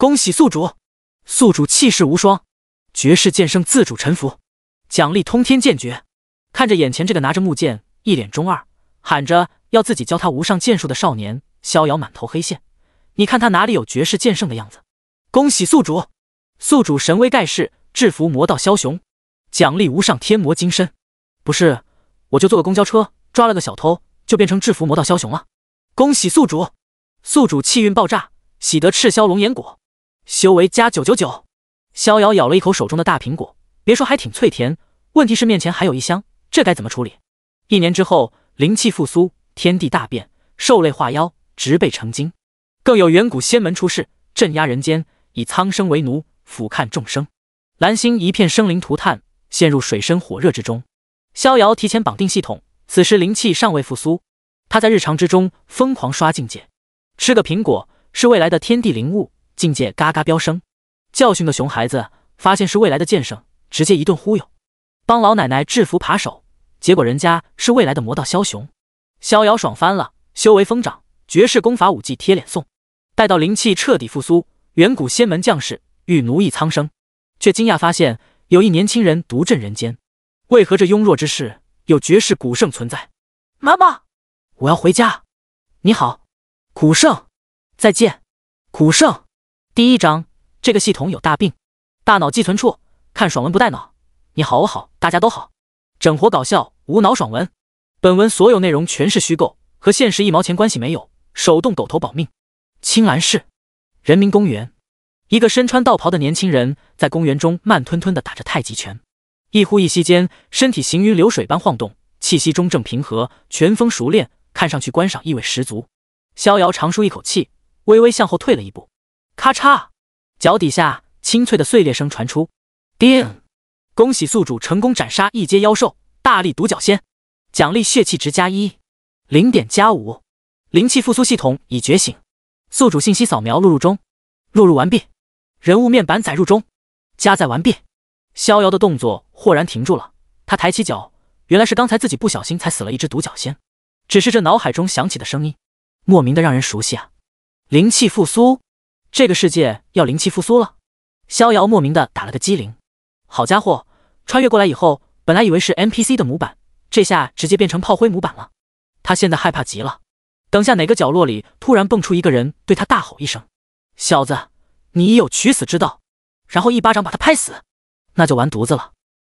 恭喜宿主，宿主气势无双，绝世剑圣自主臣服，奖励通天剑诀。看着眼前这个拿着木剑、一脸中二，喊着要自己教他无上剑术的少年，逍遥满头黑线。你看他哪里有绝世剑圣的样子？恭喜宿主，宿主神威盖世，制服魔道枭雄，奖励无上天魔金身。不是，我就坐个公交车，抓了个小偷，就变成制服魔道枭雄了？恭喜宿主，宿主气运爆炸，喜得赤霄龙眼果。修为加九九九，逍遥咬了一口手中的大苹果，别说还挺脆甜。问题是面前还有一箱，这该怎么处理？一年之后，灵气复苏，天地大变，兽类化妖，植被成精，更有远古仙门出世，镇压人间，以苍生为奴，俯瞰众生。蓝星一片生灵涂炭，陷入水深火热之中。逍遥提前绑定系统，此时灵气尚未复苏，他在日常之中疯狂刷境界，吃个苹果是未来的天地灵物。境界嘎嘎飙升，教训个熊孩子，发现是未来的剑圣，直接一顿忽悠，帮老奶奶制服扒手，结果人家是未来的魔道枭雄，逍遥爽翻了，修为疯长，绝世功法武技贴脸送。待到灵气彻底复苏，远古仙门将士欲奴役苍生，却惊讶发现有一年轻人独镇人间，为何这庸弱之势有绝世古圣存在？妈妈，我要回家。你好，古圣，再见，古圣。第一章，这个系统有大病。大脑寄存处，看爽文不带脑。你好，我好，大家都好。整活搞笑无脑爽文。本文所有内容全是虚构，和现实一毛钱关系没有。手动狗头保命。青兰市，人民公园，一个身穿道袍的年轻人在公园中慢吞吞的打着太极拳，一呼一吸间，身体行云流水般晃动，气息中正平和，拳风熟练，看上去观赏意味十足。逍遥长舒一口气，微微向后退了一步。咔嚓，脚底下清脆的碎裂声传出。叮，恭喜宿主成功斩杀一阶妖兽大力独角仙，奖励血气值加一，零点加五，灵气复苏系统已觉醒。宿主信息扫描录入中，录入完毕。人物面板载入中，加载完毕。逍遥的动作豁然停住了，他抬起脚，原来是刚才自己不小心踩死了一只独角仙。只是这脑海中响起的声音，莫名的让人熟悉啊。灵气复苏。这个世界要灵气复苏了，逍遥莫名的打了个机灵。好家伙，穿越过来以后，本来以为是 NPC 的模板，这下直接变成炮灰模板了。他现在害怕极了，等下哪个角落里突然蹦出一个人，对他大吼一声：“小子，你有取死之道！”然后一巴掌把他拍死，那就完犊子了。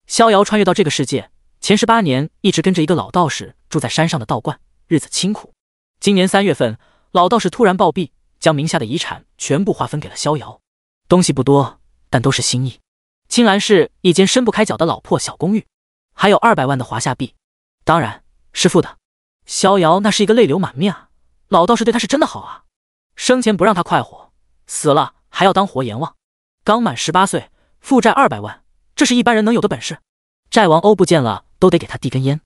逍遥穿越到这个世界前十八年，一直跟着一个老道士住在山上的道观，日子清苦。今年三月份，老道士突然暴毙。将名下的遗产全部划分给了逍遥，东西不多，但都是心意。青兰市一间伸不开脚的老破小公寓，还有二百万的华夏币，当然是付的。逍遥那是一个泪流满面啊，老道士对他是真的好啊，生前不让他快活，死了还要当活阎王。刚满十八岁，负债二百万，这是一般人能有的本事。债王欧布见了都得给他递根烟，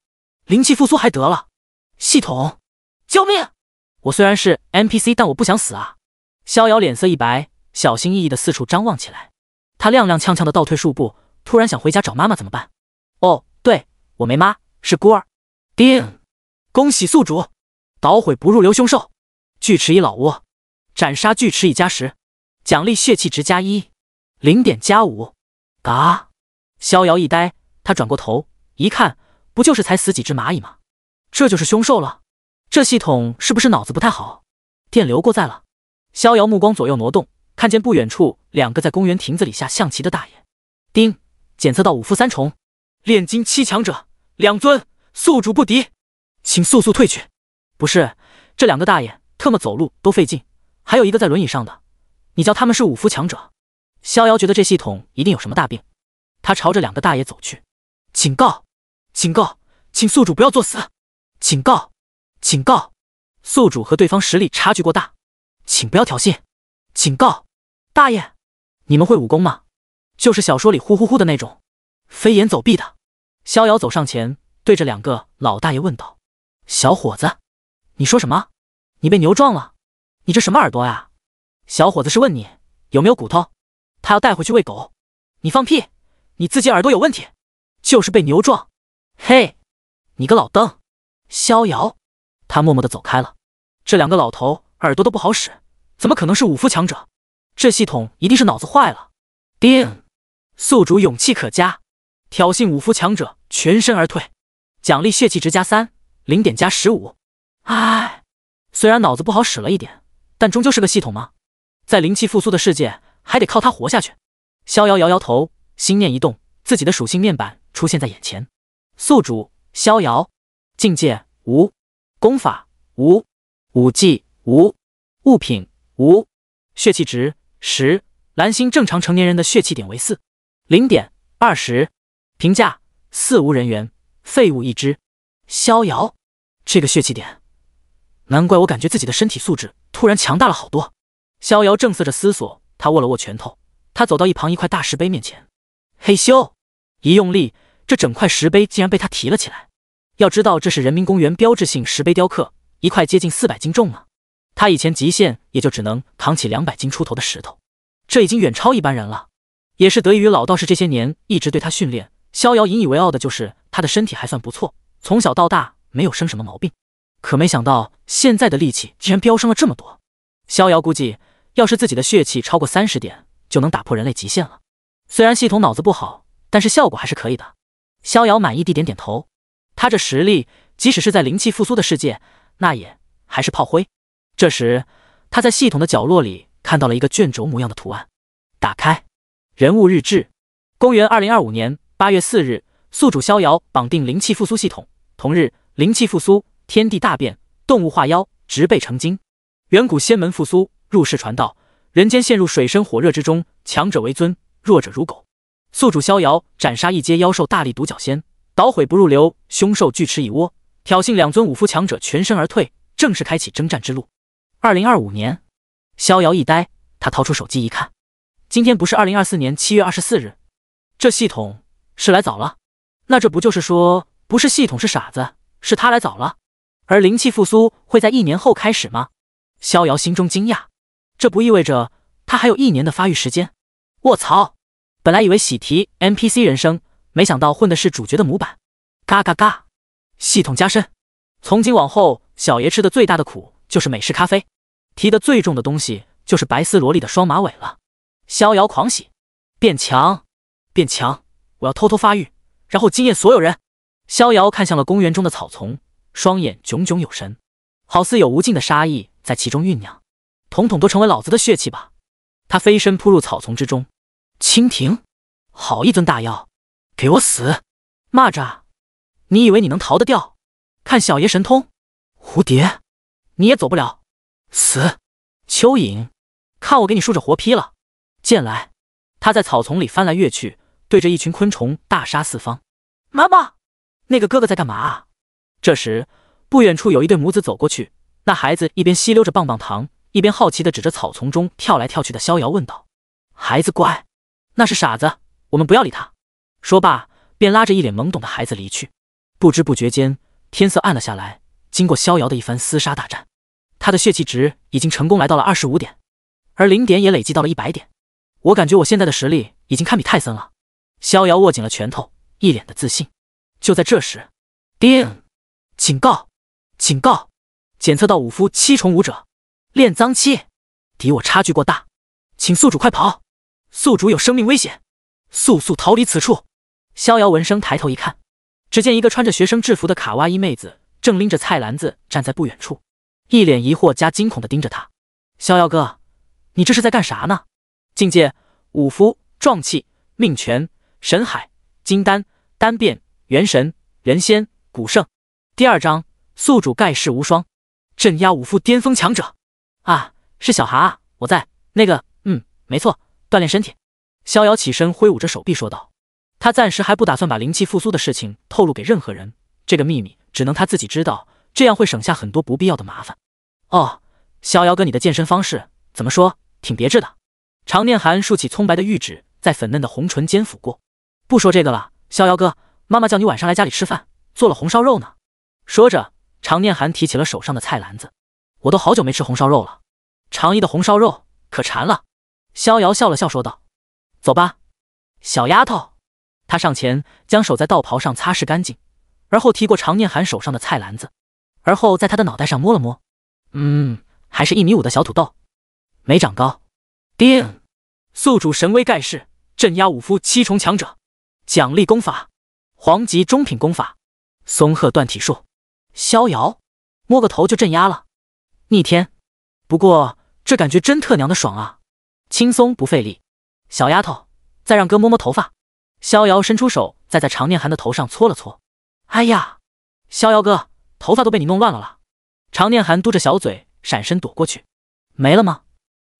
灵气复苏还得了？系统，救命！我虽然是 NPC，但我不想死啊！逍遥脸色一白，小心翼翼的四处张望起来。他踉踉跄跄的倒退数步，突然想回家找妈妈，怎么办？哦，对，我没妈，是孤儿。叮，恭喜宿主，捣毁不入流凶兽，锯齿蚁老窝，斩杀锯齿蚁加十，奖励血气值加一，零点加五。嘎！逍遥一呆，他转过头一看，不就是才死几只蚂蚁吗？这就是凶兽了？这系统是不是脑子不太好？电流过载了。逍遥目光左右挪动，看见不远处两个在公园亭子里下象棋的大爷。丁，检测到五福三重，炼金七强者，两尊宿主不敌，请速速退去。不是，这两个大爷特么走路都费劲，还有一个在轮椅上的，你叫他们是五福强者？逍遥觉得这系统一定有什么大病。他朝着两个大爷走去。警告，警告，请宿主不要作死。警告。警告宿主和对方实力差距过大，请不要挑衅。警告大爷，你们会武功吗？就是小说里呼呼呼的那种，飞檐走壁的。逍遥走上前，对着两个老大爷问道：“小伙子，你说什么？你被牛撞了？你这什么耳朵呀？”小伙子是问你有没有骨头，他要带回去喂狗。你放屁！你自己耳朵有问题，就是被牛撞。嘿，你个老登，逍遥。他默默的走开了。这两个老头耳朵都不好使，怎么可能是五夫强者？这系统一定是脑子坏了。叮，宿主勇气可嘉，挑衅五夫强者全身而退，奖励血气值加三，零点加十五。唉，虽然脑子不好使了一点，但终究是个系统嘛。在灵气复苏的世界，还得靠他活下去。逍遥摇摇头，心念一动，自己的属性面板出现在眼前。宿主逍遥，境界五。功法无，武技无，物品无，血气值十。蓝星正常成年人的血气点为四零点二十。评价四无人员，废物一只。逍遥，这个血气点，难怪我感觉自己的身体素质突然强大了好多。逍遥正色着思索，他握了握拳头，他走到一旁一块大石碑面前，嘿咻，一用力，这整块石碑竟然被他提了起来。要知道，这是人民公园标志性石碑雕刻，一块接近四百斤重呢。他以前极限也就只能扛起两百斤出头的石头，这已经远超一般人了。也是得益于老道士这些年一直对他训练。逍遥引以为傲的就是他的身体还算不错，从小到大没有生什么毛病。可没想到现在的力气竟然飙升了这么多。逍遥估计，要是自己的血气超过三十点，就能打破人类极限了。虽然系统脑子不好，但是效果还是可以的。逍遥满意地点点头。他这实力，即使是在灵气复苏的世界，那也还是炮灰。这时，他在系统的角落里看到了一个卷轴模样的图案，打开，人物日志，公元二零二五年八月四日，宿主逍遥绑定灵气复苏系统。同日，灵气复苏，天地大变，动物化妖，植被成精，远古仙门复苏，入世传道，人间陷入水深火热之中，强者为尊，弱者如狗。宿主逍遥斩杀一阶妖兽大力独角仙。捣毁不入流，凶兽巨齿一窝挑衅两尊武夫强者，全身而退，正式开启征战之路。二零二五年，逍遥一呆，他掏出手机一看，今天不是二零二四年七月二十四日，这系统是来早了？那这不就是说不是系统是傻子，是他来早了？而灵气复苏会在一年后开始吗？逍遥心中惊讶，这不意味着他还有一年的发育时间？卧槽，本来以为喜提 NPC 人生。没想到混的是主角的模板，嘎嘎嘎！系统加深，从今往后，小爷吃的最大的苦就是美式咖啡，提的最重的东西就是白丝萝莉的双马尾了。逍遥狂喜，变强，变强！我要偷偷发育，然后惊艳所有人。逍遥看向了公园中的草丛，双眼炯炯有神，好似有无尽的杀意在其中酝酿。统统都成为老子的血气吧！他飞身扑入草丛之中，蜻蜓，好一尊大妖！给我死，蚂蚱！你以为你能逃得掉？看小爷神通！蝴蝶，你也走不了！死！蚯蚓，看我给你竖着活劈了！剑来！他在草丛里翻来越去，对着一群昆虫大杀四方。妈妈，那个哥哥在干嘛？这时，不远处有一对母子走过去，那孩子一边吸溜着棒棒糖，一边好奇地指着草丛中跳来跳去的逍遥问道：“孩子乖，那是傻子，我们不要理他。”说罢，便拉着一脸懵懂的孩子离去。不知不觉间，天色暗了下来。经过逍遥的一番厮杀大战，他的血气值已经成功来到了二十五点，而零点也累计到了一百点。我感觉我现在的实力已经堪比泰森了。逍遥握紧了拳头，一脸的自信。就在这时，叮，警告，警告，检测到武夫七重武者，炼脏期，敌我差距过大，请宿主快跑，宿主有生命危险，速速逃离此处。逍遥闻声抬头一看，只见一个穿着学生制服的卡哇伊妹子正拎着菜篮子站在不远处，一脸疑惑加惊恐的盯着他。逍遥哥，你这是在干啥呢？境界：武夫、壮气、命权、神海、金丹、丹变、元神、人仙、古圣。第二章：宿主盖世无双，镇压武夫巅峰强者。啊，是小韩啊，我在。那个，嗯，没错，锻炼身体。逍遥起身挥舞着手臂说道。他暂时还不打算把灵气复苏的事情透露给任何人，这个秘密只能他自己知道，这样会省下很多不必要的麻烦。哦，逍遥哥，你的健身方式怎么说？挺别致的。常念寒竖起葱白的玉指，在粉嫩的红唇间抚过。不说这个了，逍遥哥，妈妈叫你晚上来家里吃饭，做了红烧肉呢。说着，常念寒提起了手上的菜篮子。我都好久没吃红烧肉了，常姨的红烧肉可馋了。逍遥笑了笑说道：“走吧，小丫头。”他上前将手在道袍上擦拭干净，而后提过常念寒手上的菜篮子，而后在他的脑袋上摸了摸，嗯，还是一米五的小土豆，没长高。叮，宿主神威盖世，镇压武夫七重强者，奖励功法，黄级中品功法松鹤断体术，逍遥，摸个头就镇压了，逆天。不过这感觉真特娘的爽啊，轻松不费力。小丫头，再让哥摸摸头发。逍遥伸出手，再在常念寒的头上搓了搓。哎呀，逍遥哥，头发都被你弄乱了啦！常念寒嘟着小嘴，闪身躲过去。没了吗？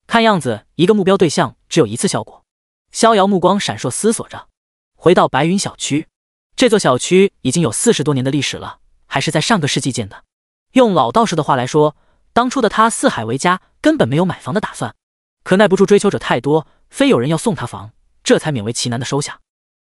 看样子，一个目标对象只有一次效果。逍遥目光闪烁，思索着。回到白云小区，这座小区已经有四十多年的历史了，还是在上个世纪建的。用老道士的话来说，当初的他四海为家，根本没有买房的打算。可耐不住追求者太多，非有人要送他房，这才勉为其难的收下。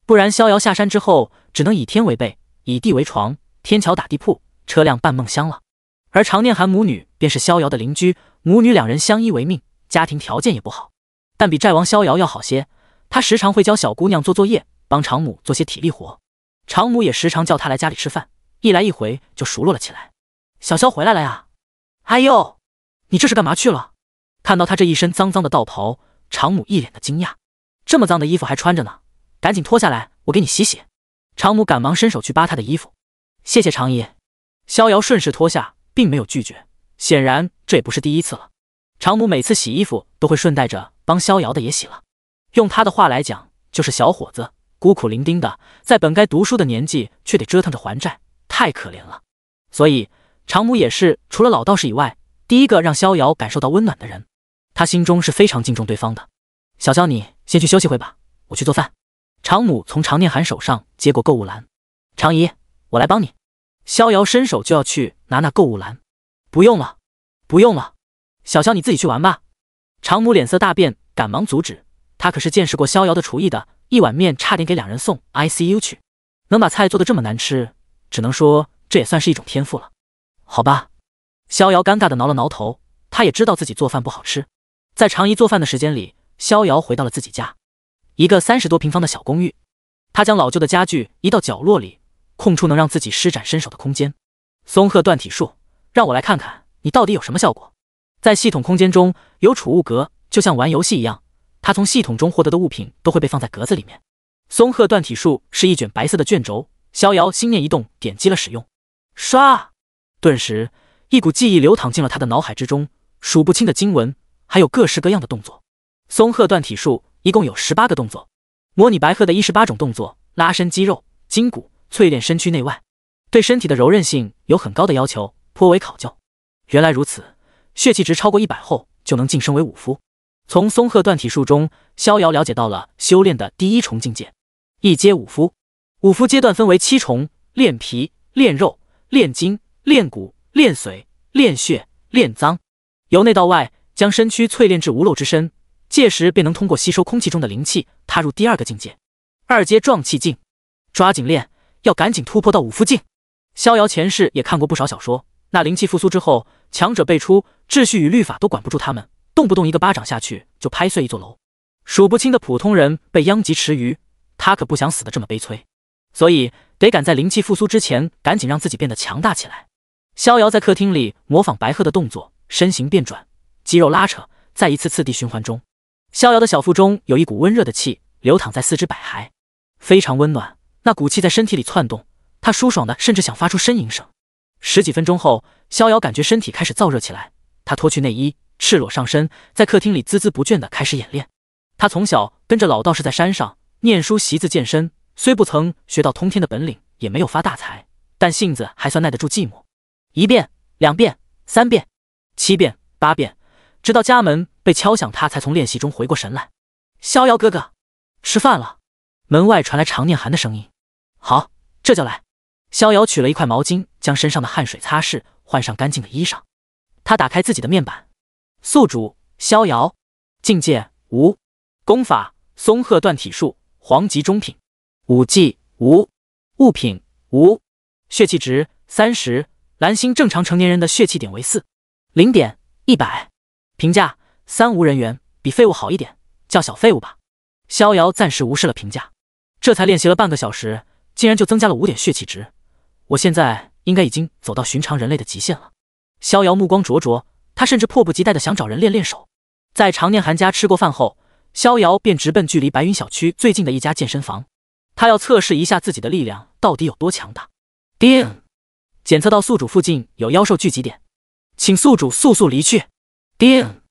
不然，逍遥下山之后，只能以天为被，以地为床，天桥打地铺，车辆伴梦乡了。而常念寒母女便是逍遥的邻居，母女两人相依为命，家庭条件也不好，但比债王逍遥要好些。他时常会教小姑娘做作业，帮常母做些体力活，常母也时常叫他来家里吃饭，一来一回就熟络了起来。小肖回来了呀！哎呦，你这是干嘛去了？看到他这一身脏脏的道袍，常母一脸的惊讶，这么脏的衣服还穿着呢？赶紧脱下来，我给你洗洗。常母赶忙伸手去扒他的衣服。谢谢常姨。逍遥顺势脱下，并没有拒绝。显然这也不是第一次了。常母每次洗衣服都会顺带着帮逍遥的也洗了。用他的话来讲，就是小伙子孤苦伶仃的，在本该读书的年纪却得折腾着还债，太可怜了。所以常母也是除了老道士以外，第一个让逍遥感受到温暖的人。他心中是非常敬重对方的。小肖，你先去休息会吧，我去做饭。常母从常念寒手上接过购物篮，常姨，我来帮你。逍遥伸手就要去拿那购物篮，不用了，不用了，小肖你自己去玩吧。常母脸色大变，赶忙阻止。他可是见识过逍遥的厨艺的，一碗面差点给两人送 ICU 去，能把菜做的这么难吃，只能说这也算是一种天赋了。好吧，逍遥尴尬的挠了挠头，他也知道自己做饭不好吃。在常姨做饭的时间里，逍遥回到了自己家。一个三十多平方的小公寓，他将老旧的家具移到角落里，空出能让自己施展身手的空间。松鹤断体术，让我来看看你到底有什么效果。在系统空间中有储物格，就像玩游戏一样，他从系统中获得的物品都会被放在格子里面。松鹤断体术是一卷白色的卷轴，逍遥心念一动，点击了使用。刷，顿时一股记忆流淌进了他的脑海之中，数不清的经文，还有各式各样的动作。松鹤断体术。一共有十八个动作，模拟白鹤的一十八种动作，拉伸肌肉、筋骨，淬炼身躯内外，对身体的柔韧性有很高的要求，颇为考究。原来如此，血气值超过一百后就能晋升为武夫。从松鹤断体术中，逍遥了解到了修炼的第一重境界——一阶武夫。武夫阶段分为七重：炼皮、炼肉、炼筋、炼骨、炼髓、炼血、炼脏，由内到外，将身躯淬炼至无漏之身。届时便能通过吸收空气中的灵气踏入第二个境界——二阶壮气境。抓紧练，要赶紧突破到五夫境。逍遥前世也看过不少小说，那灵气复苏之后，强者辈出，秩序与律法都管不住他们，动不动一个巴掌下去就拍碎一座楼，数不清的普通人被殃及池鱼。他可不想死得这么悲催，所以得赶在灵气复苏之前，赶紧让自己变得强大起来。逍遥在客厅里模仿白鹤的动作，身形变转，肌肉拉扯，在一次次地循环中。逍遥的小腹中有一股温热的气流淌在四肢百骸，非常温暖。那股气在身体里窜动，他舒爽的甚至想发出呻吟声。十几分钟后，逍遥感觉身体开始燥热起来，他脱去内衣，赤裸上身，在客厅里孜孜不倦的开始演练。他从小跟着老道士在山上念书习字健身，虽不曾学到通天的本领，也没有发大财，但性子还算耐得住寂寞。一遍，两遍，三遍，七遍，八遍。直到家门被敲响，他才从练习中回过神来。逍遥哥哥，吃饭了。门外传来常念寒的声音。好，这就来。逍遥取了一块毛巾，将身上的汗水擦拭，换上干净的衣裳。他打开自己的面板。宿主逍遥，境界无，功法松鹤断体术，黄级中品，武技无，物品无，血气值三十。蓝星正常成年人的血气点为四零点一百。评价三无人员比废物好一点，叫小废物吧。逍遥暂时无视了评价，这才练习了半个小时，竟然就增加了五点血气值。我现在应该已经走到寻常人类的极限了。逍遥目光灼灼，他甚至迫不及待的想找人练练手。在常念寒家吃过饭后，逍遥便直奔距离白云小区最近的一家健身房，他要测试一下自己的力量到底有多强大。叮，检测到宿主附近有妖兽聚集点，请宿主速速离去。叮，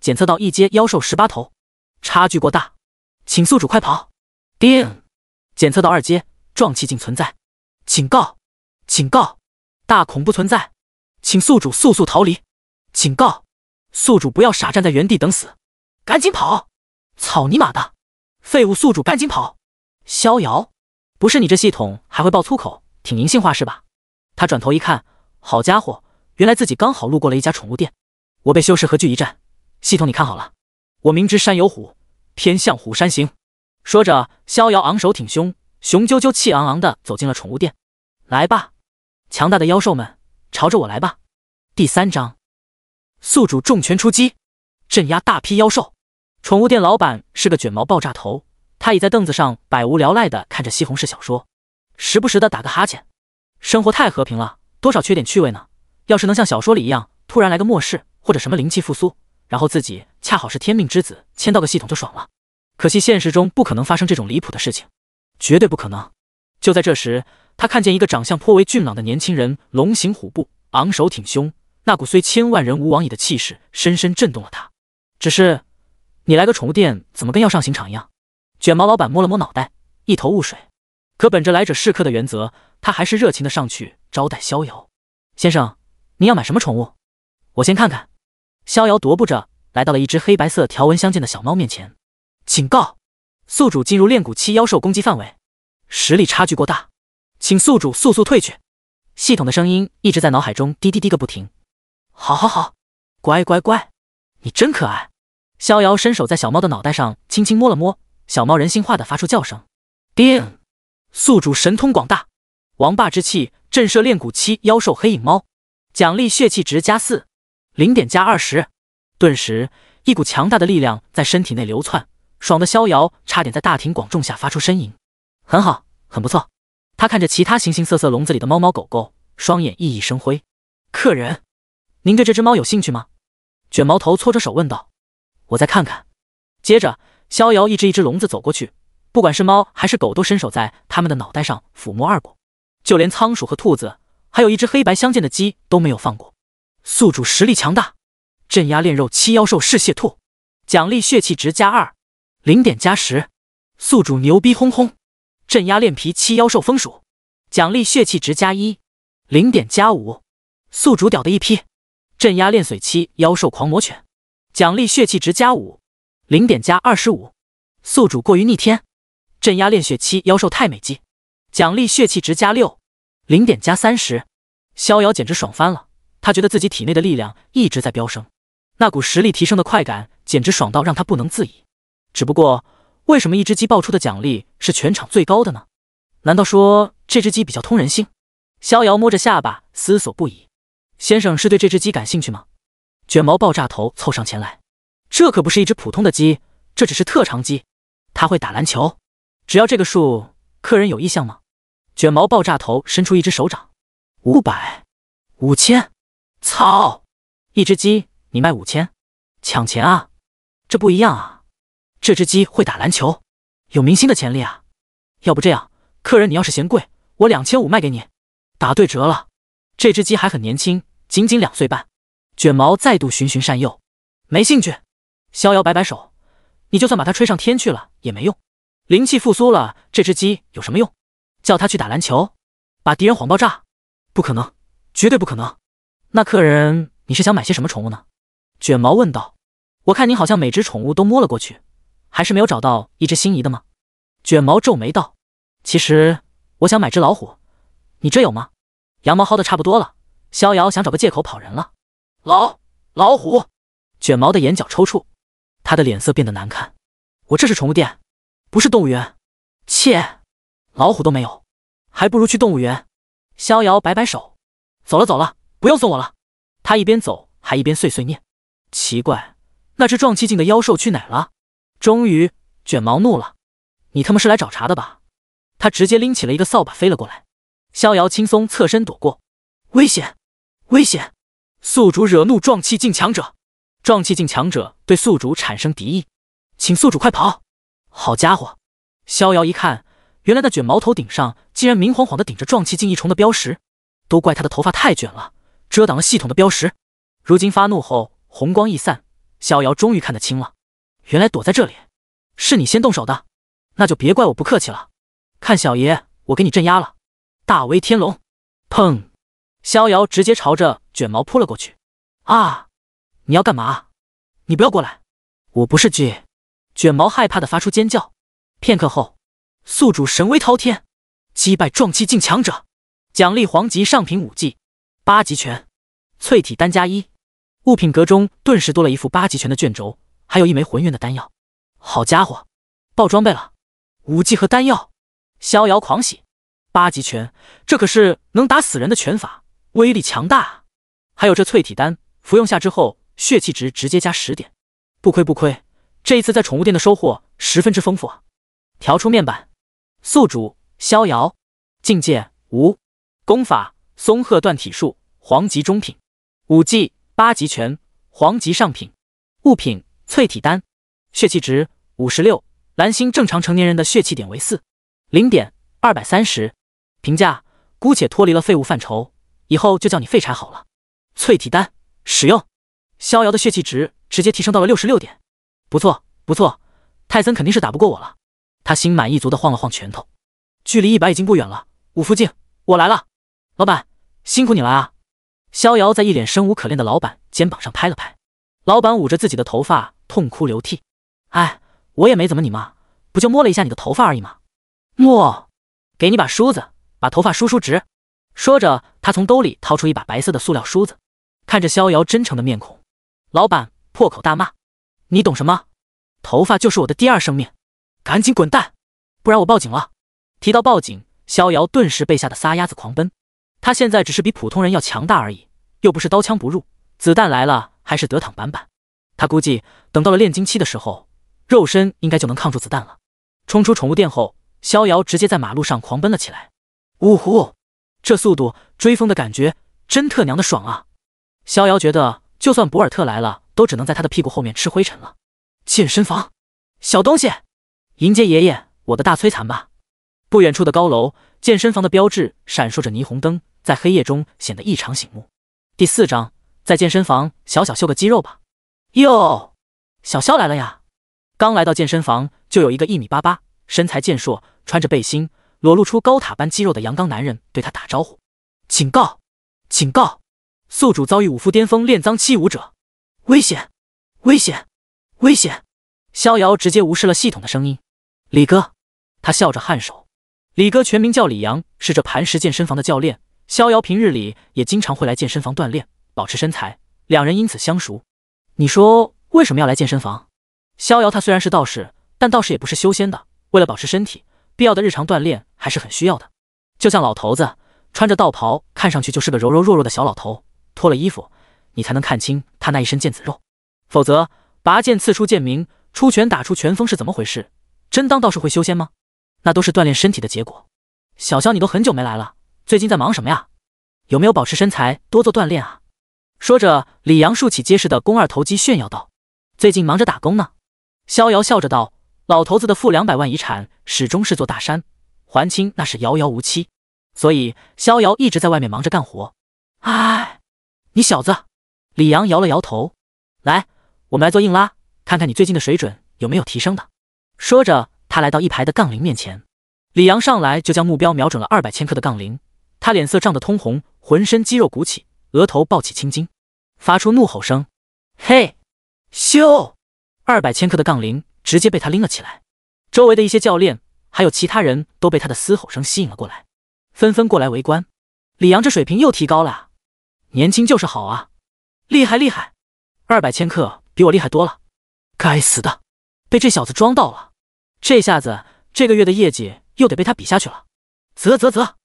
检测到一阶妖兽十八头，差距过大，请宿主快跑。叮，检测到二阶壮气境存在，警告，警告，大恐怖存在，请宿主速速逃离。警告，宿主不要傻站在原地等死，赶紧跑！草泥马的，废物宿主赶紧跑！逍遥，不是你这系统还会爆粗口，挺人性化是吧？他转头一看，好家伙，原来自己刚好路过了一家宠物店。我被修士合聚一战？系统，你看好了，我明知山有虎，偏向虎山行。说着，逍遥昂首挺胸，雄赳赳气昂昂的走进了宠物店。来吧，强大的妖兽们，朝着我来吧！第三章，宿主重拳出击，镇压大批妖兽。宠物店老板是个卷毛爆炸头，他倚在凳子上，百无聊赖的看着西红柿小说，时不时的打个哈欠。生活太和平了，多少缺点趣味呢？要是能像小说里一样……突然来个末世或者什么灵气复苏，然后自己恰好是天命之子，签到个系统就爽了。可惜现实中不可能发生这种离谱的事情，绝对不可能。就在这时，他看见一个长相颇为俊朗的年轻人，龙行虎步，昂首挺胸，那股虽千万人吾往矣的气势深深震动了他。只是你来个宠物店，怎么跟要上刑场一样？卷毛老板摸了摸脑袋，一头雾水。可本着来者是客的原则，他还是热情的上去招待逍遥先生。您要买什么宠物？我先看看，逍遥踱步着来到了一只黑白色条纹相间的小猫面前。警告，宿主进入炼骨期妖兽攻击范围，实力差距过大，请宿主速速退去。系统的声音一直在脑海中滴滴滴个不停。好好好，乖乖乖，你真可爱。逍遥伸手在小猫的脑袋上轻轻摸了摸，小猫人性化的发出叫声。叮，宿主神通广大，王霸之气震慑炼骨期妖兽黑影猫，奖励血气值加四。零点加二十，顿时一股强大的力量在身体内流窜，爽的逍遥差点在大庭广众下发出呻吟。很好，很不错。他看着其他形形色色笼子里的猫猫狗狗，双眼熠熠生辉。客人，您对这只猫有兴趣吗？卷毛头搓着手问道。我再看看。接着，逍遥一只一只笼子走过去，不管是猫还是狗，都伸手在他们的脑袋上抚摸二过，就连仓鼠和兔子，还有一只黑白相间的鸡都没有放过。宿主实力强大，镇压炼肉七妖兽嗜血兔，奖励血气值加二零点加十。宿主牛逼哄哄，镇压炼皮七妖兽风鼠，奖励血气值加一零点加五。宿主屌的一批，镇压炼髓期妖兽狂魔犬，奖励血气值加五零点加二十五。宿主过于逆天，镇压炼血期妖兽太美姬，奖励血气值加六零点加三十。逍遥简直爽翻了。他觉得自己体内的力量一直在飙升，那股实力提升的快感简直爽到让他不能自已。只不过，为什么一只鸡爆出的奖励是全场最高的呢？难道说这只鸡比较通人性？逍遥摸着下巴思索不已。先生是对这只鸡感兴趣吗？卷毛爆炸头凑上前来。这可不是一只普通的鸡，这只是特长鸡，它会打篮球。只要这个数，客人有意向吗？卷毛爆炸头伸出一只手掌，五百，五千。操！一只鸡你卖五千，抢钱啊！这不一样啊！这只鸡会打篮球，有明星的潜力啊！要不这样，客人你要是嫌贵，我两千五卖给你，打对折了。这只鸡还很年轻，仅仅两岁半。卷毛再度循循善诱，没兴趣。逍遥摆摆手，你就算把它吹上天去了也没用。灵气复苏了，这只鸡有什么用？叫它去打篮球，把敌人晃爆炸？不可能，绝对不可能！那客人，你是想买些什么宠物呢？卷毛问道。我看你好像每只宠物都摸了过去，还是没有找到一只心仪的吗？卷毛皱眉道。其实我想买只老虎，你这有吗？羊毛薅的差不多了，逍遥想找个借口跑人了。老老虎！卷毛的眼角抽搐，他的脸色变得难看。我这是宠物店，不是动物园。切，老虎都没有，还不如去动物园。逍遥摆摆手，走了走了。不用送我了，他一边走还一边碎碎念。奇怪，那只壮气境的妖兽去哪了？终于，卷毛怒了，你他妈是来找茬的吧？他直接拎起了一个扫把飞了过来。逍遥轻松侧身躲过，危险，危险！宿主惹怒壮气境强者，壮气境强者对宿主产生敌意，请宿主快跑！好家伙，逍遥一看，原来那卷毛头顶上竟然明晃晃的顶着壮气境一重的标识，都怪他的头发太卷了。遮挡了系统的标识，如今发怒后红光一散，逍遥终于看得清了，原来躲在这里，是你先动手的，那就别怪我不客气了。看小爷我给你镇压了！大威天龙，砰！逍遥直接朝着卷毛扑了过去。啊！你要干嘛？你不要过来！我不是 G！卷毛害怕的发出尖叫。片刻后，宿主神威滔天，击败壮气境强者，奖励黄级上品武技八极拳。淬体丹加一，物品格中顿时多了一副八极拳的卷轴，还有一枚魂元的丹药。好家伙，爆装备了！武技和丹药，逍遥狂喜。八极拳，这可是能打死人的拳法，威力强大啊！还有这淬体丹，服用下之后，血气值直接加十点，不亏不亏。这一次在宠物店的收获十分之丰富啊！调出面板，宿主逍遥，境界五，功法松鹤断体术，黄级中品。五级八级拳，黄级上品物品，淬体丹，血气值五十六。蓝星正常成年人的血气点为四零点二百三十。评价：姑且脱离了废物范畴，以后就叫你废柴好了。淬体丹使用，逍遥的血气值直接提升到了六十六点。不错不错，泰森肯定是打不过我了。他心满意足的晃了晃拳头，距离一百已经不远了。五福镜，我来了。老板，辛苦你了啊。逍遥在一脸生无可恋的老板肩膀上拍了拍，老板捂着自己的头发痛哭流涕。哎，我也没怎么你嘛，不就摸了一下你的头发而已嘛。莫，给你把梳子，把头发梳梳直。说着，他从兜里掏出一把白色的塑料梳子，看着逍遥真诚的面孔，老板破口大骂：“你懂什么？头发就是我的第二生命，赶紧滚蛋，不然我报警了！”提到报警，逍遥顿时被吓得撒丫子狂奔。他现在只是比普通人要强大而已。又不是刀枪不入，子弹来了还是得躺板板。他估计等到了炼金期的时候，肉身应该就能抗住子弹了。冲出宠物店后，逍遥直接在马路上狂奔了起来。呜呼，这速度追风的感觉真特娘的爽啊！逍遥觉得，就算博尔特来了，都只能在他的屁股后面吃灰尘了。健身房，小东西，迎接爷爷我的大摧残吧！不远处的高楼，健身房的标志闪烁着霓虹灯，在黑夜中显得异常醒目。第四章，在健身房，小小秀个肌肉吧。哟，小肖来了呀！刚来到健身房，就有一个一米八八、身材健硕、穿着背心、裸露出高塔般肌肉的阳刚男人对他打招呼。警告！警告！宿主遭遇武夫巅峰炼脏七武者，危险！危险！危险！逍遥直接无视了系统的声音。李哥，他笑着颔首。李哥全名叫李阳，是这磐石健身房的教练。逍遥平日里也经常会来健身房锻炼，保持身材。两人因此相熟。你说为什么要来健身房？逍遥他虽然是道士，但道士也不是修仙的，为了保持身体，必要的日常锻炼还是很需要的。就像老头子穿着道袍，看上去就是个柔柔弱弱的小老头，脱了衣服，你才能看清他那一身腱子肉。否则，拔剑刺出剑鸣，出拳打出拳风是怎么回事？真当道士会修仙吗？那都是锻炼身体的结果。小肖，你都很久没来了。最近在忙什么呀？有没有保持身材，多做锻炼啊？说着，李阳竖起结实的肱二头肌，炫耀道：“最近忙着打工呢。”逍遥笑着道：“老头子的负两百万遗产始终是座大山，还清那是遥遥无期，所以逍遥一直在外面忙着干活。”哎，你小子！李阳摇了摇头，来，我们来做硬拉，看看你最近的水准有没有提升的。说着，他来到一排的杠铃面前，李阳上来就将目标瞄准了二百千克的杠铃。他脸色涨得通红，浑身肌肉鼓起，额头暴起青筋，发出怒吼声：“嘿，咻！”二百千克的杠铃直接被他拎了起来。周围的一些教练还有其他人都被他的嘶吼声吸引了过来，纷纷过来围观。李阳这水平又提高了啊！年轻就是好啊！厉害厉害！二百千克比我厉害多了。该死的，被这小子装到了！这下子这个月的业绩又得被他比下去了。啧啧啧。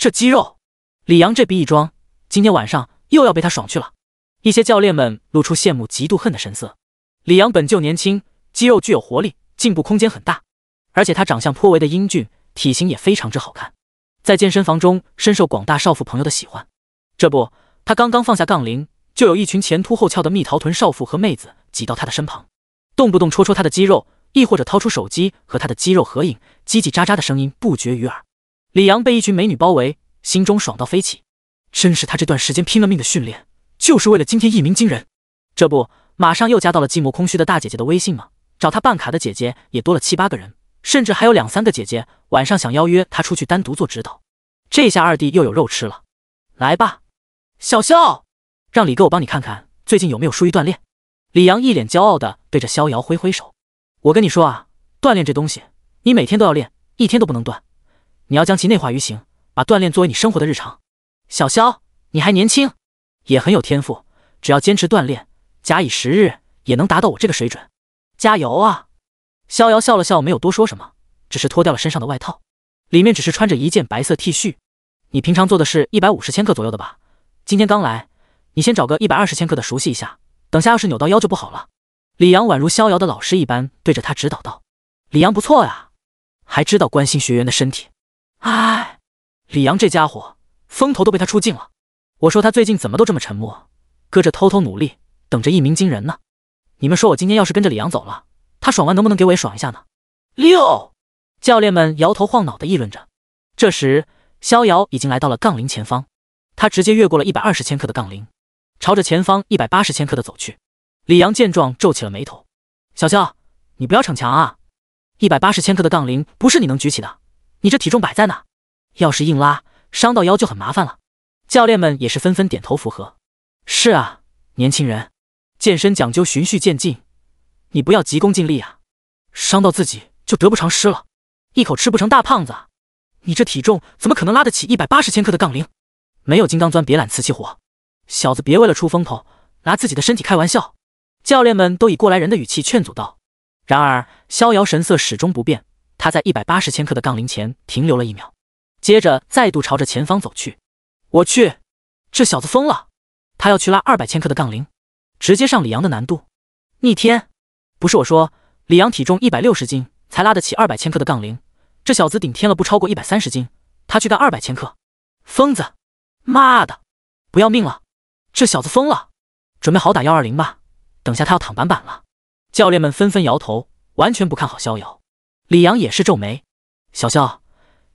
这肌肉，李阳这逼一装，今天晚上又要被他爽去了。一些教练们露出羡慕、嫉妒、恨的神色。李阳本就年轻，肌肉具有活力，进步空间很大。而且他长相颇为的英俊，体型也非常之好看，在健身房中深受广大少妇朋友的喜欢。这不，他刚刚放下杠铃，就有一群前凸后翘的蜜桃臀少妇和妹子挤到他的身旁，动不动戳戳他的肌肉，亦或者掏出手机和他的肌肉合影，叽叽喳喳的声音不绝于耳。李阳被一群美女包围，心中爽到飞起，真是他这段时间拼了命的训练，就是为了今天一鸣惊人。这不，马上又加到了寂寞空虚的大姐姐的微信吗？找她办卡的姐姐也多了七八个人，甚至还有两三个姐姐晚上想邀约她出去单独做指导。这下二弟又有肉吃了。来吧，小肖，让李哥我帮你看看最近有没有疏于锻炼。李阳一脸骄傲的对着逍遥挥挥手，我跟你说啊，锻炼这东西，你每天都要练，一天都不能断。你要将其内化于形，把锻炼作为你生活的日常。小肖，你还年轻，也很有天赋，只要坚持锻炼，假以时日也能达到我这个水准。加油啊！逍遥笑了笑，没有多说什么，只是脱掉了身上的外套，里面只是穿着一件白色 T 恤。你平常做的是一百五十千克左右的吧？今天刚来，你先找个一百二十千克的熟悉一下，等下要是扭到腰就不好了。李阳宛如逍遥的老师一般，对着他指导道：“李阳不错呀，还知道关心学员的身体。”哎，李阳这家伙风头都被他出尽了。我说他最近怎么都这么沉默，搁着偷偷努力，等着一鸣惊人呢。你们说我今天要是跟着李阳走了，他爽完能不能给我也爽一下呢？六教练们摇头晃脑的议论着。这时，逍遥已经来到了杠铃前方，他直接越过了一百二十千克的杠铃，朝着前方一百八十千克的走去。李阳见状皱起了眉头：“小肖，你不要逞强啊！一百八十千克的杠铃不是你能举起的。”你这体重摆在那，要是硬拉，伤到腰就很麻烦了。教练们也是纷纷点头附和。是啊，年轻人，健身讲究循序渐进，你不要急功近利啊，伤到自己就得不偿失了。一口吃不成大胖子你这体重怎么可能拉得起一百八十千克的杠铃？没有金刚钻别揽瓷器活，小子别为了出风头拿自己的身体开玩笑。教练们都以过来人的语气劝阻道。然而，逍遥神色始终不变。他在一百八十千克的杠铃前停留了一秒，接着再度朝着前方走去。我去，这小子疯了！他要去拉二百千克的杠铃，直接上李阳的难度，逆天！不是我说，李阳体重一百六十斤才拉得起二百千克的杠铃，这小子顶天了不超过一百三十斤，他去干二百千克，疯子！妈的，不要命了！这小子疯了，准备好打幺二零吧，等下他要躺板板了。教练们纷纷摇头，完全不看好逍遥。李阳也是皱眉：“小肖，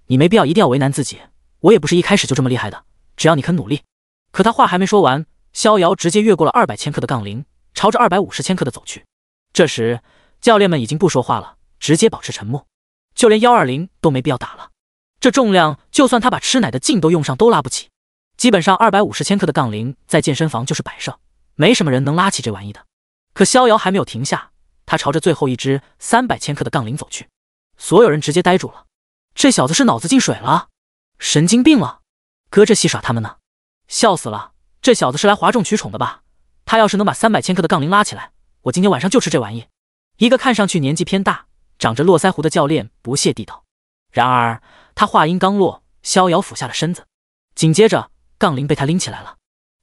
你没必要一定要为难自己。我也不是一开始就这么厉害的。只要你肯努力。”可他话还没说完，逍遥直接越过了二百千克的杠铃，朝着二百五十千克的走去。这时，教练们已经不说话了，直接保持沉默。就连幺二零都没必要打了，这重量就算他把吃奶的劲都用上都拉不起。基本上二百五十千克的杠铃在健身房就是摆设，没什么人能拉起这玩意的。可逍遥还没有停下，他朝着最后一只三百千克的杠铃走去。所有人直接呆住了，这小子是脑子进水了，神经病了，搁这戏耍他们呢，笑死了！这小子是来哗众取宠的吧？他要是能把三百千克的杠铃拉起来，我今天晚上就吃这玩意。一个看上去年纪偏大、长着络腮胡的教练不屑地道。然而他话音刚落，逍遥俯下了身子，紧接着杠铃被他拎起来了。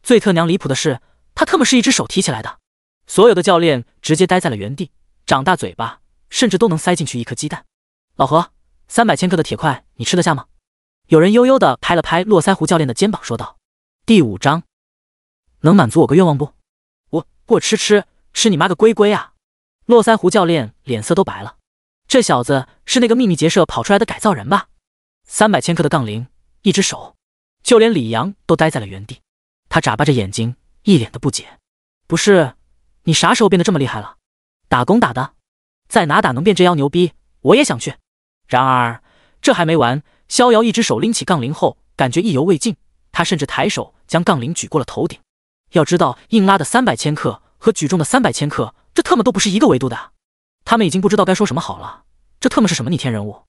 最特娘离谱的是，他特么是一只手提起来的！所有的教练直接呆在了原地，长大嘴巴，甚至都能塞进去一颗鸡蛋。老何，三百千克的铁块你吃得下吗？有人悠悠的拍了拍络腮胡教练的肩膀，说道：“第五章，能满足我个愿望不？我我吃吃吃你妈个龟龟啊！”络腮胡教练脸色都白了。这小子是那个秘密结社跑出来的改造人吧？三百千克的杠铃，一只手，就连李阳都呆在了原地。他眨巴着眼睛，一脸的不解：“不是，你啥时候变得这么厉害了？打工打的，在哪打能变这妖牛逼？我也想去。”然而，这还没完。逍遥一只手拎起杠铃后，感觉意犹未尽，他甚至抬手将杠铃举过了头顶。要知道，硬拉的三百千克和举重的三百千克，这特么都不是一个维度的。他们已经不知道该说什么好了。这特么是什么逆天人物？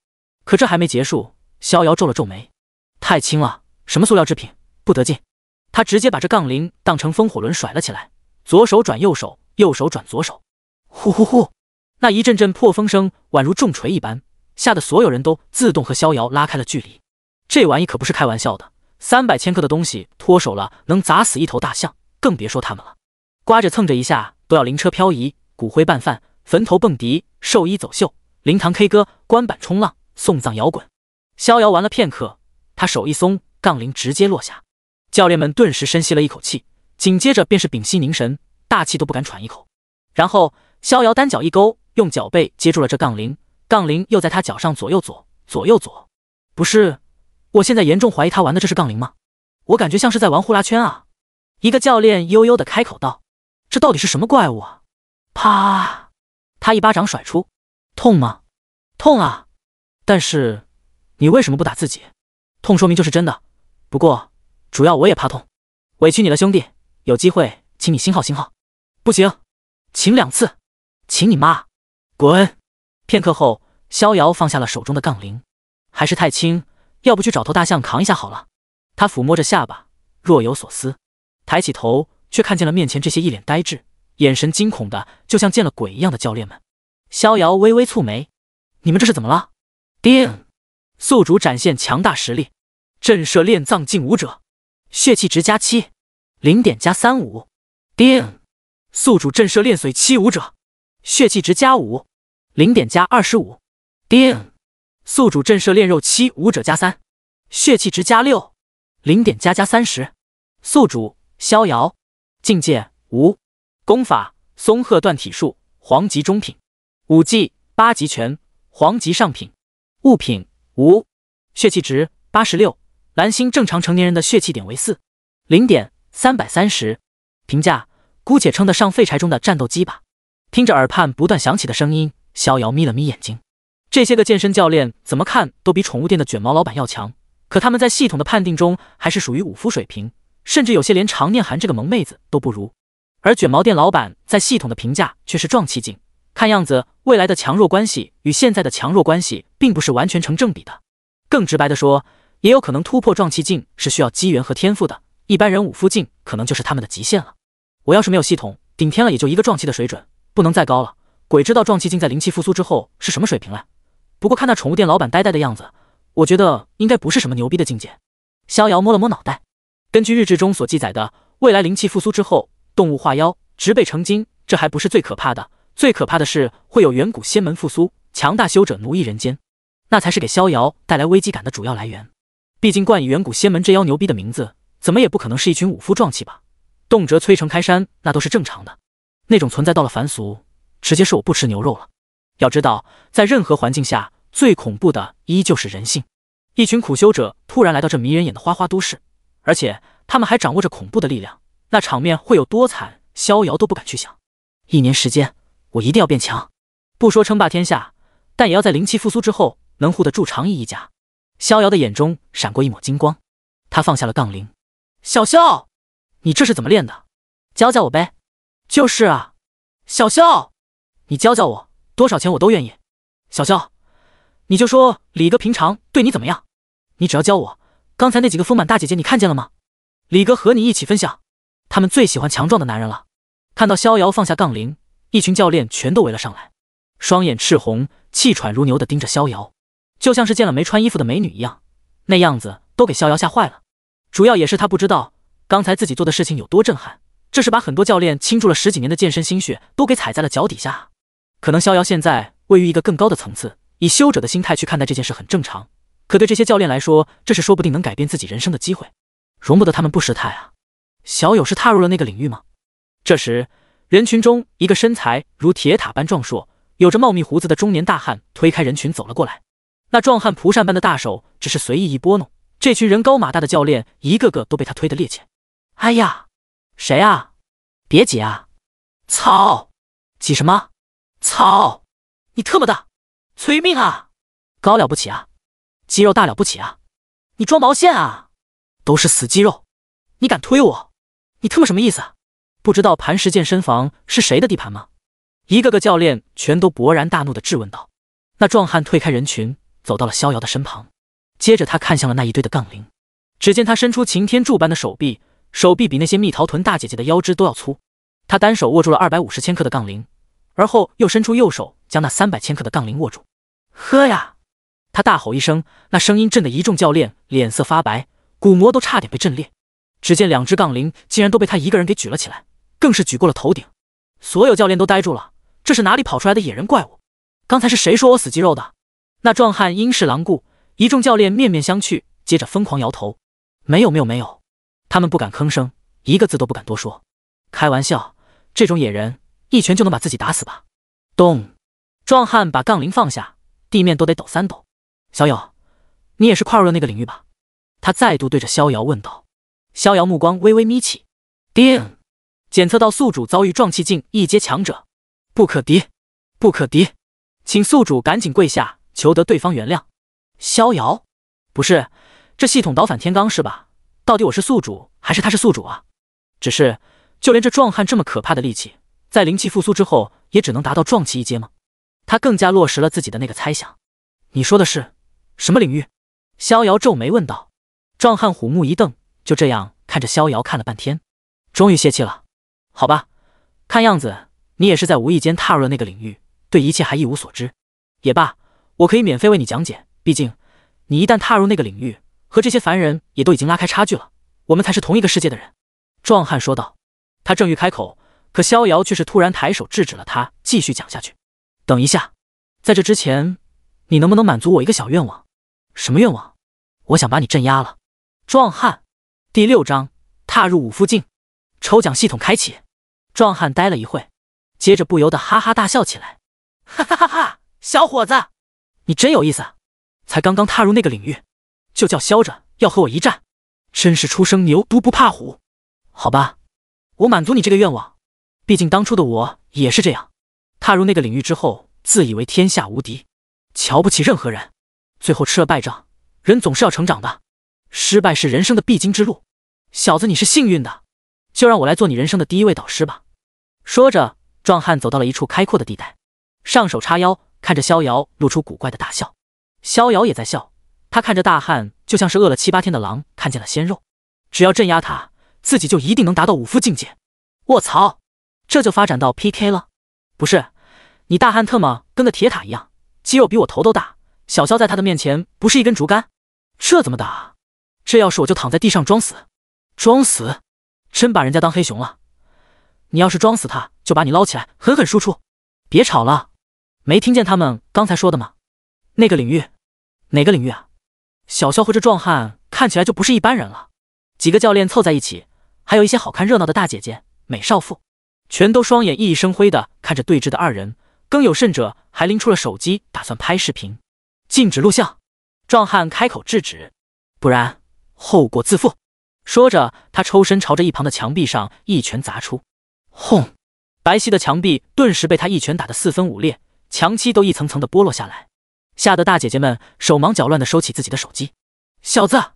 可这还没结束，逍遥皱了皱眉，太轻了，什么塑料制品不得劲。他直接把这杠铃当成风火轮甩了起来，左手转右手，右手转左手，呼呼呼，那一阵阵破风声宛如重锤一般。吓得所有人都自动和逍遥拉开了距离，这玩意可不是开玩笑的，三百千克的东西脱手了，能砸死一头大象，更别说他们了。刮着蹭着一下都要灵车漂移，骨灰拌饭，坟头蹦迪，寿衣走秀，灵堂 K 歌，棺板冲浪，送葬摇滚。逍遥玩了片刻，他手一松，杠铃直接落下，教练们顿时深吸了一口气，紧接着便是屏息凝神，大气都不敢喘一口。然后逍遥单脚一勾，用脚背接住了这杠铃。杠铃又在他脚上左右左左右左，不是？我现在严重怀疑他玩的这是杠铃吗？我感觉像是在玩呼啦圈啊！一个教练悠悠的开口道：“这到底是什么怪物啊？”啪！他一巴掌甩出，痛吗？痛啊！但是你为什么不打自己？痛说明就是真的。不过主要我也怕痛，委屈你了兄弟，有机会请你新号新号。不行，请两次，请你妈滚！片刻后，逍遥放下了手中的杠铃，还是太轻，要不去找头大象扛一下好了。他抚摸着下巴，若有所思，抬起头却看见了面前这些一脸呆滞、眼神惊恐的，就像见了鬼一样的教练们。逍遥微微蹙眉：“你们这是怎么了？”定，宿主展现强大实力，震慑炼藏境武者，血气值加七，零点加三五。定，宿主震慑炼髓七武者，血气值加五。零点加二十五，定。宿主震慑炼肉七，武者加三，血气值加六，零点加加三十。宿主逍遥，境界五，功法松鹤断体术，黄级中品。武技八极拳，黄级上品。物品五，血气值八十六。蓝星正常成年人的血气点为四，零点三百三十。评价：姑且称得上废柴中的战斗机吧。听着耳畔不断响起的声音。逍遥眯了眯眼睛，这些个健身教练怎么看都比宠物店的卷毛老板要强，可他们在系统的判定中还是属于武夫水平，甚至有些连常念寒这个萌妹子都不如。而卷毛店老板在系统的评价却是壮气境，看样子未来的强弱关系与现在的强弱关系并不是完全成正比的。更直白的说，也有可能突破壮气境是需要机缘和天赋的，一般人武夫境可能就是他们的极限了。我要是没有系统，顶天了也就一个壮气的水准，不能再高了。鬼知道壮气境在灵气复苏之后是什么水平了，不过看那宠物店老板呆呆的样子，我觉得应该不是什么牛逼的境界。逍遥摸了摸脑袋，根据日志中所记载的，未来灵气复苏之后，动物化妖，植被成精，这还不是最可怕的，最可怕的是会有远古仙门复苏，强大修者奴役人间，那才是给逍遥带来危机感的主要来源。毕竟冠以远古仙门这妖牛逼的名字，怎么也不可能是一群武夫壮气吧，动辄摧城开山那都是正常的，那种存在到了凡俗。直接是我不吃牛肉了。要知道，在任何环境下，最恐怖的依旧是人性。一群苦修者突然来到这迷人眼的花花都市，而且他们还掌握着恐怖的力量，那场面会有多惨？逍遥都不敢去想。一年时间，我一定要变强，不说称霸天下，但也要在灵气复苏之后能护得住长意一家。逍遥的眼中闪过一抹金光，他放下了杠铃：“小肖，你这是怎么练的？教教我呗。”“就是啊，小肖。”你教教我，多少钱我都愿意。小肖，你就说李哥平常对你怎么样？你只要教我。刚才那几个丰满大姐姐，你看见了吗？李哥和你一起分享，他们最喜欢强壮的男人了。看到逍遥放下杠铃，一群教练全都围了上来，双眼赤红、气喘如牛的盯着逍遥，就像是见了没穿衣服的美女一样，那样子都给逍遥吓坏了。主要也是他不知道刚才自己做的事情有多震撼，这是把很多教练倾注了十几年的健身心血都给踩在了脚底下。可能逍遥现在位于一个更高的层次，以修者的心态去看待这件事很正常。可对这些教练来说，这是说不定能改变自己人生的机会，容不得他们不失态啊！小友是踏入了那个领域吗？这时，人群中一个身材如铁塔般壮硕、有着茂密胡子的中年大汉推开人群走了过来。那壮汉蒲扇般的大手只是随意一拨弄，这群人高马大的教练一个个都被他推得趔趄。哎呀，谁啊？别挤啊！操，挤什么？操！你特么的，催命啊！高了不起啊！肌肉大了不起啊！你装毛线啊！都是死肌肉！你敢推我？你特么什么意思？不知道磐石健身房是谁的地盘吗？一个个教练全都勃然大怒的质问道。那壮汉退开人群，走到了逍遥的身旁，接着他看向了那一堆的杠铃，只见他伸出擎天柱般的手臂，手臂比那些蜜桃臀大姐姐的腰肢都要粗，他单手握住了二百五十千克的杠铃。而后又伸出右手，将那三百千克的杠铃握住。喝呀！他大吼一声，那声音震得一众教练脸色发白，鼓膜都差点被震裂。只见两只杠铃竟然都被他一个人给举了起来，更是举过了头顶。所有教练都呆住了，这是哪里跑出来的野人怪物？刚才是谁说我死肌肉的？那壮汉因势狼顾，一众教练面面相觑，接着疯狂摇头，没有，没有，没有。他们不敢吭声，一个字都不敢多说。开玩笑，这种野人。一拳就能把自己打死吧？咚！壮汉把杠铃放下，地面都得抖三抖。小友，你也是跨入了那个领域吧？他再度对着逍遥问道。逍遥目光微微眯起。叮，检测到宿主遭遇撞气境一阶强者，不可敌，不可敌，请宿主赶紧跪下，求得对方原谅。逍遥，不是，这系统倒反天罡是吧？到底我是宿主还是他是宿主啊？只是，就连这壮汉这么可怕的力气。在灵气复苏之后，也只能达到壮气一阶吗？他更加落实了自己的那个猜想。你说的是什么领域？逍遥皱眉问道。壮汉虎目一瞪，就这样看着逍遥看了半天，终于泄气了。好吧，看样子你也是在无意间踏入了那个领域，对一切还一无所知。也罢，我可以免费为你讲解。毕竟你一旦踏入那个领域，和这些凡人也都已经拉开差距了。我们才是同一个世界的人。壮汉说道。他正欲开口。可逍遥却是突然抬手制止了他继续讲下去。等一下，在这之前，你能不能满足我一个小愿望？什么愿望？我想把你镇压了。壮汉第六章踏入五夫境，抽奖系统开启。壮汉呆了一会，接着不由得哈哈大笑起来。哈哈哈哈！小伙子，你真有意思，才刚刚踏入那个领域，就叫嚣着要和我一战，真是初生牛犊不怕虎。好吧，我满足你这个愿望。毕竟当初的我也是这样，踏入那个领域之后，自以为天下无敌，瞧不起任何人，最后吃了败仗。人总是要成长的，失败是人生的必经之路。小子，你是幸运的，就让我来做你人生的第一位导师吧。说着，壮汉走到了一处开阔的地带，上手叉腰，看着逍遥，露出古怪的大笑。逍遥也在笑，他看着大汉，就像是饿了七八天的狼看见了鲜肉，只要镇压他，自己就一定能达到武夫境界。我操！这就发展到 P K 了，不是？你大汉特么跟个铁塔一样，肌肉比我头都大。小肖在他的面前不是一根竹竿，这怎么打？这要是我就躺在地上装死，装死，真把人家当黑熊了。你要是装死，他就把你捞起来狠狠输出。别吵了，没听见他们刚才说的吗？那个领域，哪个领域啊？小肖和这壮汉看起来就不是一般人了。几个教练凑在一起，还有一些好看热闹的大姐姐、美少妇。全都双眼熠熠生辉的看着对峙的二人，更有甚者还拎出了手机打算拍视频。禁止录像！壮汉开口制止，不然后果自负。说着，他抽身朝着一旁的墙壁上一拳砸出，轰！白皙的墙壁顿时被他一拳打得四分五裂，墙漆都一层层的剥落下来，吓得大姐姐们手忙脚乱的收起自己的手机。小子，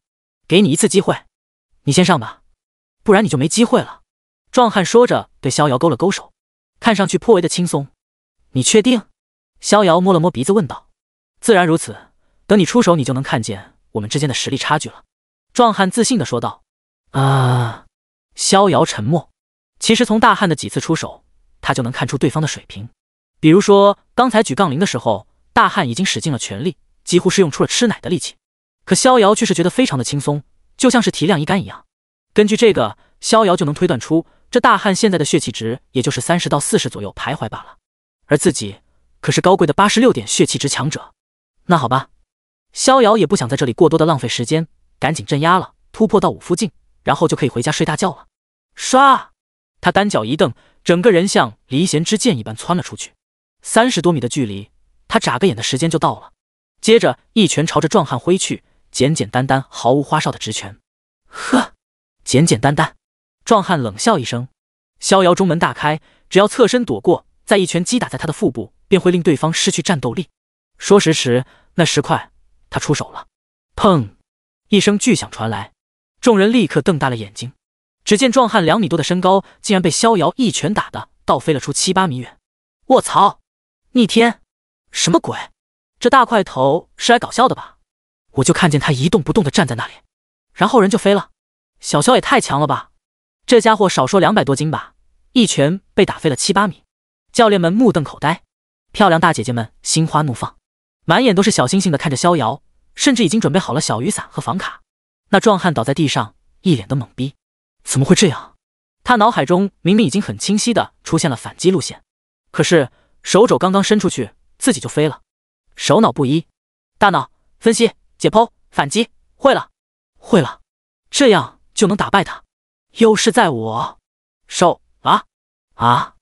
给你一次机会，你先上吧，不然你就没机会了。壮汉说着，对逍遥勾了勾手，看上去颇为的轻松。你确定？逍遥摸了摸鼻子问道。自然如此，等你出手，你就能看见我们之间的实力差距了。壮汉自信的说道。啊！逍遥沉默。其实从大汉的几次出手，他就能看出对方的水平。比如说刚才举杠铃的时候，大汉已经使尽了全力，几乎是用出了吃奶的力气。可逍遥却是觉得非常的轻松，就像是提晾衣杆一样。根据这个，逍遥就能推断出。这大汉现在的血气值也就是三十到四十左右徘徊罢了，而自己可是高贵的八十六点血气值强者。那好吧，逍遥也不想在这里过多的浪费时间，赶紧镇压了，突破到五夫境，然后就可以回家睡大觉了。唰，他单脚一蹬，整个人像离弦之箭一般窜了出去，三十多米的距离，他眨个眼的时间就到了。接着一拳朝着壮汉挥去，简简单单，毫无花哨的直拳。呵，简简单单。壮汉冷笑一声，逍遥中门大开，只要侧身躲过，再一拳击打在他的腹部，便会令对方失去战斗力。说时迟，那时快，他出手了，砰一声巨响传来，众人立刻瞪大了眼睛。只见壮汉两米多的身高，竟然被逍遥一拳打的倒飞了出七八米远。卧槽！逆天！什么鬼？这大块头是来搞笑的吧？我就看见他一动不动的站在那里，然后人就飞了。小肖也太强了吧！这家伙少说两百多斤吧，一拳被打飞了七八米，教练们目瞪口呆，漂亮大姐姐们心花怒放，满眼都是小星星的看着逍遥，甚至已经准备好了小雨伞和房卡。那壮汉倒在地上，一脸的懵逼，怎么会这样？他脑海中明明已经很清晰的出现了反击路线，可是手肘刚刚伸出去，自己就飞了，手脑不一，大脑分析解剖反击会了会了，这样就能打败他。优势在我，受啊啊！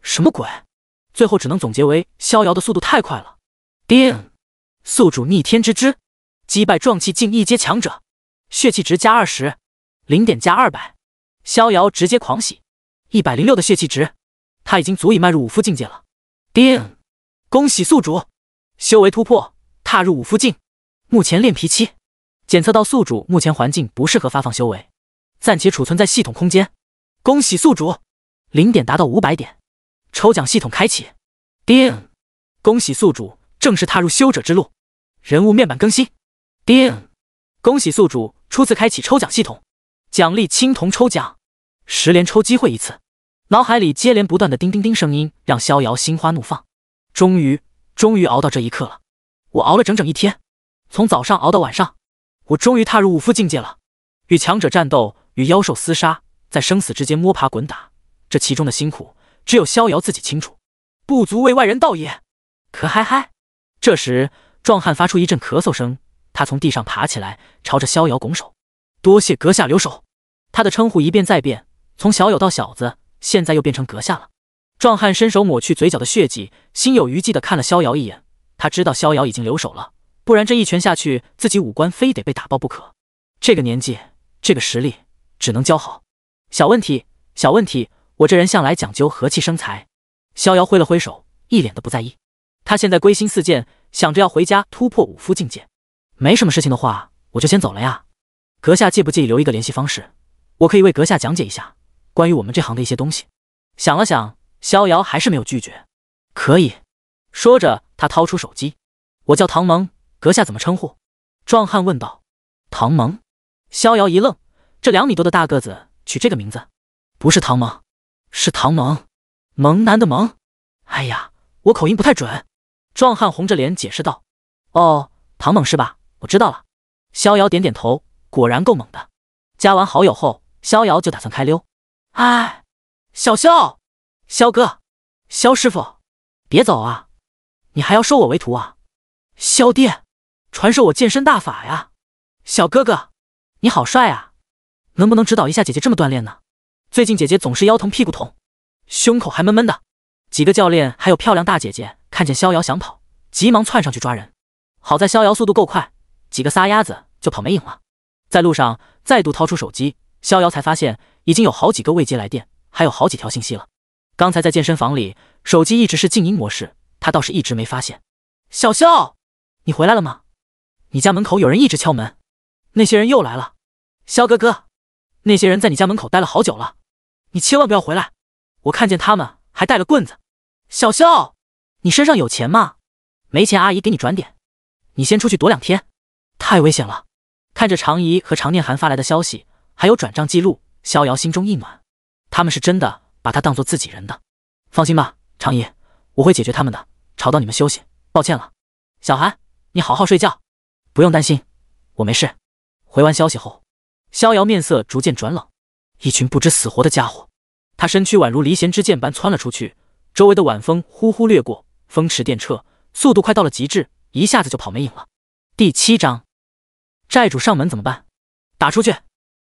什么鬼？最后只能总结为逍遥的速度太快了。定，宿主逆天之姿，击败壮气境一阶强者，血气值加二十，零点加二百。逍遥直接狂喜，一百零六的血气值，他已经足以迈入五夫境界了。定，恭喜宿主，修为突破，踏入五夫境。目前练皮期，检测到宿主目前环境不适合发放修为。暂且储存在系统空间。恭喜宿主，零点达到五百点，抽奖系统开启。叮，恭喜宿主正式踏入修者之路。人物面板更新。叮，恭喜宿主初次开启抽奖系统，奖励青铜抽奖，十连抽机会一次。脑海里接连不断的叮叮叮声音，让逍遥心花怒放。终于，终于熬到这一刻了！我熬了整整一天，从早上熬到晚上，我终于踏入武夫境界了。与强者战斗，与妖兽厮杀，在生死之间摸爬滚打，这其中的辛苦，只有逍遥自己清楚，不足为外人道也。可嗨嗨！这时，壮汉发出一阵咳嗽声，他从地上爬起来，朝着逍遥拱手：“多谢阁下留手。”他的称呼一变再变，从小友到小子，现在又变成阁下了。壮汉伸手抹去嘴角的血迹，心有余悸地看了逍遥一眼。他知道逍遥已经留手了，不然这一拳下去，自己五官非得被打爆不可。这个年纪。这个实力只能交好，小问题，小问题。我这人向来讲究和气生财。逍遥挥了挥手，一脸的不在意。他现在归心似箭，想着要回家突破武夫境界。没什么事情的话，我就先走了呀。阁下介不介意留一个联系方式？我可以为阁下讲解一下关于我们这行的一些东西。想了想，逍遥还是没有拒绝。可以。说着，他掏出手机。我叫唐蒙，阁下怎么称呼？壮汉问道。唐蒙。逍遥一愣，这两米多的大个子取这个名字，不是唐萌，是唐萌，萌男的萌。哎呀，我口音不太准。壮汉红着脸解释道：“哦，唐猛是吧？我知道了。”逍遥点点头，果然够猛的。加完好友后，逍遥就打算开溜。哎，小肖，肖哥，肖师傅，别走啊！你还要收我为徒啊？肖爹，传授我健身大法呀！小哥哥。你好帅啊，能不能指导一下姐姐这么锻炼呢？最近姐姐总是腰疼、屁股痛，胸口还闷闷的。几个教练还有漂亮大姐姐看见逍遥想跑，急忙窜上去抓人。好在逍遥速度够快，几个撒丫子就跑没影了。在路上再度掏出手机，逍遥才发现已经有好几个未接来电，还有好几条信息了。刚才在健身房里，手机一直是静音模式，他倒是一直没发现。小肖，你回来了吗？你家门口有人一直敲门。那些人又来了，肖哥哥，那些人在你家门口待了好久了，你千万不要回来。我看见他们还带了棍子。小肖，你身上有钱吗？没钱，阿姨给你转点。你先出去躲两天，太危险了。看着常姨和常念涵发来的消息，还有转账记录，逍遥心中一暖，他们是真的把他当做自己人的。放心吧，常姨，我会解决他们的。吵到你们休息，抱歉了。小韩，你好好睡觉，不用担心，我没事。回完消息后，逍遥面色逐渐转冷。一群不知死活的家伙，他身躯宛如离弦之箭般窜了出去，周围的晚风呼呼掠过，风驰电掣，速度快到了极致，一下子就跑没影了。第七章，债主上门怎么办？打出去！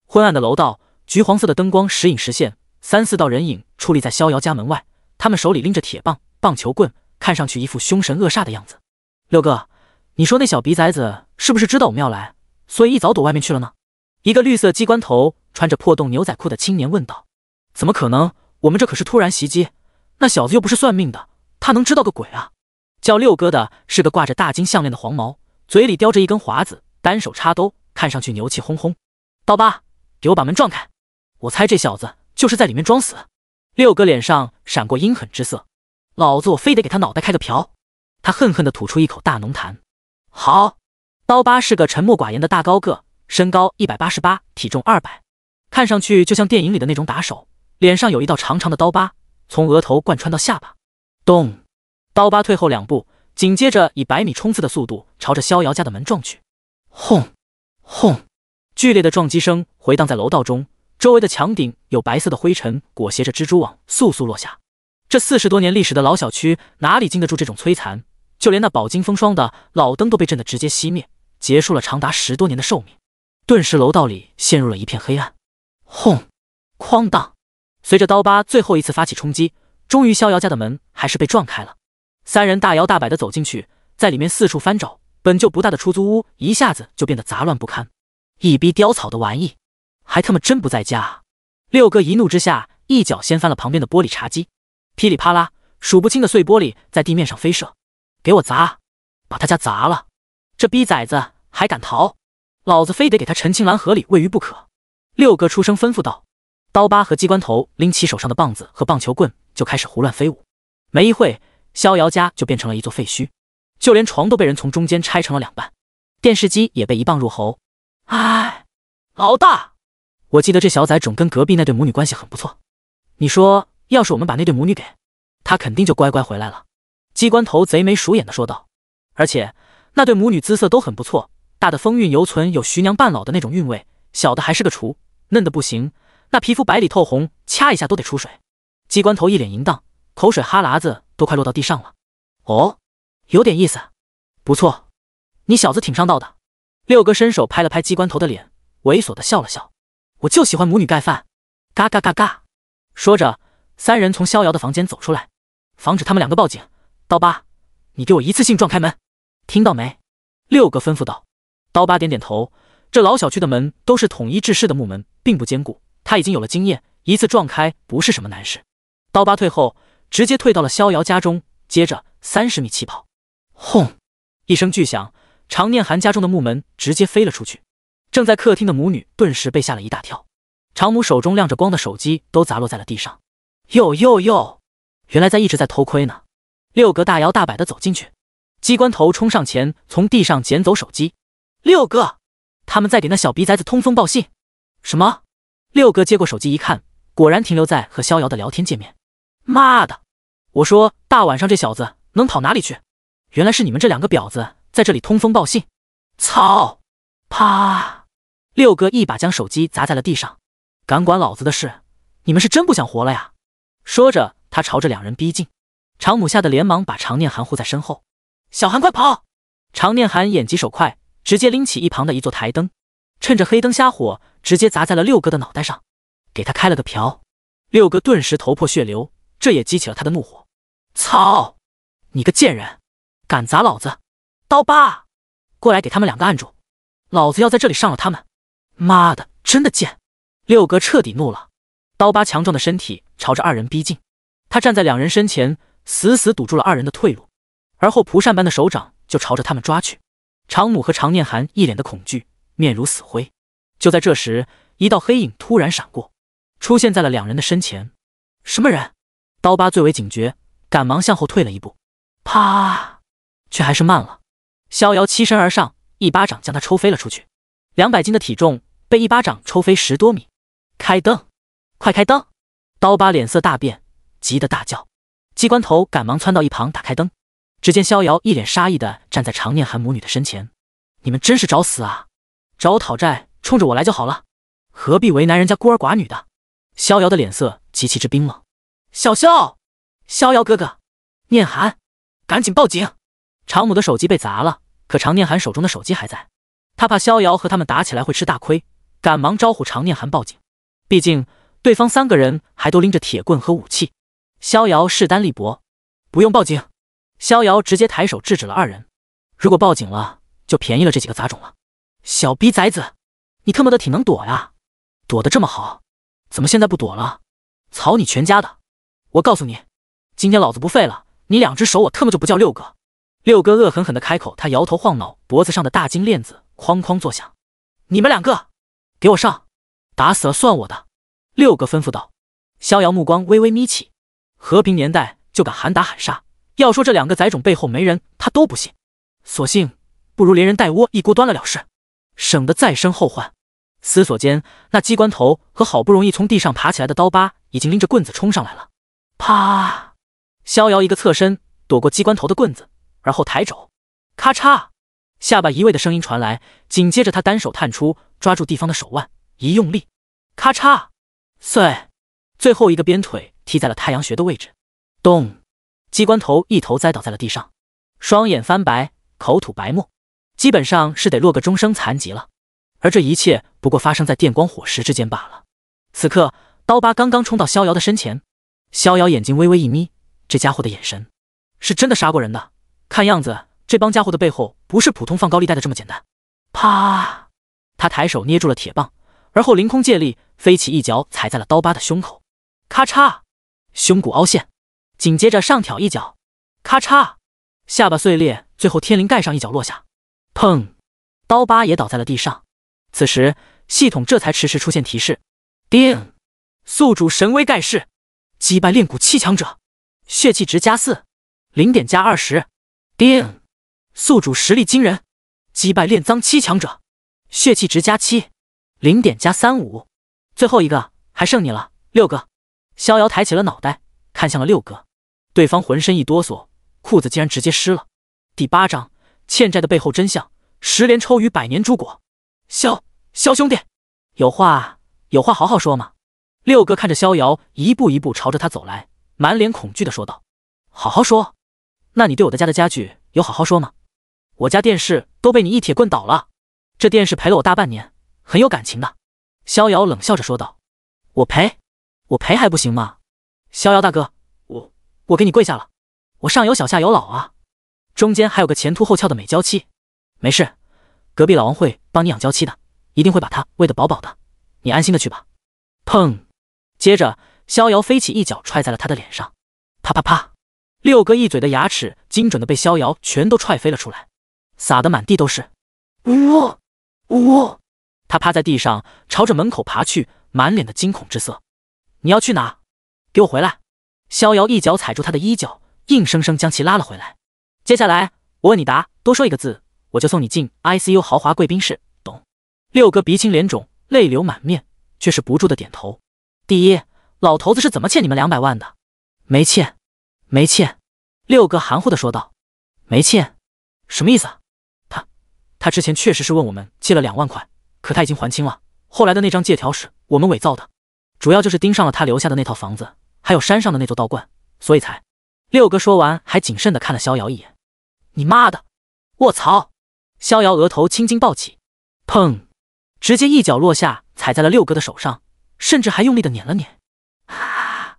昏暗的楼道，橘黄色的灯光时隐时现，三四道人影矗立在逍遥家门外，他们手里拎着铁棒、棒球棍，看上去一副凶神恶煞的样子。六哥，你说那小鼻崽子是不是知道我们要来？所以一早躲外面去了呢。一个绿色机关头、穿着破洞牛仔裤的青年问道：“怎么可能？我们这可是突然袭击，那小子又不是算命的，他能知道个鬼啊？”叫六哥的是个挂着大金项链的黄毛，嘴里叼着一根华子，单手插兜，看上去牛气哄哄。刀疤，给我把门撞开！我猜这小子就是在里面装死。六哥脸上闪过阴狠之色，老子我非得给他脑袋开个瓢！他恨恨地吐出一口大浓痰。好。刀疤是个沉默寡言的大高个，身高一百八十八，体重二百，看上去就像电影里的那种打手，脸上有一道长长的刀疤，从额头贯穿到下巴。咚！刀疤退后两步，紧接着以百米冲刺的速度朝着逍遥家的门撞去。轰！轰！剧烈的撞击声回荡在楼道中，周围的墙顶有白色的灰尘裹挟着蜘蛛网簌簌落下。这四十多年历史的老小区哪里经得住这种摧残？就连那饱经风霜的老灯都被震得直接熄灭。结束了长达十多年的寿命，顿时楼道里陷入了一片黑暗。轰，哐当！随着刀疤最后一次发起冲击，终于逍遥家的门还是被撞开了。三人大摇大摆地走进去，在里面四处翻找。本就不大的出租屋一下子就变得杂乱不堪。一逼叼草的玩意，还他妈真不在家！六哥一怒之下，一脚掀翻了旁边的玻璃茶几，噼里啪啦，数不清的碎玻璃在地面上飞射。给我砸，把他家砸了！这逼崽子还敢逃，老子非得给他陈青兰河里喂鱼不可！六哥出声吩咐道。刀疤和机关头拎起手上的棒子和棒球棍，就开始胡乱飞舞。没一会，逍遥家就变成了一座废墟，就连床都被人从中间拆成了两半，电视机也被一棒入喉。哎，老大，我记得这小崽种跟隔壁那对母女关系很不错，你说要是我们把那对母女给，他肯定就乖乖回来了。机关头贼眉鼠眼的说道，而且。那对母女姿色都很不错，大的风韵犹存，有徐娘半老的那种韵味；小的还是个雏，嫩的不行。那皮肤白里透红，掐一下都得出水。机关头一脸淫荡，口水哈喇子都快落到地上了。哦，有点意思，不错，你小子挺上道的。六哥伸手拍了拍机关头的脸，猥琐的笑了笑。我就喜欢母女盖饭。嘎嘎嘎嘎！说着，三人从逍遥的房间走出来，防止他们两个报警。刀疤，你给我一次性撞开门。听到没？六哥吩咐道。刀疤点点头。这老小区的门都是统一制式的木门，并不坚固。他已经有了经验，一次撞开不是什么难事。刀疤退后，直接退到了逍遥家中，接着三十米起跑，轰！一声巨响，常念寒家中的木门直接飞了出去。正在客厅的母女顿时被吓了一大跳，常母手中亮着光的手机都砸落在了地上。哟哟哟！原来在一直在偷窥呢。六哥大摇大摆的走进去。机关头冲上前，从地上捡走手机。六哥，他们在给那小逼崽子通风报信。什么？六哥接过手机一看，果然停留在和逍遥的聊天界面。妈的！我说大晚上这小子能跑哪里去？原来是你们这两个婊子在这里通风报信。操！啪！六哥一把将手机砸在了地上。敢管老子的事，你们是真不想活了呀！说着，他朝着两人逼近。常母吓得连忙把常念含糊在身后。小韩，快跑！常念寒眼疾手快，直接拎起一旁的一座台灯，趁着黑灯瞎火，直接砸在了六哥的脑袋上，给他开了个瓢。六哥顿时头破血流，这也激起了他的怒火。操！你个贱人，敢砸老子！刀疤，过来给他们两个按住，老子要在这里上了他们。妈的，真的贱！六哥彻底怒了。刀疤强壮的身体朝着二人逼近，他站在两人身前，死死堵住了二人的退路。而后，蒲扇般的手掌就朝着他们抓去。常母和常念寒一脸的恐惧，面如死灰。就在这时，一道黑影突然闪过，出现在了两人的身前。什么人？刀疤最为警觉，赶忙向后退了一步。啪！却还是慢了。逍遥欺身而上，一巴掌将他抽飞了出去。两百斤的体重被一巴掌抽飞十多米。开灯！快开灯！刀疤脸色大变，急得大叫。机关头赶忙窜到一旁打开灯。只见逍遥一脸杀意的站在常念寒母女的身前，你们真是找死啊！找我讨债，冲着我来就好了，何必为难人家孤儿寡女的？逍遥的脸色极其之冰冷。小肖，逍遥哥哥，念寒，赶紧报警！常母的手机被砸了，可常念寒手中的手机还在。他怕逍遥和他们打起来会吃大亏，赶忙招呼常念寒报警。毕竟对方三个人还都拎着铁棍和武器，逍遥势单力薄，不用报警。逍遥直接抬手制止了二人，如果报警了，就便宜了这几个杂种了。小逼崽子，你特么的挺能躲呀，躲得这么好，怎么现在不躲了？草你全家的！我告诉你，今天老子不废了你两只手，我特么就不叫六哥。六哥恶狠狠地开口，他摇头晃脑，脖子上的大金链子哐哐作响。你们两个，给我上，打死了算我的。六哥吩咐道。逍遥目光微微眯起，和平年代就敢喊打喊杀。要说这两个崽种背后没人，他都不信。索性不如连人带窝一锅端了了事，省得再生后患。思索间，那机关头和好不容易从地上爬起来的刀疤已经拎着棍子冲上来了。啪！逍遥一个侧身躲过机关头的棍子，而后抬肘，咔嚓，下巴移位的声音传来。紧接着他单手探出，抓住对方的手腕，一用力，咔嚓碎。最后一个鞭腿踢在了太阳穴的位置，咚。机关头一头栽倒在了地上，双眼翻白，口吐白沫，基本上是得落个终生残疾了。而这一切不过发生在电光火石之间罢了。此刻，刀疤刚刚冲到逍遥的身前，逍遥眼睛微微一眯，这家伙的眼神是真的杀过人的。看样子，这帮家伙的背后不是普通放高利贷的这么简单。啪！他抬手捏住了铁棒，而后凌空借力，飞起一脚踩在了刀疤的胸口，咔嚓，胸骨凹陷。紧接着上挑一脚，咔嚓，下巴碎裂。最后天灵盖上一脚落下，砰，刀疤也倒在了地上。此时系统这才迟迟出现提示：定，宿主神威盖世，击败炼骨七强者，血气值加四，零点加二十。定，宿主实力惊人，击败炼脏七强者，血气值加七，零点加三五。最后一个还剩你了，六哥。逍遥抬起了脑袋，看向了六哥。对方浑身一哆嗦，裤子竟然直接湿了。第八章：欠债的背后真相。十连抽与百年珠果。萧萧兄弟，有话有话好好说嘛。六哥看着逍遥一步一步朝着他走来，满脸恐惧的说道：“好好说，那你对我的家的家具有好好说吗？我家电视都被你一铁棍倒了，这电视陪了我大半年，很有感情的。”逍遥冷笑着说道：“我赔，我赔还不行吗？”逍遥大哥。我给你跪下了，我上有小下有老啊，中间还有个前凸后翘的美娇妻。没事，隔壁老王会帮你养娇妻的，一定会把她喂得饱饱的。你安心的去吧。砰！接着，逍遥飞起一脚踹在了他的脸上，啪啪啪，六哥一嘴的牙齿精准的被逍遥全都踹飞了出来，撒的满地都是。呜呜！他趴在地上，朝着门口爬去，满脸的惊恐之色。你要去哪？给我回来！逍遥一脚踩住他的衣角，硬生生将其拉了回来。接下来我问你答，多说一个字，我就送你进 I C U 豪华贵宾室。懂？六哥鼻青脸肿，泪流满面，却是不住的点头。第一，老头子是怎么欠你们两百万的？没欠，没欠。六哥含糊的说道。没欠，什么意思？他，他之前确实是问我们借了两万块，可他已经还清了。后来的那张借条是我们伪造的，主要就是盯上了他留下的那套房子。还有山上的那座道观，所以才六哥说完，还谨慎的看了逍遥一眼。你妈的，卧槽！逍遥额头青筋暴起，砰，直接一脚落下，踩在了六哥的手上，甚至还用力的碾了碾。啊！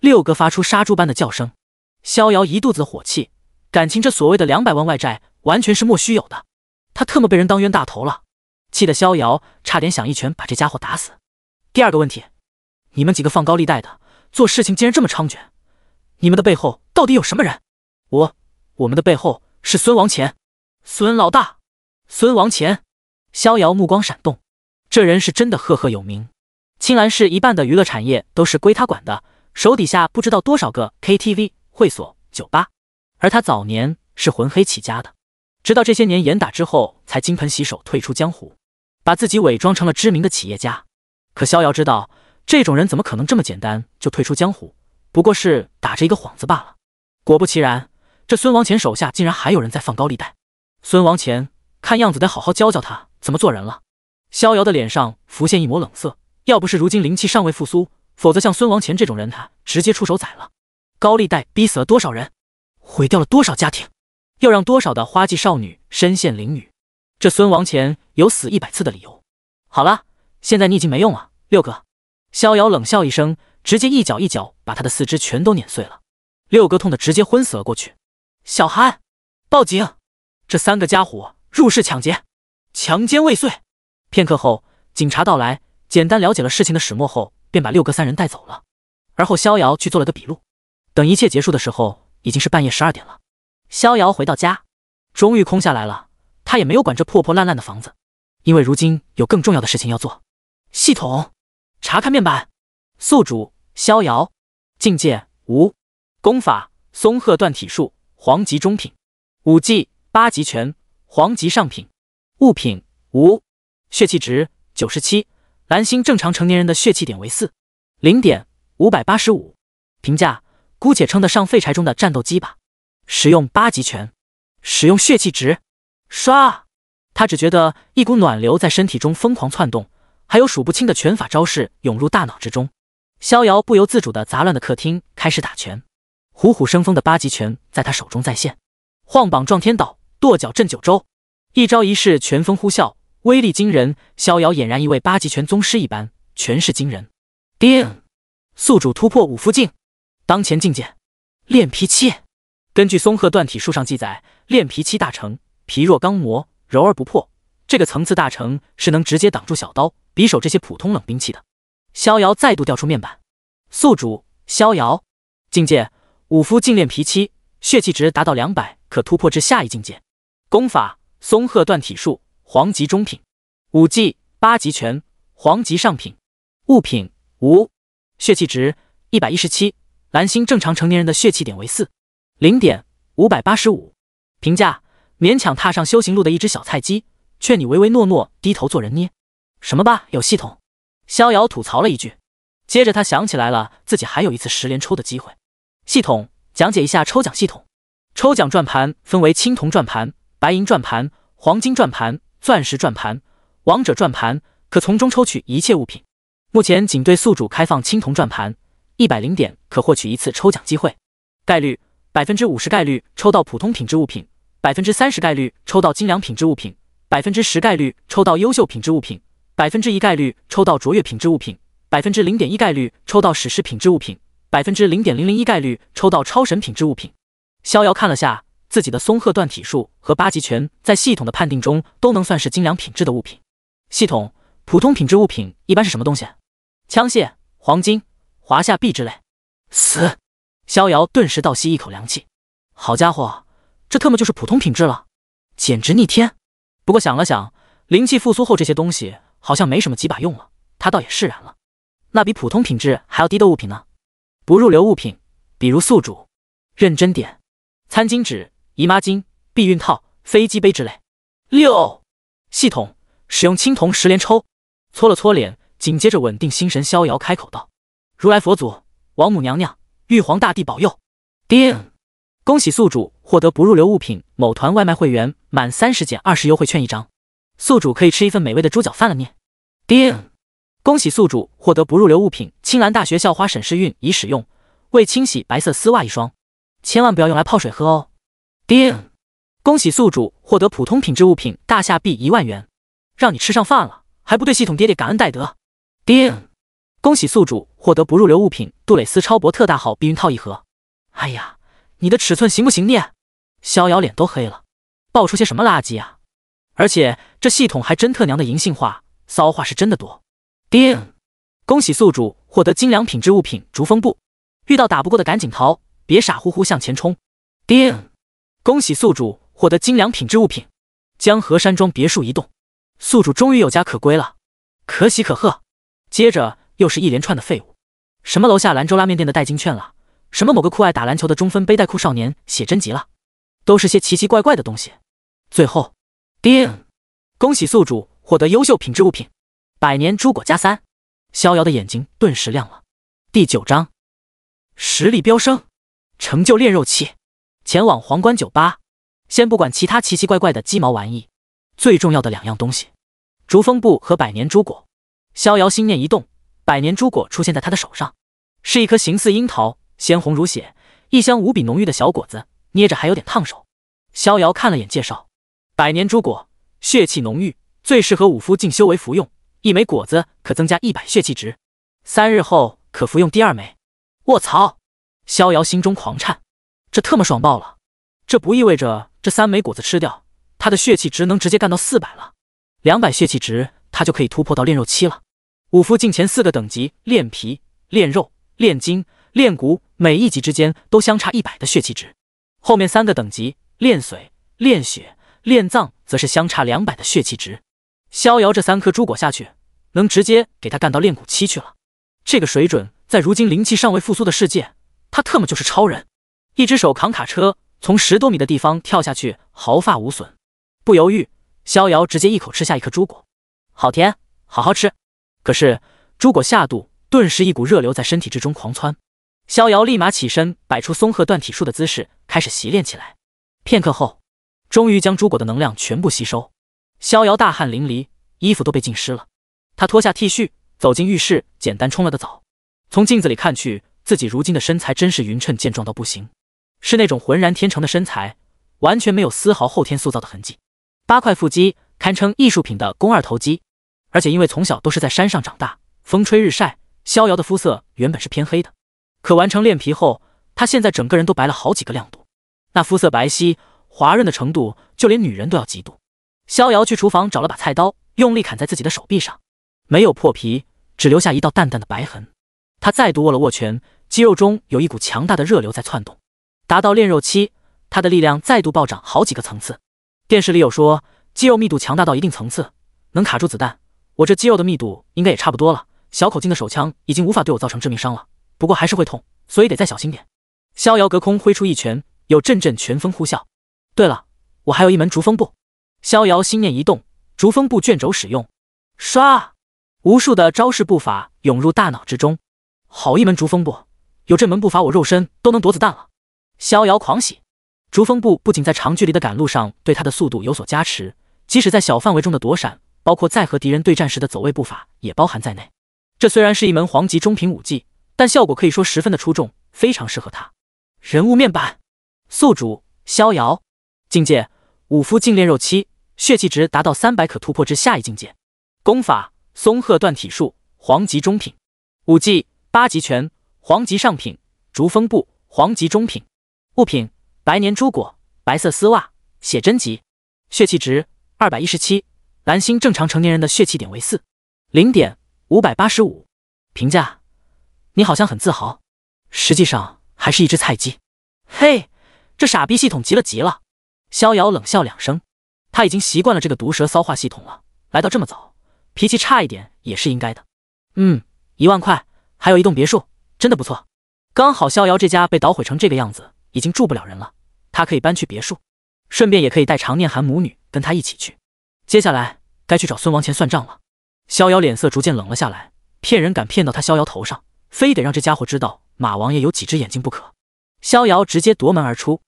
六哥发出杀猪般的叫声。逍遥一肚子火气，感情这所谓的两百万外债完全是莫须有的，他特么被人当冤大头了，气得逍遥差点想一拳把这家伙打死。第二个问题，你们几个放高利贷的？做事情竟然这么猖獗，你们的背后到底有什么人？我，我们的背后是孙王乾，孙老大，孙王乾。逍遥目光闪动，这人是真的赫赫有名，青兰市一半的娱乐产业都是归他管的，手底下不知道多少个 KTV、会所、酒吧。而他早年是混黑起家的，直到这些年严打之后，才金盆洗手退出江湖，把自己伪装成了知名的企业家。可逍遥知道。这种人怎么可能这么简单就退出江湖？不过是打着一个幌子罢了。果不其然，这孙王乾手下竟然还有人在放高利贷。孙王乾，看样子得好好教教他怎么做人了。逍遥的脸上浮现一抹冷色，要不是如今灵气尚未复苏，否则像孙王乾这种人，他直接出手宰了。高利贷逼死了多少人，毁掉了多少家庭，又让多少的花季少女身陷囹圄。这孙王乾有死一百次的理由。好了，现在你已经没用了，六哥。逍遥冷笑一声，直接一脚一脚把他的四肢全都碾碎了。六哥痛得直接昏死了过去。小韩，报警！这三个家伙入室抢劫、强奸未遂。片刻后，警察到来，简单了解了事情的始末后，便把六哥三人带走了。而后，逍遥去做了个笔录。等一切结束的时候，已经是半夜十二点了。逍遥回到家，终于空下来了。他也没有管这破破烂烂的房子，因为如今有更重要的事情要做。系统。查看面板，宿主逍遥，境界无，功法松鹤断体术，黄级中品；武技八极拳，黄级上品。物品无，血气值九十七。蓝星正常成年人的血气点为四零点五百八十五。评价：姑且称得上废柴中的战斗机吧。使用八极拳，使用血气值，刷。他只觉得一股暖流在身体中疯狂窜动。还有数不清的拳法招式涌入大脑之中，逍遥不由自主的杂乱的客厅开始打拳，虎虎生风的八极拳在他手中再现，晃膀撞天倒，跺脚震九州，一招一式拳风呼啸，威力惊人。逍遥俨然一位八极拳宗师一般，拳势惊人。定，宿主突破五福境，当前境界练皮七。根据松鹤断体术上记载，练皮七大成，皮若钢磨，柔而不破。这个层次大成是能直接挡住小刀、匕首这些普通冷兵器的。逍遥再度调出面板，宿主逍遥，境界武夫净炼皮七，血气值达到两百可突破至下一境界。功法松鹤断体术，黄级中品；武技八极拳，黄级上品。物品五，血气值一百一十七。蓝星正常成年人的血气点为四零点五百八十五。评价：勉强踏上修行路的一只小菜鸡。劝你唯唯诺诺低头做人捏，什么吧？有系统，逍遥吐槽了一句。接着他想起来了，自己还有一次十连抽的机会。系统讲解一下抽奖系统。抽奖转盘分为青铜转盘、白银转盘、黄金转盘、钻石转盘、王者转盘，可从中抽取一切物品。目前仅对宿主开放青铜转盘，一百零点可获取一次抽奖机会。概率百分之五十概率抽到普通品质物品，百分之三十概率抽到精良品质物品。百分之十概率抽到优秀品质物品，百分之一概率抽到卓越品质物品，百分之零点一概率抽到史诗品质物品，百分之零点零零一概率抽到超神品质物品。逍遥看了下自己的松鹤断体术和八极拳，在系统的判定中都能算是精良品质的物品。系统，普通品质物品一般是什么东西？枪械、黄金、华夏币之类。死！逍遥顿时倒吸一口凉气，好家伙，这特么就是普通品质了，简直逆天！不过想了想，灵气复苏后，这些东西好像没什么几把用了，他倒也释然了。那比普通品质还要低的物品呢？不入流物品，比如宿主，认真点，餐巾纸、姨妈巾、避孕套、飞机杯之类。六，系统，使用青铜十连抽。搓了搓脸，紧接着稳定心神，逍遥开口道：“如来佛祖，王母娘娘，玉皇大帝保佑。”定，恭喜宿主。获得不入流物品，某团外卖会员满三十减二十优惠券一张，宿主可以吃一份美味的猪脚饭了，念。叮，恭喜宿主获得不入流物品，青兰大学校花沈诗韵已使用，为清洗白色丝袜一双，千万不要用来泡水喝哦。叮，恭喜宿主获得普通品质物品，大夏币一万元，让你吃上饭了，还不对系统爹爹感恩戴德？叮，恭喜宿主获得不入流物品，杜蕾斯超薄特大号避孕套一盒。哎呀，你的尺寸行不行念？逍遥脸都黑了，爆出些什么垃圾啊！而且这系统还真特娘的银杏化，骚话是真的多。叮，恭喜宿主获得精良品质物品竹风布，遇到打不过的赶紧逃，别傻乎乎向前冲。叮，恭喜宿主获得精良品质物品江河山庄别墅一栋，宿主终于有家可归了，可喜可贺。接着又是一连串的废物，什么楼下兰州拉面店的代金券了，什么某个酷爱打篮球的中分背带裤少年写真集了。都是些奇奇怪怪的东西。最后，叮！恭喜宿主获得优秀品质物品，百年朱果加三。逍遥的眼睛顿时亮了。第九章，实力飙升，成就炼肉器。前往皇冠酒吧，先不管其他奇奇怪怪的鸡毛玩意，最重要的两样东西：竹风布和百年朱果。逍遥心念一动，百年朱果出现在他的手上，是一颗形似樱桃、鲜红如血、异香无比浓郁的小果子。捏着还有点烫手，逍遥看了眼介绍，百年朱果，血气浓郁，最适合武夫进修为服用。一枚果子可增加一百血气值，三日后可服用第二枚。卧槽！逍遥心中狂颤，这特么爽爆了！这不意味着这三枚果子吃掉，他的血气值能直接干到四百了？两百血气值，他就可以突破到炼肉期了。武夫境前四个等级，炼皮、炼肉、炼筋、炼骨，每一级之间都相差一百的血气值。后面三个等级，炼髓、炼血、炼脏，则是相差两百的血气值。逍遥这三颗朱果下去，能直接给他干到炼骨期去了。这个水准，在如今灵气尚未复苏的世界，他特么就是超人。一只手扛卡车，从十多米的地方跳下去，毫发无损。不犹豫，逍遥直接一口吃下一颗朱果，好甜，好好吃。可是朱果下肚，顿时一股热流在身体之中狂窜。逍遥立马起身，摆出松鹤断体术的姿势，开始习练起来。片刻后，终于将朱果的能量全部吸收。逍遥大汗淋漓，衣服都被浸湿了。他脱下 T 恤，走进浴室，简单冲了个澡。从镜子里看去，自己如今的身材真是匀称健壮到不行，是那种浑然天成的身材，完全没有丝毫后天塑造的痕迹。八块腹肌堪称艺术品的肱二头肌，而且因为从小都是在山上长大，风吹日晒，逍遥的肤色原本是偏黑的。可完成练皮后，他现在整个人都白了好几个亮度，那肤色白皙、滑润的程度，就连女人都要嫉妒。逍遥去厨房找了把菜刀，用力砍在自己的手臂上，没有破皮，只留下一道淡淡的白痕。他再度握了握拳，肌肉中有一股强大的热流在窜动，达到练肉期，他的力量再度暴涨好几个层次。电视里有说，肌肉密度强大到一定层次，能卡住子弹。我这肌肉的密度应该也差不多了，小口径的手枪已经无法对我造成致命伤了。不过还是会痛，所以得再小心点。逍遥隔空挥出一拳，有阵阵拳风呼啸。对了，我还有一门逐风步。逍遥心念一动，逐风步卷轴使用，刷！无数的招式步法涌入大脑之中。好一门逐风步，有这门步法，我肉身都能躲子弹了。逍遥狂喜，逐风步不仅在长距离的赶路上对他的速度有所加持，即使在小范围中的躲闪，包括在和敌人对战时的走位步法也包含在内。这虽然是一门黄级中品武技。但效果可以说十分的出众，非常适合他。人物面板：宿主逍遥，境界五夫净炼肉七，血气值达到三百可突破至下一境界。功法：松鹤断体术，黄级中品；武技：八极拳，黄级上品；逐风步，黄级中品。物品：白年珠果，白色丝袜，写真集。血气值二百一十七。蓝星正常成年人的血气点为四零点五百八十五。评价。你好像很自豪，实际上还是一只菜鸡。嘿，这傻逼系统急了急了。逍遥冷笑两声，他已经习惯了这个毒蛇骚话系统了。来到这么早，脾气差一点也是应该的。嗯，一万块，还有一栋别墅，真的不错。刚好逍遥这家被捣毁成这个样子，已经住不了人了，他可以搬去别墅，顺便也可以带常念寒母女跟他一起去。接下来该去找孙王钱算账了。逍遥脸色逐渐冷了下来，骗人敢骗到他逍遥头上。非得让这家伙知道马王爷有几只眼睛不可。逍遥直接夺门而出，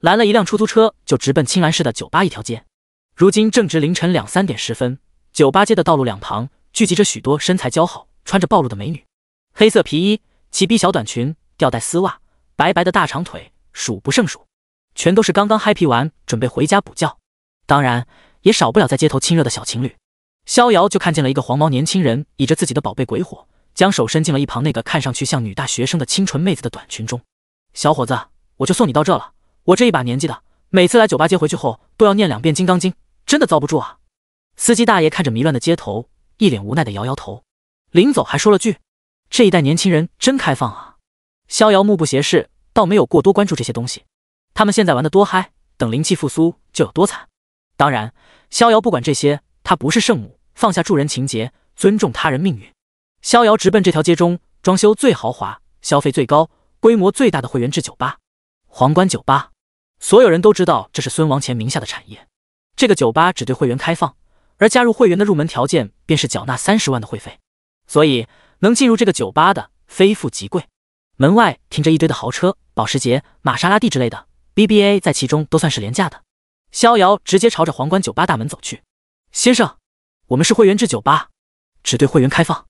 拦了一辆出租车，就直奔青兰市的酒吧一条街。如今正值凌晨两三点十分，酒吧街的道路两旁聚集着许多身材姣好、穿着暴露的美女，黑色皮衣、齐逼小短裙、吊带丝袜、白白的大长腿，数不胜数，全都是刚刚嗨皮完准备回家补觉。当然，也少不了在街头亲热的小情侣。逍遥就看见了一个黄毛年轻人倚着自己的宝贝鬼火。将手伸进了一旁那个看上去像女大学生的清纯妹子的短裙中，小伙子，我就送你到这了。我这一把年纪的，每次来酒吧街回去后都要念两遍金刚经，真的遭不住啊！司机大爷看着迷乱的街头，一脸无奈的摇摇头，临走还说了句：“这一代年轻人真开放啊！”逍遥目不斜视，倒没有过多关注这些东西。他们现在玩的多嗨，等灵气复苏就有多惨。当然，逍遥不管这些，他不是圣母，放下助人情节，尊重他人命运。逍遥直奔这条街中装修最豪华、消费最高、规模最大的会员制酒吧——皇冠酒吧。所有人都知道这是孙王乾名下的产业。这个酒吧只对会员开放，而加入会员的入门条件便是缴纳三十万的会费，所以能进入这个酒吧的非富即贵。门外停着一堆的豪车，保时捷、玛莎拉蒂之类的，BBA 在其中都算是廉价的。逍遥直接朝着皇冠酒吧大门走去。先生，我们是会员制酒吧，只对会员开放。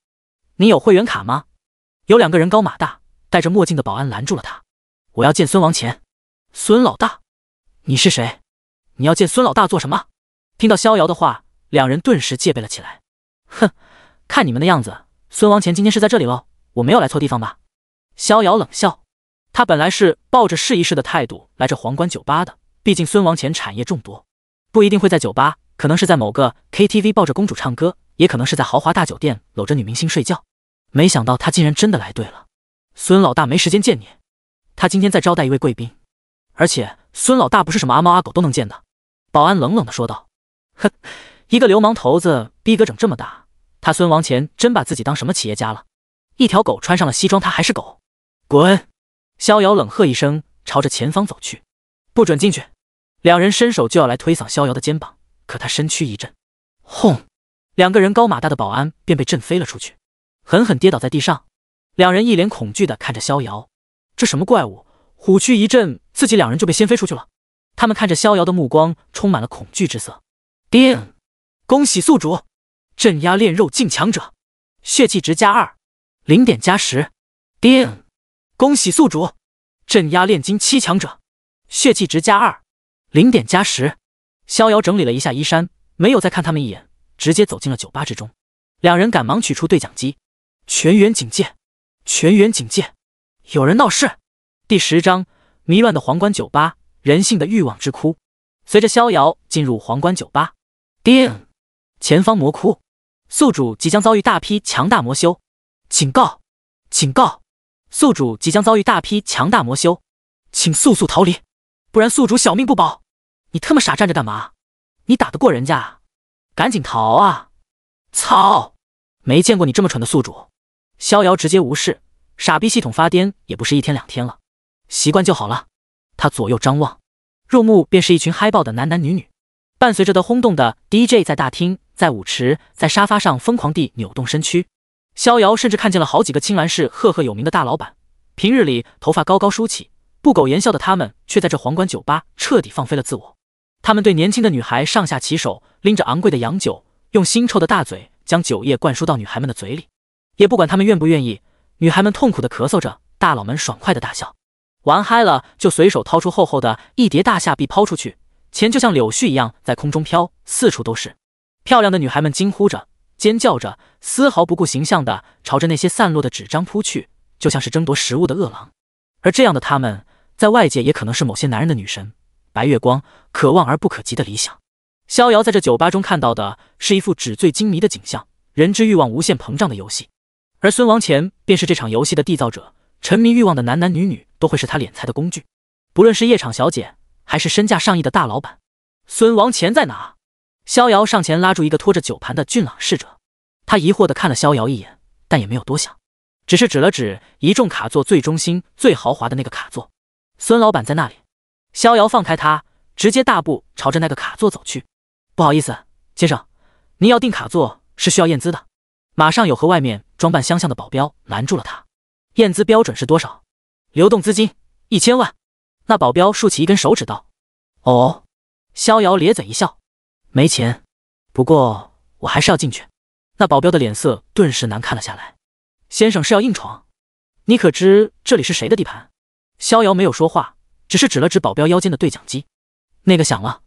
你有会员卡吗？有两个人高马大、戴着墨镜的保安拦住了他。我要见孙王钱。”“孙老大，你是谁？你要见孙老大做什么？听到逍遥的话，两人顿时戒备了起来。哼，看你们的样子，孙王钱今天是在这里喽？我没有来错地方吧？逍遥冷笑。他本来是抱着试一试的态度来这皇冠酒吧的，毕竟孙王钱产业众多，不一定会在酒吧，可能是在某个 KTV 抱着公主唱歌。也可能是在豪华大酒店搂着女明星睡觉，没想到他竟然真的来对了。孙老大没时间见你，他今天在招待一位贵宾，而且孙老大不是什么阿猫阿狗都能见的。保安冷冷地说道：“哼，一个流氓头子逼格整这么大，他孙王乾真把自己当什么企业家了？一条狗穿上了西装，他还是狗？滚！”逍遥冷喝一声，朝着前方走去，不准进去。两人伸手就要来推搡逍遥的肩膀，可他身躯一震，轰！两个人高马大的保安便被震飞了出去，狠狠跌倒在地上。两人一脸恐惧的看着逍遥，这什么怪物？虎躯一震，自己两人就被掀飞出去了。他们看着逍遥的目光充满了恐惧之色。定，恭喜宿主，镇压炼肉境强者，血气值加二，零点加十。定，恭喜宿主，镇压炼金七强者，血气值加二，零点加十。逍遥整理了一下衣衫，没有再看他们一眼。直接走进了酒吧之中，两人赶忙取出对讲机，全员警戒，全员警戒，有人闹事。第十章：迷乱的皇冠酒吧，人性的欲望之窟。随着逍遥进入皇冠酒吧，叮，前方魔窟，宿主即将遭遇大批强大魔修，警告，警告，宿主即将遭遇大批强大魔修，请速速逃离，不然宿主小命不保。你特么傻站着干嘛？你打得过人家？赶紧逃啊！操，没见过你这么蠢的宿主。逍遥直接无视，傻逼系统发癫也不是一天两天了，习惯就好了。他左右张望，入目便是一群嗨爆的男男女女，伴随着的轰动的 DJ 在大厅、在舞池、在沙发上疯狂地扭动身躯。逍遥甚至看见了好几个青兰市赫赫有名的大老板，平日里头发高高梳起、不苟言笑的他们，却在这皇冠酒吧彻底放飞了自我。他们对年轻的女孩上下其手，拎着昂贵的洋酒，用腥臭的大嘴将酒液灌输到女孩们的嘴里，也不管他们愿不愿意。女孩们痛苦的咳嗽着，大佬们爽快的大笑，玩嗨了就随手掏出厚厚的一叠大下币抛出去，钱就像柳絮一样在空中飘，四处都是。漂亮的女孩们惊呼着，尖叫着，丝毫不顾形象的朝着那些散落的纸张扑去，就像是争夺食物的饿狼。而这样的她们，在外界也可能是某些男人的女神。白月光，可望而不可及的理想。逍遥在这酒吧中看到的是一副纸醉金迷的景象，人之欲望无限膨胀的游戏。而孙王乾便是这场游戏的缔造者，沉迷欲望的男男女女都会是他敛财的工具。不论是夜场小姐，还是身价上亿的大老板，孙王乾在哪？逍遥上前拉住一个拖着酒盘的俊朗侍者，他疑惑的看了逍遥一眼，但也没有多想，只是指了指一众卡座最中心、最豪华的那个卡座。孙老板在那里？逍遥放开他，直接大步朝着那个卡座走去。不好意思，先生，您要订卡座是需要验资的。马上有和外面装扮相像的保镖拦住了他。验资标准是多少？流动资金一千万。那保镖竖起一根手指道：“哦。”逍遥咧嘴一笑：“没钱，不过我还是要进去。”那保镖的脸色顿时难看了下来。先生是要硬闯？你可知这里是谁的地盘？逍遥没有说话。只是指了指保镖腰间的对讲机，那个响了。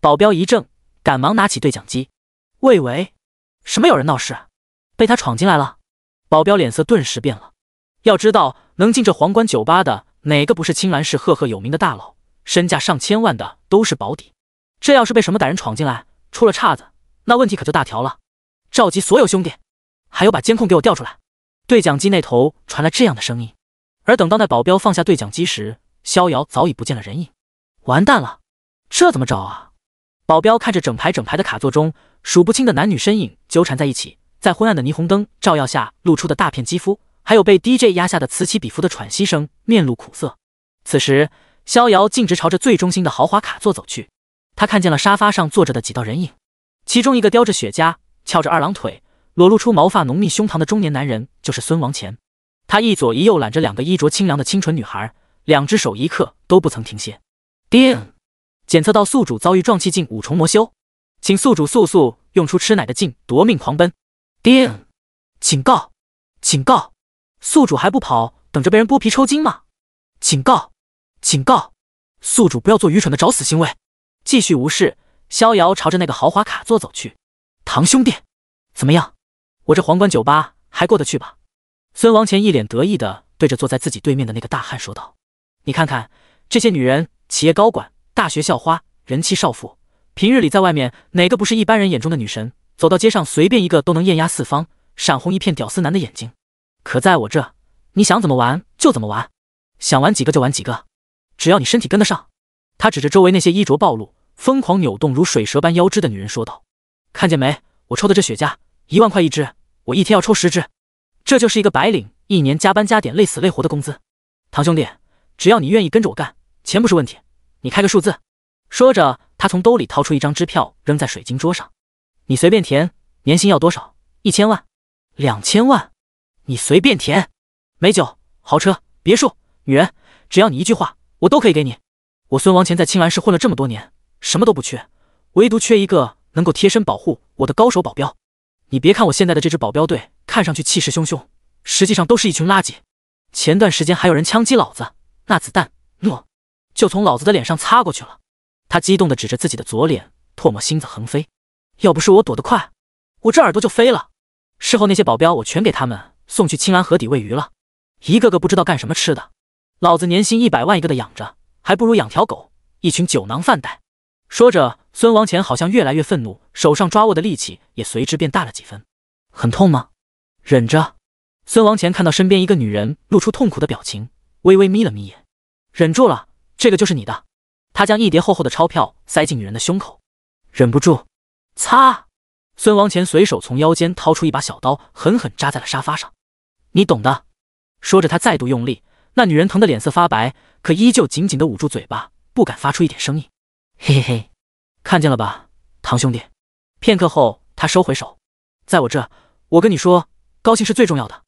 保镖一怔，赶忙拿起对讲机：“喂喂，什么？有人闹事？被他闯进来了？”保镖脸色顿时变了。要知道，能进这皇冠酒吧的，哪个不是青兰市赫赫有名的大佬，身价上千万的都是保底。这要是被什么歹人闯进来，出了岔子，那问题可就大条了。召集所有兄弟，还有把监控给我调出来。对讲机那头传来这样的声音。而等到那保镖放下对讲机时，逍遥早已不见了人影，完蛋了，这怎么找啊？保镖看着整排整排的卡座中数不清的男女身影纠缠在一起，在昏暗的霓虹灯照耀下露出的大片肌肤，还有被 DJ 压下的此起彼伏的喘息声，面露苦涩。此时，逍遥径直朝着最中心的豪华卡座走去。他看见了沙发上坐着的几道人影，其中一个叼着雪茄、翘着二郎腿、裸露出毛发浓密胸膛的中年男人，就是孙王乾。他一左一右揽着两个衣着清凉的清纯女孩。两只手一刻都不曾停歇。叮，检测到宿主遭遇撞气境五重魔修，请宿主速速用出吃奶的劲夺命狂奔。叮，警告，警告，宿主还不跑，等着被人剥皮抽筋吗？警告，警告，宿主不要做愚蠢的找死行为。继续无视，逍遥朝着那个豪华卡座走去。堂兄弟，怎么样？我这皇冠酒吧还过得去吧？孙王乾一脸得意的对着坐在自己对面的那个大汉说道。你看看这些女人，企业高管、大学校花、人气少妇，平日里在外面哪个不是一般人眼中的女神？走到街上，随便一个都能艳压四方，闪红一片屌丝男的眼睛。可在我这，你想怎么玩就怎么玩，想玩几个就玩几个，只要你身体跟得上。他指着周围那些衣着暴露、疯狂扭动如水蛇般腰肢的女人说道：“看见没？我抽的这雪茄，一万块一支，我一天要抽十支，这就是一个白领一年加班加点累死累活的工资。”唐兄弟。只要你愿意跟着我干，钱不是问题。你开个数字。说着，他从兜里掏出一张支票，扔在水晶桌上。你随便填，年薪要多少？一千万？两千万？你随便填。美酒、豪车、别墅、女人，只要你一句话，我都可以给你。我孙王前在青兰市混了这么多年，什么都不缺，唯独缺一个能够贴身保护我的高手保镖。你别看我现在的这支保镖队看上去气势汹汹，实际上都是一群垃圾。前段时间还有人枪击老子。那子弹喏，就从老子的脸上擦过去了。他激动地指着自己的左脸，唾沫星子横飞。要不是我躲得快，我这耳朵就飞了。事后那些保镖，我全给他们送去青兰河底喂鱼了，一个个不知道干什么吃的。老子年薪一百万一个的养着，还不如养条狗。一群酒囊饭袋。说着，孙王乾好像越来越愤怒，手上抓握的力气也随之变大了几分。很痛吗？忍着。孙王乾看到身边一个女人露出痛苦的表情，微微眯了眯眼。忍住了，这个就是你的。他将一叠厚厚的钞票塞进女人的胸口，忍不住，擦。孙王乾随手从腰间掏出一把小刀，狠狠扎在了沙发上。你懂的。说着，他再度用力，那女人疼得脸色发白，可依旧紧紧地捂住嘴巴，不敢发出一点声音。嘿嘿嘿，看见了吧，唐兄弟。片刻后，他收回手，在我这，我跟你说，高兴是最重要的。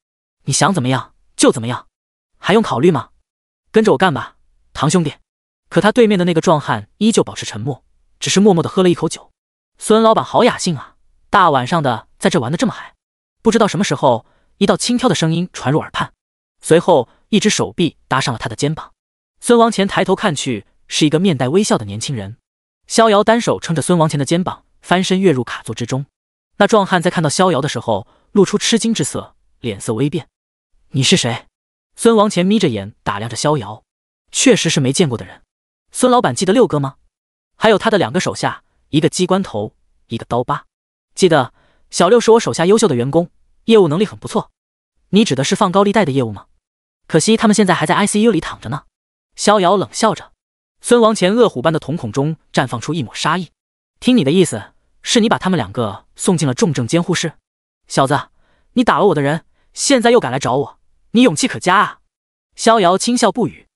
你想怎么样就怎么样，还用考虑吗？跟着我干吧，唐兄弟。可他对面的那个壮汉依旧保持沉默，只是默默的喝了一口酒。孙老板好雅兴啊，大晚上的在这玩的这么嗨。不知道什么时候，一道轻佻的声音传入耳畔，随后一只手臂搭上了他的肩膀。孙王前抬头看去，是一个面带微笑的年轻人。逍遥单手撑着孙王前的肩膀，翻身跃入卡座之中。那壮汉在看到逍遥的时候，露出吃惊之色，脸色微变。你是谁？孙王乾眯着眼打量着逍遥，确实是没见过的人。孙老板记得六哥吗？还有他的两个手下，一个机关头，一个刀疤。记得小六是我手下优秀的员工，业务能力很不错。你指的是放高利贷的业务吗？可惜他们现在还在 ICU 里躺着呢。逍遥冷笑着，孙王乾恶虎般的瞳孔中绽放出一抹杀意。听你的意思，是你把他们两个送进了重症监护室？小子，你打了我的人，现在又敢来找我？你勇气可嘉啊！逍遥轻笑不语。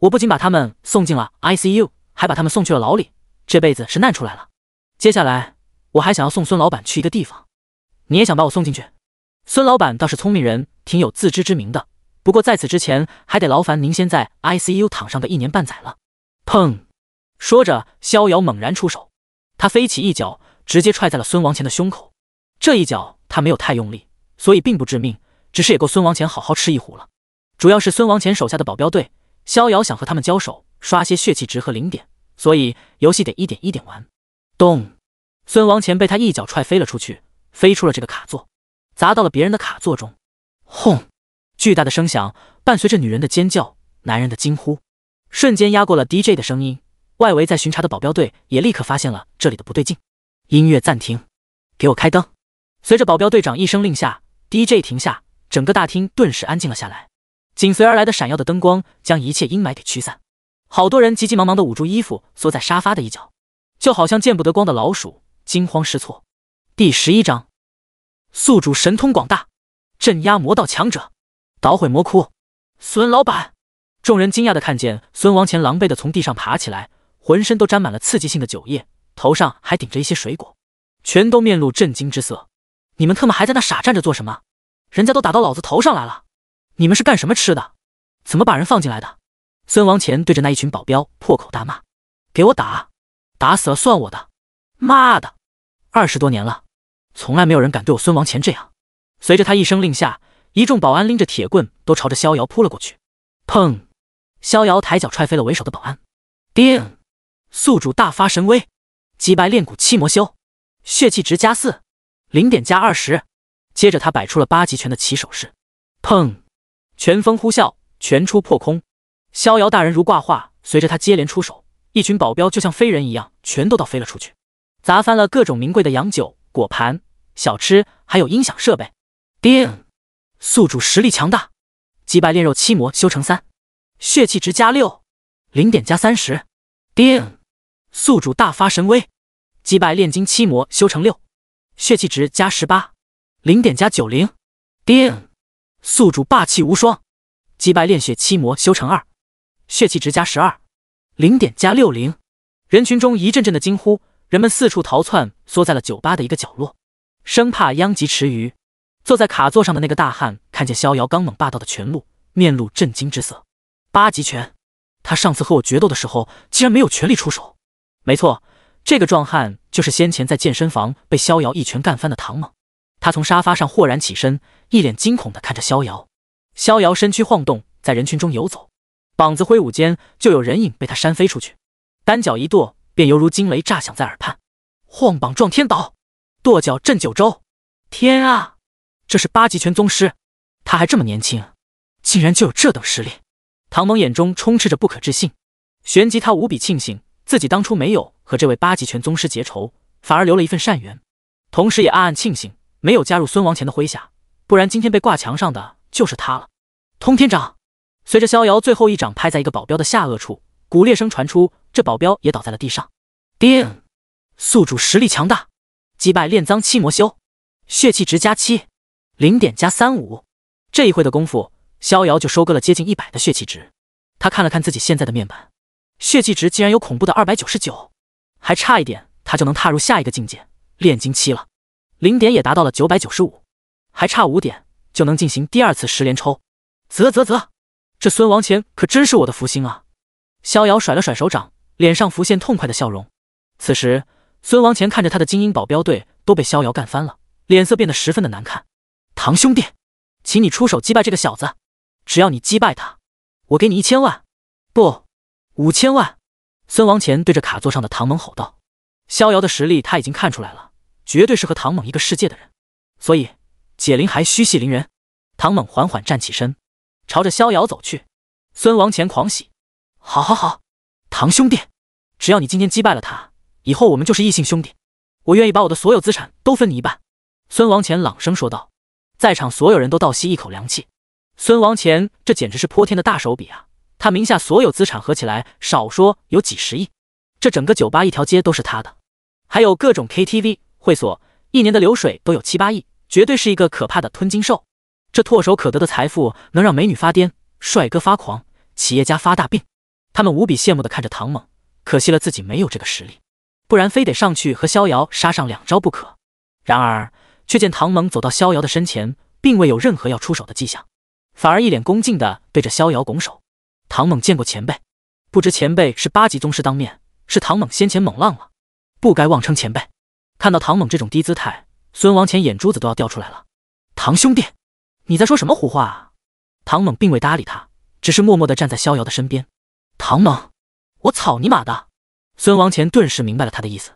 我不仅把他们送进了 I C U，还把他们送去了牢里，这辈子是难出来了。接下来，我还想要送孙老板去一个地方。你也想把我送进去？孙老板倒是聪明人，挺有自知之明的。不过在此之前，还得劳烦您先在 I C U 躺上个一年半载了。砰！说着，逍遥猛然出手，他飞起一脚，直接踹在了孙王乾的胸口。这一脚他没有太用力，所以并不致命。只是也够孙王乾好好吃一壶了。主要是孙王乾手下的保镖队逍遥想和他们交手，刷些血气值和零点，所以游戏得一点一点玩。咚！孙王乾被他一脚踹飞了出去，飞出了这个卡座，砸到了别人的卡座中。轰！巨大的声响伴随着女人的尖叫、男人的惊呼，瞬间压过了 DJ 的声音。外围在巡查的保镖队也立刻发现了这里的不对劲。音乐暂停，给我开灯！随着保镖队长一声令下，DJ 停下。整个大厅顿时安静了下来，紧随而来的闪耀的灯光将一切阴霾给驱散。好多人急急忙忙的捂住衣服，缩在沙发的一角，就好像见不得光的老鼠，惊慌失措。第十一章，宿主神通广大，镇压魔道强者，捣毁魔窟。孙老板，众人惊讶的看见孙王乾狼狈的从地上爬起来，浑身都沾满了刺激性的酒液，头上还顶着一些水果，全都面露震惊之色。你们特么还在那傻站着做什么？人家都打到老子头上来了，你们是干什么吃的？怎么把人放进来的？孙王乾对着那一群保镖破口大骂：“给我打，打死了算我的！妈的，二十多年了，从来没有人敢对我孙王乾这样。”随着他一声令下，一众保安拎着铁棍都朝着逍遥扑了过去。砰！逍遥抬脚踹飞了为首的保安。定，宿主大发神威，击败炼骨七魔修，血气值加四，零点加二十。接着他摆出了八极拳的起手式，砰！拳风呼啸，拳出破空，逍遥大人如挂画。随着他接连出手，一群保镖就像飞人一样，全都倒飞了出去，砸翻了各种名贵的洋酒、果盘、小吃，还有音响设备。叮！宿主实力强大，击败炼肉七魔，修成三，血气值加六，零点加三十。叮！宿主大发神威，击败炼金七魔，修成六，血气值加十八。零点加九零，定宿主霸气无双，击败炼血七魔修成二，血气值加十二，零点加六零。人群中一阵阵的惊呼，人们四处逃窜，缩在了酒吧的一个角落，生怕殃及池鱼。坐在卡座上的那个大汉看见逍遥刚猛霸道的拳路，面露震惊之色。八极拳，他上次和我决斗的时候竟然没有全力出手。没错，这个壮汉就是先前在健身房被逍遥一拳干翻的唐猛。他从沙发上豁然起身，一脸惊恐地看着逍遥。逍遥身躯晃动，在人群中游走，膀子挥舞间，就有人影被他扇飞出去。单脚一跺，便犹如惊雷炸响在耳畔，晃膀撞天倒，跺脚震九州。天啊，这是八极拳宗师，他还这么年轻，竟然就有这等实力！唐蒙眼中充斥着不可置信，旋即他无比庆幸自己当初没有和这位八极拳宗师结仇，反而留了一份善缘，同时也暗暗庆幸。没有加入孙王乾的麾下，不然今天被挂墙上的就是他了。通天掌，随着逍遥最后一掌拍在一个保镖的下颚处，骨裂声传出，这保镖也倒在了地上。定，宿主实力强大，击败炼脏七魔修，血气值加七，零点加三五。这一会的功夫，逍遥就收割了接近一百的血气值。他看了看自己现在的面板，血气值竟然有恐怖的二百九十九，还差一点他就能踏入下一个境界炼金期了。零点也达到了九百九十五，还差五点就能进行第二次十连抽。啧啧啧，这孙王钱可真是我的福星啊！逍遥甩了甩手掌，脸上浮现痛快的笑容。此时，孙王钱看着他的精英保镖队都被逍遥干翻了，脸色变得十分的难看。堂兄弟，请你出手击败这个小子，只要你击败他，我给你一千万，不，五千万！孙王钱对着卡座上的唐门吼道：“逍遥的实力他已经看出来了。”绝对是和唐猛一个世界的人，所以解铃还须系铃人。唐猛缓缓站起身，朝着逍遥走去。孙王乾狂喜：“好好好，唐兄弟，只要你今天击败了他，以后我们就是异姓兄弟，我愿意把我的所有资产都分你一半。”孙王乾朗声说道。在场所有人都倒吸一口凉气。孙王乾这简直是泼天的大手笔啊！他名下所有资产合起来少说有几十亿，这整个酒吧一条街都是他的，还有各种 KTV。会所一年的流水都有七八亿，绝对是一个可怕的吞金兽。这唾手可得的财富能让美女发癫，帅哥发狂，企业家发大病。他们无比羡慕的看着唐猛，可惜了自己没有这个实力，不然非得上去和逍遥杀上两招不可。然而却见唐猛走到逍遥的身前，并未有任何要出手的迹象，反而一脸恭敬的对着逍遥拱手。唐猛见过前辈，不知前辈是八级宗师，当面是唐猛先前猛浪了，不该妄称前辈。看到唐猛这种低姿态，孙王乾眼珠子都要掉出来了。唐兄弟，你在说什么胡话啊？唐猛并未搭理他，只是默默的站在逍遥的身边。唐猛，我草你妈的！孙王乾顿时明白了他的意思，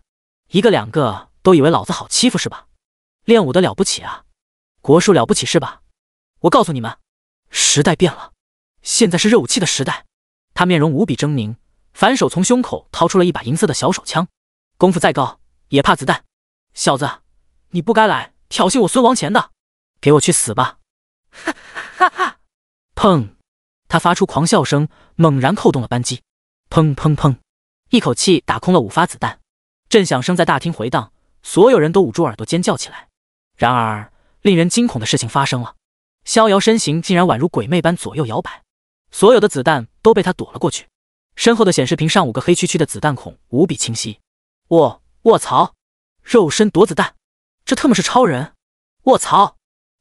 一个两个都以为老子好欺负是吧？练武的了不起啊？国术了不起是吧？我告诉你们，时代变了，现在是热武器的时代。他面容无比狰狞，反手从胸口掏出了一把银色的小手枪。功夫再高也怕子弹。小子，你不该来挑衅我孙王乾的，给我去死吧！哈哈哈砰！他发出狂笑声，猛然扣动了扳机，砰砰砰！一口气打空了五发子弹，震响声在大厅回荡，所有人都捂住耳朵尖叫起来。然而，令人惊恐的事情发生了，逍遥身形竟然宛如鬼魅般左右摇摆，所有的子弹都被他躲了过去。身后的显示屏上五个黑黢黢的子弹孔无比清晰。我卧槽！肉身躲子弹，这特么是超人！卧槽，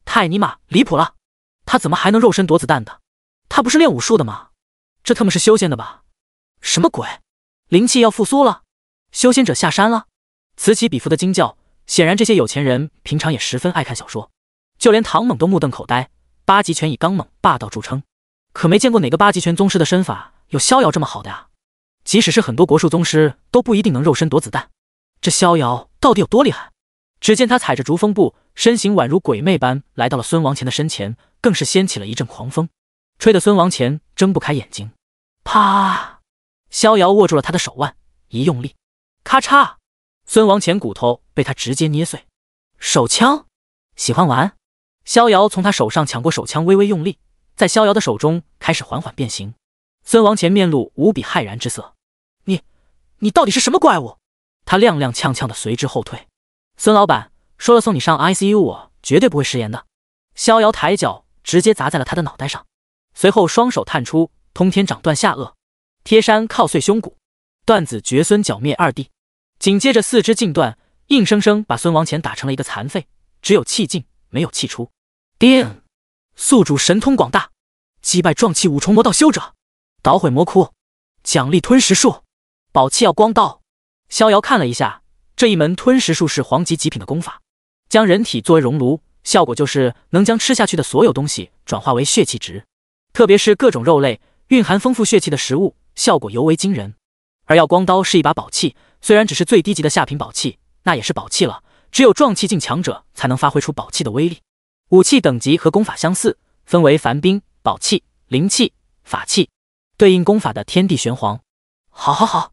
太尼玛离谱了！他怎么还能肉身躲子弹的？他不是练武术的吗？这特么是修仙的吧？什么鬼？灵气要复苏了？修仙者下山了？此起彼伏的惊叫，显然这些有钱人平常也十分爱看小说。就连唐猛都目瞪口呆。八极拳以刚猛霸道著称，可没见过哪个八极拳宗师的身法有逍遥这么好的呀！即使是很多国术宗师，都不一定能肉身躲子弹。这逍遥到底有多厉害？只见他踩着竹风步，身形宛如鬼魅般来到了孙王前的身前，更是掀起了一阵狂风，吹得孙王前睁不开眼睛。啪！逍遥握住了他的手腕，一用力，咔嚓！孙王前骨头被他直接捏碎。手枪，喜欢玩？逍遥从他手上抢过手枪，微微用力，在逍遥的手中开始缓缓变形。孙王乾面露无比骇然之色：“你，你到底是什么怪物？”他踉踉跄跄的随之后退，孙老板说了送你上 ICU，我绝对不会食言的。逍遥抬脚直接砸在了他的脑袋上，随后双手探出，通天掌断下颚，贴山靠碎胸骨，断子绝孙剿灭二弟，紧接着四肢尽断，硬生生把孙王乾打成了一个残废，只有气进没有气出。叮，宿主神通广大，击败壮气五重魔道修者，捣毁魔窟，奖励吞食术，宝器要光道。逍遥看了一下，这一门吞食术是黄级极品的功法，将人体作为熔炉，效果就是能将吃下去的所有东西转化为血气值，特别是各种肉类，蕴含丰富血气的食物，效果尤为惊人。而耀光刀是一把宝器，虽然只是最低级的下品宝器，那也是宝器了。只有壮气境强者才能发挥出宝器的威力。武器等级和功法相似，分为凡兵、宝器、灵器、法器，对应功法的天地玄黄。好，好，好，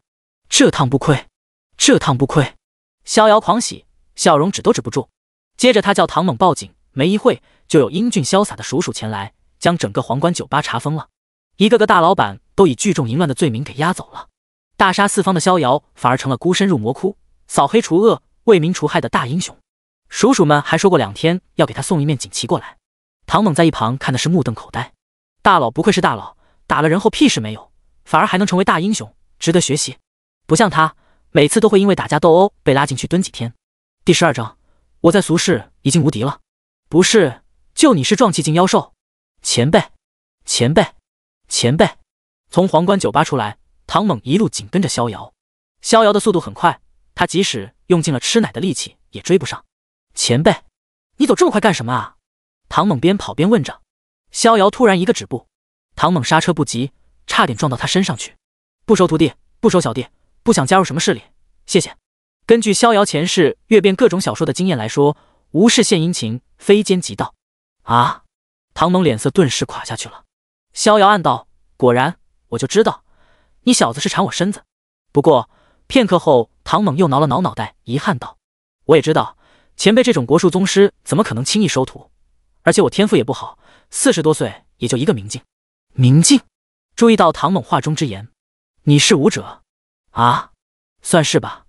这趟不亏。这趟不亏，逍遥狂喜，笑容止都止不住。接着他叫唐猛报警，没一会就有英俊潇洒的鼠鼠前来，将整个皇冠酒吧查封了。一个个大老板都以聚众淫乱的罪名给押走了。大杀四方的逍遥反而成了孤身入魔窟，扫黑除恶，为民除害的大英雄。鼠鼠们还说过两天要给他送一面锦旗过来。唐猛在一旁看的是目瞪口呆，大佬不愧是大佬，打了人后屁事没有，反而还能成为大英雄，值得学习。不像他。每次都会因为打架斗殴被拉进去蹲几天。第十二章，我在俗世已经无敌了，不是？就你是壮气境妖兽，前辈，前辈，前辈。从皇冠酒吧出来，唐猛一路紧跟着逍遥。逍遥的速度很快，他即使用尽了吃奶的力气也追不上。前辈，你走这么快干什么啊？唐猛边跑边问着。逍遥突然一个止步，唐猛刹车不及，差点撞到他身上去。不收徒弟，不收小弟。不想加入什么势力，谢谢。根据逍遥前世阅遍各种小说的经验来说，无事献殷勤，非奸即盗。啊！唐猛脸色顿时垮下去了。逍遥暗道：果然，我就知道你小子是馋我身子。不过片刻后，唐猛又挠了挠脑袋，遗憾道：“我也知道，前辈这种国术宗师怎么可能轻易收徒？而且我天赋也不好，四十多岁也就一个明镜。”明镜注意到唐猛话中之言：“你是武者。”啊，算是吧。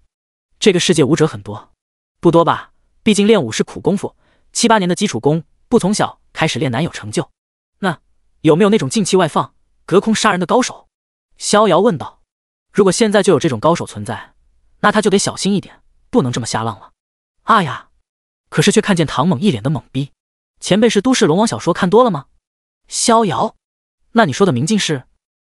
这个世界武者很多，不多吧？毕竟练武是苦功夫，七八年的基础功，不从小开始练，难有成就。那有没有那种静气外放、隔空杀人的高手？逍遥问道。如果现在就有这种高手存在，那他就得小心一点，不能这么瞎浪了。啊呀！可是却看见唐猛一脸的懵逼。前辈是都市龙王小说看多了吗？逍遥，那你说的明镜是？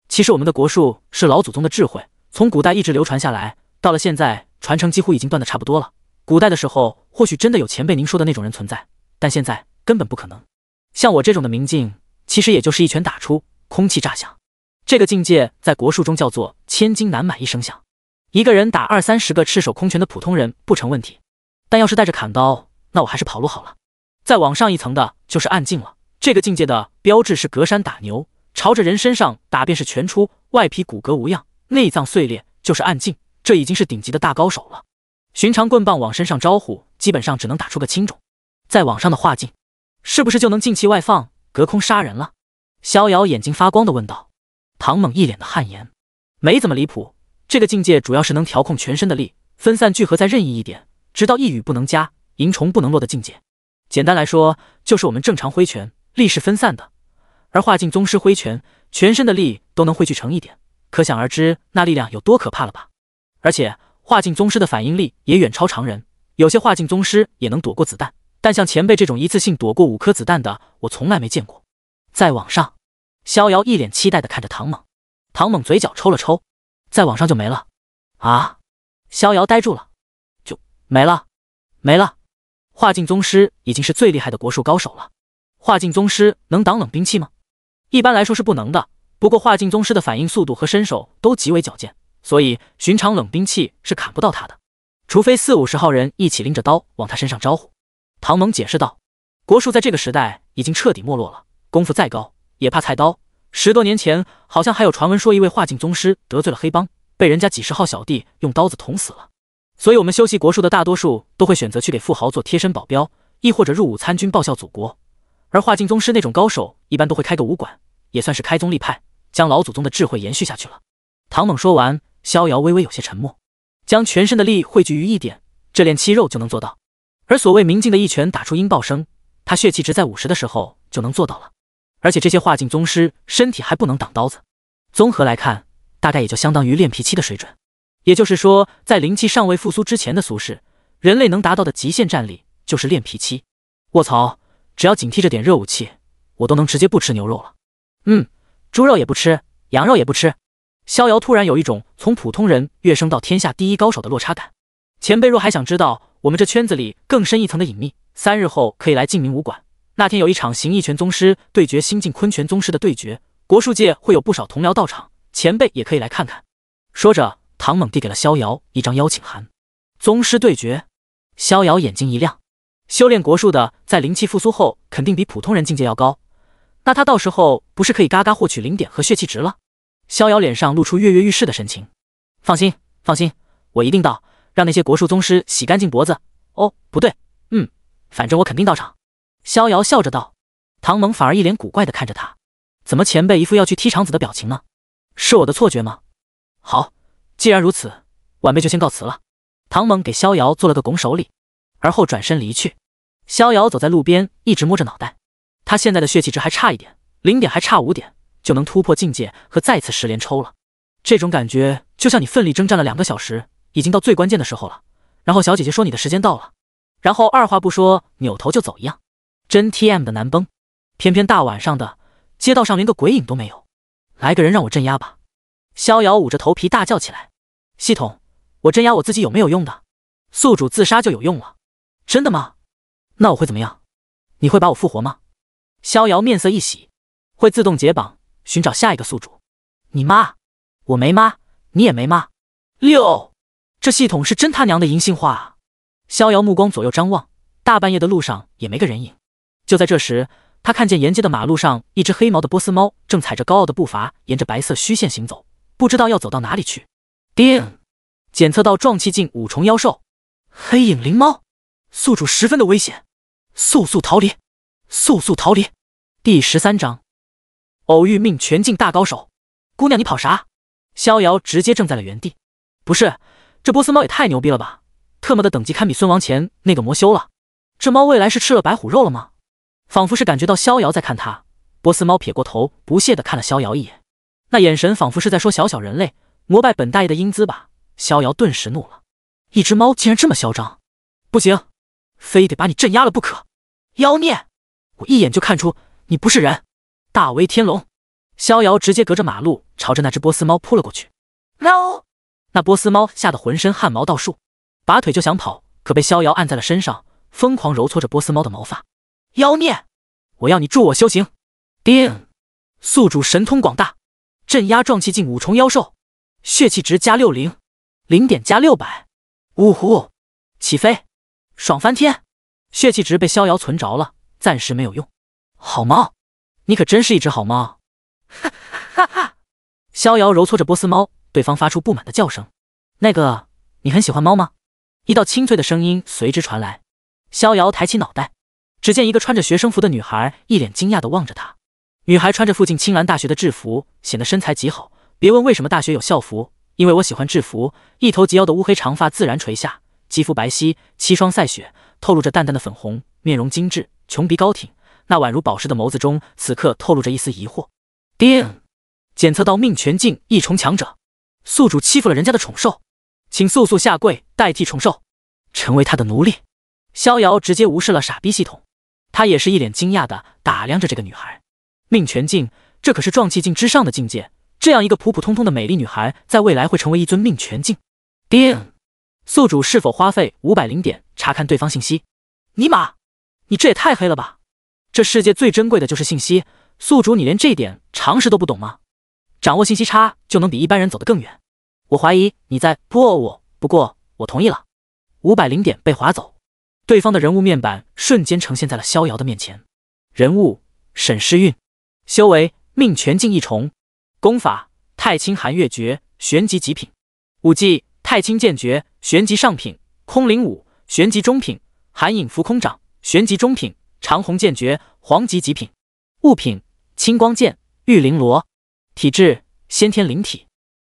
其实我们的国术是老祖宗的智慧。从古代一直流传下来，到了现在，传承几乎已经断得差不多了。古代的时候，或许真的有前辈您说的那种人存在，但现在根本不可能。像我这种的明镜，其实也就是一拳打出，空气炸响。这个境界在国术中叫做“千金难买一声响”。一个人打二三十个赤手空拳的普通人不成问题，但要是带着砍刀，那我还是跑路好了。再往上一层的就是暗境了。这个境界的标志是隔山打牛，朝着人身上打便是拳出，外皮骨骼无恙。内脏碎裂就是暗劲，这已经是顶级的大高手了。寻常棍棒往身上招呼，基本上只能打出个轻种。再往上的化境，是不是就能静气外放，隔空杀人了？逍遥眼睛发光的问道。唐猛一脸的汗颜，没怎么离谱。这个境界主要是能调控全身的力，分散聚合在任意一点，直到一羽不能加，蝇虫不能落的境界。简单来说，就是我们正常挥拳，力是分散的，而化境宗师挥拳，全身的力都能汇聚成一点。可想而知，那力量有多可怕了吧？而且化境宗师的反应力也远超常人，有些化境宗师也能躲过子弹，但像前辈这种一次性躲过五颗子弹的，我从来没见过。再往上，逍遥一脸期待的看着唐猛，唐猛嘴角抽了抽。再往上就没了。啊！逍遥呆住了。就没了。没了。化境宗师已经是最厉害的国术高手了。化境宗师能挡冷兵器吗？一般来说是不能的。不过，化境宗师的反应速度和身手都极为矫健，所以寻常冷兵器是砍不到他的，除非四五十号人一起拎着刀往他身上招呼。唐蒙解释道：“国术在这个时代已经彻底没落了，功夫再高也怕菜刀。十多年前好像还有传闻说，一位化境宗师得罪了黑帮，被人家几十号小弟用刀子捅死了。所以我们修习国术的大多数都会选择去给富豪做贴身保镖，亦或者入伍参军报效祖国。而化境宗师那种高手一般都会开个武馆，也算是开宗立派。”将老祖宗的智慧延续下去了。唐猛说完，逍遥微微有些沉默，将全身的力汇聚于一点，这练气肉就能做到。而所谓明镜的一拳打出音爆声，他血气值在五十的时候就能做到了。而且这些化境宗师身体还不能挡刀子，综合来看，大概也就相当于练皮期的水准。也就是说，在灵气尚未复苏之前的俗世，人类能达到的极限战力就是练皮期。卧槽！只要警惕着点热武器，我都能直接不吃牛肉了。嗯。猪肉也不吃，羊肉也不吃。逍遥突然有一种从普通人跃升到天下第一高手的落差感。前辈若还想知道我们这圈子里更深一层的隐秘，三日后可以来静明武馆。那天有一场形意拳宗师对决新晋昆拳宗师的对决，国术界会有不少同僚到场，前辈也可以来看看。说着，唐猛递给了逍遥一张邀请函。宗师对决，逍遥眼睛一亮。修炼国术的，在灵气复苏后，肯定比普通人境界要高。那他到时候不是可以嘎嘎获取零点和血气值了？逍遥脸上露出跃跃欲试的神情。放心，放心，我一定到，让那些国术宗师洗干净脖子。哦，不对，嗯，反正我肯定到场。逍遥笑着道。唐猛反而一脸古怪的看着他，怎么前辈一副要去踢场子的表情呢？是我的错觉吗？好，既然如此，晚辈就先告辞了。唐猛给逍遥做了个拱手礼，而后转身离去。逍遥走在路边，一直摸着脑袋。他现在的血气值还差一点，零点还差五点就能突破境界和再次十连抽了。这种感觉就像你奋力征战了两个小时，已经到最关键的时候了，然后小姐姐说你的时间到了，然后二话不说扭头就走一样，真 T M 的难崩。偏偏大晚上的街道上连个鬼影都没有，来个人让我镇压吧！逍遥捂着头皮大叫起来：“系统，我镇压我自己有没有用的？宿主自杀就有用了？真的吗？那我会怎么样？你会把我复活吗？”逍遥面色一喜，会自动解绑，寻找下一个宿主。你妈！我没妈，你也没妈。六，这系统是真他娘的银杏化！逍遥目光左右张望，大半夜的路上也没个人影。就在这时，他看见沿街的马路上，一只黑毛的波斯猫正踩着高傲的步伐，沿着白色虚线行走，不知道要走到哪里去。叮，检测到撞气境五重妖兽，黑影灵猫，宿主十分的危险，速速逃离！速速逃离！第十三章，偶遇命全境大高手。姑娘，你跑啥？逍遥直接怔在了原地。不是，这波斯猫也太牛逼了吧！特么的等级堪比孙王前那个魔修了。这猫未来是吃了白虎肉了吗？仿佛是感觉到逍遥在看他，波斯猫撇过头，不屑的看了逍遥一眼，那眼神仿佛是在说：“小小人类，膜拜本大爷的英姿吧。”逍遥顿时怒了，一只猫竟然这么嚣张！不行，非得把你镇压了不可！妖孽！我一眼就看出你不是人，大威天龙逍遥直接隔着马路朝着那只波斯猫扑了过去。No！那波斯猫吓得浑身汗毛倒竖，拔腿就想跑，可被逍遥按在了身上，疯狂揉搓着波斯猫的毛发。妖孽！我要你助我修行。叮！宿主神通广大，镇压壮气境五重妖兽，血气值加六零，零点加六百。呜呼！起飞，爽翻天！血气值被逍遥存着了。暂时没有用，好猫，你可真是一只好猫，哈哈哈！逍遥揉搓着波斯猫，对方发出不满的叫声。那个，你很喜欢猫吗？一道清脆的声音随之传来。逍遥抬起脑袋，只见一个穿着学生服的女孩一脸惊讶的望着他。女孩穿着附近青兰大学的制服，显得身材极好。别问为什么大学有校服，因为我喜欢制服。一头及腰的乌黑长发自然垂下，肌肤白皙，七霜赛雪，透露着淡淡的粉红，面容精致。穷鼻高挺，那宛如宝石的眸子中，此刻透露着一丝疑惑。丁，检测到命泉境一重强者，宿主欺负了人家的宠兽，请速速下跪，代替宠兽成为他的奴隶。逍遥直接无视了傻逼系统，他也是一脸惊讶的打量着这个女孩。命泉境，这可是壮气境之上的境界。这样一个普普通通的美丽女孩，在未来会成为一尊命泉境？丁，宿主是否花费五百零点查看对方信息？尼玛！你这也太黑了吧！这世界最珍贵的就是信息，宿主你连这点常识都不懂吗？掌握信息差就能比一般人走得更远。我怀疑你在……不我，不过我同意了。五百零点被划走，对方的人物面板瞬间呈现在了逍遥的面前。人物：沈诗韵，修为命全境一重，功法太清寒月诀玄级极品，武技太清剑诀玄级上品，空灵舞玄级中品，寒影浮空掌。玄级中品，长虹剑诀，黄级极品物品，青光剑，玉灵罗，体质先天灵体。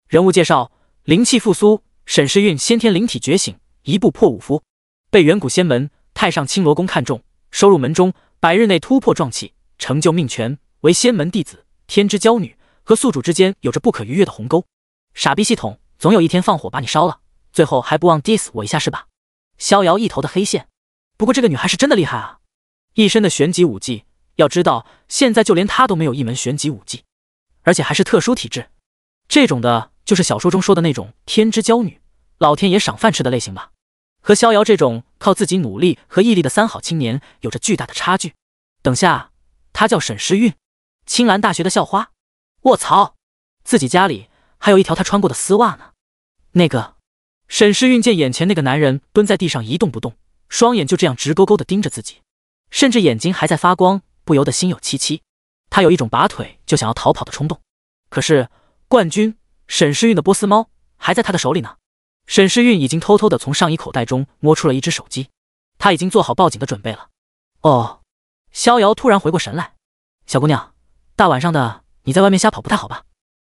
人物介绍：灵气复苏，沈诗韵先天灵体觉醒，一步破五夫，被远古仙门太上青罗宫看中，收入门中，百日内突破壮气，成就命权，为仙门弟子，天之娇女。和宿主之间有着不可逾越的鸿沟。傻逼系统，总有一天放火把你烧了，最后还不忘 diss 我一下是吧？逍遥一头的黑线。不过这个女孩是真的厉害啊，一身的玄级武技。要知道，现在就连她都没有一门玄级武技，而且还是特殊体质。这种的，就是小说中说的那种天之骄女，老天爷赏饭吃的类型吧？和逍遥这种靠自己努力和毅力的三好青年有着巨大的差距。等下，她叫沈诗韵，青兰大学的校花。卧槽，自己家里还有一条她穿过的丝袜呢。那个，沈诗韵见眼前那个男人蹲在地上一动不动。双眼就这样直勾勾的盯着自己，甚至眼睛还在发光，不由得心有戚戚。他有一种拔腿就想要逃跑的冲动。可是冠军沈诗韵的波斯猫还在他的手里呢。沈诗韵已经偷偷的从上衣口袋中摸出了一只手机，他已经做好报警的准备了。哦，逍遥突然回过神来，小姑娘，大晚上的你在外面瞎跑不太好吧？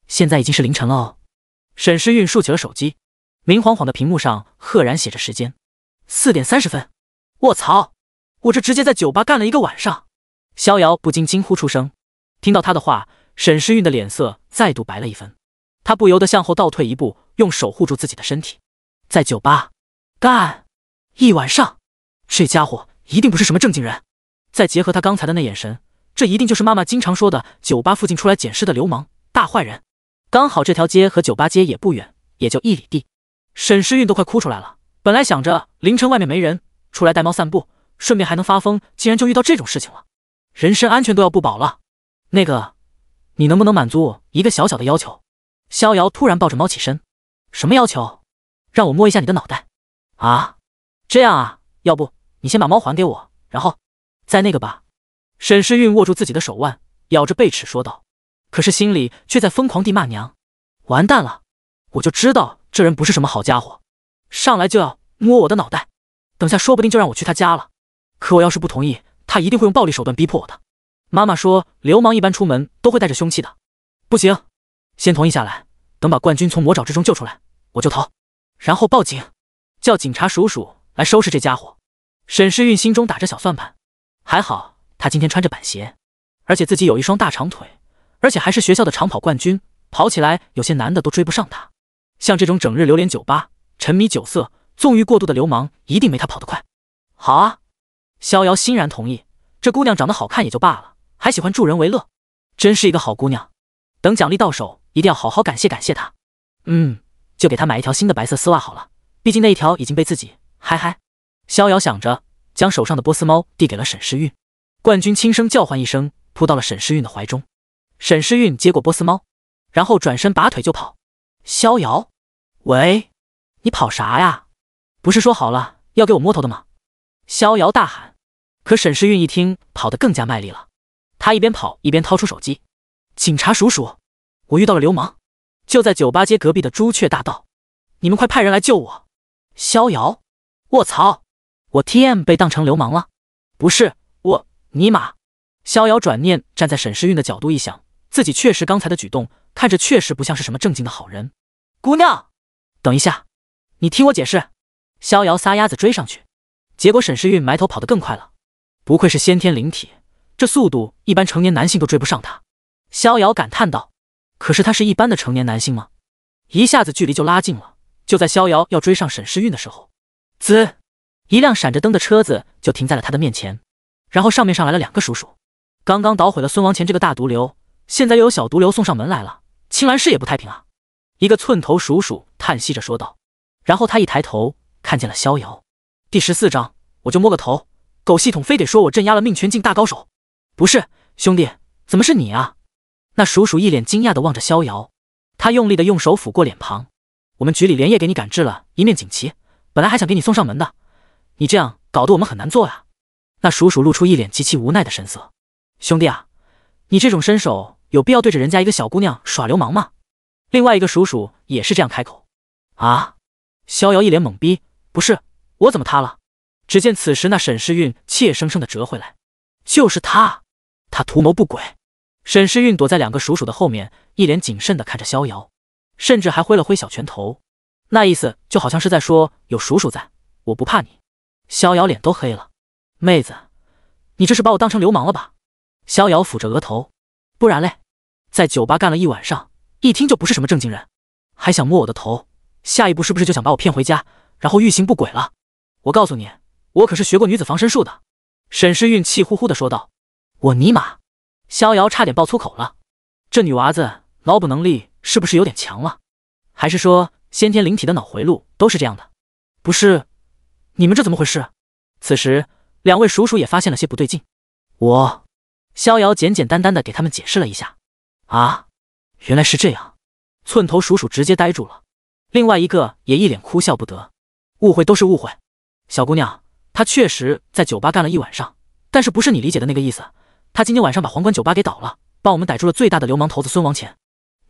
现在已经是凌晨了哦。沈诗韵竖起了手机，明晃晃的屏幕上赫然写着时间。四点三十分，我操！我这直接在酒吧干了一个晚上。逍遥不禁惊呼出声。听到他的话，沈诗韵的脸色再度白了一分，他不由得向后倒退一步，用手护住自己的身体。在酒吧干一晚上，这家伙一定不是什么正经人。再结合他刚才的那眼神，这一定就是妈妈经常说的酒吧附近出来捡尸的流氓大坏人。刚好这条街和酒吧街也不远，也就一里地。沈诗韵都快哭出来了。本来想着凌晨外面没人，出来带猫散步，顺便还能发疯，竟然就遇到这种事情了，人身安全都要不保了。那个，你能不能满足我一个小小的要求？逍遥突然抱着猫起身，什么要求？让我摸一下你的脑袋？啊，这样啊？要不你先把猫还给我，然后再那个吧。沈诗韵握住自己的手腕，咬着贝齿说道，可是心里却在疯狂地骂娘，完蛋了，我就知道这人不是什么好家伙。上来就要摸我的脑袋，等下说不定就让我去他家了。可我要是不同意，他一定会用暴力手段逼迫我的。妈妈说，流氓一般出门都会带着凶器的。不行，先同意下来，等把冠军从魔爪之中救出来，我就逃，然后报警，叫警察叔叔来收拾这家伙。沈诗韵心中打着小算盘，还好她今天穿着板鞋，而且自己有一双大长腿，而且还是学校的长跑冠军，跑起来有些男的都追不上她。像这种整日流连酒吧。沉迷酒色、纵欲过度的流氓一定没他跑得快。好啊，逍遥欣然同意。这姑娘长得好看也就罢了，还喜欢助人为乐，真是一个好姑娘。等奖励到手，一定要好好感谢感谢她。嗯，就给她买一条新的白色丝袜好了，毕竟那一条已经被自己。嗨嗨，逍遥想着，将手上的波斯猫递给了沈诗韵。冠军轻声叫唤一声，扑到了沈诗韵的怀中。沈诗韵接过波斯猫，然后转身拔腿就跑。逍遥，喂。你跑啥呀？不是说好了要给我摸头的吗？逍遥大喊。可沈诗韵一听，跑得更加卖力了。他一边跑一边掏出手机：“警察叔叔，我遇到了流氓，就在酒吧街隔壁的朱雀大道，你们快派人来救我！”逍遥，卧槽，我 T M 被当成流氓了？不是我尼玛！逍遥转念站在沈诗韵的角度一想，自己确实刚才的举动看着确实不像是什么正经的好人。姑娘，等一下。你听我解释。逍遥撒丫子追上去，结果沈诗韵埋头跑得更快了。不愧是先天灵体，这速度一般成年男性都追不上他。逍遥感叹道。可是他是一般的成年男性吗？一下子距离就拉近了。就在逍遥要追上沈诗韵的时候，滋，一辆闪着灯的车子就停在了他的面前。然后上面上来了两个鼠鼠。刚刚捣毁了孙王前这个大毒瘤，现在又有小毒瘤送上门来了。青兰市也不太平啊。一个寸头鼠鼠叹息着说道。然后他一抬头，看见了逍遥。第十四章，我就摸个头，狗系统非得说我镇压了命全境大高手，不是兄弟，怎么是你啊？那鼠鼠一脸惊讶的望着逍遥，他用力的用手抚过脸庞。我们局里连夜给你赶制了一面锦旗，本来还想给你送上门的，你这样搞得我们很难做呀。那鼠鼠露出一脸极其无奈的神色。兄弟啊，你这种身手有必要对着人家一个小姑娘耍流氓吗？另外一个鼠鼠也是这样开口。啊！逍遥一脸懵逼，不是我怎么他了？只见此时那沈诗韵怯生生的折回来，就是他，他图谋不轨。沈诗韵躲在两个鼠鼠的后面，一脸谨慎的看着逍遥，甚至还挥了挥小拳头，那意思就好像是在说有鼠鼠在，我不怕你。逍遥脸都黑了，妹子，你这是把我当成流氓了吧？逍遥抚着额头，不然嘞，在酒吧干了一晚上，一听就不是什么正经人，还想摸我的头。下一步是不是就想把我骗回家，然后欲行不轨了？我告诉你，我可是学过女子防身术的。”沈诗韵气呼呼地说道。“我尼玛！”逍遥差点爆粗口了。这女娃子脑补能力是不是有点强了？还是说先天灵体的脑回路都是这样的？不是，你们这怎么回事？此时，两位鼠鼠也发现了些不对劲。我，逍遥简简单单的给他们解释了一下。啊，原来是这样！寸头鼠鼠直接呆住了。另外一个也一脸哭笑不得，误会都是误会。小姑娘，她确实在酒吧干了一晚上，但是不是你理解的那个意思。她今天晚上把皇冠酒吧给倒了，帮我们逮住了最大的流氓头子孙王钱。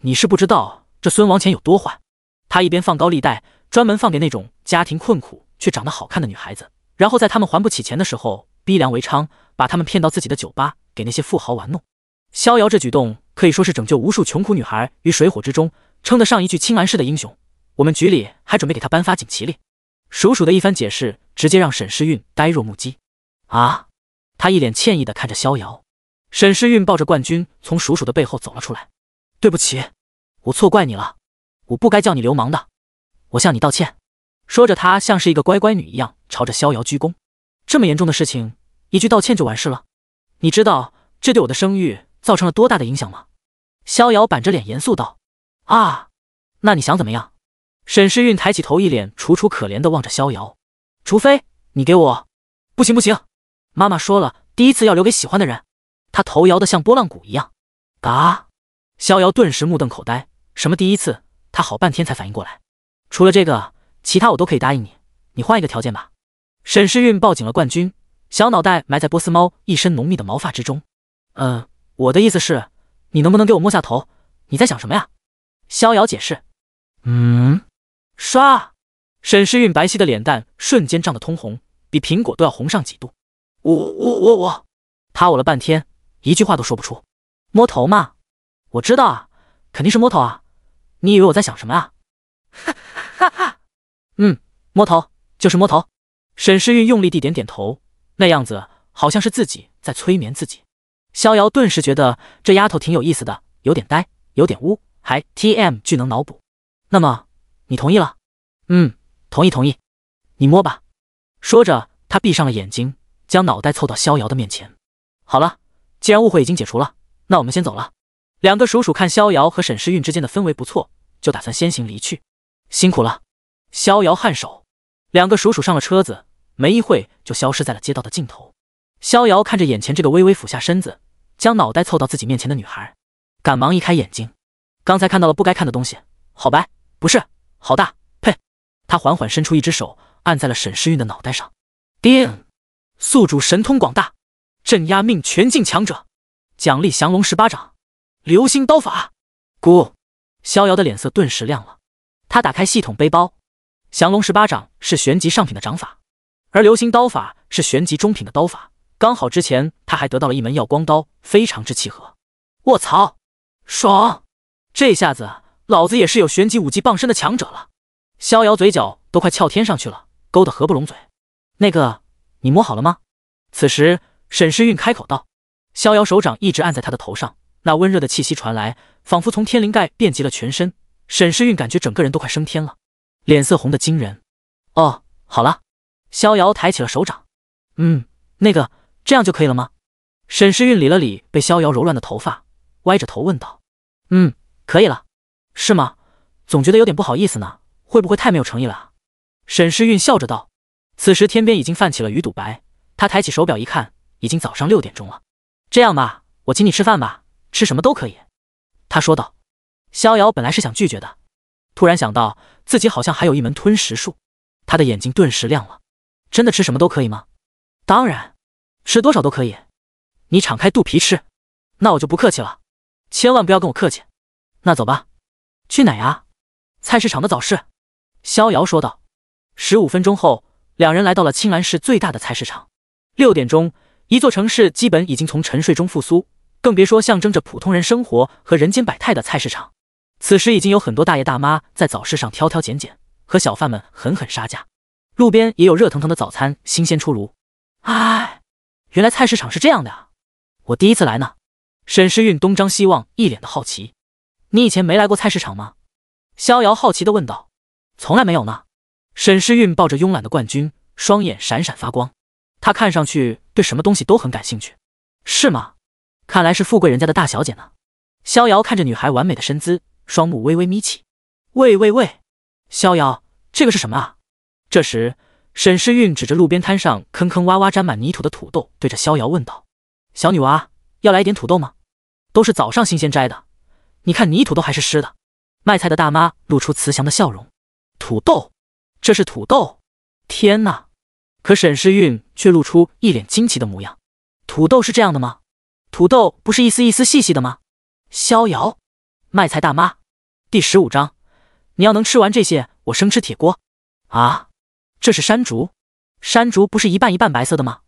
你是不知道这孙王钱有多坏，他一边放高利贷，专门放给那种家庭困苦却长得好看的女孩子，然后在他们还不起钱的时候，逼良为娼，把他们骗到自己的酒吧，给那些富豪玩弄。逍遥这举动可以说是拯救无数穷苦女孩于水火之中，称得上一句青蓝式的英雄。我们局里还准备给他颁发锦旗哩。鼠鼠的一番解释直接让沈诗韵呆若木鸡。啊！他一脸歉意的看着逍遥。沈诗韵抱着冠军从鼠鼠的背后走了出来。对不起，我错怪你了，我不该叫你流氓的，我向你道歉。说着，她像是一个乖乖女一样朝着逍遥鞠躬。这么严重的事情，一句道歉就完事了？你知道这对我的声誉造成了多大的影响吗？逍遥板着脸严肃道。啊，那你想怎么样？沈诗韵抬起头，一脸楚楚可怜的望着逍遥。除非你给我，不行不行！妈妈说了，第一次要留给喜欢的人。她头摇得像拨浪鼓一样。啊！逍遥顿时目瞪口呆。什么第一次？他好半天才反应过来。除了这个，其他我都可以答应你。你换一个条件吧。沈诗韵抱紧了冠军，小脑袋埋在波斯猫一身浓密的毛发之中。嗯，我的意思是，你能不能给我摸下头？你在想什么呀？逍遥解释。嗯。刷，沈诗韵白皙的脸蛋瞬间涨得通红，比苹果都要红上几度。我我我我，他捂了半天，一句话都说不出。摸头嘛，我知道啊，肯定是摸头啊。你以为我在想什么啊？哈哈哈哈。嗯，摸头就是摸头。沈诗韵用力地点点头，那样子好像是自己在催眠自己。逍遥顿时觉得这丫头挺有意思的，有点呆，有点污，还 T M 巨能脑补。那么。你同意了，嗯，同意同意。你摸吧。说着，他闭上了眼睛，将脑袋凑到逍遥的面前。好了，既然误会已经解除了，那我们先走了。两个鼠鼠看逍遥和沈诗韵之间的氛围不错，就打算先行离去。辛苦了，逍遥颔首。两个鼠鼠上了车子，没一会就消失在了街道的尽头。逍遥看着眼前这个微微俯下身子，将脑袋凑到自己面前的女孩，赶忙移开眼睛。刚才看到了不该看的东西，好白，不是？好大，呸！他缓缓伸出一只手按在了沈诗韵的脑袋上。叮，宿主神通广大，镇压命全境强者，奖励降龙十八掌、流星刀法。姑，逍遥的脸色顿时亮了。他打开系统背包，降龙十八掌是玄级上品的掌法，而流星刀法是玄级中品的刀法，刚好之前他还得到了一门耀光刀，非常之契合。卧槽，爽！这下子。老子也是有玄级武技傍身的强者了，逍遥嘴角都快翘天上去了，勾得合不拢嘴。那个，你摸好了吗？此时，沈诗韵开口道。逍遥手掌一直按在他的头上，那温热的气息传来，仿佛从天灵盖遍及了全身。沈诗韵感觉整个人都快升天了，脸色红得惊人。哦，好了。逍遥抬起了手掌。嗯，那个，这样就可以了吗？沈诗韵理了理被逍遥揉乱的头发，歪着头问道。嗯，可以了。是吗？总觉得有点不好意思呢，会不会太没有诚意了？沈诗韵笑着道。此时天边已经泛起了鱼肚白，他抬起手表一看，已经早上六点钟了。这样吧，我请你吃饭吧，吃什么都可以。他说道。逍遥本来是想拒绝的，突然想到自己好像还有一门吞食术，他的眼睛顿时亮了。真的吃什么都可以吗？当然，吃多少都可以，你敞开肚皮吃。那我就不客气了，千万不要跟我客气。那走吧。去哪呀？菜市场的早市，逍遥说道。十五分钟后，两人来到了青兰市最大的菜市场。六点钟，一座城市基本已经从沉睡中复苏，更别说象征着普通人生活和人间百态的菜市场。此时已经有很多大爷大妈在早市上挑挑拣拣，和小贩们狠狠杀价。路边也有热腾腾的早餐新鲜出炉。哎，原来菜市场是这样的啊！我第一次来呢。沈诗韵东张西望，一脸的好奇。你以前没来过菜市场吗？逍遥好奇地问道。从来没有呢。沈诗韵抱着慵懒的冠军，双眼闪闪发光。她看上去对什么东西都很感兴趣，是吗？看来是富贵人家的大小姐呢。逍遥看着女孩完美的身姿，双目微微眯起。喂喂喂，逍遥，这个是什么啊？这时，沈诗韵指着路边摊上坑坑洼洼、沾满泥土的土豆，对着逍遥问道：“小女娃，要来一点土豆吗？都是早上新鲜摘的。”你看泥土都还是湿的，卖菜的大妈露出慈祥的笑容。土豆，这是土豆。天哪！可沈诗韵却露出一脸惊奇的模样。土豆是这样的吗？土豆不是一丝一丝细细的吗？逍遥，卖菜大妈。第十五章，你要能吃完这些，我生吃铁锅。啊，这是山竹，山竹不是一半一半白色的吗？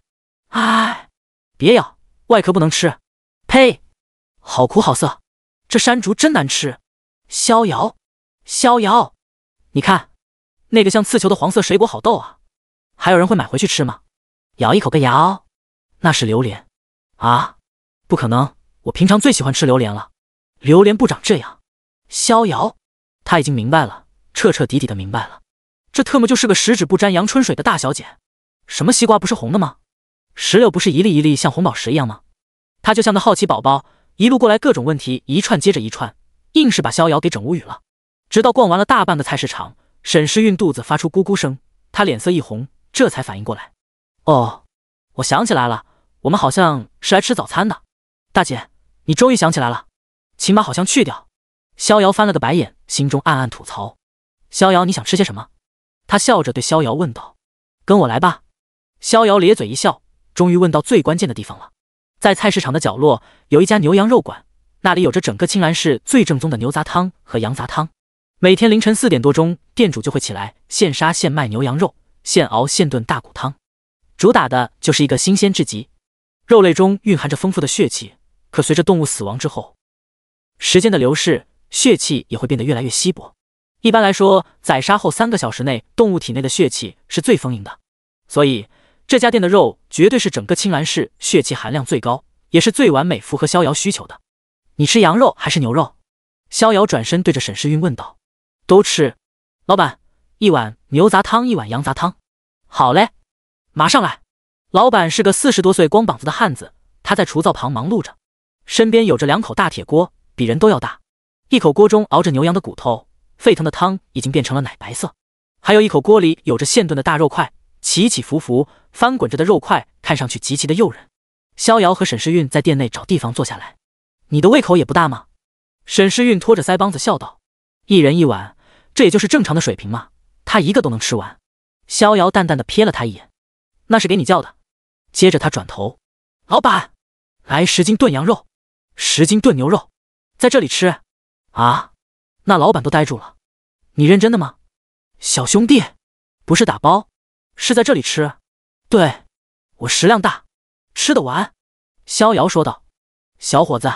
哎，别咬，外壳不能吃。呸，好苦，好涩。这山竹真难吃，逍遥，逍遥，你看，那个像刺球的黄色水果好逗啊，还有人会买回去吃吗？咬一口个牙哦，那是榴莲，啊，不可能，我平常最喜欢吃榴莲了，榴莲不长这样。逍遥，他已经明白了，彻彻底底的明白了，这特么就是个十指不沾阳春水的大小姐。什么西瓜不是红的吗？石榴不是一粒一粒像红宝石一样吗？他就像个好奇宝宝。一路过来，各种问题一串接着一串，硬是把逍遥给整无语了。直到逛完了大半个菜市场，沈诗韵肚子发出咕咕声，她脸色一红，这才反应过来。哦，我想起来了，我们好像是来吃早餐的。大姐，你终于想起来了，请把好像去掉。逍遥翻了个白眼，心中暗暗吐槽。逍遥，你想吃些什么？他笑着对逍遥问道。跟我来吧。逍遥咧嘴一笑，终于问到最关键的地方了。在菜市场的角落有一家牛羊肉馆，那里有着整个青兰市最正宗的牛杂汤和羊杂汤。每天凌晨四点多钟，店主就会起来，现杀现卖牛羊肉，现熬现炖大骨汤，主打的就是一个新鲜至极。肉类中蕴含着丰富的血气，可随着动物死亡之后，时间的流逝，血气也会变得越来越稀薄。一般来说，宰杀后三个小时内，动物体内的血气是最丰盈的，所以。这家店的肉绝对是整个青兰市血气含量最高，也是最完美符合逍遥需求的。你吃羊肉还是牛肉？逍遥转身对着沈诗韵问道。都吃。老板，一碗牛杂汤，一碗羊杂汤。好嘞，马上来。老板是个四十多岁光膀子的汉子，他在厨灶旁忙碌着，身边有着两口大铁锅，比人都要大。一口锅中熬着牛羊的骨头，沸腾的汤已经变成了奶白色，还有一口锅里有着现炖的大肉块。起起伏伏，翻滚着的肉块看上去极其的诱人。逍遥和沈诗韵在店内找地方坐下来。你的胃口也不大吗？沈诗韵托着腮帮子笑道：“一人一碗，这也就是正常的水平嘛。”他一个都能吃完。逍遥淡淡的瞥了他一眼：“那是给你叫的。”接着他转头：“老板，来十斤炖羊肉，十斤炖牛肉，在这里吃。”啊？那老板都呆住了：“你认真的吗，小兄弟？不是打包？”是在这里吃，对，我食量大，吃得完。逍遥说道：“小伙子，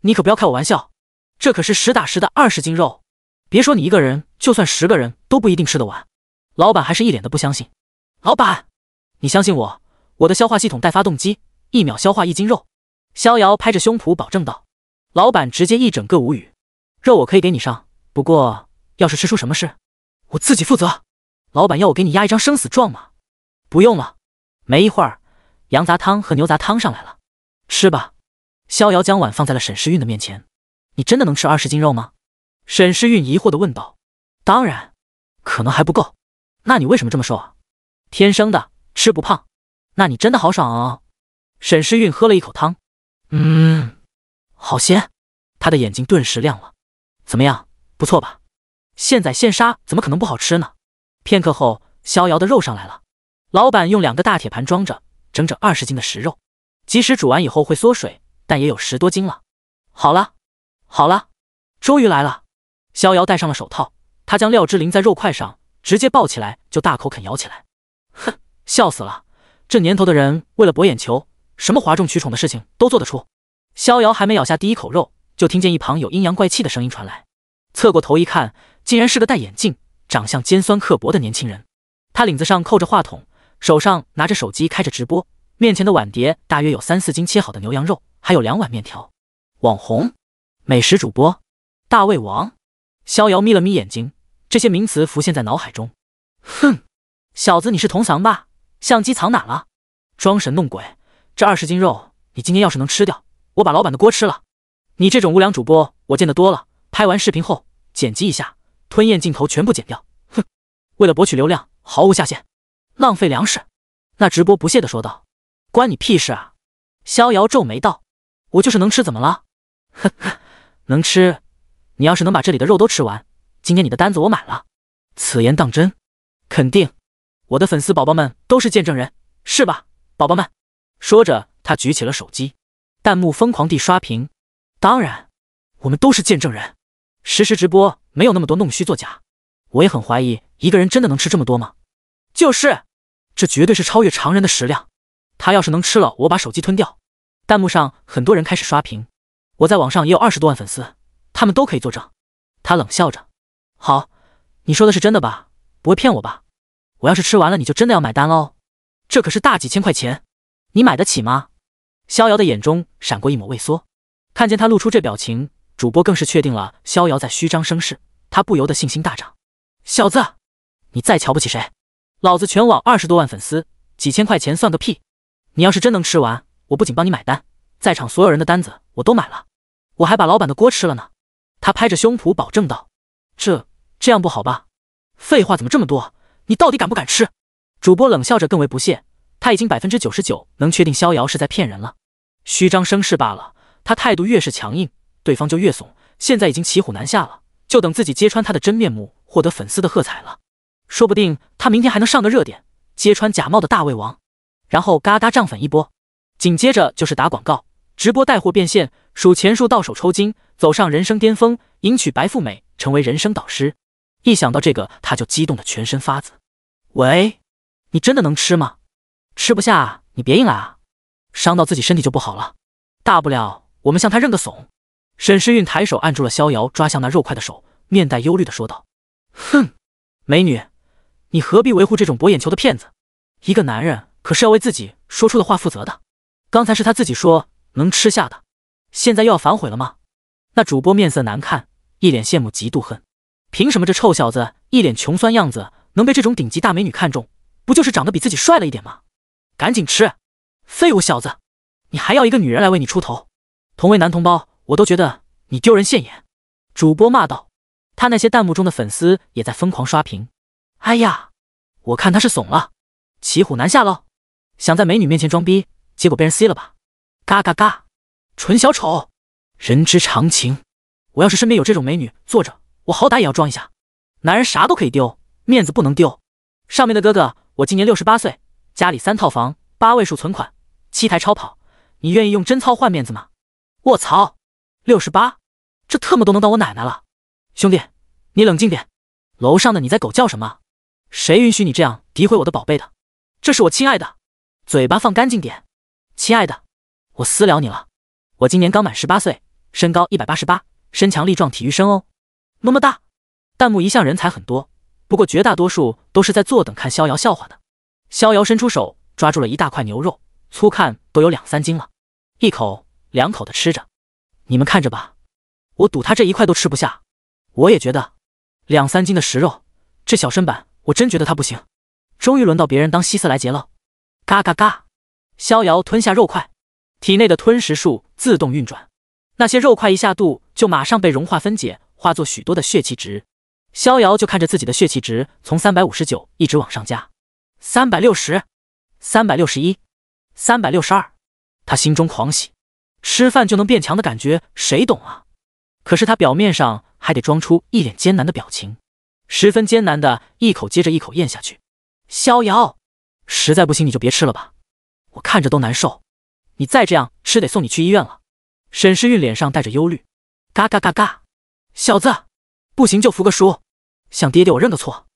你可不要开我玩笑，这可是实打实的二十斤肉，别说你一个人，就算十个人都不一定吃得完。”老板还是一脸的不相信。老板，你相信我，我的消化系统带发动机，一秒消化一斤肉。逍遥拍着胸脯保证道。老板直接一整个无语。肉我可以给你上，不过要是吃出什么事，我自己负责。老板要我给你压一张生死状吗？不用了。没一会儿，羊杂汤和牛杂汤上来了，吃吧。逍遥将碗放在了沈诗韵的面前。你真的能吃二十斤肉吗？沈诗韵疑惑的问道。当然，可能还不够。那你为什么这么瘦啊？天生的，吃不胖。那你真的好爽哦。沈诗韵喝了一口汤，嗯，好鲜。他的眼睛顿时亮了。怎么样，不错吧？现宰现杀，怎么可能不好吃呢？片刻后，逍遥的肉上来了。老板用两个大铁盘装着，整整二十斤的食肉。即使煮完以后会缩水，但也有十多斤了。好了，好了，终于来了。逍遥戴上了手套，他将料汁淋在肉块上直接抱起来，就大口啃咬起来。哼，笑死了！这年头的人为了博眼球，什么哗众取宠的事情都做得出。逍遥还没咬下第一口肉，就听见一旁有阴阳怪气的声音传来。侧过头一看，竟然是个戴眼镜。长相尖酸刻薄的年轻人，他领子上扣着话筒，手上拿着手机开着直播，面前的碗碟大约有三四斤切好的牛羊肉，还有两碗面条。网红、美食主播、大胃王，逍遥眯了眯眼睛，这些名词浮现在脑海中。哼，小子，你是同行吧？相机藏哪了？装神弄鬼！这二十斤肉，你今天要是能吃掉，我把老板的锅吃了。你这种无良主播，我见得多了。拍完视频后，剪辑一下。吞咽镜头全部剪掉，哼！为了博取流量，毫无下限，浪费粮食。那直播不屑地说道：“关你屁事啊！”逍遥皱眉道：“我就是能吃，怎么了？”呵呵，能吃。你要是能把这里的肉都吃完，今天你的单子我买了。此言当真？肯定。我的粉丝宝宝们都是见证人，是吧，宝宝们？说着，他举起了手机，弹幕疯狂地刷屏。当然，我们都是见证人。实时直播。没有那么多弄虚作假，我也很怀疑一个人真的能吃这么多吗？就是，这绝对是超越常人的食量。他要是能吃了，我把手机吞掉。弹幕上很多人开始刷屏，我在网上也有二十多万粉丝，他们都可以作证。他冷笑着，好，你说的是真的吧？不会骗我吧？我要是吃完了，你就真的要买单喽？这可是大几千块钱，你买得起吗？逍遥的眼中闪过一抹畏缩，看见他露出这表情。主播更是确定了逍遥在虚张声势，他不由得信心大涨。小子，你再瞧不起谁？老子全网二十多万粉丝，几千块钱算个屁！你要是真能吃完，我不仅帮你买单，在场所有人的单子我都买了，我还把老板的锅吃了呢！他拍着胸脯保证道：“这这样不好吧？废话怎么这么多？你到底敢不敢吃？”主播冷笑着，更为不屑。他已经百分之九十九能确定逍遥是在骗人了，虚张声势罢了。他态度越是强硬。对方就越怂，现在已经骑虎难下了，就等自己揭穿他的真面目，获得粉丝的喝彩了。说不定他明天还能上个热点，揭穿假冒的大胃王，然后嘎嘎涨粉一波，紧接着就是打广告、直播带货变现、数钱数到手抽筋，走上人生巅峰，迎娶白富美，成为人生导师。一想到这个，他就激动的全身发紫。喂，你真的能吃吗？吃不下你别硬来啊，伤到自己身体就不好了。大不了我们向他认个怂。沈诗韵抬手按住了逍遥抓向那肉块的手，面带忧虑的说道：“哼，美女，你何必维护这种博眼球的骗子？一个男人可是要为自己说出的话负责的。刚才是他自己说能吃下的，现在又要反悔了吗？”那主播面色难看，一脸羡慕嫉妒恨。凭什么这臭小子一脸穷酸样子能被这种顶级大美女看中？不就是长得比自己帅了一点吗？赶紧吃，废物小子，你还要一个女人来为你出头？同为男同胞。我都觉得你丢人现眼，主播骂道。他那些弹幕中的粉丝也在疯狂刷屏。哎呀，我看他是怂了，骑虎难下喽。想在美女面前装逼，结果被人 C 了吧？嘎嘎嘎，纯小丑。人之常情，我要是身边有这种美女坐着，我好歹也要装一下。男人啥都可以丢，面子不能丢。上面的哥哥，我今年六十八岁，家里三套房，八位数存款，七台超跑。你愿意用贞操换面子吗？我操！六十八，这特么都能当我奶奶了！兄弟，你冷静点。楼上的你在狗叫什么？谁允许你这样诋毁我的宝贝的？这是我亲爱的，嘴巴放干净点。亲爱的，我私聊你了。我今年刚满十八岁，身高一百八十八，身强力壮，体育生哦。么么哒。弹幕一向人才很多，不过绝大多数都是在坐等看逍遥笑话的。逍遥伸出手，抓住了一大块牛肉，粗看都有两三斤了，一口两口的吃着。你们看着吧，我赌他这一块都吃不下。我也觉得，两三斤的食肉，这小身板，我真觉得他不行。终于轮到别人当希斯莱杰了。嘎嘎嘎！逍遥吞下肉块，体内的吞食术自动运转，那些肉块一下肚就马上被融化分解，化作许多的血气值。逍遥就看着自己的血气值从三百五十九一直往上加，三百六十，三百六十一，三百六十二，他心中狂喜。吃饭就能变强的感觉，谁懂啊？可是他表面上还得装出一脸艰难的表情，十分艰难的一口接着一口咽下去。逍遥，实在不行你就别吃了吧，我看着都难受。你再这样吃得送你去医院了。沈诗韵脸上带着忧虑，嘎嘎嘎嘎，小子，不行就服个输，向爹爹我认个错。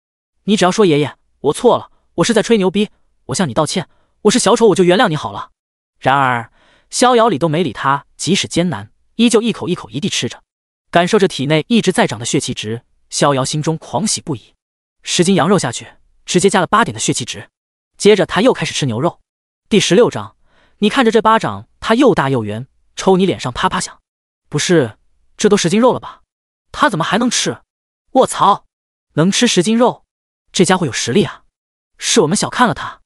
你只要说爷爷我错了，我是在吹牛逼，我向你道歉，我是小丑，我就原谅你好了。然而。逍遥理都没理他，即使艰难，依旧一口一口一地吃着，感受着体内一直在涨的血气值。逍遥心中狂喜不已，十斤羊肉下去，直接加了八点的血气值。接着他又开始吃牛肉。第十六章，你看着这巴掌，它又大又圆，抽你脸上啪啪响。不是，这都十斤肉了吧？他怎么还能吃？卧槽，能吃十斤肉，这家伙有实力啊！是我们小看了他。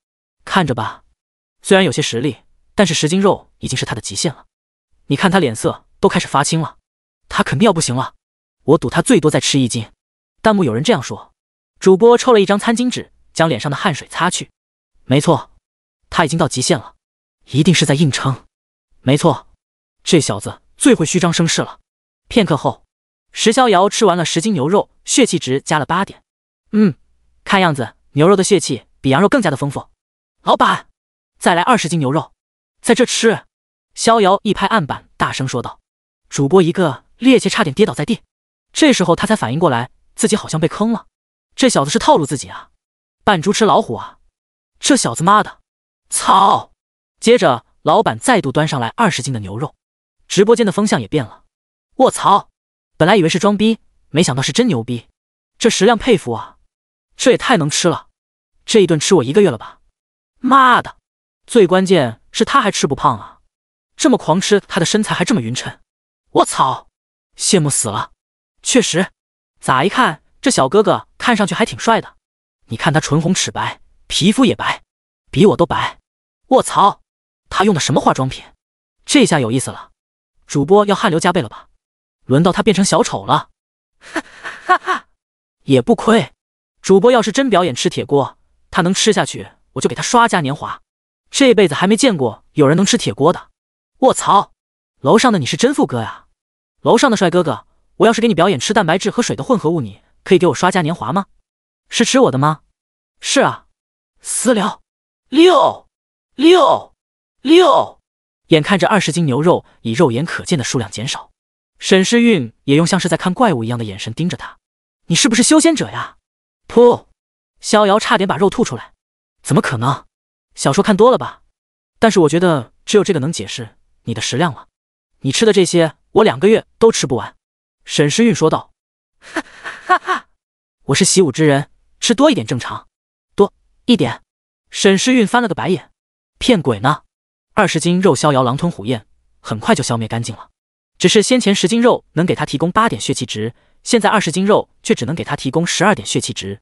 看着吧，虽然有些实力。但是十斤肉已经是他的极限了，你看他脸色都开始发青了，他肯定要不行了。我赌他最多再吃一斤。弹幕有人这样说。主播抽了一张餐巾纸，将脸上的汗水擦去。没错，他已经到极限了，一定是在硬撑。没错，这小子最会虚张声势了。片刻后，石逍遥吃完了十斤牛肉，血气值加了八点。嗯，看样子牛肉的血气比羊肉更加的丰富。老板，再来二十斤牛肉。在这吃，逍遥一拍案板，大声说道：“主播一个趔趄，差点跌倒在地。这时候他才反应过来，自己好像被坑了。这小子是套路自己啊，扮猪吃老虎啊！这小子妈的，操！”接着，老板再度端上来二十斤的牛肉，直播间的风向也变了。卧槽！本来以为是装逼，没想到是真牛逼。这食量佩服啊，这也太能吃了。这一顿吃我一个月了吧？妈的，最关键。是他还吃不胖啊？这么狂吃，他的身材还这么匀称，我操，羡慕死了！确实，咋一看这小哥哥看上去还挺帅的。你看他唇红齿白，皮肤也白，比我都白。我操，他用的什么化妆品？这下有意思了，主播要汗流浃背了吧？轮到他变成小丑了，哈哈哈哈！也不亏，主播要是真表演吃铁锅，他能吃下去，我就给他刷嘉年华。这辈子还没见过有人能吃铁锅的，卧槽，楼上的你是真富哥呀！楼上的帅哥哥，我要是给你表演吃蛋白质和水的混合物，你可以给我刷嘉年华吗？是吃我的吗？是啊，私聊六六六。眼看着二十斤牛肉以肉眼可见的数量减少，沈诗韵也用像是在看怪物一样的眼神盯着他：“你是不是修仙者呀？”噗！逍遥差点把肉吐出来。怎么可能？小说看多了吧？但是我觉得只有这个能解释你的食量了。你吃的这些，我两个月都吃不完。”沈诗韵说道。哈哈哈！我是习武之人，吃多一点正常，多一点。”沈诗韵翻了个白眼，“骗鬼呢！”二十斤肉，逍遥狼吞虎咽，很快就消灭干净了。只是先前十斤肉能给他提供八点血气值，现在二十斤肉却只能给他提供十二点血气值。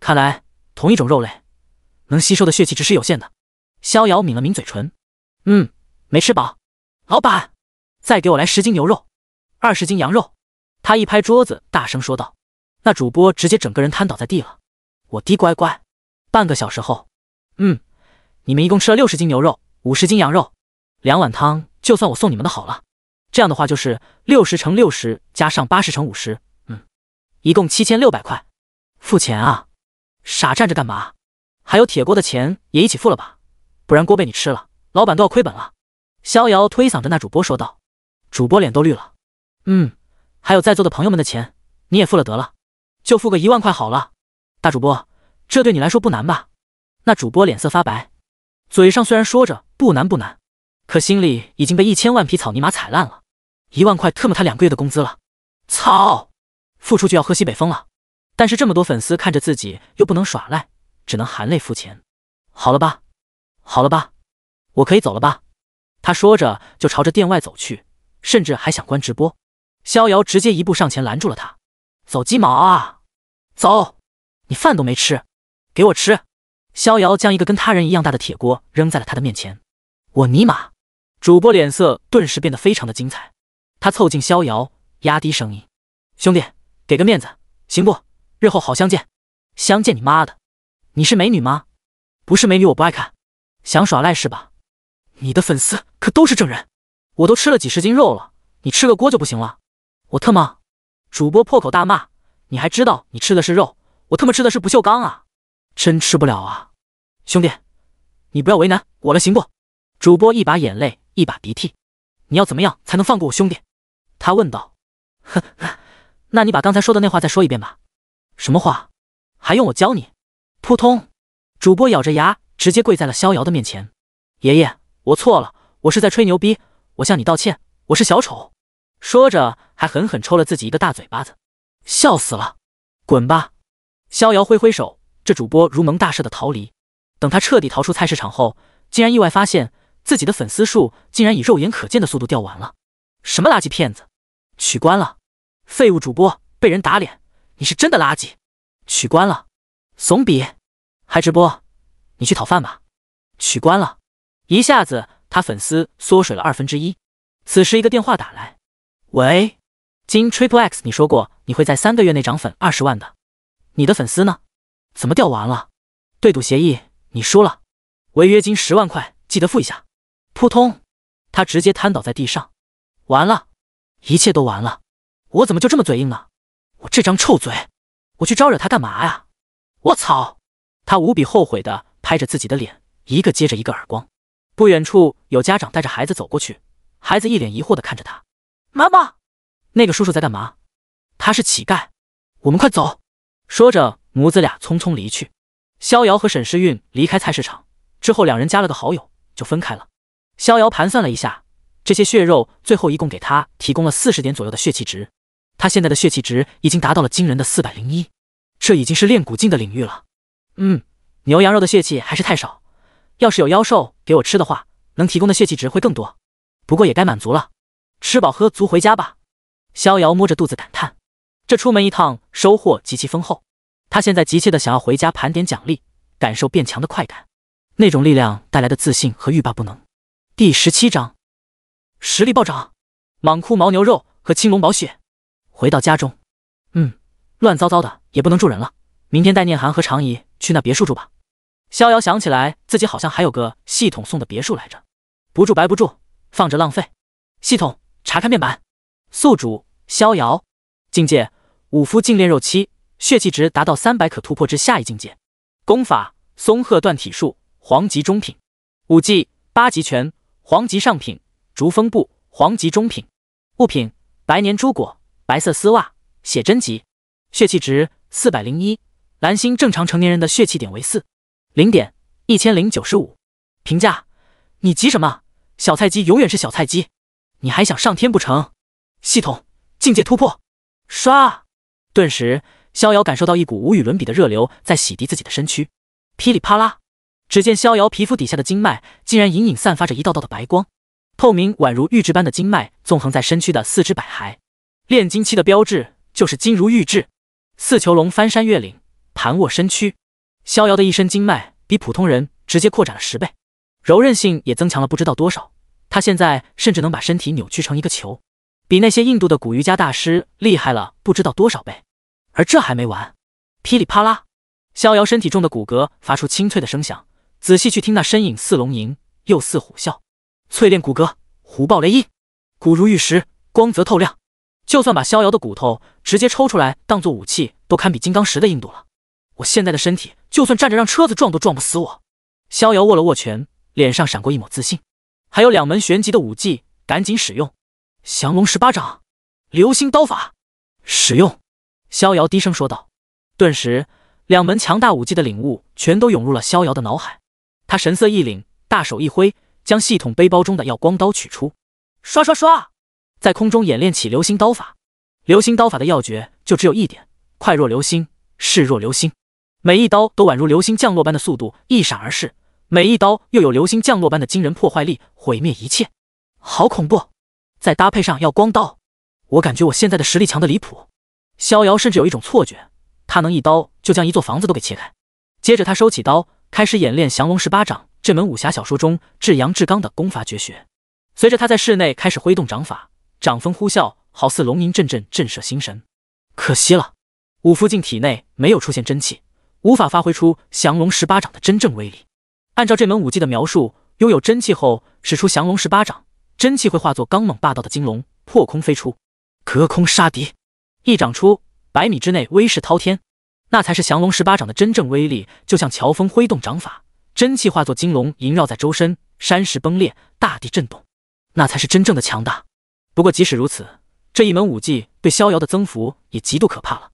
看来同一种肉类。能吸收的血气只是有限的。逍遥抿了抿嘴唇，嗯，没吃饱。老板，再给我来十斤牛肉，二十斤羊肉。他一拍桌子，大声说道：“那主播直接整个人瘫倒在地了。”我滴乖乖！半个小时后，嗯，你们一共吃了六十斤牛肉，五十斤羊肉，两碗汤，就算我送你们的好了。这样的话就是六十乘六十加上八十乘五十，嗯，一共七千六百块。付钱啊！傻站着干嘛？还有铁锅的钱也一起付了吧，不然锅被你吃了，老板都要亏本了。逍遥推搡着那主播说道，主播脸都绿了。嗯，还有在座的朋友们的钱，你也付了得了，就付个一万块好了。大主播，这对你来说不难吧？那主播脸色发白，嘴上虽然说着不难不难，可心里已经被一千万匹草泥马踩烂了。一万块特么他两个月的工资了，操，付出去要喝西北风了。但是这么多粉丝看着自己又不能耍赖。只能含泪付钱，好了吧，好了吧，我可以走了吧？他说着就朝着店外走去，甚至还想关直播。逍遥直接一步上前拦住了他：“走鸡毛啊，走！你饭都没吃，给我吃！”逍遥将一个跟他人一样大的铁锅扔在了他的面前。我尼玛！主播脸色顿时变得非常的精彩，他凑近逍遥，压低声音：“兄弟，给个面子，行不？日后好相见。相见你妈的！”你是美女吗？不是美女我不爱看。想耍赖是吧？你的粉丝可都是证人。我都吃了几十斤肉了，你吃个锅就不行了？我特么！主播破口大骂。你还知道你吃的是肉，我特么吃的是不锈钢啊！真吃不了啊，兄弟，你不要为难我了，行不？主播一把眼泪一把鼻涕。你要怎么样才能放过我兄弟？他问道。呵呵，那你把刚才说的那话再说一遍吧。什么话？还用我教你？扑通！主播咬着牙，直接跪在了逍遥的面前。爷爷，我错了，我是在吹牛逼，我向你道歉，我是小丑。说着，还狠狠抽了自己一个大嘴巴子，笑死了，滚吧！逍遥挥挥手，这主播如蒙大赦的逃离。等他彻底逃出菜市场后，竟然意外发现自己的粉丝数竟然以肉眼可见的速度掉完了。什么垃圾骗子，取关了！废物主播，被人打脸，你是真的垃圾，取关了！怂比，还直播，你去讨饭吧！取关了，一下子他粉丝缩水了二分之一。此时一个电话打来，喂，金 Triple X，你说过你会在三个月内涨粉二十万的，你的粉丝呢？怎么掉完了？对赌协议你输了，违约金十万块，记得付一下。扑通，他直接瘫倒在地上，完了，一切都完了。我怎么就这么嘴硬呢？我这张臭嘴，我去招惹他干嘛呀？我操！他无比后悔的拍着自己的脸，一个接着一个耳光。不远处有家长带着孩子走过去，孩子一脸疑惑的看着他：“妈妈，那个叔叔在干嘛？他是乞丐？我们快走！”说着，母子俩匆匆离去。逍遥和沈诗韵离开菜市场之后，两人加了个好友，就分开了。逍遥盘算了一下，这些血肉最后一共给他提供了四十点左右的血气值，他现在的血气值已经达到了惊人的四百零一。这已经是炼骨境的领域了。嗯，牛羊肉的血气还是太少，要是有妖兽给我吃的话，能提供的血气值会更多。不过也该满足了，吃饱喝足回家吧。逍遥摸着肚子感叹，这出门一趟收获极其丰厚。他现在急切的想要回家盘点奖励，感受变强的快感，那种力量带来的自信和欲罢不能。第十七章，实力暴涨。莽窟牦牛肉和青龙宝血。回到家中。乱糟糟的也不能住人了，明天带念寒和长姨去那别墅住吧。逍遥想起来自己好像还有个系统送的别墅来着，不住白不住，放着浪费。系统查看面板，宿主逍遥，境界五夫净炼肉期，血气值达到三百可突破至下一境界。功法松鹤断体术，黄级中品；武技八极拳，黄级上品；逐风步，黄级中品。物品：白年珠果，白色丝袜，写真集。血气值四百零一，蓝星正常成年人的血气点为四零点一千零九十五。评价：你急什么？小菜鸡永远是小菜鸡，你还想上天不成？系统境界突破，刷！顿时，逍遥感受到一股无与伦比的热流在洗涤自己的身躯，噼里啪啦，只见逍遥皮肤底下的经脉竟然隐隐散发着一道道的白光，透明宛如玉质般的经脉纵横在身躯的四肢百骸，炼金期的标志就是金如玉质。四囚龙翻山越岭，盘卧身躯，逍遥的一身经脉比普通人直接扩展了十倍，柔韧性也增强了不知道多少。他现在甚至能把身体扭曲成一个球，比那些印度的古瑜伽大师厉害了不知道多少倍。而这还没完，噼里啪啦，逍遥身体中的骨骼发出清脆的声响，仔细去听，那身影似龙吟又似虎啸，淬炼骨骼，虎豹雷音，骨如玉石，光泽透亮。就算把逍遥的骨头直接抽出来当做武器，都堪比金刚石的硬度了。我现在的身体，就算站着让车子撞，都撞不死我。逍遥握了握拳，脸上闪过一抹自信。还有两门玄级的武技，赶紧使用！降龙十八掌，流星刀法，使用！逍遥低声说道。顿时，两门强大武技的领悟全都涌入了逍遥的脑海。他神色一凛，大手一挥，将系统背包中的耀光刀取出，刷刷刷。在空中演练起流星刀法，流星刀法的要诀就只有一点：快若流星，势若流星。每一刀都宛如流星降落般的速度一闪而逝，每一刀又有流星降落般的惊人破坏力，毁灭一切。好恐怖！再搭配上耀光刀，我感觉我现在的实力强的离谱。逍遥甚至有一种错觉，他能一刀就将一座房子都给切开。接着他收起刀，开始演练降龙十八掌这门武侠小说中至阳至刚的功法绝学。随着他在室内开始挥动掌法。掌风呼啸，好似龙吟阵阵，震慑心神。可惜了，武福镜体内没有出现真气，无法发挥出降龙十八掌的真正威力。按照这门武技的描述，拥有真气后使出降龙十八掌，真气会化作刚猛霸道的金龙，破空飞出，隔空杀敌。一掌出，百米之内威势滔天，那才是降龙十八掌的真正威力。就像乔峰挥动掌法，真气化作金龙萦绕在周身，山石崩裂，大地震动，那才是真正的强大。不过，即使如此，这一门武技对逍遥的增幅也极度可怕了。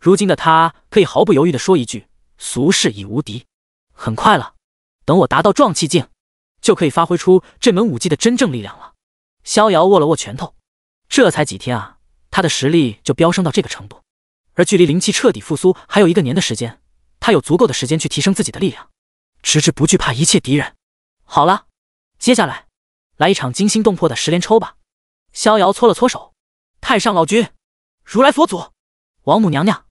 如今的他可以毫不犹豫地说一句：“俗世已无敌。”很快了，等我达到壮气境，就可以发挥出这门武技的真正力量了。逍遥握了握拳头，这才几天啊，他的实力就飙升到这个程度。而距离灵气彻底复苏还有一个年的时间，他有足够的时间去提升自己的力量，直至不惧怕一切敌人。好了，接下来来一场惊心动魄的十连抽吧。逍遥搓了搓手，太上老君、如来佛祖、王母娘娘、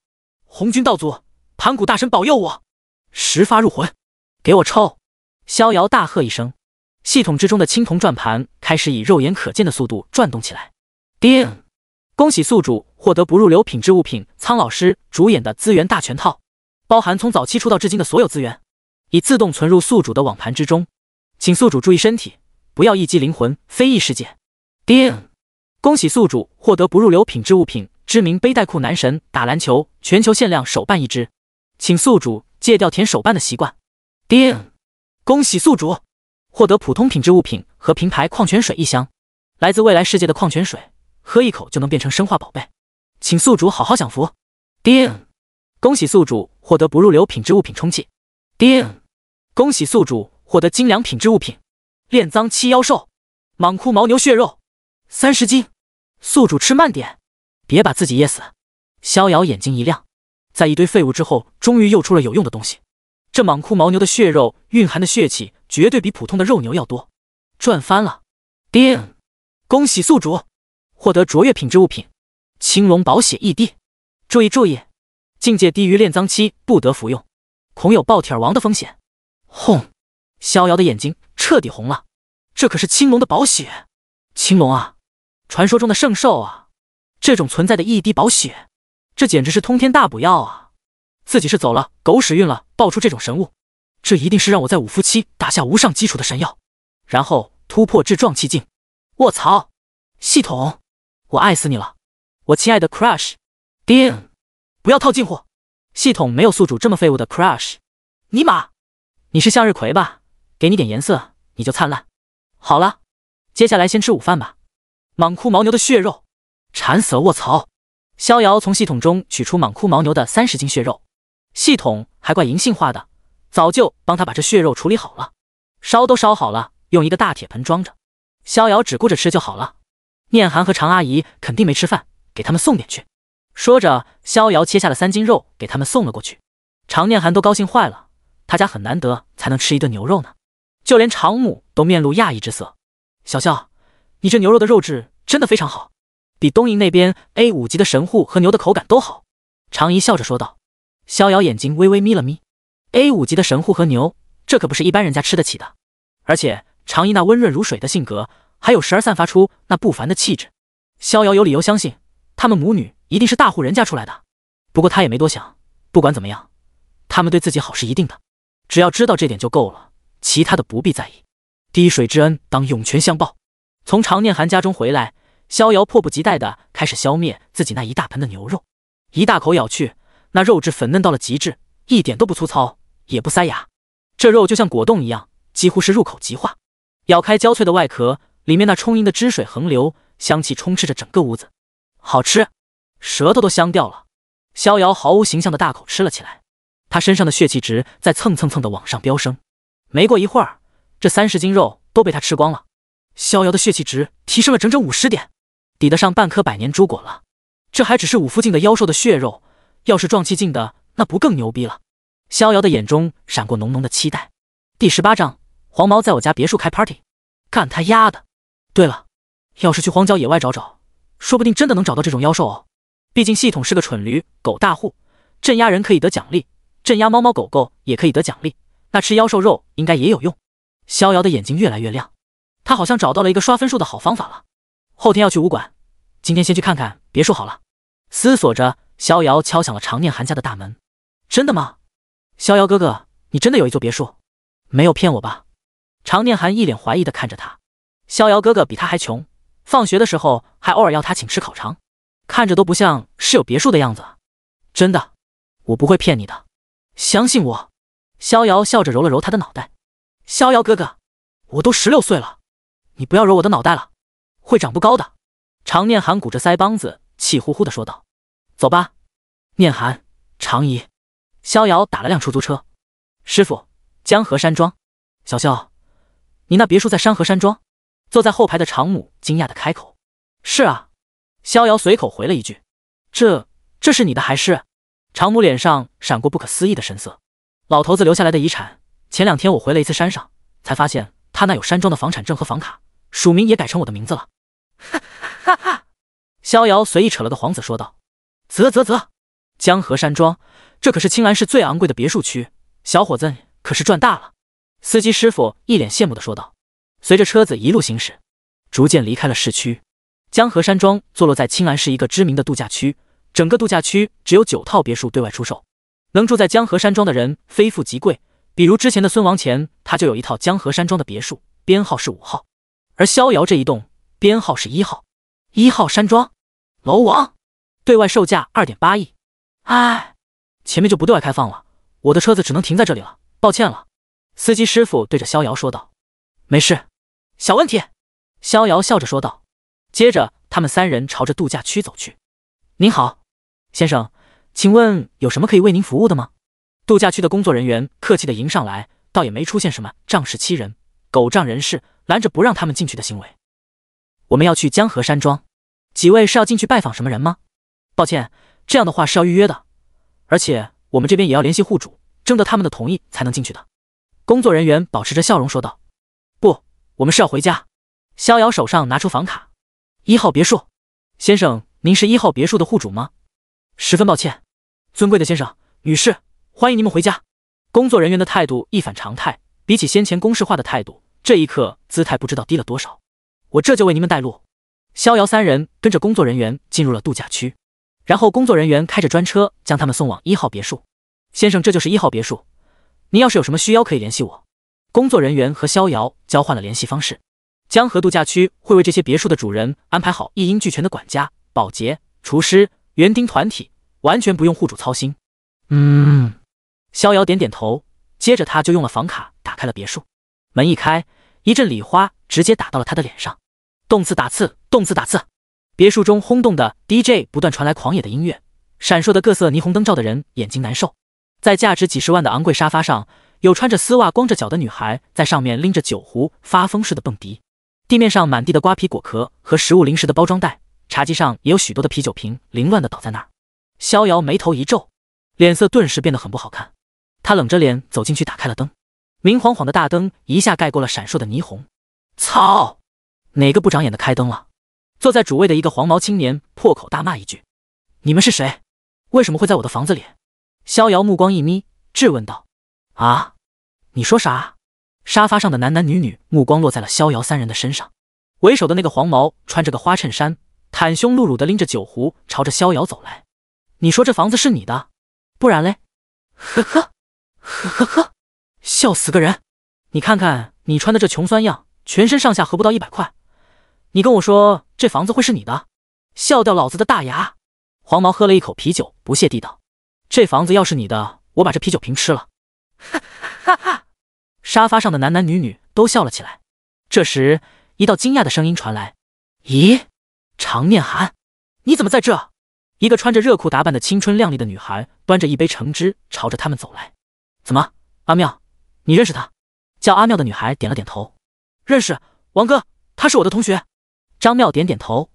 红军道祖、盘古大神保佑我！十发入魂，给我抽！逍遥大喝一声，系统之中的青铜转盘开始以肉眼可见的速度转动起来。叮，恭喜宿主获得不入流品质物品《苍老师主演的资源大全套》，包含从早期出道至今的所有资源，已自动存入宿主的网盘之中，请宿主注意身体，不要一击灵魂飞逸世界。叮。恭喜宿主获得不入流品质物品知名背带裤男神打篮球全球限量手办一只，请宿主戒掉舔手办的习惯。叮，恭喜宿主获得普通品质物品和平牌矿泉水一箱，来自未来世界的矿泉水，喝一口就能变成生化宝贝，请宿主好好享福。叮，恭喜宿主获得不入流品质物品充气。叮，恭喜宿主获得精良品质物品炼脏七妖兽莽窟牦牛血肉三十斤。宿主吃慢点，别把自己噎死。逍遥眼睛一亮，在一堆废物之后，终于又出了有用的东西。这莽哭牦牛的血肉蕴含的血气，绝对比普通的肉牛要多，赚翻了！叮，恭喜宿主获得卓越品质物品——青龙宝血一滴。注意注意，境界低于炼脏期不得服用，恐有爆体而亡的风险。轰！逍遥的眼睛彻底红了，这可是青龙的宝血，青龙啊！传说中的圣兽啊，这种存在的一滴宝血，这简直是通天大补药啊！自己是走了狗屎运了，爆出这种神物，这一定是让我在五夫期打下无上基础的神药，然后突破至壮气境。我操！系统，我爱死你了，我亲爱的 crush。丁，不要套近乎。系统没有宿主这么废物的 crush。尼玛，你是向日葵吧？给你点颜色，你就灿烂。好了，接下来先吃午饭吧。莽哭牦牛的血肉，馋死了！卧槽！逍遥从系统中取出莽哭牦牛的三十斤血肉，系统还怪银杏化的，早就帮他把这血肉处理好了，烧都烧好了，用一个大铁盆装着。逍遥只顾着吃就好了。念寒和常阿姨肯定没吃饭，给他们送点去。说着，逍遥切下了三斤肉，给他们送了过去。常念寒都高兴坏了，他家很难得才能吃一顿牛肉呢。就连常母都面露讶异之色，小笑，你这牛肉的肉质真的非常好，比东瀛那边 A 五级的神户和牛的口感都好。常姨笑着说道。逍遥眼睛微微眯了眯。A 五级的神户和牛，这可不是一般人家吃得起的。而且常姨那温润如水的性格，还有时而散发出那不凡的气质，逍遥有理由相信，他们母女一定是大户人家出来的。不过他也没多想，不管怎么样，他们对自己好是一定的，只要知道这点就够了，其他的不必在意。滴水之恩，当涌泉相报。从常念寒家中回来，逍遥迫不及待地开始消灭自己那一大盆的牛肉。一大口咬去，那肉质粉嫩到了极致，一点都不粗糙，也不塞牙。这肉就像果冻一样，几乎是入口即化。咬开焦脆的外壳，里面那充盈的汁水横流，香气充斥着整个屋子。好吃，舌头都香掉了。逍遥毫无形象的大口吃了起来，他身上的血气值在蹭蹭蹭的往上飙升。没过一会儿，这三十斤肉都被他吃光了。逍遥的血气值提升了整整五十点，抵得上半颗百年朱果了。这还只是五夫境的妖兽的血肉，要是撞气境的，那不更牛逼了？逍遥的眼中闪过浓浓的期待。第十八章，黄毛在我家别墅开 party，干他丫的！对了，要是去荒郊野外找找，说不定真的能找到这种妖兽哦。毕竟系统是个蠢驴狗大户，镇压人可以得奖励，镇压猫猫狗狗也可以得奖励，那吃妖兽肉应该也有用。逍遥的眼睛越来越亮。他好像找到了一个刷分数的好方法了。后天要去武馆，今天先去看看别墅好了。思索着，逍遥敲响了常念寒家的大门。真的吗？逍遥哥哥，你真的有一座别墅？没有骗我吧？常念寒一脸怀疑的看着他。逍遥哥哥比他还穷，放学的时候还偶尔要他请吃烤肠，看着都不像是有别墅的样子。真的，我不会骗你的，相信我。逍遥笑着揉了揉他的脑袋。逍遥哥哥，我都十六岁了。你不要揉我的脑袋了，会长不高的。常念寒鼓着腮帮子，气呼呼地说道：“走吧，念寒，常姨。”逍遥打了辆出租车，师傅，江河山庄。小肖，你那别墅在山河山庄？坐在后排的常母惊讶的开口：“是啊。”逍遥随口回了一句：“这，这是你的还是？”常母脸上闪过不可思议的神色。老头子留下来的遗产。前两天我回了一次山上，才发现。他那有山庄的房产证和房卡，署名也改成我的名字了。哈哈，逍遥随意扯了个幌子说道：“啧啧啧，江河山庄，这可是青兰市最昂贵的别墅区，小伙子可是赚大了。”司机师傅一脸羡慕的说道。随着车子一路行驶，逐渐离开了市区。江河山庄坐落在青兰市一个知名的度假区，整个度假区只有九套别墅对外出售，能住在江河山庄的人非富即贵。比如之前的孙王前，他就有一套江河山庄的别墅，编号是五号；而逍遥这一栋编号是一号，一号山庄楼王对外售价二点八亿。哎，前面就不对外开放了，我的车子只能停在这里了，抱歉了。司机师傅对着逍遥说道：“没事，小问题。”逍遥笑着说道。接着，他们三人朝着度假区走去。您好，先生，请问有什么可以为您服务的吗？度假区的工作人员客气地迎上来，倒也没出现什么仗势欺人、狗仗人势、拦着不让他们进去的行为。我们要去江河山庄，几位是要进去拜访什么人吗？抱歉，这样的话是要预约的，而且我们这边也要联系户主，征得他们的同意才能进去的。工作人员保持着笑容说道：“不，我们是要回家。”逍遥手上拿出房卡，一号别墅。先生，您是一号别墅的户主吗？十分抱歉，尊贵的先生、女士。欢迎你们回家。工作人员的态度一反常态，比起先前公式化的态度，这一刻姿态不知道低了多少。我这就为你们带路。逍遥三人跟着工作人员进入了度假区，然后工作人员开着专车将他们送往一号别墅。先生，这就是一号别墅，您要是有什么需要可以联系我。工作人员和逍遥交换了联系方式。江河度假区会为这些别墅的主人安排好一应俱全的管家、保洁、厨师、园丁团体，完全不用户主操心。嗯。逍遥点点头，接着他就用了房卡打开了别墅门。一开，一阵礼花直接打到了他的脸上。动次打次，动次打次。别墅中轰动的 DJ 不断传来狂野的音乐，闪烁的各色霓虹灯照的人眼睛难受。在价值几十万的昂贵沙发上，有穿着丝袜、光着脚的女孩在上面拎着酒壶发疯似的蹦迪。地面上满地的瓜皮果壳和食物零食的包装袋，茶几上也有许多的啤酒瓶凌乱的倒在那儿。逍遥眉头一皱，脸色顿时变得很不好看。他冷着脸走进去，打开了灯，明晃晃的大灯一下盖过了闪烁的霓虹。操！哪个不长眼的开灯了？坐在主位的一个黄毛青年破口大骂一句：“你们是谁？为什么会在我的房子里？”逍遥目光一眯，质问道：“啊？你说啥？”沙发上的男男女女目光落在了逍遥三人的身上。为首的那个黄毛穿着个花衬衫，袒胸露乳的拎着酒壶，朝着逍遥走来。“你说这房子是你的？不然嘞？”呵呵。呵呵呵，笑死个人！你看看你穿的这穷酸样，全身上下合不到一百块，你跟我说这房子会是你的？笑掉老子的大牙！黄毛喝了一口啤酒，不屑地道：“这房子要是你的，我把这啤酒瓶吃了。”哈哈哈沙发上的男男女女都笑了起来。这时，一道惊讶的声音传来：“咦，长念寒，你怎么在这？”一个穿着热裤打扮的青春靓丽的女孩，端着一杯橙汁，朝着他们走来。怎么，阿妙？你认识他？叫阿妙的女孩点了点头，认识王哥，他是我的同学。张妙点点头，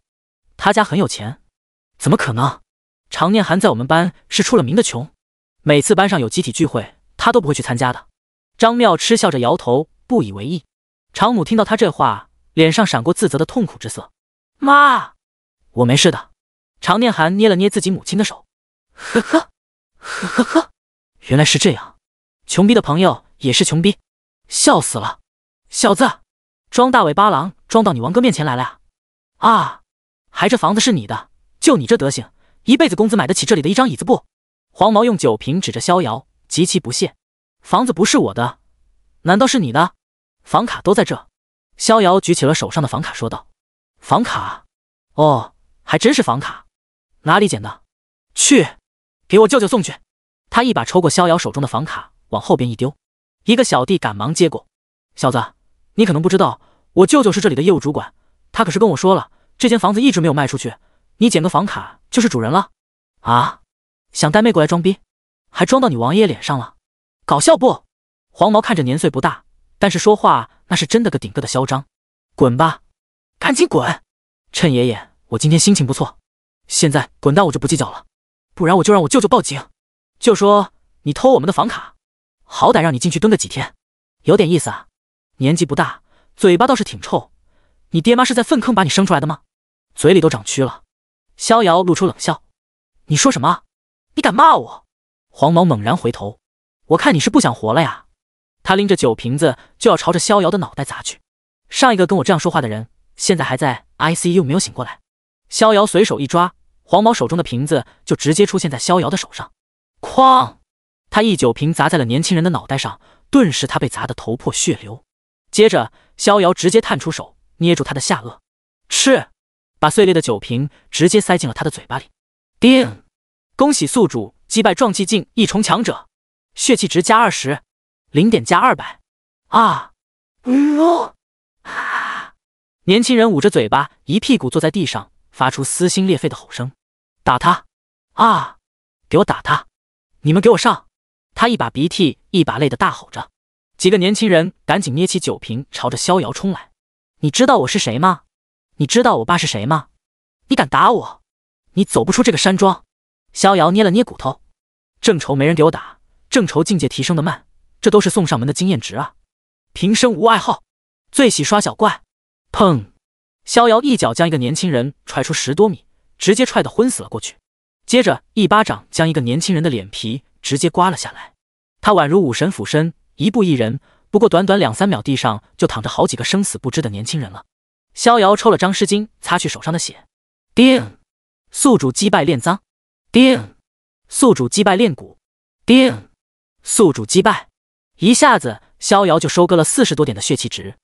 他家很有钱？怎么可能？常念涵在我们班是出了名的穷，每次班上有集体聚会，他都不会去参加的。张妙嗤笑着摇头，不以为意。常母听到他这话，脸上闪过自责的痛苦之色。妈，我没事的。常念涵捏了捏自己母亲的手，呵呵，呵呵呵，原来是这样。穷逼的朋友也是穷逼，笑死了！小子，装大尾巴狼装到你王哥面前来了呀！啊，还这房子是你的？就你这德行，一辈子工资买得起这里的一张椅子不？黄毛用酒瓶指着逍遥，极其不屑。房子不是我的，难道是你的？房卡都在这。逍遥举起了手上的房卡，说道：“房卡，哦，还真是房卡，哪里捡的？去，给我舅舅送去。”他一把抽过逍遥手中的房卡，往后边一丢，一个小弟赶忙接过。小子，你可能不知道，我舅舅是这里的业务主管，他可是跟我说了，这间房子一直没有卖出去。你捡个房卡就是主人了啊！想带妹过来装逼，还装到你王爷爷脸上了，搞笑不？黄毛看着年岁不大，但是说话那是真的个顶个的嚣张。滚吧，赶紧滚！趁爷爷我今天心情不错，现在滚蛋我就不计较了，不然我就让我舅舅报警，就说你偷我们的房卡。好歹让你进去蹲个几天，有点意思啊！年纪不大，嘴巴倒是挺臭。你爹妈是在粪坑把你生出来的吗？嘴里都长蛆了！逍遥露出冷笑。你说什么？你敢骂我？黄毛猛然回头，我看你是不想活了呀！他拎着酒瓶子就要朝着逍遥的脑袋砸去。上一个跟我这样说话的人，现在还在 ICU 没有醒过来。逍遥随手一抓，黄毛手中的瓶子就直接出现在逍遥的手上。哐！他一酒瓶砸在了年轻人的脑袋上，顿时他被砸得头破血流。接着，逍遥直接探出手，捏住他的下颚，吃，把碎裂的酒瓶直接塞进了他的嘴巴里。叮，恭喜宿主击败壮气境一重强者，血气值加二十，零点加二百。啊！呜！啊！年轻人捂着嘴巴，一屁股坐在地上，发出撕心裂肺的吼声：“打他！啊！给我打他！你们给我上！”他一把鼻涕一把泪的大吼着，几个年轻人赶紧捏起酒瓶，朝着逍遥冲来。你知道我是谁吗？你知道我爸是谁吗？你敢打我？你走不出这个山庄！逍遥捏了捏骨头，正愁没人给我打，正愁境界提升的慢，这都是送上门的经验值啊！平生无爱好，最喜刷小怪。砰！逍遥一脚将一个年轻人踹出十多米，直接踹得昏死了过去。接着一巴掌将一个年轻人的脸皮。直接刮了下来，他宛如武神俯身，一步一人，不过短短两三秒，地上就躺着好几个生死不知的年轻人了。逍遥抽了张湿巾，擦去手上的血。定，宿主击败炼脏。定，宿主击败炼骨。定，宿主击败。一下子，逍遥就收割了四十多点的血气值。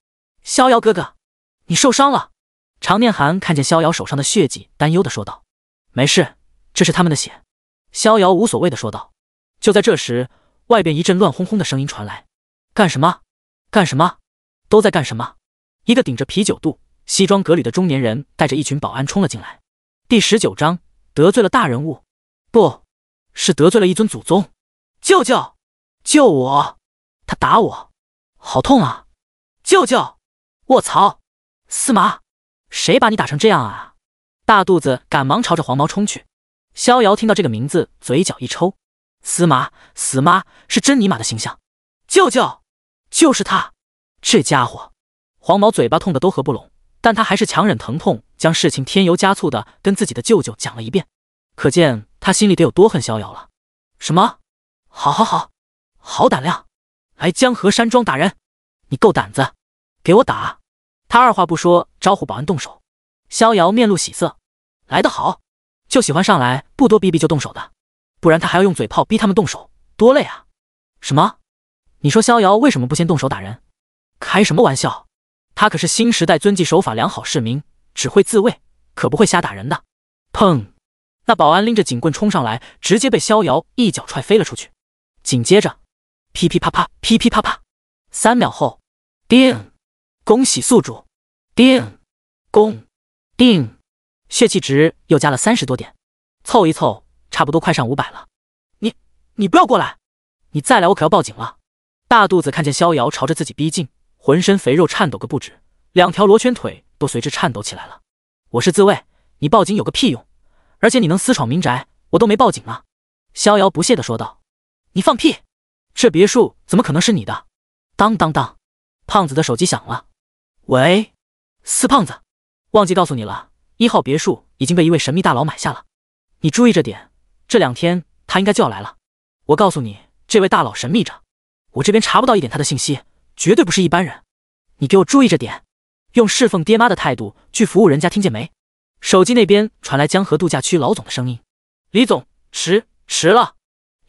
逍遥哥哥，你受伤了。常念寒看见逍遥手上的血迹，担忧的说道：“没事，这是他们的血。”逍遥无所谓的说道。就在这时，外边一阵乱哄哄的声音传来：“干什么？干什么？都在干什么？”一个顶着啤酒肚、西装革履的中年人带着一群保安冲了进来。第十九章得罪了大人物，不是得罪了一尊祖宗。舅舅，救我！他打我，好痛啊！舅舅，我操！司马，谁把你打成这样啊？大肚子赶忙朝着黄毛冲去。逍遥听到这个名字，嘴角一抽。死妈！死妈！是真尼玛的形象。舅舅，就是他，这家伙。黄毛嘴巴痛的都合不拢，但他还是强忍疼痛，将事情添油加醋的跟自己的舅舅讲了一遍。可见他心里得有多恨逍遥了。什么？好好好，好胆量，来江河山庄打人，你够胆子，给我打！他二话不说，招呼保安动手。逍遥面露喜色，来得好，就喜欢上来不多逼逼就动手的。不然他还要用嘴炮逼他们动手，多累啊！什么？你说逍遥为什么不先动手打人？开什么玩笑？他可是新时代遵纪守法良好市民，只会自卫，可不会瞎打人的。砰！那保安拎着警棍冲上来，直接被逍遥一脚踹飞了出去。紧接着，噼噼啪啪，噼噼啪啪。三秒后，定！恭喜宿主！定！恭，定！血气值又加了三十多点，凑一凑。差不多快上五百了，你你不要过来，你再来我可要报警了。大肚子看见逍遥朝着自己逼近，浑身肥肉颤抖个不止，两条罗圈腿都随之颤抖起来了。我是自卫，你报警有个屁用！而且你能私闯民宅，我都没报警啊！逍遥不屑的说道：“你放屁！这别墅怎么可能是你的？”当当当，胖子的手机响了。喂，四胖子，忘记告诉你了，一号别墅已经被一位神秘大佬买下了，你注意着点。这两天他应该就要来了。我告诉你，这位大佬神秘着，我这边查不到一点他的信息，绝对不是一般人。你给我注意着点，用侍奉爹妈的态度去服务人家，听见没？手机那边传来江河度假区老总的声音：“李总，迟迟了，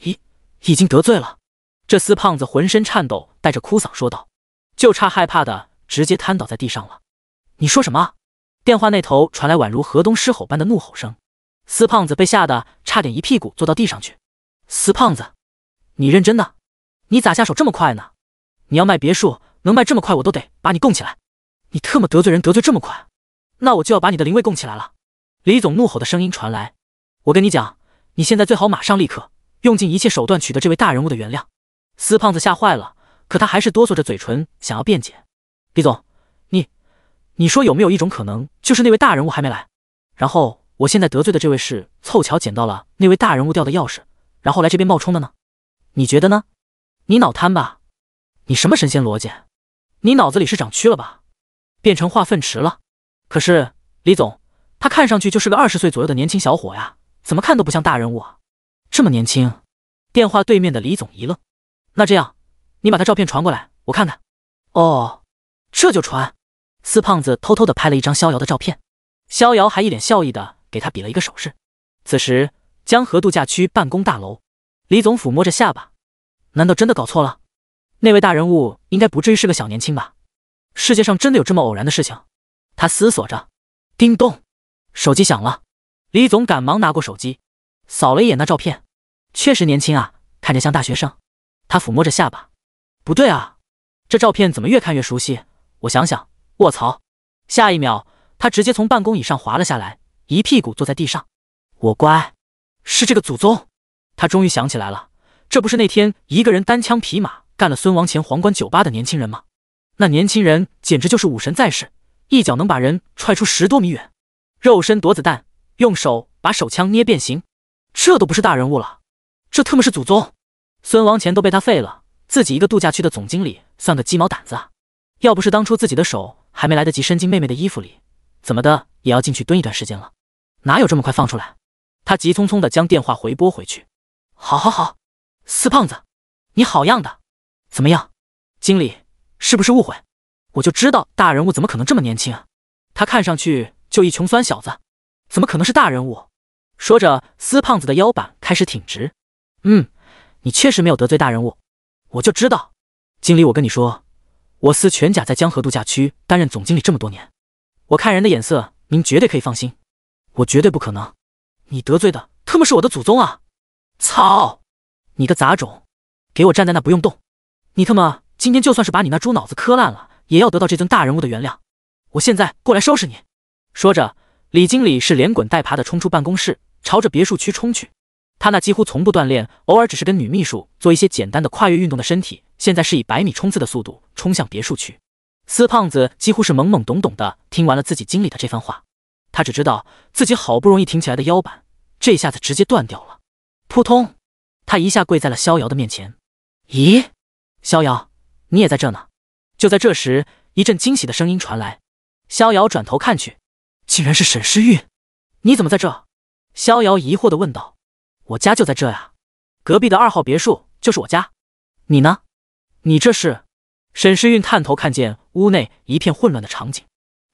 咦，已经得罪了。”这厮胖子浑身颤抖，带着哭嗓说道：“就差害怕的直接瘫倒在地上了。”你说什么？电话那头传来宛如河东狮吼般的怒吼声。司胖子被吓得差点一屁股坐到地上去。司胖子，你认真的？你咋下手这么快呢？你要卖别墅，能卖这么快，我都得把你供起来。你特么得罪人，得罪这么快，那我就要把你的灵位供起来了。李总怒吼的声音传来：“我跟你讲，你现在最好马上立刻用尽一切手段取得这位大人物的原谅。”司胖子吓坏了，可他还是哆嗦着嘴唇想要辩解：“李总，你你说有没有一种可能，就是那位大人物还没来，然后？”我现在得罪的这位是凑巧捡到了那位大人物掉的钥匙，然后来这边冒充的呢？你觉得呢？你脑瘫吧？你什么神仙逻辑？你脑子里是长蛆了吧？变成化粪池了？可是李总，他看上去就是个二十岁左右的年轻小伙呀，怎么看都不像大人物啊！这么年轻？电话对面的李总一愣。那这样，你把他照片传过来，我看看。哦，这就传。四胖子偷偷的拍了一张逍遥的照片，逍遥还一脸笑意的。给他比了一个手势。此时，江河度假区办公大楼，李总抚摸着下巴，难道真的搞错了？那位大人物应该不至于是个小年轻吧？世界上真的有这么偶然的事情？他思索着。叮咚，手机响了。李总赶忙拿过手机，扫了一眼那照片，确实年轻啊，看着像大学生。他抚摸着下巴，不对啊，这照片怎么越看越熟悉？我想想，卧槽！下一秒，他直接从办公椅上滑了下来。一屁股坐在地上，我乖，是这个祖宗！他终于想起来了，这不是那天一个人单枪匹马干了孙王前皇冠酒吧的年轻人吗？那年轻人简直就是武神再世，一脚能把人踹出十多米远，肉身躲子弹，用手把手枪捏变形，这都不是大人物了，这特么是祖宗！孙王前都被他废了，自己一个度假区的总经理算个鸡毛掸子啊！要不是当初自己的手还没来得及伸进妹妹的衣服里，怎么的也要进去蹲一段时间了。哪有这么快放出来？他急匆匆的将电话回拨回去。好，好，好，四胖子，你好样的！怎么样，经理是不是误会？我就知道大人物怎么可能这么年轻啊？他看上去就一穷酸小子，怎么可能是大人物？说着，司胖子的腰板开始挺直。嗯，你确实没有得罪大人物，我就知道。经理，我跟你说，我司全甲在江河度假区担任总经理这么多年，我看人的眼色，您绝对可以放心。我绝对不可能！你得罪的他么是我的祖宗啊！操！你个杂种，给我站在那不用动！你他妈今天就算是把你那猪脑子磕烂了，也要得到这尊大人物的原谅！我现在过来收拾你！说着，李经理是连滚带爬的冲出办公室，朝着别墅区冲去。他那几乎从不锻炼，偶尔只是跟女秘书做一些简单的跨越运动的身体，现在是以百米冲刺的速度冲向别墅区。司胖子几乎是懵懵懂懂的听完了自己经理的这番话。他只知道自己好不容易挺起来的腰板，这下子直接断掉了。扑通！他一下跪在了逍遥的面前。咦，逍遥，你也在这呢？就在这时，一阵惊喜的声音传来。逍遥转头看去，竟然是沈诗韵。你怎么在这？逍遥疑惑地问道。我家就在这呀，隔壁的二号别墅就是我家。你呢？你这是？沈诗韵探头看见屋内一片混乱的场景，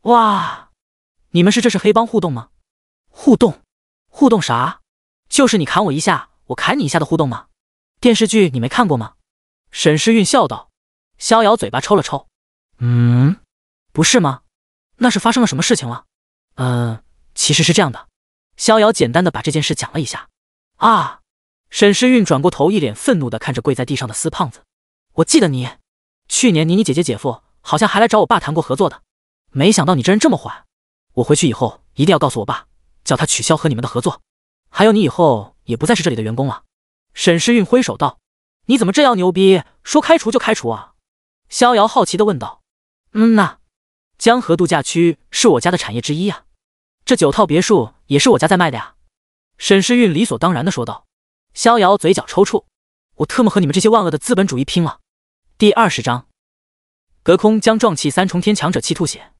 哇！你们是这是黑帮互动吗？互动？互动啥？就是你砍我一下，我砍你一下的互动吗？电视剧你没看过吗？沈诗韵笑道。逍遥嘴巴抽了抽，嗯，不是吗？那是发生了什么事情了？嗯，其实是这样的。逍遥简单的把这件事讲了一下。啊！沈诗韵转过头，一脸愤怒的看着跪在地上的司胖子。我记得你，去年你你姐姐姐夫好像还来找我爸谈过合作的，没想到你这人这么坏。我回去以后一定要告诉我爸，叫他取消和你们的合作。还有，你以后也不再是这里的员工了。”沈诗韵挥手道，“你怎么这样牛逼？说开除就开除啊？”逍遥好奇的问道。“嗯呐，江河度假区是我家的产业之一啊，这九套别墅也是我家在卖的呀。”沈诗韵理所当然的说道。逍遥嘴角抽搐，“我特么和你们这些万恶的资本主义拼了！”第二十章，隔空将壮气三重天强者气吐血。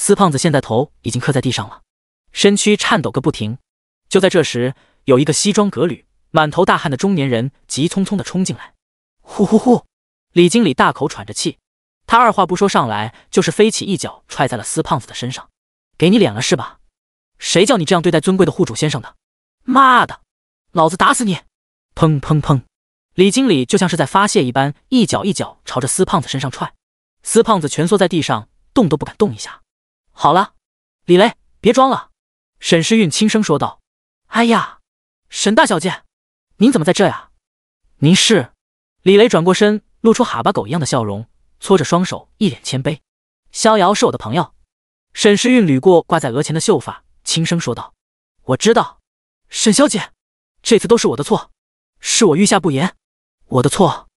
司胖子现在头已经磕在地上了，身躯颤抖个不停。就在这时，有一个西装革履、满头大汗的中年人急匆匆地冲进来，呼呼呼！李经理大口喘着气，他二话不说上来就是飞起一脚踹在了司胖子的身上，“给你脸了是吧？谁叫你这样对待尊贵的户主先生的？妈的，老子打死你！”砰砰砰！李经理就像是在发泄一般，一脚一脚朝着司胖子身上踹。司胖子蜷缩在地上，动都不敢动一下。好了，李雷，别装了。”沈诗韵轻声说道。“哎呀，沈大小姐，您怎么在这呀？您是……”李雷转过身，露出哈巴狗一样的笑容，搓着双手，一脸谦卑。“逍遥是我的朋友。”沈诗韵捋过挂在额前的秀发，轻声说道。“我知道，沈小姐，这次都是我的错，是我御下不严，我的错。”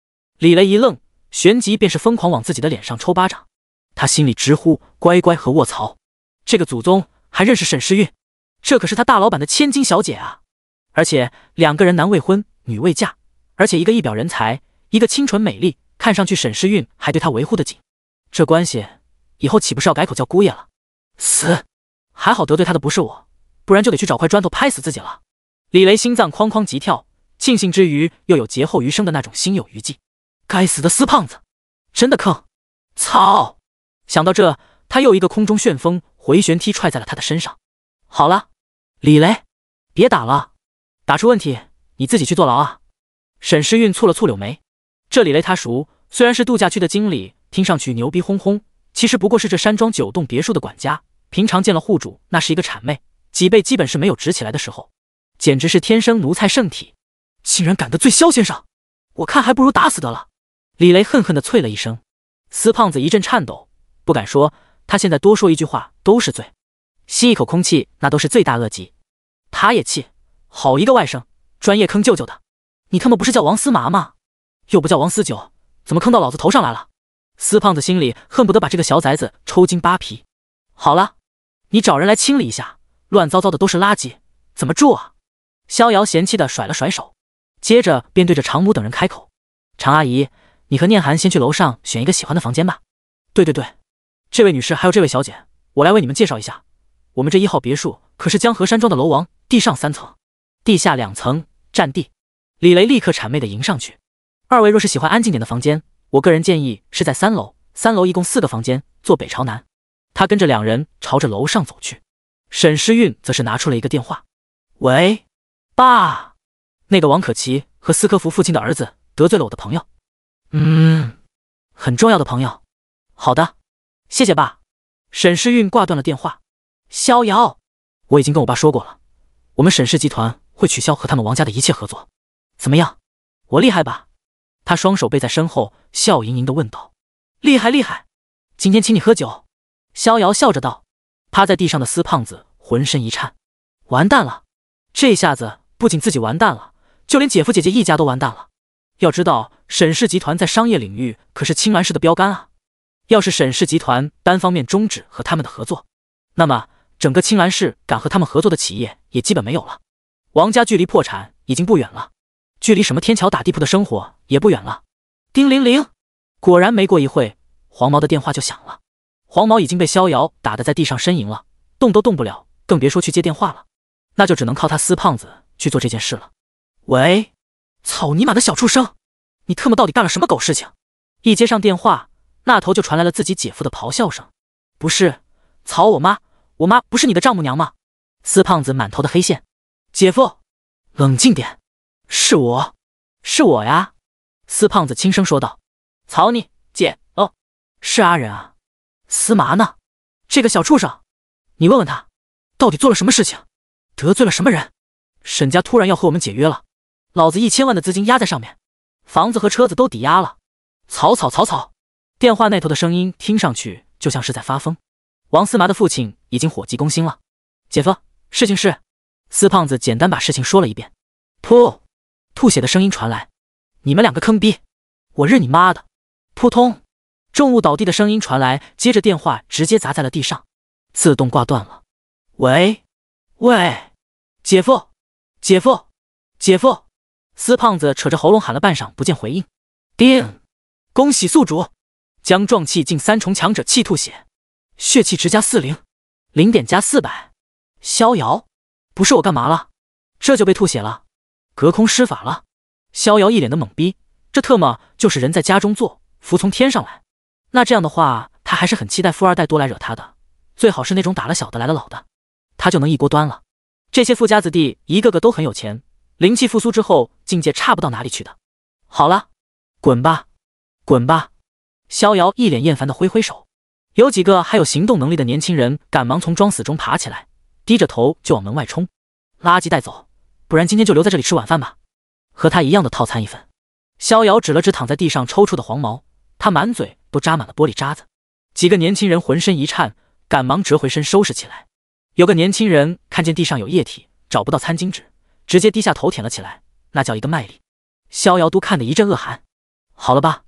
李雷一愣，旋即便是疯狂往自己的脸上抽巴掌。他心里直呼“乖乖”和“卧槽”，这个祖宗还认识沈诗韵，这可是他大老板的千金小姐啊！而且两个人男未婚女未嫁，而且一个一表人才，一个清纯美丽，看上去沈诗韵还对他维护的紧，这关系以后岂不是要改口叫姑爷了？死！还好得罪他的不是我，不然就得去找块砖头拍死自己了。李雷心脏哐哐急跳，庆幸之余又有劫后余生的那种心有余悸。该死的死胖子，真的坑！操！想到这，他又一个空中旋风回旋踢踹在了他的身上。好了，李雷，别打了，打出问题你自己去坐牢啊！沈诗韵蹙了蹙柳眉，这李雷他熟，虽然是度假区的经理，听上去牛逼哄哄，其实不过是这山庄九栋别墅的管家。平常见了户主，那是一个谄媚，脊背基本是没有直起来的时候，简直是天生奴才圣体，竟然敢得罪萧先生，我看还不如打死得了。李雷恨恨地啐了一声，司胖子一阵颤抖。不敢说，他现在多说一句话都是罪，吸一口空气那都是罪大恶极。他也气，好一个外甥，专业坑舅舅的。你他妈不是叫王思麻吗？又不叫王思九，怎么坑到老子头上来了？司胖子心里恨不得把这个小崽子抽筋扒皮。好了，你找人来清理一下，乱糟糟的都是垃圾，怎么住啊？逍遥嫌弃的甩了甩手，接着便对着常母等人开口：“常阿姨，你和念涵先去楼上选一个喜欢的房间吧。”对对对。这位女士，还有这位小姐，我来为你们介绍一下。我们这一号别墅可是江河山庄的楼王，地上三层，地下两层，占地。李雷立刻谄媚的迎上去。二位若是喜欢安静点的房间，我个人建议是在三楼。三楼一共四个房间，坐北朝南。他跟着两人朝着楼上走去。沈诗韵则是拿出了一个电话，喂，爸，那个王可琪和斯科夫父亲的儿子得罪了我的朋友，嗯，很重要的朋友，好的。谢谢爸，沈诗韵挂断了电话。逍遥，我已经跟我爸说过了，我们沈氏集团会取消和他们王家的一切合作。怎么样？我厉害吧？他双手背在身后，笑盈盈的问道。厉害厉害，今天请你喝酒。逍遥笑着道。趴在地上的司胖子浑身一颤，完蛋了！这下子不仅自己完蛋了，就连姐夫姐姐一家都完蛋了。要知道，沈氏集团在商业领域可是青鸾市的标杆啊。要是沈氏集团单方面终止和他们的合作，那么整个青兰市敢和他们合作的企业也基本没有了。王家距离破产已经不远了，距离什么天桥打地铺的生活也不远了。叮铃铃，果然没过一会黄毛的电话就响了。黄毛已经被逍遥打得在地上呻吟了，动都动不了，更别说去接电话了。那就只能靠他死胖子去做这件事了。喂，草泥马的小畜生，你特么到底干了什么狗事情？一接上电话。那头就传来了自己姐夫的咆哮声：“不是，草我妈，我妈不是你的丈母娘吗？”司胖子满头的黑线。姐夫，冷静点，是我，是我呀。”司胖子轻声说道。“草你姐哦，是阿仁啊。”司麻呢？这个小畜生，你问问他，到底做了什么事情，得罪了什么人？沈家突然要和我们解约了，老子一千万的资金压在上面，房子和车子都抵押了。草草草草。电话那头的声音听上去就像是在发疯，王思麻的父亲已经火急攻心了。姐夫，事情是……司胖子简单把事情说了一遍。噗，吐血的声音传来。你们两个坑逼，我日你妈的！扑通，重物倒地的声音传来，接着电话直接砸在了地上，自动挂断了。喂，喂，姐夫，姐夫，姐夫！司胖子扯着喉咙喊了半晌，不见回应。叮，恭喜宿主。将壮气近三重强者气吐血，血气值加四零，零点加四百。逍遥，不是我干嘛了，这就被吐血了，隔空施法了。逍遥一脸的懵逼，这特么就是人在家中坐，福从天上来。那这样的话，他还是很期待富二代多来惹他的，最好是那种打了小的来了老的，他就能一锅端了。这些富家子弟一个个都很有钱，灵气复苏之后境界差不到哪里去的。好了，滚吧，滚吧。逍遥一脸厌烦的挥挥手，有几个还有行动能力的年轻人赶忙从装死中爬起来，低着头就往门外冲。垃圾带走，不然今天就留在这里吃晚饭吧。和他一样的套餐一份。逍遥指了指躺在地上抽搐的黄毛，他满嘴都扎满了玻璃渣子。几个年轻人浑身一颤，赶忙折回身收拾起来。有个年轻人看见地上有液体，找不到餐巾纸，直接低下头舔了起来，那叫一个卖力。逍遥都看得一阵恶寒。好了吧，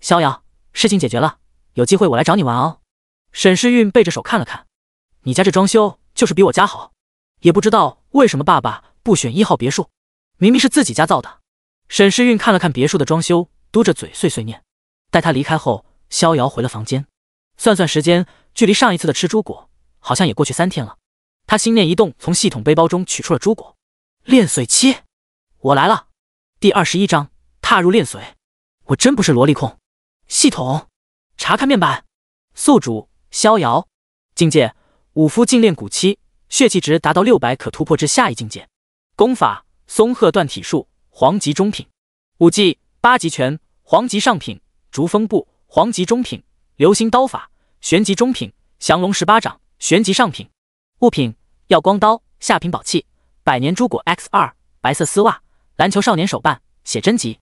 逍遥。事情解决了，有机会我来找你玩哦。沈诗韵背着手看了看，你家这装修就是比我家好，也不知道为什么爸爸不选一号别墅，明明是自己家造的。沈诗韵看了看别墅的装修，嘟着嘴碎碎念。待他离开后，逍遥回了房间，算算时间，距离上一次的吃朱果好像也过去三天了。他心念一动，从系统背包中取出了朱果，炼髓期，我来了。第二十一章，踏入炼髓。我真不是萝莉控。系统查看面板，宿主逍遥，境界武夫禁炼古期，血气值达到六百可突破至下一境界。功法松鹤断体术，黄级中品；武技八极拳，黄级上品；逐风步，黄级中品；流星刀法，玄级中品；降龙十八掌，玄级上品。物品耀光刀，下品宝器；百年珠果 X 二，白色丝袜，篮球少年手办，写真集。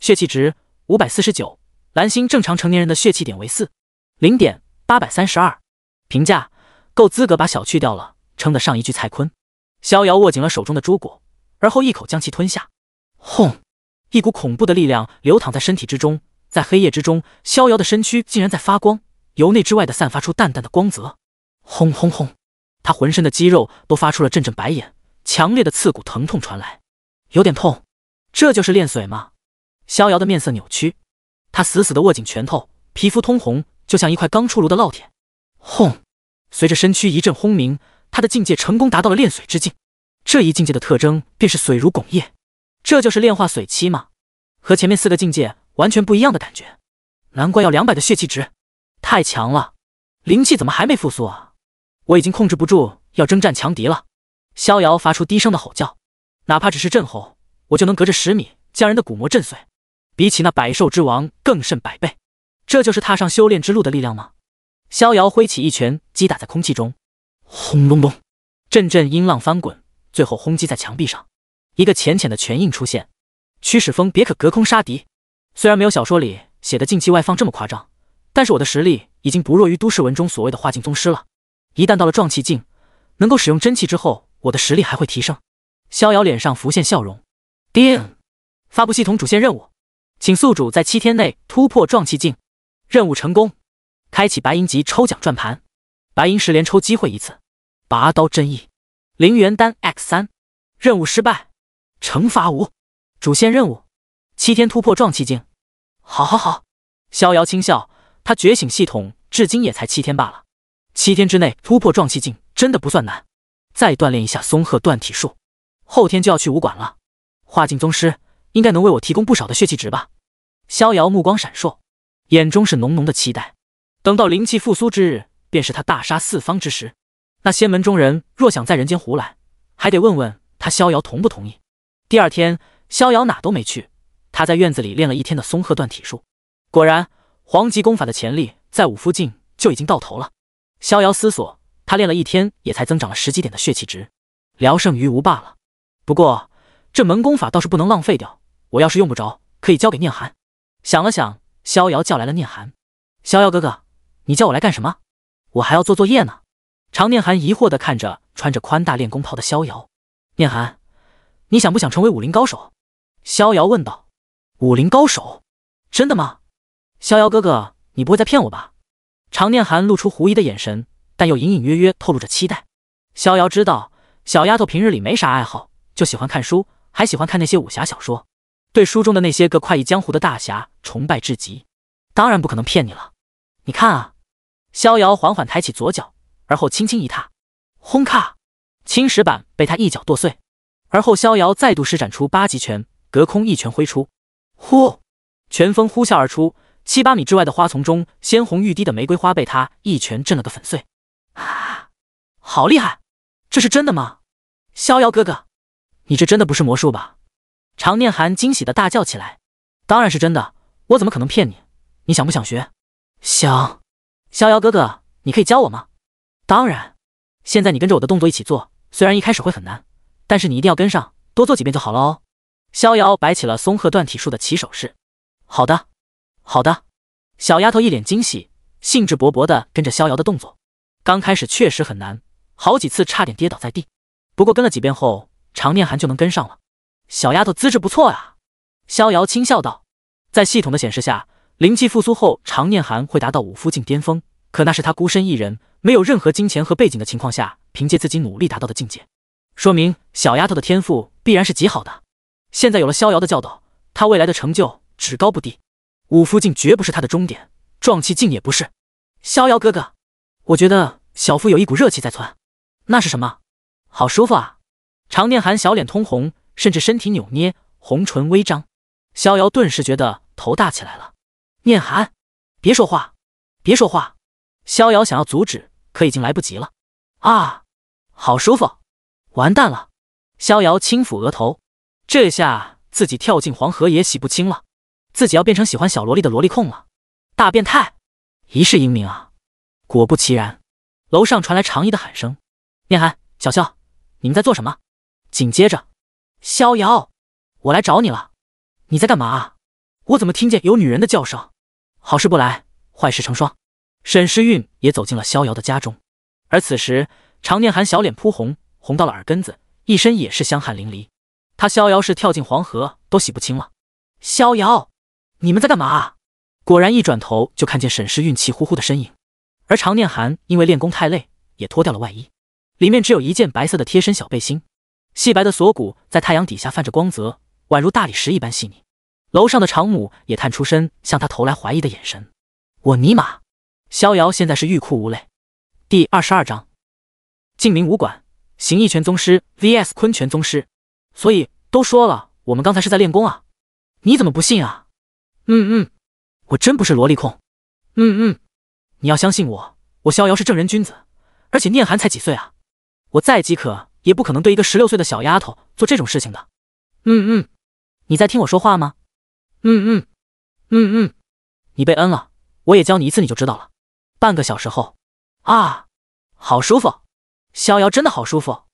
血气值五百四十九。蓝星正常成年人的血气点为四零点八百三十二，评价够资格把小去掉了，称得上一句蔡坤。逍遥握紧了手中的朱果，而后一口将其吞下。轰！一股恐怖的力量流淌在身体之中，在黑夜之中，逍遥的身躯竟然在发光，由内之外的散发出淡淡的光泽。轰轰轰！他浑身的肌肉都发出了阵阵白眼，强烈的刺骨疼痛传来，有点痛。这就是炼髓吗？逍遥的面色扭曲。他死死地握紧拳头，皮肤通红，就像一块刚出炉的烙铁。轰！随着身躯一阵轰鸣，他的境界成功达到了炼水之境。这一境界的特征便是水如汞液。这就是炼化水期吗？和前面四个境界完全不一样的感觉。难怪要两百的血气值，太强了！灵气怎么还没复苏啊？我已经控制不住要征战强敌了。逍遥发出低声的吼叫，哪怕只是震吼，我就能隔着十米将人的骨膜震碎。比起那百兽之王更胜百倍，这就是踏上修炼之路的力量吗？逍遥挥起一拳击打在空气中，轰隆隆，阵阵音浪翻滚，最后轰击在墙壁上，一个浅浅的拳印出现。驱使风别可隔空杀敌，虽然没有小说里写的静气外放这么夸张，但是我的实力已经不弱于都市文中所谓的化境宗师了。一旦到了壮气境，能够使用真气之后，我的实力还会提升。逍遥脸上浮现笑容。定，发布系统主线任务。请宿主在七天内突破壮气境，任务成功，开启白银级抽奖转盘，白银十连抽机会一次。拔刀真意，零元丹 x 三。任务失败，惩罚无。主线任务，七天突破壮气境。好好好，逍遥轻笑，他觉醒系统至今也才七天罢了，七天之内突破壮气境真的不算难，再锻炼一下松鹤断体术，后天就要去武馆了，化境宗师。应该能为我提供不少的血气值吧？逍遥目光闪烁，眼中是浓浓的期待。等到灵气复苏之日，便是他大杀四方之时。那仙门中人若想在人间胡来，还得问问他逍遥同不同意。第二天，逍遥哪都没去，他在院子里练了一天的松鹤断体术。果然，黄极功法的潜力在五夫境就已经到头了。逍遥思索，他练了一天也才增长了十几点的血气值，聊胜于无罢了。不过，这门功法倒是不能浪费掉。我要是用不着，可以交给念寒。想了想，逍遥叫来了念寒。逍遥哥哥，你叫我来干什么？我还要做作业呢。常念寒疑惑的看着穿着宽大练功袍的逍遥。念寒，你想不想成为武林高手？逍遥问道。武林高手？真的吗？逍遥哥哥，你不会在骗我吧？常念寒露出狐疑的眼神，但又隐隐约约透露着期待。逍遥知道，小丫头平日里没啥爱好，就喜欢看书，还喜欢看那些武侠小说。对书中的那些个快意江湖的大侠崇拜至极，当然不可能骗你了。你看啊，逍遥缓缓抬起左脚，而后轻轻一踏，轰咔！青石板被他一脚剁碎。而后逍遥再度施展出八极拳，隔空一拳挥出，呼！拳风呼啸而出，七八米之外的花丛中，鲜红欲滴的玫瑰花被他一拳震了个粉碎。啊！好厉害！这是真的吗？逍遥哥哥，你这真的不是魔术吧？常念涵惊喜的大叫起来：“当然是真的，我怎么可能骗你？你想不想学？想。逍遥哥哥，你可以教我吗？”“当然。”“现在你跟着我的动作一起做，虽然一开始会很难，但是你一定要跟上，多做几遍就好了哦。”逍遥摆起了松鹤断体术的起手式。“好的，好的。”小丫头一脸惊喜，兴致勃勃地跟着逍遥的动作。刚开始确实很难，好几次差点跌倒在地。不过跟了几遍后，常念涵就能跟上了。小丫头资质不错啊，逍遥轻笑道。在系统的显示下，灵气复苏后，常念寒会达到五夫境巅峰。可那是他孤身一人，没有任何金钱和背景的情况下，凭借自己努力达到的境界。说明小丫头的天赋必然是极好的。现在有了逍遥的教导，他未来的成就只高不低。五夫境绝不是他的终点，壮气境也不是。逍遥哥哥，我觉得小腹有一股热气在窜，那是什么？好舒服啊！常念寒小脸通红。甚至身体扭捏，红唇微张，逍遥顿时觉得头大起来了。念寒，别说话，别说话！逍遥想要阻止，可已经来不及了。啊，好舒服！完蛋了！逍遥轻抚额头，这下自己跳进黄河也洗不清了。自己要变成喜欢小萝莉的萝莉控了，大变态！一世英名啊！果不其然，楼上传来长衣的喊声：“念寒，小笑，你们在做什么？”紧接着。逍遥，我来找你了，你在干嘛？我怎么听见有女人的叫声？好事不来，坏事成双。沈诗韵也走进了逍遥的家中，而此时常念寒小脸扑红，红到了耳根子，一身也是香汗淋漓。他逍遥是跳进黄河都洗不清了。逍遥，你们在干嘛？果然一转头就看见沈诗韵气呼呼的身影，而常念寒因为练功太累，也脱掉了外衣，里面只有一件白色的贴身小背心。细白的锁骨在太阳底下泛着光泽，宛如大理石一般细腻。楼上的长母也探出身，向他投来怀疑的眼神。我尼玛，逍遥现在是欲哭无泪。第二十二章，静明武馆，形意拳宗师 VS 昆拳宗师。所以都说了，我们刚才是在练功啊，你怎么不信啊？嗯嗯，我真不是萝莉控。嗯嗯，你要相信我，我逍遥是正人君子，而且念寒才几岁啊，我再饥渴。也不可能对一个十六岁的小丫头做这种事情的。嗯嗯，你在听我说话吗？嗯嗯嗯嗯，你被恩了，我也教你一次你就知道了。半个小时后啊，好舒服，逍遥真的好舒服。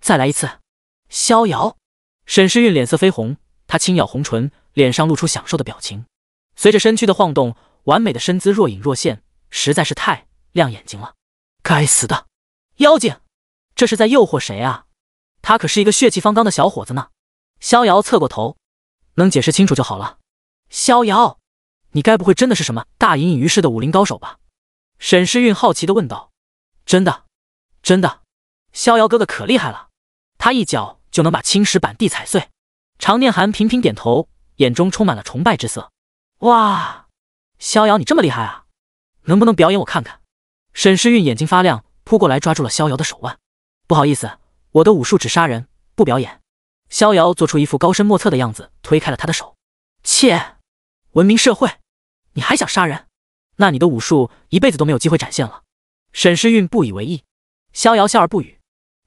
再来一次，逍遥。沈诗韵脸色绯红，她轻咬红唇，脸上露出享受的表情。随着身躯的晃动，完美的身姿若隐若现，实在是太亮眼睛了。该死的妖精！这是在诱惑谁啊？他可是一个血气方刚的小伙子呢。逍遥侧过头，能解释清楚就好了。逍遥，你该不会真的是什么大隐隐于市的武林高手吧？沈诗韵好奇的问道。真的，真的，逍遥哥哥可厉害了，他一脚就能把青石板地踩碎。常念寒频频点头，眼中充满了崇拜之色。哇，逍遥你这么厉害啊！能不能表演我看看？沈诗韵眼睛发亮，扑过来抓住了逍遥的手腕。不好意思，我的武术只杀人不表演。逍遥做出一副高深莫测的样子，推开了他的手。切，文明社会，你还想杀人？那你的武术一辈子都没有机会展现了。沈诗韵不以为意。逍遥笑而不语。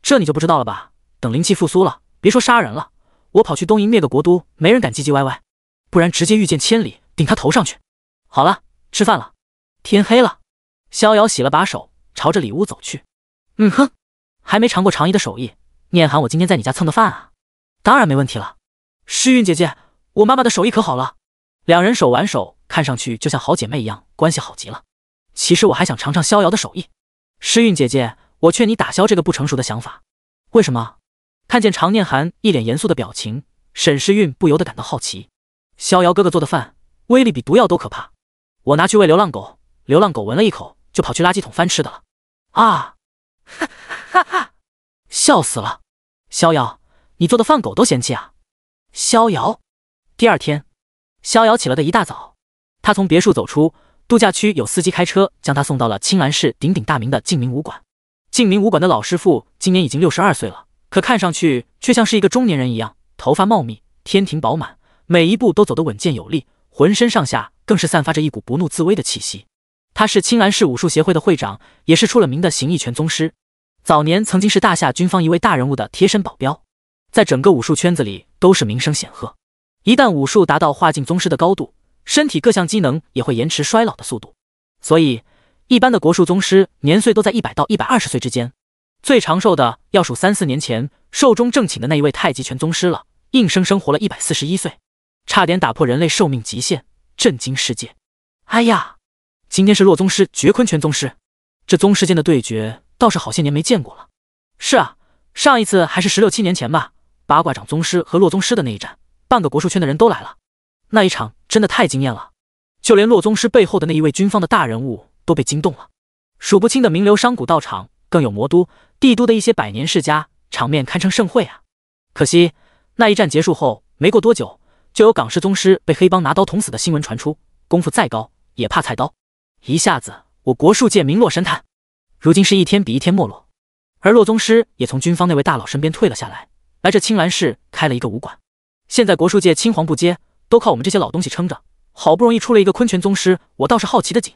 这你就不知道了吧？等灵气复苏了，别说杀人了，我跑去东瀛灭个国都，没人敢唧唧歪歪。不然直接御剑千里顶他头上去。好了，吃饭了。天黑了。逍遥洗了把手，朝着里屋走去。嗯哼。还没尝过常姨的手艺，念涵，我今天在你家蹭的饭啊，当然没问题了。诗韵姐姐，我妈妈的手艺可好了。两人手挽手，看上去就像好姐妹一样，关系好极了。其实我还想尝尝逍遥的手艺。诗韵姐姐，我劝你打消这个不成熟的想法。为什么？看见常念涵一脸严肃的表情，沈诗韵不由得感到好奇。逍遥哥哥做的饭，威力比毒药都可怕。我拿去喂流浪狗，流浪狗闻了一口就跑去垃圾桶翻吃的了。啊，哈哈，笑死了！逍遥，你做的饭狗都嫌弃啊！逍遥，第二天，逍遥起了的一大早，他从别墅走出，度假区有司机开车将他送到了青兰市鼎鼎大名的静明武馆。静明武馆的老师傅今年已经六十二岁了，可看上去却像是一个中年人一样，头发茂密，天庭饱满，每一步都走得稳健有力，浑身上下更是散发着一股不怒自威的气息。他是青兰市武术协会的会长，也是出了名的形意拳宗师。早年曾经是大夏军方一位大人物的贴身保镖，在整个武术圈子里都是名声显赫。一旦武术达到化境宗师的高度，身体各项机能也会延迟衰老的速度。所以，一般的国术宗师年岁都在一百到一百二十岁之间。最长寿的要数三四年前寿终正寝的那一位太极拳宗师了，硬生生活了一百四十一岁，差点打破人类寿命极限，震惊世界。哎呀，今天是洛宗师绝坤拳宗师，这宗师间的对决。倒是好些年没见过了。是啊，上一次还是十六七年前吧，八卦掌宗师和洛宗师的那一战，半个国术圈的人都来了。那一场真的太惊艳了，就连洛宗师背后的那一位军方的大人物都被惊动了。数不清的名流商贾到场，更有魔都、帝都的一些百年世家，场面堪称盛会啊。可惜那一战结束后，没过多久，就有港式宗师被黑帮拿刀捅死的新闻传出，功夫再高也怕菜刀，一下子我国术界名落神坛。如今是一天比一天没落，而洛宗师也从军方那位大佬身边退了下来，来这青兰市开了一个武馆。现在国术界青黄不接，都靠我们这些老东西撑着。好不容易出了一个昆泉宗师，我倒是好奇的紧。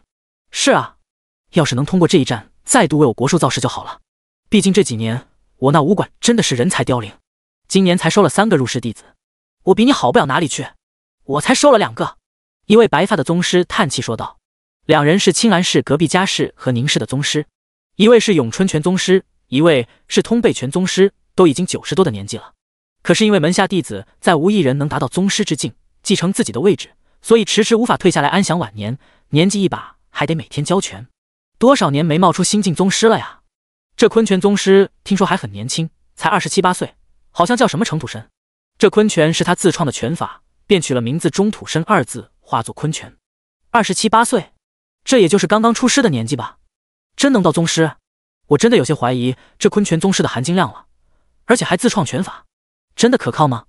是啊，要是能通过这一战再度为我国术造势就好了。毕竟这几年我那武馆真的是人才凋零，今年才收了三个入室弟子，我比你好不了哪里去，我才收了两个。一位白发的宗师叹气说道。两人是青兰市隔壁家氏和宁氏的宗师。一位是咏春拳宗师，一位是通背拳宗师，都已经九十多的年纪了。可是因为门下弟子再无一人能达到宗师之境，继承自己的位置，所以迟迟无法退下来安享晚年。年纪一把，还得每天教拳。多少年没冒出新晋宗师了呀？这昆拳宗师听说还很年轻，才二十七八岁，好像叫什么程土生。这昆拳是他自创的拳法，便取了名字“中土生”二字，化作昆拳。二十七八岁，这也就是刚刚出师的年纪吧。真能到宗师？我真的有些怀疑这昆拳宗师的含金量了，而且还自创拳法，真的可靠吗？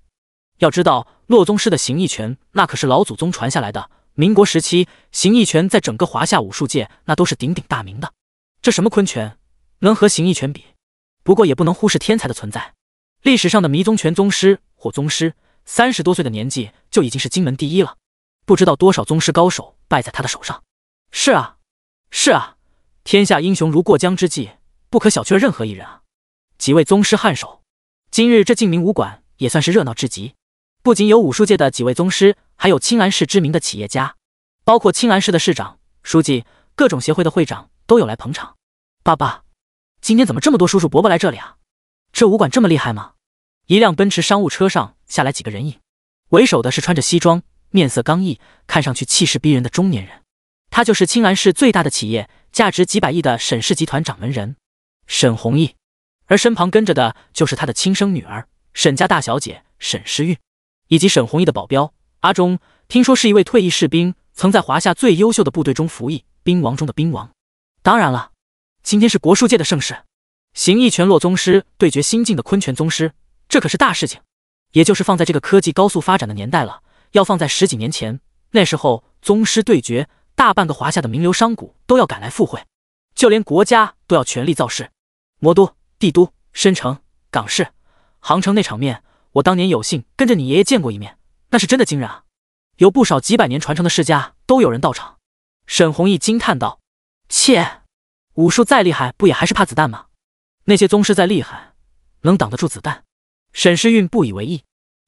要知道洛宗师的形意拳那可是老祖宗传下来的，民国时期形意拳在整个华夏武术界那都是鼎鼎大名的。这什么昆拳能和形意拳比？不过也不能忽视天才的存在，历史上的迷踪拳宗师或宗师，三十多岁的年纪就已经是金门第一了，不知道多少宗师高手败在他的手上。是啊，是啊。天下英雄如过江之鲫，不可小觑任何一人啊！几位宗师颔首。今日这静明武馆也算是热闹至极，不仅有武术界的几位宗师，还有青兰市知名的企业家，包括青兰市的市长、书记，各种协会的会长都有来捧场。爸爸，今天怎么这么多叔叔伯伯来这里啊？这武馆这么厉害吗？一辆奔驰商务车上下来几个人影，为首的是穿着西装、面色刚毅、看上去气势逼人的中年人。他就是青兰市最大的企业，价值几百亿的沈氏集团掌门人沈弘毅，而身旁跟着的就是他的亲生女儿沈家大小姐沈诗韵，以及沈弘毅的保镖阿忠。听说是一位退役士兵，曾在华夏最优秀的部队中服役，兵王中的兵王。当然了，今天是国术界的盛事，形意拳落宗师对决新晋的昆拳宗师，这可是大事情。也就是放在这个科技高速发展的年代了，要放在十几年前，那时候宗师对决。大半个华夏的名流商贾都要赶来赴会，就连国家都要全力造势。魔都、帝都、深城、港市、杭城那场面，我当年有幸跟着你爷爷见过一面，那是真的惊人啊！有不少几百年传承的世家都有人到场。沈弘毅惊叹道：“切，武术再厉害，不也还是怕子弹吗？那些宗师再厉害，能挡得住子弹？”沈诗韵不以为意：“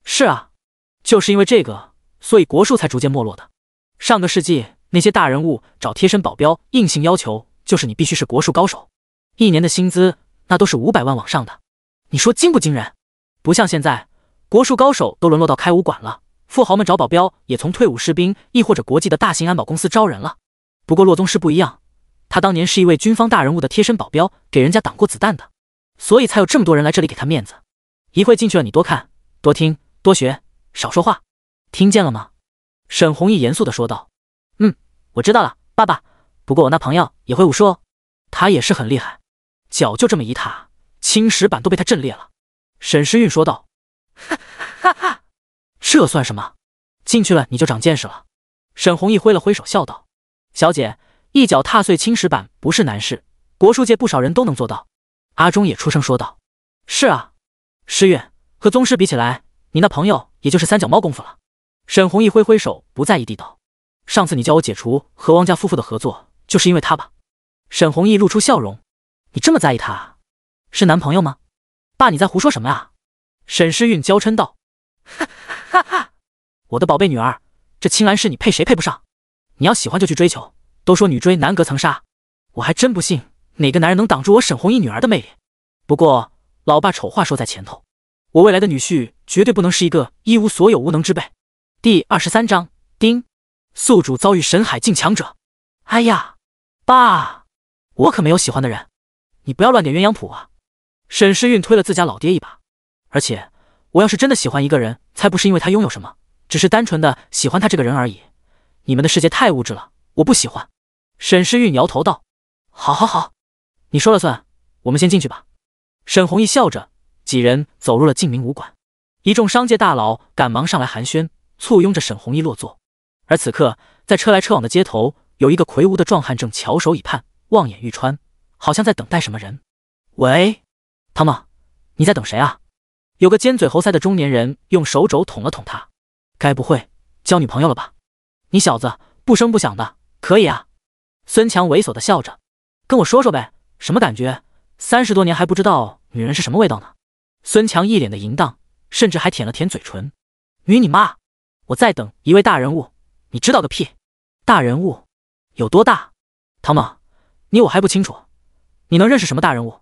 是啊，就是因为这个，所以国术才逐渐没落的。上个世纪。”那些大人物找贴身保镖，硬性要求就是你必须是国术高手，一年的薪资那都是五百万往上的。你说惊不惊人？不像现在，国术高手都沦落到开武馆了，富豪们找保镖也从退伍士兵，亦或者国际的大型安保公司招人了。不过洛宗师不一样，他当年是一位军方大人物的贴身保镖，给人家挡过子弹的，所以才有这么多人来这里给他面子。一会进去了，你多看、多听、多学，少说话，听见了吗？沈宏毅严肃地说道。嗯。我知道了，爸爸。不过我那朋友也会武术哦，他也是很厉害，脚就这么一踏，青石板都被他震裂了。沈诗韵说道：“哈哈哈，这算什么？进去了你就长见识了。”沈宏毅挥了挥手笑道：“小姐，一脚踏碎青石板不是难事，国术界不少人都能做到。”阿忠也出声说道：“是啊，诗韵和宗师比起来，你那朋友也就是三脚猫功夫了。”沈红毅挥挥手，不在意地道。上次你叫我解除和王家夫妇的合作，就是因为他吧？沈红毅露出笑容，你这么在意他，是男朋友吗？爸，你在胡说什么啊？沈诗韵娇嗔道，哈哈哈！我的宝贝女儿，这青兰是你配谁配不上？你要喜欢就去追求，都说女追男隔层纱，我还真不信哪个男人能挡住我沈红毅女儿的魅力。不过，老爸丑话说在前头，我未来的女婿绝对不能是一个一无所有无能之辈。第二十三章，丁。宿主遭遇神海境强者，哎呀，爸，我可没有喜欢的人，你不要乱点鸳鸯谱啊！沈诗韵推了自家老爹一把，而且我要是真的喜欢一个人，才不是因为他拥有什么，只是单纯的喜欢他这个人而已。你们的世界太物质了，我不喜欢。沈诗韵摇头道：“好，好，好，你说了算，我们先进去吧。”沈弘毅笑着，几人走入了静明武馆。一众商界大佬赶忙上来寒暄，簇拥着沈弘毅落座。而此刻，在车来车往的街头，有一个魁梧的壮汉正翘首以盼，望眼欲穿，好像在等待什么人。喂，唐猛，你在等谁啊？有个尖嘴猴腮的中年人用手肘捅了捅他。该不会交女朋友了吧？你小子不声不响的，可以啊！孙强猥琐的笑着，跟我说说呗，什么感觉？三十多年还不知道女人是什么味道呢？孙强一脸的淫荡，甚至还舔了舔嘴唇。女你妈！我在等一位大人物。你知道个屁，大人物有多大？唐猛，你我还不清楚，你能认识什么大人物？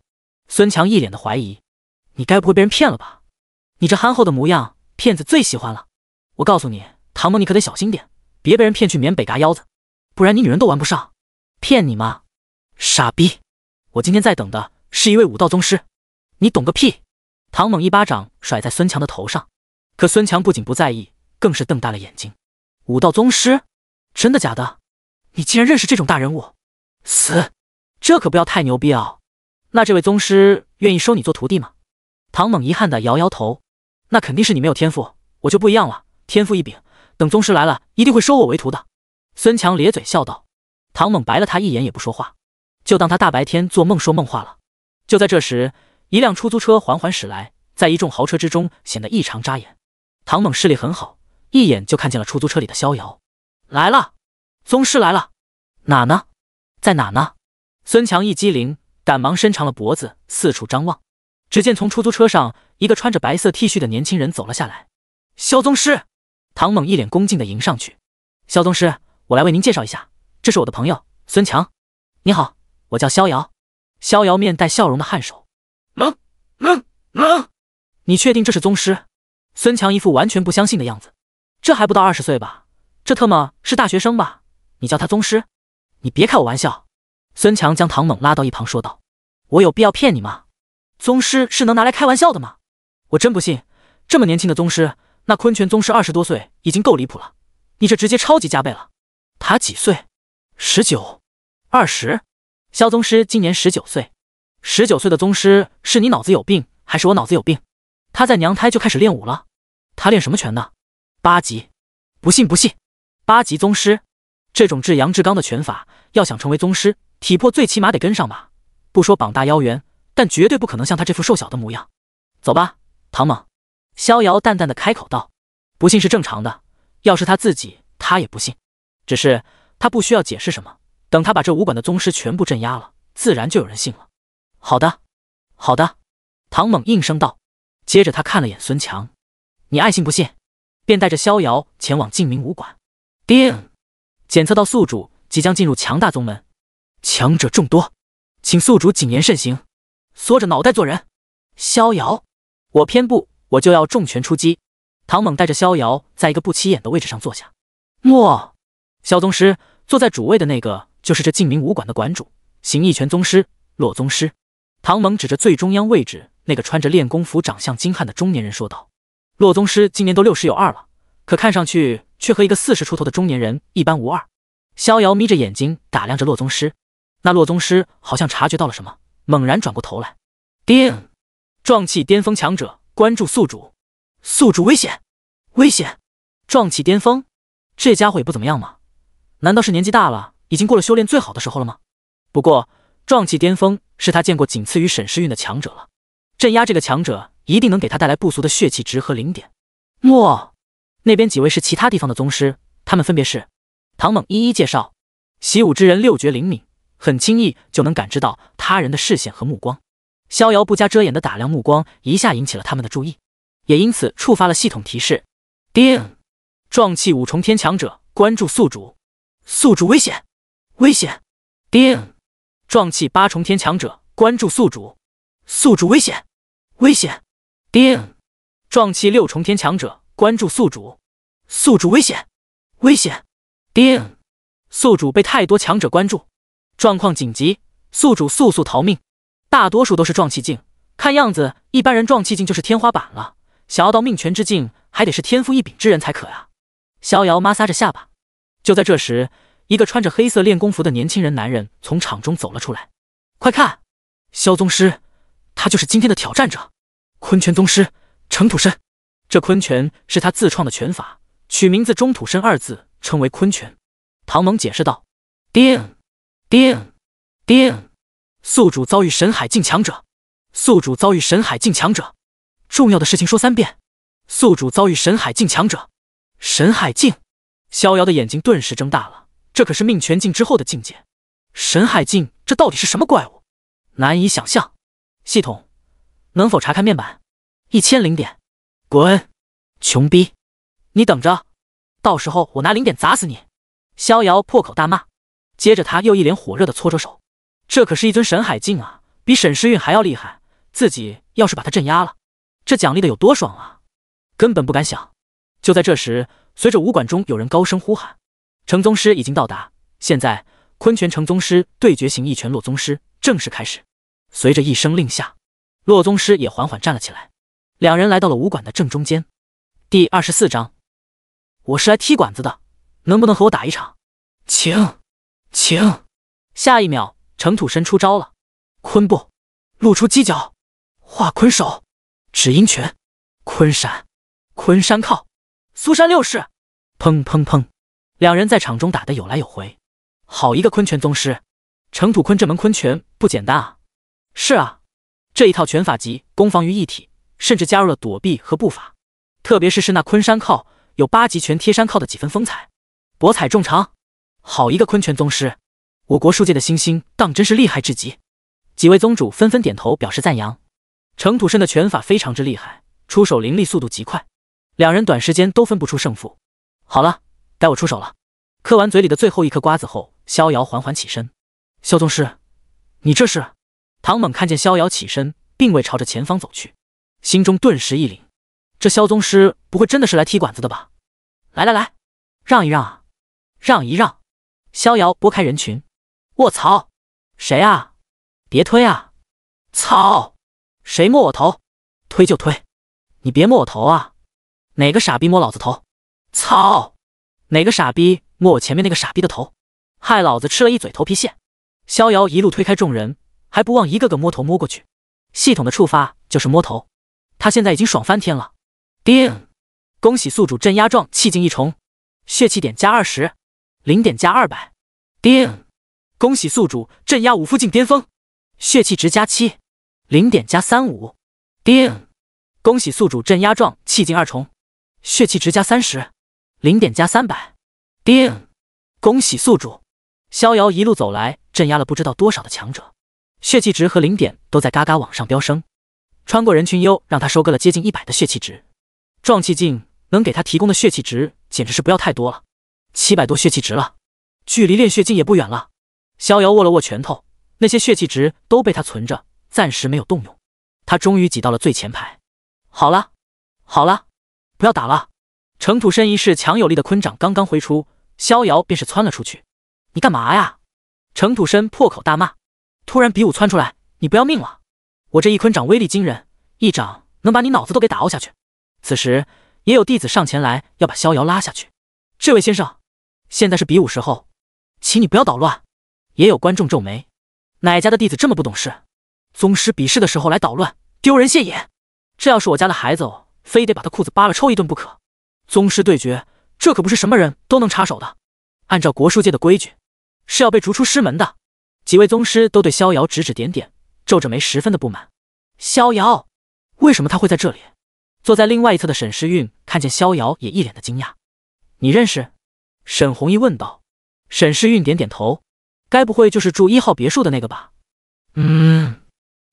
孙强一脸的怀疑，你该不会被人骗了吧？你这憨厚的模样，骗子最喜欢了。我告诉你，唐猛，你可得小心点，别被人骗去缅北嘎腰子，不然你女人都玩不上。骗你吗？傻逼！我今天在等的是一位武道宗师，你懂个屁！唐猛一巴掌甩在孙强的头上，可孙强不仅不在意，更是瞪大了眼睛。武道宗师，真的假的？你竟然认识这种大人物，死，这可不要太牛逼啊！那这位宗师愿意收你做徒弟吗？唐猛遗憾的摇摇头，那肯定是你没有天赋，我就不一样了，天赋异禀，等宗师来了一定会收我为徒的。孙强咧嘴笑道。唐猛白了他一眼，也不说话，就当他大白天做梦说梦话了。就在这时，一辆出租车缓缓驶来，在一众豪车之中显得异常扎眼。唐猛视力很好。一眼就看见了出租车里的逍遥，来了，宗师来了，哪呢？在哪呢？孙强一激灵，赶忙伸长了脖子四处张望。只见从出租车上，一个穿着白色 T 恤的年轻人走了下来。萧宗师，唐猛一脸恭敬的迎上去。萧宗师，我来为您介绍一下，这是我的朋友孙强。你好，我叫逍遥。逍遥面带笑容的颔首。能能能，你确定这是宗师？孙强一副完全不相信的样子。这还不到二十岁吧？这特么是大学生吧？你叫他宗师？你别开我玩笑！孙强将唐猛拉到一旁说道：“我有必要骗你吗？宗师是能拿来开玩笑的吗？我真不信，这么年轻的宗师，那昆泉宗师二十多岁已经够离谱了，你这直接超级加倍了。他几岁？十九，二十。萧宗师今年十九岁。十九岁的宗师是你脑子有病，还是我脑子有病？他在娘胎就开始练武了？他练什么拳呢？”八级，不信不信，八级宗师，这种至阳至刚的拳法，要想成为宗师，体魄最起码得跟上吧。不说膀大腰圆，但绝对不可能像他这副瘦小的模样。走吧，唐猛，逍遥淡淡的开口道。不信是正常的，要是他自己，他也不信。只是他不需要解释什么，等他把这武馆的宗师全部镇压了，自然就有人信了。好的，好的，唐猛应声道。接着他看了眼孙强，你爱信不信。便带着逍遥前往静明武馆。叮，检测到宿主即将进入强大宗门，强者众多，请宿主谨言慎行，缩着脑袋做人。逍遥，我偏不，我就要重拳出击。唐猛带着逍遥在一个不起眼的位置上坐下。莫，萧宗师坐在主位的那个就是这静明武馆的馆主，形意拳宗师洛宗师。唐猛指着最中央位置那个穿着练功服、长相精悍的中年人说道。洛宗师今年都六十有二了，可看上去却和一个四十出头的中年人一般无二。逍遥眯着眼睛打量着洛宗师，那洛宗师好像察觉到了什么，猛然转过头来。叮，壮气巅峰强者关注宿主，宿主危险，危险！壮气巅峰，这家伙也不怎么样嘛？难道是年纪大了，已经过了修炼最好的时候了吗？不过壮气巅峰是他见过仅次于沈诗韵的强者了。镇压这个强者。一定能给他带来不俗的血气值和零点。莫，那边几位是其他地方的宗师，他们分别是唐猛一一介绍。习武之人六绝灵敏，很轻易就能感知到他人的视线和目光。逍遥不加遮掩的打量目光，一下引起了他们的注意，也因此触发了系统提示：叮，壮气五重天强者关注宿主，宿主危险，危险！叮，壮气八重天强者关注宿主，宿主危险，危险！定，壮气六重天强者关注宿主，宿主危险，危险！定，宿主被太多强者关注，状况紧急，宿主速速逃命！大多数都是壮气境，看样子一般人壮气境就是天花板了，想要到命泉之境，还得是天赋异禀之人才可啊！逍遥摩挲着下巴，就在这时，一个穿着黑色练功服的年轻人男人从场中走了出来，快看，萧宗师，他就是今天的挑战者。昆拳宗师程土深，这昆拳是他自创的拳法，取名字中土深二字，称为昆拳。唐蒙解释道。丁丁丁，宿主遭遇神海境强者！宿主遭遇神海境强者！重要的事情说三遍！宿主遭遇神海境强者！神海境！逍遥的眼睛顿时睁大了，这可是命泉境之后的境界！神海境，这到底是什么怪物？难以想象！系统。能否查看面板？一千零点，滚，穷逼！你等着，到时候我拿零点砸死你！逍遥破口大骂，接着他又一脸火热的搓着手，这可是一尊沈海镜啊，比沈诗韵还要厉害，自己要是把他镇压了，这奖励的有多爽啊，根本不敢想。就在这时，随着武馆中有人高声呼喊：“程宗师已经到达，现在昆泉程宗师对决型一拳落宗师正式开始。”随着一声令下。洛宗师也缓缓站了起来，两人来到了武馆的正中间。第二十四章，我是来踢馆子的，能不能和我打一场？请，请。下一秒，程土伸出招了，坤步，露出犄角，化坤手，指阴拳，坤闪，坤山靠，苏山六式。砰砰砰！两人在场中打得有来有回，好一个坤拳宗师，程土坤这门坤拳不简单啊！是啊。这一套拳法集攻防于一体，甚至加入了躲避和步法，特别是是那昆山靠，有八极拳贴山靠的几分风采，博采众长，好一个昆拳宗师！我国术界的新星当真是厉害至极。几位宗主纷纷点头表示赞扬。程土生的拳法非常之厉害，出手凌厉，速度极快，两人短时间都分不出胜负。好了，该我出手了。嗑完嘴里的最后一颗瓜子后，逍遥缓缓起身。萧宗师，你这是？唐猛看见逍遥起身，并未朝着前方走去，心中顿时一凛：这萧宗师不会真的是来踢馆子的吧？来来来，让一让啊，让一让！逍遥拨开人群，卧槽，谁啊？别推啊！操，谁摸我头？推就推，你别摸我头啊！哪个傻逼摸老子头？操！哪个傻逼摸我前面那个傻逼的头？害老子吃了一嘴头皮屑！逍遥一路推开众人。还不忘一个个摸头摸过去，系统的触发就是摸头，他现在已经爽翻天了。叮，恭喜宿主镇压状气境一重，血气点加二十，零点加二百。叮，恭喜宿主镇压五福境巅峰，血气值加七，零点加三五。叮，恭喜宿主镇压状气境二重，血气值加三十，零点加三百。叮，恭喜宿主，逍遥一路走来镇压了不知道多少的强者。血气值和零点都在嘎嘎往上飙升，穿过人群优让他收割了接近一百的血气值，壮气镜能给他提供的血气值简直是不要太多了，七百多血气值了，距离炼血镜也不远了。逍遥握了握拳头，那些血气值都被他存着，暂时没有动用。他终于挤到了最前排。好了，好了，不要打了！程土深一式强有力的昆掌刚刚挥出，逍遥便是窜了出去。你干嘛呀？程土深破口大骂。突然比武窜出来，你不要命了！我这一坤掌威力惊人，一掌能把你脑子都给打凹下去。此时也有弟子上前来要把逍遥拉下去。这位先生，现在是比武时候，请你不要捣乱。也有观众皱眉，哪家的弟子这么不懂事？宗师比试的时候来捣乱，丢人现眼。这要是我家的孩子，非得把他裤子扒了抽一顿不可。宗师对决，这可不是什么人都能插手的。按照国术界的规矩，是要被逐出师门的。几位宗师都对逍遥指指点点，皱着眉，十分的不满。逍遥，为什么他会在这里？坐在另外一侧的沈诗韵看见逍遥，也一脸的惊讶。你认识？沈弘毅问道。沈诗韵点点头。该不会就是住一号别墅的那个吧？嗯，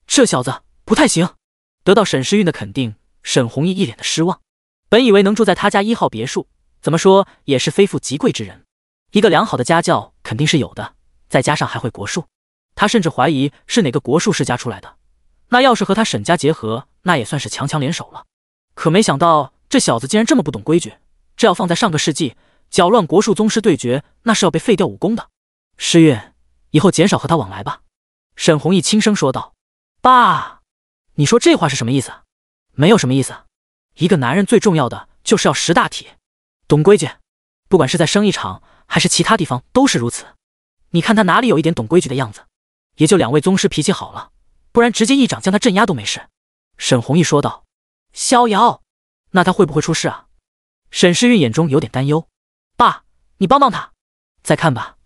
这小子不太行。得到沈诗韵的肯定，沈弘毅一脸的失望。本以为能住在他家一号别墅，怎么说也是非富即贵之人，一个良好的家教肯定是有的。再加上还会国术，他甚至怀疑是哪个国术世家出来的。那要是和他沈家结合，那也算是强强联手了。可没想到这小子竟然这么不懂规矩，这要放在上个世纪，搅乱国术宗师对决，那是要被废掉武功的。诗韵，以后减少和他往来吧。”沈宏毅轻声说道。“爸，你说这话是什么意思？没有什么意思。一个男人最重要的就是要识大体，懂规矩，不管是在生意场还是其他地方都是如此。”你看他哪里有一点懂规矩的样子，也就两位宗师脾气好了，不然直接一掌将他镇压都没事。沈弘毅说道：“逍遥，那他会不会出事啊？”沈诗韵眼中有点担忧：“爸，你帮帮他。”再看吧，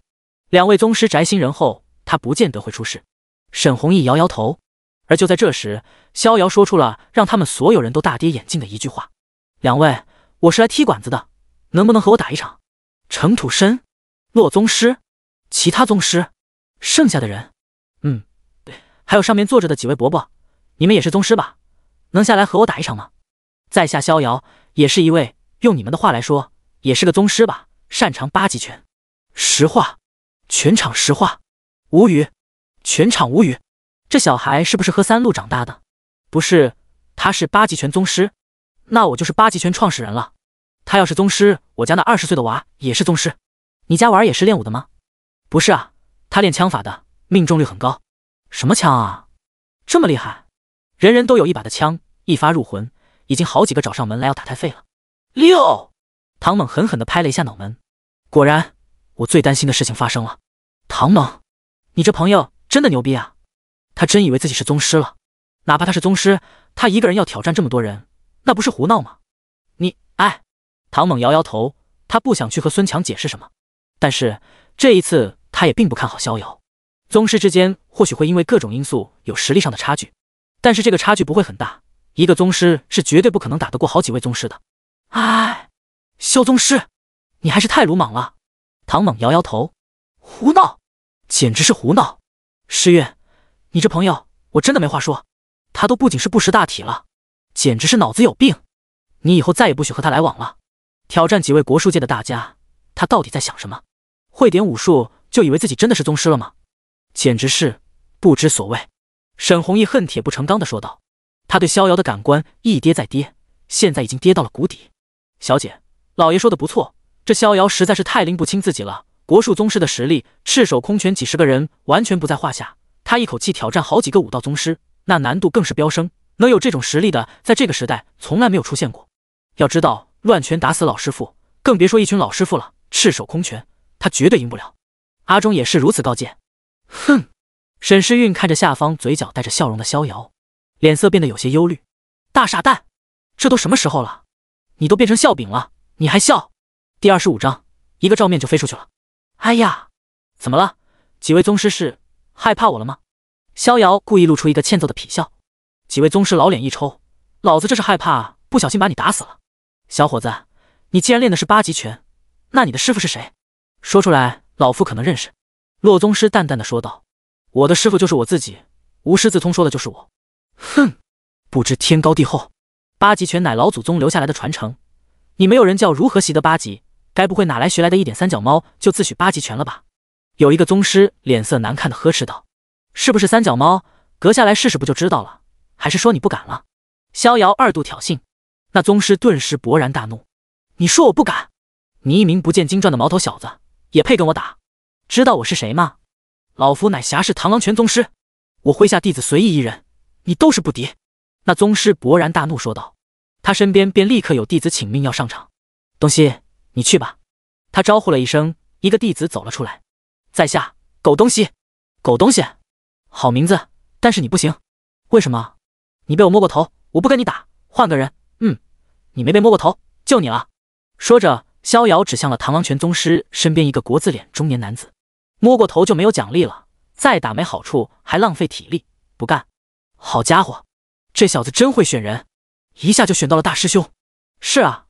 两位宗师宅心仁厚，他不见得会出事。沈弘毅摇摇头。而就在这时，逍遥说出了让他们所有人都大跌眼镜的一句话：“两位，我是来踢馆子的，能不能和我打一场？”程土深、骆宗师。其他宗师，剩下的人，嗯，对，还有上面坐着的几位伯伯，你们也是宗师吧？能下来和我打一场吗？在下逍遥，也是一位，用你们的话来说，也是个宗师吧？擅长八极拳。实话，全场实话，无语，全场无语。这小孩是不是喝三鹿长大的？不是，他是八极拳宗师，那我就是八极拳创始人了。他要是宗师，我家那二十岁的娃也是宗师。你家娃也是练武的吗？不是啊，他练枪法的命中率很高。什么枪啊，这么厉害？人人都有一把的枪，一发入魂，已经好几个找上门来要打胎费了。六，唐猛狠狠地拍了一下脑门，果然，我最担心的事情发生了。唐猛，你这朋友真的牛逼啊！他真以为自己是宗师了？哪怕他是宗师，他一个人要挑战这么多人，那不是胡闹吗？你，哎，唐猛摇摇头，他不想去和孙强解释什么，但是这一次。他也并不看好逍遥宗师之间，或许会因为各种因素有实力上的差距，但是这个差距不会很大。一个宗师是绝对不可能打得过好几位宗师的。哎，萧宗师，你还是太鲁莽了。唐猛摇摇头，胡闹，简直是胡闹。诗月，你这朋友我真的没话说，他都不仅是不识大体了，简直是脑子有病。你以后再也不许和他来往了。挑战几位国术界的大家，他到底在想什么？会点武术。就以为自己真的是宗师了吗？简直是不知所谓！沈红毅恨铁不成钢的说道。他对逍遥的感官一跌再跌，现在已经跌到了谷底。小姐，老爷说的不错，这逍遥实在是太拎不清自己了。国术宗师的实力，赤手空拳几十个人完全不在话下。他一口气挑战好几个武道宗师，那难度更是飙升。能有这种实力的，在这个时代从来没有出现过。要知道，乱拳打死老师傅，更别说一群老师傅了。赤手空拳，他绝对赢不了。阿忠也是如此告诫。哼！沈诗韵看着下方嘴角带着笑容的逍遥，脸色变得有些忧虑。大傻蛋，这都什么时候了，你都变成笑柄了，你还笑？第二十五章，一个照面就飞出去了。哎呀，怎么了？几位宗师是害怕我了吗？逍遥故意露出一个欠揍的痞笑。几位宗师老脸一抽，老子这是害怕，不小心把你打死了。小伙子，你既然练的是八极拳，那你的师傅是谁？说出来。老夫可能认识，洛宗师淡淡的说道：“我的师傅就是我自己，无师自通说的就是我。”哼，不知天高地厚！八极拳乃老祖宗留下来的传承，你没有人教如何习得八极，该不会哪来学来的一点三脚猫就自诩八极拳了吧？”有一个宗师脸色难看的呵斥道：“是不是三脚猫？阁下来试试不就知道了？还是说你不敢了？”逍遥二度挑衅，那宗师顿时勃然大怒：“你说我不敢？你一名不见经传的毛头小子！”也配跟我打？知道我是谁吗？老夫乃侠士螳螂拳宗师，我麾下弟子随意一人，你都是不敌。那宗师勃然大怒说道，他身边便立刻有弟子请命要上场。东西，你去吧。他招呼了一声，一个弟子走了出来。在下狗东西，狗东西，好名字，但是你不行。为什么？你被我摸过头，我不跟你打，换个人。嗯，你没被摸过头，就你了。说着。逍遥指向了螳螂拳宗师身边一个国字脸中年男子，摸过头就没有奖励了，再打没好处，还浪费体力，不干。好家伙，这小子真会选人，一下就选到了大师兄。是啊，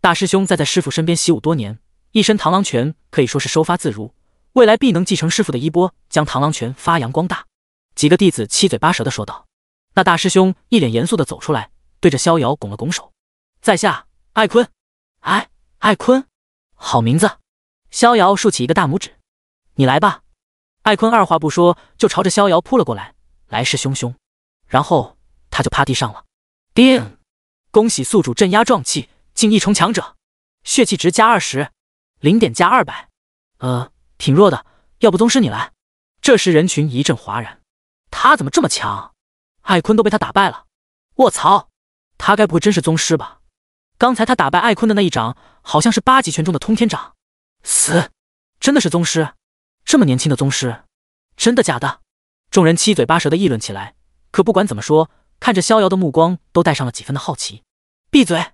大师兄在在师傅身边习武多年，一身螳螂拳可以说是收发自如，未来必能继承师傅的衣钵，将螳螂拳发扬光大。几个弟子七嘴八舌的说道。那大师兄一脸严肃的走出来，对着逍遥拱了拱手，在下艾坤。哎。艾坤，好名字！逍遥竖起一个大拇指，你来吧！艾坤二话不说就朝着逍遥扑了过来，来势汹汹。然后他就趴地上了。叮，恭喜宿主镇压壮气，进一重强者，血气值加二十，零点加二百。呃，挺弱的，要不宗师你来？这时人群一阵哗然，他怎么这么强？艾坤都被他打败了！卧槽，他该不会真是宗师吧？刚才他打败艾坤的那一掌。好像是八极拳中的通天掌，死，真的是宗师？这么年轻的宗师，真的假的？众人七嘴八舌的议论起来。可不管怎么说，看着逍遥的目光都带上了几分的好奇。闭嘴！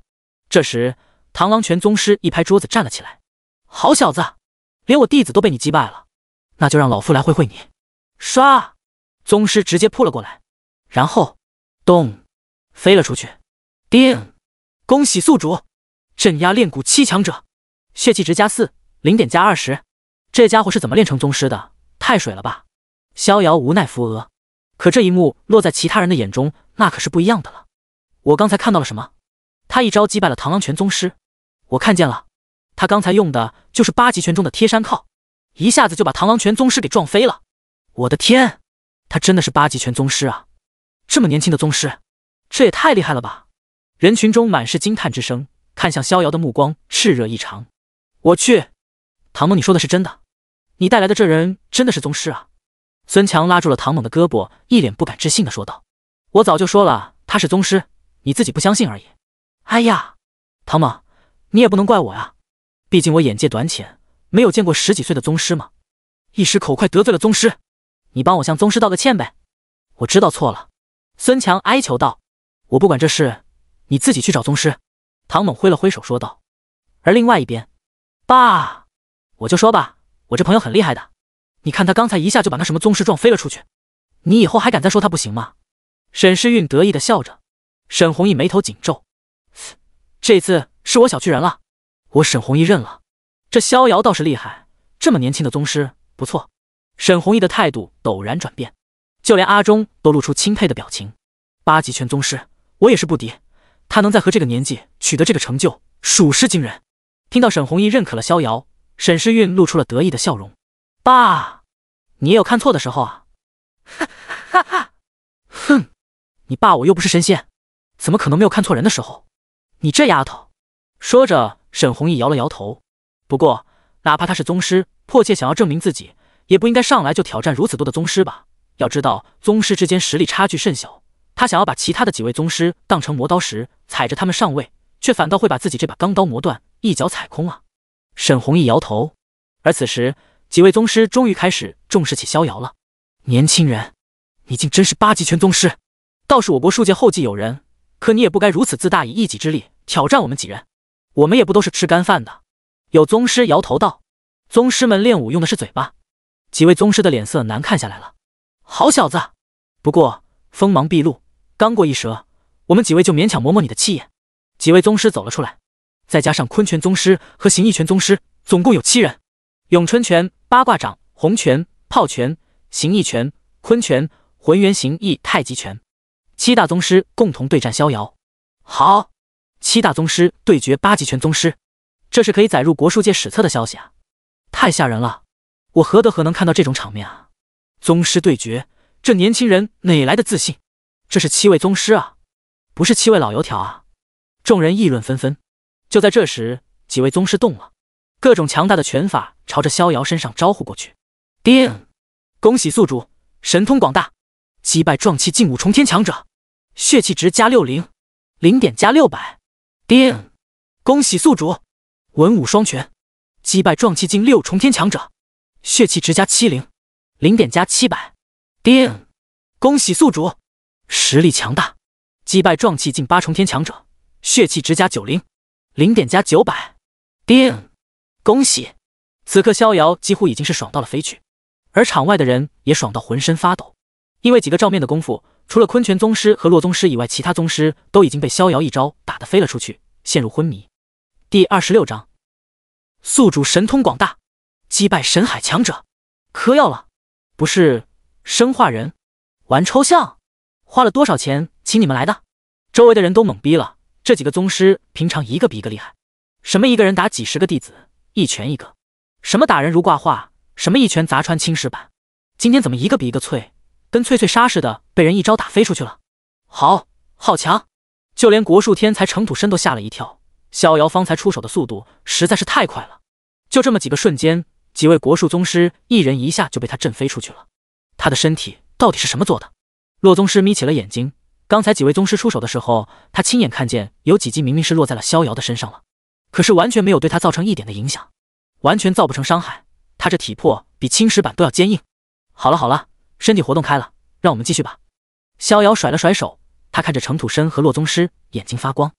这时，螳螂拳宗师一拍桌子站了起来：“好小子，连我弟子都被你击败了，那就让老夫来会会你！”唰，宗师直接扑了过来，然后，咚，飞了出去。叮，恭喜宿主！镇压炼骨七强者，血气值加四，零点加二十。这家伙是怎么练成宗师的？太水了吧！逍遥无奈扶额。可这一幕落在其他人的眼中，那可是不一样的了。我刚才看到了什么？他一招击败了螳螂拳宗师。我看见了，他刚才用的就是八极拳中的贴山靠，一下子就把螳螂拳宗师给撞飞了。我的天，他真的是八极拳宗师啊！这么年轻的宗师，这也太厉害了吧！人群中满是惊叹之声。看向逍遥的目光炽热异常。我去，唐猛，你说的是真的？你带来的这人真的是宗师啊？孙强拉住了唐猛的胳膊，一脸不敢置信的说道：“我早就说了他是宗师，你自己不相信而已。”哎呀，唐猛，你也不能怪我呀，毕竟我眼界短浅，没有见过十几岁的宗师嘛。一时口快得罪了宗师，你帮我向宗师道个歉呗？我知道错了。”孙强哀求道：“我不管这事，你自己去找宗师。”唐猛挥了挥手，说道：“而另外一边，爸，我就说吧，我这朋友很厉害的。你看他刚才一下就把那什么宗师撞飞了出去，你以后还敢再说他不行吗？”沈诗韵得意的笑着。沈宏毅眉头紧皱：“这次是我小觑人了，我沈宏毅认了。这逍遥倒是厉害，这么年轻的宗师，不错。”沈宏毅的态度陡然转变，就连阿忠都露出钦佩的表情：“八极拳宗师，我也是不敌。”他能在和这个年纪取得这个成就，属实惊人。听到沈红毅认可了逍遥，沈诗韵露出了得意的笑容。爸，你也有看错的时候啊！哈哈哈哼，你爸我又不是神仙，怎么可能没有看错人的时候？你这丫头！说着，沈红毅摇了摇头。不过，哪怕他是宗师，迫切想要证明自己，也不应该上来就挑战如此多的宗师吧？要知道，宗师之间实力差距甚小，他想要把其他的几位宗师当成磨刀石。踩着他们上位，却反倒会把自己这把钢刀磨断，一脚踩空啊！沈弘毅摇头。而此时，几位宗师终于开始重视起逍遥了。年轻人，你竟真是八极拳宗师，倒是我国数界后继有人。可你也不该如此自大，以一己之力挑战我们几人。我们也不都是吃干饭的。有宗师摇头道：“宗师们练武用的是嘴巴。”几位宗师的脸色难看下来了。好小子，不过锋芒毕露，刚过一蛇。我们几位就勉强磨磨你的气焰。几位宗师走了出来，再加上昆拳宗师和形意拳宗师，总共有七人。咏春拳、八卦掌、洪拳、炮拳、形意拳、昆拳、浑元形意太极拳，七大宗师共同对战逍遥。好，七大宗师对决八极拳宗师，这是可以载入国术界史册的消息啊！太吓人了，我何德何能看到这种场面啊？宗师对决，这年轻人哪来的自信？这是七位宗师啊！不是七位老油条啊！众人议论纷纷。就在这时，几位宗师动了，各种强大的拳法朝着逍遥身上招呼过去。定，恭喜宿主，神通广大，击败壮气境五重天强者，血气值加六零，零点加六百。定，恭喜宿主，文武双全，击败壮气境六重天强者，血气值加七零，零点加七百。定，恭喜宿主，实力强大。击败壮气近八重天强者，血气值加九零，零点加九百，定！恭喜！此刻逍遥几乎已经是爽到了飞去，而场外的人也爽到浑身发抖，因为几个照面的功夫，除了昆泉宗师和洛宗师以外，其他宗师都已经被逍遥一招打得飞了出去，陷入昏迷。第二十六章：宿主神通广大，击败神海强者，嗑药了？不是？生化人？玩抽象？花了多少钱请你们来的？周围的人都懵逼了。这几个宗师平常一个比一个厉害，什么一个人打几十个弟子，一拳一个；什么打人如挂画，什么一拳砸穿青石板。今天怎么一个比一个脆，跟脆脆鲨似的，被人一招打飞出去了？好，好强！就连国术天才程土深都吓了一跳。逍遥方才出手的速度实在是太快了，就这么几个瞬间，几位国术宗师一人一下就被他震飞出去了。他的身体到底是什么做的？洛宗师眯起了眼睛，刚才几位宗师出手的时候，他亲眼看见有几击明明是落在了逍遥的身上了，可是完全没有对他造成一点的影响，完全造不成伤害。他这体魄比青石板都要坚硬。好了好了，身体活动开了，让我们继续吧。逍遥甩了甩手，他看着程土深和洛宗师，眼睛发光，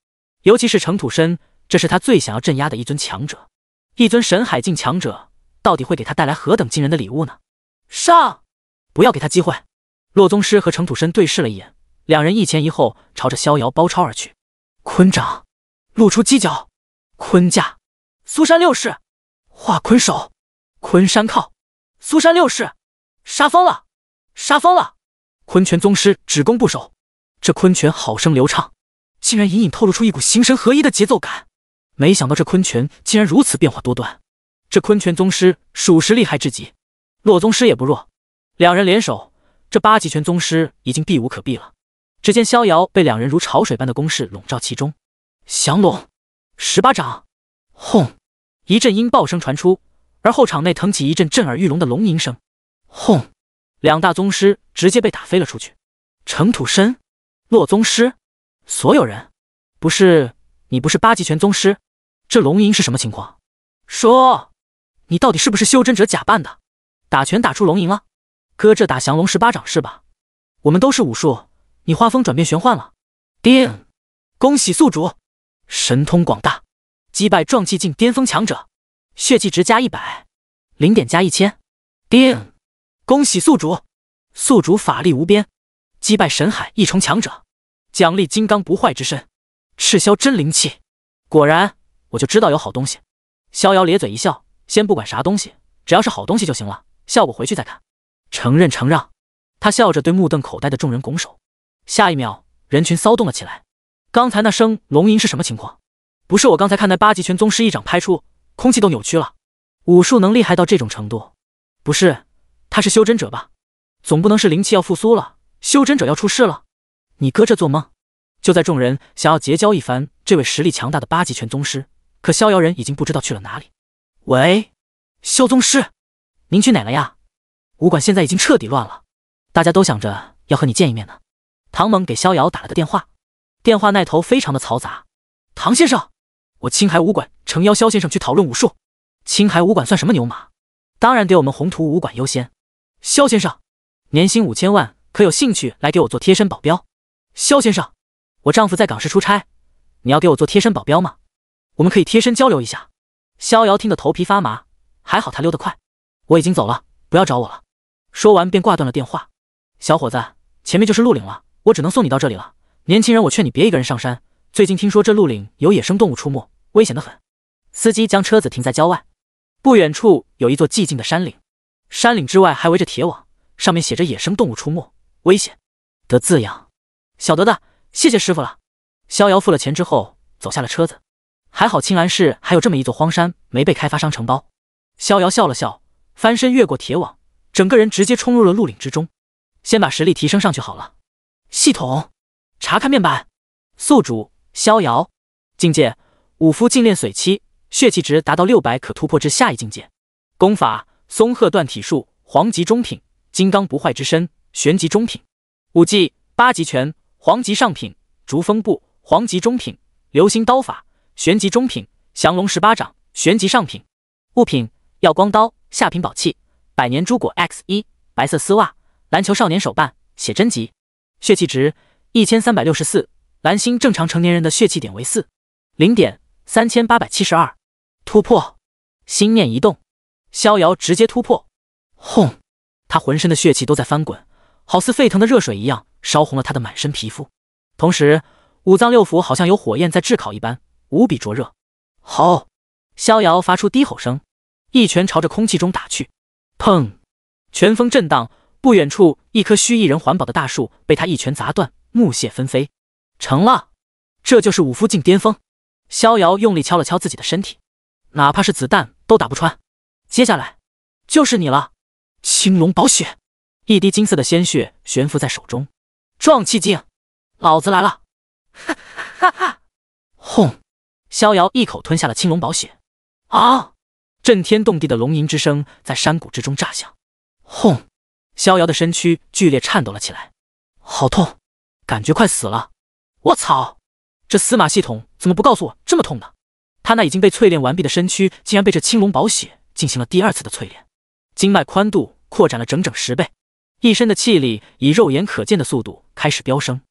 尤其是程土深，这是他最想要镇压的一尊强者，一尊神海境强者，到底会给他带来何等惊人的礼物呢？上，不要给他机会。洛宗师和程土生对视了一眼，两人一前一后朝着逍遥包抄而去。坤掌，露出犄角；坤架，苏山六式；化坤手，昆山靠；苏山六式，杀疯了，杀疯了！坤拳宗师只攻不守，这坤拳好生流畅，竟然隐隐透露出一股形神合一的节奏感。没想到这坤拳竟然如此变化多端，这坤拳宗师属实厉害至极。洛宗师也不弱，两人联手。这八极拳宗师已经避无可避了。只见逍遥被两人如潮水般的攻势笼罩其中，降龙，十八掌，轰！一阵音爆声传出，而后场内腾起一阵震耳欲聋的龙吟声。轰！两大宗师直接被打飞了出去。程土深，洛宗师，所有人，不是你不是八极拳宗师？这龙吟是什么情况？说，你到底是不是修真者假扮的？打拳打出龙吟了？搁这打降龙十八掌是吧？我们都是武术，你画风转变玄幻了。定，恭喜宿主，神通广大，击败壮气境巅峰强者，血气值加一百，零点加一千。定，恭喜宿主，宿主法力无边，击败神海一重强者，奖励金刚不坏之身，赤霄真灵气。果然，我就知道有好东西。逍遥咧嘴一笑，先不管啥东西，只要是好东西就行了，效果回去再看。承认承让，他笑着对目瞪口呆的众人拱手。下一秒，人群骚动了起来。刚才那声龙吟是什么情况？不是我刚才看那八极拳宗师一掌拍出，空气都扭曲了。武术能厉害到这种程度？不是，他是修真者吧？总不能是灵气要复苏了，修真者要出事了？你搁这做梦？就在众人想要结交一番这位实力强大的八极拳宗师，可逍遥人已经不知道去了哪里。喂，修宗师，您去哪了呀？武馆现在已经彻底乱了，大家都想着要和你见一面呢。唐猛给逍遥打了个电话，电话那头非常的嘈杂。唐先生，我青海武馆诚邀肖先生去讨论武术。青海武馆算什么牛马？当然得我们宏图武馆优先。肖先生，年薪五千万，可有兴趣来给我做贴身保镖？肖先生，我丈夫在港市出差，你要给我做贴身保镖吗？我们可以贴身交流一下。逍遥听得头皮发麻，还好他溜得快，我已经走了，不要找我了。说完便挂断了电话。小伙子，前面就是鹿岭了，我只能送你到这里了。年轻人，我劝你别一个人上山，最近听说这鹿岭有野生动物出没，危险的很。司机将车子停在郊外，不远处有一座寂静的山岭，山岭之外还围着铁网，上面写着“野生动物出没，危险”的字样。晓得的，谢谢师傅了。逍遥付了钱之后，走下了车子。还好青兰市还有这么一座荒山没被开发商承包。逍遥笑了笑，翻身越过铁网。整个人直接冲入了鹿岭之中，先把实力提升上去好了。系统，查看面板。宿主逍遥，境界五夫禁炼髓期，血气值达到六百可突破至下一境界。功法松鹤断体术，黄级中品；金刚不坏之身，玄级中品。武技八极拳，黄级上品；逐风步，黄级中品；流星刀法，玄级中品；降龙十八掌，玄级上品。物品耀光刀，下品宝器。百年朱果 X 一白色丝袜篮球少年手办写真集，血气值一千三百六十四。蓝星正常成年人的血气点为四零点三千八百七十二，突破。心念一动，逍遥直接突破。轰！他浑身的血气都在翻滚，好似沸腾的热水一样，烧红了他的满身皮肤。同时，五脏六腑好像有火焰在炙烤一般，无比灼热。好！逍遥发出低吼声，一拳朝着空气中打去。砰！拳风震荡，不远处一棵虚一人环保的大树被他一拳砸断，木屑纷飞。成了，这就是武夫境巅峰。逍遥用力敲了敲自己的身体，哪怕是子弹都打不穿。接下来就是你了，青龙宝血！一滴金色的鲜血悬浮在手中。壮气境，老子来了！哈哈哈！轰！逍遥一口吞下了青龙宝血。啊！震天动地的龙吟之声在山谷之中炸响，轰！逍遥的身躯剧烈颤抖了起来，好痛，感觉快死了！我操，这司马系统怎么不告诉我这么痛的？他那已经被淬炼完毕的身躯，竟然被这青龙宝血进行了第二次的淬炼，经脉宽度扩展了整整十倍，一身的气力以肉眼可见的速度开始飙升。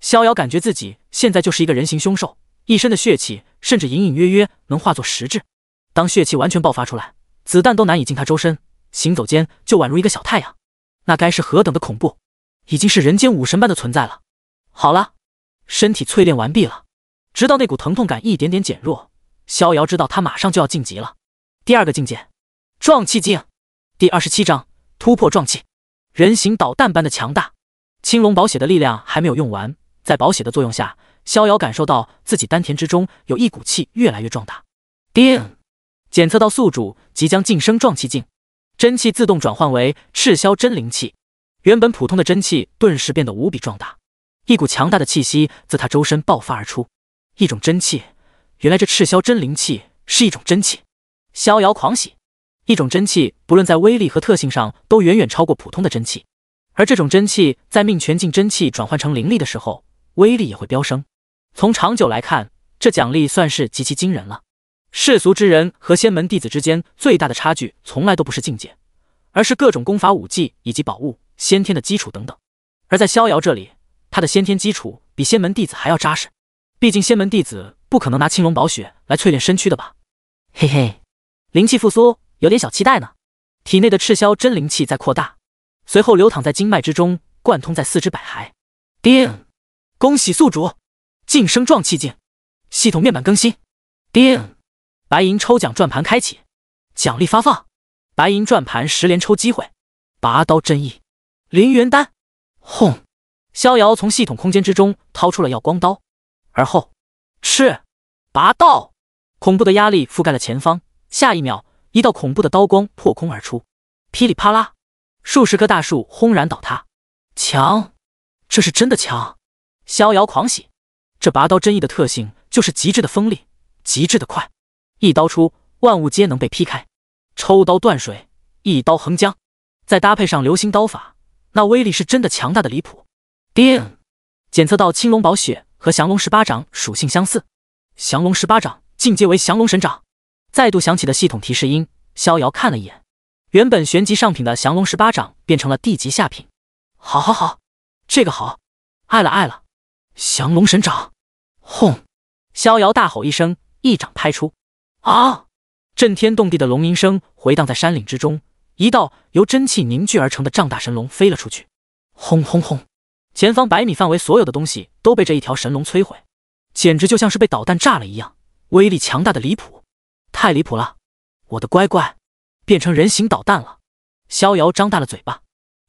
逍遥感觉自己现在就是一个人形凶兽，一身的血气甚至隐隐约约能化作实质。当血气完全爆发出来，子弹都难以进他周身。行走间就宛如一个小太阳，那该是何等的恐怖！已经是人间武神般的存在了。好了，身体淬炼完毕了，直到那股疼痛感一点点减弱，逍遥知道他马上就要晋级了。第二个境界，壮气境。第二十七章突破壮气，人形导弹般的强大。青龙宝血的力量还没有用完，在宝血的作用下，逍遥感受到自己丹田之中有一股气越来越壮大。叮。检测到宿主即将晋升壮气境，真气自动转换为赤霄真灵气。原本普通的真气顿时变得无比壮大，一股强大的气息自他周身爆发而出。一种真气，原来这赤霄真灵气是一种真气，逍遥狂喜。一种真气，不论在威力和特性上都远远超过普通的真气。而这种真气在命全境真气转换成灵力的时候，威力也会飙升。从长久来看，这奖励算是极其惊人了。世俗之人和仙门弟子之间最大的差距，从来都不是境界，而是各种功法、武技以及宝物、先天的基础等等。而在逍遥这里，他的先天基础比仙门弟子还要扎实。毕竟仙门弟子不可能拿青龙宝血来淬炼身躯的吧？嘿嘿，灵气复苏，有点小期待呢。体内的赤霄真灵气在扩大，随后流淌在经脉之中，贯通在四肢百骸。叮，恭喜宿主晋升壮气境。系统面板更新。叮。白银抽奖转盘开启，奖励发放。白银转盘十连抽机会，拔刀真意，灵元丹。轰！逍遥从系统空间之中掏出了耀光刀，而后是拔刀。恐怖的压力覆盖了前方，下一秒，一道恐怖的刀光破空而出，噼里啪啦，数十棵大树轰然倒塌。强！这是真的强！逍遥狂喜，这拔刀真意的特性就是极致的锋利，极致的快。一刀出，万物皆能被劈开；抽刀断水，一刀横江。再搭配上流星刀法，那威力是真的强大的离谱。叮，检测到青龙宝血和降龙十八掌属性相似，降龙十八掌进阶为降龙神掌。再度响起的系统提示音，逍遥看了一眼，原本玄级上品的降龙十八掌变成了地级下品。好好好，这个好，爱了爱了！降龙神掌，轰！逍遥大吼一声，一掌拍出。啊！震天动地的龙吟声回荡在山岭之中，一道由真气凝聚而成的丈大神龙飞了出去。轰轰轰！前方百米范围所有的东西都被这一条神龙摧毁，简直就像是被导弹炸了一样，威力强大的离谱，太离谱了！我的乖乖，变成人形导弹了！逍遥张大了嘴巴，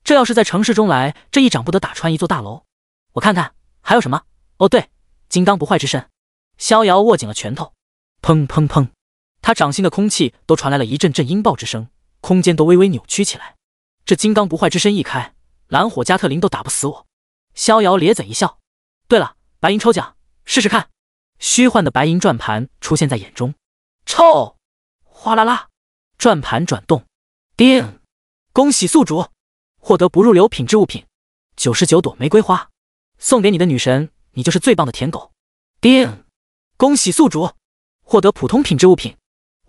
这要是在城市中来，这一掌不得打穿一座大楼？我看看还有什么？哦对，金刚不坏之身！逍遥握紧了拳头，砰砰砰！他掌心的空气都传来了一阵阵音爆之声，空间都微微扭曲起来。这金刚不坏之身一开，蓝火加特林都打不死我。逍遥咧嘴一笑：“对了，白银抽奖，试试看。”虚幻的白银转盘出现在眼中，抽，哗啦啦，转盘转动。叮，恭喜宿主获得不入流品质物品，九十九朵玫瑰花，送给你的女神，你就是最棒的舔狗。叮，恭喜宿主获得普通品质物品。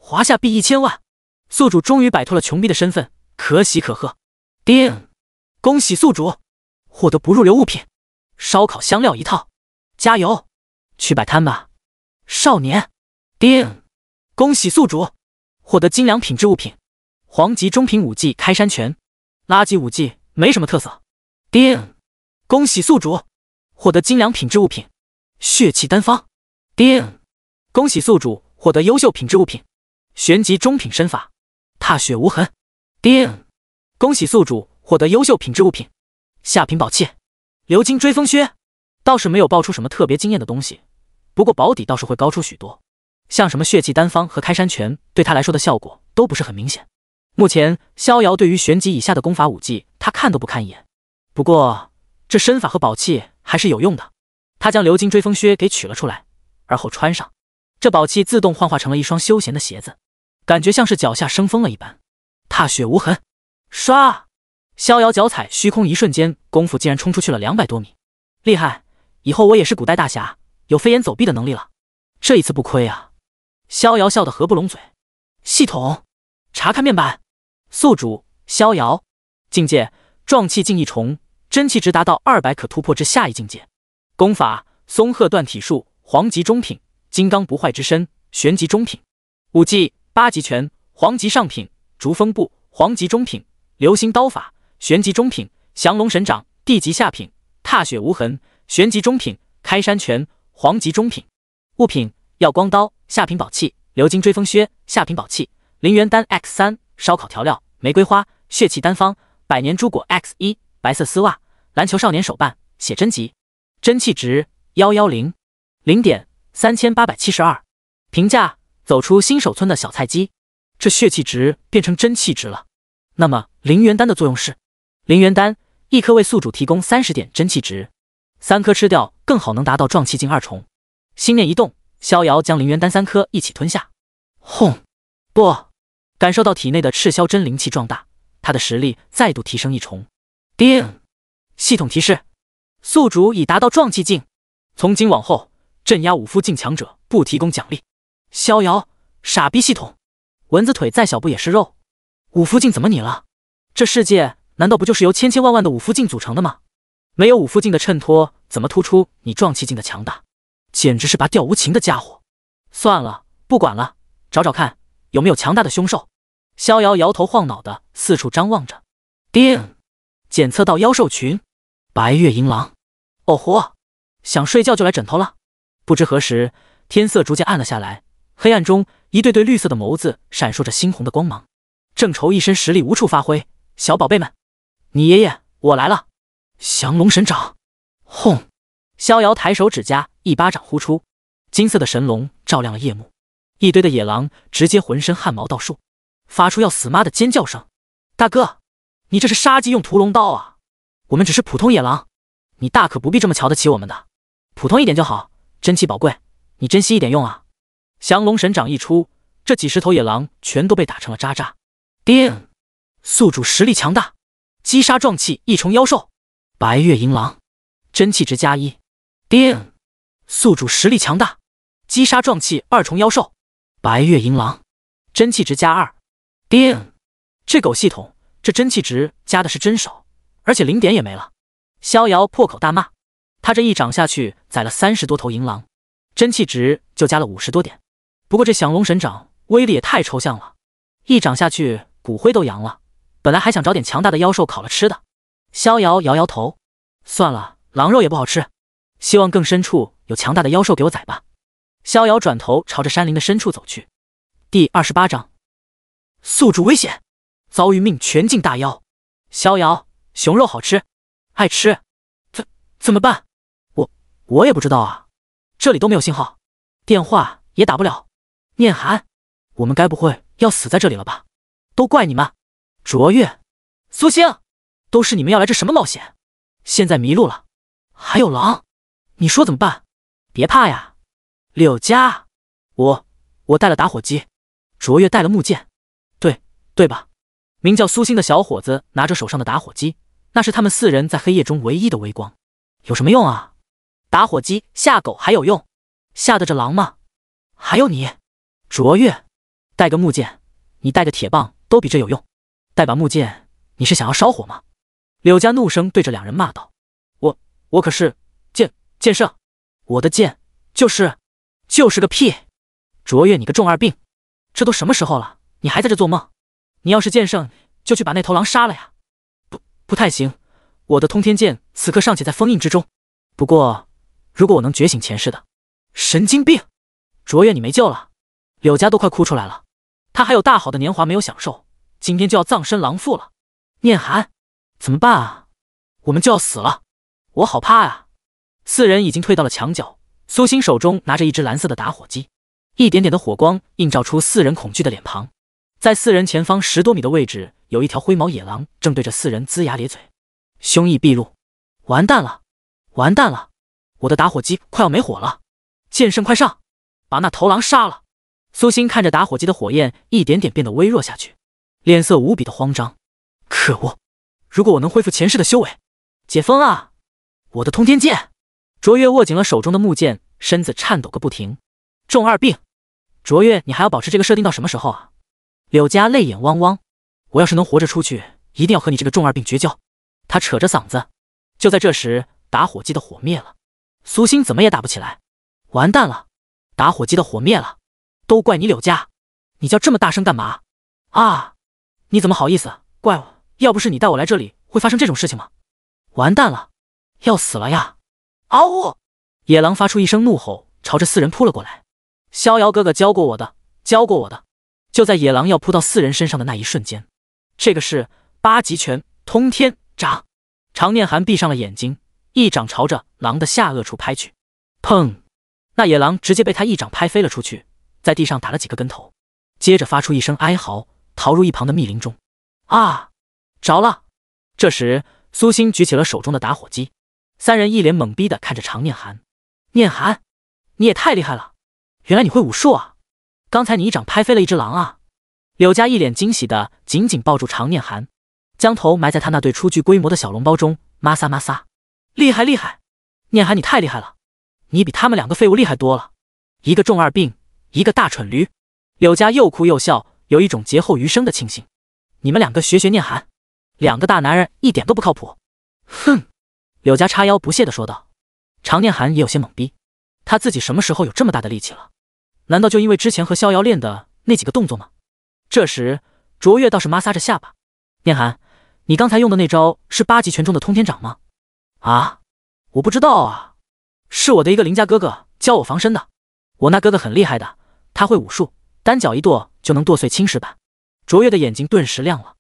华夏币一千万，宿主终于摆脱了穷逼的身份，可喜可贺。定，恭喜宿主获得不入流物品，烧烤香料一套。加油，去摆摊吧，少年。定，恭喜宿主获得精良品质物品，黄级中品武技开山拳。垃圾武技没什么特色。定，恭喜宿主获得精良品质物品，血气丹方。定，恭喜宿主获得优秀品质物品。玄即中品身法，踏雪无痕。叮，恭喜宿主获得优秀品质物品，下品宝器，鎏金追风靴。倒是没有爆出什么特别惊艳的东西，不过保底倒是会高出许多。像什么血气丹方和开山拳，对他来说的效果都不是很明显。目前逍遥对于玄级以下的功法武技，他看都不看一眼。不过这身法和宝器还是有用的。他将鎏金追风靴给取了出来，而后穿上。这宝器自动幻化成了一双休闲的鞋子，感觉像是脚下生风了一般，踏雪无痕。唰，逍遥脚踩虚空，一瞬间功夫竟然冲出去了两百多米，厉害！以后我也是古代大侠，有飞檐走壁的能力了。这一次不亏啊！逍遥笑得合不拢嘴。系统，查看面板。宿主：逍遥，境界：壮气境一重，真气值达到二百，可突破至下一境界。功法：松鹤断体术，黄级中品。金刚不坏之身，玄级中品；武技八极拳，黄级上品；逐风步，黄级中品；流星刀法，玄级中品；降龙神掌，地级下品；踏雪无痕，玄级中品；开山拳，黄级中品。物品：耀光刀，下品宝器；鎏金追风靴，下品宝器；灵元丹 X 三；烧烤调料；玫瑰花；血气丹方；百年朱果 X 一；白色丝袜；篮球少年手办；写真集。真气值：幺幺零零点。三千八百七十二，评价走出新手村的小菜鸡，这血气值变成真气值了。那么灵元丹的作用是，灵元丹一颗为宿主提供三十点真气值，三颗吃掉更好能达到壮气境二重。心念一动，逍遥将灵元丹三颗一起吞下。轰！不，感受到体内的赤霄真灵气壮大，他的实力再度提升一重。叮，系统提示，宿主已达到壮气境，从今往后。镇压五夫境强者不提供奖励。逍遥，傻逼系统，蚊子腿再小不也是肉？五夫境怎么你了？这世界难道不就是由千千万万的五夫境组成的吗？没有五夫境的衬托，怎么突出你壮气境的强大？简直是拔掉无情的家伙！算了，不管了，找找看有没有强大的凶兽。逍遥摇头晃脑的四处张望着。叮，检测到妖兽群，白月银狼。哦豁，想睡觉就来枕头了。不知何时，天色逐渐暗了下来。黑暗中，一对对绿色的眸子闪烁着猩红的光芒。正愁一身实力无处发挥，小宝贝们，你爷爷我来了！降龙神掌，轰！逍遥抬手指甲，一巴掌呼出，金色的神龙照亮了夜幕。一堆的野狼直接浑身汗毛倒竖，发出要死妈的尖叫声。大哥，你这是杀鸡用屠龙刀啊！我们只是普通野狼，你大可不必这么瞧得起我们的，普通一点就好。真气宝贵，你珍惜一点用啊！降龙神掌一出，这几十头野狼全都被打成了渣渣。叮，宿主实力强大，击杀壮气一重妖兽白月银狼，真气值加一。叮，宿主实力强大，击杀壮气二重妖兽白月银狼，真气值加二。叮，这狗系统，这真气值加的是真少，而且零点也没了。逍遥破口大骂。他这一掌下去，宰了三十多头银狼，真气值就加了五十多点。不过这降龙神掌威力也太抽象了，一掌下去骨灰都扬了。本来还想找点强大的妖兽烤了吃的，逍遥摇摇头，算了，狼肉也不好吃。希望更深处有强大的妖兽给我宰吧。逍遥转头朝着山林的深处走去。第二十八章，宿主危险，遭遇命全境大妖。逍遥熊肉好吃，爱吃。怎怎么办？我也不知道啊，这里都没有信号，电话也打不了。念寒，我们该不会要死在这里了吧？都怪你们，卓越、苏星，都是你们要来这什么冒险，现在迷路了，还有狼，你说怎么办？别怕呀，柳家，我我带了打火机，卓越带了木剑，对对吧？名叫苏星的小伙子拿着手上的打火机，那是他们四人在黑夜中唯一的微光，有什么用啊？打火机吓狗还有用？吓得这狼吗？还有你，卓越，带个木剑，你带个铁棒都比这有用。带把木剑，你是想要烧火吗？柳家怒声对着两人骂道：“我我可是剑剑圣，我的剑就是就是个屁！卓越，你个重二病，这都什么时候了，你还在这做梦？你要是剑圣，就去把那头狼杀了呀！不不太行，我的通天剑此刻尚且在封印之中，不过。”如果我能觉醒前世的神经病，卓越，你没救了！柳家都快哭出来了，他还有大好的年华没有享受，今天就要葬身狼腹了。念寒，怎么办啊？我们就要死了，我好怕啊！四人已经退到了墙角，苏心手中拿着一只蓝色的打火机，一点点的火光映照出四人恐惧的脸庞。在四人前方十多米的位置，有一条灰毛野狼正对着四人龇牙咧嘴，凶意毕露。完蛋了，完蛋了！我的打火机快要没火了，剑圣快上，把那头狼杀了。苏星看着打火机的火焰一点点变得微弱下去，脸色无比的慌张。可恶，如果我能恢复前世的修为，解封啊！我的通天剑。卓越握紧了手中的木剑，身子颤抖个不停。重二病，卓越，你还要保持这个设定到什么时候啊？柳家泪眼汪汪，我要是能活着出去，一定要和你这个重二病绝交。他扯着嗓子。就在这时，打火机的火灭了。苏星怎么也打不起来，完蛋了！打火机的火灭了，都怪你柳家！你叫这么大声干嘛？啊！你怎么好意思？怪我？要不是你带我来这里，会发生这种事情吗？完蛋了！要死了呀！嗷呜！野狼发出一声怒吼，朝着四人扑了过来。逍遥哥哥教过我的，教过我的！就在野狼要扑到四人身上的那一瞬间，这个是八极拳通天掌。常念寒闭上了眼睛。一掌朝着狼的下颚处拍去，砰！那野狼直接被他一掌拍飞了出去，在地上打了几个跟头，接着发出一声哀嚎，逃入一旁的密林中。啊！着了！这时，苏鑫举起了手中的打火机，三人一脸懵逼的看着常念寒。念寒，你也太厉害了！原来你会武术啊！刚才你一掌拍飞了一只狼啊！柳家一脸惊喜的紧紧抱住常念寒，将头埋在他那对初具规模的小笼包中，抹撒抹撒。厉害厉害，念寒你太厉害了，你比他们两个废物厉害多了。一个重二病，一个大蠢驴。柳家又哭又笑，有一种劫后余生的庆幸。你们两个学学念寒，两个大男人一点都不靠谱。哼！柳家叉腰不屑的说道。常念寒也有些懵逼，他自己什么时候有这么大的力气了？难道就因为之前和逍遥练的那几个动作吗？这时卓越倒是抹挲着下巴，念寒，你刚才用的那招是八极拳中的通天掌吗？啊，我不知道啊，是我的一个邻家哥哥教我防身的。我那哥哥很厉害的，他会武术，单脚一跺就能剁碎青石板。卓越的眼睛顿时亮了，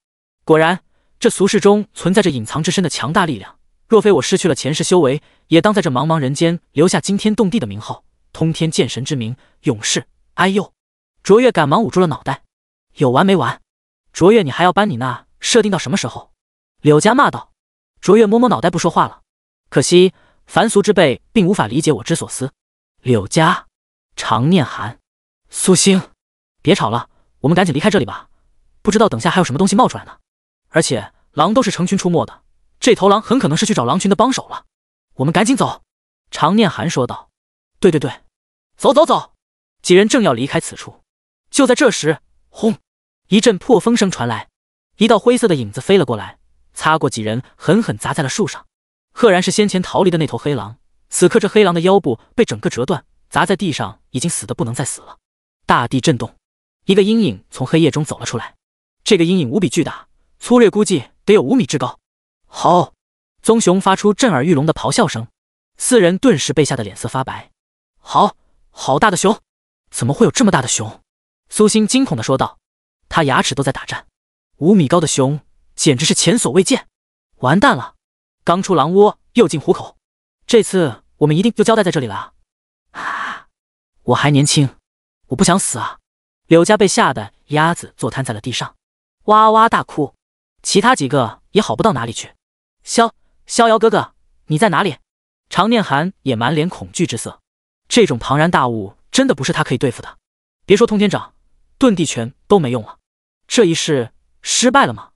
果然，这俗世中存在着隐藏之身的强大力量。若非我失去了前世修为，也当在这茫茫人间留下惊天动地的名号——通天剑神之名，勇士。哎呦！卓越赶忙捂住了脑袋。有完没完？卓越，你还要搬你那设定到什么时候？柳家骂道。卓越摸摸脑袋，不说话了。可惜，凡俗之辈并无法理解我之所思。柳家，常念寒，苏星，别吵了，我们赶紧离开这里吧。不知道等下还有什么东西冒出来呢。而且狼都是成群出没的，这头狼很可能是去找狼群的帮手了。我们赶紧走。常念寒说道：“对对对，走走走。”几人正要离开此处，就在这时，轰，一阵破风声传来，一道灰色的影子飞了过来，擦过几人，狠狠砸在了树上。赫然是先前逃离的那头黑狼，此刻这黑狼的腰部被整个折断，砸在地上，已经死的不能再死了。大地震动，一个阴影从黑夜中走了出来。这个阴影无比巨大，粗略估计得有五米之高。好，棕熊发出震耳欲聋的咆哮声，四人顿时被吓得脸色发白。好，好大的熊，怎么会有这么大的熊？苏心惊恐地说道，他牙齿都在打颤。五米高的熊简直是前所未见，完蛋了。刚出狼窝又进虎口，这次我们一定就交代在这里了。啊，我还年轻，我不想死啊！柳家被吓得鸭子坐瘫在了地上，哇哇大哭。其他几个也好不到哪里去。萧逍遥哥哥，你在哪里？常念寒也满脸恐惧之色。这种庞然大物真的不是他可以对付的，别说通天掌、遁地拳都没用了。这一世失败了吗？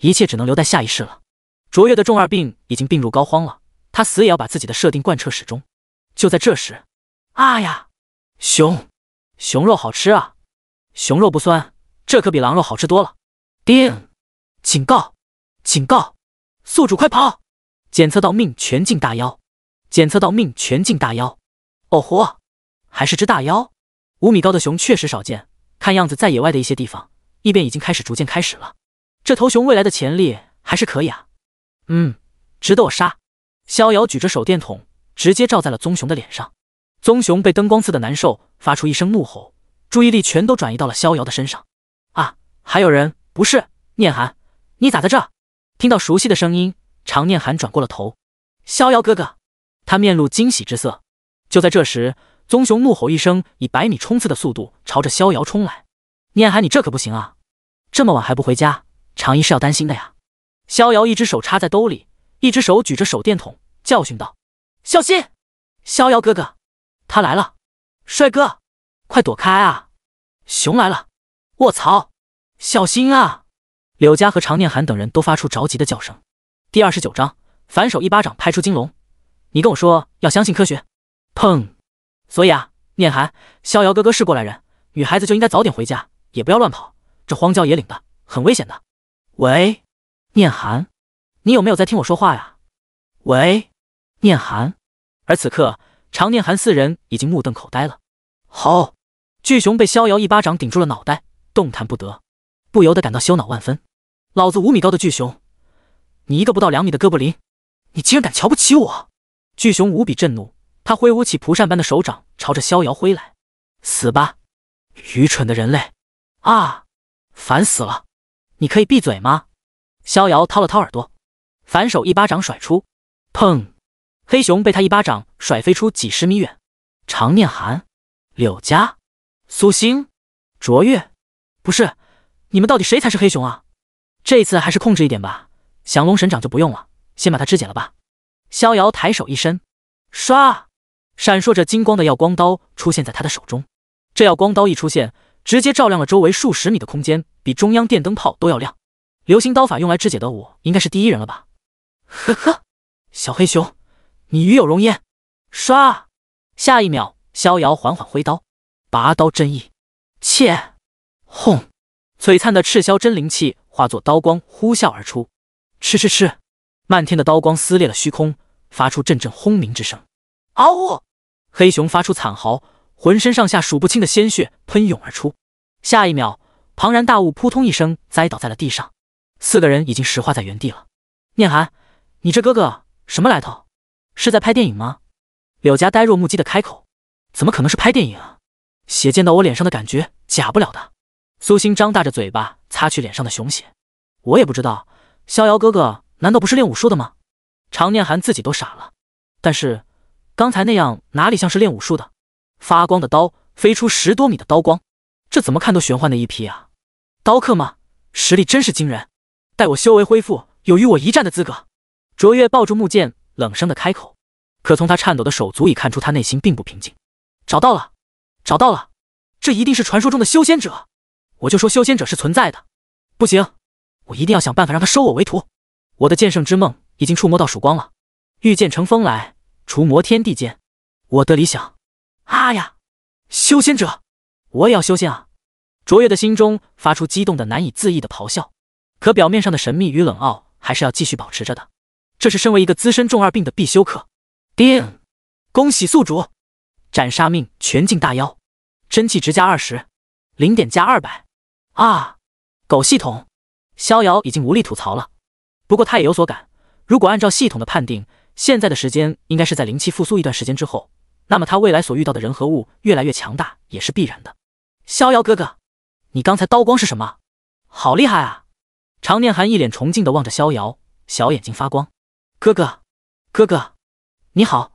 一切只能留待下一世了。卓越的重二病已经病入膏肓了，他死也要把自己的设定贯彻始终。就在这时，啊呀！熊，熊肉好吃啊，熊肉不酸，这可比狼肉好吃多了。叮，警告，警告，宿主快跑！检测到命全境大妖，检测到命全境大妖。哦豁，还是只大妖，五米高的熊确实少见。看样子，在野外的一些地方，异变已经开始逐渐开始了。这头熊未来的潜力还是可以啊。嗯，值得我杀。逍遥举着手电筒，直接照在了棕熊的脸上。棕熊被灯光刺的难受，发出一声怒吼，注意力全都转移到了逍遥的身上。啊，还有人，不是？念寒，你咋在这？听到熟悉的声音，常念寒转过了头。逍遥哥哥，他面露惊喜之色。就在这时，棕熊怒吼一声，以百米冲刺的速度朝着逍遥冲来。念寒，你这可不行啊！这么晚还不回家，常一是要担心的呀。逍遥一只手插在兜里，一只手举着手电筒，教训道：“小心，逍遥哥哥，他来了，帅哥，快躲开啊！熊来了，我操，小心啊！”柳家和常念寒等人都发出着急的叫声。第二十九章，反手一巴掌拍出金龙，你跟我说要相信科学，砰！所以啊，念寒，逍遥哥哥是过来人，女孩子就应该早点回家，也不要乱跑，这荒郊野岭的很危险的。喂。念寒，你有没有在听我说话呀？喂，念寒。而此刻，常念寒四人已经目瞪口呆了。好，巨熊被逍遥一巴掌顶住了脑袋，动弹不得，不由得感到羞恼万分。老子五米高的巨熊，你一个不到两米的哥布林，你竟然敢瞧不起我！巨熊无比震怒，他挥舞起蒲扇般的手掌，朝着逍遥挥来。死吧，愚蠢的人类！啊，烦死了！你可以闭嘴吗？逍遥掏了掏耳朵，反手一巴掌甩出，砰！黑熊被他一巴掌甩飞出几十米远。常念寒、柳家、苏星、卓越，不是你们到底谁才是黑熊啊？这次还是控制一点吧，降龙神掌就不用了，先把它肢解了吧。逍遥抬手一伸，唰！闪烁着金光的耀光刀出现在他的手中。这耀光刀一出现，直接照亮了周围数十米的空间，比中央电灯泡都要亮。流星刀法用来肢解的我应该是第一人了吧？呵呵，小黑熊，你与有荣焉！唰，下一秒，逍遥缓缓挥刀，拔刀真意，切！轰！璀璨的赤霄真灵气化作刀光呼啸而出，吃吃吃，漫天的刀光撕裂了虚空，发出阵阵轰鸣之声。嗷呜！黑熊发出惨嚎，浑身上下数不清的鲜血喷涌而出。下一秒，庞然大物扑通一声栽倒在了地上。四个人已经石化在原地了。念寒，你这哥哥什么来头？是在拍电影吗？柳家呆若木鸡的开口：“怎么可能是拍电影？啊？血溅到我脸上的感觉假不了的。”苏星张大着嘴巴，擦去脸上的熊血：“我也不知道，逍遥哥哥难道不是练武术的吗？”常念寒自己都傻了，但是刚才那样哪里像是练武术的？发光的刀飞出十多米的刀光，这怎么看都玄幻的一批啊！刀客吗？实力真是惊人。待我修为恢复，有与我一战的资格。卓越抱住木剑，冷声的开口。可从他颤抖的手足以看出，他内心并不平静。找到了，找到了！这一定是传说中的修仙者。我就说修仙者是存在的。不行，我一定要想办法让他收我为徒。我的剑圣之梦已经触摸到曙光了。御剑乘风来，除魔天地间。我的理想。啊呀！修仙者，我也要修仙啊！卓越的心中发出激动的难以自抑的咆哮。可表面上的神秘与冷傲还是要继续保持着的，这是身为一个资深重二病的必修课。叮，恭喜宿主，斩杀命全境大妖，真气值加二十，零点加二百。啊，狗系统，逍遥已经无力吐槽了。不过他也有所感，如果按照系统的判定，现在的时间应该是在灵气复苏一段时间之后，那么他未来所遇到的人和物越来越强大也是必然的。逍遥哥哥，你刚才刀光是什么？好厉害啊！常念涵一脸崇敬的望着逍遥，小眼睛发光。哥哥，哥哥，你好，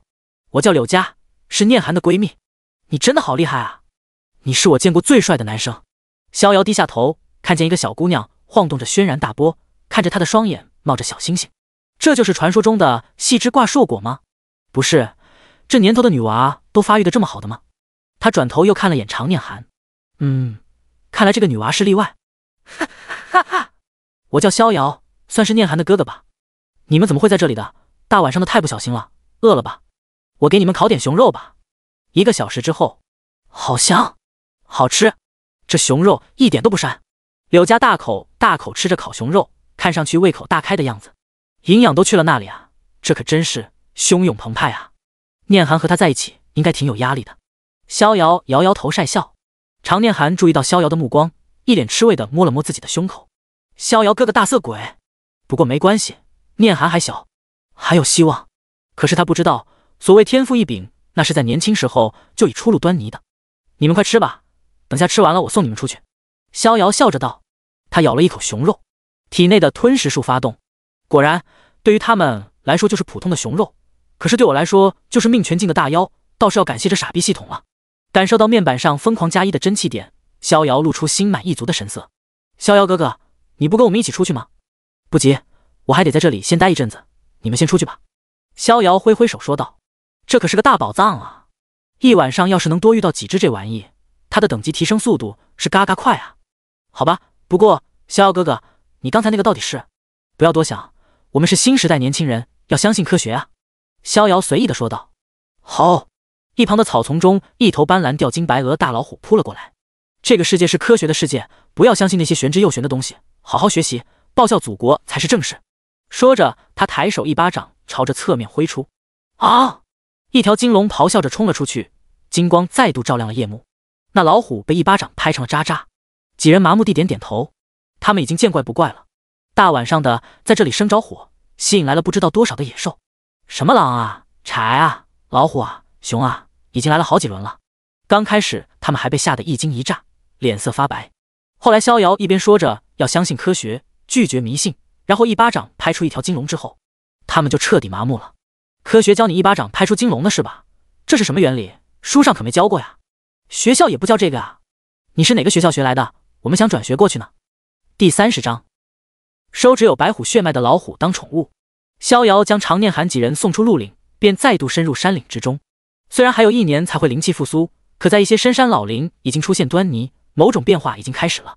我叫柳佳，是念涵的闺蜜。你真的好厉害啊！你是我见过最帅的男生。逍遥低下头，看见一个小姑娘晃动着轩然大波，看着他的双眼冒着小星星。这就是传说中的细枝挂硕果吗？不是，这年头的女娃都发育的这么好的吗？他转头又看了眼常念涵，嗯，看来这个女娃是例外。哈哈哈哈！我叫逍遥，算是念寒的哥哥吧。你们怎么会在这里的？大晚上的太不小心了。饿了吧？我给你们烤点熊肉吧。一个小时之后，好香，好吃。这熊肉一点都不膻。柳家大口大口吃着烤熊肉，看上去胃口大开的样子。营养都去了那里啊？这可真是汹涌澎湃啊！念寒和他在一起应该挺有压力的。逍遥摇摇头，晒笑。常念寒注意到逍遥的目光，一脸吃味的摸了摸自己的胸口。逍遥哥哥，大色鬼，不过没关系，念涵还小，还有希望。可是他不知道，所谓天赋异禀，那是在年轻时候就已初露端倪的。你们快吃吧，等下吃完了我送你们出去。逍遥笑着道，他咬了一口熊肉，体内的吞食术发动，果然，对于他们来说就是普通的熊肉，可是对我来说就是命全境的大妖，倒是要感谢这傻逼系统了。感受到面板上疯狂加一的真气点，逍遥露出心满意足的神色。逍遥哥哥。你不跟我们一起出去吗？不急，我还得在这里先待一阵子。你们先出去吧。逍遥挥挥手说道：“这可是个大宝藏啊！一晚上要是能多遇到几只这玩意，它的等级提升速度是嘎嘎快啊！”好吧，不过逍遥哥哥，你刚才那个到底是？不要多想，我们是新时代年轻人，要相信科学啊！逍遥随意的说道：“好。”一旁的草丛中，一头斑斓吊金白鹅大老虎扑了过来。这个世界是科学的世界，不要相信那些玄之又玄的东西。好好学习，报效祖国才是正事。说着，他抬手一巴掌朝着侧面挥出，啊！一条金龙咆哮着冲了出去，金光再度照亮了夜幕。那老虎被一巴掌拍成了渣渣。几人麻木地点点头，他们已经见怪不怪了。大晚上的在这里生着火，吸引来了不知道多少的野兽，什么狼啊、豺啊、老虎啊、熊啊，已经来了好几轮了。刚开始他们还被吓得一惊一乍，脸色发白。后来逍遥一边说着。要相信科学，拒绝迷信。然后一巴掌拍出一条金龙之后，他们就彻底麻木了。科学教你一巴掌拍出金龙的是吧？这是什么原理？书上可没教过呀。学校也不教这个啊。你是哪个学校学来的？我们想转学过去呢。第三十章，收只有白虎血脉的老虎当宠物。逍遥将常念寒几人送出鹿岭，便再度深入山岭之中。虽然还有一年才会灵气复苏，可在一些深山老林已经出现端倪，某种变化已经开始了。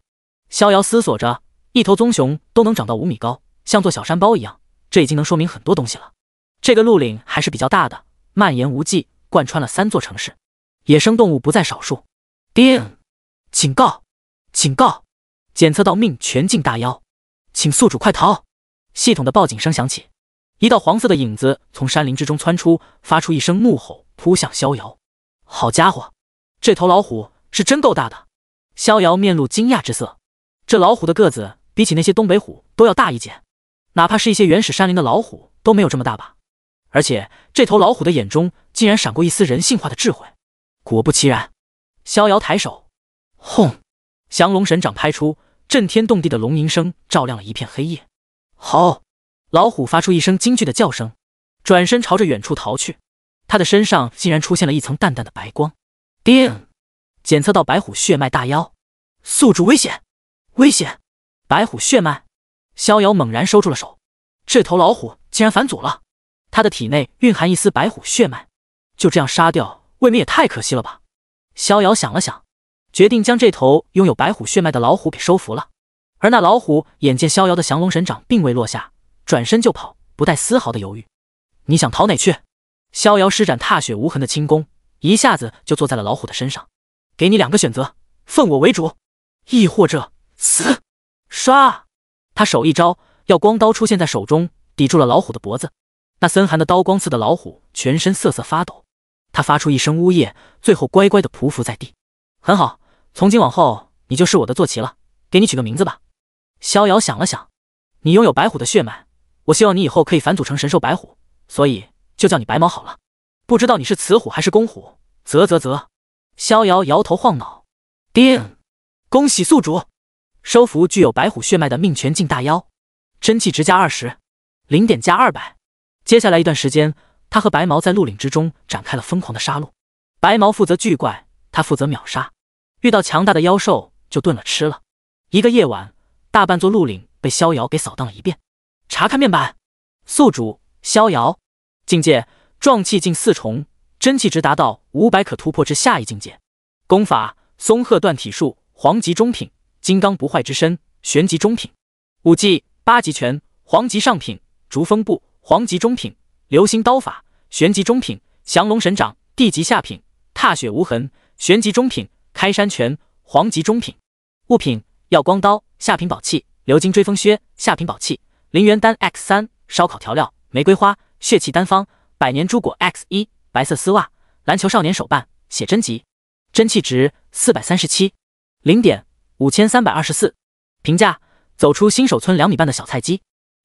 逍遥思索着，一头棕熊都能长到五米高，像座小山包一样，这已经能说明很多东西了。这个鹿岭还是比较大的，蔓延无际，贯穿了三座城市，野生动物不在少数。叮，警告，警告，检测到命全境大妖，请宿主快逃！系统的报警声响起，一道黄色的影子从山林之中窜出，发出一声怒吼，扑向逍遥。好家伙，这头老虎是真够大的！逍遥面露惊讶之色。这老虎的个子比起那些东北虎都要大一截，哪怕是一些原始山林的老虎都没有这么大吧？而且这头老虎的眼中竟然闪过一丝人性化的智慧。果不其然，逍遥抬手，轰！降龙神掌拍出，震天动地的龙吟声照亮了一片黑夜。好，老虎发出一声惊惧的叫声，转身朝着远处逃去。它的身上竟然出现了一层淡淡的白光。叮，检测到白虎血脉大妖，宿主危险。危险，白虎血脉，逍遥猛然收住了手。这头老虎竟然反祖了，它的体内蕴含一丝白虎血脉，就这样杀掉未免也太可惜了吧。逍遥想了想，决定将这头拥有白虎血脉的老虎给收服了。而那老虎眼见逍遥的降龙神掌并未落下，转身就跑，不带丝毫的犹豫。你想逃哪去？逍遥施展踏雪无痕的轻功，一下子就坐在了老虎的身上。给你两个选择，奉我为主，亦或者。死杀！他手一招，耀光刀出现在手中，抵住了老虎的脖子。那森寒的刀光刺的老虎全身瑟瑟发抖，他发出一声呜咽，最后乖乖的匍匐在地。很好，从今往后你就是我的坐骑了。给你取个名字吧。逍遥想了想，你拥有白虎的血脉，我希望你以后可以返祖成神兽白虎，所以就叫你白毛好了。不知道你是雌虎还是公虎？啧啧啧！逍遥摇头晃脑。定，恭喜宿主。收服具有白虎血脉的命泉境大妖，真气值加二十，零点加二百。接下来一段时间，他和白毛在鹿岭之中展开了疯狂的杀戮。白毛负责巨怪，他负责秒杀。遇到强大的妖兽就炖了吃了。一个夜晚，大半座鹿岭被逍遥给扫荡了一遍。查看面板，宿主逍遥，境界壮气境四重，真气值达到五百，可突破至下一境界。功法松鹤断体术，黄级中品。金刚不坏之身，玄级中品；武技八极拳，黄级上品；逐风步，黄级中品；流星刀法，玄级中品；降龙神掌，地级下品；踏雪无痕，玄级中品；开山拳，黄级中品。物品：耀光刀，下品宝器；鎏金追风靴，下品宝器；灵元丹 X 三；烧烤调料；玫瑰花；血气丹方；百年朱果 X 一；白色丝袜；篮球少年手办；写真集。真气值四百三十七零点。五千三百二十四，评价：走出新手村两米半的小菜鸡，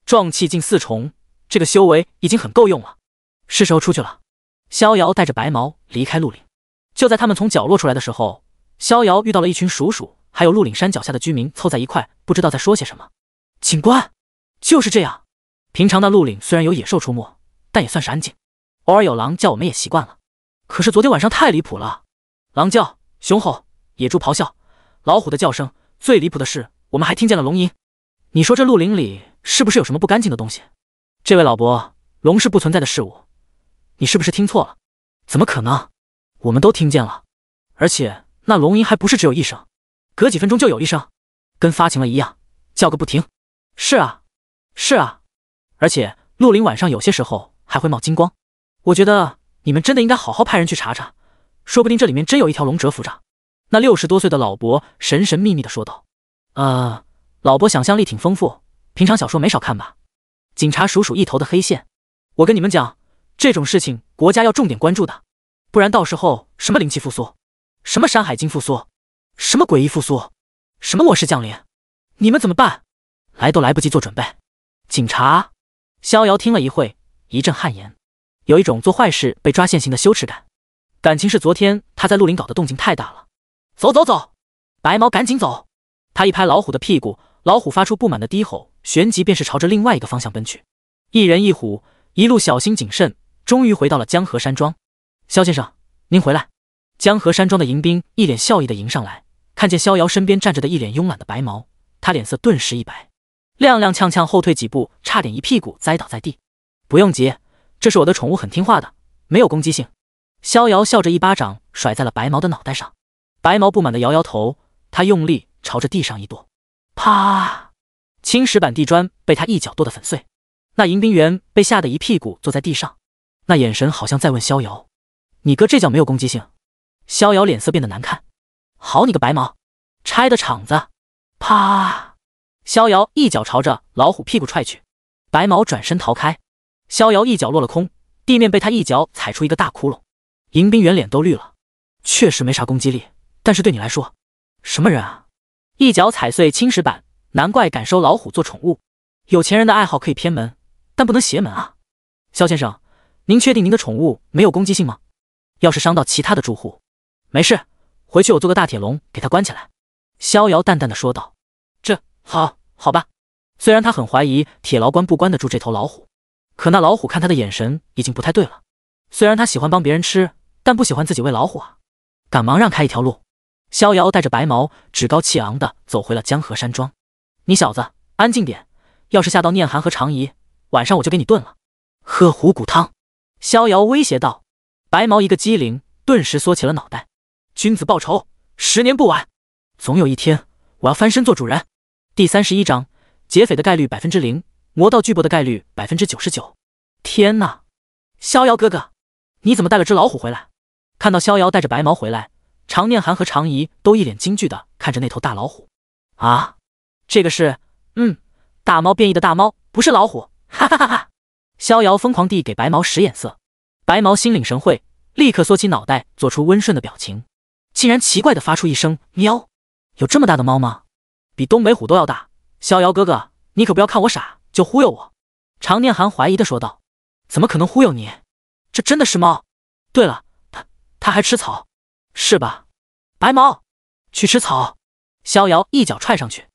壮气近四重，这个修为已经很够用了。是时候出去了。逍遥带着白毛离开鹿岭。就在他们从角落出来的时候，逍遥遇到了一群鼠鼠，还有鹿岭山脚下的居民凑在一块，不知道在说些什么。警官，就是这样。平常的鹿岭虽然有野兽出没，但也算是安静，偶尔有狼叫我们也习惯了。可是昨天晚上太离谱了，狼叫、熊吼、野猪咆哮。老虎的叫声最离谱的是，我们还听见了龙吟。你说这鹿林里是不是有什么不干净的东西？这位老伯，龙是不存在的事物，你是不是听错了？怎么可能？我们都听见了，而且那龙吟还不是只有一声，隔几分钟就有一声，跟发情了一样，叫个不停。是啊，是啊，而且鹿林晚上有些时候还会冒金光。我觉得你们真的应该好好派人去查查，说不定这里面真有一条龙蛰伏着。那六十多岁的老伯神神秘秘的说道：“啊，老伯想象力挺丰富，平常小说没少看吧？”警察鼠鼠一头的黑线。我跟你们讲，这种事情国家要重点关注的，不然到时候什么灵气复苏，什么山海经复苏，什么诡异复苏，什么末世降临，你们怎么办？来都来不及做准备。警察逍遥听了一会，一阵汗颜，有一种做坏事被抓现行的羞耻感。感情是昨天他在鹿林搞的动静太大了。走走走，白毛赶紧走！他一拍老虎的屁股，老虎发出不满的低吼，旋即便是朝着另外一个方向奔去。一人一虎一路小心谨慎，终于回到了江河山庄。萧先生，您回来！江河山庄的迎宾一脸笑意的迎上来，看见逍遥身边站着的一脸慵懒的白毛，他脸色顿时一白，踉踉跄跄后退几步，差点一屁股栽倒在地。不用急，这是我的宠物，很听话的，没有攻击性。逍遥笑着一巴掌甩在了白毛的脑袋上。白毛不满的摇摇头，他用力朝着地上一跺，啪！青石板地砖被他一脚跺得粉碎。那迎宾员被吓得一屁股坐在地上，那眼神好像在问逍遥：“你哥这脚没有攻击性？”逍遥脸色变得难看：“好你个白毛，拆的场子！”啪！逍遥一脚朝着老虎屁股踹去，白毛转身逃开，逍遥一脚落了空，地面被他一脚踩出一个大窟窿。迎宾员脸都绿了，确实没啥攻击力。但是对你来说，什么人啊？一脚踩碎青石板，难怪敢收老虎做宠物。有钱人的爱好可以偏门，但不能邪门啊！肖先生，您确定您的宠物没有攻击性吗？要是伤到其他的住户，没事，回去我做个大铁笼给他关起来。”逍遥淡淡的说道。“这好，好吧。虽然他很怀疑铁牢关不关得住这头老虎，可那老虎看他的眼神已经不太对了。虽然他喜欢帮别人吃，但不喜欢自己喂老虎啊！赶忙让开一条路。逍遥带着白毛趾高气昂地走回了江河山庄。你小子安静点，要是吓到念寒和长仪，晚上我就给你炖了，喝虎骨汤。逍遥威胁道。白毛一个机灵，顿时缩起了脑袋。君子报仇，十年不晚，总有一天我要翻身做主人。第三十一章，劫匪的概率百分之零，魔道巨擘的概率百分之九十九。天哪，逍遥哥哥，你怎么带了只老虎回来？看到逍遥带着白毛回来。常念涵和常怡都一脸惊惧的看着那头大老虎，啊，这个是，嗯，大猫变异的大猫，不是老虎，哈哈哈哈！逍遥疯狂地给白毛使眼色，白毛心领神会，立刻缩起脑袋，做出温顺的表情，竟然奇怪的发出一声喵。有这么大的猫吗？比东北虎都要大。逍遥哥哥，你可不要看我傻就忽悠我。常念涵怀疑的说道，怎么可能忽悠你？这真的是猫。对了，它它还吃草。是吧，白毛，去吃草。逍遥一脚踹上去，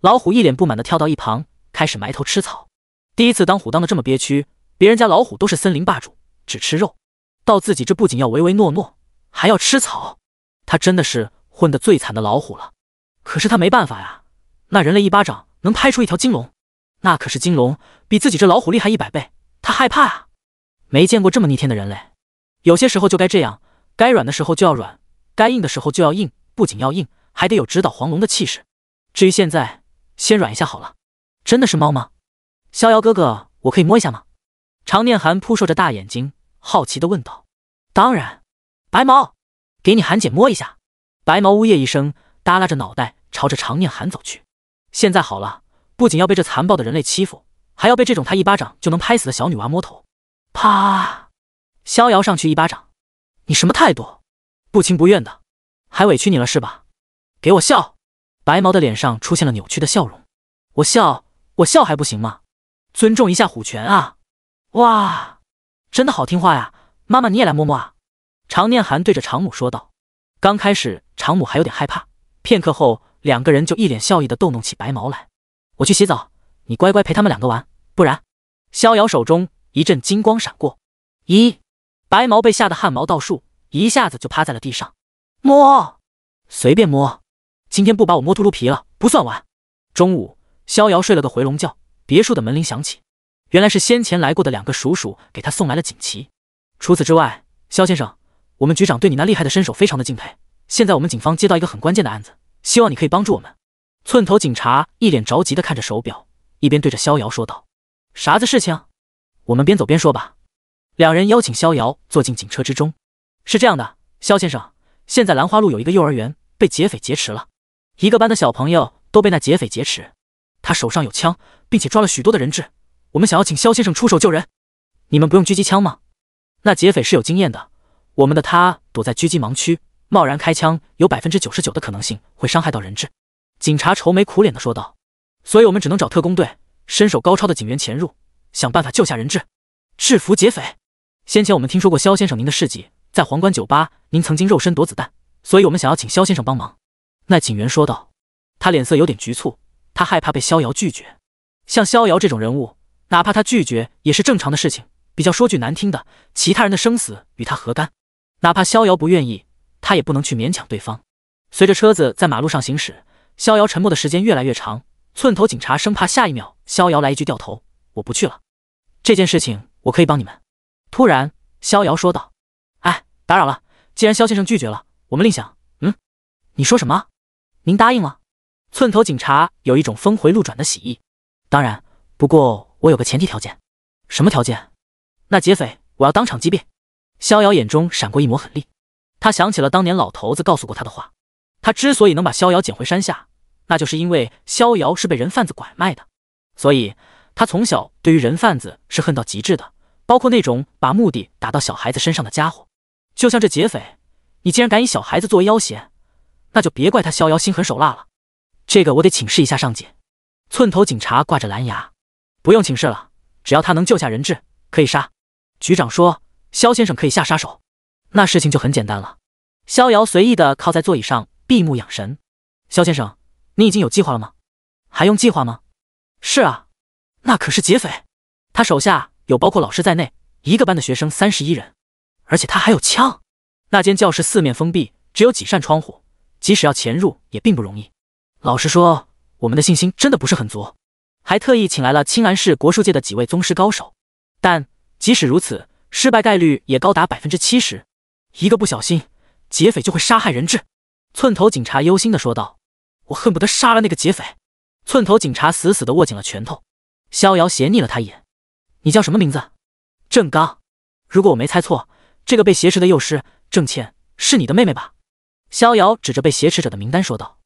老虎一脸不满的跳到一旁，开始埋头吃草。第一次当虎当的这么憋屈，别人家老虎都是森林霸主，只吃肉，到自己这不仅要唯唯诺诺，还要吃草。他真的是混得最惨的老虎了。可是他没办法呀，那人类一巴掌能拍出一条金龙，那可是金龙，比自己这老虎厉害一百倍。他害怕啊，没见过这么逆天的人类。有些时候就该这样，该软的时候就要软。该硬的时候就要硬，不仅要硬，还得有直捣黄龙的气势。至于现在，先软一下好了。真的是猫吗？逍遥哥哥，我可以摸一下吗？常念寒扑朔着大眼睛，好奇地问道。当然，白毛，给你韩姐摸一下。白毛呜咽一声，耷拉着脑袋，朝着常念寒走去。现在好了，不仅要被这残暴的人类欺负，还要被这种他一巴掌就能拍死的小女娃摸头。啪！逍遥上去一巴掌，你什么态度？不情不愿的，还委屈你了是吧？给我笑！白毛的脸上出现了扭曲的笑容。我笑，我笑还不行吗？尊重一下虎泉啊！哇，真的好听话呀！妈妈，你也来摸摸啊！常念寒对着常母说道。刚开始常母还有点害怕，片刻后两个人就一脸笑意的逗弄起白毛来。我去洗澡，你乖乖陪他们两个玩，不然……逍遥手中一阵金光闪过，咦，白毛被吓得汗毛倒竖。一下子就趴在了地上，摸，随便摸，今天不把我摸秃噜皮了不算完。中午，逍遥睡了个回笼觉，别墅的门铃响起，原来是先前来过的两个鼠鼠给他送来了锦旗。除此之外，肖先生，我们局长对你那厉害的身手非常的敬佩。现在我们警方接到一个很关键的案子，希望你可以帮助我们。寸头警察一脸着急的看着手表，一边对着逍遥说道：“啥子事情？我们边走边说吧。”两人邀请逍遥坐进警车之中。是这样的，肖先生，现在兰花路有一个幼儿园被劫匪劫持了，一个班的小朋友都被那劫匪劫持，他手上有枪，并且抓了许多的人质。我们想要请肖先生出手救人。你们不用狙击枪吗？那劫匪是有经验的，我们的他躲在狙击盲区，贸然开枪有百分之九十九的可能性会伤害到人质。警察愁眉苦脸地说道。所以我们只能找特工队，身手高超的警员潜入，想办法救下人质，制服劫匪。先前我们听说过肖先生您的事迹。在皇冠酒吧，您曾经肉身躲子弹，所以我们想要请萧先生帮忙。”那警员说道，他脸色有点局促，他害怕被逍遥拒绝。像逍遥这种人物，哪怕他拒绝也是正常的事情。比较说句难听的，其他人的生死与他何干？哪怕逍遥不愿意，他也不能去勉强对方。随着车子在马路上行驶，逍遥沉默的时间越来越长。寸头警察生怕下一秒逍遥来一句掉头，我不去了。这件事情我可以帮你们。”突然，逍遥说道。打扰了，既然肖先生拒绝了，我们另想。嗯，你说什么？您答应了？寸头警察有一种峰回路转的喜意。当然，不过我有个前提条件。什么条件？那劫匪我要当场击毙。逍遥眼中闪过一抹狠厉，他想起了当年老头子告诉过他的话。他之所以能把逍遥捡回山下，那就是因为逍遥是被人贩子拐卖的，所以他从小对于人贩子是恨到极致的，包括那种把目的打到小孩子身上的家伙。就像这劫匪，你竟然敢以小孩子作为要挟，那就别怪他逍遥心狠手辣了。这个我得请示一下上级。寸头警察挂着蓝牙，不用请示了，只要他能救下人质，可以杀。局长说，肖先生可以下杀手，那事情就很简单了。逍遥随意的靠在座椅上，闭目养神。肖先生，你已经有计划了吗？还用计划吗？是啊，那可是劫匪，他手下有包括老师在内一个班的学生三十一人。而且他还有枪。那间教室四面封闭，只有几扇窗户，即使要潜入也并不容易。老实说，我们的信心真的不是很足。还特意请来了青兰市国术界的几位宗师高手，但即使如此，失败概率也高达百分之七十。一个不小心，劫匪就会杀害人质。寸头警察忧心地说道：“我恨不得杀了那个劫匪。”寸头警察死死地握紧了拳头。逍遥斜睨了他一眼：“你叫什么名字？”“郑刚。”如果我没猜错。这个被挟持的幼师郑倩是你的妹妹吧？逍遥指着被挟持者的名单说道：“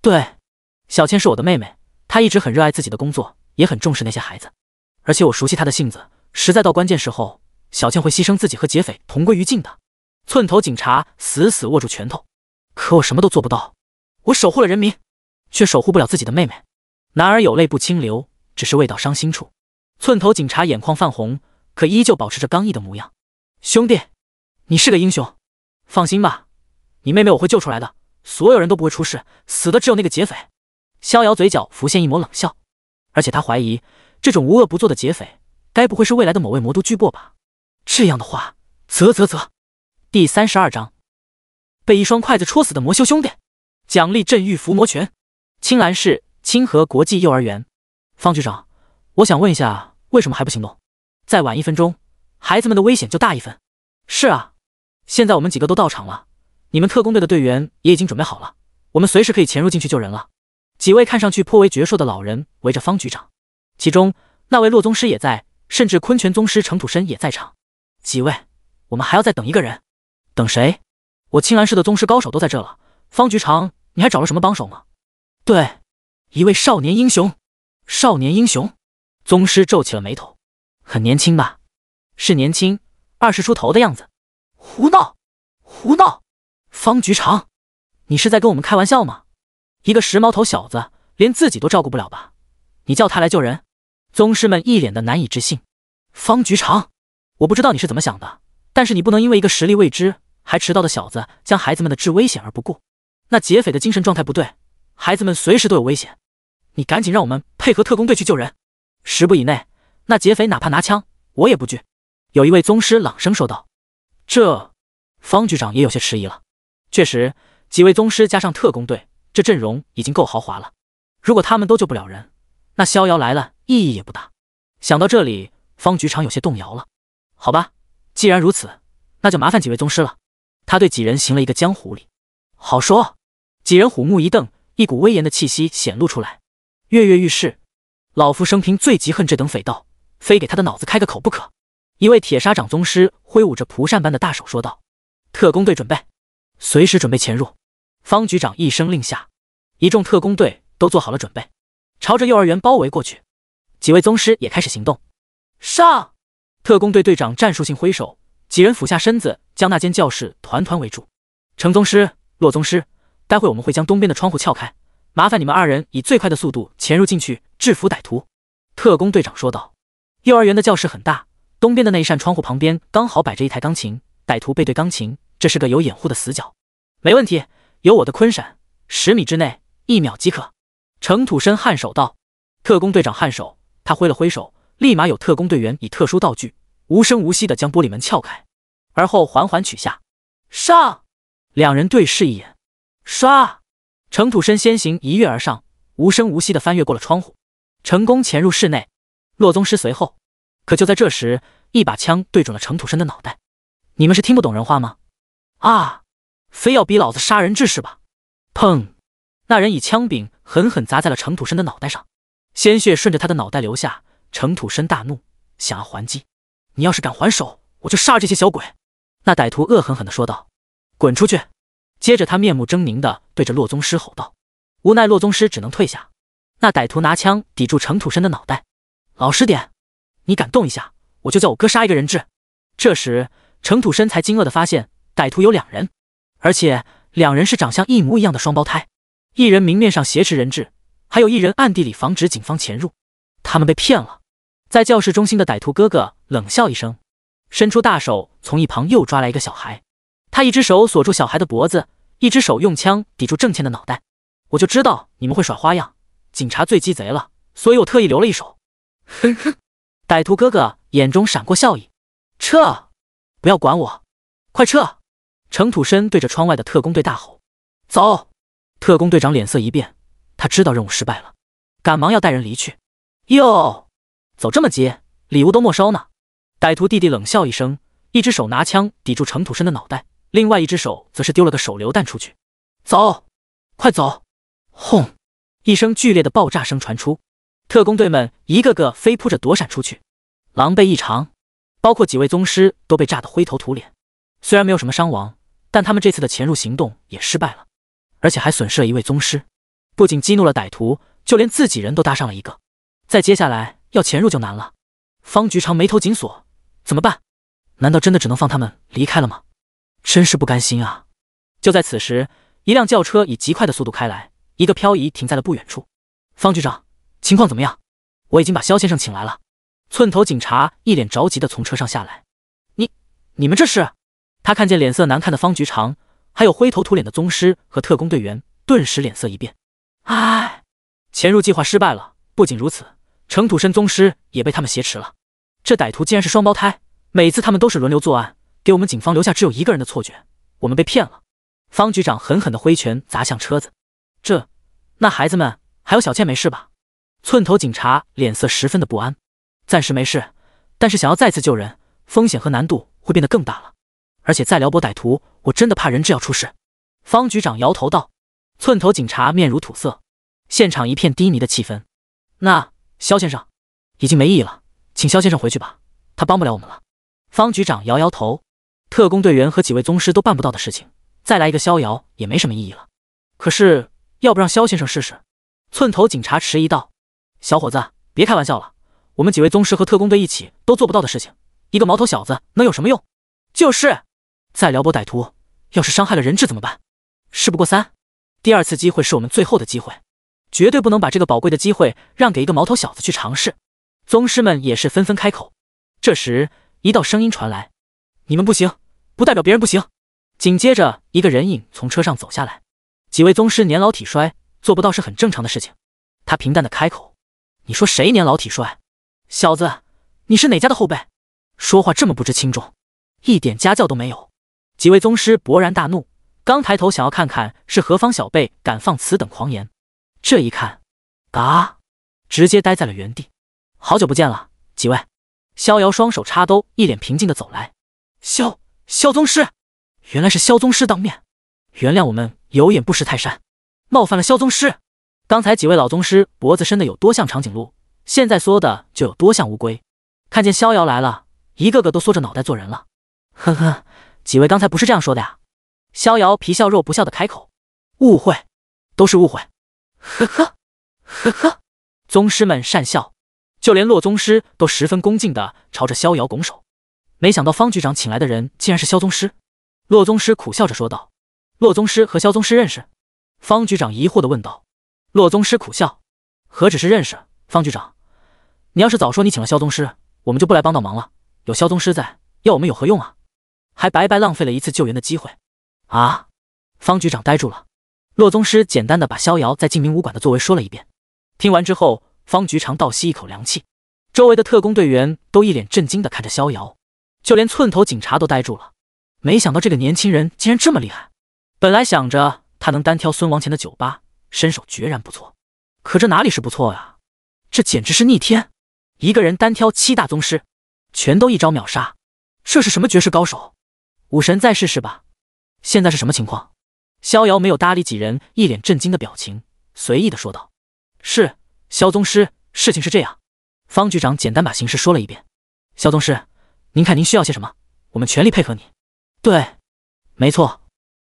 对，小倩是我的妹妹，她一直很热爱自己的工作，也很重视那些孩子。而且我熟悉她的性子，实在到关键时候，小倩会牺牲自己和劫匪同归于尽的。”寸头警察死死握住拳头，可我什么都做不到，我守护了人民，却守护不了自己的妹妹。男儿有泪不轻流，只是未到伤心处。寸头警察眼眶泛红，可依旧保持着刚毅的模样。兄弟。你是个英雄，放心吧，你妹妹我会救出来的，所有人都不会出事，死的只有那个劫匪。逍遥嘴角浮现一抹冷笑，而且他怀疑这种无恶不作的劫匪，该不会是未来的某位魔都巨擘吧？这样的话，啧啧啧。第三十二章，被一双筷子戳死的魔修兄弟，奖励镇狱伏魔拳。青兰市清河国际幼儿园，方局长，我想问一下，为什么还不行动？再晚一分钟，孩子们的危险就大一分。是啊。现在我们几个都到场了，你们特工队的队员也已经准备好了，我们随时可以潜入进去救人了。几位看上去颇为矍铄的老人围着方局长，其中那位洛宗师也在，甚至昆泉宗师程土深也在场。几位，我们还要再等一个人，等谁？我青兰市的宗师高手都在这了，方局长，你还找了什么帮手吗？对，一位少年英雄。少年英雄，宗师皱起了眉头，很年轻吧？是年轻，二十出头的样子。胡闹，胡闹！方局长，你是在跟我们开玩笑吗？一个时髦头小子，连自己都照顾不了吧？你叫他来救人？宗师们一脸的难以置信。方局长，我不知道你是怎么想的，但是你不能因为一个实力未知、还迟到的小子，将孩子们的至危险而不顾。那劫匪的精神状态不对，孩子们随时都有危险，你赶紧让我们配合特工队去救人。十步以内，那劫匪哪怕拿枪，我也不惧。有一位宗师朗声说道。这，方局长也有些迟疑了。确实，几位宗师加上特工队，这阵容已经够豪华了。如果他们都救不了人，那逍遥来了意义也不大。想到这里，方局长有些动摇了。好吧，既然如此，那就麻烦几位宗师了。他对几人行了一个江湖礼。好说。几人虎目一瞪，一股威严的气息显露出来，跃跃欲试。老夫生平最嫉恨这等匪盗，非给他的脑子开个口不可。一位铁砂掌宗师挥舞着蒲扇般的大手说道：“特工队准备，随时准备潜入。”方局长一声令下，一众特工队都做好了准备，朝着幼儿园包围过去。几位宗师也开始行动。上，特工队队长战术性挥手，几人俯下身子，将那间教室团团围住。程宗师、骆宗师，待会我们会将东边的窗户撬开，麻烦你们二人以最快的速度潜入进去，制服歹徒。”特工队长说道。幼儿园的教室很大。东边的那一扇窗户旁边刚好摆着一台钢琴，歹徒背对钢琴，这是个有掩护的死角，没问题，有我的坤闪，十米之内，一秒即可。程土生颔首道。特工队长颔首，他挥了挥手，立马有特工队员以特殊道具无声无息的将玻璃门撬开，而后缓缓取下。上，两人对视一眼，唰，程土生先行一跃而上，无声无息的翻越过了窗户，成功潜入室内。洛宗师随后。可就在这时，一把枪对准了程土生的脑袋。你们是听不懂人话吗？啊！非要逼老子杀人质是吧？砰！那人以枪柄狠狠砸在了程土生的脑袋上，鲜血顺着他的脑袋流下。程土生大怒，想要还击。你要是敢还手，我就杀这些小鬼！那歹徒恶狠狠地说道。滚出去！接着他面目狰狞地对着洛宗师吼道。无奈洛宗师只能退下。那歹徒拿枪抵住程土生的脑袋，老实点。你敢动一下，我就叫我哥杀一个人质。这时，程土身才惊愕地发现，歹徒有两人，而且两人是长相一模一样的双胞胎。一人明面上挟持人质，还有一人暗地里防止警方潜入。他们被骗了。在教室中心的歹徒哥哥冷笑一声，伸出大手从一旁又抓来一个小孩。他一只手锁住小孩的脖子，一只手用枪抵住郑倩的脑袋。我就知道你们会耍花样，警察最鸡贼了，所以我特意留了一手。哼哼。歹徒哥哥眼中闪过笑意，撤！不要管我，快撤！程土深对着窗外的特工队大吼：“走！”特工队长脸色一变，他知道任务失败了，赶忙要带人离去。哟，走这么急，礼物都没收呢！歹徒弟弟冷笑一声，一只手拿枪抵住程土深的脑袋，另外一只手则是丢了个手榴弹出去。走，快走！轰，一声剧烈的爆炸声传出。特工队们一个个飞扑着躲闪出去，狼狈异常。包括几位宗师都被炸得灰头土脸。虽然没有什么伤亡，但他们这次的潜入行动也失败了，而且还损失了一位宗师。不仅激怒了歹徒，就连自己人都搭上了一个。再接下来要潜入就难了。方局长眉头紧锁：“怎么办？难道真的只能放他们离开了吗？”真是不甘心啊！就在此时，一辆轿车以极快的速度开来，一个漂移停在了不远处。方局长。情况怎么样？我已经把肖先生请来了。寸头警察一脸着急的从车上下来。你、你们这是？他看见脸色难看的方局长，还有灰头土脸的宗师和特工队员，顿时脸色一变。哎，潜入计划失败了。不仅如此，程土生宗师也被他们挟持了。这歹徒竟然是双胞胎，每次他们都是轮流作案，给我们警方留下只有一个人的错觉。我们被骗了！方局长狠狠的挥拳砸向车子。这、那孩子们，还有小倩没事吧？寸头警察脸色十分的不安，暂时没事，但是想要再次救人，风险和难度会变得更大了。而且再撩拨歹徒，我真的怕人质要出事。方局长摇头道。寸头警察面如土色，现场一片低迷的气氛。那肖先生已经没意义了，请肖先生回去吧，他帮不了我们了。方局长摇摇头，特工队员和几位宗师都办不到的事情，再来一个逍遥也没什么意义了。可是要不让肖先生试试？寸头警察迟疑道。小伙子，别开玩笑了！我们几位宗师和特工队一起都做不到的事情，一个毛头小子能有什么用？就是，再撩拨歹徒，要是伤害了人质怎么办？事不过三，第二次机会是我们最后的机会，绝对不能把这个宝贵的机会让给一个毛头小子去尝试。宗师们也是纷纷开口。这时，一道声音传来：“你们不行，不代表别人不行。”紧接着，一个人影从车上走下来。几位宗师年老体衰，做不到是很正常的事情。他平淡的开口。你说谁年老体衰？小子，你是哪家的后辈？说话这么不知轻重，一点家教都没有。几位宗师勃然大怒，刚抬头想要看看是何方小辈敢放此等狂言，这一看，啊！直接呆在了原地。好久不见了，几位。逍遥双手插兜，一脸平静的走来。萧萧宗师，原来是萧宗师当面，原谅我们有眼不识泰山，冒犯了萧宗师。刚才几位老宗师脖子伸的有多像长颈鹿，现在缩的就有多像乌龟。看见逍遥来了，一个个都缩着脑袋做人了。呵呵，几位刚才不是这样说的呀？逍遥皮笑肉不笑的开口：“误会，都是误会。”呵呵，呵呵，宗师们讪笑，就连洛宗师都十分恭敬的朝着逍遥拱手。没想到方局长请来的人竟然是萧宗师。洛宗师苦笑着说道：“洛宗师和萧宗师认识？”方局长疑惑的问道。洛宗师苦笑，何止是认识方局长？你要是早说你请了萧宗师，我们就不来帮倒忙了。有萧宗师在，要我们有何用啊？还白白浪费了一次救援的机会。啊！方局长呆住了。洛宗师简单的把逍遥在静明武馆的作为说了一遍。听完之后，方局长倒吸一口凉气。周围的特工队员都一脸震惊的看着逍遥，就连寸头警察都呆住了。没想到这个年轻人竟然这么厉害。本来想着他能单挑孙王乾的酒吧。身手绝然不错，可这哪里是不错呀？这简直是逆天！一个人单挑七大宗师，全都一招秒杀，这是什么绝世高手？武神再试试吧。现在是什么情况？逍遥没有搭理几人一脸震惊的表情，随意的说道：“是肖宗师，事情是这样。”方局长简单把形势说了一遍：“肖宗师，您看您需要些什么？我们全力配合你。”“对，没错。”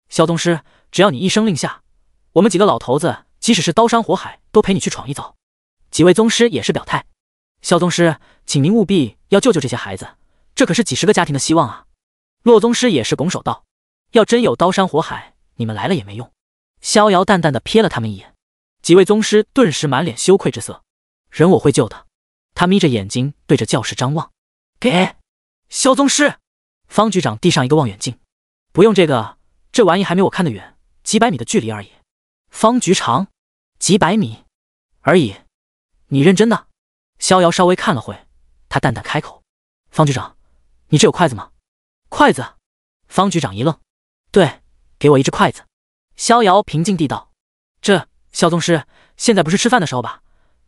肖宗师，只要你一声令下。我们几个老头子，即使是刀山火海，都陪你去闯一遭。几位宗师也是表态，萧宗师，请您务必要救救这些孩子，这可是几十个家庭的希望啊！洛宗师也是拱手道：“要真有刀山火海，你们来了也没用。”逍遥淡淡的瞥了他们一眼，几位宗师顿时满脸羞愧之色。人我会救的。他眯着眼睛对着教室张望，给萧宗师，方局长递上一个望远镜。不用这个，这玩意还没我看得远，几百米的距离而已。方局长，几百米而已，你认真的？逍遥稍微看了会，他淡淡开口：“方局长，你这有筷子吗？筷子？”方局长一愣：“对，给我一只筷子。”逍遥平静地道：“这肖宗师，现在不是吃饭的时候吧？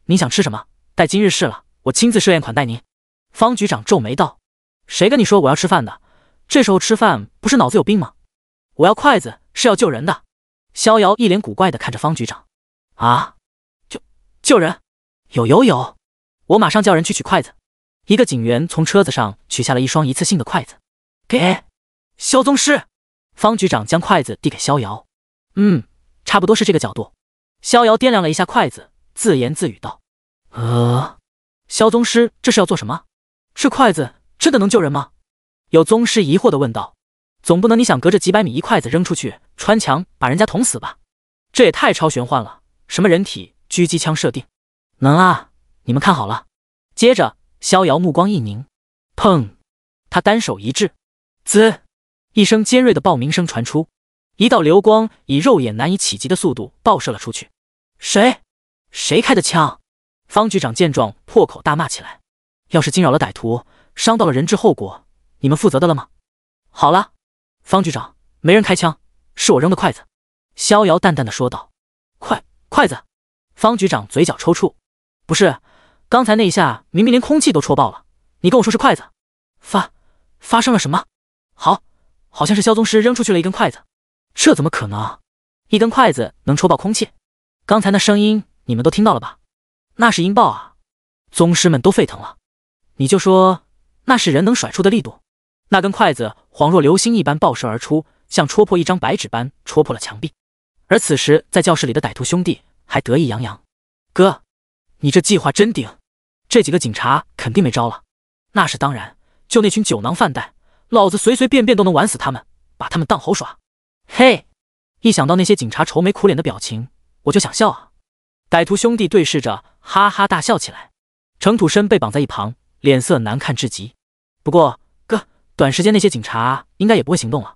您想吃什么？待今日事了，我亲自设宴款待您。”方局长皱眉道：“谁跟你说我要吃饭的？这时候吃饭不是脑子有病吗？我要筷子是要救人的。”逍遥一脸古怪的看着方局长，“啊，救救人？有有有，我马上叫人去取筷子。”一个警员从车子上取下了一双一次性的筷子，给肖宗师。方局长将筷子递给逍遥，“嗯，差不多是这个角度。”逍遥掂量了一下筷子，自言自语道：“呃，肖宗师这是要做什么？这筷子真的能救人吗？”有宗师疑惑的问道：“总不能你想隔着几百米一筷子扔出去？”穿墙把人家捅死吧，这也太超玄幻了！什么人体狙击枪设定？能啊！你们看好了。接着，逍遥目光一凝，砰！他单手一掷，滋！一声尖锐的爆鸣声传出，一道流光以肉眼难以企及的速度爆射了出去。谁？谁开的枪？方局长见状破口大骂起来：“要是惊扰了歹徒，伤到了人质，后果你们负责的了吗？”好了，方局长，没人开枪。是我扔的筷子，逍遥淡淡的说道。筷筷子，方局长嘴角抽搐。不是，刚才那一下明明连空气都戳爆了，你跟我说是筷子？发发生了什么？好，好像是萧宗师扔出去了一根筷子。这怎么可能？一根筷子能戳爆空气？刚才那声音你们都听到了吧？那是音爆啊！宗师们都沸腾了。你就说那是人能甩出的力度？那根筷子恍若流星一般爆射而出。像戳破一张白纸般戳破了墙壁，而此时在教室里的歹徒兄弟还得意洋洋：“哥，你这计划真顶，这几个警察肯定没招了。”“那是当然，就那群酒囊饭袋，老子随随便便都能玩死他们，把他们当猴耍。”“嘿，一想到那些警察愁眉苦脸的表情，我就想笑啊！”歹徒兄弟对视着，哈哈大笑起来。程土生被绑在一旁，脸色难看至极。不过，哥，短时间那些警察应该也不会行动了。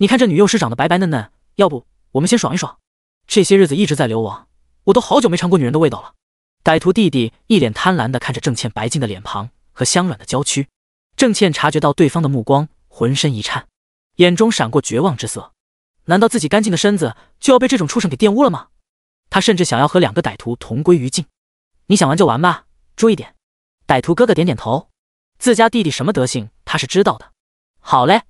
你看这女幼师长得白白嫩嫩，要不我们先爽一爽？这些日子一直在流亡，我都好久没尝过女人的味道了。歹徒弟弟一脸贪婪地看着郑倩白净的脸庞和香软的娇躯。郑倩察觉到对方的目光，浑身一颤，眼中闪过绝望之色。难道自己干净的身子就要被这种畜生给玷污了吗？他甚至想要和两个歹徒同归于尽。你想玩就玩吧，注意点。歹徒哥哥点点头，自家弟弟什么德性他是知道的。好嘞！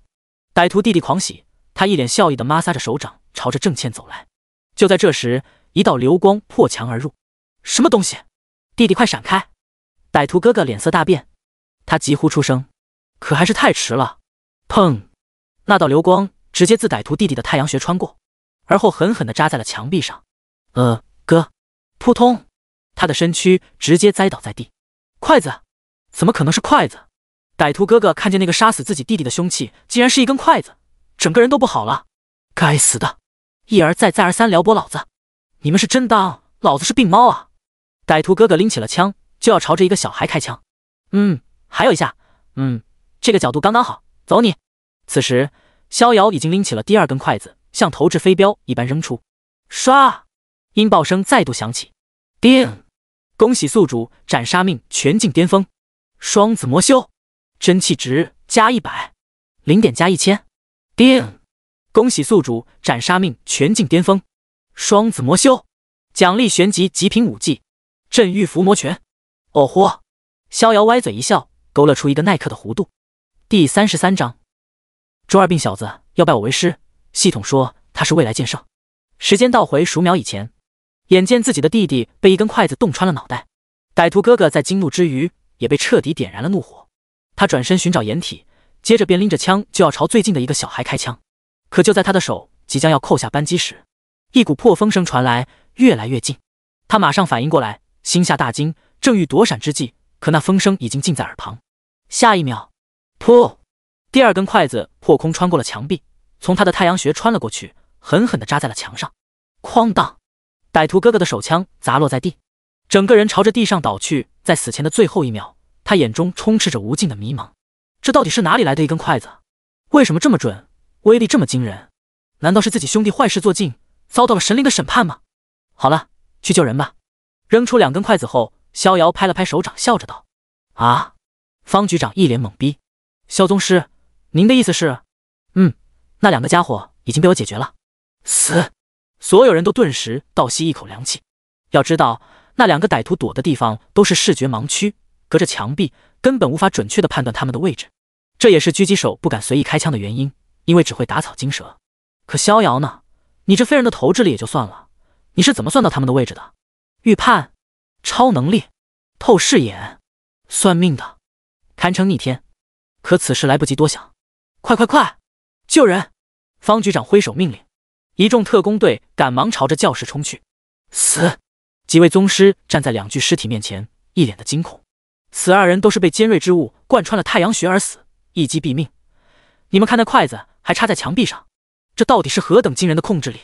歹徒弟弟狂喜。他一脸笑意的抹挲着手掌，朝着郑倩走来。就在这时，一道流光破墙而入。什么东西？弟弟，快闪开！歹徒哥哥脸色大变，他急呼出声，可还是太迟了。砰！那道流光直接自歹徒弟弟的太阳穴穿过，而后狠狠的扎在了墙壁上。呃，哥！扑通！他的身躯直接栽倒在地。筷子？怎么可能是筷子？歹徒哥哥看见那个杀死自己弟弟的凶器，竟然是一根筷子！整个人都不好了！该死的，一而再再而三撩拨老子，你们是真当老子是病猫啊！歹徒哥哥拎起了枪，就要朝着一个小孩开枪。嗯，还有一下，嗯，这个角度刚刚好。走你！此时，逍遥已经拎起了第二根筷子，像投掷飞镖一般扔出。刷！音爆声再度响起。叮！恭喜宿主斩杀命全境巅峰，双子魔修，真气值加一百，零点加一千。定，恭喜宿主斩杀命全境巅峰双子魔修，奖励玄级极品武技镇狱伏魔拳。哦豁，逍遥歪嘴一笑，勾勒出一个耐克的弧度。第三十三章，中二病小子要拜我为师。系统说他是未来剑圣。时间倒回数秒以前，眼见自己的弟弟被一根筷子洞穿了脑袋，歹徒哥哥在惊怒之余也被彻底点燃了怒火，他转身寻找掩体。接着便拎着枪就要朝最近的一个小孩开枪，可就在他的手即将要扣下扳机时，一股破风声传来，越来越近。他马上反应过来，心下大惊，正欲躲闪之际，可那风声已经近在耳旁。下一秒，噗，第二根筷子破空穿过了墙壁，从他的太阳穴穿了过去，狠狠地扎在了墙上。哐当，歹徒哥哥的手枪砸落在地，整个人朝着地上倒去。在死前的最后一秒，他眼中充斥着无尽的迷茫。这到底是哪里来的一根筷子？为什么这么准，威力这么惊人？难道是自己兄弟坏事做尽，遭到了神灵的审判吗？好了，去救人吧！扔出两根筷子后，逍遥拍了拍手掌，笑着道：“啊！”方局长一脸懵逼：“萧宗师，您的意思是……嗯，那两个家伙已经被我解决了，死！”所有人都顿时倒吸一口凉气。要知道，那两个歹徒躲的地方都是视觉盲区，隔着墙壁，根本无法准确的判断他们的位置。这也是狙击手不敢随意开枪的原因，因为只会打草惊蛇。可逍遥呢？你这飞人的投掷力也就算了，你是怎么算到他们的位置的？预判？超能力？透视眼？算命的？堪称逆天！可此时来不及多想，快快快，救人！方局长挥手命令，一众特工队赶忙朝着教室冲去。死！几位宗师站在两具尸体面前，一脸的惊恐。此二人都是被尖锐之物贯穿了太阳穴而死。一击毙命！你们看，那筷子还插在墙壁上，这到底是何等惊人的控制力？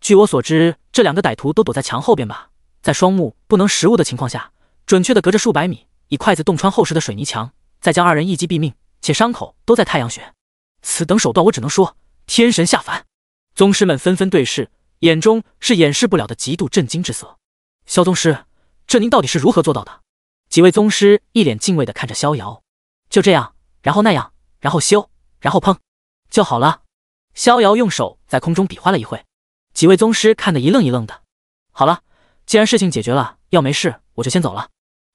据我所知，这两个歹徒都躲在墙后边吧？在双目不能食物的情况下，准确的隔着数百米，以筷子洞穿厚实的水泥墙，再将二人一击毙命，且伤口都在太阳穴。此等手段，我只能说天神下凡！宗师们纷纷对视，眼中是掩饰不了的极度震惊之色。萧宗师，这您到底是如何做到的？几位宗师一脸敬畏的看着逍遥。就这样。然后那样，然后修，然后砰，就好了。逍遥用手在空中比划了一会，几位宗师看得一愣一愣的。好了，既然事情解决了，要没事我就先走了。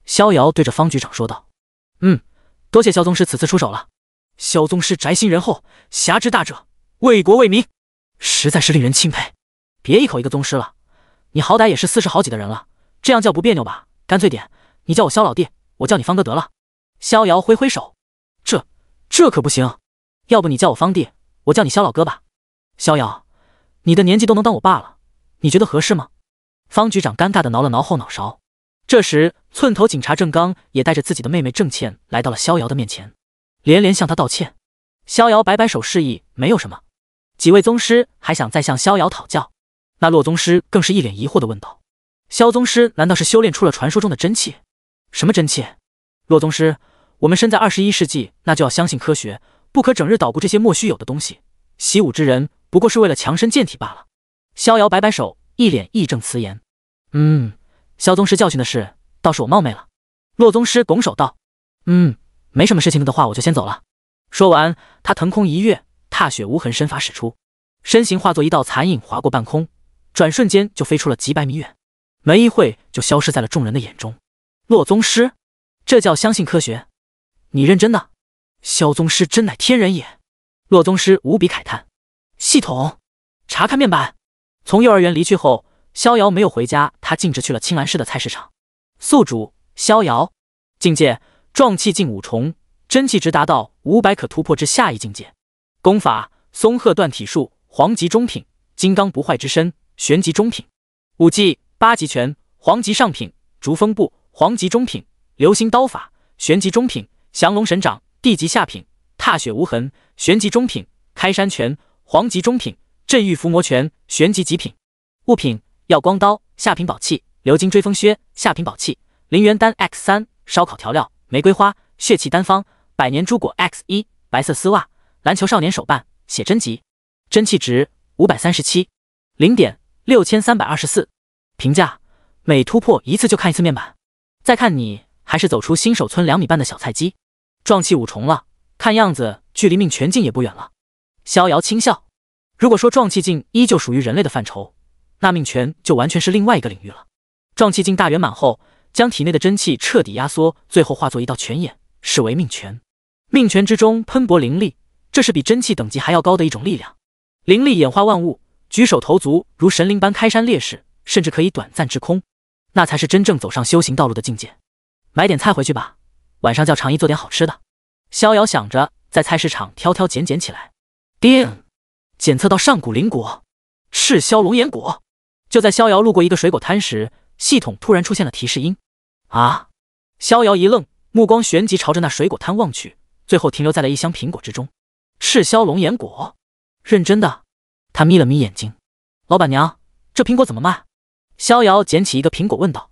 逍遥对着方局长说道：“嗯，多谢萧宗师此次出手了。萧宗师宅心仁厚，侠之大者，为国为民，实在是令人钦佩。别一口一个宗师了，你好歹也是四十好几的人了，这样叫不别扭吧？干脆点，你叫我萧老弟，我叫你方哥得了。”逍遥挥挥手。这这可不行，要不你叫我方弟，我叫你肖老哥吧。逍遥，你的年纪都能当我爸了，你觉得合适吗？方局长尴尬的挠了挠后脑勺。这时，寸头警察郑刚也带着自己的妹妹郑倩来到了逍遥的面前，连连向他道歉。逍遥摆摆手示意没有什么。几位宗师还想再向逍遥讨教，那骆宗师更是一脸疑惑的问道：“肖宗师难道是修炼出了传说中的真气？什么真气？”骆宗师。我们身在二十一世纪，那就要相信科学，不可整日捣鼓这些莫须有的东西。习武之人不过是为了强身健体罢了。逍遥摆摆手，一脸义正辞严：“嗯，萧宗师教训的是，倒是我冒昧了。”洛宗师拱手道：“嗯，没什么事情的话，我就先走了。”说完，他腾空一跃，踏雪无痕身法使出，身形化作一道残影划过半空，转瞬间就飞出了几百米远，没一会就消失在了众人的眼中。洛宗师，这叫相信科学。你认真的，萧宗师真乃天人也。洛宗师无比慨叹。系统，查看面板。从幼儿园离去后，逍遥没有回家，他径直去了青兰市的菜市场。宿主逍遥，境界壮气境五重，真气值达到五百，可突破至下一境界。功法松鹤断体术，黄级中品；金刚不坏之身，玄级中品。武技八极拳，黄级上品；逐风步，黄级中品；流星刀法，玄级中品。降龙神掌，地级下品；踏雪无痕，玄级中品；开山拳，黄级中品；镇狱伏魔拳，玄级极品。物品：耀光刀，下品宝器；鎏金追风靴，下品宝器；灵元丹 X 三；烧烤调料；玫瑰花；血气丹方；百年朱果 X 一；白色丝袜；篮球少年手办；写真集。真气值五百三十七，零点六千三百二十四。评价：每突破一次就看一次面板，再看你还是走出新手村两米半的小菜鸡。壮气五重了，看样子距离命泉境也不远了。逍遥轻笑，如果说壮气境依旧属于人类的范畴，那命泉就完全是另外一个领域了。壮气境大圆满后，将体内的真气彻底压缩，最后化作一道泉眼，视为命泉。命泉之中喷薄灵力，这是比真气等级还要高的一种力量。灵力演化万物，举手投足如神灵般开山裂石，甚至可以短暂制空，那才是真正走上修行道路的境界。买点菜回去吧。晚上叫长衣做点好吃的。逍遥想着，在菜市场挑挑拣拣起来。叮，检测到上古灵果，赤霄龙眼果。就在逍遥路过一个水果摊时，系统突然出现了提示音。啊！逍遥一愣，目光旋即朝着那水果摊望去，最后停留在了一箱苹果之中。赤霄龙眼果？认真的？他眯了眯眼睛。老板娘，这苹果怎么卖？逍遥捡起一个苹果问道。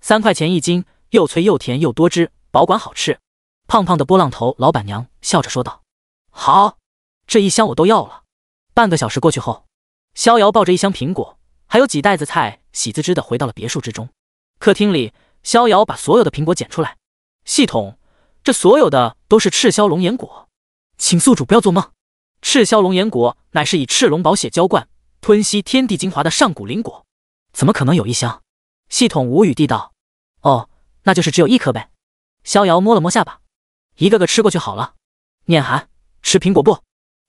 三块钱一斤，又脆又甜又多汁。保管好吃，胖胖的波浪头老板娘笑着说道：“好，这一箱我都要了。”半个小时过去后，逍遥抱着一箱苹果，还有几袋子菜，喜滋滋的回到了别墅之中。客厅里，逍遥把所有的苹果捡出来。系统，这所有的都是赤霄龙眼果，请宿主不要做梦。赤霄龙眼果乃是以赤龙宝血浇灌，吞吸天地精华的上古灵果，怎么可能有一箱？系统无语地道：“哦，那就是只有一颗呗。”逍遥摸了摸下巴，一个个吃过去好了。念寒，吃苹果不？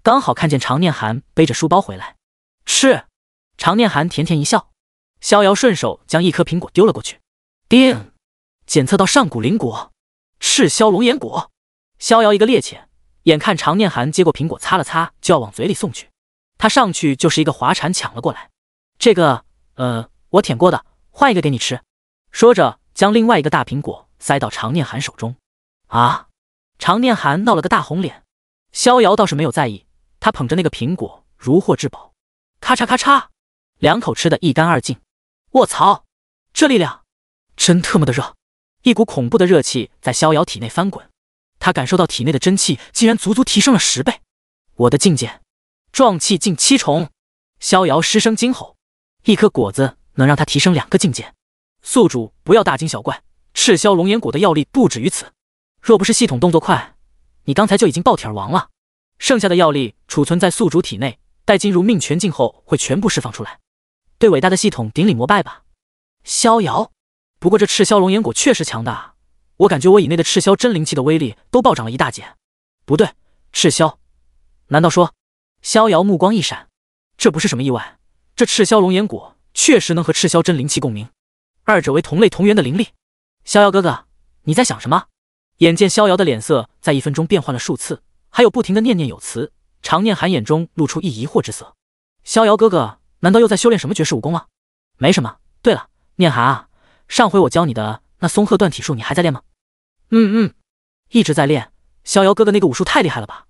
刚好看见常念寒背着书包回来，吃。常念寒甜甜一笑，逍遥顺手将一颗苹果丢了过去。叮，检测到上古灵果，赤霄龙眼果。逍遥一个趔趄，眼看常念寒接过苹果擦了擦，就要往嘴里送去，他上去就是一个滑铲抢了过来。这个，呃，我舔过的，换一个给你吃。说着，将另外一个大苹果。塞到常念寒手中，啊！常念寒闹了个大红脸。逍遥倒是没有在意，他捧着那个苹果，如获至宝，咔嚓咔嚓，两口吃的一干二净。我操！这力量真特么的热！一股恐怖的热气在逍遥体内翻滚，他感受到体内的真气竟然足足提升了十倍。我的境界，壮气近七重！逍遥失声惊吼：“一颗果子能让他提升两个境界！”宿主不要大惊小怪。赤霄龙炎果的药力不止于此，若不是系统动作快，你刚才就已经爆体而亡了。剩下的药力储存在宿主体内，待进入命泉境后会全部释放出来。对伟大的系统顶礼膜拜吧，逍遥。不过这赤霄龙炎果确实强大，我感觉我以内的赤霄真灵气的威力都暴涨了一大截。不对，赤霄，难道说……逍遥目光一闪，这不是什么意外。这赤霄龙炎果确实能和赤霄真灵气共鸣，二者为同类同源的灵力。逍遥哥哥，你在想什么？眼见逍遥的脸色在一分钟变换了数次，还有不停的念念有词，常念寒眼中露出一疑惑之色。逍遥哥哥，难道又在修炼什么绝世武功了？没什么。对了，念寒啊，上回我教你的那松鹤断体术，你还在练吗？嗯嗯，一直在练。逍遥哥哥那个武术太厉害了吧？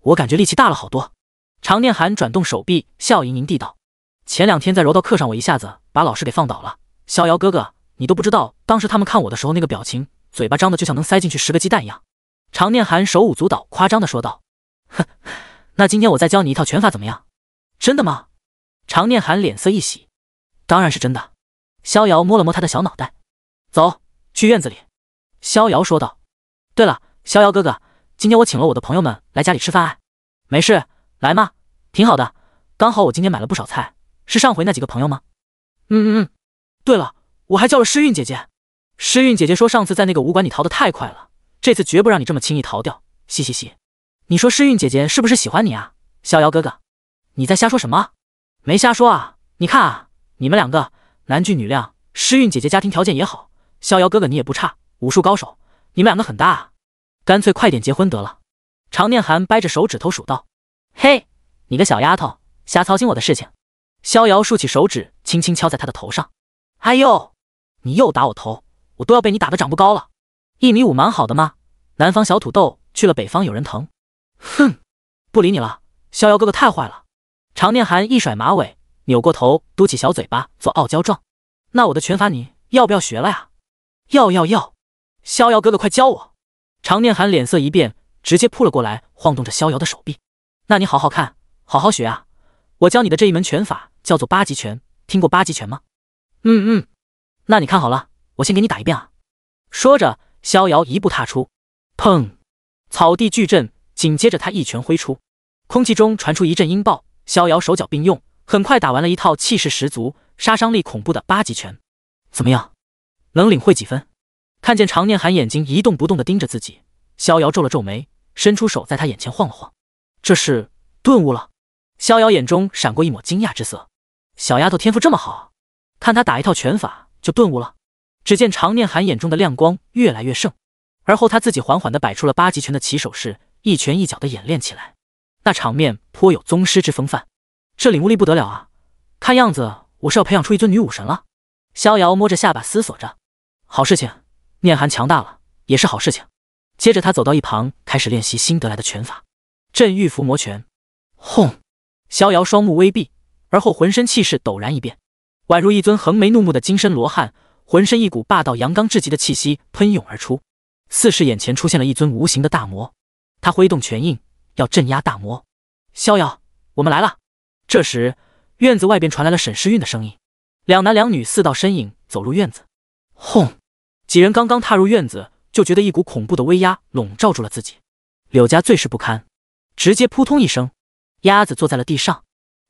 我感觉力气大了好多。常念寒转动手臂，笑盈盈地道：“前两天在柔道课上，我一下子把老师给放倒了。”逍遥哥哥。你都不知道，当时他们看我的时候那个表情，嘴巴张的就像能塞进去十个鸡蛋一样。常念涵手舞足蹈，夸张的说道：“哼，那今天我再教你一套拳法，怎么样？”“真的吗？”常念涵脸色一喜，“当然是真的。”逍遥摸了摸他的小脑袋，“走，去院子里。”逍遥说道。“对了，逍遥哥哥，今天我请了我的朋友们来家里吃饭，没事，来嘛，挺好的。刚好我今天买了不少菜，是上回那几个朋友吗？”“嗯嗯嗯，对了。”我还叫了诗韵姐姐，诗韵姐姐说上次在那个武馆你逃得太快了，这次绝不让你这么轻易逃掉。嘻嘻嘻，你说诗韵姐姐是不是喜欢你啊，逍遥哥哥？你在瞎说什么？没瞎说啊，你看啊，你们两个男俊女靓，诗韵姐姐家庭条件也好，逍遥哥哥你也不差，武术高手，你们两个很大，干脆快点结婚得了。常念涵掰着手指头数道：“嘿，你个小丫头，瞎操心我的事情。”逍遥竖起手指，轻轻敲在他的头上。哎呦！你又打我头，我都要被你打得长不高了。一米五蛮好的吗？南方小土豆去了北方有人疼。哼，不理你了。逍遥哥哥太坏了。常念寒一甩马尾，扭过头，嘟起小嘴巴做傲娇状。那我的拳法你要不要学了呀？要要要！逍遥哥哥快教我！常念寒脸色一变，直接扑了过来，晃动着逍遥的手臂。那你好好看，好好学啊！我教你的这一门拳法叫做八极拳，听过八极拳吗？嗯嗯。那你看好了，我先给你打一遍啊！说着，逍遥一步踏出，砰，草地巨震。紧接着，他一拳挥出，空气中传出一阵音爆。逍遥手脚并用，很快打完了一套气势十足、杀伤力恐怖的八极拳。怎么样，能领会几分？看见常念寒眼睛一动不动地盯着自己，逍遥皱了皱眉，伸出手在他眼前晃了晃。这是顿悟了？逍遥眼中闪过一抹惊讶之色。小丫头天赋这么好，看他打一套拳法。就顿悟了。只见常念寒眼中的亮光越来越盛，而后他自己缓缓地摆出了八极拳的起手式，一拳一脚的演练起来，那场面颇有宗师之风范。这领悟力不得了啊！看样子我是要培养出一尊女武神了。逍遥摸着下巴思索着，好事情，念涵强大了也是好事情。接着他走到一旁开始练习新得来的拳法，镇玉伏魔拳。轰！逍遥双目微闭，而后浑身气势陡然一变。宛如一尊横眉怒目的金身罗汉，浑身一股霸道阳刚至极的气息喷涌而出，似是眼前出现了一尊无形的大魔。他挥动拳印，要镇压大魔。逍遥，我们来了。这时，院子外边传来了沈诗韵的声音。两男两女四道身影走入院子。轰！几人刚刚踏入院子，就觉得一股恐怖的威压笼罩住了自己。柳家最是不堪，直接扑通一声，鸭子坐在了地上。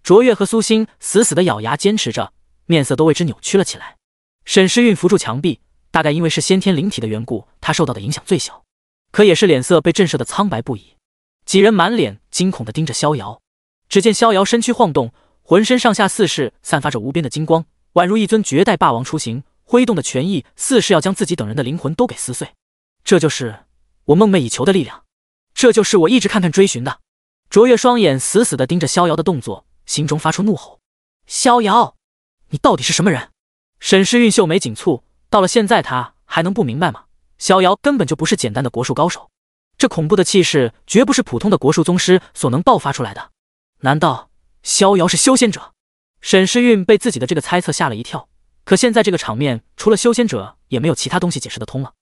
卓越和苏心死死的咬牙坚持着。面色都为之扭曲了起来。沈诗韵扶住墙壁，大概因为是先天灵体的缘故，她受到的影响最小，可也是脸色被震慑的苍白不已。几人满脸惊恐的盯着逍遥，只见逍遥身躯晃动，浑身上下似是散发着无边的金光，宛如一尊绝代霸王出行，挥动的权意似是要将自己等人的灵魂都给撕碎。这就是我梦寐以求的力量，这就是我一直看看追寻的。卓越双眼死死的盯着逍遥的动作，心中发出怒吼：逍遥！你到底是什么人？沈诗韵秀眉紧蹙，到了现在，她还能不明白吗？逍遥根本就不是简单的国术高手，这恐怖的气势绝不是普通的国术宗师所能爆发出来的。难道逍遥是修仙者？沈诗韵被自己的这个猜测吓了一跳。可现在这个场面，除了修仙者，也没有其他东西解释得通了。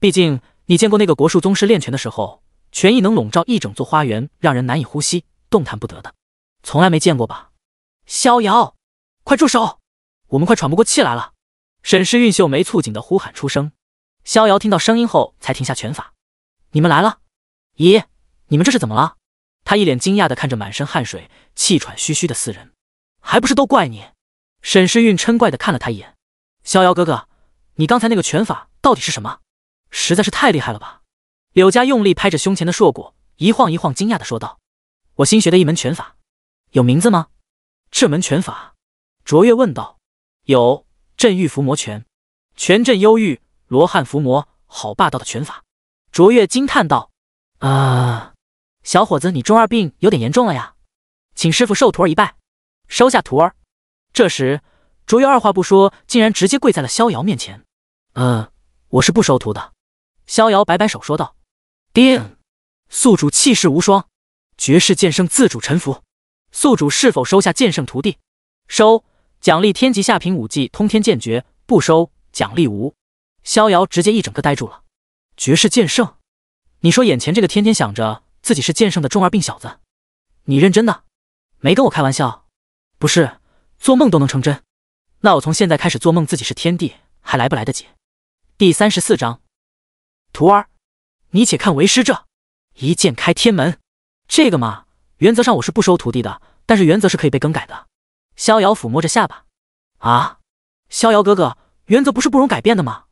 毕竟你见过那个国术宗师练拳的时候，拳意能笼罩一整座花园，让人难以呼吸、动弹不得的，从来没见过吧？逍遥，快住手！我们快喘不过气来了！沈诗韵秀眉蹙紧的呼喊出声，逍遥听到声音后才停下拳法。你们来了？咦，你们这是怎么了？他一脸惊讶的看着满身汗水、气喘吁吁的四人，还不是都怪你！沈诗韵嗔怪的看了他一眼。逍遥哥哥，你刚才那个拳法到底是什么？实在是太厉害了吧！柳家用力拍着胸前的硕果，一晃一晃惊讶的说道：“我新学的一门拳法，有名字吗？”这门拳法，卓越问道。有镇狱伏魔拳，拳镇幽狱罗汉伏魔，好霸道的拳法！卓越惊叹道：“啊，小伙子，你中二病有点严重了呀，请师傅受徒儿一拜，收下徒儿。”这时，卓越二话不说，竟然直接跪在了逍遥面前。“嗯，我是不收徒的。”逍遥摆摆手说道。“定，宿主气势无双，绝世剑圣自主臣服，宿主是否收下剑圣徒弟？收。”奖励天级下品武技通天剑诀，不收奖励无。逍遥直接一整个呆住了。绝世剑圣，你说眼前这个天天想着自己是剑圣的中二病小子，你认真的？没跟我开玩笑？不是做梦都能成真？那我从现在开始做梦自己是天帝，还来不来得及？第三十四章，徒儿，你且看为师这一剑开天门。这个嘛，原则上我是不收徒弟的，但是原则是可以被更改的。逍遥抚摸着下巴，啊，逍遥哥哥，原则不是不容改变的吗？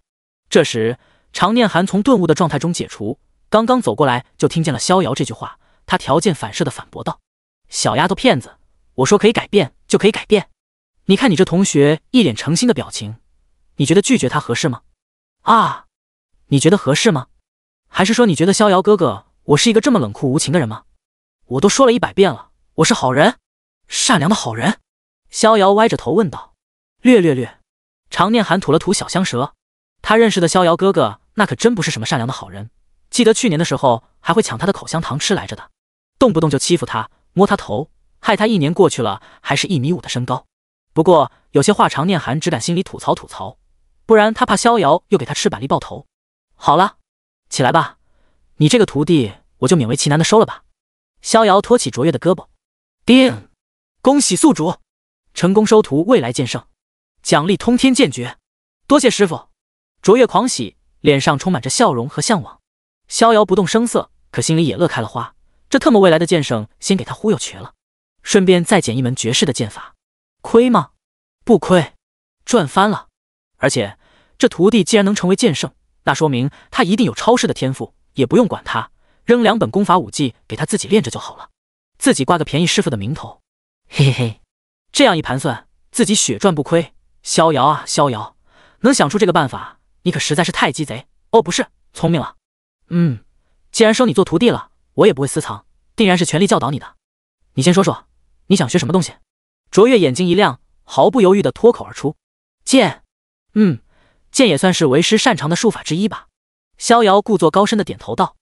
这时，常念寒从顿悟的状态中解除，刚刚走过来就听见了逍遥这句话，他条件反射的反驳道：“小丫头片子，我说可以改变就可以改变。你看你这同学一脸诚心的表情，你觉得拒绝他合适吗？啊，你觉得合适吗？还是说你觉得逍遥哥哥，我是一个这么冷酷无情的人吗？我都说了一百遍了，我是好人，善良的好人。”逍遥歪着头问道：“略略略。”常念寒吐了吐小香舌，他认识的逍遥哥哥那可真不是什么善良的好人。记得去年的时候，还会抢他的口香糖吃来着的，动不动就欺负他，摸他头，害他一年过去了还是一米五的身高。不过有些话常念寒只敢心里吐槽吐槽，不然他怕逍遥又给他吃板栗爆头。好了，起来吧，你这个徒弟我就勉为其难的收了吧。逍遥托起卓越的胳膊，叮，恭喜宿主。成功收徒，未来剑圣，奖励通天剑诀。多谢师傅！卓越狂喜，脸上充满着笑容和向往。逍遥不动声色，可心里也乐开了花。这特么未来的剑圣，先给他忽悠瘸了，顺便再捡一门绝世的剑法，亏吗？不亏，赚翻了！而且这徒弟既然能成为剑圣，那说明他一定有超世的天赋，也不用管他，扔两本功法武技给他自己练着就好了，自己挂个便宜师傅的名头，嘿嘿。这样一盘算，自己血赚不亏。逍遥啊，逍遥，能想出这个办法，你可实在是太鸡贼哦！不是，聪明了。嗯，既然收你做徒弟了，我也不会私藏，定然是全力教导你的。你先说说，你想学什么东西？卓越眼睛一亮，毫不犹豫地脱口而出：剑。嗯，剑也算是为师擅长的术法之一吧。逍遥故作高深的点头道：“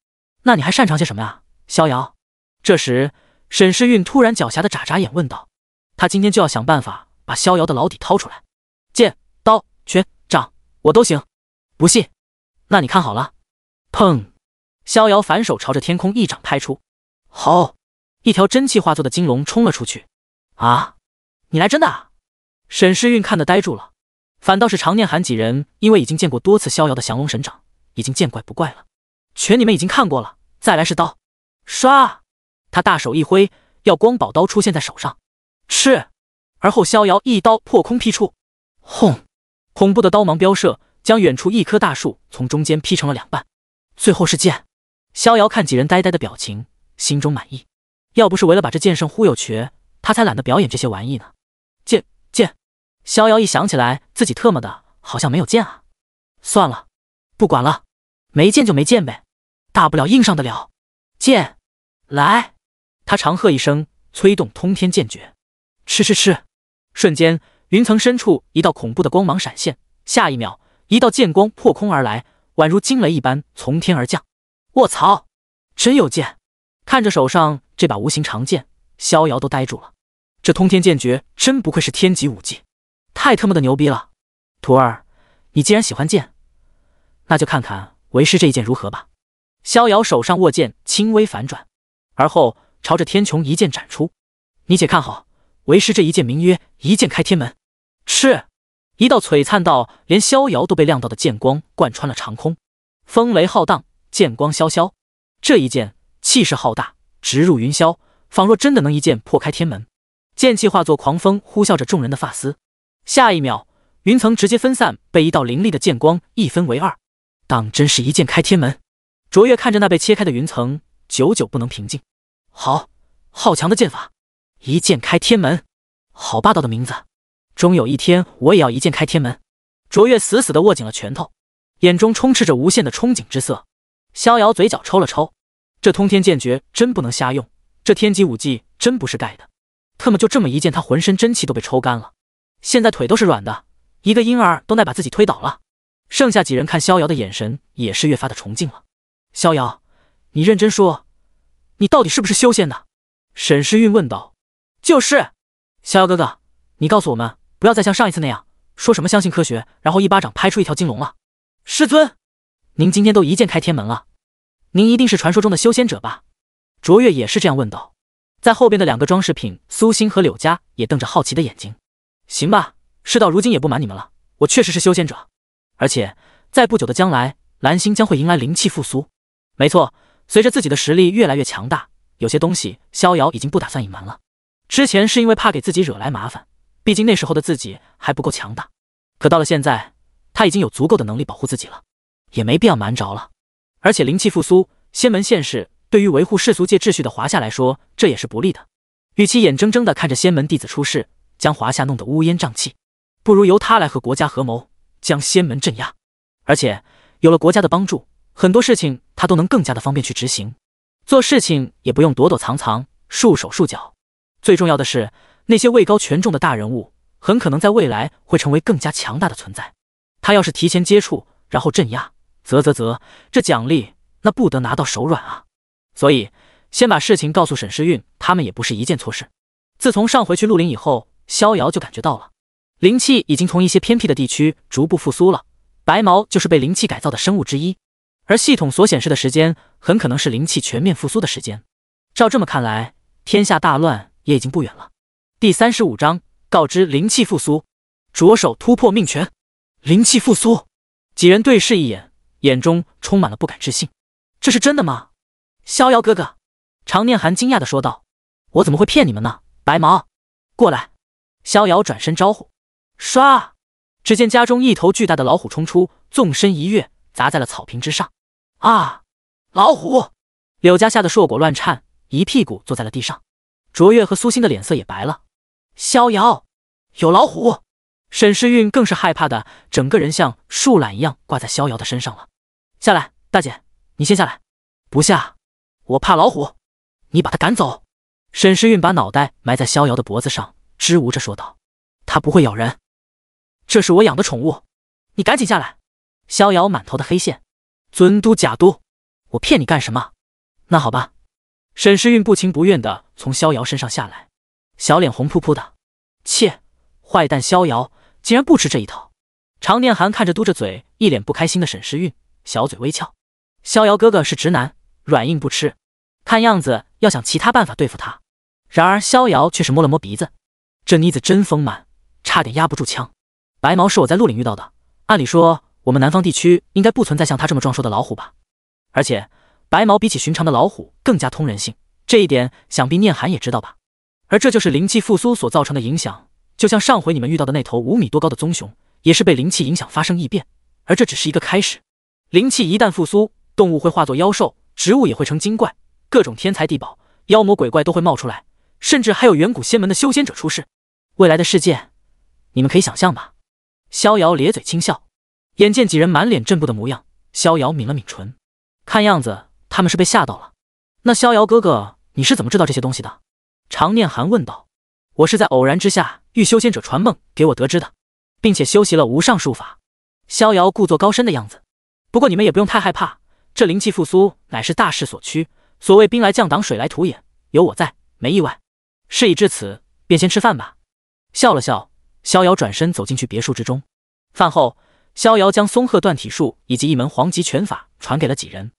那你还擅长些什么啊？”逍遥。这时，沈诗韵突然狡黠的眨眨眼，问道。他今天就要想办法把逍遥的老底掏出来，剑、刀、拳、掌，我都行。不信？那你看好了。砰！逍遥反手朝着天空一掌拍出，好，一条真气化作的金龙冲了出去。啊！你来真的！啊？沈诗韵看得呆住了。反倒是常念寒几人，因为已经见过多次逍遥的降龙神掌，已经见怪不怪了。拳你们已经看过了，再来是刀。唰！他大手一挥，耀光宝刀出现在手上。是，而后逍遥一刀破空劈出，轰！恐怖的刀芒飙射，将远处一棵大树从中间劈成了两半。最后是剑，逍遥看几人呆呆的表情，心中满意。要不是为了把这剑圣忽悠瘸，他才懒得表演这些玩意呢。剑剑，逍遥一想起来自己特么的好像没有剑啊，算了，不管了，没剑就没剑呗，大不了硬上得了。剑，来！他长喝一声，催动通天剑诀。吃吃吃！瞬间，云层深处一道恐怖的光芒闪现，下一秒，一道剑光破空而来，宛如惊雷一般从天而降。卧槽，真有剑！看着手上这把无形长剑，逍遥都呆住了。这通天剑诀真不愧是天级武技，太特么的牛逼了！徒儿，你既然喜欢剑，那就看看为师这一剑如何吧。逍遥手上握剑，轻微反转，而后朝着天穹一剑斩出。你且看好。为师这一剑名曰“一剑开天门”，是，一道璀璨到连逍遥都被亮到的剑光贯穿了长空，风雷浩荡，剑光萧萧。这一剑气势浩大，直入云霄，仿若真的能一剑破开天门。剑气化作狂风，呼啸着众人的发丝。下一秒，云层直接分散，被一道凌厉的剑光一分为二。当真是一剑开天门！卓越看着那被切开的云层，久久不能平静。好好强的剑法！一剑开天门，好霸道的名字！终有一天，我也要一剑开天门。卓越死死地握紧了拳头，眼中充斥着无限的憧憬之色。逍遥嘴角抽了抽，这通天剑诀真不能瞎用，这天级武技真不是盖的。特么就这么一剑，他浑身真气都被抽干了，现在腿都是软的，一个婴儿都耐把自己推倒了。剩下几人看逍遥的眼神也是越发的崇敬了。逍遥，你认真说，你到底是不是修仙的？沈诗韵问道。就是，逍遥哥哥，你告诉我们，不要再像上一次那样，说什么相信科学，然后一巴掌拍出一条金龙了。师尊，您今天都一剑开天门了，您一定是传说中的修仙者吧？卓越也是这样问道。在后边的两个装饰品，苏星和柳家也瞪着好奇的眼睛。行吧，事到如今也不瞒你们了，我确实是修仙者，而且在不久的将来，蓝星将会迎来灵气复苏。没错，随着自己的实力越来越强大，有些东西逍遥已经不打算隐瞒了。之前是因为怕给自己惹来麻烦，毕竟那时候的自己还不够强大。可到了现在，他已经有足够的能力保护自己了，也没必要瞒着了。而且灵气复苏，仙门现世，对于维护世俗界秩序的华夏来说，这也是不利的。与其眼睁睁地看着仙门弟子出事，将华夏弄得乌烟瘴气，不如由他来和国家合谋，将仙门镇压。而且有了国家的帮助，很多事情他都能更加的方便去执行，做事情也不用躲躲藏藏、束手束脚。最重要的是，那些位高权重的大人物很可能在未来会成为更加强大的存在。他要是提前接触，然后镇压，啧啧啧，这奖励那不得拿到手软啊！所以，先把事情告诉沈诗韵他们也不是一件错事。自从上回去鹿林以后，逍遥就感觉到了，灵气已经从一些偏僻的地区逐步复苏了。白毛就是被灵气改造的生物之一，而系统所显示的时间，很可能是灵气全面复苏的时间。照这么看来，天下大乱。也已经不远了。第三十五章，告知灵气复苏，着手突破命权。灵气复苏，几人对视一眼，眼中充满了不敢置信。这是真的吗？逍遥哥哥，常念寒惊讶的说道：“我怎么会骗你们呢？”白毛，过来。逍遥转身招呼，唰，只见家中一头巨大的老虎冲出，纵身一跃，砸在了草坪之上。啊！老虎，柳家吓得硕果乱颤，一屁股坐在了地上。卓越和苏欣的脸色也白了。逍遥，有老虎！沈诗韵更是害怕的，整个人像树懒一样挂在逍遥的身上了。下来，大姐，你先下来。不下，我怕老虎。你把他赶走。沈诗韵把脑袋埋在逍遥的脖子上，支吾着说道：“它不会咬人，这是我养的宠物。你赶紧下来。”逍遥满头的黑线。尊都假都，我骗你干什么？那好吧。沈诗韵不情不愿地从逍遥身上下来，小脸红扑扑的。切，坏蛋逍遥竟然不吃这一套。常念寒看着嘟着嘴、一脸不开心的沈诗韵，小嘴微翘。逍遥哥哥是直男，软硬不吃。看样子要想其他办法对付他。然而逍遥却是摸了摸鼻子，这妮子真丰满，差点压不住枪。白毛是我在鹿岭遇到的，按理说我们南方地区应该不存在像他这么壮硕的老虎吧？而且。白毛比起寻常的老虎更加通人性，这一点想必念寒也知道吧？而这就是灵气复苏所造成的影响，就像上回你们遇到的那头五米多高的棕熊，也是被灵气影响发生异变。而这只是一个开始，灵气一旦复苏，动物会化作妖兽，植物也会成精怪，各种天才地宝、妖魔鬼怪都会冒出来，甚至还有远古仙门的修仙者出世。未来的世界，你们可以想象吧？逍遥咧嘴轻笑，眼见几人满脸震怖的模样，逍遥抿了抿唇，看样子。他们是被吓到了。那逍遥哥哥，你是怎么知道这些东西的？常念寒问道。我是在偶然之下遇修仙者传梦给我得知的，并且修习了无上术法。逍遥故作高深的样子。不过你们也不用太害怕，这灵气复苏乃是大势所趋。所谓兵来将挡，水来土掩，有我在，没意外。事已至此，便先吃饭吧。笑了笑，逍遥转身走进去别墅之中。饭后，逍遥将松鹤断体术以及一门黄级拳法传给了几人。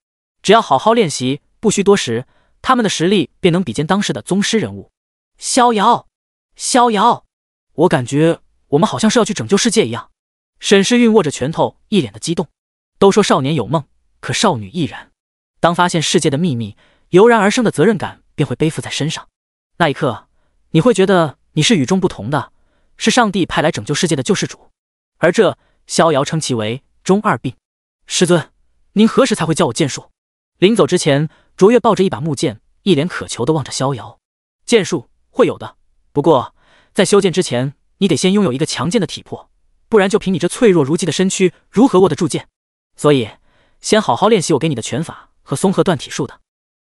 只要好好练习，不需多时，他们的实力便能比肩当世的宗师人物。逍遥，逍遥，我感觉我们好像是要去拯救世界一样。沈诗韵握着拳头，一脸的激动。都说少年有梦，可少女亦然。当发现世界的秘密，油然而生的责任感便会背负在身上。那一刻，你会觉得你是与众不同的，是上帝派来拯救世界的救世主。而这，逍遥称其为中二病。师尊，您何时才会教我剑术？临走之前，卓越抱着一把木剑，一脸渴求的望着逍遥。剑术会有的，不过在修剑之前，你得先拥有一个强健的体魄，不然就凭你这脆弱如鸡的身躯，如何握得住剑？所以，先好好练习我给你的拳法和松鹤断体术的。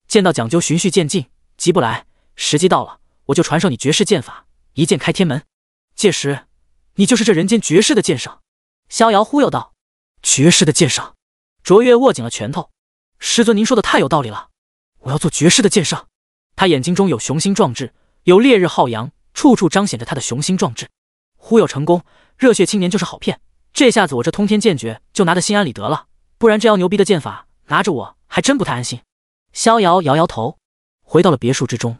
剑道讲究循序渐进，急不来。时机到了，我就传授你绝世剑法，一剑开天门。届时，你就是这人间绝世的剑圣。逍遥忽悠道：“绝世的剑圣。”卓越握紧了拳头。师尊，您说的太有道理了！我要做绝世的剑圣。他眼睛中有雄心壮志，有烈日浩阳，处处彰显着他的雄心壮志。忽悠成功，热血青年就是好骗。这下子我这通天剑诀就拿的心安理得了，不然这样牛逼的剑法拿着我还真不太安心。逍遥摇摇头，回到了别墅之中。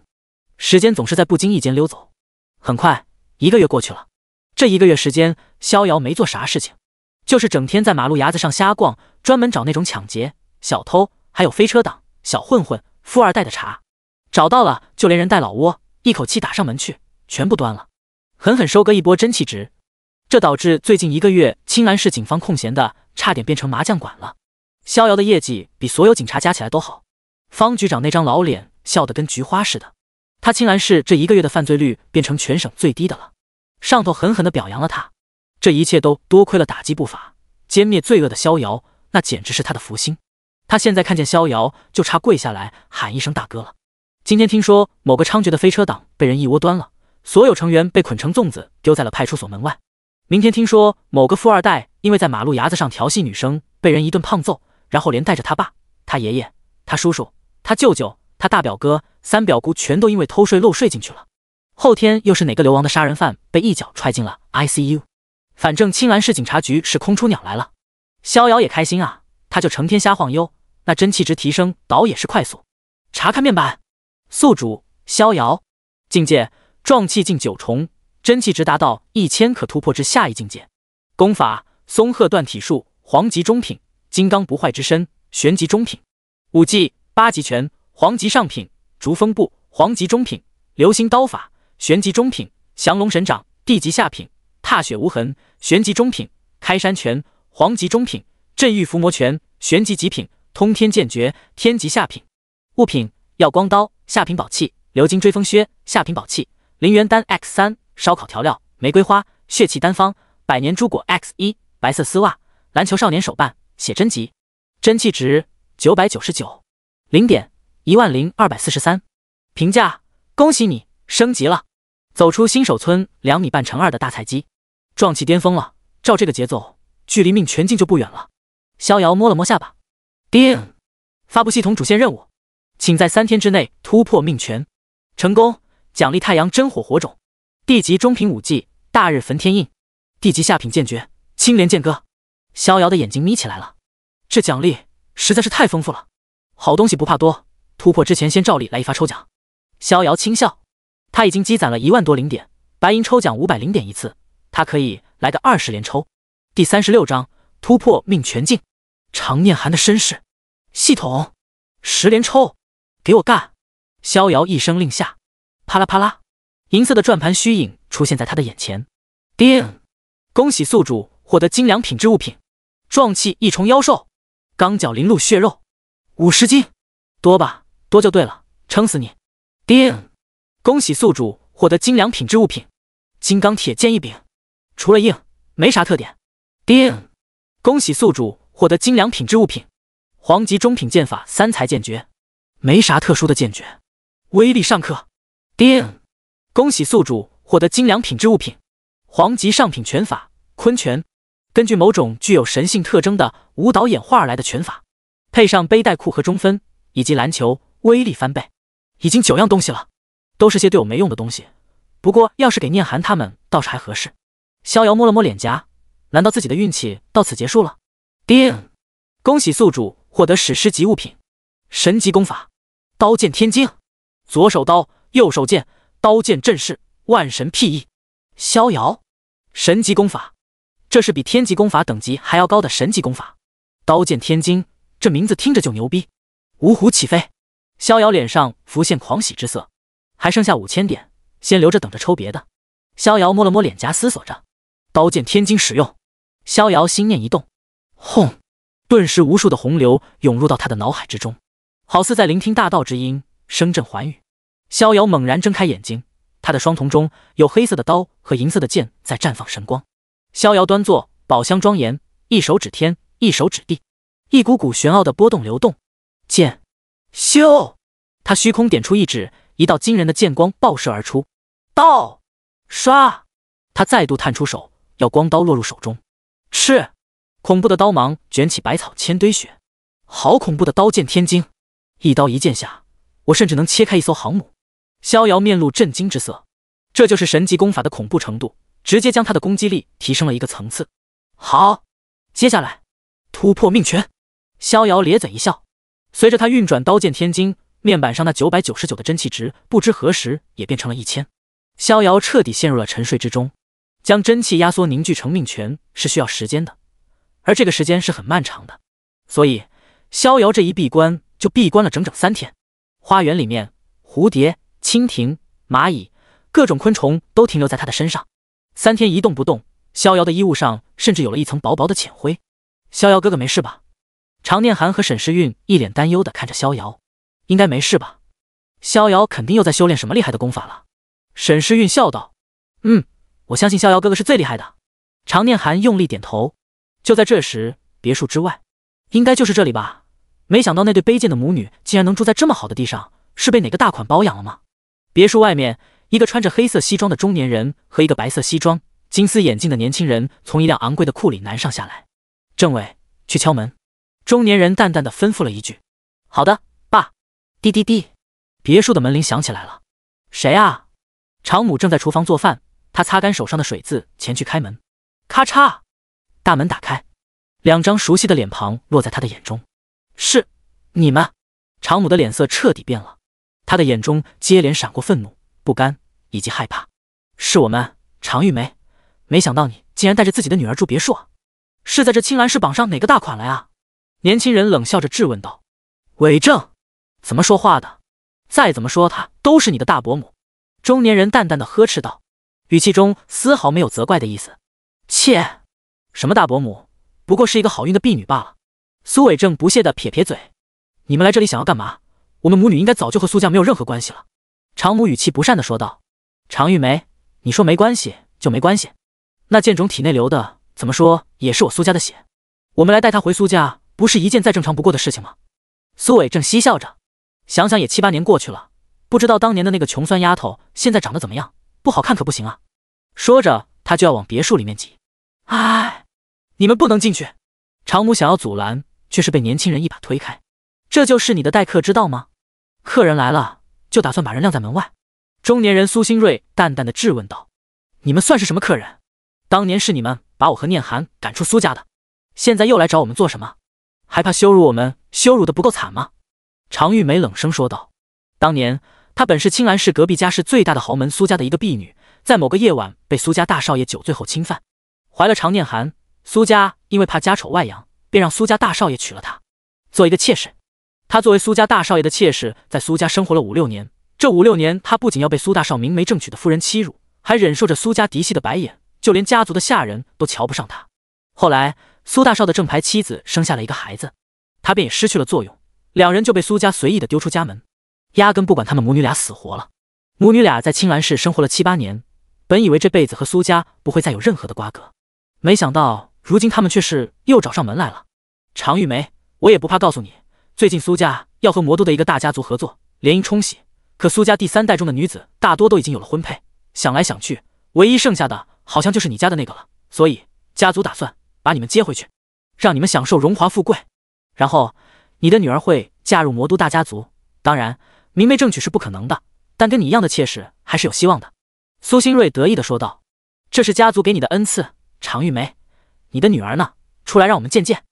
时间总是在不经意间溜走，很快一个月过去了。这一个月时间，逍遥没做啥事情，就是整天在马路牙子上瞎逛，专门找那种抢劫。小偷，还有飞车党、小混混、富二代的茬，找到了，就连人带老窝，一口气打上门去，全部端了，狠狠收割一波真气值。这导致最近一个月，青兰市警方空闲的差点变成麻将馆了。逍遥的业绩比所有警察加起来都好，方局长那张老脸笑得跟菊花似的。他青兰市这一个月的犯罪率变成全省最低的了，上头狠狠地表扬了他。这一切都多亏了打击不法、歼灭罪恶的逍遥，那简直是他的福星。他现在看见逍遥，就差跪下来喊一声大哥了。今天听说某个猖獗的飞车党被人一窝端了，所有成员被捆成粽子丢在了派出所门外。明天听说某个富二代因为在马路牙子上调戏女生被人一顿胖揍，然后连带着他爸、他爷爷、他叔叔、他舅舅、他大表哥、三表姑全都因为偷税漏税进去了。后天又是哪个流亡的杀人犯被一脚踹进了 ICU。反正青兰市警察局是空出鸟来了。逍遥也开心啊。他就成天瞎晃悠，那真气值提升倒也是快速。查看面板，宿主逍遥，境界壮气境九重，真气值达到一千，可突破至下一境界。功法松鹤断体术，黄级中品；金刚不坏之身，玄级中品。武技八极拳，黄级上品；逐风步，黄级中品；流星刀法，玄级中品；降龙神掌，地级下品；踏雪无痕，玄级中品；开山拳，黄级中品。镇狱伏魔拳玄级极品，通天剑诀天级下品，物品耀光刀下品宝器，鎏金追风靴下品宝器，灵元丹 X 三，烧烤调料，玫瑰花，血气丹方，百年朱果 X 一，白色丝袜，篮球少年手办，写真集，真气值九百九十九零点一万零二百四十三，评价恭喜你升级了，走出新手村两米半乘二的大菜鸡，撞气巅峰了，照这个节奏，距离命全境就不远了。逍遥摸了摸下巴，叮，发布系统主线任务，请在三天之内突破命权，成功，奖励太阳真火火种，地级中品武技大日焚天印，地级下品剑诀青莲剑歌。逍遥的眼睛眯起来了，这奖励实在是太丰富了。好东西不怕多，突破之前先照例来一发抽奖。逍遥轻笑，他已经积攒了一万多零点，白银抽奖五百零点一次，他可以来个二十连抽。第三十六章突破命权境。常念寒的身世，系统，十连抽，给我干！逍遥一声令下，啪啦啪啦，银色的转盘虚影出现在他的眼前。定，恭喜宿主获得精良品质物品，壮气一重妖兽，钢角鳞鹿血肉，五十斤多吧？多就对了，撑死你。定，恭喜宿主获得精良品质物品，金刚铁剑一柄，除了硬没啥特点。定，恭喜宿主。获得精良品质物品，黄级中品剑法三才剑诀，没啥特殊的剑诀，威力尚可。叮，恭喜宿主获得精良品质物品，黄级上品拳法昆拳，根据某种具有神性特征的舞蹈演化而来的拳法，配上背带裤和中分以及篮球，威力翻倍。已经九样东西了，都是些对我没用的东西。不过要是给念寒他们倒是还合适。逍遥摸了摸脸颊，难道自己的运气到此结束了？叮！恭喜宿主获得史诗级物品，神级功法《刀剑天经》，左手刀，右手剑，刀剑阵势，万神辟易，逍遥，神级功法。这是比天级功法等级还要高的神级功法，《刀剑天经》。这名字听着就牛逼。五虎起飞，逍遥脸上浮现狂喜之色。还剩下五千点，先留着，等着抽别的。逍遥摸了摸脸颊，思索着，《刀剑天经》使用。逍遥心念一动。轰！顿时，无数的洪流涌入到他的脑海之中，好似在聆听大道之音，声震寰宇。逍遥猛然睁开眼睛，他的双瞳中有黑色的刀和银色的剑在绽放神光。逍遥端坐，宝箱庄严，一手指天，一手指地，一股股玄奥的波动流动。剑，咻！他虚空点出一指，一道惊人的剑光爆射而出。刀，唰！他再度探出手，要光刀落入手中。吃。恐怖的刀芒卷起百草千堆雪，好恐怖的刀剑天惊！一刀一剑下，我甚至能切开一艘航母。逍遥面露震惊之色，这就是神级功法的恐怖程度，直接将他的攻击力提升了一个层次。好，接下来突破命拳。逍遥咧嘴一笑，随着他运转刀剑天经，面板上那九百九十九的真气值不知何时也变成了一千。逍遥彻底陷入了沉睡之中，将真气压缩凝聚成命拳是需要时间的。而这个时间是很漫长的，所以逍遥这一闭关就闭关了整整三天。花园里面，蝴蝶、蜻蜓、蚂蚁，各种昆虫都停留在他的身上，三天一动不动。逍遥的衣物上甚至有了一层薄薄的浅灰。逍遥哥哥没事吧？常念涵和沈诗韵一脸担忧的看着逍遥，应该没事吧？逍遥肯定又在修炼什么厉害的功法了。沈诗韵笑道：“嗯，我相信逍遥哥哥是最厉害的。”常念涵用力点头。就在这时，别墅之外，应该就是这里吧？没想到那对卑贱的母女竟然能住在这么好的地上，是被哪个大款包养了吗？别墅外面，一个穿着黑色西装的中年人和一个白色西装、金丝眼镜的年轻人从一辆昂贵的库里南上下来。政委，去敲门。中年人淡淡的吩咐了一句：“好的，爸。”滴滴滴，别墅的门铃响起来了。谁啊？常母正在厨房做饭，她擦干手上的水渍，前去开门。咔嚓。大门打开，两张熟悉的脸庞落在他的眼中，是你们。常母的脸色彻底变了，他的眼中接连闪过愤怒、不甘以及害怕。是我们，常玉梅，没想到你竟然带着自己的女儿住别墅啊！是在这青蓝市榜上哪个大款了呀？年轻人冷笑着质问道。伪证？怎么说话的？再怎么说，她都是你的大伯母。中年人淡淡的呵斥道，语气中丝毫没有责怪的意思。切！什么大伯母，不过是一个好运的婢女罢了。苏伟正不屑的撇撇嘴。你们来这里想要干嘛？我们母女应该早就和苏家没有任何关系了。常母语气不善的说道。常玉梅，你说没关系就没关系？那贱种体内流的，怎么说也是我苏家的血。我们来带她回苏家，不是一件再正常不过的事情吗？苏伟正嬉笑着。想想也七八年过去了，不知道当年的那个穷酸丫头现在长得怎么样？不好看可不行啊！说着，他就要往别墅里面挤。哎。你们不能进去，常母想要阻拦，却是被年轻人一把推开。这就是你的待客之道吗？客人来了就打算把人晾在门外？中年人苏新瑞淡淡的质问道：“你们算是什么客人？当年是你们把我和念寒赶出苏家的，现在又来找我们做什么？还怕羞辱我们？羞辱的不够惨吗？”常玉梅冷声说道：“当年她本是青兰市隔壁家世最大的豪门苏家的一个婢女，在某个夜晚被苏家大少爷酒醉后侵犯，怀了常念寒。”苏家因为怕家丑外扬，便让苏家大少爷娶了她，做一个妾室。她作为苏家大少爷的妾室，在苏家生活了五六年。这五六年，她不仅要被苏大少明媒正娶的夫人欺辱，还忍受着苏家嫡系的白眼，就连家族的下人都瞧不上她。后来，苏大少的正牌妻子生下了一个孩子，她便也失去了作用，两人就被苏家随意的丢出家门，压根不管他们母女俩死活了。母女俩在青兰市生活了七八年，本以为这辈子和苏家不会再有任何的瓜葛，没想到。如今他们却是又找上门来了，常玉梅，我也不怕告诉你，最近苏家要和魔都的一个大家族合作联姻冲喜，可苏家第三代中的女子大多都已经有了婚配，想来想去，唯一剩下的好像就是你家的那个了，所以家族打算把你们接回去，让你们享受荣华富贵，然后你的女儿会嫁入魔都大家族，当然明媒正娶是不可能的，但跟你一样的妾室还是有希望的。苏新瑞得意的说道：“这是家族给你的恩赐，常玉梅。”你的女儿呢？出来让我们见见。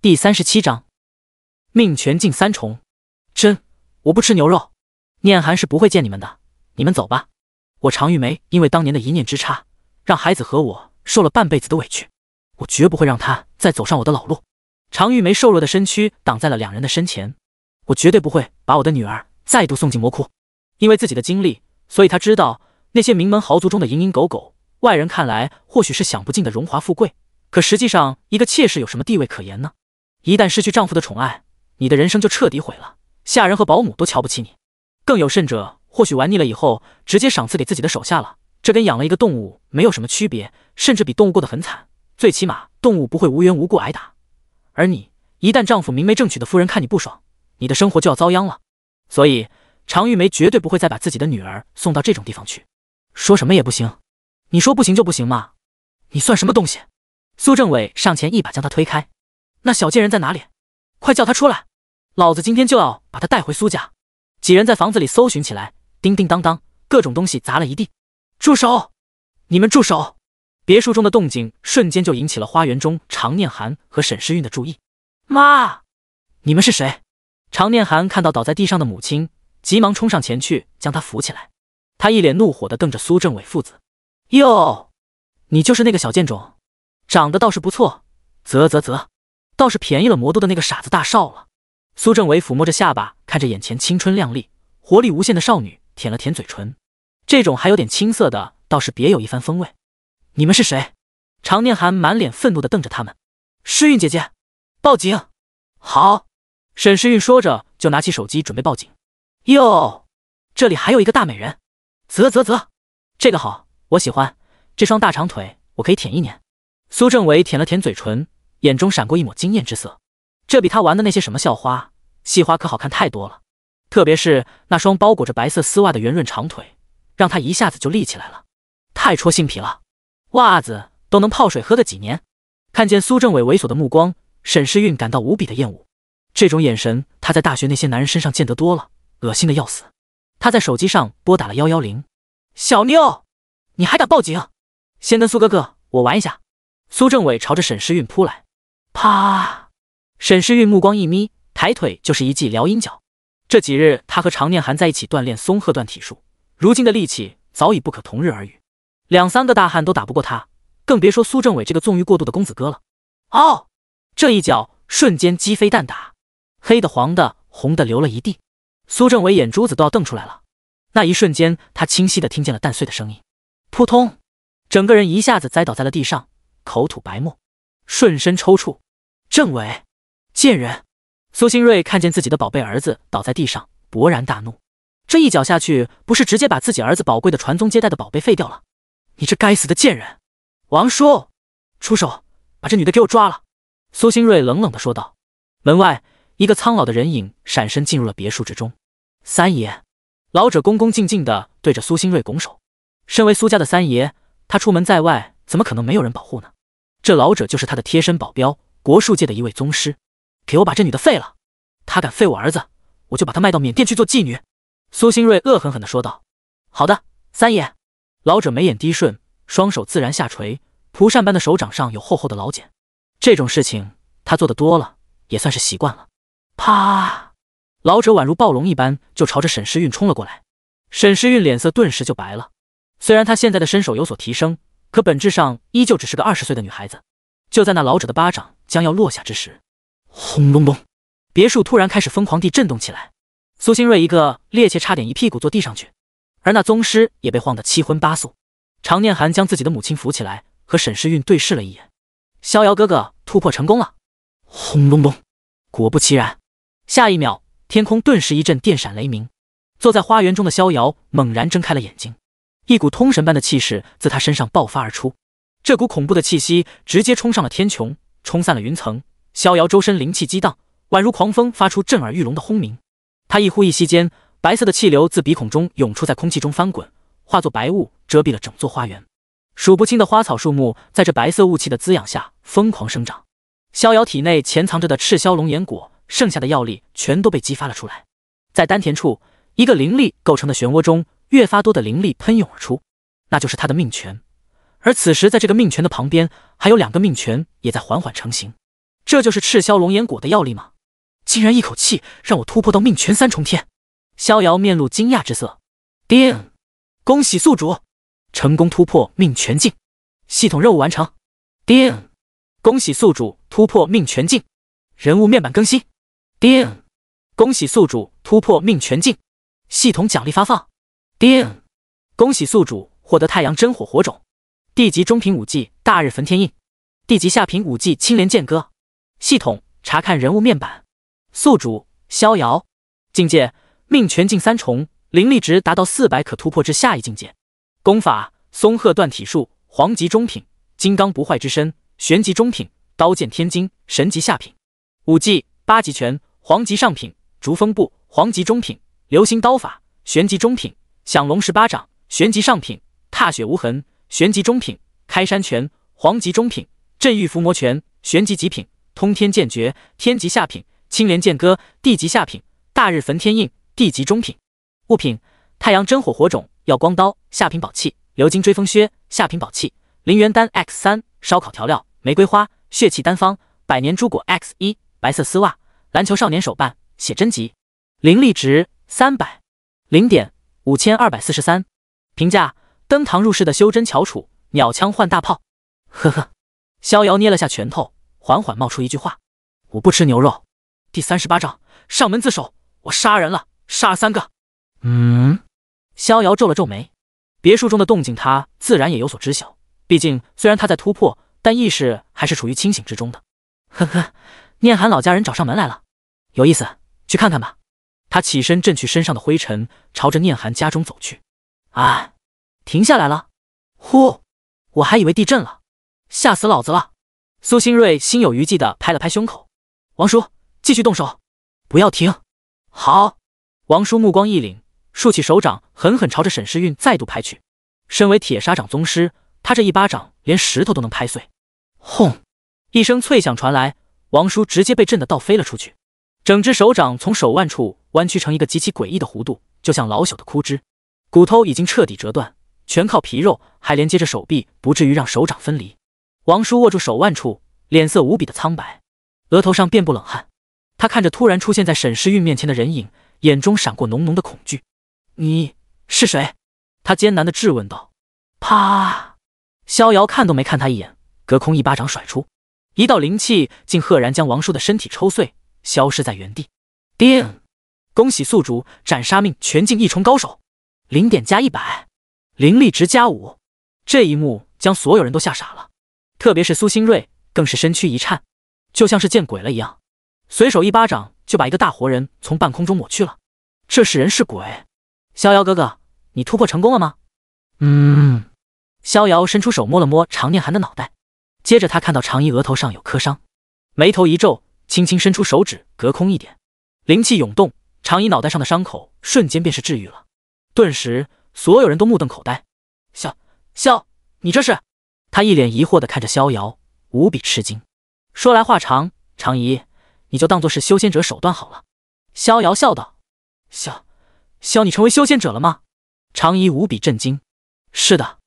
第三十七章，命全境三重真，我不吃牛肉。念寒是不会见你们的，你们走吧。我常玉梅因为当年的一念之差，让孩子和我受了半辈子的委屈，我绝不会让他再走上我的老路。常玉梅瘦弱的身躯挡在了两人的身前，我绝对不会把我的女儿再度送进魔窟。因为自己的经历，所以他知道那些名门豪族中的蝇营狗苟，外人看来或许是享不尽的荣华富贵。可实际上，一个妾室有什么地位可言呢？一旦失去丈夫的宠爱，你的人生就彻底毁了。下人和保姆都瞧不起你，更有甚者，或许玩腻了以后，直接赏赐给自己的手下了。这跟养了一个动物没有什么区别，甚至比动物过得很惨。最起码动物不会无缘无故挨打，而你一旦丈夫明媒正娶的夫人看你不爽，你的生活就要遭殃了。所以常玉梅绝对不会再把自己的女儿送到这种地方去，说什么也不行。你说不行就不行吗？你算什么东西？苏政委上前一把将他推开，那小贱人在哪里？快叫他出来！老子今天就要把他带回苏家。几人在房子里搜寻起来，叮叮当当，各种东西砸了一地。住手！你们住手！别墅中的动静瞬间就引起了花园中常念寒和沈诗韵的注意。妈！你们是谁？常念寒看到倒在地上的母亲，急忙冲上前去将她扶起来。他一脸怒火地瞪着苏政委父子。哟，你就是那个小贱种！长得倒是不错，啧啧啧，倒是便宜了魔都的那个傻子大少了。苏政委抚摸着下巴，看着眼前青春靓丽、活力无限的少女，舔了舔嘴唇。这种还有点青涩的，倒是别有一番风味。你们是谁？常念寒满脸愤怒地瞪着他们。诗韵姐姐，报警！好。沈诗韵说着就拿起手机准备报警。哟，这里还有一个大美人，啧啧啧，这个好，我喜欢。这双大长腿，我可以舔一年。苏政委舔了舔嘴唇，眼中闪过一抹惊艳之色。这比他玩的那些什么校花、戏花可好看太多了，特别是那双包裹着白色丝袜的圆润长腿，让他一下子就立起来了。太戳性皮了，袜子都能泡水喝个几年。看见苏政委猥琐的目光，沈诗韵感到无比的厌恶。这种眼神，她在大学那些男人身上见得多了，恶心的要死。他在手机上拨打了幺幺零。小妞，你还敢报警？先跟苏哥哥我玩一下。苏政委朝着沈诗韵扑来，啪！沈诗韵目光一眯，抬腿就是一记撩阴脚。这几日，他和常念寒在一起锻炼松鹤断体术，如今的力气早已不可同日而语。两三个大汉都打不过他，更别说苏政委这个纵欲过度的公子哥了。哦！这一脚瞬间鸡飞蛋打，黑的、黄的、红的流了一地。苏政委眼珠子都要瞪出来了。那一瞬间，他清晰的听见了蛋碎的声音，扑通，整个人一下子栽倒在了地上。口吐白沫，瞬身抽搐。政委，贱人！苏新瑞看见自己的宝贝儿子倒在地上，勃然大怒。这一脚下去，不是直接把自己儿子宝贵的传宗接代的宝贝废掉了？你这该死的贱人！王叔，出手，把这女的给我抓了！苏新瑞冷冷的说道。门外，一个苍老的人影闪身进入了别墅之中。三爷，老者恭恭敬敬的对着苏新瑞拱手。身为苏家的三爷，他出门在外，怎么可能没有人保护呢？这老者就是他的贴身保镖，国术界的一位宗师。给我把这女的废了！她敢废我儿子，我就把她卖到缅甸去做妓女！苏新瑞恶狠狠地说道。好的，三爷。老者眉眼低顺，双手自然下垂，蒲扇般的手掌上有厚厚的老茧。这种事情他做的多了，也算是习惯了。啪！老者宛如暴龙一般就朝着沈诗韵冲了过来。沈诗韵脸色顿时就白了。虽然他现在的身手有所提升。可本质上依旧只是个二十岁的女孩子。就在那老者的巴掌将要落下之时，轰隆隆，别墅突然开始疯狂地震动起来。苏新瑞一个趔趄，差点一屁股坐地上去，而那宗师也被晃得七荤八素。常念寒将自己的母亲扶起来，和沈诗韵对视了一眼。逍遥哥哥突破成功了！轰隆隆，果不其然，下一秒天空顿时一阵电闪雷鸣。坐在花园中的逍遥猛然睁开了眼睛。一股通神般的气势自他身上爆发而出，这股恐怖的气息直接冲上了天穹，冲散了云层。逍遥周身灵气激荡，宛如狂风，发出震耳欲聋的轰鸣。他一呼一吸间，白色的气流自鼻孔中涌出，在空气中翻滚，化作白雾，遮蔽了整座花园。数不清的花草树木在这白色雾气的滋养下疯狂生长。逍遥体内潜藏着的赤霄龙炎果剩下的药力全都被激发了出来，在丹田处，一个灵力构成的漩涡中。越发多的灵力喷涌而出，那就是他的命权，而此时，在这个命权的旁边，还有两个命权也在缓缓成型。这就是赤霄龙炎果的药力吗？竟然一口气让我突破到命权三重天！逍遥面露惊讶之色。叮，恭喜宿主成功突破命权境，系统任务完成。叮，恭喜宿主突破命权境，人物面板更新。叮，恭喜宿主突破命权境，系统奖励发放。定，恭喜宿主获得太阳真火火种，地级中品武技大日焚天印，地级下品武技青莲剑歌。系统查看人物面板，宿主逍遥，境界命权境三重，灵力值达到四百可突破至下一境界。功法松鹤断体术黄级中品，金刚不坏之身玄级中品，刀剑天津，神级下品。武技八极拳黄级上品，逐风步黄级中品，流星刀法玄级中品。响龙十八掌玄级上品，踏雪无痕玄级中品，开山拳黄级中品，镇狱伏魔拳玄级极品，通天剑诀天级下品，青莲剑歌地级下品，大日焚天印地级中品。物品：太阳真火火种，耀光刀下品宝器，鎏金追风靴下品宝器，灵元丹 X 三，烧烤调料，玫瑰花，血气丹方，百年朱果 X 一，白色丝袜，篮球少年手办，写真集。灵力值三百零点。五千二百四十三，评价登堂入室的修真翘楚，鸟枪换大炮。呵呵，逍遥捏了下拳头，缓缓冒出一句话：“我不吃牛肉。”第三十八章，上门自首，我杀人了，杀了三个。嗯，逍遥皱了皱眉，别墅中的动静他自然也有所知晓，毕竟虽然他在突破，但意识还是处于清醒之中的。呵呵，念寒老家人找上门来了，有意思，去看看吧。他起身震去身上的灰尘，朝着念涵家中走去。啊，停下来了！呼，我还以为地震了，吓死老子了！苏新瑞心有余悸地拍了拍胸口。王叔，继续动手，不要停！好。王叔目光一凛，竖起手掌，狠狠朝着沈诗韵再度拍去。身为铁砂掌宗师，他这一巴掌连石头都能拍碎。轰！一声脆响传来，王叔直接被震得倒飞了出去，整只手掌从手腕处。弯曲成一个极其诡异的弧度，就像老朽的枯枝，骨头已经彻底折断，全靠皮肉还连接着手臂，不至于让手掌分离。王叔握住手腕处，脸色无比的苍白，额头上遍布冷汗。他看着突然出现在沈诗韵面前的人影，眼中闪过浓浓的恐惧：“你是谁？”他艰难的质问道。啪！逍遥看都没看他一眼，隔空一巴掌甩出，一道灵气竟赫然将王叔的身体抽碎，消失在原地。叮。恭喜宿主斩杀命全境一重高手，零点加一百，灵力值加五。这一幕将所有人都吓傻了，特别是苏新瑞，更是身躯一颤，就像是见鬼了一样。随手一巴掌就把一个大活人从半空中抹去了。这是人是鬼？逍遥哥哥，你突破成功了吗？嗯。逍遥伸出手摸了摸常念寒的脑袋，接着他看到常依额头上有磕伤，眉头一皱，轻轻伸出手指隔空一点，灵气涌动。长依脑袋上的伤口瞬间便是治愈了，顿时所有人都目瞪口呆。萧萧，你这是？他一脸疑惑的看着逍遥，无比吃惊。说来话长，长依，你就当做是修仙者手段好了。逍遥笑道。萧萧，你成为修仙者了吗？长依无比震惊。是的，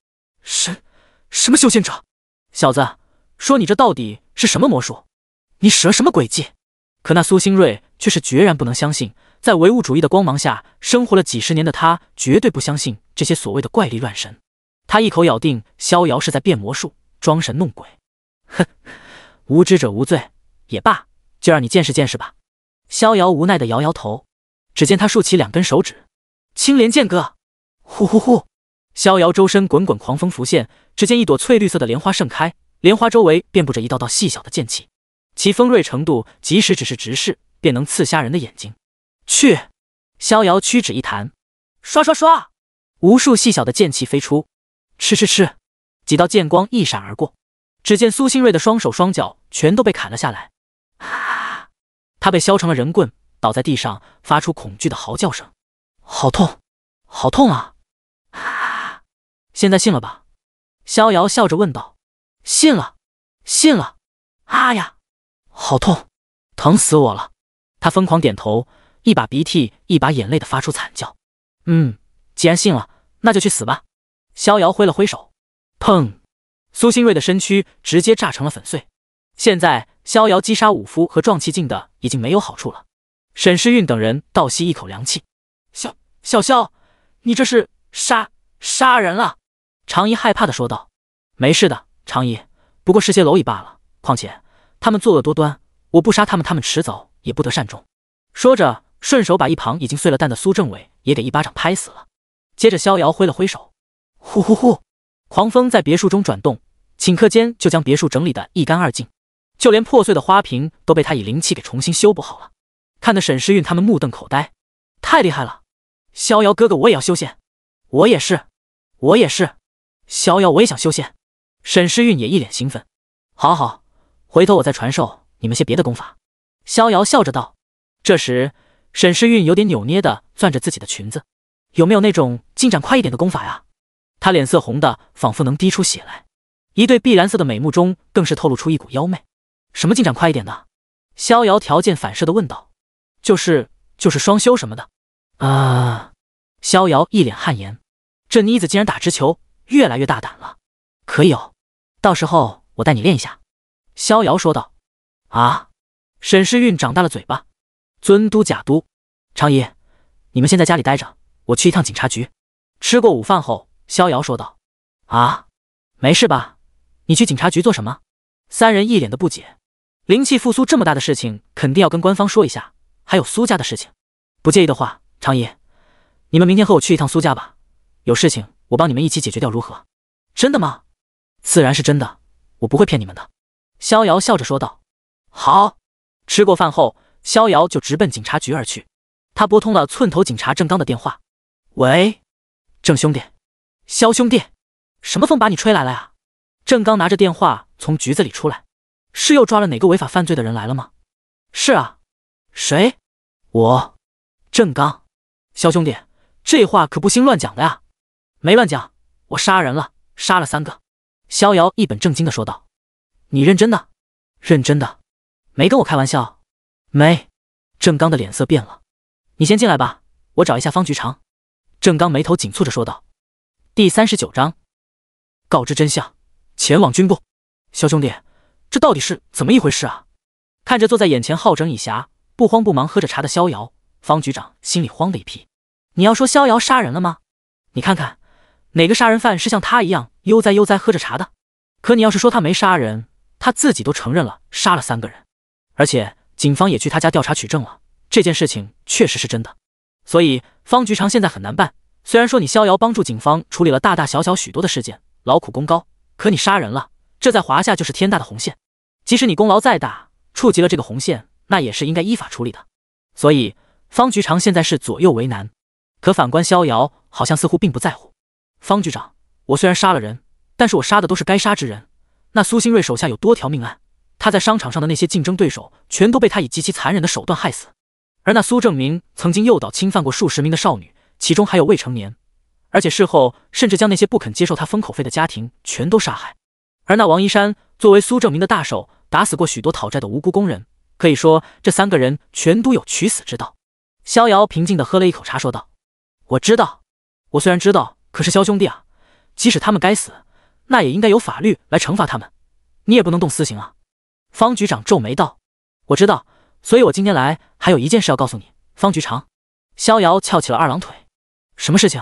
什什么修仙者？小子，说你这到底是什么魔术？你使了什么诡计？可那苏星瑞却是决然不能相信。在唯物主义的光芒下生活了几十年的他，绝对不相信这些所谓的怪力乱神。他一口咬定逍遥是在变魔术、装神弄鬼。哼，无知者无罪，也罢，就让你见识见识吧。逍遥无奈地摇摇头。只见他竖起两根手指，青莲剑歌。呼呼呼！逍遥周身滚滚狂风浮现，只见一朵翠绿色的莲花盛开，莲花周围遍布着一道道细小的剑气，其锋锐程度即使只是直视，便能刺瞎人的眼睛。去，逍遥屈指一弹，刷刷刷，无数细小的剑气飞出，吃吃吃，几道剑光一闪而过，只见苏新瑞的双手双脚全都被砍了下来，啊！他被削成了人棍，倒在地上，发出恐惧的嚎叫声，好痛，好痛啊！啊！现在信了吧？逍遥笑着问道。信了，信了，啊呀，好痛，疼死我了！他疯狂点头。一把鼻涕一把眼泪的发出惨叫。嗯，既然信了，那就去死吧！逍遥挥了挥手，砰！苏新瑞的身躯直接炸成了粉碎。现在，逍遥击杀武夫和壮气境的已经没有好处了。沈诗韵等人倒吸一口凉气：“小小萧，你这是杀杀人了？”常依害怕的说道：“没事的，常依，不过是些蝼蚁罢了。况且他们作恶多端，我不杀他们，他们迟早也不得善终。”说着。顺手把一旁已经碎了蛋的苏政委也给一巴掌拍死了。接着，逍遥挥了挥手，呼呼呼，狂风在别墅中转动，顷刻间就将别墅整理得一干二净，就连破碎的花瓶都被他以灵气给重新修补好了。看得沈诗韵他们目瞪口呆，太厉害了！逍遥哥哥，我也要修仙，我也是，我也是，逍遥，我也想修仙。沈诗韵也一脸兴奋。好好，回头我再传授你们些别的功法。逍遥笑着道。这时。沈诗韵有点扭捏的攥着自己的裙子，有没有那种进展快一点的功法呀？她脸色红的仿佛能滴出血来，一对碧蓝色的美目中更是透露出一股妖媚。什么进展快一点的？逍遥条件反射的问道。就是就是双修什么的啊！逍遥一脸汗颜，这妮子竟然打直球，越来越大胆了。可以哦，到时候我带你练一下。逍遥说道。啊！沈诗韵长大了嘴巴。尊都假都，常姨，你们先在家里待着，我去一趟警察局。吃过午饭后，逍遥说道：“啊，没事吧？你去警察局做什么？”三人一脸的不解。灵气复苏这么大的事情，肯定要跟官方说一下。还有苏家的事情，不介意的话，常姨，你们明天和我去一趟苏家吧，有事情我帮你们一起解决掉，如何？真的吗？自然是真的，我不会骗你们的。”逍遥笑着说道。“好。”吃过饭后。逍遥就直奔警察局而去，他拨通了寸头警察郑刚的电话。喂，郑兄弟，肖兄弟，什么风把你吹来了呀？郑刚拿着电话从局子里出来，是又抓了哪个违法犯罪的人来了吗？是啊，谁？我，郑刚。肖兄弟，这话可不兴乱讲的呀。没乱讲，我杀人了，杀了三个。逍遥一本正经的说道。你认真的？认真的，没跟我开玩笑。没，郑刚的脸色变了。你先进来吧，我找一下方局长。郑刚眉头紧蹙着说道：“第三十九章，告知真相，前往军部。小兄弟，这到底是怎么一回事啊？”看着坐在眼前好整以暇、不慌不忙喝着茶的逍遥，方局长心里慌的一批。你要说逍遥杀人了吗？你看看哪个杀人犯是像他一样悠哉悠哉喝着茶的？可你要是说他没杀人，他自己都承认了杀了三个人，而且。警方也去他家调查取证了，这件事情确实是真的，所以方局长现在很难办。虽然说你逍遥帮助警方处理了大大小小许多的事件，劳苦功高，可你杀人了，这在华夏就是天大的红线。即使你功劳再大，触及了这个红线，那也是应该依法处理的。所以方局长现在是左右为难。可反观逍遥，好像似乎并不在乎。方局长，我虽然杀了人，但是我杀的都是该杀之人。那苏新瑞手下有多条命案？他在商场上的那些竞争对手全都被他以极其残忍的手段害死，而那苏正明曾经诱导侵犯过数十名的少女，其中还有未成年，而且事后甚至将那些不肯接受他封口费的家庭全都杀害。而那王一山作为苏正明的大手，打死过许多讨债的无辜工人，可以说这三个人全都有取死之道。逍遥平静地喝了一口茶，说道：“我知道，我虽然知道，可是萧兄弟啊，即使他们该死，那也应该有法律来惩罚他们，你也不能动私刑啊。”方局长皱眉道：“我知道，所以我今天来还有一件事要告诉你。”方局长，逍遥翘起了二郎腿。什么事情？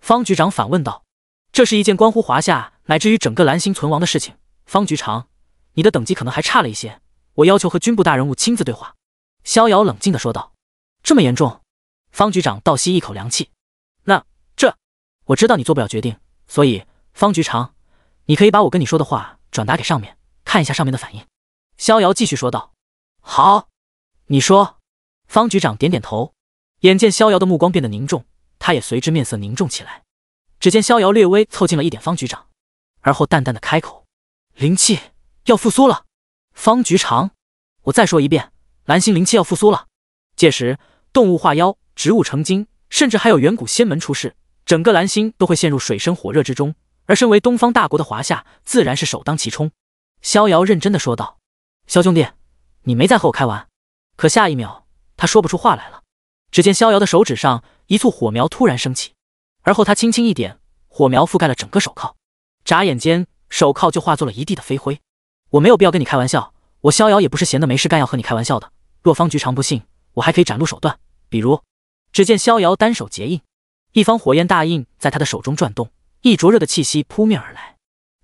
方局长反问道：“这是一件关乎华夏乃至于整个蓝星存亡的事情。”方局长，你的等级可能还差了一些，我要求和军部大人物亲自对话。”逍遥冷静地说道：“这么严重？”方局长倒吸一口凉气：“那这……我知道你做不了决定，所以方局长，你可以把我跟你说的话转达给上面，看一下上面的反应。”逍遥继续说道：“好，你说。”方局长点点头，眼见逍遥的目光变得凝重，他也随之面色凝重起来。只见逍遥略微凑近了一点方局长，而后淡淡的开口：“灵气要复苏了，方局长，我再说一遍，蓝星灵气要复苏了。届时，动物化妖，植物成精，甚至还有远古仙门出世，整个蓝星都会陷入水深火热之中。而身为东方大国的华夏，自然是首当其冲。”逍遥认真的说道。萧兄弟，你没在和我开玩？可下一秒，他说不出话来了。只见逍遥的手指上一簇火苗突然升起，而后他轻轻一点，火苗覆盖了整个手铐，眨眼间，手铐就化作了一地的飞灰。我没有必要跟你开玩笑，我逍遥也不是闲的没事干要和你开玩笑的。若方局长不信，我还可以展露手段，比如……只见逍遥单手结印，一方火焰大印在他的手中转动，一灼热的气息扑面而来，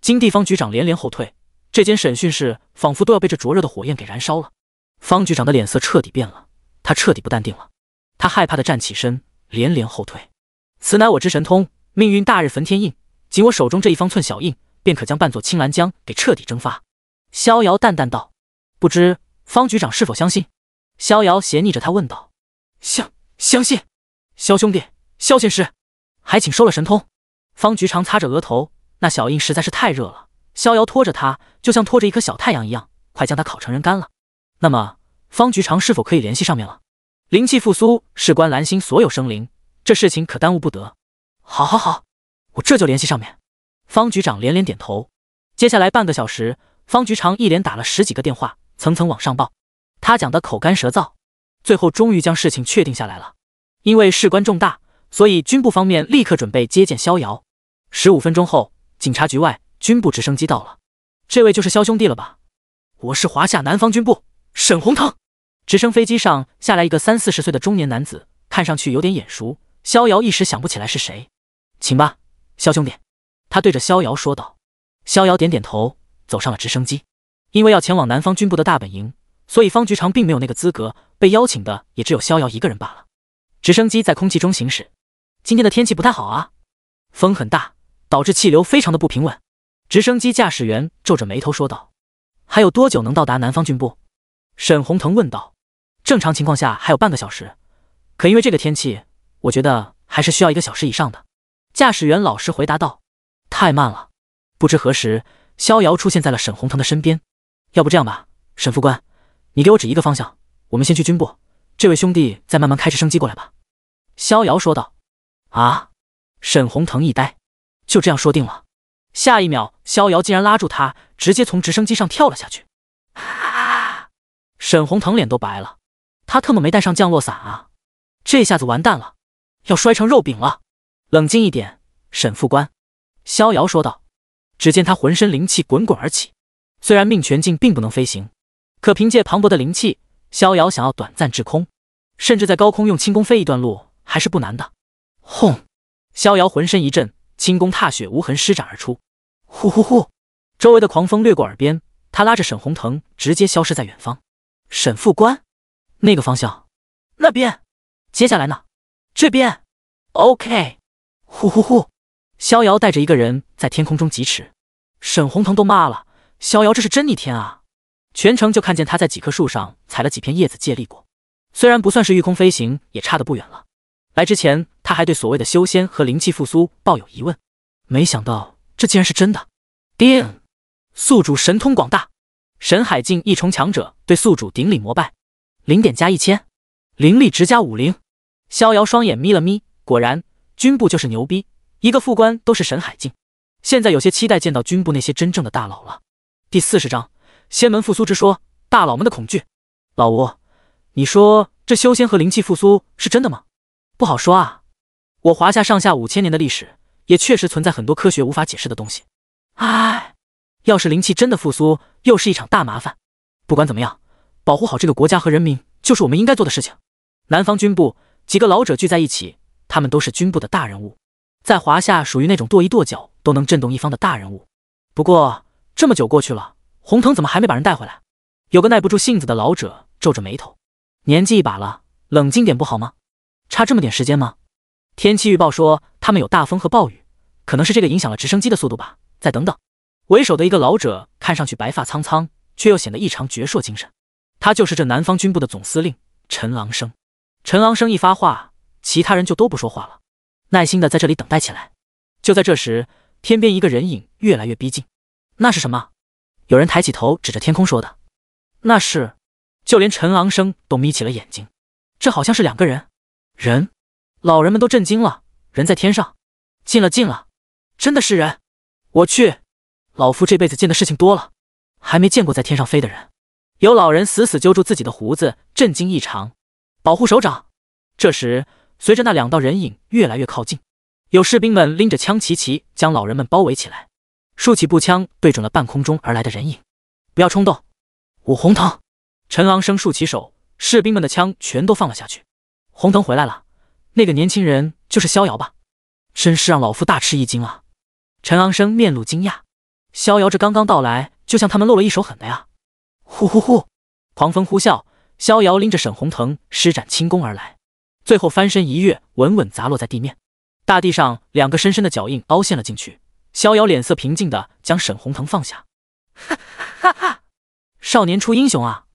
金地方局长连连后退。这间审讯室仿佛都要被这灼热的火焰给燃烧了。方局长的脸色彻底变了，他彻底不淡定了。他害怕的站起身，连连后退。此乃我之神通，命运大日焚天印，仅我手中这一方寸小印，便可将半座青蓝江给彻底蒸发。逍遥淡淡道：“不知方局长是否相信？”逍遥斜睨着他问道：“相相信？”萧兄弟，萧仙师，还请收了神通。方局长擦着额头，那小印实在是太热了。逍遥拖着他，就像拖着一颗小太阳一样，快将他烤成人干了。那么，方局长是否可以联系上面了？灵气复苏事关蓝星所有生灵，这事情可耽误不得。好，好，好，我这就联系上面。方局长连连点头。接下来半个小时，方局长一连打了十几个电话，层层往上报。他讲得口干舌燥，最后终于将事情确定下来了。因为事关重大，所以军部方面立刻准备接见逍遥。十五分钟后，警察局外。军部直升机到了，这位就是萧兄弟了吧？我是华夏南方军部沈洪腾。直升飞机上下来一个三四十岁的中年男子，看上去有点眼熟。逍遥一时想不起来是谁，请吧，萧兄弟。他对着逍遥说道。逍遥点点头，走上了直升机。因为要前往南方军部的大本营，所以方局长并没有那个资格，被邀请的也只有逍遥一个人罢了。直升机在空气中行驶，今天的天气不太好啊，风很大，导致气流非常的不平稳。直升机驾驶员皱着眉头说道：“还有多久能到达南方军部？”沈红腾问道。“正常情况下还有半个小时，可因为这个天气，我觉得还是需要一个小时以上的。”驾驶员老实回答道。“太慢了。”不知何时，逍遥出现在了沈红腾的身边。“要不这样吧，沈副官，你给我指一个方向，我们先去军部，这位兄弟再慢慢开直升机过来吧。”逍遥说道。“啊！”沈红腾一呆，“就这样说定了。”下一秒，逍遥竟然拉住他，直接从直升机上跳了下去。啊、沈红腾脸都白了，他特么没带上降落伞啊！这下子完蛋了，要摔成肉饼了。冷静一点，沈副官，逍遥说道。只见他浑身灵气滚滚而起，虽然命泉境并不能飞行，可凭借磅礴的灵气，逍遥想要短暂制空，甚至在高空用轻功飞一段路还是不难的。轰！逍遥浑身一震，轻功踏雪无痕施展而出。呼呼呼！周围的狂风掠过耳边，他拉着沈红腾直接消失在远方。沈副官，那个方向，那边。接下来呢？这边。OK。呼呼呼！逍遥带着一个人在天空中疾驰，沈红腾都骂了：“逍遥，这是真逆天啊！”全程就看见他在几棵树上采了几片叶子借力过，虽然不算是御空飞行，也差得不远了。来之前他还对所谓的修仙和灵气复苏抱有疑问，没想到。这竟然是真的！叮，宿主神通广大，神海境一重强者对宿主顶礼膜拜。零点加一千，灵力值加五零。逍遥双眼眯了眯，果然，军部就是牛逼，一个副官都是神海境。现在有些期待见到军部那些真正的大佬了。第四十章：仙门复苏之说，大佬们的恐惧。老吴，你说这修仙和灵气复苏是真的吗？不好说啊，我华夏上下五千年的历史。也确实存在很多科学无法解释的东西。唉，要是灵气真的复苏，又是一场大麻烦。不管怎么样，保护好这个国家和人民，就是我们应该做的事情。南方军部几个老者聚在一起，他们都是军部的大人物，在华夏属于那种跺一跺脚都能震动一方的大人物。不过这么久过去了，洪腾怎么还没把人带回来？有个耐不住性子的老者皱着眉头，年纪一把了，冷静点不好吗？差这么点时间吗？天气预报说他们有大风和暴雨，可能是这个影响了直升机的速度吧。再等等。为首的一个老者看上去白发苍苍，却又显得异常矍铄精神。他就是这南方军部的总司令陈昂生。陈昂生一发话，其他人就都不说话了，耐心的在这里等待起来。就在这时，天边一个人影越来越逼近。那是什么？有人抬起头指着天空说的。那是。就连陈昂生都眯起了眼睛。这好像是两个人。人。老人们都震惊了，人在天上，进了进了，真的是人！我去，老夫这辈子见的事情多了，还没见过在天上飞的人。有老人死死揪住自己的胡子，震惊异常，保护首长。这时，随着那两道人影越来越靠近，有士兵们拎着枪齐齐将老人们包围起来，竖起步枪对准了半空中而来的人影。不要冲动，我红藤，陈昂生竖起手，士兵们的枪全都放了下去。红藤回来了。那个年轻人就是逍遥吧？真是让老夫大吃一惊啊！陈昂生面露惊讶，逍遥这刚刚到来，就向他们露了一手狠的呀！呼呼呼，狂风呼啸，逍遥拎着沈红藤施展轻功而来，最后翻身一跃，稳稳砸落在地面。大地上两个深深的脚印凹陷了进去。逍遥脸色平静的将沈红藤放下，哈哈哈！少年出英雄啊！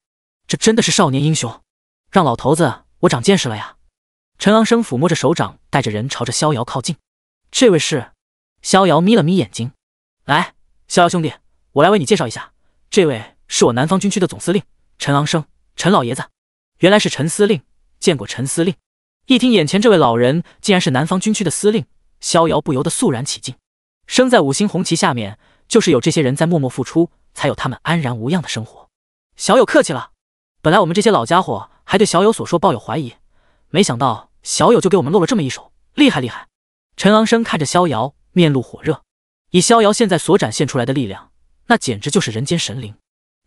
这真的是少年英雄，让老头子我长见识了呀！陈昂生抚摸着手掌，带着人朝着逍遥靠近。这位是逍遥，眯了眯眼睛。来，逍遥兄弟，我来为你介绍一下，这位是我南方军区的总司令陈昂生，陈老爷子。原来是陈司令，见过陈司令。一听眼前这位老人竟然是南方军区的司令，逍遥不由得肃然起敬。生在五星红旗下面，就是有这些人在默默付出，才有他们安然无恙的生活。小友客气了，本来我们这些老家伙还对小友所说抱有怀疑，没想到。小友就给我们露了这么一手，厉害厉害！陈昂生看着逍遥，面露火热。以逍遥现在所展现出来的力量，那简直就是人间神灵，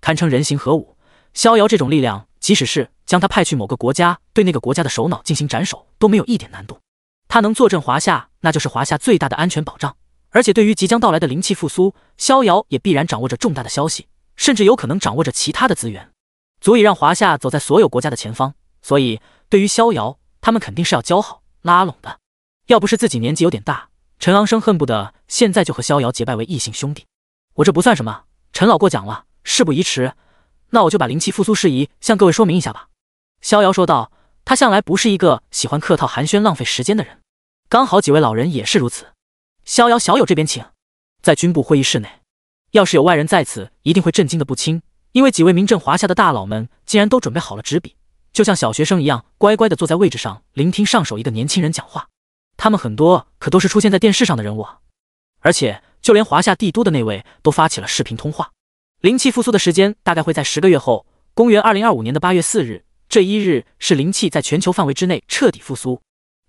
堪称人形核武。逍遥这种力量，即使是将他派去某个国家，对那个国家的首脑进行斩首，都没有一点难度。他能坐镇华夏，那就是华夏最大的安全保障。而且对于即将到来的灵气复苏，逍遥也必然掌握着重大的消息，甚至有可能掌握着其他的资源，足以让华夏走在所有国家的前方。所以，对于逍遥。他们肯定是要交好、拉拢的。要不是自己年纪有点大，陈昂生恨不得现在就和逍遥结拜为异姓兄弟。我这不算什么，陈老过奖了。事不宜迟，那我就把灵气复苏事宜向各位说明一下吧。”逍遥说道。他向来不是一个喜欢客套寒暄、浪费时间的人。刚好几位老人也是如此。逍遥小友，这边请。在军部会议室内，要是有外人在此，一定会震惊的不轻，因为几位名震华夏的大佬们竟然都准备好了纸笔。就像小学生一样，乖乖的坐在位置上聆听上手一个年轻人讲话。他们很多可都是出现在电视上的人物啊！而且就连华夏帝都的那位都发起了视频通话。灵气复苏的时间大概会在十个月后，公元二零二五年的八月四日，这一日是灵气在全球范围之内彻底复苏。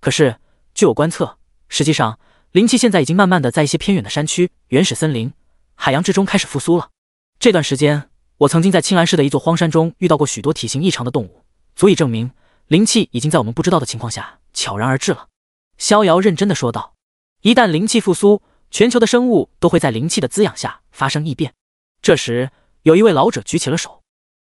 可是据我观测，实际上灵气现在已经慢慢的在一些偏远的山区、原始森林、海洋之中开始复苏了。这段时间，我曾经在青兰市的一座荒山中遇到过许多体型异常的动物。足以证明，灵气已经在我们不知道的情况下悄然而至了。逍遥认真的说道：“一旦灵气复苏，全球的生物都会在灵气的滋养下发生异变。”这时，有一位老者举起了手：“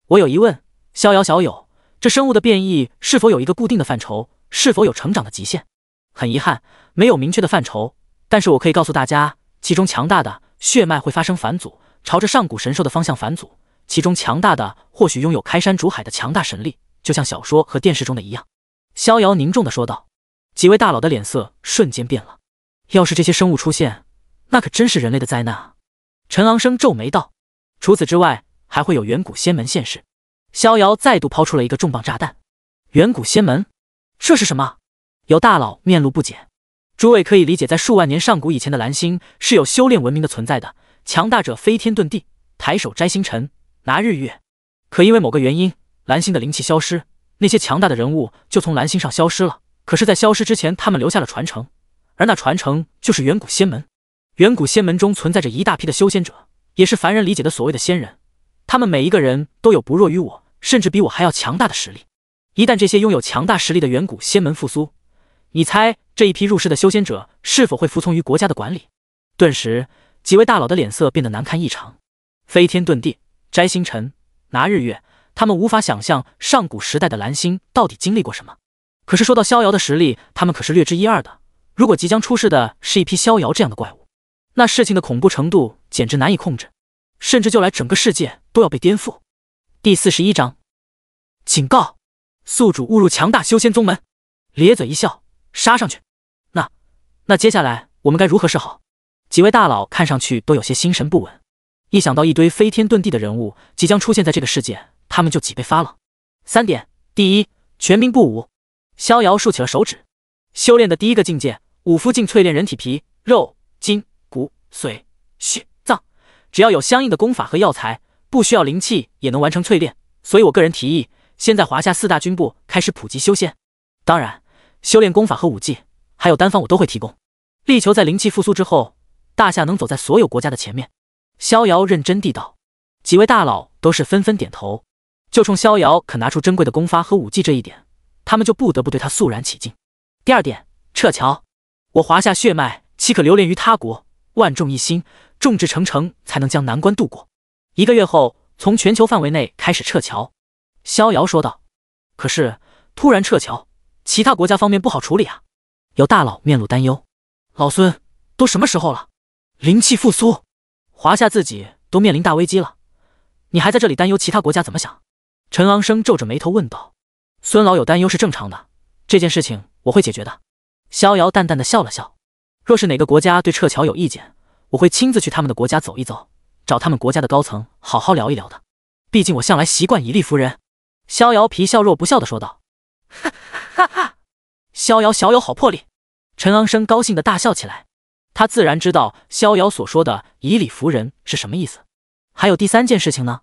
我有疑问，逍遥小友，这生物的变异是否有一个固定的范畴？是否有成长的极限？”很遗憾，没有明确的范畴，但是我可以告诉大家，其中强大的血脉会发生反祖，朝着上古神兽的方向反祖。其中强大的或许拥有开山逐海的强大神力。就像小说和电视中的一样，逍遥凝重的说道。几位大佬的脸色瞬间变了。要是这些生物出现，那可真是人类的灾难啊！陈昂生皱眉道。除此之外，还会有远古仙门现世。逍遥再度抛出了一个重磅炸弹。远古仙门？这是什么？有大佬面露不解。诸位可以理解，在数万年上古以前的蓝星，是有修炼文明的存在的，强大者飞天遁地，抬手摘星辰，拿日月。可因为某个原因。蓝星的灵气消失，那些强大的人物就从蓝星上消失了。可是，在消失之前，他们留下了传承，而那传承就是远古仙门。远古仙门中存在着一大批的修仙者，也是凡人理解的所谓的仙人。他们每一个人都有不弱于我，甚至比我还要强大的实力。一旦这些拥有强大实力的远古仙门复苏，你猜这一批入世的修仙者是否会服从于国家的管理？顿时，几位大佬的脸色变得难看异常。飞天遁地，摘星辰，拿日月。他们无法想象上古时代的蓝星到底经历过什么。可是说到逍遥的实力，他们可是略知一二的。如果即将出世的是一批逍遥这样的怪物，那事情的恐怖程度简直难以控制，甚至就来整个世界都要被颠覆。第四十一章：警告宿主误入强大修仙宗门。咧嘴一笑，杀上去。那……那接下来我们该如何是好？几位大佬看上去都有些心神不稳，一想到一堆飞天遁地的人物即将出现在这个世界。他们就脊背发冷。三点，第一，全民不武。逍遥竖起了手指，修炼的第一个境界，五夫境，淬炼人体皮肉筋骨髓血脏，只要有相应的功法和药材，不需要灵气也能完成淬炼。所以我个人提议，先在华夏四大军部开始普及修仙。当然，修炼功法和武技，还有丹方，我都会提供，力求在灵气复苏之后，大夏能走在所有国家的前面。逍遥认真地道，几位大佬都是纷纷点头。就冲逍遥肯拿出珍贵的功法和武技这一点，他们就不得不对他肃然起敬。第二点，撤侨，我华夏血脉岂可流连于他国？万众一心，众志成城，才能将难关渡过。一个月后，从全球范围内开始撤侨。逍遥说道。可是突然撤侨，其他国家方面不好处理啊！有大佬面露担忧。老孙，都什么时候了？灵气复苏，华夏自己都面临大危机了，你还在这里担忧其他国家怎么想？陈昂生皱着眉头问道：“孙老友担忧是正常的，这件事情我会解决的。”逍遥淡淡的笑了笑：“若是哪个国家对撤侨有意见，我会亲自去他们的国家走一走，找他们国家的高层好好聊一聊的。毕竟我向来习惯以理服人。”逍遥皮笑若不笑的说道：“哈哈哈，逍遥小友好魄力！”陈昂生高兴的大笑起来。他自然知道逍遥所说的以理服人是什么意思。还有第三件事情呢？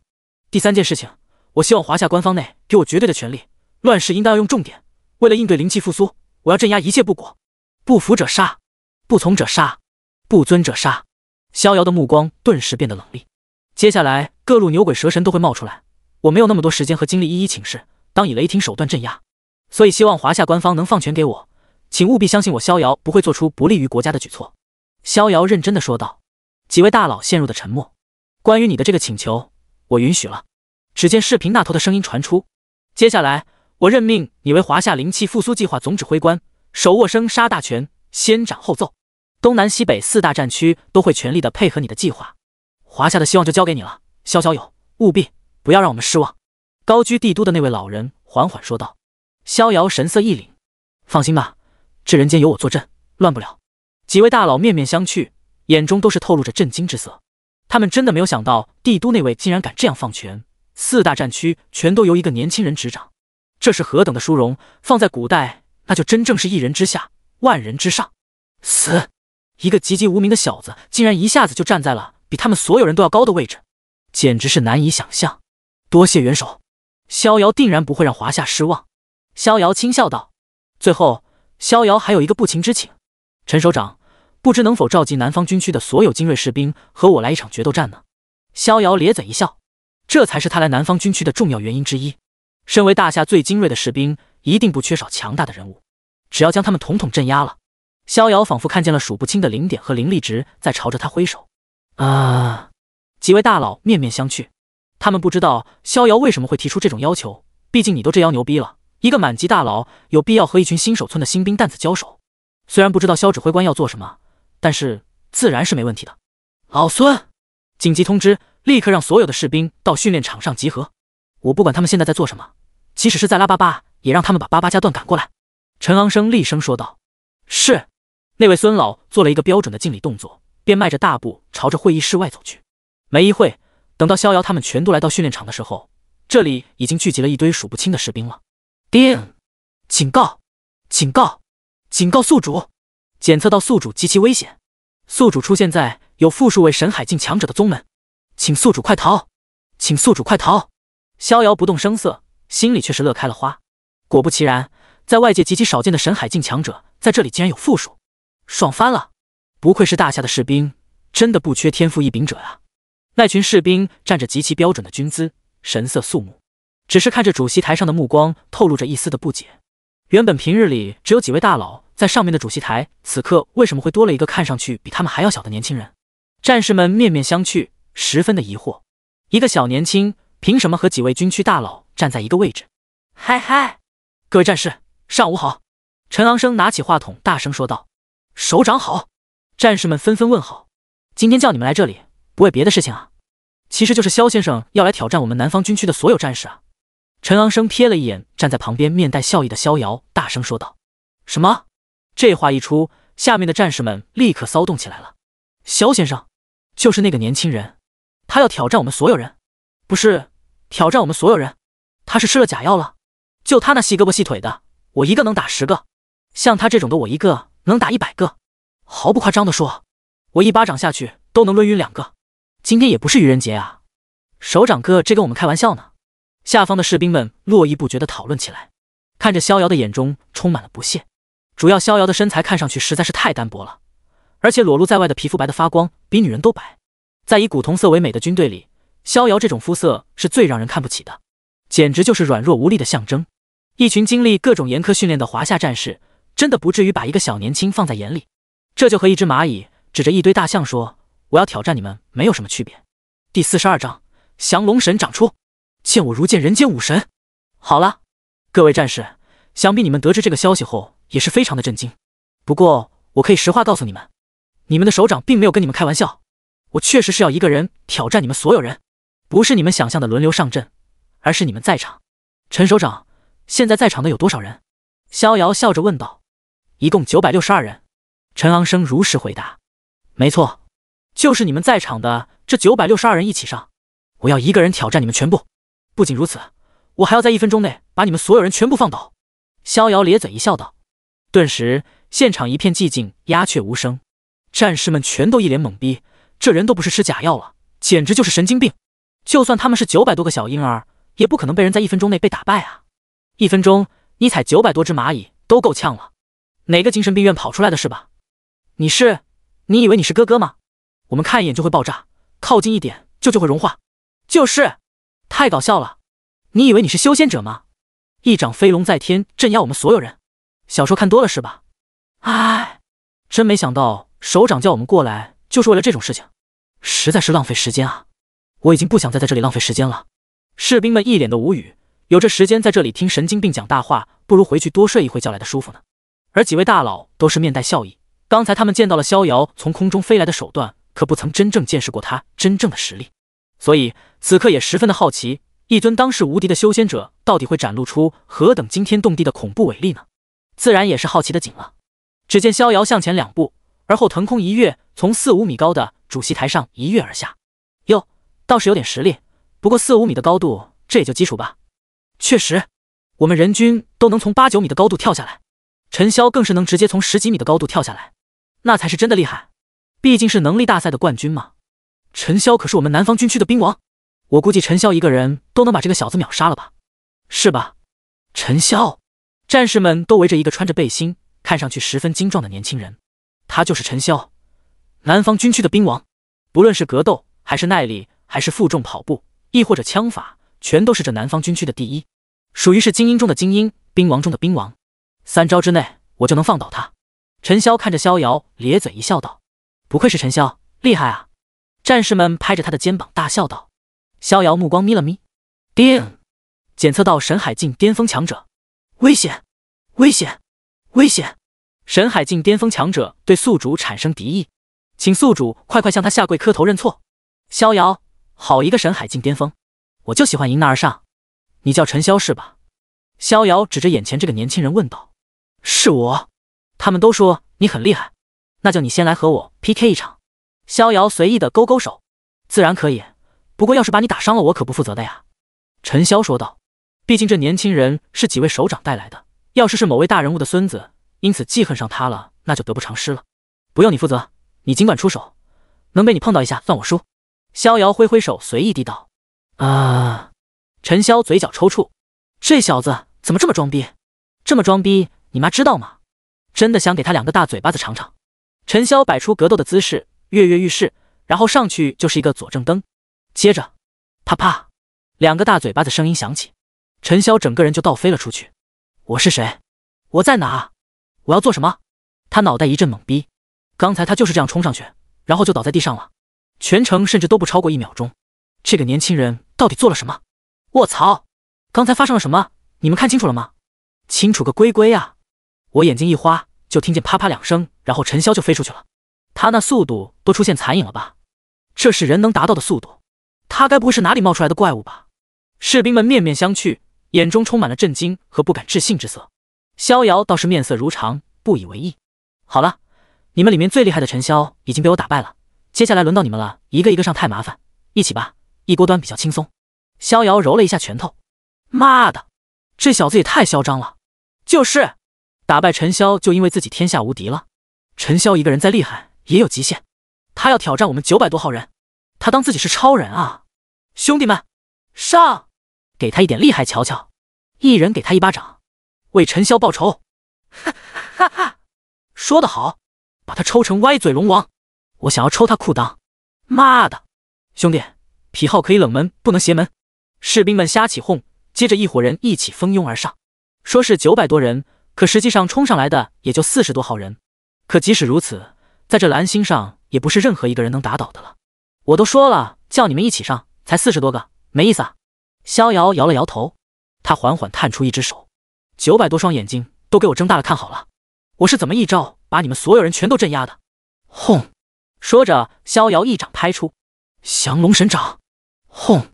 第三件事情。我希望华夏官方内给我绝对的权利。乱世应当用重点。为了应对灵气复苏，我要镇压一切不果，不服者杀，不从者杀，不尊者杀。逍遥的目光顿时变得冷厉。接下来各路牛鬼蛇神都会冒出来，我没有那么多时间和精力一一请示，当以雷霆手段镇压。所以希望华夏官方能放权给我，请务必相信我，逍遥不会做出不利于国家的举措。逍遥认真的说道。几位大佬陷入的沉默。关于你的这个请求，我允许了。只见视频那头的声音传出：“接下来，我任命你为华夏灵气复苏计划总指挥官，手握生杀大权，先斩后奏。东南西北四大战区都会全力的配合你的计划，华夏的希望就交给你了，萧小友，务必不要让我们失望。”高居帝都的那位老人缓缓说道。逍遥神色一凛：“放心吧，这人间有我坐镇，乱不了。”几位大佬面面相觑，眼中都是透露着震惊之色。他们真的没有想到，帝都那位竟然敢这样放权。四大战区全都由一个年轻人执掌，这是何等的殊荣！放在古代，那就真正是一人之下，万人之上。死一个籍籍无名的小子，竟然一下子就站在了比他们所有人都要高的位置，简直是难以想象。多谢元首，逍遥定然不会让华夏失望。逍遥轻笑道：“最后，逍遥还有一个不情之请，陈首长，不知能否召集南方军区的所有精锐士兵，和我来一场决斗战呢？”逍遥咧嘴一笑。这才是他来南方军区的重要原因之一。身为大夏最精锐的士兵，一定不缺少强大的人物。只要将他们统统镇压了，逍遥仿佛看见了数不清的零点和灵力值在朝着他挥手。啊！几位大佬面面相觑，他们不知道逍遥为什么会提出这种要求。毕竟你都这样牛逼了，一个满级大佬有必要和一群新手村的新兵蛋子交手？虽然不知道肖指挥官要做什么，但是自然是没问题的。老孙，紧急通知。立刻让所有的士兵到训练场上集合！我不管他们现在在做什么，即使是在拉巴巴，也让他们把巴巴加段赶过来！陈昂生厉声说道。是。那位孙老做了一个标准的敬礼动作，便迈着大步朝着会议室外走去。没一会，等到逍遥他们全都来到训练场的时候，这里已经聚集了一堆数不清的士兵了。叮，警告，警告，警告！宿主，检测到宿主极其危险，宿主出现在有复数位神海境强者的宗门。请宿主快逃！请宿主快逃！逍遥不动声色，心里却是乐开了花。果不其然，在外界极其少见的神海境强者，在这里竟然有负数，爽翻了！不愧是大夏的士兵，真的不缺天赋异禀者啊！那群士兵站着极其标准的军姿，神色肃穆，只是看着主席台上的目光透露着一丝的不解。原本平日里只有几位大佬在上面的主席台，此刻为什么会多了一个看上去比他们还要小的年轻人？战士们面面相觑。十分的疑惑，一个小年轻凭什么和几位军区大佬站在一个位置？嗨嗨，各位战士，上午好！陈昂生拿起话筒，大声说道：“首长好！”战士们纷纷问好。今天叫你们来这里，不为别的事情啊，其实就是肖先生要来挑战我们南方军区的所有战士啊！陈昂生瞥了一眼站在旁边面带笑意的逍遥，大声说道：“什么？”这话一出，下面的战士们立刻骚动起来了。肖先生，就是那个年轻人。他要挑战我们所有人，不是挑战我们所有人，他是吃了假药了。就他那细胳膊细腿的，我一个能打十个。像他这种的，我一个能打一百个。毫不夸张的说，我一巴掌下去都能抡晕两个。今天也不是愚人节啊，首长哥，这跟我们开玩笑呢。下方的士兵们络绎不绝的讨论起来，看着逍遥的眼中充满了不屑。主要逍遥的身材看上去实在是太单薄了，而且裸露在外的皮肤白的发光，比女人都白。在以古铜色为美的军队里，逍遥这种肤色是最让人看不起的，简直就是软弱无力的象征。一群经历各种严苛训练的华夏战士，真的不至于把一个小年轻放在眼里。这就和一只蚂蚁指着一堆大象说“我要挑战你们”没有什么区别。第四十二章，降龙神长出，见我如见人间武神。好了，各位战士，想必你们得知这个消息后也是非常的震惊。不过，我可以实话告诉你们，你们的首长并没有跟你们开玩笑。我确实是要一个人挑战你们所有人，不是你们想象的轮流上阵，而是你们在场。陈首长，现在在场的有多少人？逍遥笑着问道。一共九百六十二人。陈昂生如实回答。没错，就是你们在场的这九百六十二人一起上。我要一个人挑战你们全部。不仅如此，我还要在一分钟内把你们所有人全部放倒。逍遥咧嘴一笑道。顿时，现场一片寂静，鸦雀无声。战士们全都一脸懵逼。这人都不是吃假药了，简直就是神经病！就算他们是九百多个小婴儿，也不可能被人在一分钟内被打败啊！一分钟你踩九百多只蚂蚁都够呛了，哪个精神病院跑出来的是吧？你是？你以为你是哥哥吗？我们看一眼就会爆炸，靠近一点就就会融化，就是太搞笑了！你以为你是修仙者吗？一掌飞龙在天，镇压我们所有人！小说看多了是吧？哎，真没想到首长叫我们过来。就是为了这种事情，实在是浪费时间啊！我已经不想再在这里浪费时间了。士兵们一脸的无语，有这时间在这里听神经病讲大话，不如回去多睡一会觉来的舒服呢。而几位大佬都是面带笑意，刚才他们见到了逍遥从空中飞来的手段，可不曾真正见识过他真正的实力，所以此刻也十分的好奇，一尊当世无敌的修仙者到底会展露出何等惊天动地的恐怖伟力呢？自然也是好奇的紧了。只见逍遥向前两步。而后腾空一跃，从四五米高的主席台上一跃而下。哟，倒是有点实力。不过四五米的高度，这也就基础吧。确实，我们人均都能从八九米的高度跳下来。陈潇更是能直接从十几米的高度跳下来，那才是真的厉害。毕竟是能力大赛的冠军嘛。陈潇可是我们南方军区的兵王。我估计陈潇一个人都能把这个小子秒杀了吧？是吧？陈潇，战士们都围着一个穿着背心、看上去十分精壮的年轻人。他就是陈潇，南方军区的兵王，不论是格斗，还是耐力，还是负重跑步，亦或者枪法，全都是这南方军区的第一，属于是精英中的精英，兵王中的兵王。三招之内，我就能放倒他。陈潇看着逍遥，咧嘴一笑，道：“不愧是陈潇，厉害啊！”战士们拍着他的肩膀大笑道。逍遥目光眯了眯，叮，检测到神海境巅峰强者，危险，危险，危险。沈海境巅峰强者对宿主产生敌意，请宿主快快向他下跪磕头认错。逍遥，好一个沈海境巅峰，我就喜欢迎难而上。你叫陈潇是吧？逍遥指着眼前这个年轻人问道：“是我。他们都说你很厉害，那就你先来和我 PK 一场。”逍遥随意的勾勾手：“自然可以，不过要是把你打伤了，我可不负责的呀。”陈潇说道：“毕竟这年轻人是几位首长带来的，要是是某位大人物的孙子。”因此记恨上他了，那就得不偿失了。不用你负责，你尽管出手，能被你碰到一下算我输。逍遥挥挥手，随意地道。啊！陈潇嘴角抽搐，这小子怎么这么装逼？这么装逼，你妈知道吗？真的想给他两个大嘴巴子尝尝。陈潇摆出格斗的姿势，跃跃欲试，然后上去就是一个左正蹬，接着啪啪，两个大嘴巴子声音响起，陈潇整个人就倒飞了出去。我是谁？我在哪？我要做什么？他脑袋一阵懵逼。刚才他就是这样冲上去，然后就倒在地上了，全程甚至都不超过一秒钟。这个年轻人到底做了什么？我操！刚才发生了什么？你们看清楚了吗？清楚个龟龟啊！我眼睛一花，就听见啪啪两声，然后陈潇就飞出去了。他那速度都出现残影了吧？这是人能达到的速度？他该不会是哪里冒出来的怪物吧？士兵们面面相觑，眼中充满了震惊和不敢置信之色。逍遥倒是面色如常，不以为意。好了，你们里面最厉害的陈潇已经被我打败了，接下来轮到你们了，一个一个上太麻烦，一起吧，一锅端比较轻松。逍遥揉了一下拳头，妈的，这小子也太嚣张了，就是打败陈潇就因为自己天下无敌了。陈潇一个人再厉害也有极限，他要挑战我们九百多号人，他当自己是超人啊！兄弟们，上，给他一点厉害瞧瞧，一人给他一巴掌。为陈潇报仇，哈哈哈！说得好，把他抽成歪嘴龙王！我想要抽他裤裆！妈的，兄弟，癖好可以冷门，不能邪门！士兵们瞎起哄，接着一伙人一起蜂拥而上。说是九百多人，可实际上冲上来的也就四十多号人。可即使如此，在这蓝星上也不是任何一个人能打倒的了。我都说了叫你们一起上，才四十多个，没意思啊！逍遥摇了摇头，他缓缓探出一只手。九百多双眼睛都给我睁大了，看好了，我是怎么一招把你们所有人全都镇压的？轰！说着，逍遥一掌拍出，降龙神掌。轰！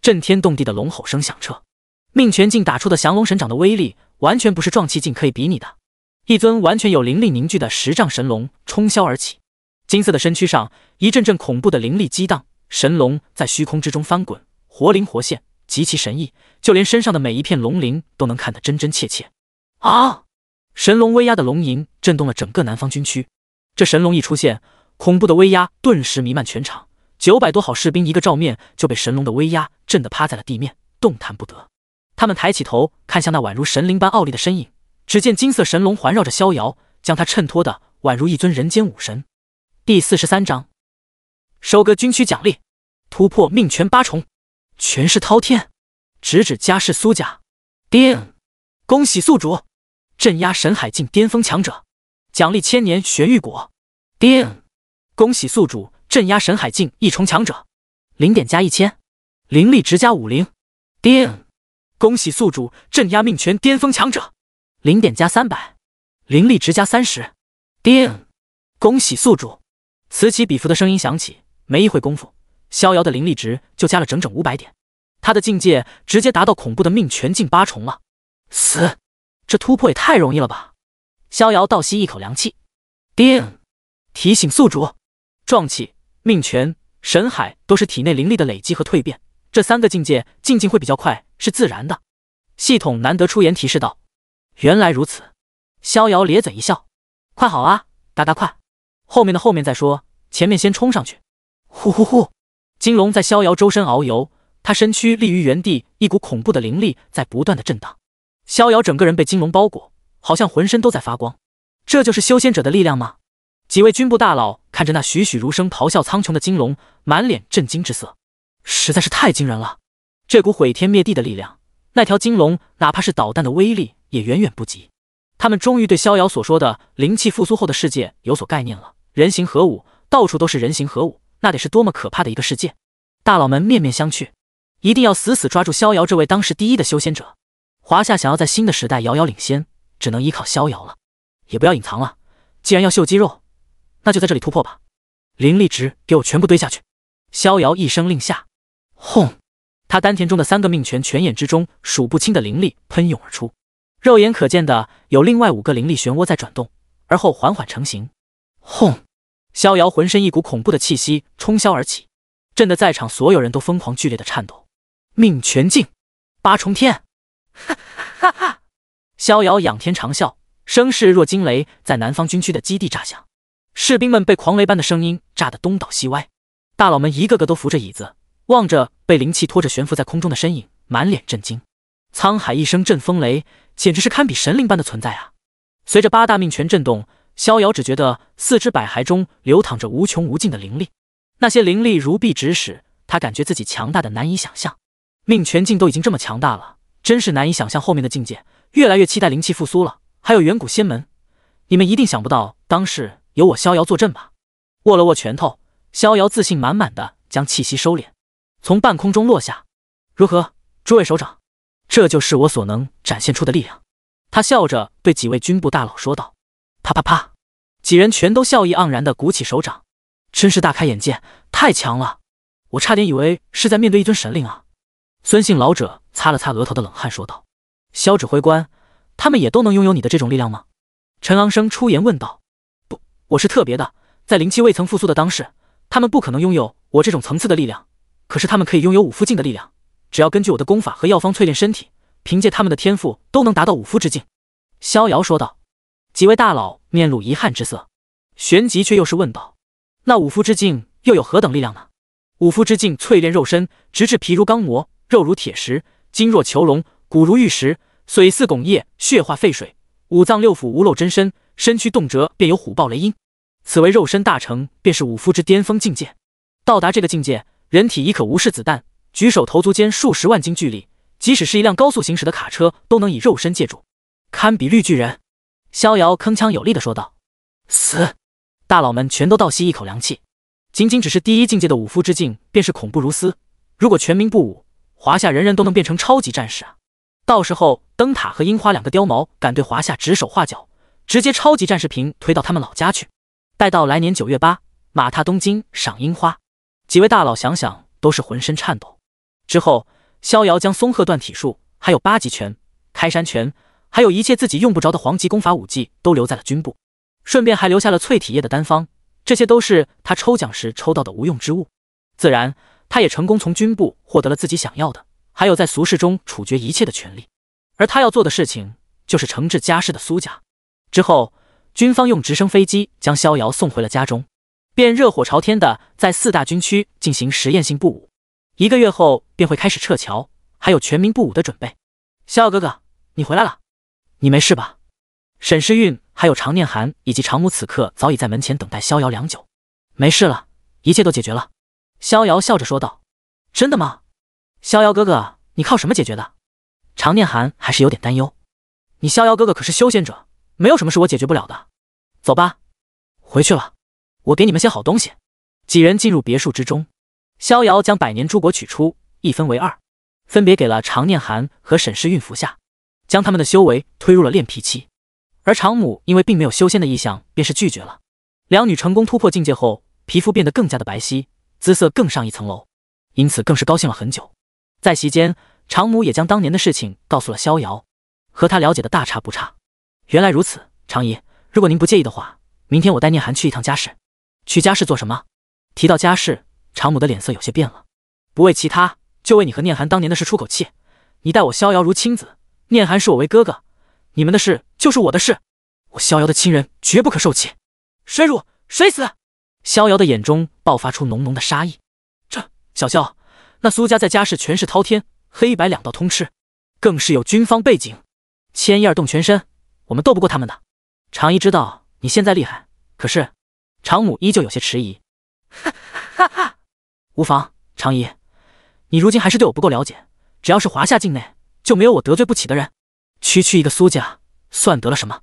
震天动地的龙吼声响彻，命拳境打出的降龙神掌的威力，完全不是壮气境可以比拟的。一尊完全有灵力凝聚的十丈神龙冲霄而起，金色的身躯上一阵阵恐怖的灵力激荡，神龙在虚空之中翻滚，活灵活现。极其神异，就连身上的每一片龙鳞都能看得真真切切。啊！神龙威压的龙吟震动了整个南方军区。这神龙一出现，恐怖的威压顿时弥漫全场。九百多好士兵一个照面就被神龙的威压震得趴在了地面，动弹不得。他们抬起头看向那宛如神灵般傲立的身影，只见金色神龙环绕着逍遥，将他衬托的宛如一尊人间武神。第四十三章：收割军区奖励，突破命权八重。权势滔天，直指家世苏家。定，恭喜宿主镇压神海境巅峰强者，奖励千年玄玉果。定，恭喜宿主镇压神海境一重强者，零点加一千，灵力值加五零。定，恭喜宿主镇压命权巅峰强者，零点加三百，灵力值加三十。定，恭喜宿主。此起彼伏的声音响起，没一会功夫。逍遥的灵力值就加了整整五百点，他的境界直接达到恐怖的命全境八重了。死，这突破也太容易了吧！逍遥倒吸一口凉气。叮，提醒宿主，壮气、命权、神海都是体内灵力的累积和蜕变，这三个境界进境会比较快，是自然的。系统难得出言提示道。原来如此，逍遥咧嘴一笑，快好啊，嘎嘎快，后面的后面再说，前面先冲上去。呼呼呼！金龙在逍遥周身遨游，他身躯立于原地，一股恐怖的灵力在不断的震荡。逍遥整个人被金龙包裹，好像浑身都在发光。这就是修仙者的力量吗？几位军部大佬看着那栩栩如生、咆哮苍穹的金龙，满脸震惊之色，实在是太惊人了！这股毁天灭地的力量，那条金龙哪怕是导弹的威力也远远不及。他们终于对逍遥所说的灵气复苏后的世界有所概念了。人形核武，到处都是人形核武。那得是多么可怕的一个世界！大佬们面面相觑，一定要死死抓住逍遥这位当时第一的修仙者。华夏想要在新的时代遥遥领先，只能依靠逍遥了。也不要隐藏了，既然要秀肌肉，那就在这里突破吧！灵力值给我全部堆下去！逍遥一声令下，轰！他丹田中的三个命泉泉眼之中，数不清的灵力喷涌而出，肉眼可见的有另外五个灵力漩涡在转动，而后缓缓成型。轰！逍遥浑身一股恐怖的气息冲霄而起，震得在场所有人都疯狂剧烈的颤抖。命泉境八重天，哈哈哈！逍遥仰天长啸，声势若惊雷，在南方军区的基地炸响。士兵们被狂雷般的声音炸得东倒西歪，大佬们一个个都扶着椅子，望着被灵气拖着悬浮在空中的身影，满脸震惊。沧海一声震风雷，简直是堪比神灵般的存在啊！随着八大命泉震动。逍遥只觉得四肢百骸中流淌着无穷无尽的灵力，那些灵力如臂指使，他感觉自己强大的难以想象。命全境都已经这么强大了，真是难以想象后面的境界。越来越期待灵气复苏了，还有远古仙门，你们一定想不到，当时有我逍遥坐镇吧？握了握拳头，逍遥自信满满的将气息收敛，从半空中落下。如何，诸位首长，这就是我所能展现出的力量。他笑着对几位军部大佬说道。啪啪啪。几人全都笑意盎然地鼓起手掌，真是大开眼界，太强了！我差点以为是在面对一尊神灵啊！孙姓老者擦了擦额头的冷汗，说道：“萧指挥官，他们也都能拥有你的这种力量吗？”陈昂生出言问道。“不，我是特别的，在灵气未曾复苏的当世，他们不可能拥有我这种层次的力量。可是他们可以拥有五夫境的力量，只要根据我的功法和药方淬炼身体，凭借他们的天赋，都能达到五夫之境。”逍遥说道。几位大佬面露遗憾之色，旋即却又是问道：“那武夫之境又有何等力量呢？”武夫之境淬炼肉身，直至皮如钢膜，肉如铁石，筋若虬龙，骨如玉石，髓似汞液，血化沸水，五脏六腑无漏真身，身躯动辄便有虎豹雷音。此为肉身大成，便是武夫之巅峰境界。到达这个境界，人体已可无视子弹，举手投足间数十万斤巨力，即使是一辆高速行驶的卡车，都能以肉身借助，堪比绿巨人。逍遥铿锵有力的说道：“死！”大佬们全都倒吸一口凉气。仅仅只是第一境界的武夫之境，便是恐怖如斯。如果全民不武，华夏人人都能变成超级战士啊！到时候灯塔和樱花两个雕毛敢对华夏指手画脚，直接超级战士屏推到他们老家去。待到来年九月八，马踏东京赏樱花，几位大佬想想都是浑身颤抖。之后，逍遥将松鹤断体术还有八极拳、开山拳。还有一切自己用不着的黄级功法武技都留在了军部，顺便还留下了淬体液的丹方，这些都是他抽奖时抽到的无用之物。自然，他也成功从军部获得了自己想要的，还有在俗世中处决一切的权利。而他要做的事情就是惩治家世的苏家。之后，军方用直升飞机将逍遥送回了家中，便热火朝天的在四大军区进行实验性布武。一个月后便会开始撤侨，还有全民布武的准备。逍遥哥哥，你回来了。你没事吧？沈诗韵还有常念寒以及常母此刻早已在门前等待。逍遥良久，没事了，一切都解决了。逍遥笑着说道：“真的吗？逍遥哥哥，你靠什么解决的？”常念寒还是有点担忧。你逍遥哥哥可是修仙者，没有什么是我解决不了的。走吧，回去了，我给你们些好东西。几人进入别墅之中，逍遥将百年珠果取出，一分为二，分别给了常念寒和沈诗韵服下。将他们的修为推入了炼皮期，而长母因为并没有修仙的意向，便是拒绝了。两女成功突破境界后，皮肤变得更加的白皙，姿色更上一层楼，因此更是高兴了很久。在席间，长母也将当年的事情告诉了逍遥，和他了解的大差不差。原来如此，长姨，如果您不介意的话，明天我带念涵去一趟家室。去家室做什么？提到家事，长母的脸色有些变了。不为其他，就为你和念涵当年的事出口气。你待我逍遥如亲子。念寒视我为哥哥，你们的事就是我的事，我逍遥的亲人绝不可受气。谁辱谁死。逍遥的眼中爆发出浓浓的杀意。这小萧，那苏家在家世权势滔天，黑白两道通吃，更是有军方背景，千叶动全身，我们斗不过他们的。长姨知道你现在厉害，可是长母依旧有些迟疑。哈哈，无妨，长姨，你如今还是对我不够了解，只要是华夏境内。就没有我得罪不起的人，区区一个苏家算得了什么？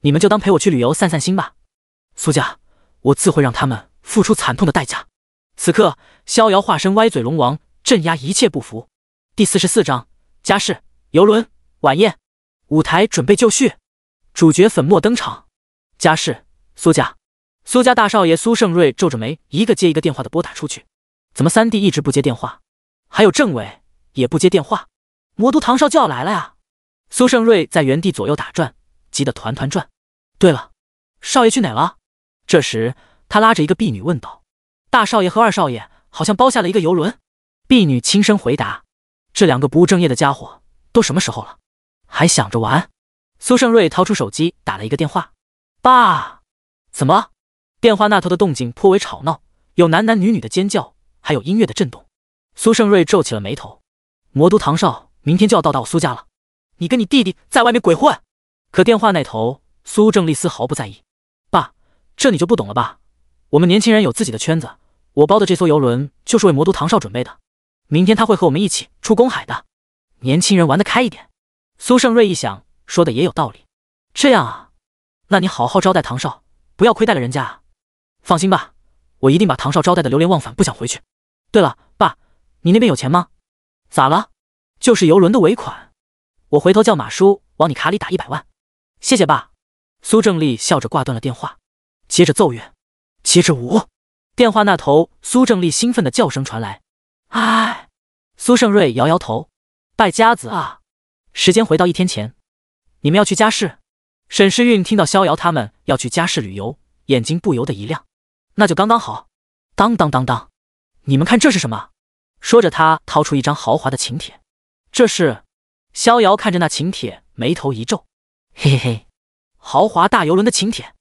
你们就当陪我去旅游散散心吧。苏家，我自会让他们付出惨痛的代价。此刻，逍遥化身歪嘴龙王，镇压一切不服。第四十四章家事、游轮、晚宴、舞台准备就绪，主角粉墨登场。家事，苏家，苏家大少爷苏胜瑞皱着眉，一个接一个电话的拨打出去。怎么三弟一直不接电话？还有政委也不接电话。魔都唐少就要来了呀！苏盛瑞在原地左右打转，急得团团转。对了，少爷去哪了？这时他拉着一个婢女问道：“大少爷和二少爷好像包下了一个游轮。”婢女轻声回答：“这两个不务正业的家伙，都什么时候了，还想着玩？”苏盛瑞掏出手机打了一个电话：“爸，怎么？”电话那头的动静颇为吵闹，有男男女女的尖叫，还有音乐的震动。苏盛瑞皱起了眉头：“魔都唐少。”明天就要到达我苏家了，你跟你弟弟在外面鬼混。可电话那头苏正立丝毫不在意，爸，这你就不懂了吧？我们年轻人有自己的圈子，我包的这艘游轮就是为魔都唐少准备的。明天他会和我们一起出公海的。年轻人玩得开一点。苏盛瑞一想，说的也有道理。这样啊，那你好好招待唐少，不要亏待了人家。放心吧，我一定把唐少招待的流连忘返，不想回去。对了，爸，你那边有钱吗？咋了？就是游轮的尾款，我回头叫马叔往你卡里打一百万，谢谢爸。苏正立笑着挂断了电话，接着奏乐，接着舞。电话那头，苏正立兴奋的叫声传来：“哎！”苏盛瑞摇摇头：“败家子啊！”时间回到一天前，你们要去家世？沈诗韵听到逍遥他们要去家世旅游，眼睛不由得一亮：“那就刚刚好。”当当当当，你们看这是什么？说着，他掏出一张豪华的请帖。这是逍遥看着那请帖，眉头一皱。嘿嘿嘿，豪华大游轮的请帖。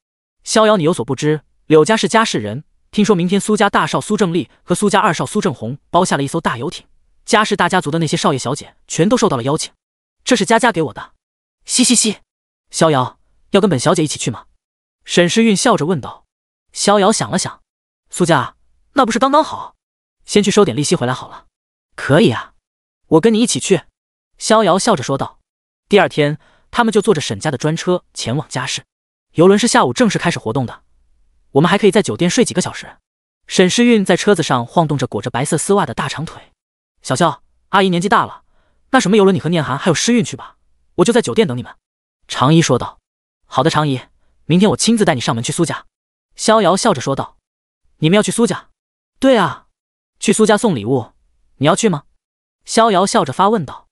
逍遥，你有所不知，柳家是家世人，听说明天苏家大少苏正立和苏家二少苏正红包下了一艘大游艇，家世大家族的那些少爷小姐全都受到了邀请。这是佳佳给我的。嘻嘻嘻，逍遥要跟本小姐一起去吗？沈诗韵笑着问道。逍遥想了想，苏家那不是刚刚好，先去收点利息回来好了。可以啊。我跟你一起去。”逍遥笑着说道。第二天，他们就坐着沈家的专车前往家世。游轮是下午正式开始活动的，我们还可以在酒店睡几个小时。沈诗韵在车子上晃动着裹着白色丝袜的大长腿。小肖阿姨年纪大了，那什么游轮你和念涵还有诗韵去吧，我就在酒店等你们。”长姨说道。“好的，长姨，明天我亲自带你上门去苏家。”逍遥笑着说道。“你们要去苏家？对啊，去苏家送礼物。你要去吗？”逍遥笑着发问道：“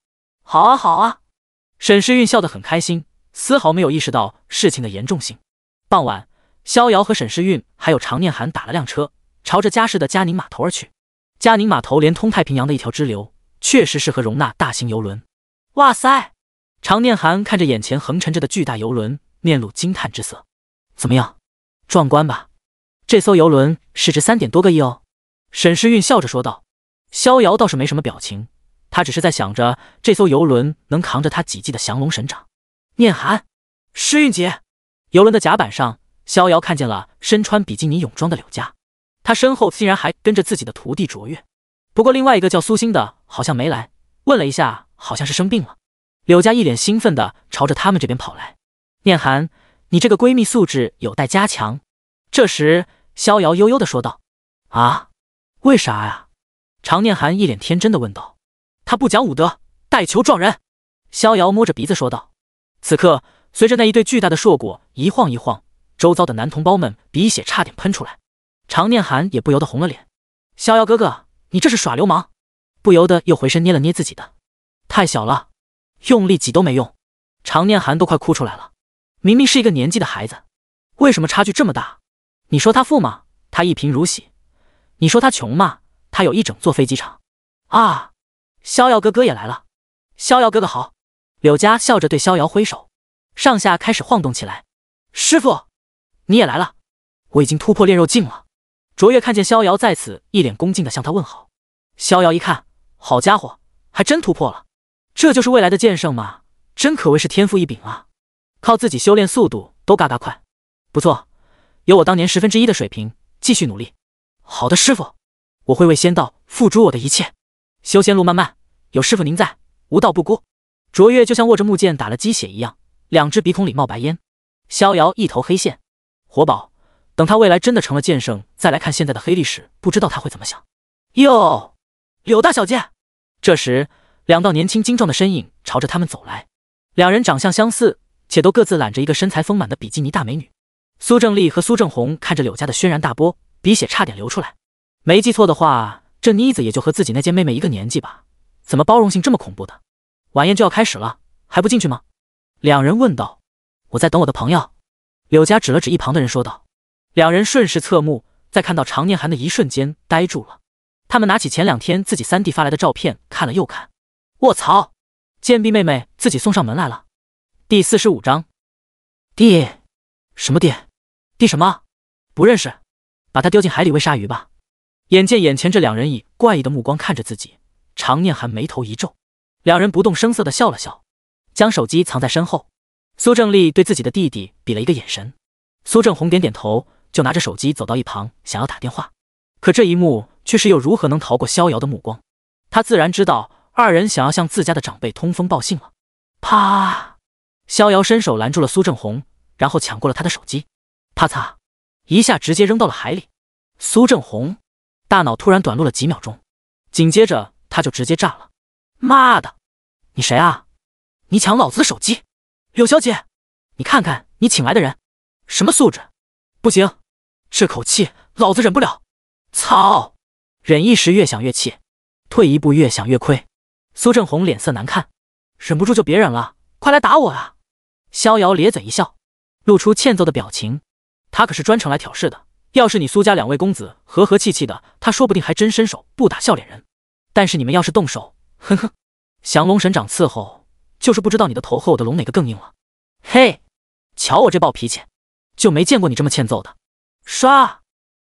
好啊，好啊。”沈诗韵笑得很开心，丝毫没有意识到事情的严重性。傍晚，逍遥和沈诗韵还有常念寒打了辆车，朝着嘉世的嘉宁码头而去。嘉宁码头连通太平洋的一条支流，确实适合容纳大型游轮。哇塞！常念寒看着眼前横沉着的巨大游轮，面露惊叹之色。“怎么样？壮观吧？这艘游轮市值三点多个亿哦。”沈诗韵笑着说道。逍遥倒是没什么表情。他只是在想着这艘游轮能扛着他几季的降龙神掌。念寒，诗韵姐，游轮的甲板上，逍遥看见了身穿比基尼泳装的柳家，他身后竟然还跟着自己的徒弟卓越。不过另外一个叫苏星的，好像没来。问了一下，好像是生病了。柳家一脸兴奋的朝着他们这边跑来。念寒，你这个闺蜜素质有待加强。这时，逍遥悠悠的说道：“啊，为啥呀？”常念寒一脸天真的问道。他不讲武德，带球撞人。逍遥摸着鼻子说道。此刻，随着那一对巨大的硕果一晃一晃，周遭的男同胞们鼻血差点喷出来。常念寒也不由得红了脸。逍遥哥哥，你这是耍流氓！不由得又回身捏了捏自己的，太小了，用力挤都没用。常念寒都快哭出来了。明明是一个年纪的孩子，为什么差距这么大？你说他富吗？他一贫如洗。你说他穷吗？他有一整座飞机场。啊！逍遥哥哥也来了，逍遥哥哥好！柳家笑着对逍遥挥手，上下开始晃动起来。师傅，你也来了，我已经突破炼肉境了。卓越看见逍遥在此，一脸恭敬的向他问好。逍遥一看，好家伙，还真突破了！这就是未来的剑圣吗？真可谓是天赋异禀啊！靠自己修炼速度都嘎嘎快，不错，有我当年十分之一的水平，继续努力。好的，师傅，我会为仙道付出我的一切。修仙路漫漫，有师傅您在，无道不孤。卓越就像握着木剑打了鸡血一样，两只鼻孔里冒白烟。逍遥一头黑线，活宝。等他未来真的成了剑圣，再来看现在的黑历史，不知道他会怎么想。哟，柳大小姐。这时，两道年轻精壮的身影朝着他们走来。两人长相相似，且都各自揽着一个身材丰满的比基尼大美女。苏正立和苏正红看着柳家的轩然大波，鼻血差点流出来。没记错的话。这妮子也就和自己那贱妹妹一个年纪吧，怎么包容性这么恐怖的？晚宴就要开始了，还不进去吗？两人问道。我在等我的朋友。柳家指了指一旁的人说道。两人顺势侧目，在看到常念寒的一瞬间呆住了。他们拿起前两天自己三弟发来的照片看了又看。卧槽，贱婢妹妹自己送上门来了。第四十五章。爹？什么爹？弟什么弟弟什么不认识？把他丢进海里喂鲨鱼吧。眼见眼前这两人以怪异的目光看着自己，常念寒眉头一皱。两人不动声色的笑了笑，将手机藏在身后。苏正立对自己的弟弟比了一个眼神，苏正红点点头，就拿着手机走到一旁想要打电话。可这一幕却是又如何能逃过逍遥的目光？他自然知道二人想要向自家的长辈通风报信了。啪！逍遥伸手拦住了苏正红，然后抢过了他的手机，啪嚓一下直接扔到了海里。苏正红。大脑突然短路了几秒钟，紧接着他就直接炸了。妈的，你谁啊？你抢老子的手机！柳小姐，你看看你请来的人，什么素质？不行，这口气老子忍不了。操！忍一时越想越气，退一步越想越亏。苏正红脸色难看，忍不住就别忍了，快来打我啊！逍遥咧嘴一笑，露出欠揍的表情。他可是专程来挑事的。要是你苏家两位公子和和气气的，他说不定还真伸手不打笑脸人。但是你们要是动手，呵呵，降龙神掌伺候，就是不知道你的头和我的龙哪个更硬了。嘿，瞧我这暴脾气，就没见过你这么欠揍的。唰，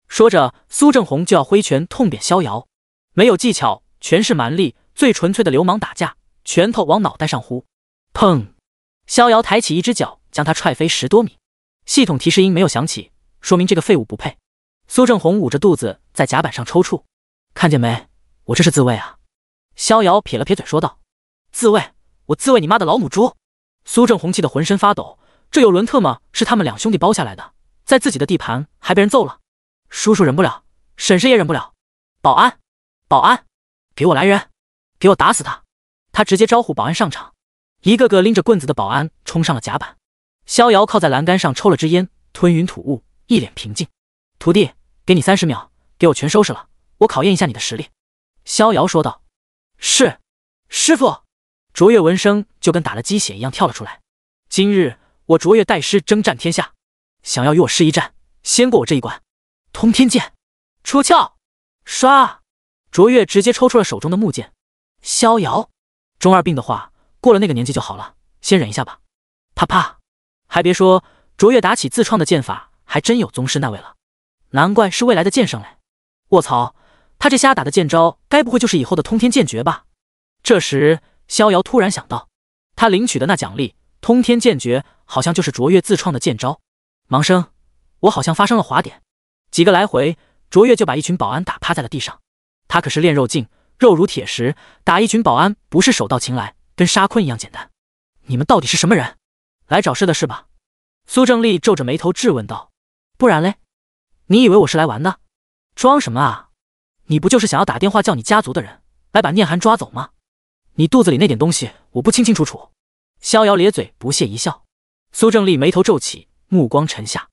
说着，苏正红就要挥拳痛扁逍遥，没有技巧，全是蛮力，最纯粹的流氓打架，拳头往脑袋上呼，砰！逍遥抬起一只脚将他踹飞十多米，系统提示音没有响起。说明这个废物不配。苏正红捂着肚子在甲板上抽搐，看见没，我这是自卫啊！逍遥撇了撇嘴说道：“自卫，我自卫你妈的老母猪！”苏正红气得浑身发抖，这有轮特么是他们两兄弟包下来的，在自己的地盘还被人揍了，叔叔忍不了，婶婶也忍不了。保安，保安，给我来人，给我打死他！他直接招呼保安上场，一个个拎着棍子的保安冲上了甲板。逍遥靠在栏杆上抽了支烟，吞云吐雾。一脸平静，徒弟，给你三十秒，给我全收拾了，我考验一下你的实力。”逍遥说道。“是，师傅。”卓越闻声就跟打了鸡血一样跳了出来。“今日我卓越带师征战天下，想要与我师一战，先过我这一关。”通天剑出鞘，唰！卓越直接抽出了手中的木剑。逍遥，中二病的话过了那个年纪就好了，先忍一下吧。啪啪！还别说，卓越打起自创的剑法。还真有宗师那位了，难怪是未来的剑圣嘞！卧槽，他这瞎打的剑招，该不会就是以后的通天剑诀吧？这时，逍遥突然想到，他领取的那奖励——通天剑诀，好像就是卓越自创的剑招。盲生，我好像发生了滑点。几个来回，卓越就把一群保安打趴在了地上。他可是练肉境，肉如铁石，打一群保安不是手到擒来，跟杀坤一样简单。你们到底是什么人？来找事的是吧？苏正立皱着眉头质问道。不然嘞？你以为我是来玩的？装什么啊？你不就是想要打电话叫你家族的人来把念涵抓走吗？你肚子里那点东西，我不清清楚楚。逍遥咧嘴不屑一笑。苏正立眉头皱起，目光沉下。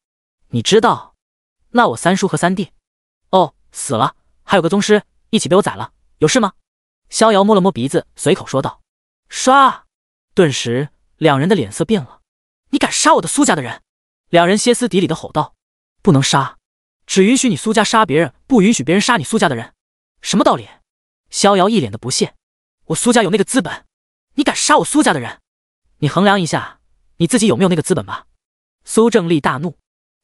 你知道？那我三叔和三弟……哦，死了，还有个宗师一起被我宰了。有事吗？逍遥摸了摸鼻子，随口说道。刷，顿时，两人的脸色变了。你敢杀我的苏家的人？两人歇斯底里的吼道。不能杀，只允许你苏家杀别人，不允许别人杀你苏家的人，什么道理？逍遥一脸的不屑，我苏家有那个资本，你敢杀我苏家的人，你衡量一下你自己有没有那个资本吧。苏正立大怒，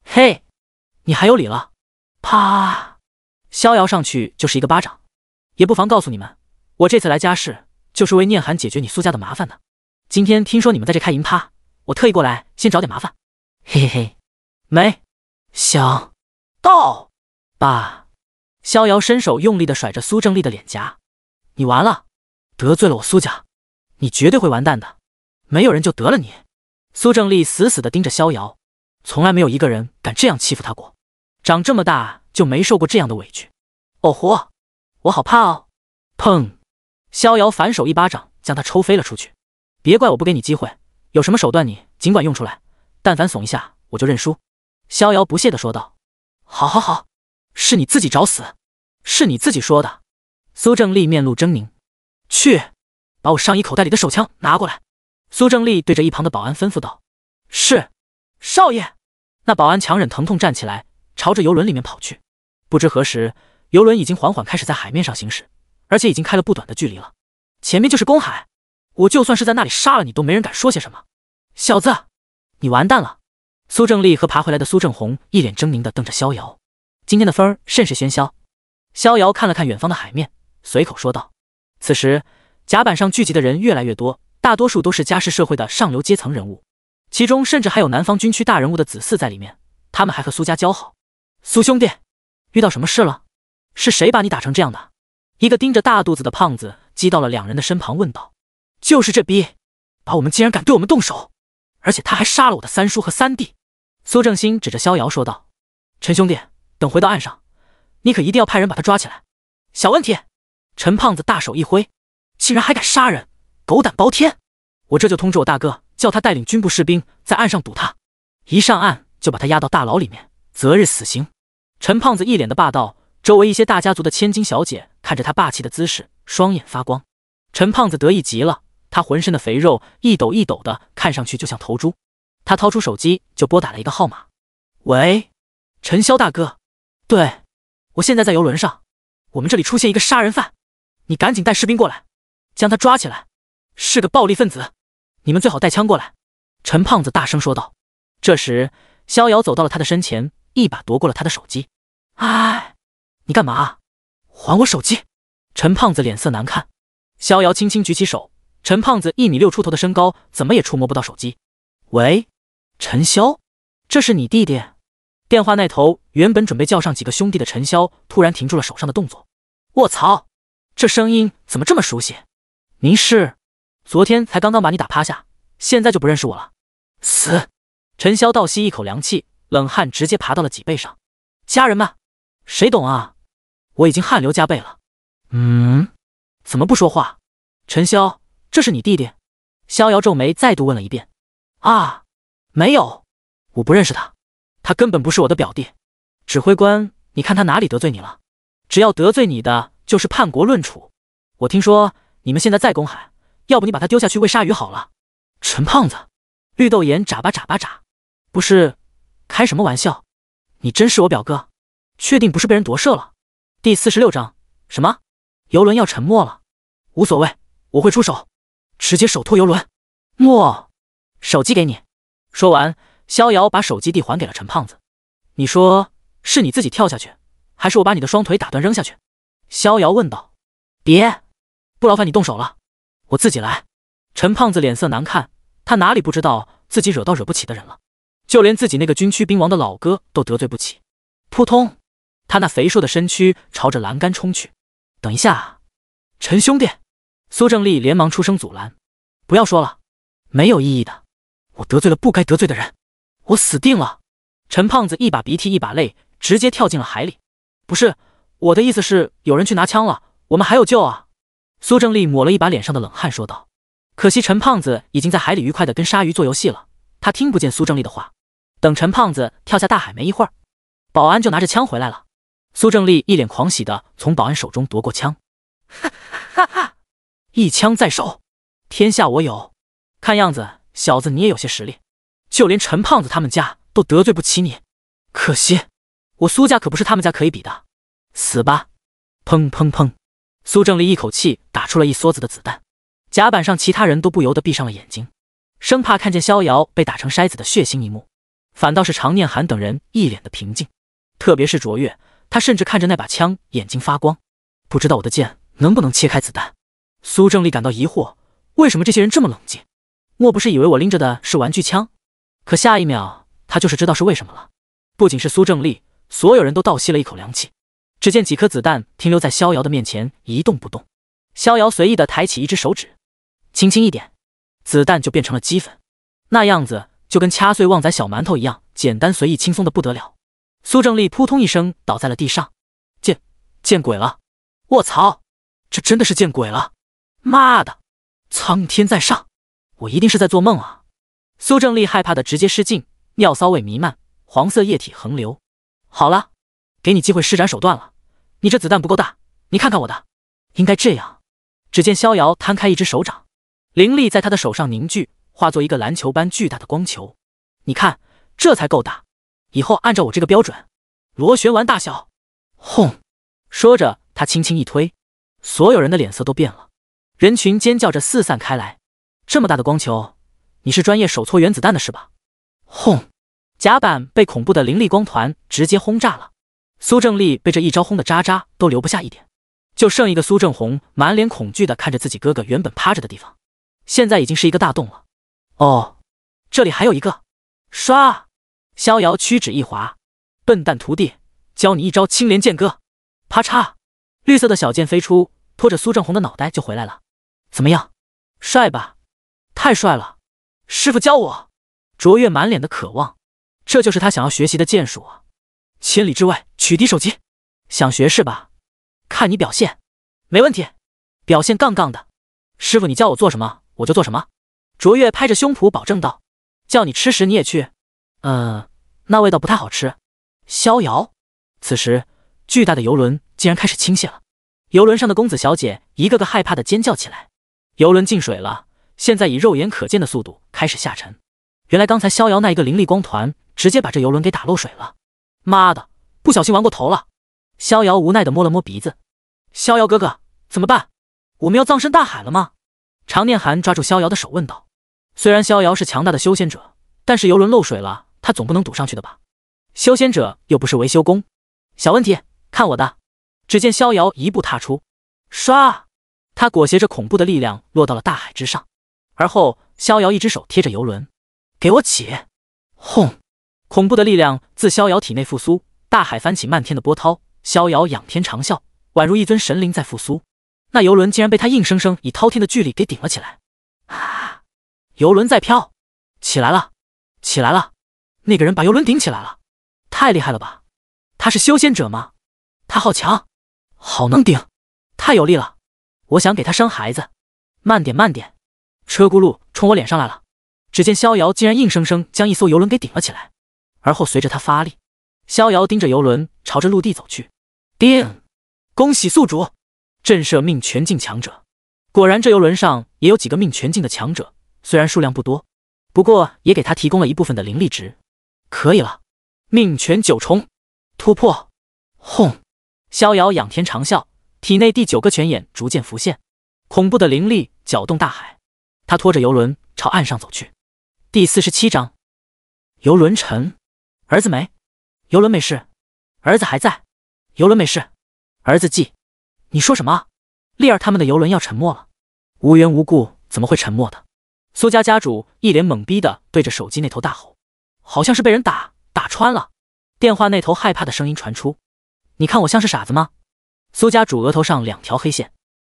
嘿，你还有理了？啪！逍遥上去就是一个巴掌，也不妨告诉你们，我这次来家世就是为念寒解决你苏家的麻烦的。今天听说你们在这开银趴，我特意过来先找点麻烦，嘿嘿嘿，没。想到爸，逍遥伸手用力的甩着苏正立的脸颊，你完了，得罪了我苏家，你绝对会完蛋的，没有人就得了你。苏正立死死的盯着逍遥，从来没有一个人敢这样欺负他过，长这么大就没受过这样的委屈。哦豁，我好怕哦！砰，逍遥反手一巴掌将他抽飞了出去。别怪我不给你机会，有什么手段你尽管用出来，但凡怂一下我就认输。逍遥不屑的说道：“好，好，好，是你自己找死，是你自己说的。”苏正立面露狰狞，去，把我上衣口袋里的手枪拿过来。”苏正立对着一旁的保安吩咐道：“是，少爷。”那保安强忍疼痛站起来，朝着游轮里面跑去。不知何时，游轮已经缓缓开始在海面上行驶，而且已经开了不短的距离了。前面就是公海，我就算是在那里杀了你，都没人敢说些什么。小子，你完蛋了。苏正立和爬回来的苏正红一脸狰狞地瞪着逍遥。今天的风甚是喧嚣。逍遥看了看远方的海面，随口说道。此时甲板上聚集的人越来越多，大多数都是家世社会的上流阶层人物，其中甚至还有南方军区大人物的子嗣在里面。他们还和苏家交好。苏兄弟，遇到什么事了？是谁把你打成这样的？一个盯着大肚子的胖子击到了两人的身旁，问道：“就是这逼，把我们竟然敢对我们动手，而且他还杀了我的三叔和三弟。”苏正兴指着逍遥说道：“陈兄弟，等回到岸上，你可一定要派人把他抓起来。”小问题。陈胖子大手一挥，竟然还敢杀人，狗胆包天！我这就通知我大哥，叫他带领军部士兵在岸上堵他。一上岸就把他押到大牢里面，择日死刑。陈胖子一脸的霸道，周围一些大家族的千金小姐看着他霸气的姿势，双眼发光。陈胖子得意极了，他浑身的肥肉一抖一抖的，看上去就像头猪。他掏出手机就拨打了一个号码。喂，陈潇大哥，对，我现在在游轮上，我们这里出现一个杀人犯，你赶紧带士兵过来，将他抓起来，是个暴力分子，你们最好带枪过来。陈胖子大声说道。这时，逍遥走到了他的身前，一把夺过了他的手机。哎，你干嘛？还我手机！陈胖子脸色难看。逍遥轻轻举起手，陈胖子一米六出头的身高，怎么也触摸不到手机。喂。陈潇，这是你弟弟。电话那头原本准备叫上几个兄弟的陈潇，突然停住了手上的动作。卧槽，这声音怎么这么熟悉？您是昨天才刚刚把你打趴下，现在就不认识我了？死！陈潇倒吸一口凉气，冷汗直接爬到了脊背上。家人们，谁懂啊？我已经汗流浃背了。嗯？怎么不说话？陈潇，这是你弟弟。逍遥皱眉，再度问了一遍。啊！没有，我不认识他，他根本不是我的表弟。指挥官，你看他哪里得罪你了？只要得罪你的，就是叛国论处。我听说你们现在在公海，要不你把他丢下去喂鲨鱼好了。陈胖子，绿豆眼眨巴眨巴眨，不是，开什么玩笑？你真是我表哥？确定不是被人夺舍了？第四十六章，什么？游轮要沉没了？无所谓，我会出手，直接手托游轮。莫，手机给你。说完，逍遥把手机递还给了陈胖子。“你说是你自己跳下去，还是我把你的双腿打断扔下去？”逍遥问道。“别，不劳烦你动手了，我自己来。”陈胖子脸色难看，他哪里不知道自己惹到惹不起的人了，就连自己那个军区兵王的老哥都得罪不起。扑通，他那肥硕的身躯朝着栏杆冲去。等一下，陈兄弟，苏正立连忙出声阻拦：“不要说了，没有意义的。”我得罪了不该得罪的人，我死定了！陈胖子一把鼻涕一把泪，直接跳进了海里。不是我的意思是，有人去拿枪了，我们还有救啊！苏正立抹了一把脸上的冷汗，说道：“可惜陈胖子已经在海里愉快的跟鲨鱼做游戏了，他听不见苏正立的话。”等陈胖子跳下大海没一会儿，保安就拿着枪回来了。苏正立一脸狂喜的从保安手中夺过枪，哈哈哈，一枪在手，天下我有。看样子。小子，你也有些实力，就连陈胖子他们家都得罪不起你。可惜，我苏家可不是他们家可以比的。死吧！砰砰砰！苏正立一口气打出了一梭子的子弹，甲板上其他人都不由得闭上了眼睛，生怕看见逍遥被打成筛子的血腥一幕。反倒是常念寒等人一脸的平静，特别是卓越，他甚至看着那把枪眼睛发光，不知道我的剑能不能切开子弹。苏正立感到疑惑，为什么这些人这么冷静？莫不是以为我拎着的是玩具枪？可下一秒，他就是知道是为什么了。不仅是苏正立，所有人都倒吸了一口凉气。只见几颗子弹停留在逍遥的面前，一动不动。逍遥随意的抬起一只手指，轻轻一点，子弹就变成了鸡粉，那样子就跟掐碎旺仔小馒头一样简单随意，轻松的不得了。苏正立扑通一声倒在了地上，见见鬼了！我操，这真的是见鬼了！妈的，苍天在上！我一定是在做梦啊！苏正立害怕的直接失禁，尿骚味弥漫，黄色液体横流。好了，给你机会施展手段了。你这子弹不够大，你看看我的，应该这样。只见逍遥摊开一只手掌，灵力在他的手上凝聚，化作一个篮球般巨大的光球。你看，这才够大。以后按照我这个标准，螺旋丸大小。轰！说着，他轻轻一推，所有人的脸色都变了，人群尖叫着四散开来。这么大的光球，你是专业手搓原子弹的是吧？轰！甲板被恐怖的灵力光团直接轰炸了。苏正立被这一招轰的渣渣都留不下一点，就剩一个苏正红满脸恐惧的看着自己哥哥原本趴着的地方，现在已经是一个大洞了。哦，这里还有一个。唰！逍遥屈指一划，笨蛋徒弟，教你一招青莲剑歌。啪嚓！绿色的小剑飞出，拖着苏正红的脑袋就回来了。怎么样，帅吧？太帅了，师傅教我。卓越满脸的渴望，这就是他想要学习的剑术啊！千里之外取敌首级，想学是吧？看你表现，没问题，表现杠杠的。师傅，你叫我做什么，我就做什么。卓越拍着胸脯保证道：“叫你吃屎你也去？”嗯，那味道不太好吃。逍遥，此时巨大的游轮竟然开始倾泻了，游轮上的公子小姐一个个害怕的尖叫起来，游轮进水了。现在以肉眼可见的速度开始下沉。原来刚才逍遥那一个灵力光团，直接把这游轮给打漏水了。妈的，不小心玩过头了。逍遥无奈的摸了摸鼻子。逍遥哥哥，怎么办？我们要葬身大海了吗？常念寒抓住逍遥的手问道。虽然逍遥是强大的修仙者，但是游轮漏水了，他总不能堵上去的吧？修仙者又不是维修工。小问题，看我的。只见逍遥一步踏出，唰，他裹挟着恐怖的力量落到了大海之上。而后，逍遥一只手贴着游轮，给我起，轰！恐怖的力量自逍遥体内复苏，大海翻起漫天的波涛。逍遥仰天长啸，宛如一尊神灵在复苏。那游轮竟然被他硬生生以滔天的巨力给顶了起来！啊！游轮在飘起来了，起来了！那个人把游轮顶起来了，太厉害了吧！他是修仙者吗？他好强，好能顶，太有力了！我想给他生孩子。慢点，慢点。车轱辘冲我脸上来了，只见逍遥竟然硬生生将一艘游轮给顶了起来，而后随着他发力，逍遥盯着游轮朝着陆地走去。叮，恭喜宿主，震慑命泉境强者。果然，这游轮上也有几个命泉境的强者，虽然数量不多，不过也给他提供了一部分的灵力值。可以了，命泉九重突破。轰！逍遥仰天长啸，体内第九个泉眼逐渐浮现，恐怖的灵力搅动大海。他拖着游轮朝岸上走去。第四十七章，游轮沉，儿子没，游轮没事，儿子还在，游轮没事，儿子记。你说什么？丽儿他们的游轮要沉没了？无缘无故怎么会沉没的？苏家家主一脸懵逼的对着手机那头大吼：“好像是被人打打穿了！”电话那头害怕的声音传出：“你看我像是傻子吗？”苏家主额头上两条黑线，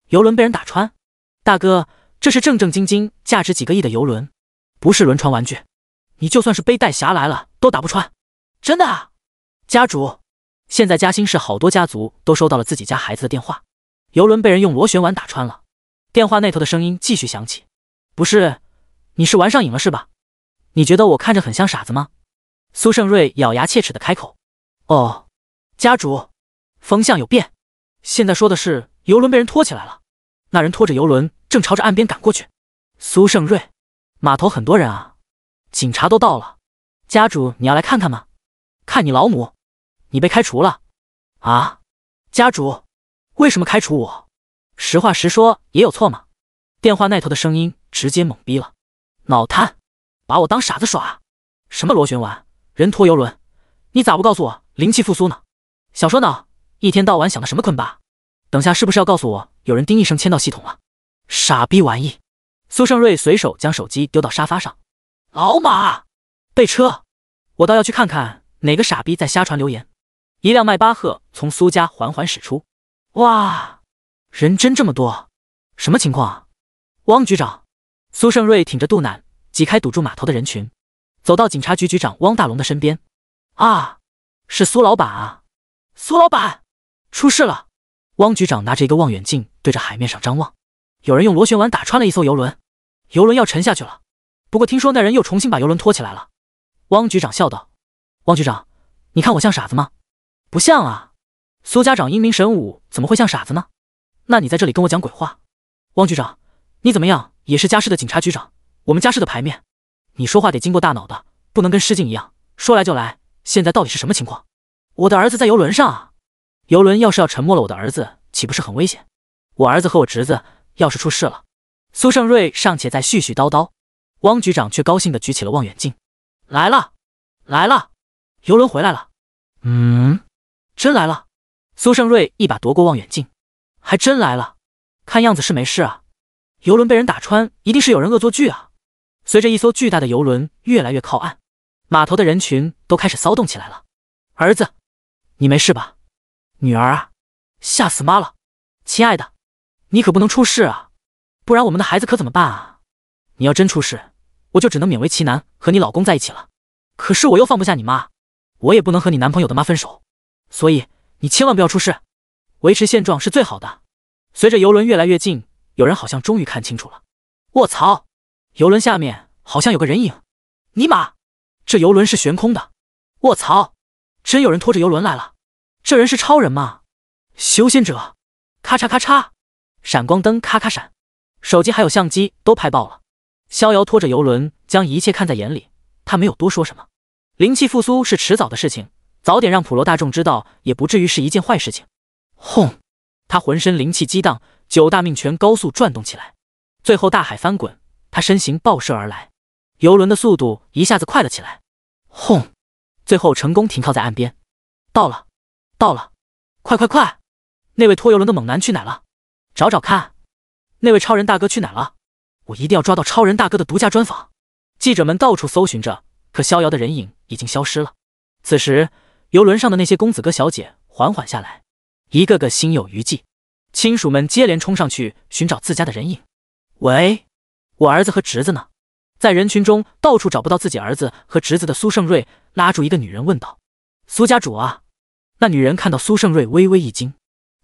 游轮被人打穿，大哥。这是正正经经价值几个亿的游轮，不是轮船玩具。你就算是背带侠来了都打不穿，真的啊！家主，现在嘉兴市好多家族都收到了自己家孩子的电话，游轮被人用螺旋丸打穿了。电话那头的声音继续响起：“不是，你是玩上瘾了是吧？你觉得我看着很像傻子吗？”苏胜瑞咬牙切齿的开口：“哦，家主，风向有变，现在说的是游轮被人拖起来了，那人拖着游轮。”正朝着岸边赶过去，苏胜瑞，码头很多人啊，警察都到了，家主你要来看看吗？看你老母，你被开除了，啊，家主，为什么开除我？实话实说也有错吗？电话那头的声音直接懵逼了，脑瘫，把我当傻子耍？什么螺旋丸，人拖游轮，你咋不告诉我灵气复苏呢？小说脑，一天到晚想的什么坤巴？等下是不是要告诉我有人叮一声签到系统了？傻逼玩意！苏盛瑞随手将手机丢到沙发上。老马，备车，我倒要去看看哪个傻逼在瞎传流言。一辆迈巴赫从苏家缓缓驶出。哇，人真这么多，什么情况啊？汪局长！苏盛瑞挺着肚腩，挤开堵住码头的人群，走到警察局局长汪大龙的身边。啊，是苏老板啊！苏老板，出事了！汪局长拿着一个望远镜对着海面上张望。有人用螺旋丸打穿了一艘游轮，游轮要沉下去了。不过听说那人又重新把游轮拖起来了。汪局长笑道：“汪局长，你看我像傻子吗？不像啊！苏家长英明神武，怎么会像傻子呢？那你在这里跟我讲鬼话？汪局长，你怎么样也是嘉世的警察局长，我们嘉世的牌面，你说话得经过大脑的，不能跟失敬一样说来就来。现在到底是什么情况？我的儿子在游轮上啊！游轮要是要沉没了，我的儿子岂不是很危险？我儿子和我侄子。”要是出事了，苏盛瑞尚且在絮絮叨叨，汪局长却高兴地举起了望远镜。来了，来了，游轮回来了。嗯，真来了。苏盛瑞一把夺过望远镜，还真来了。看样子是没事啊。游轮被人打穿，一定是有人恶作剧啊。随着一艘巨大的游轮越来越靠岸，码头的人群都开始骚动起来了。儿子，你没事吧？女儿啊，吓死妈了！亲爱的。你可不能出事啊，不然我们的孩子可怎么办啊？你要真出事，我就只能勉为其难和你老公在一起了。可是我又放不下你妈，我也不能和你男朋友的妈分手，所以你千万不要出事，维持现状是最好的。随着游轮越来越近，有人好像终于看清楚了。卧槽，游轮下面好像有个人影！尼玛，这游轮是悬空的！卧槽，真有人拖着游轮来了！这人是超人吗？修仙者！咔嚓咔嚓。闪光灯咔咔闪，手机还有相机都拍爆了。逍遥拖着游轮，将一切看在眼里，他没有多说什么。灵气复苏是迟早的事情，早点让普罗大众知道，也不至于是一件坏事情。轰！他浑身灵气激荡，九大命拳高速转动起来，最后大海翻滚，他身形爆射而来，游轮的速度一下子快了起来。轰！最后成功停靠在岸边。到了，到了！快快快！那位拖游轮的猛男去哪了？找找看，那位超人大哥去哪了？我一定要抓到超人大哥的独家专访。记者们到处搜寻着，可逍遥的人影已经消失了。此时，游轮上的那些公子哥小姐缓缓下来，一个个心有余悸。亲属们接连冲上去寻找自家的人影。喂，我儿子和侄子呢？在人群中到处找不到自己儿子和侄子的苏盛瑞拉住一个女人问道：“苏家主啊！”那女人看到苏盛瑞微微一惊：“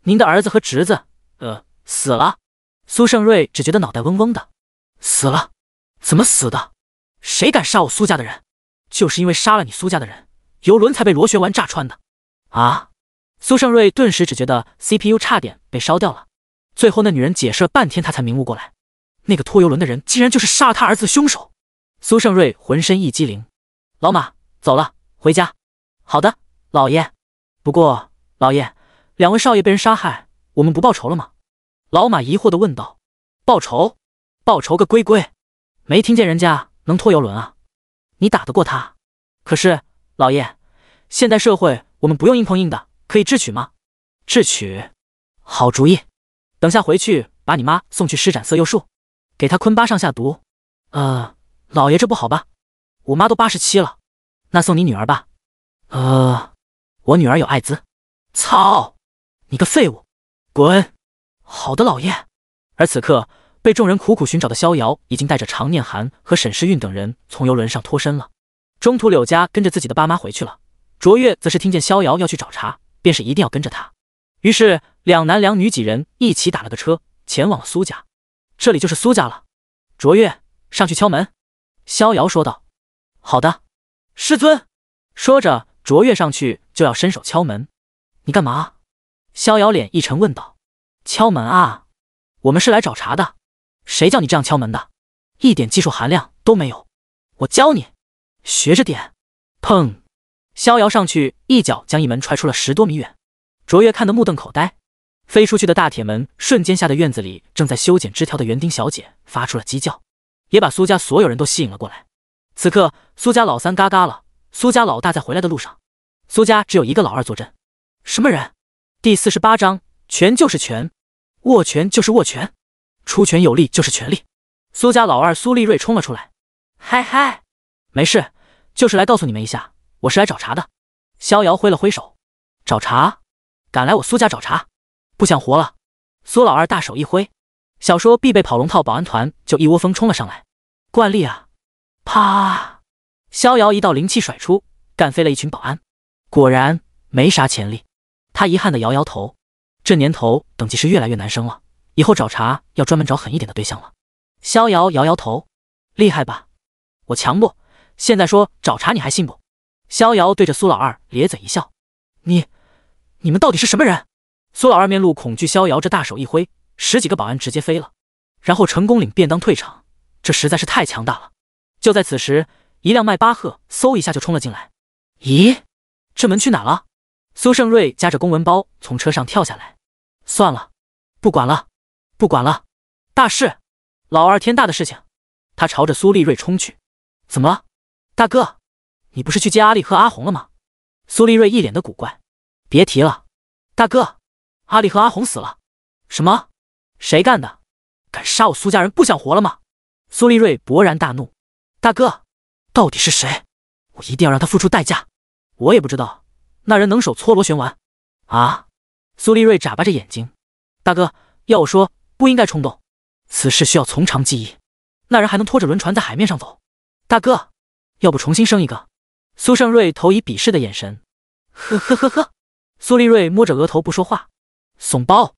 您的儿子和侄子？”呃。死了，苏盛瑞只觉得脑袋嗡嗡的。死了，怎么死的？谁敢杀我苏家的人？就是因为杀了你苏家的人，游轮才被螺旋丸炸穿的。啊！苏盛瑞顿时只觉得 CPU 差点被烧掉了。最后那女人解释了半天，他才明悟过来，那个拖游轮的人竟然就是杀了他儿子的凶手。苏盛瑞浑身一激灵，老马走了，回家。好的，老爷。不过老爷，两位少爷被人杀害，我们不报仇了吗？老马疑惑地问道：“报仇？报仇个龟龟！没听见人家能拖游轮啊？你打得过他？可是老爷，现代社会我们不用硬碰硬的，可以智取吗？智取，好主意！等下回去把你妈送去施展色诱术，给她坤巴上下毒。呃，老爷这不好吧？我妈都八十七了。那送你女儿吧。呃，我女儿有艾滋。操！你个废物，滚！”好的，老爷。而此刻，被众人苦苦寻找的逍遥，已经带着常念寒和沈诗韵等人从游轮上脱身了。中途，柳家跟着自己的爸妈回去了。卓越则是听见逍遥要去找茬，便是一定要跟着他。于是，两男两女几人一起打了个车，前往了苏家。这里就是苏家了。卓越上去敲门，逍遥说道：“好的，师尊。”说着，卓越上去就要伸手敲门。“你干嘛？”逍遥脸一沉问道。敲门啊！我们是来找茬的，谁叫你这样敲门的？一点技术含量都没有。我教你，学着点。砰！逍遥上去一脚将一门踹出了十多米远。卓越看得目瞪口呆，飞出去的大铁门瞬间吓得院子里正在修剪枝条的园丁小姐发出了鸡叫，也把苏家所有人都吸引了过来。此刻，苏家老三嘎嘎了，苏家老大在回来的路上，苏家只有一个老二坐镇。什么人？第四十八章。拳就是拳，握拳就是握拳，出拳有力就是全力。苏家老二苏立瑞冲了出来，嗨嗨，没事，就是来告诉你们一下，我是来找茬的。逍遥挥了挥手，找茬？敢来我苏家找茬？不想活了？苏老二大手一挥，小说必备跑龙套保安团就一窝蜂冲了上来。惯例啊，啪！逍遥一道灵气甩出，干飞了一群保安。果然没啥潜力，他遗憾的摇摇头。这年头等级是越来越难升了，以后找茬要专门找狠一点的对象了。逍遥摇摇头，厉害吧？我强不？现在说找茬你还信不？逍遥对着苏老二咧嘴一笑：“你，你们到底是什么人？”苏老二面露恐惧。逍遥这大手一挥，十几个保安直接飞了，然后成功领便当退场。这实在是太强大了。就在此时，一辆迈巴赫嗖一下就冲了进来。咦，这门去哪了？苏胜瑞夹着公文包从车上跳下来。算了，不管了，不管了，大事，老二天大的事情，他朝着苏立瑞冲去。怎么了，大哥？你不是去接阿丽和阿红了吗？苏立瑞一脸的古怪。别提了，大哥，阿丽和阿红死了。什么？谁干的？敢杀我苏家人，不想活了吗？苏立瑞勃然大怒。大哥，到底是谁？我一定要让他付出代价。我也不知道，那人能手搓螺旋丸。啊！苏立瑞眨巴着眼睛，大哥，要我说不应该冲动，此事需要从长计议。那人还能拖着轮船在海面上走，大哥，要不重新生一个？苏胜瑞投以鄙视的眼神，呵呵呵呵。苏立瑞摸着额头不说话，怂包。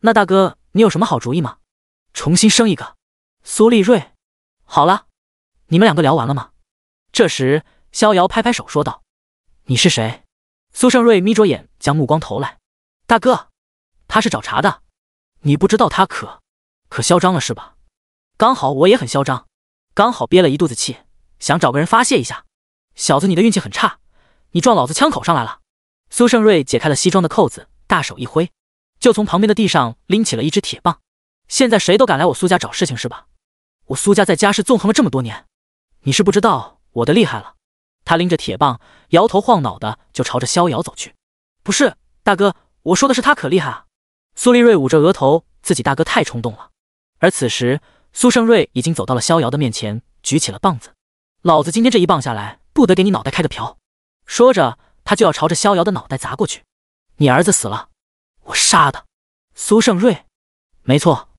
那大哥，你有什么好主意吗？重新生一个？苏立瑞，好了，你们两个聊完了吗？这时，逍遥拍拍手说道：“你是谁？”苏胜瑞眯着眼，将目光投来。大哥，他是找茬的，你不知道他可可嚣张了是吧？刚好我也很嚣张，刚好憋了一肚子气，想找个人发泄一下。小子，你的运气很差，你撞老子枪口上来了。苏盛瑞解开了西装的扣子，大手一挥，就从旁边的地上拎起了一只铁棒。现在谁都敢来我苏家找事情是吧？我苏家在嘉世纵横了这么多年，你是不知道我的厉害了。他拎着铁棒，摇头晃脑的就朝着逍遥走去。不是大哥。我说的是他可厉害啊！苏立瑞捂着额头，自己大哥太冲动了。而此时，苏胜瑞已经走到了逍遥的面前，举起了棒子：“老子今天这一棒下来，不得给你脑袋开个瓢！”说着，他就要朝着逍遥的脑袋砸过去。你儿子死了，我杀的。苏胜瑞，没错，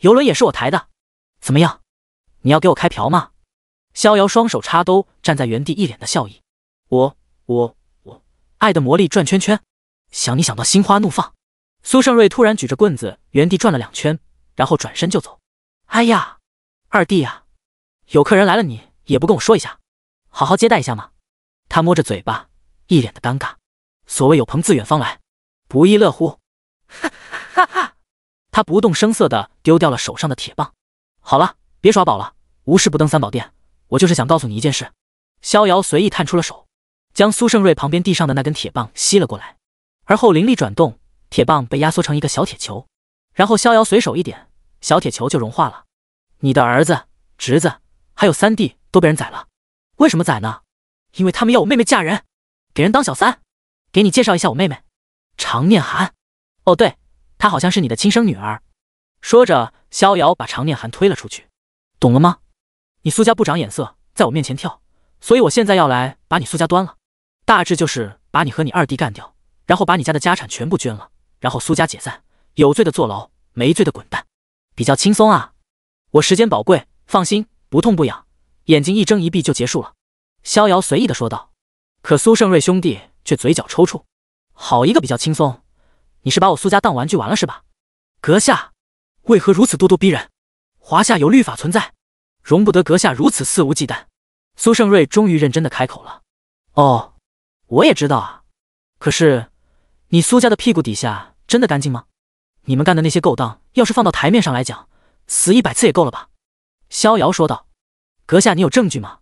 游轮也是我抬的。怎么样，你要给我开瓢吗？逍遥双手插兜，站在原地，一脸的笑意。我我我，爱的魔力转圈圈。想你想到心花怒放，苏盛瑞突然举着棍子原地转了两圈，然后转身就走。哎呀，二弟呀，有客人来了你也不跟我说一下，好好接待一下吗？他摸着嘴巴，一脸的尴尬。所谓有朋自远方来，不亦乐乎？哈哈，他不动声色的丢掉了手上的铁棒。好了，别耍宝了，无事不登三宝殿，我就是想告诉你一件事。逍遥随意探出了手，将苏盛瑞旁边地上的那根铁棒吸了过来。而后灵力转动，铁棒被压缩成一个小铁球，然后逍遥随手一点，小铁球就融化了。你的儿子、侄子还有三弟都被人宰了，为什么宰呢？因为他们要我妹妹嫁人，给人当小三。给你介绍一下，我妹妹常念寒。哦，对，她好像是你的亲生女儿。说着，逍遥把常念寒推了出去。懂了吗？你苏家不长眼色，在我面前跳，所以我现在要来把你苏家端了。大致就是把你和你二弟干掉。然后把你家的家产全部捐了，然后苏家解散，有罪的坐牢，没罪的滚蛋，比较轻松啊！我时间宝贵，放心，不痛不痒，眼睛一睁一闭就结束了。”逍遥随意的说道。可苏胜瑞兄弟却嘴角抽搐，“好一个比较轻松，你是把我苏家当玩具玩了是吧？阁下为何如此咄咄逼人？华夏有律法存在，容不得阁下如此肆无忌惮。”苏胜瑞终于认真的开口了，“哦，我也知道啊，可是。”你苏家的屁股底下真的干净吗？你们干的那些勾当，要是放到台面上来讲，死一百次也够了吧？逍遥说道：“阁下，你有证据吗？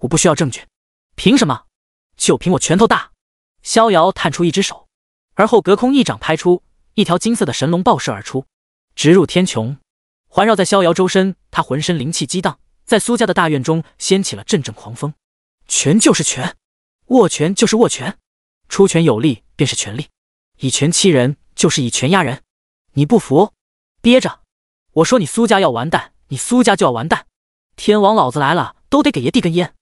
我不需要证据，凭什么？就凭我拳头大！”逍遥探出一只手，而后隔空一掌拍出，一条金色的神龙爆射而出，直入天穹，环绕在逍遥周身。他浑身灵气激荡，在苏家的大院中掀起了阵阵狂风。拳就是拳，握拳就是握拳，出拳有力便是全力。以权欺人就是以权压人，你不服，憋着。我说你苏家要完蛋，你苏家就要完蛋。天王老子来了都得给爷递根烟。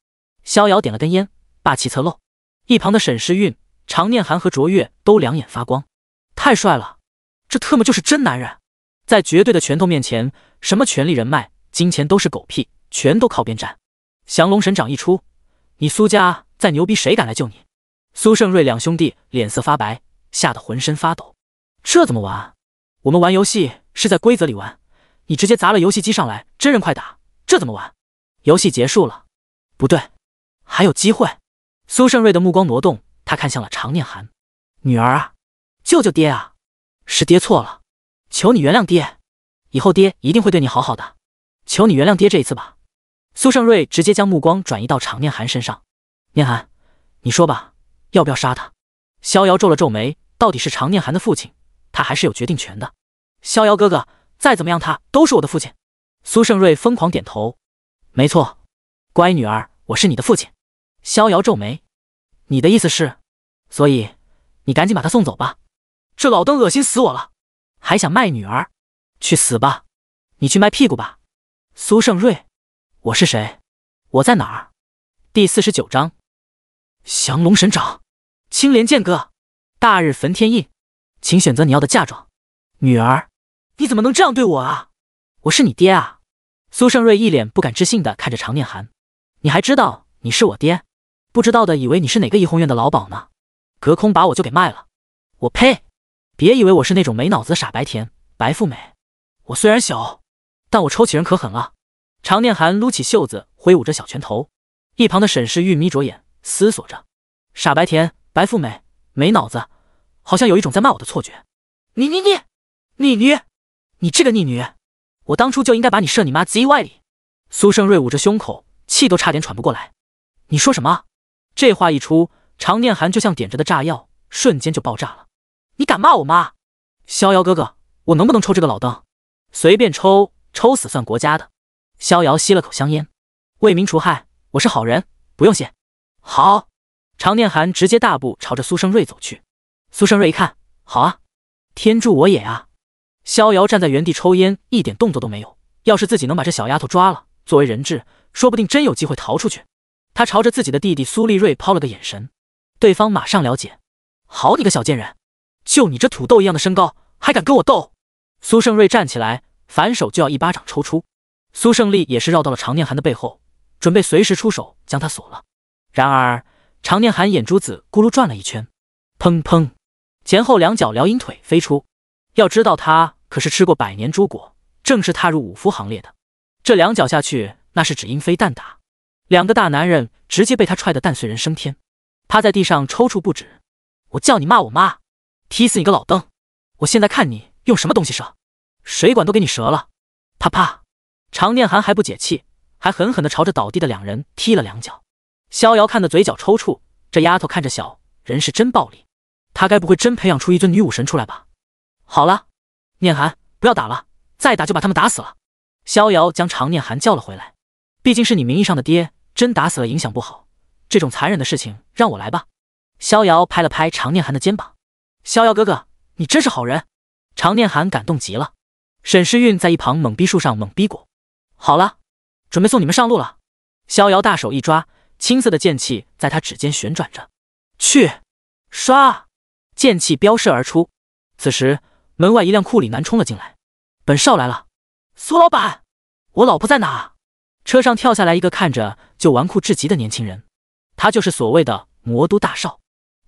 逍遥点了根烟，霸气侧漏。一旁的沈诗韵、常念寒和卓越都两眼发光，太帅了，这特么就是真男人。在绝对的拳头面前，什么权力、人脉、金钱都是狗屁，全都靠边站。降龙神掌一出，你苏家再牛逼，谁敢来救你？苏盛瑞两兄弟脸色发白。吓得浑身发抖，这怎么玩？我们玩游戏是在规则里玩，你直接砸了游戏机上来，真人快打，这怎么玩？游戏结束了，不对，还有机会。苏胜瑞的目光挪动，他看向了常念涵，女儿啊，救救爹啊！是爹错了，求你原谅爹，以后爹一定会对你好好的，求你原谅爹这一次吧。苏胜瑞直接将目光转移到常念涵身上，念涵，你说吧，要不要杀他？逍遥皱了皱眉。到底是常念涵的父亲，他还是有决定权的。逍遥哥哥，再怎么样，他都是我的父亲。苏胜瑞疯狂点头。没错，乖女儿，我是你的父亲。逍遥皱眉，你的意思是？所以，你赶紧把他送走吧。这老登恶心死我了，还想卖女儿，去死吧！你去卖屁股吧。苏胜瑞，我是谁？我在哪儿？第四十九章，降龙神掌，青莲剑哥。大日焚天印，请选择你要的嫁妆。女儿，你怎么能这样对我啊？我是你爹啊！苏盛瑞一脸不敢置信的看着常念寒。你还知道你是我爹？不知道的以为你是哪个怡红院的老鸨呢，隔空把我就给卖了。我呸！别以为我是那种没脑子的傻白甜白富美。我虽然小，但我抽起人可狠了。常念寒撸起袖子挥舞着小拳头。一旁的沈氏玉眯着眼思索着，傻白甜白富美。没脑子，好像有一种在骂我的错觉。你你你，逆女，你这个逆女，我当初就应该把你射你妈 ZY 里。苏胜瑞捂着胸口，气都差点喘不过来。你说什么？这话一出，常念涵就像点着的炸药，瞬间就爆炸了。你敢骂我妈？逍遥哥哥，我能不能抽这个老灯？随便抽，抽死算国家的。逍遥吸了口香烟，为民除害，我是好人，不用谢。好。常念寒直接大步朝着苏生瑞走去，苏生瑞一看，好啊，天助我也啊！逍遥站在原地抽烟，一点动作都没有。要是自己能把这小丫头抓了作为人质，说不定真有机会逃出去。他朝着自己的弟弟苏立瑞抛了个眼神，对方马上了解。好你个小贱人，就你这土豆一样的身高，还敢跟我斗？苏胜瑞站起来，反手就要一巴掌抽出。苏胜利也是绕到了常念寒的背后，准备随时出手将他锁了。然而。常念寒眼珠子咕噜转了一圈，砰砰，前后两脚撩阴腿飞出。要知道他可是吃过百年朱果，正式踏入武夫行列的。这两脚下去，那是只因飞蛋打，两个大男人直接被他踹的蛋碎人升天，趴在地上抽搐不止。我叫你骂我妈，踢死你个老登！我现在看你用什么东西射，水管都给你折了。啪啪，常念寒还不解气，还狠狠的朝着倒地的两人踢了两脚。逍遥看的嘴角抽搐，这丫头看着小，人是真暴力。她该不会真培养出一尊女武神出来吧？好了，念寒，不要打了，再打就把他们打死了。逍遥将常念寒叫了回来，毕竟是你名义上的爹，真打死了影响不好。这种残忍的事情让我来吧。逍遥拍了拍常念寒的肩膀。逍遥哥哥，你真是好人。常念寒感动极了。沈诗韵在一旁懵逼树上懵逼过，好了，准备送你们上路了。逍遥大手一抓。青色的剑气在他指尖旋转着，去，唰！剑气飙射而出。此时门外一辆库里南冲了进来，本少来了！苏老板，我老婆在哪？车上跳下来一个看着就纨绔至极的年轻人，他就是所谓的魔都大少，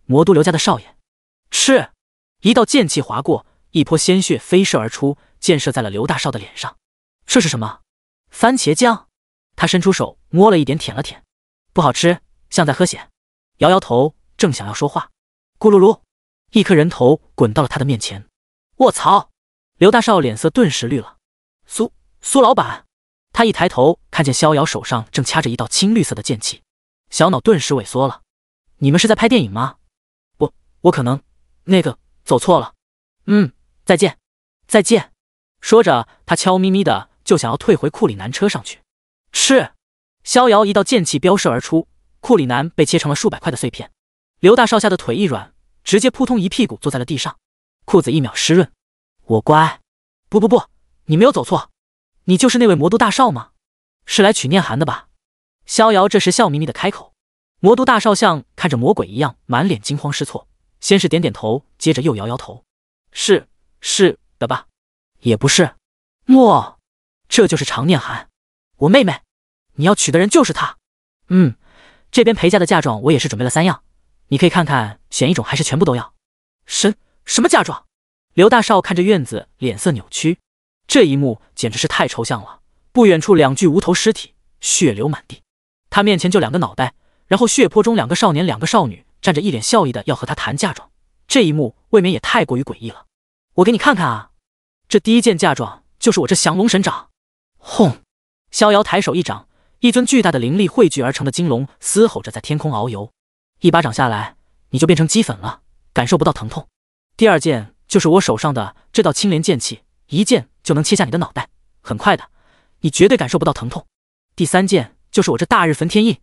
魔都刘家的少爷。是，一道剑气划过，一泼鲜血飞射而出，溅射在了刘大少的脸上。这是什么？番茄酱？他伸出手摸了一点，舔了舔。不好吃，像在喝血，摇摇头，正想要说话，咕噜噜，一颗人头滚到了他的面前。我操！刘大少脸色顿时绿了。苏苏老板，他一抬头，看见逍遥手上正掐着一道青绿色的剑气，小脑顿时萎缩了。你们是在拍电影吗？我我可能那个走错了。嗯，再见，再见。说着，他悄咪咪的就想要退回库里南车上去。是。逍遥一道剑气飙射而出，库里南被切成了数百块的碎片。刘大少吓得腿一软，直接扑通一屁股坐在了地上，裤子一秒湿润。我乖，不不不，你没有走错，你就是那位魔都大少吗？是来取念寒的吧？逍遥这时笑眯眯的开口。魔都大少像看着魔鬼一样，满脸惊慌失措，先是点点头，接着又摇摇头。是是的吧？也不是。莫，这就是常念寒，我妹妹。你要娶的人就是他，嗯，这边陪嫁的嫁妆我也是准备了三样，你可以看看选一种还是全部都要。什什么嫁妆？刘大少看着院子，脸色扭曲。这一幕简直是太抽象了。不远处两具无头尸体，血流满地。他面前就两个脑袋，然后血泊中两个少年两个少女站着，一脸笑意的要和他谈嫁妆。这一幕未免也太过于诡异了。我给你看看啊，这第一件嫁妆就是我这降龙神掌。轰！逍遥抬手一掌。一尊巨大的灵力汇聚而成的金龙嘶吼着在天空遨游，一巴掌下来你就变成鸡粉了，感受不到疼痛。第二件就是我手上的这道青莲剑气，一剑就能切下你的脑袋，很快的，你绝对感受不到疼痛。第三件就是我这大日焚天印，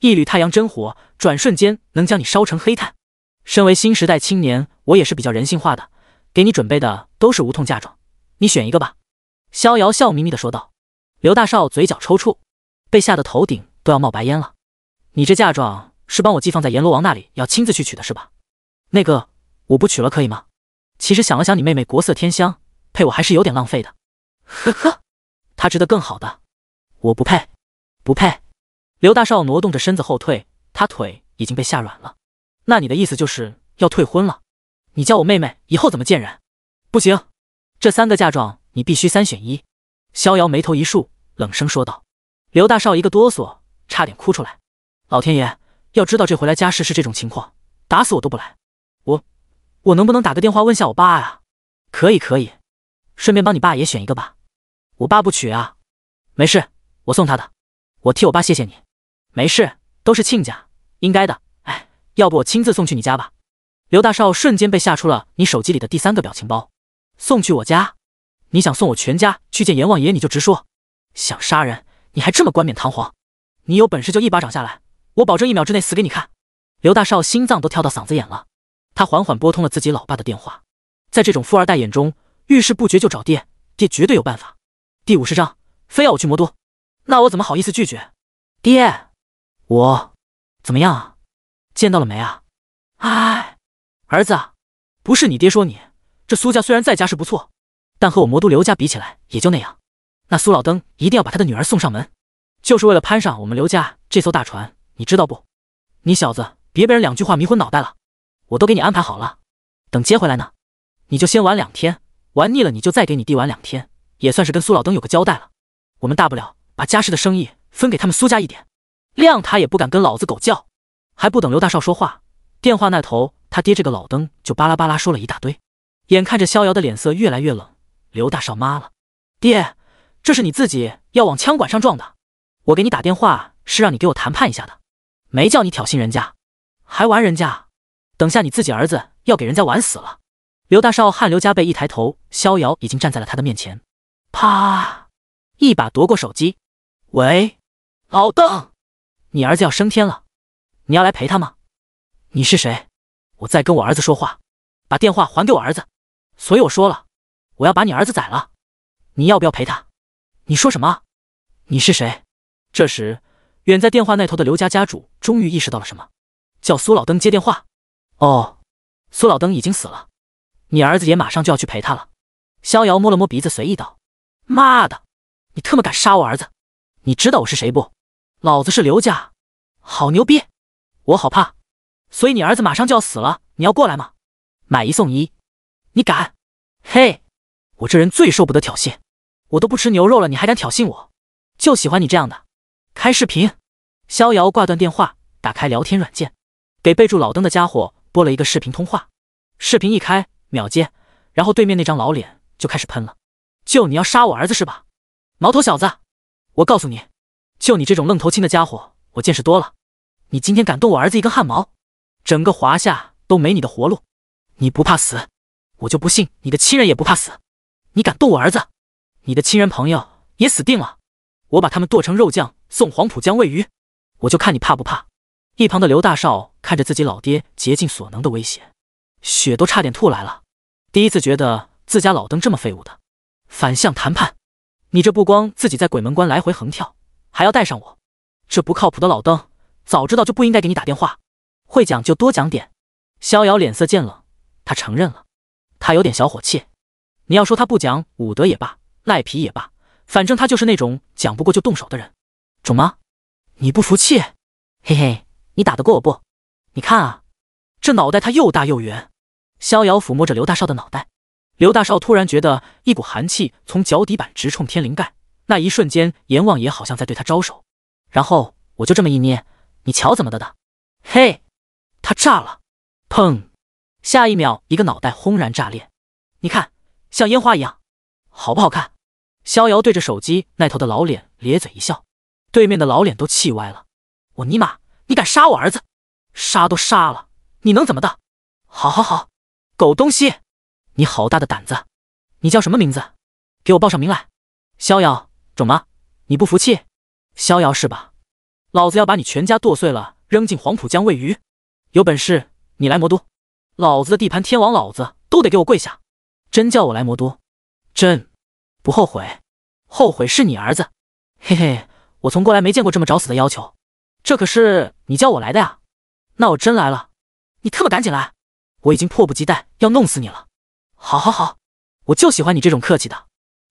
一缕太阳真火转瞬间能将你烧成黑炭。身为新时代青年，我也是比较人性化的，给你准备的都是无痛嫁妆，你选一个吧。”逍遥笑眯眯地说道。刘大少嘴角抽搐。被吓得头顶都要冒白烟了，你这嫁妆是帮我寄放在阎罗王那里，要亲自去取的是吧？那个我不取了可以吗？其实想了想，你妹妹国色天香，配我还是有点浪费的。呵呵，她值得更好的，我不配，不配。刘大少挪动着身子后退，他腿已经被吓软了。那你的意思就是要退婚了？你叫我妹妹以后怎么见人？不行，这三个嫁妆你必须三选一。逍遥眉头一竖，冷声说道。刘大少一个哆嗦，差点哭出来。老天爷，要知道这回来家事是这种情况，打死我都不来。我，我能不能打个电话问下我爸啊？可以可以，顺便帮你爸也选一个吧。我爸不娶啊？没事，我送他的。我替我爸谢谢你。没事，都是亲家，应该的。哎，要不我亲自送去你家吧？刘大少瞬间被吓出了你手机里的第三个表情包。送去我家？你想送我全家去见阎王爷，你就直说。想杀人？你还这么冠冕堂皇，你有本事就一巴掌下来，我保证一秒之内死给你看！刘大少心脏都跳到嗓子眼了，他缓缓拨通了自己老爸的电话。在这种富二代眼中，遇事不决就找爹，爹绝对有办法。第五十章，非要我去魔都，那我怎么好意思拒绝？爹，我怎么样啊？见到了没啊？哎，儿子，不是你爹说你，这苏家虽然在家是不错，但和我魔都刘家比起来也就那样。那苏老登一定要把他的女儿送上门，就是为了攀上我们刘家这艘大船，你知道不？你小子别被人两句话迷昏脑袋了，我都给你安排好了。等接回来呢，你就先玩两天，玩腻了你就再给你弟玩两天，也算是跟苏老登有个交代了。我们大不了把家世的生意分给他们苏家一点，谅他也不敢跟老子狗叫。还不等刘大少说话，电话那头他爹这个老登就巴拉巴拉说了一大堆。眼看着逍遥的脸色越来越冷，刘大少妈了，爹。这是你自己要往枪管上撞的，我给你打电话是让你给我谈判一下的，没叫你挑衅人家，还玩人家。等下你自己儿子要给人家玩死了。刘大少汗流浃背，一抬头，逍遥已经站在了他的面前，啪，一把夺过手机。喂，老邓，你儿子要升天了，你要来陪他吗？你是谁？我在跟我儿子说话，把电话还给我儿子。所以我说了，我要把你儿子宰了。你要不要陪他？你说什么？你是谁？这时，远在电话那头的刘家家主终于意识到了什么，叫苏老登接电话。哦，苏老登已经死了，你儿子也马上就要去陪他了。逍遥摸了摸鼻子，随意道：“妈的，你特么敢杀我儿子？你知道我是谁不？老子是刘家，好牛逼，我好怕。所以你儿子马上就要死了，你要过来吗？买一送一，你敢？嘿，我这人最受不得挑衅。”我都不吃牛肉了，你还敢挑衅我？就喜欢你这样的。开视频，逍遥挂断电话，打开聊天软件，给备注老登的家伙拨了一个视频通话。视频一开，秒接，然后对面那张老脸就开始喷了：“就你要杀我儿子是吧？毛头小子，我告诉你，就你这种愣头青的家伙，我见识多了。你今天敢动我儿子一根汗毛，整个华夏都没你的活路。你不怕死，我就不信你的亲人也不怕死。你敢动我儿子！”你的亲人朋友也死定了，我把他们剁成肉酱送黄浦江喂鱼，我就看你怕不怕。一旁的刘大少看着自己老爹竭尽所能的威胁，血都差点吐来了。第一次觉得自家老登这么废物的，反向谈判，你这不光自己在鬼门关来回横跳，还要带上我。这不靠谱的老登，早知道就不应该给你打电话。会讲就多讲点。逍遥脸色渐冷，他承认了，他有点小火气。你要说他不讲武德也罢。赖皮也罢，反正他就是那种讲不过就动手的人，肿吗？你不服气？嘿嘿，你打得过我不？你看啊，这脑袋他又大又圆。逍遥抚摸着刘大少的脑袋，刘大少突然觉得一股寒气从脚底板直冲天灵盖。那一瞬间，阎王爷好像在对他招手。然后我就这么一捏，你瞧怎么的的？嘿，他炸了！砰！下一秒，一个脑袋轰然炸裂。你看，像烟花一样，好不好看？逍遥对着手机那头的老脸咧嘴一笑，对面的老脸都气歪了。我尼玛，你敢杀我儿子？杀都杀了，你能怎么的？好好好，狗东西，你好大的胆子！你叫什么名字？给我报上名来！逍遥，肿么？你不服气？逍遥是吧？老子要把你全家剁碎了，扔进黄浦江喂鱼！有本事你来魔都，老子的地盘，天王老子都得给我跪下！真叫我来魔都，朕不后悔，后悔是你儿子，嘿嘿，我从过来没见过这么找死的要求，这可是你叫我来的呀，那我真来了，你特么赶紧来，我已经迫不及待要弄死你了，好好好，我就喜欢你这种客气的，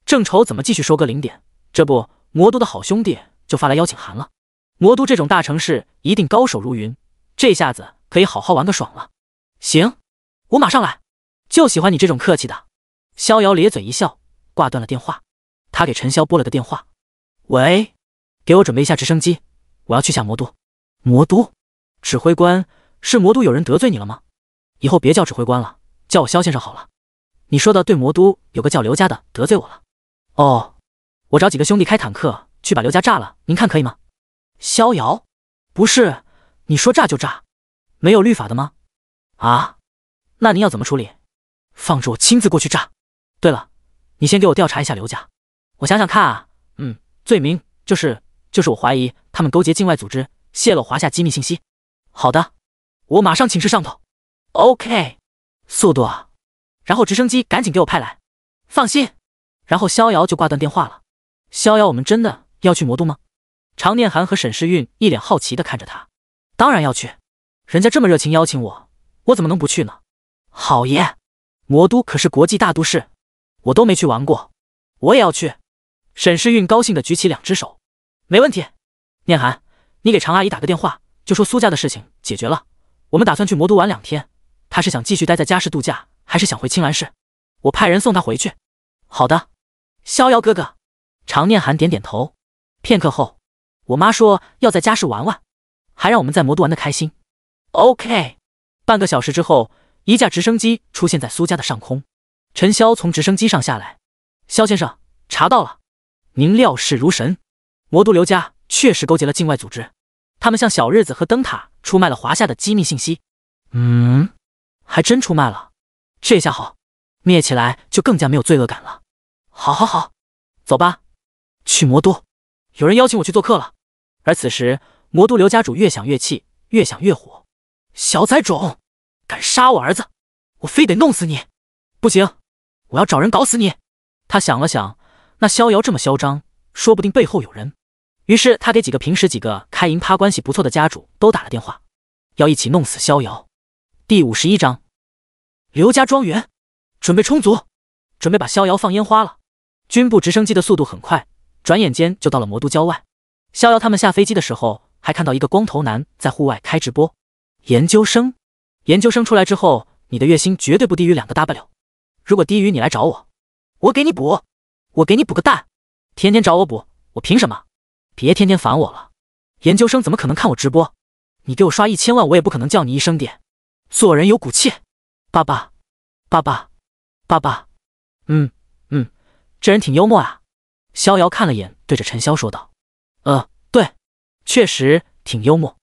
正愁怎么继续收割零点，这不魔都的好兄弟就发来邀请函了，魔都这种大城市一定高手如云，这下子可以好好玩个爽了，行，我马上来，就喜欢你这种客气的，逍遥咧嘴一笑。挂断了电话，他给陈潇拨了个电话。喂，给我准备一下直升机，我要去下魔都。魔都，指挥官是魔都有人得罪你了吗？以后别叫指挥官了，叫我肖先生好了。你说的对，魔都有个叫刘家的得罪我了。哦，我找几个兄弟开坦克去把刘家炸了，您看可以吗？逍遥，不是你说炸就炸，没有律法的吗？啊，那您要怎么处理？放着我亲自过去炸。对了。你先给我调查一下刘家，我想想看啊，嗯，罪名就是就是我怀疑他们勾结境外组织，泄露华夏机密信息。好的，我马上请示上头。OK，速度啊！然后直升机赶紧给我派来。放心。然后逍遥就挂断电话了。逍遥，我们真的要去魔都吗？常念涵和沈诗韵一脸好奇的看着他。当然要去，人家这么热情邀请我，我怎么能不去呢？好爷，魔都可是国际大都市。我都没去玩过，我也要去。沈世运高兴地举起两只手，没问题。念涵，你给常阿姨打个电话，就说苏家的事情解决了，我们打算去魔都玩两天。她是想继续待在家世度假，还是想回青兰市？我派人送她回去。好的，逍遥哥哥。常念涵点点头。片刻后，我妈说要在家世玩玩，还让我们在魔都玩的开心。OK。半个小时之后，一架直升机出现在苏家的上空。陈潇从直升机上下来，肖先生查到了，您料事如神。魔都刘家确实勾结了境外组织，他们向小日子和灯塔出卖了华夏的机密信息。嗯，还真出卖了。这下好，灭起来就更加没有罪恶感了。好好好，走吧，去魔都。有人邀请我去做客了。而此时，魔都刘家主越想越气，越想越火。小崽种，敢杀我儿子，我非得弄死你！不行。我要找人搞死你！他想了想，那逍遥这么嚣张，说不定背后有人。于是他给几个平时几个开银趴关系不错的家主都打了电话，要一起弄死逍遥。第五十一章，刘家庄园，准备充足，准备把逍遥放烟花了。军部直升机的速度很快，转眼间就到了魔都郊外。逍遥他们下飞机的时候，还看到一个光头男在户外开直播。研究生，研究生出来之后，你的月薪绝对不低于两个 W。如果低于你来找我，我给你补，我给你补个蛋，天天找我补，我凭什么？别天天烦我了。研究生怎么可能看我直播？你给我刷一千万，我也不可能叫你一声爹。做人有骨气。爸爸，爸爸，爸爸。嗯嗯，这人挺幽默啊。逍遥看了眼，对着陈潇说道：“呃，对，确实挺幽默。”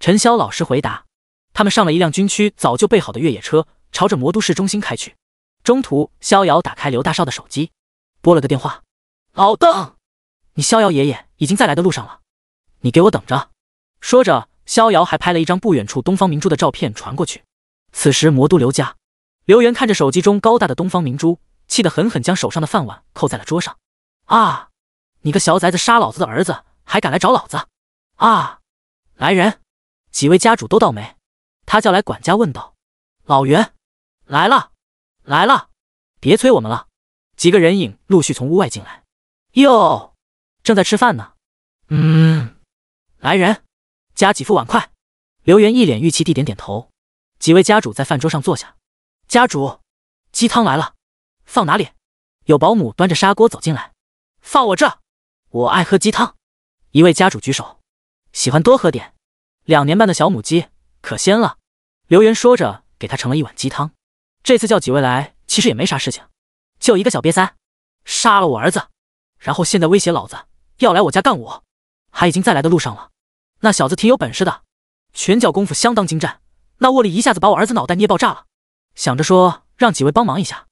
陈潇老实回答。他们上了一辆军区早就备好的越野车，朝着魔都市中心开去。中途，逍遥打开刘大少的手机，拨了个电话：“老邓，你逍遥爷爷已经在来的路上了，你给我等着。”说着，逍遥还拍了一张不远处东方明珠的照片传过去。此时，魔都刘家，刘元看着手机中高大的东方明珠，气得狠狠将手上的饭碗扣在了桌上：“啊！你个小崽子，杀老子的儿子，还敢来找老子！啊！来人，几位家主都到没？”他叫来管家问道：“老袁来了。”来了，别催我们了。几个人影陆续从屋外进来。哟，正在吃饭呢。嗯，来人，加几副碗筷。刘元一脸预期地点点头。几位家主在饭桌上坐下。家主，鸡汤来了，放哪里？有保姆端着砂锅走进来，放我这，我爱喝鸡汤。一位家主举手，喜欢多喝点。两年半的小母鸡可鲜了。刘元说着，给他盛了一碗鸡汤。这次叫几位来，其实也没啥事情，就一个小瘪三杀了我儿子，然后现在威胁老子要来我家干我，还已经在来的路上了。那小子挺有本事的，拳脚功夫相当精湛，那握力一下子把我儿子脑袋捏爆炸了。想着说让几位帮忙一下，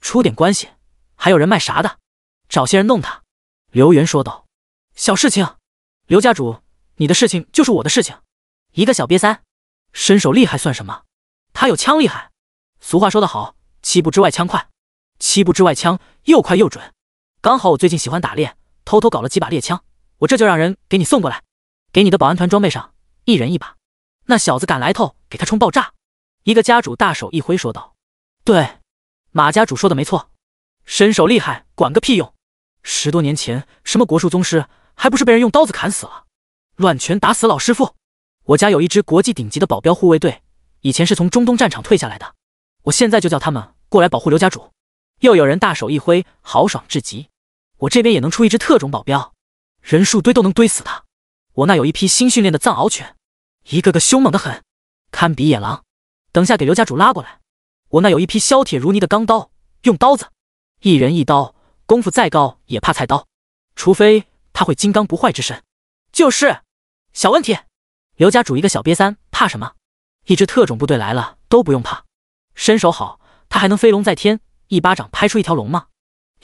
出点关系，还有人脉啥的，找些人弄他。刘元说道：“小事情，刘家主，你的事情就是我的事情。一个小瘪三，身手厉害算什么？他有枪厉害。”俗话说得好，七步之外枪快，七步之外枪又快又准。刚好我最近喜欢打猎，偷偷搞了几把猎枪，我这就让人给你送过来，给你的保安团装备上，一人一把。那小子敢来头，给他冲爆炸！一个家主大手一挥说道：“对，马家主说的没错，身手厉害管个屁用！十多年前什么国术宗师，还不是被人用刀子砍死了？乱拳打死老师傅！我家有一支国际顶级的保镖护卫队，以前是从中东战场退下来的。”我现在就叫他们过来保护刘家主。又有人大手一挥，豪爽至极。我这边也能出一支特种保镖，人数堆都能堆死他。我那有一批新训练的藏獒犬，一个个凶猛的很，堪比野狼。等下给刘家主拉过来。我那有一批削铁如泥的钢刀，用刀子，一人一刀，功夫再高也怕菜刀，除非他会金刚不坏之身。就是小问题，刘家主一个小瘪三，怕什么？一支特种部队来了都不用怕。身手好，他还能飞龙在天，一巴掌拍出一条龙吗？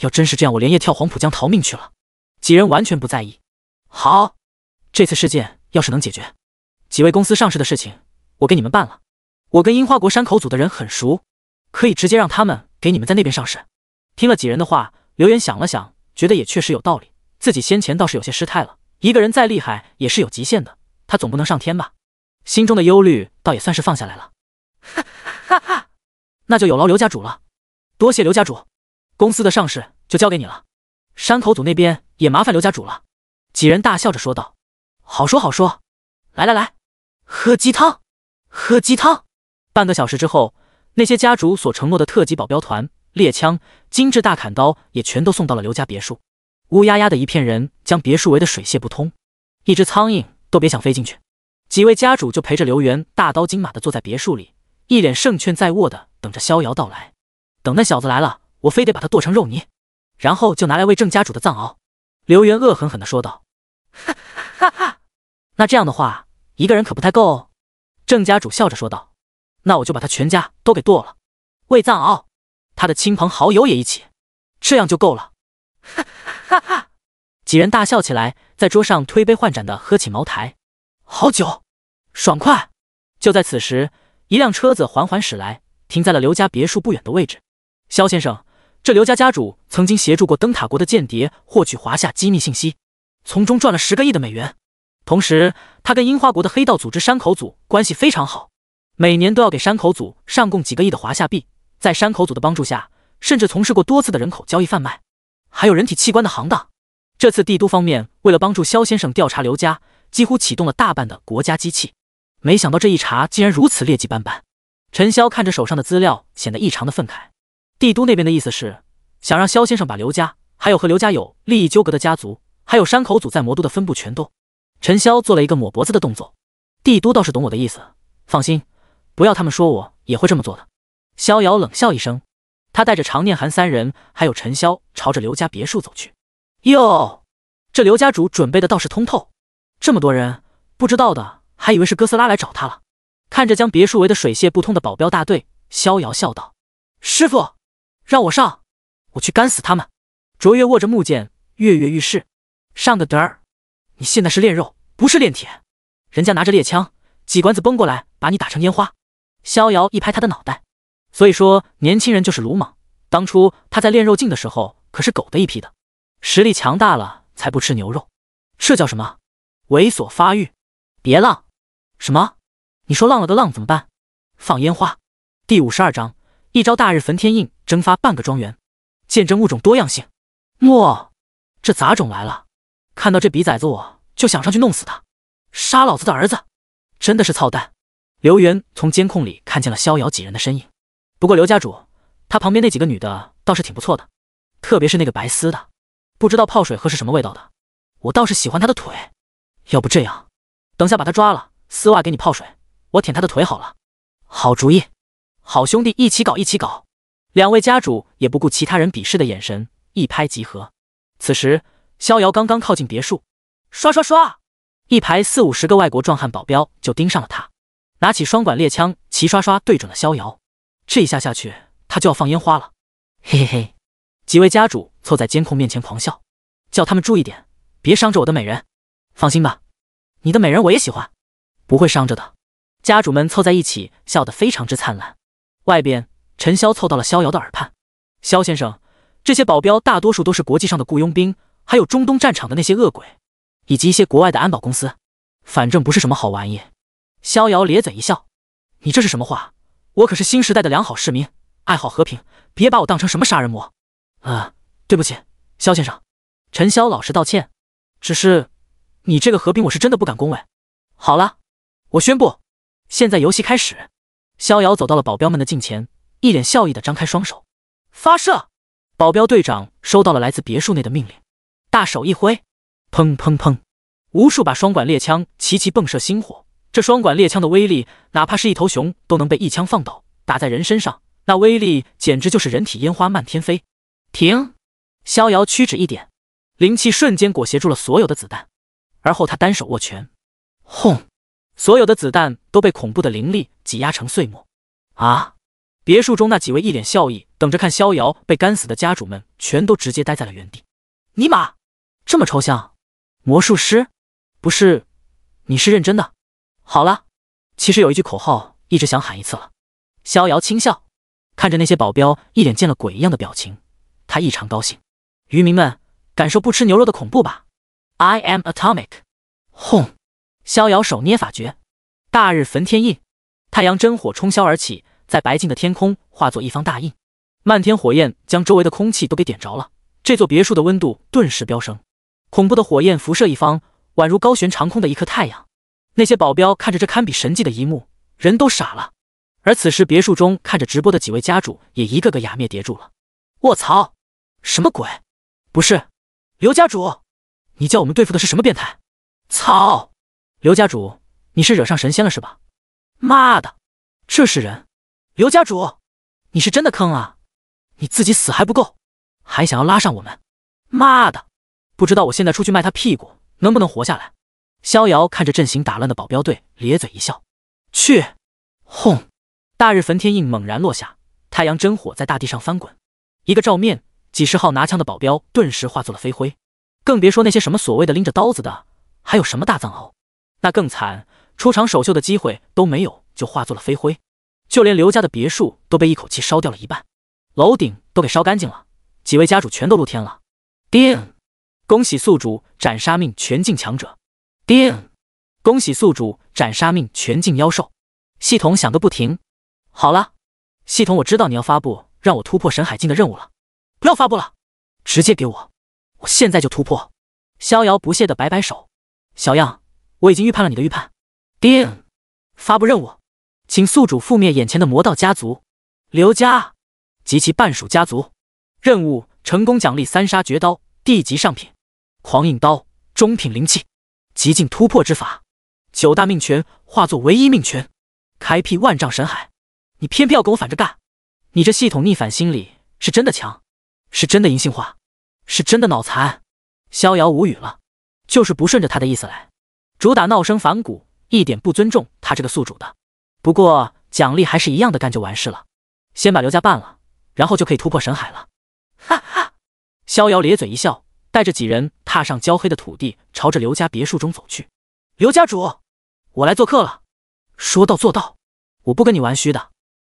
要真是这样，我连夜跳黄浦江逃命去了。几人完全不在意。好，这次事件要是能解决，几位公司上市的事情，我给你们办了。我跟樱花国山口组的人很熟，可以直接让他们给你们在那边上市。听了几人的话，刘元想了想，觉得也确实有道理。自己先前倒是有些失态了。一个人再厉害也是有极限的，他总不能上天吧？心中的忧虑倒也算是放下来了。哈哈哈哈。那就有劳刘家主了，多谢刘家主，公司的上市就交给你了。山口组那边也麻烦刘家主了。几人大笑着说道：“好说好说，来来来，喝鸡汤，喝鸡汤。”半个小时之后，那些家主所承诺的特级保镖团、猎枪、精致大砍刀也全都送到了刘家别墅。乌压压的一片人将别墅围得水泄不通，一只苍蝇都别想飞进去。几位家主就陪着刘元大刀金马的坐在别墅里，一脸胜券在握的。等着逍遥到来，等那小子来了，我非得把他剁成肉泥，然后就拿来喂郑家主的藏獒。”刘元恶狠狠的说道。“哈哈，哈，那这样的话，一个人可不太够。”哦。郑家主笑着说道，“那我就把他全家都给剁了，喂藏獒，他的亲朋好友也一起，这样就够了。”哈哈哈，几人大笑起来，在桌上推杯换盏的喝起茅台，好酒，爽快。就在此时，一辆车子缓缓驶来。停在了刘家别墅不远的位置。肖先生，这刘家家主曾经协助过灯塔国的间谍获取华夏机密信息，从中赚了十个亿的美元。同时，他跟樱花国的黑道组织山口组关系非常好，每年都要给山口组上供几个亿的华夏币。在山口组的帮助下，甚至从事过多次的人口交易贩卖，还有人体器官的行当。这次帝都方面为了帮助肖先生调查刘家，几乎启动了大半的国家机器。没想到这一查，竟然如此劣迹斑斑。陈潇看着手上的资料，显得异常的愤慨。帝都那边的意思是想让肖先生把刘家，还有和刘家有利益纠葛的家族，还有山口组在魔都的分布全都……陈潇做了一个抹脖子的动作。帝都倒是懂我的意思，放心，不要他们说我也会这么做的。逍遥冷笑一声，他带着常念寒三人，还有陈潇，朝着刘家别墅走去。哟，这刘家主准备的倒是通透，这么多人，不知道的还以为是哥斯拉来找他了。看着将别墅围得水泄不通的保镖大队，逍遥笑道：“师傅，让我上，我去干死他们。”卓越握着木剑，跃跃欲试。“上个嘚儿！你现在是炼肉，不是炼铁。人家拿着猎枪，几管子崩过来，把你打成烟花。”逍遥一拍他的脑袋：“所以说，年轻人就是鲁莽。当初他在练肉境的时候，可是狗的一批的。实力强大了，才不吃牛肉。这叫什么？猥琐发育？别浪！什么？”你说浪了个浪怎么办？放烟花。第五十二章，一招大日焚天印，蒸发半个庄园，见证物种多样性。莫，这杂种来了，看到这逼崽子我就想上去弄死他，杀老子的儿子，真的是操蛋。刘元从监控里看见了逍遥几人的身影，不过刘家主他旁边那几个女的倒是挺不错的，特别是那个白丝的，不知道泡水喝是什么味道的，我倒是喜欢她的腿。要不这样，等下把他抓了，丝袜给你泡水。我舔他的腿好了，好主意，好兄弟，一起搞，一起搞！两位家主也不顾其他人鄙视的眼神，一拍即合。此时，逍遥刚刚靠近别墅，刷刷刷，一排四五十个外国壮汉保镖就盯上了他，拿起双管猎枪，齐刷刷对准了逍遥。这一下下去，他就要放烟花了！嘿嘿嘿，几位家主凑在监控面前狂笑，叫他们注意点，别伤着我的美人。放心吧，你的美人我也喜欢，不会伤着的。家主们凑在一起，笑得非常之灿烂。外边，陈潇凑到了逍遥的耳畔：“肖先生，这些保镖大多数都是国际上的雇佣兵，还有中东战场的那些恶鬼，以及一些国外的安保公司，反正不是什么好玩意。”逍遥咧嘴一笑：“你这是什么话？我可是新时代的良好市民，爱好和平，别把我当成什么杀人魔。”啊，对不起，肖先生，陈潇老实道歉。只是，你这个和平我是真的不敢恭维。好了，我宣布。现在游戏开始。逍遥走到了保镖们的近前，一脸笑意的张开双手，发射。保镖队长收到了来自别墅内的命令，大手一挥，砰砰砰，无数把双管猎枪齐齐迸射星火。这双管猎枪的威力，哪怕是一头熊都能被一枪放倒，打在人身上，那威力简直就是人体烟花漫天飞。停！逍遥屈指一点，灵气瞬间裹挟住了所有的子弹，而后他单手握拳，轰！所有的子弹都被恐怖的灵力挤压成碎末。啊！别墅中那几位一脸笑意，等着看逍遥被干死的家主们，全都直接呆在了原地。尼玛，这么抽象？魔术师？不是，你是认真的？好了，其实有一句口号一直想喊一次了。逍遥轻笑，看着那些保镖一脸见了鬼一样的表情，他异常高兴。渔民们，感受不吃牛肉的恐怖吧！I am atomic。轰！逍遥手捏法诀，大日焚天印，太阳真火冲霄而起，在白净的天空化作一方大印，漫天火焰将周围的空气都给点着了。这座别墅的温度顿时飙升，恐怖的火焰辐射一方，宛如高悬长空的一颗太阳。那些保镖看着这堪比神迹的一幕，人都傻了。而此时别墅中看着直播的几位家主也一个个哑灭叠住了。卧槽，什么鬼？不是刘家主，你叫我们对付的是什么变态？操！刘家主，你是惹上神仙了是吧？妈的，这是人！刘家主，你是真的坑啊！你自己死还不够，还想要拉上我们？妈的，不知道我现在出去卖他屁股能不能活下来？逍遥看着阵型打乱的保镖队，咧嘴一笑，去！轰！大日焚天印猛然落下，太阳真火在大地上翻滚。一个照面，几十号拿枪的保镖顿时化作了飞灰，更别说那些什么所谓的拎着刀子的，还有什么大藏獒。那更惨，出场首秀的机会都没有，就化作了飞灰。就连刘家的别墅都被一口气烧掉了一半，楼顶都给烧干净了，几位家主全都露天了。丁，恭喜宿主斩杀命全境强者。丁，恭喜宿主斩杀命全境妖兽。系统响个不停。好了，系统，我知道你要发布让我突破神海境的任务了，不要发布了，直接给我，我现在就突破。逍遥不屑的摆摆手，小样。我已经预判了你的预判，定发布任务，请宿主覆灭眼前的魔道家族刘家及其半属家族。任务成功奖励三杀绝刀，地级上品狂影刀，中品灵气，极境突破之法，九大命权化作唯一命权，开辟万丈神海。你偏偏要跟我反着干，你这系统逆反心理是真的强，是真的银杏花，是真的脑残。逍遥无语了，就是不顺着他的意思来。主打闹声反骨，一点不尊重他这个宿主的。不过奖励还是一样的，干就完事了。先把刘家办了，然后就可以突破神海了。哈哈，逍遥咧嘴一笑，带着几人踏上焦黑的土地，朝着刘家别墅中走去。刘家主，我来做客了。说到做到，我不跟你玩虚的。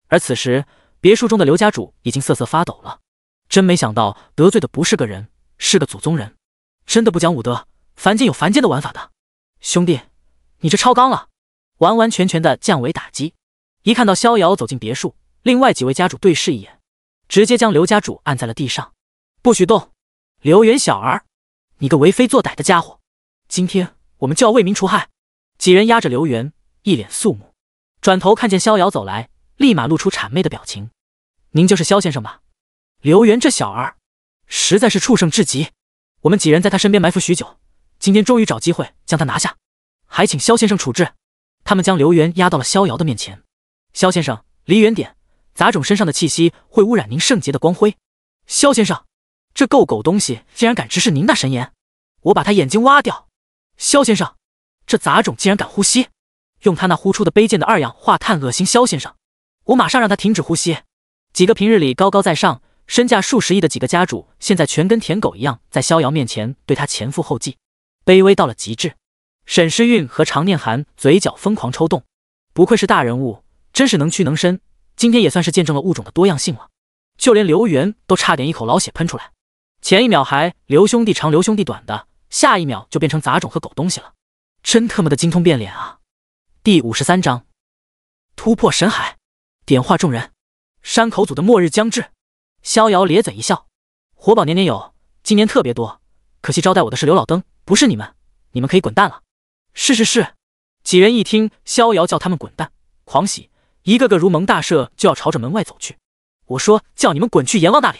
而此时，别墅中的刘家主已经瑟瑟发抖了。真没想到，得罪的不是个人，是个祖宗人。真的不讲武德，凡间有凡间的玩法的。兄弟，你这超纲了，完完全全的降维打击。一看到逍遥走进别墅，另外几位家主对视一眼，直接将刘家主按在了地上，不许动！刘元小儿，你个为非作歹的家伙，今天我们就要为民除害。几人压着刘元，一脸肃穆，转头看见逍遥走来，立马露出谄媚的表情。您就是萧先生吧？刘元这小儿，实在是畜生至极。我们几人在他身边埋伏许久。今天终于找机会将他拿下，还请萧先生处置。他们将刘元押到了逍遥的面前。萧先生，离远点！杂种身上的气息会污染您圣洁的光辉。萧先生，这够狗东西竟然敢直视您的神颜！我把他眼睛挖掉！萧先生，这杂种竟然敢呼吸！用他那呼出的卑贱的二氧化碳恶心萧先生！我马上让他停止呼吸！几个平日里高高在上、身价数十亿的几个家主，现在全跟舔狗一样，在逍遥面前对他前赴后继。卑微到了极致，沈诗韵和常念寒嘴角疯狂抽动。不愧是大人物，真是能屈能伸。今天也算是见证了物种的多样性了。就连刘元都差点一口老血喷出来。前一秒还刘兄弟长刘兄弟短的，下一秒就变成杂种和狗东西了。真特么的精通变脸啊！第五十三章突破神海，点化众人。山口组的末日将至。逍遥咧嘴一笑，活宝年年有，今年特别多。可惜招待我的是刘老登，不是你们，你们可以滚蛋了。是是是，几人一听逍遥叫他们滚蛋，狂喜，一个个如蒙大赦，就要朝着门外走去。我说叫你们滚去阎王那里，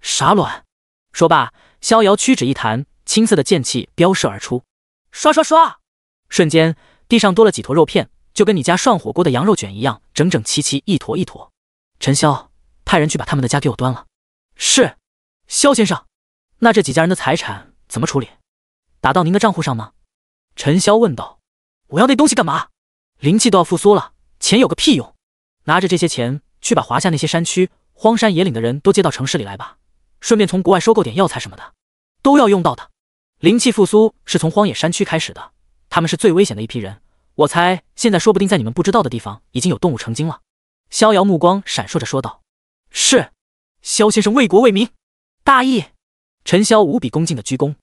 啥卵！说罢，逍遥屈指一弹，青色的剑气飙射而出，唰唰唰，瞬间地上多了几坨肉片，就跟你家涮火锅的羊肉卷一样，整整齐齐一坨一坨。陈潇，派人去把他们的家给我端了。是，肖先生，那这几家人的财产。怎么处理？打到您的账户上吗？陈潇问道。我要那东西干嘛？灵气都要复苏了，钱有个屁用！拿着这些钱去把华夏那些山区、荒山野岭的人都接到城市里来吧，顺便从国外收购点药材什么的，都要用到的。灵气复苏是从荒野山区开始的，他们是最危险的一批人。我猜现在说不定在你们不知道的地方已经有动物成精了。逍遥目光闪烁着说道：“是，肖先生为国为民，大义。”陈潇无比恭敬的鞠躬。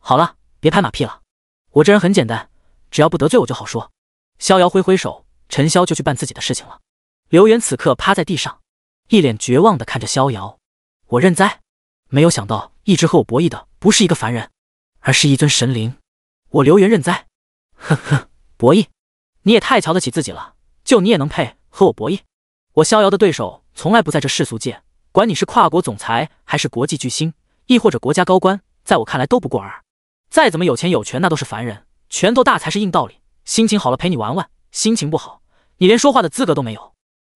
好了，别拍马屁了，我这人很简单，只要不得罪我就好说。逍遥挥挥手，陈潇就去办自己的事情了。刘源此刻趴在地上，一脸绝望的看着逍遥。我认栽。没有想到，一直和我博弈的不是一个凡人，而是一尊神灵。我刘源认栽。哼哼，博弈，你也太瞧得起自己了，就你也能配和我博弈？我逍遥的对手从来不在这世俗界，管你是跨国总裁还是国际巨星。亦或者国家高官，在我看来都不过尔。再怎么有钱有权，那都是凡人。拳头大才是硬道理。心情好了陪你玩玩，心情不好，你连说话的资格都没有。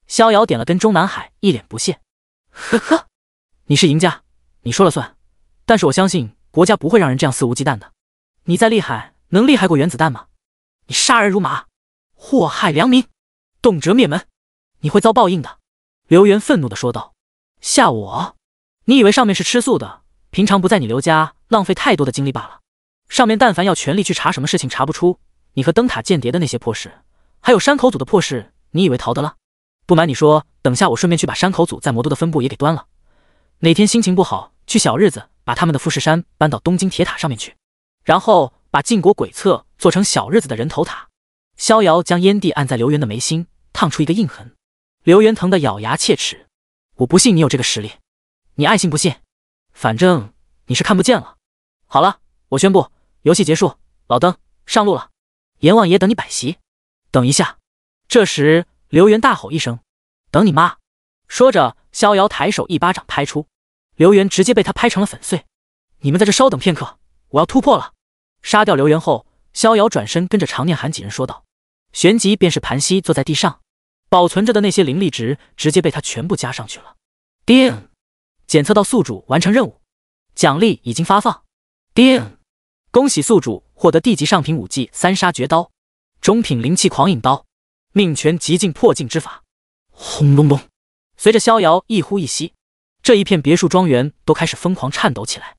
逍遥点了根中南海，一脸不屑：“呵呵，你是赢家，你说了算。但是我相信国家不会让人这样肆无忌惮的。你再厉害，能厉害过原子弹吗？你杀人如麻，祸害良民，动辄灭门，你会遭报应的。”刘元愤怒地说道：“吓我？你以为上面是吃素的？”平常不在你刘家浪费太多的精力罢了。上面但凡要全力去查什么事情，查不出你和灯塔间谍的那些破事，还有山口组的破事，你以为逃得了？不瞒你说，等下我顺便去把山口组在魔都的分部也给端了。哪天心情不好，去小日子把他们的富士山搬到东京铁塔上面去，然后把靖国鬼策做成小日子的人头塔。逍遥将烟蒂按在刘元的眉心，烫出一个印痕。刘元疼得咬牙切齿，我不信你有这个实力，你爱信不信。反正你是看不见了。好了，我宣布游戏结束，老登上路了，阎王爷等你摆席。等一下！这时刘元大吼一声：“等你妈！”说着，逍遥抬手一巴掌拍出，刘元直接被他拍成了粉碎。你们在这稍等片刻，我要突破了。杀掉刘元后，逍遥转身跟着常念涵几人说道，旋即便是盘膝坐在地上，保存着的那些灵力值直接被他全部加上去了。定。检测到宿主完成任务，奖励已经发放。叮，恭喜宿主获得地级上品武技三杀绝刀、中品灵气狂影刀、命拳极境破境之法。轰隆隆，随着逍遥一呼一吸，这一片别墅庄园都开始疯狂颤抖起来。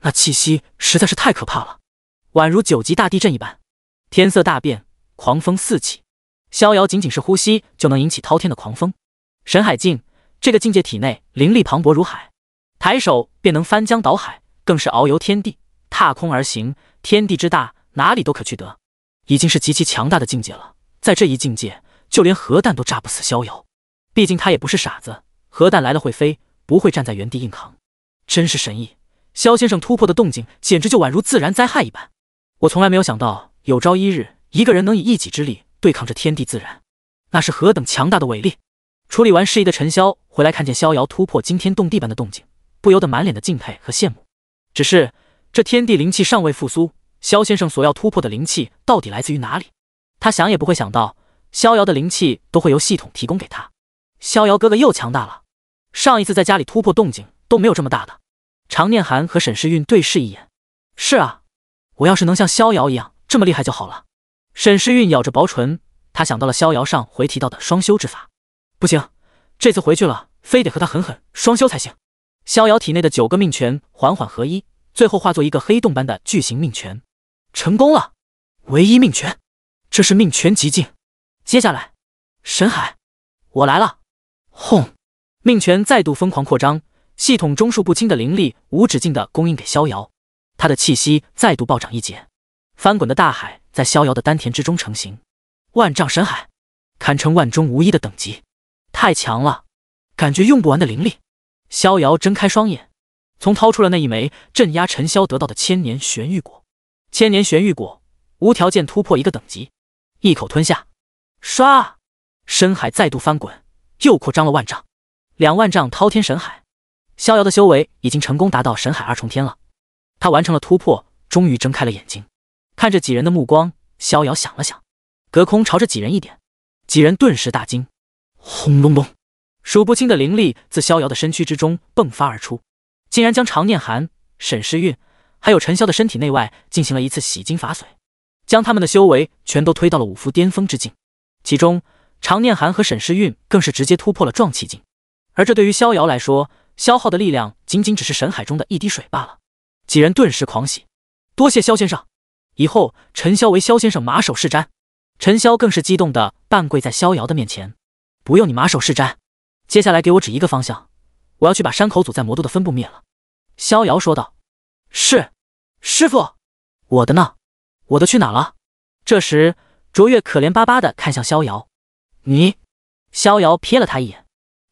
那气息实在是太可怕了，宛如九级大地震一般。天色大变，狂风四起。逍遥仅仅是呼吸就能引起滔天的狂风。沈海静，这个境界体内灵力磅礴如海。抬手便能翻江倒海，更是遨游天地，踏空而行，天地之大，哪里都可去得，已经是极其强大的境界了。在这一境界，就连核弹都炸不死逍遥，毕竟他也不是傻子，核弹来了会飞，不会站在原地硬扛。真是神异，萧先生突破的动静简直就宛如自然灾害一般。我从来没有想到，有朝一日一个人能以一己之力对抗这天地自然，那是何等强大的伟力！处理完事宜的陈潇回来看见逍遥突破惊天动地般的动静。不由得满脸的敬佩和羡慕，只是这天地灵气尚未复苏，萧先生所要突破的灵气到底来自于哪里？他想也不会想到，逍遥的灵气都会由系统提供给他。逍遥哥哥又强大了，上一次在家里突破动静都没有这么大的。常念寒和沈诗韵对视一眼，是啊，我要是能像逍遥一样这么厉害就好了。沈诗韵咬着薄唇，她想到了逍遥上回提到的双修之法，不行，这次回去了，非得和他狠狠双修才行。逍遥体内的九个命权缓缓合一，最后化作一个黑洞般的巨型命权。成功了。唯一命权，这是命权极境。接下来，神海，我来了！轰！命权再度疯狂扩张，系统中数不清的灵力无止境的供应给逍遥，他的气息再度暴涨一截。翻滚的大海在逍遥的丹田之中成型，万丈神海，堪称万中无一的等级，太强了！感觉用不完的灵力。逍遥睁开双眼，从掏出了那一枚镇压陈潇得到的千年玄玉果。千年玄玉果无条件突破一个等级，一口吞下。刷，深海再度翻滚，又扩张了万丈，两万丈滔天神海。逍遥的修为已经成功达到神海二重天了，他完成了突破，终于睁开了眼睛，看着几人的目光。逍遥想了想，隔空朝着几人一点，几人顿时大惊。轰隆隆！数不清的灵力自逍遥的身躯之中迸发而出，竟然将常念寒、沈诗韵还有陈潇的身体内外进行了一次洗精伐髓，将他们的修为全都推到了五福巅峰之境。其中，常念寒和沈诗韵更是直接突破了壮气境。而这对于逍遥来说，消耗的力量仅仅只是神海中的一滴水罢了。几人顿时狂喜，多谢萧先生，以后陈潇为萧先生马首是瞻。陈潇更是激动的半跪在逍遥的面前，不用你马首是瞻。接下来给我指一个方向，我要去把山口组在魔都的分部灭了。”逍遥说道。“是，师傅，我的呢？我的去哪了？”这时，卓越可怜巴巴的看向逍遥。“你。”逍遥瞥了他一眼，“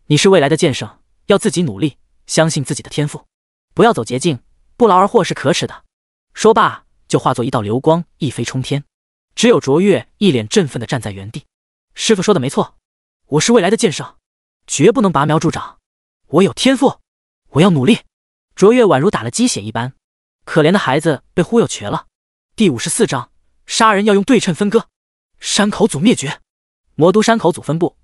你是未来的剑圣，要自己努力，相信自己的天赋，不要走捷径，不劳而获是可耻的。”说罢，就化作一道流光，一飞冲天。只有卓越一脸振奋的站在原地。“师傅说的没错，我是未来的剑圣。”绝不能拔苗助长，我有天赋，我要努力。卓越宛如打了鸡血一般，可怜的孩子被忽悠瘸了。第五十四章：杀人要用对称分割。山口组灭绝，魔都山口组分部。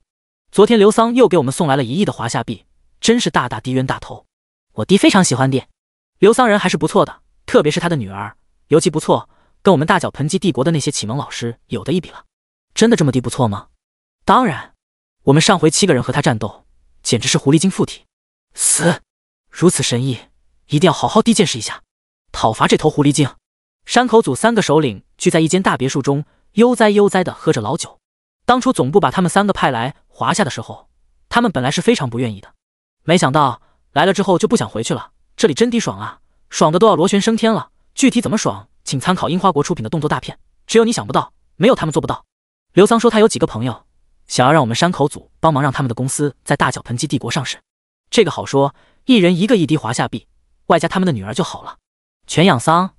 昨天刘桑又给我们送来了一亿的华夏币，真是大大的冤大头。我弟非常喜欢的。刘桑人还是不错的，特别是他的女儿，尤其不错，跟我们大脚盆基帝国的那些启蒙老师有的一比了。真的这么低不错吗？当然。我们上回七个人和他战斗，简直是狐狸精附体，死！如此神意，一定要好好地见识一下，讨伐这头狐狸精。山口组三个首领聚在一间大别墅中，悠哉悠哉地喝着老酒。当初总部把他们三个派来华夏的时候，他们本来是非常不愿意的，没想到来了之后就不想回去了。这里真的爽啊，爽的都要螺旋升天了。具体怎么爽，请参考樱花国出品的动作大片，只有你想不到，没有他们做不到。刘桑说他有几个朋友。想要让我们山口组帮忙让他们的公司在大脚盆鸡帝国上市，这个好说，一人一个一滴华夏币，外加他们的女儿就好了。全养桑，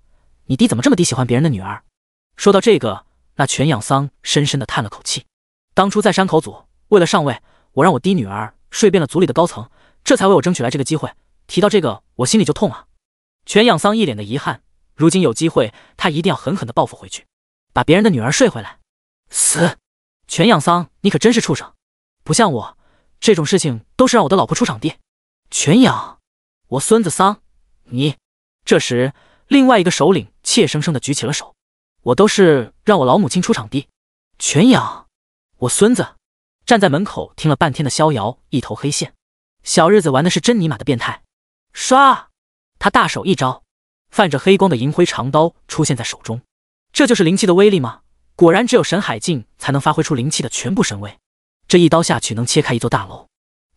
你弟怎么这么滴喜欢别人的女儿？说到这个，那全养桑深深的叹了口气。当初在山口组，为了上位，我让我滴女儿睡遍了组里的高层，这才为我争取来这个机会。提到这个，我心里就痛啊。全养桑一脸的遗憾，如今有机会，他一定要狠狠的报复回去，把别人的女儿睡回来，死！全养丧，你可真是畜生！不像我，这种事情都是让我的老婆出场地。全养我孙子桑，你。这时，另外一个首领怯生生的举起了手，我都是让我老母亲出场地。全养我孙子。站在门口听了半天的逍遥，一头黑线。小日子玩的是真尼玛的变态。唰，他大手一招，泛着黑光的银灰长刀出现在手中。这就是灵气的威力吗？果然，只有沈海静才能发挥出灵气的全部神威。这一刀下去，能切开一座大楼。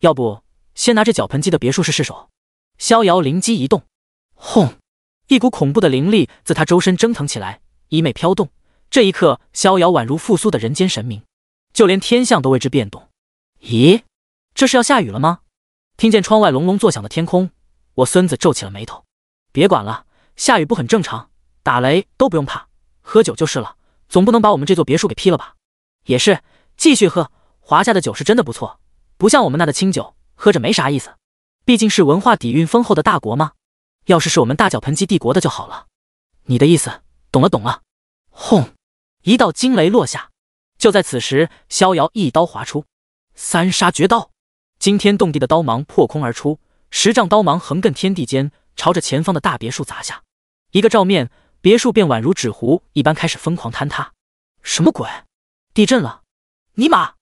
要不，先拿这脚盆鸡的别墅试试手？逍遥灵机一动，轰！一股恐怖的灵力自他周身蒸腾起来，衣袂飘动。这一刻，逍遥宛如复苏的人间神明，就连天象都为之变动。咦，这是要下雨了吗？听见窗外隆隆作响的天空，我孙子皱起了眉头。别管了，下雨不很正常，打雷都不用怕，喝酒就是了。总不能把我们这座别墅给劈了吧？也是，继续喝，华夏的酒是真的不错，不像我们那的清酒，喝着没啥意思。毕竟是文化底蕴丰厚的大国嘛，要是是我们大脚盆鸡帝国的就好了。你的意思，懂了，懂了。轰！一道惊雷落下。就在此时，逍遥一刀划出，三杀绝刀，惊天动地的刀芒破空而出，十丈刀芒横亘天地间，朝着前方的大别墅砸下。一个照面。别墅便宛如纸糊一般开始疯狂坍塌，什么鬼？地震了！尼玛！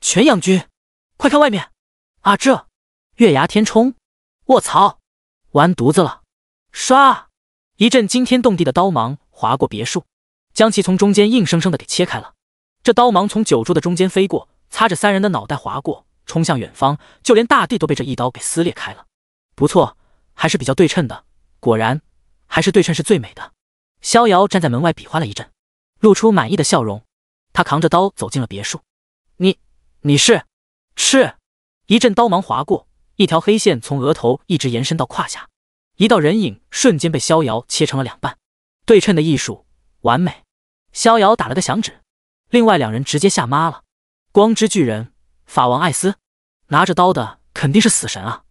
全养君，快看外面！啊，这月牙天冲！我操！完犊子了！唰！一阵惊天动地的刀芒划过别墅，将其从中间硬生生的给切开了。这刀芒从九柱的中间飞过，擦着三人的脑袋划过，冲向远方，就连大地都被这一刀给撕裂开了。不错，还是比较对称的。果然，还是对称是最美的。逍遥站在门外比划了一阵，露出满意的笑容。他扛着刀走进了别墅。你，你是，是，一阵刀芒划过，一条黑线从额头一直延伸到胯下，一道人影瞬间被逍遥切成了两半，对称的艺术，完美。逍遥打了个响指，另外两人直接吓妈了。光之巨人法王艾斯，拿着刀的肯定是死神啊！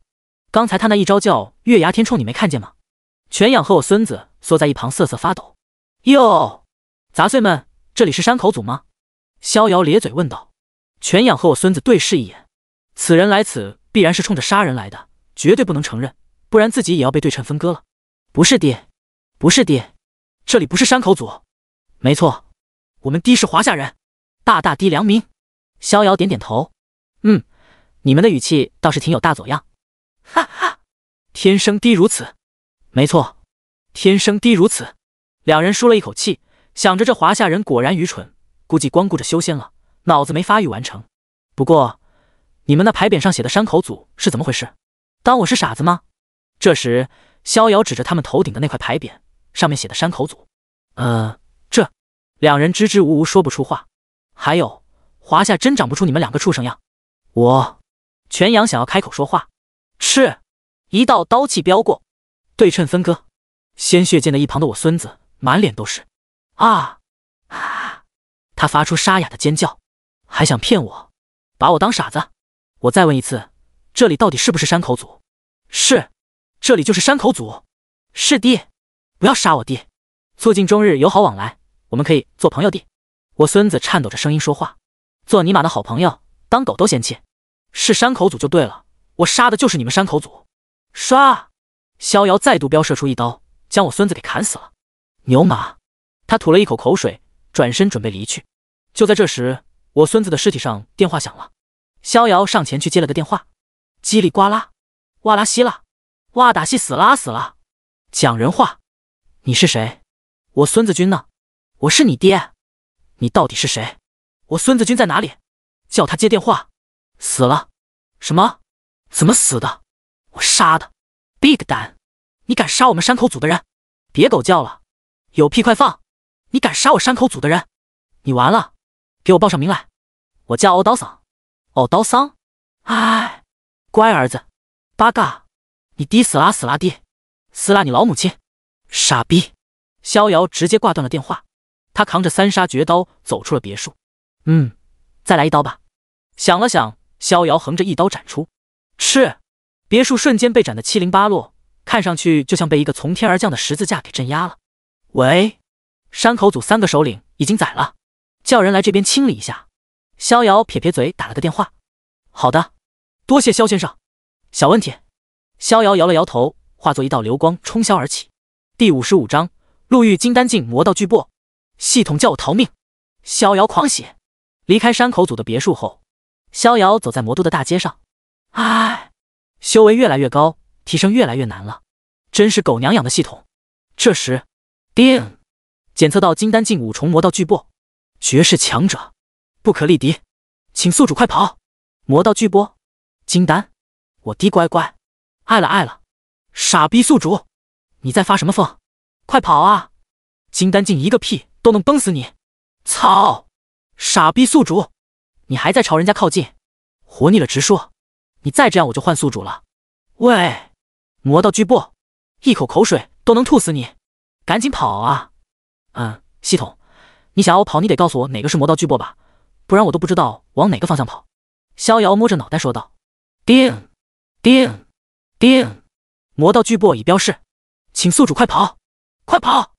刚才他那一招叫月牙天冲，你没看见吗？全养和我孙子。缩在一旁瑟瑟发抖。哟，杂碎们，这里是山口组吗？逍遥咧嘴问道。全养和我孙子对视一眼，此人来此必然是冲着杀人来的，绝对不能承认，不然自己也要被对称分割了。不是爹，不是爹，这里不是山口组。没错，我们的是华夏人，大大滴良民。逍遥点点头，嗯，你们的语气倒是挺有大佐样。哈哈，天生低如此。没错。天生低如此，两人舒了一口气，想着这华夏人果然愚蠢，估计光顾着修仙了，脑子没发育完成。不过你们那牌匾上写的山口组是怎么回事？当我是傻子吗？这时，逍遥指着他们头顶的那块牌匾，上面写的山口组。呃，这两人支支吾吾说不出话。还有，华夏真长不出你们两个畜生样。我全阳想要开口说话，是，一道刀气飙过，对称分割。鲜血溅的一旁的我孙子满脸都是，啊，啊！他发出沙哑的尖叫，还想骗我，把我当傻子？我再问一次，这里到底是不是山口组？是，这里就是山口组。是弟，不要杀我弟，促进中日友好往来，我们可以做朋友的。我孙子颤抖着声音说话，做尼玛的好朋友，当狗都嫌弃。是山口组就对了，我杀的就是你们山口组。唰，逍遥再度飙射出一刀。将我孙子给砍死了，牛马！他吐了一口口水，转身准备离去。就在这时，我孙子的尸体上电话响了。逍遥上前去接了个电话，叽里呱啦，哇啦稀啦，哇打戏死啦死啦！讲人话！你是谁？我孙子军呢？我是你爹！你到底是谁？我孙子军在哪里？叫他接电话！死了？什么？怎么死的？我杀的！big 蛋。你敢杀我们山口组的人？别狗叫了，有屁快放！你敢杀我山口组的人，你完了！给我报上名来！我叫欧刀桑，欧刀桑！哎，乖儿子，八嘎！你爹死啦死啦爹，死啦你老母亲！傻逼！逍遥直接挂断了电话。他扛着三杀绝刀走出了别墅。嗯，再来一刀吧。想了想，逍遥横着一刀斩出。是，别墅瞬间被斩的七零八落。看上去就像被一个从天而降的十字架给镇压了。喂，山口组三个首领已经宰了，叫人来这边清理一下。逍遥撇撇嘴，打了个电话。好的，多谢肖先生。小问题。逍遥摇了摇头，化作一道流光冲霄而起。第五十五章：路遇金丹境魔道巨擘。系统叫我逃命。逍遥狂喜。离开山口组的别墅后，逍遥走在魔都的大街上。唉，修为越来越高。提升越来越难了，真是狗娘养的系统！这时，叮，检测到金丹境五重魔道巨波，绝世强者，不可力敌，请宿主快跑！魔道巨波，金丹，我滴乖乖，爱了爱了！傻逼宿主，你在发什么疯？快跑啊！金丹境一个屁都能崩死你！操，傻逼宿主，你还在朝人家靠近？活腻了直说，你再这样我就换宿主了！喂！魔道巨擘，一口口水都能吐死你，赶紧跑啊！嗯，系统，你想要我跑，你得告诉我哪个是魔道巨擘吧，不然我都不知道往哪个方向跑。逍遥摸着脑袋说道。定定定，魔道巨擘已标示，请宿主快跑，快跑！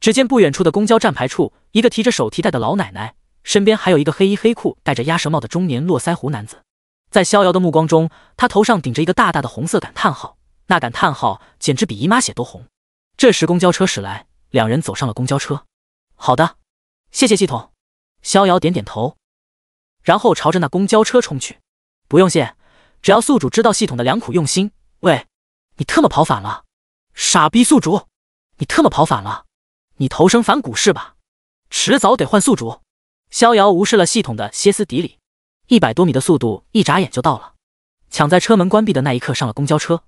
只见不远处的公交站牌处，一个提着手提袋的老奶奶，身边还有一个黑衣黑裤戴着鸭舌帽的中年络腮胡男子，在逍遥的目光中，他头上顶着一个大大的红色感叹号。那感叹号简直比姨妈血都红。这时公交车驶来，两人走上了公交车。好的，谢谢系统。逍遥点点头，然后朝着那公交车冲去。不用谢，只要宿主知道系统的良苦用心。喂，你特么跑反了，傻逼宿主，你特么跑反了，你投生反骨是吧？迟早得换宿主。逍遥无视了系统的歇斯底里，一百多米的速度一眨眼就到了，抢在车门关闭的那一刻上了公交车。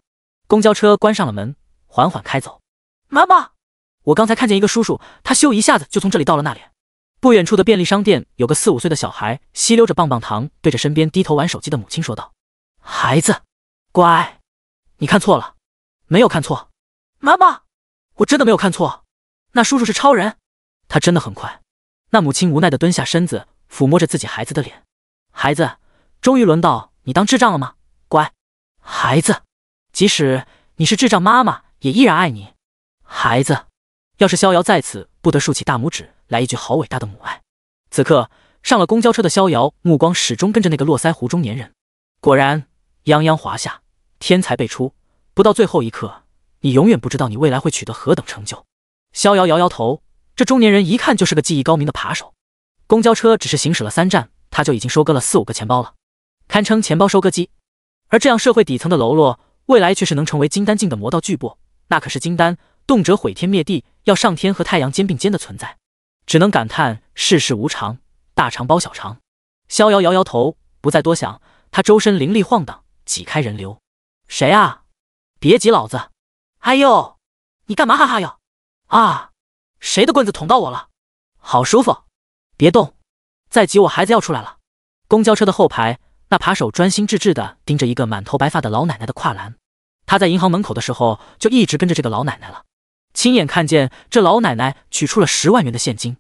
公交车关上了门，缓缓开走。妈妈，我刚才看见一个叔叔，他咻一下子就从这里到了那里。不远处的便利商店，有个四五岁的小孩吸溜着棒棒糖，对着身边低头玩手机的母亲说道：“孩子，乖，你看错了，没有看错，妈妈，我真的没有看错，那叔叔是超人，他真的很快。”那母亲无奈地蹲下身子，抚摸着自己孩子的脸：“孩子，终于轮到你当智障了吗？乖，孩子。”即使你是智障妈妈，也依然爱你，孩子。要是逍遥在此，不得竖起大拇指来一句“好伟大的母爱”。此刻上了公交车的逍遥，目光始终跟着那个络腮胡中年人。果然，泱泱华夏，天才辈出，不到最后一刻，你永远不知道你未来会取得何等成就。逍遥摇摇头，这中年人一看就是个技艺高明的扒手。公交车只是行驶了三站，他就已经收割了四五个钱包了，堪称钱包收割机。而这样社会底层的喽啰。未来却是能成为金丹境的魔道巨擘，那可是金丹，动辄毁天灭地，要上天和太阳肩并肩的存在，只能感叹世事无常，大肠包小肠。逍遥摇摇头，不再多想，他周身灵力晃荡，挤开人流。谁啊？别挤老子！哎呦，你干嘛哈哈哟？啊，谁的棍子捅到我了？好舒服，别动，再挤我孩子要出来了。公交车的后排，那扒手专心致志地盯着一个满头白发的老奶奶的跨栏，他在银行门口的时候就一直跟着这个老奶奶了，亲眼看见这老奶奶取出了十万元的现金，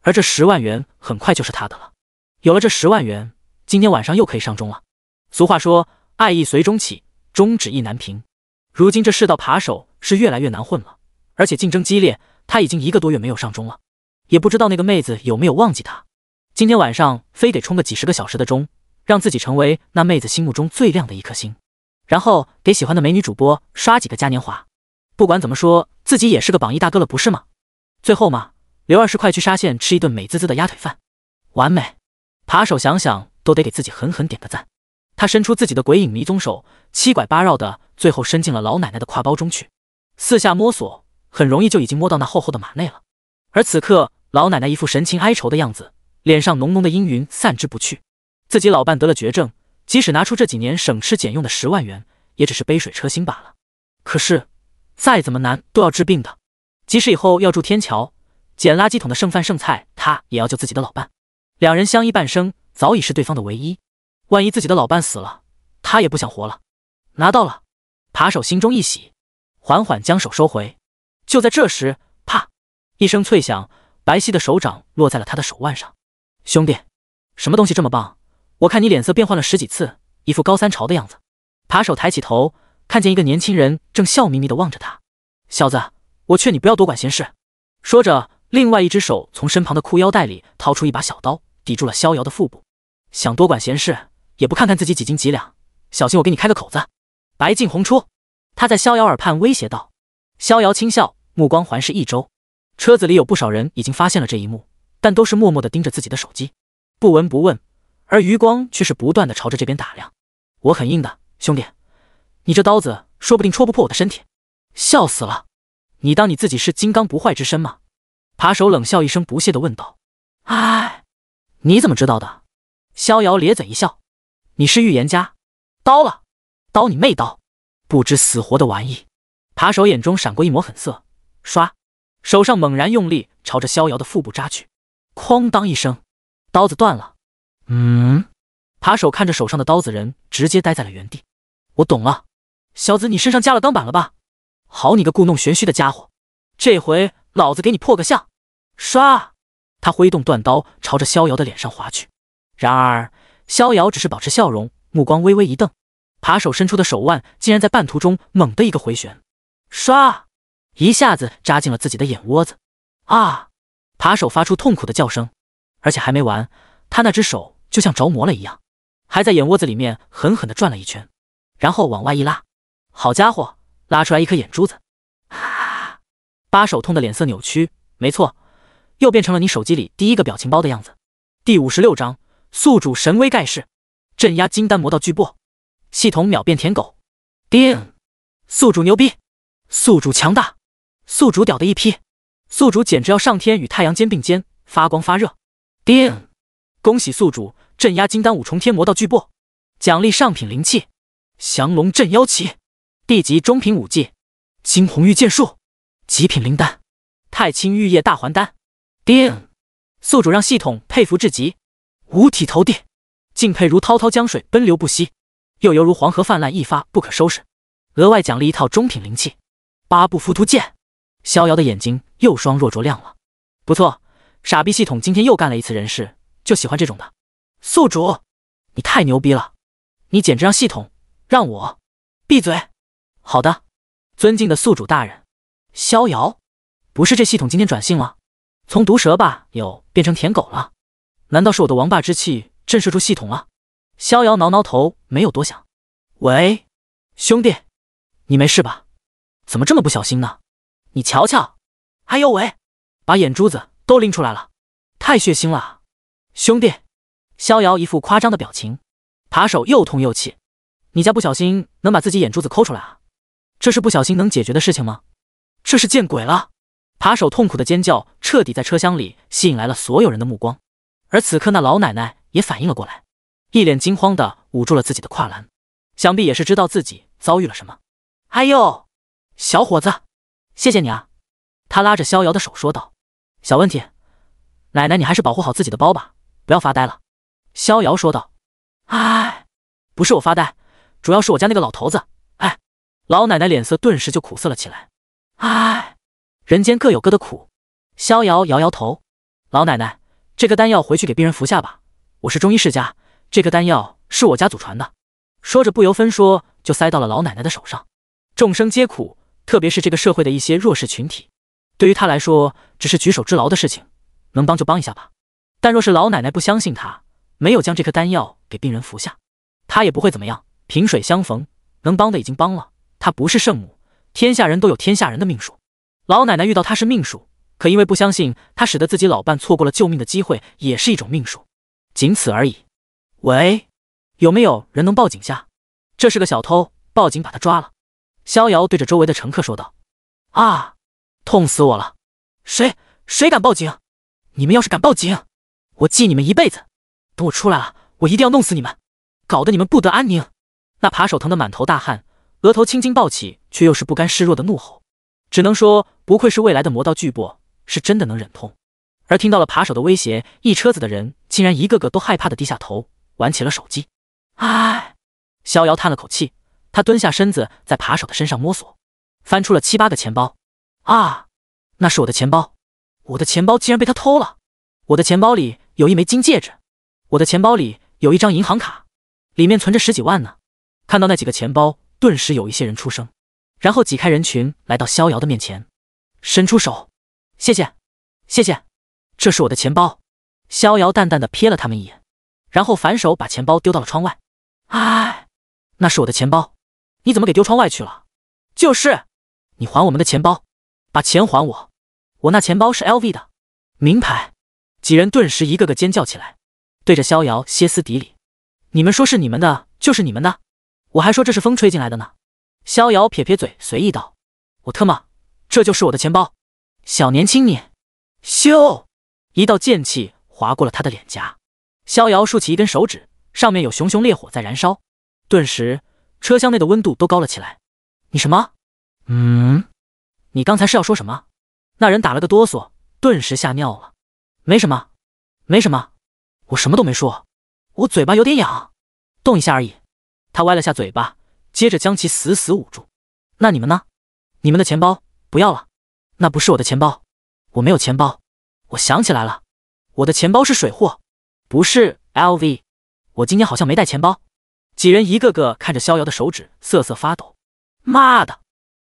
而这十万元很快就是他的了。有了这十万元，今天晚上又可以上钟了。俗话说，爱意随钟起，钟指意难平。如今这世道扒手是越来越难混了，而且竞争激烈。他已经一个多月没有上钟了，也不知道那个妹子有没有忘记他。今天晚上非得冲个几十个小时的钟，让自己成为那妹子心目中最亮的一颗星。然后给喜欢的美女主播刷几个嘉年华，不管怎么说，自己也是个榜一大哥了，不是吗？最后嘛，刘二十快去沙县吃一顿美滋滋的鸭腿饭，完美！扒手想想都得给自己狠狠点个赞。他伸出自己的鬼影迷踪手，七拐八绕的，最后伸进了老奶奶的挎包中去，四下摸索，很容易就已经摸到那厚厚的马内了。而此刻，老奶奶一副神情哀愁的样子，脸上浓浓的阴云散之不去，自己老伴得了绝症。即使拿出这几年省吃俭用的十万元，也只是杯水车薪罢了。可是再怎么难都要治病的，即使以后要住天桥、捡垃圾桶的剩饭剩菜，他也要救自己的老伴。两人相依半生，早已是对方的唯一。万一自己的老伴死了，他也不想活了。拿到了，扒手心中一喜，缓缓将手收回。就在这时，啪一声脆响，白皙的手掌落在了他的手腕上。兄弟，什么东西这么棒？我看你脸色变换了十几次，一副高三潮的样子。扒手抬起头，看见一个年轻人正笑眯眯地望着他。小子，我劝你不要多管闲事。说着，另外一只手从身旁的裤腰带里掏出一把小刀，抵住了逍遥的腹部。想多管闲事，也不看看自己几斤几两，小心我给你开个口子。白净红出，他在逍遥耳畔威胁道。逍遥轻笑，目光环视一周。车子里有不少人已经发现了这一幕，但都是默默地盯着自己的手机，不闻不问。而余光却是不断的朝着这边打量。我很硬的，兄弟，你这刀子说不定戳不破我的身体。笑死了，你当你自己是金刚不坏之身吗？扒手冷笑一声，不屑的问道：“哎，你怎么知道的？”逍遥咧嘴一笑：“你是预言家。”刀了，刀你妹刀！不知死活的玩意！扒手眼中闪过一抹狠色，刷，手上猛然用力朝着逍遥的腹部扎去，哐当一声，刀子断了。嗯，扒手看着手上的刀子，人直接呆在了原地。我懂了，小子，你身上加了钢板了吧？好你个故弄玄虚的家伙，这回老子给你破个相！唰，他挥动断刀朝着逍遥的脸上划去。然而，逍遥只是保持笑容，目光微微一瞪。扒手伸出的手腕竟然在半途中猛地一个回旋，唰，一下子扎进了自己的眼窝子。啊！扒手发出痛苦的叫声。而且还没完，他那只手。就像着魔了一样，还在眼窝子里面狠狠地转了一圈，然后往外一拉，好家伙，拉出来一颗眼珠子！啊！八手痛的脸色扭曲。没错，又变成了你手机里第一个表情包的样子。第五十六章：宿主神威盖世，镇压金丹魔道巨擘。系统秒变舔狗。叮！宿主牛逼！宿主强大！宿主屌的一批！宿主简直要上天，与太阳肩并肩，发光发热。叮！恭喜宿主！镇压金丹五重天魔道巨擘，奖励上品灵器，降龙镇妖旗，地级中品武技，惊鸿御剑术，极品灵丹，太清玉液大还丹。定，宿主让系统佩服至极，五体投地，敬佩如滔滔江水奔流不息，又犹如黄河泛滥一发不可收拾。额外奖励一套中品灵器，八步浮屠剑。逍遥的眼睛又双若灼亮了。不错，傻逼系统今天又干了一次人事，就喜欢这种的。宿主，你太牛逼了！你简直让系统让我闭嘴。好的，尊敬的宿主大人，逍遥，不是这系统今天转性了，从毒蛇吧有变成舔狗了？难道是我的王霸之气震慑住系统了？逍遥挠挠头，没有多想。喂，兄弟，你没事吧？怎么这么不小心呢？你瞧瞧，哎呦喂，把眼珠子都拎出来了，太血腥了，兄弟。逍遥一副夸张的表情，扒手又痛又气：“你家不小心能把自己眼珠子抠出来啊？这是不小心能解决的事情吗？这是见鬼了！”扒手痛苦的尖叫，彻底在车厢里吸引来了所有人的目光。而此刻，那老奶奶也反应了过来，一脸惊慌的捂住了自己的胯篮，想必也是知道自己遭遇了什么。“哎呦，小伙子，谢谢你啊！”他拉着逍遥的手说道：“小问题，奶奶你还是保护好自己的包吧，不要发呆了。”逍遥说道：“哎，不是我发呆，主要是我家那个老头子。哎，老奶奶脸色顿时就苦涩了起来。哎，人间各有各的苦。”逍遥摇摇头：“老奶奶，这个丹药回去给病人服下吧。我是中医世家，这个丹药是我家祖传的。”说着，不由分说就塞到了老奶奶的手上。众生皆苦，特别是这个社会的一些弱势群体，对于他来说只是举手之劳的事情，能帮就帮一下吧。但若是老奶奶不相信他，没有将这颗丹药给病人服下，他也不会怎么样。萍水相逢，能帮的已经帮了。他不是圣母，天下人都有天下人的命数。老奶奶遇到他是命数，可因为不相信他，使得自己老伴错过了救命的机会，也是一种命数，仅此而已。喂，有没有人能报警下？这是个小偷，报警把他抓了。逍遥对着周围的乘客说道：“啊，痛死我了！谁谁敢报警？你们要是敢报警，我记你们一辈子。”等我出来了，我一定要弄死你们，搞得你们不得安宁。那扒手疼得满头大汗，额头青筋暴起，却又是不甘示弱的怒吼。只能说，不愧是未来的魔道巨擘，是真的能忍痛。而听到了扒手的威胁，一车子的人竟然一个个都害怕的低下头，玩起了手机。唉，逍遥叹了口气，他蹲下身子，在扒手的身上摸索，翻出了七八个钱包。啊，那是我的钱包，我的钱包竟然被他偷了。我的钱包里有一枚金戒指。我的钱包里有一张银行卡，里面存着十几万呢。看到那几个钱包，顿时有一些人出声，然后挤开人群来到逍遥的面前，伸出手：“谢谢，谢谢，这是我的钱包。”逍遥淡淡的瞥了他们一眼，然后反手把钱包丢到了窗外。“哎，那是我的钱包，你怎么给丢窗外去了？”“就是，你还我们的钱包，把钱还我。我那钱包是 LV 的，名牌。”几人顿时一个个尖叫起来。对着逍遥歇斯底里：“你们说是你们的就是你们的，我还说这是风吹进来的呢。”逍遥撇撇嘴，随意道：“我特么，这就是我的钱包。”小年轻你，咻！一道剑气划过了他的脸颊。逍遥竖起一根手指，上面有熊熊烈火在燃烧，顿时车厢内的温度都高了起来。你什么？嗯？你刚才是要说什么？那人打了个哆嗦，顿时吓尿了。没什么，没什么。我什么都没说，我嘴巴有点痒，动一下而已。他歪了下嘴巴，接着将其死死捂住。那你们呢？你们的钱包不要了？那不是我的钱包，我没有钱包。我想起来了，我的钱包是水货，不是 LV。我今天好像没带钱包。几人一个个看着逍遥的手指瑟瑟发抖。妈的，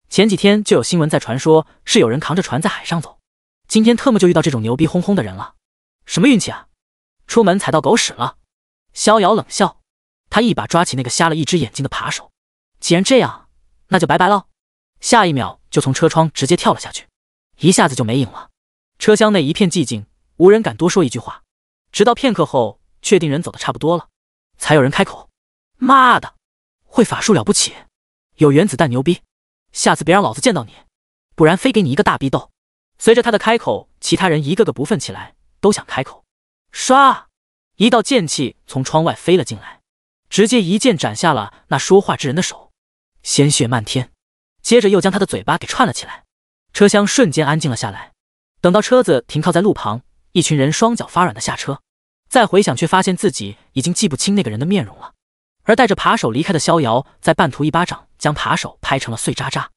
前几天就有新闻在传说，是有人扛着船在海上走。今天特么就遇到这种牛逼哄哄的人了，什么运气啊！出门踩到狗屎了，逍遥冷笑，他一把抓起那个瞎了一只眼睛的扒手，既然这样，那就拜拜喽！下一秒就从车窗直接跳了下去，一下子就没影了。车厢内一片寂静，无人敢多说一句话，直到片刻后确定人走的差不多了，才有人开口：“妈的，会法术了不起？有原子弹牛逼？下次别让老子见到你，不然非给你一个大逼斗！”随着他的开口，其他人一个个不忿起来，都想开口。唰！一道剑气从窗外飞了进来，直接一剑斩下了那说话之人的手，鲜血漫天。接着又将他的嘴巴给串了起来。车厢瞬间安静了下来。等到车子停靠在路旁，一群人双脚发软的下车，再回想却发现自己已经记不清那个人的面容了。而带着扒手离开的逍遥，在半途一巴掌将扒手拍成了碎渣渣。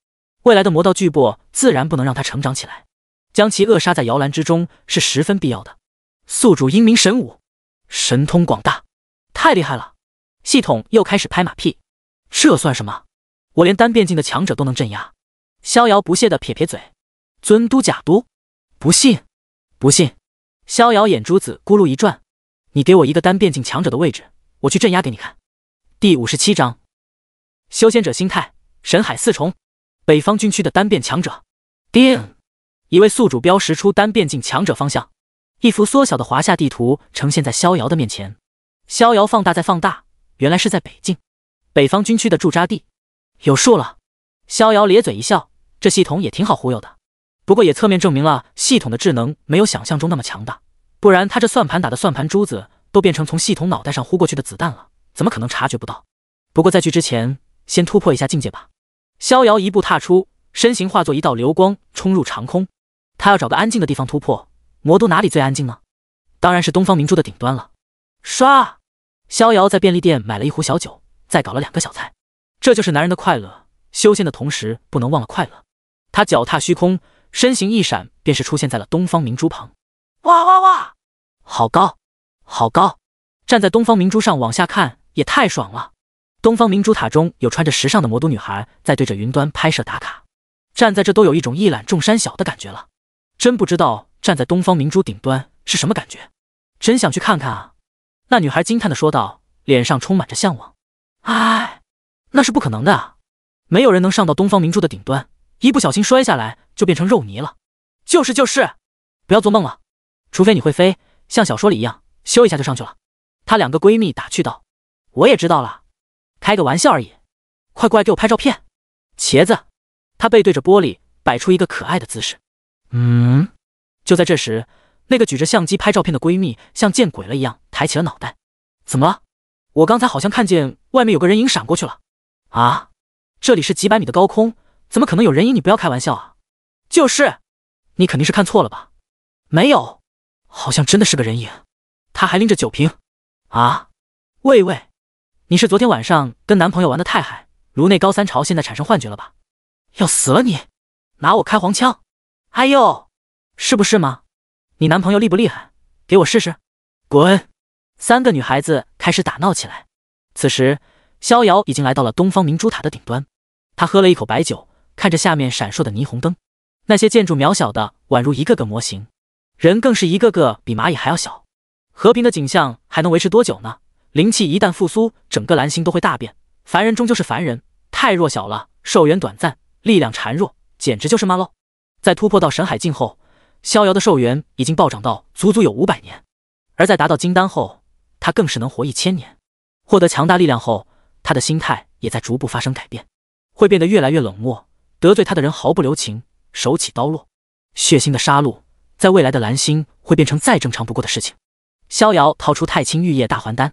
未来的魔道巨擘自然不能让他成长起来，将其扼杀在摇篮之中是十分必要的。宿主英明神武，神通广大，太厉害了！系统又开始拍马屁，这算什么？我连单变境的强者都能镇压。逍遥不屑的撇撇嘴，尊都假都，不信，不信！逍遥眼珠子咕噜一转，你给我一个单变境强者的位置，我去镇压给你看。第五十七章：修仙者心态。神海四重，北方军区的单变强者。定！一位宿主标识出单变境强者方向。一幅缩小的华夏地图呈现在逍遥的面前，逍遥放大再放大，原来是在北境，北方军区的驻扎地，有数了。逍遥咧嘴一笑，这系统也挺好忽悠的，不过也侧面证明了系统的智能没有想象中那么强大，不然他这算盘打的算盘珠子都变成从系统脑袋上呼过去的子弹了，怎么可能察觉不到？不过在去之前，先突破一下境界吧。逍遥一步踏出，身形化作一道流光冲入长空，他要找个安静的地方突破。魔都哪里最安静呢？当然是东方明珠的顶端了。刷，逍遥在便利店买了一壶小酒，再搞了两个小菜。这就是男人的快乐，修仙的同时不能忘了快乐。他脚踏虚空，身形一闪，便是出现在了东方明珠旁。哇哇哇！好高，好高！站在东方明珠上往下看，也太爽了。东方明珠塔中有穿着时尚的魔都女孩在对着云端拍摄打卡，站在这都有一种一览众山小的感觉了。真不知道。站在东方明珠顶端是什么感觉？真想去看看啊！那女孩惊叹地说道，脸上充满着向往。唉，那是不可能的啊！没有人能上到东方明珠的顶端，一不小心摔下来就变成肉泥了。就是就是，不要做梦了，除非你会飞，像小说里一样，咻一下就上去了。她两个闺蜜打趣道。我也知道了，开个玩笑而已。快过来给我拍照片，茄子！她背对着玻璃，摆出一个可爱的姿势。嗯。就在这时，那个举着相机拍照片的闺蜜像见鬼了一样抬起了脑袋。怎么了？我刚才好像看见外面有个人影闪过去了。啊，这里是几百米的高空，怎么可能有人影？你不要开玩笑啊！就是，你肯定是看错了吧？没有，好像真的是个人影，他还拎着酒瓶。啊，喂喂，你是昨天晚上跟男朋友玩的太嗨，颅内高三潮，现在产生幻觉了吧？要死了，你拿我开黄腔！哎呦！是不是吗？你男朋友厉不厉害？给我试试！滚！三个女孩子开始打闹起来。此时，逍遥已经来到了东方明珠塔的顶端。他喝了一口白酒，看着下面闪烁的霓虹灯，那些建筑渺小的宛如一个个模型，人更是一个个比蚂蚁还要小。和平的景象还能维持多久呢？灵气一旦复苏，整个蓝星都会大变。凡人终究是凡人，太弱小了，寿元短暂，力量孱弱，简直就是妈喽！在突破到神海境后。逍遥的寿元已经暴涨到足足有五百年，而在达到金丹后，他更是能活一千年。获得强大力量后，他的心态也在逐步发生改变，会变得越来越冷漠，得罪他的人毫不留情，手起刀落，血腥的杀戮在未来的蓝星会变成再正常不过的事情。逍遥掏出太清玉液大还丹，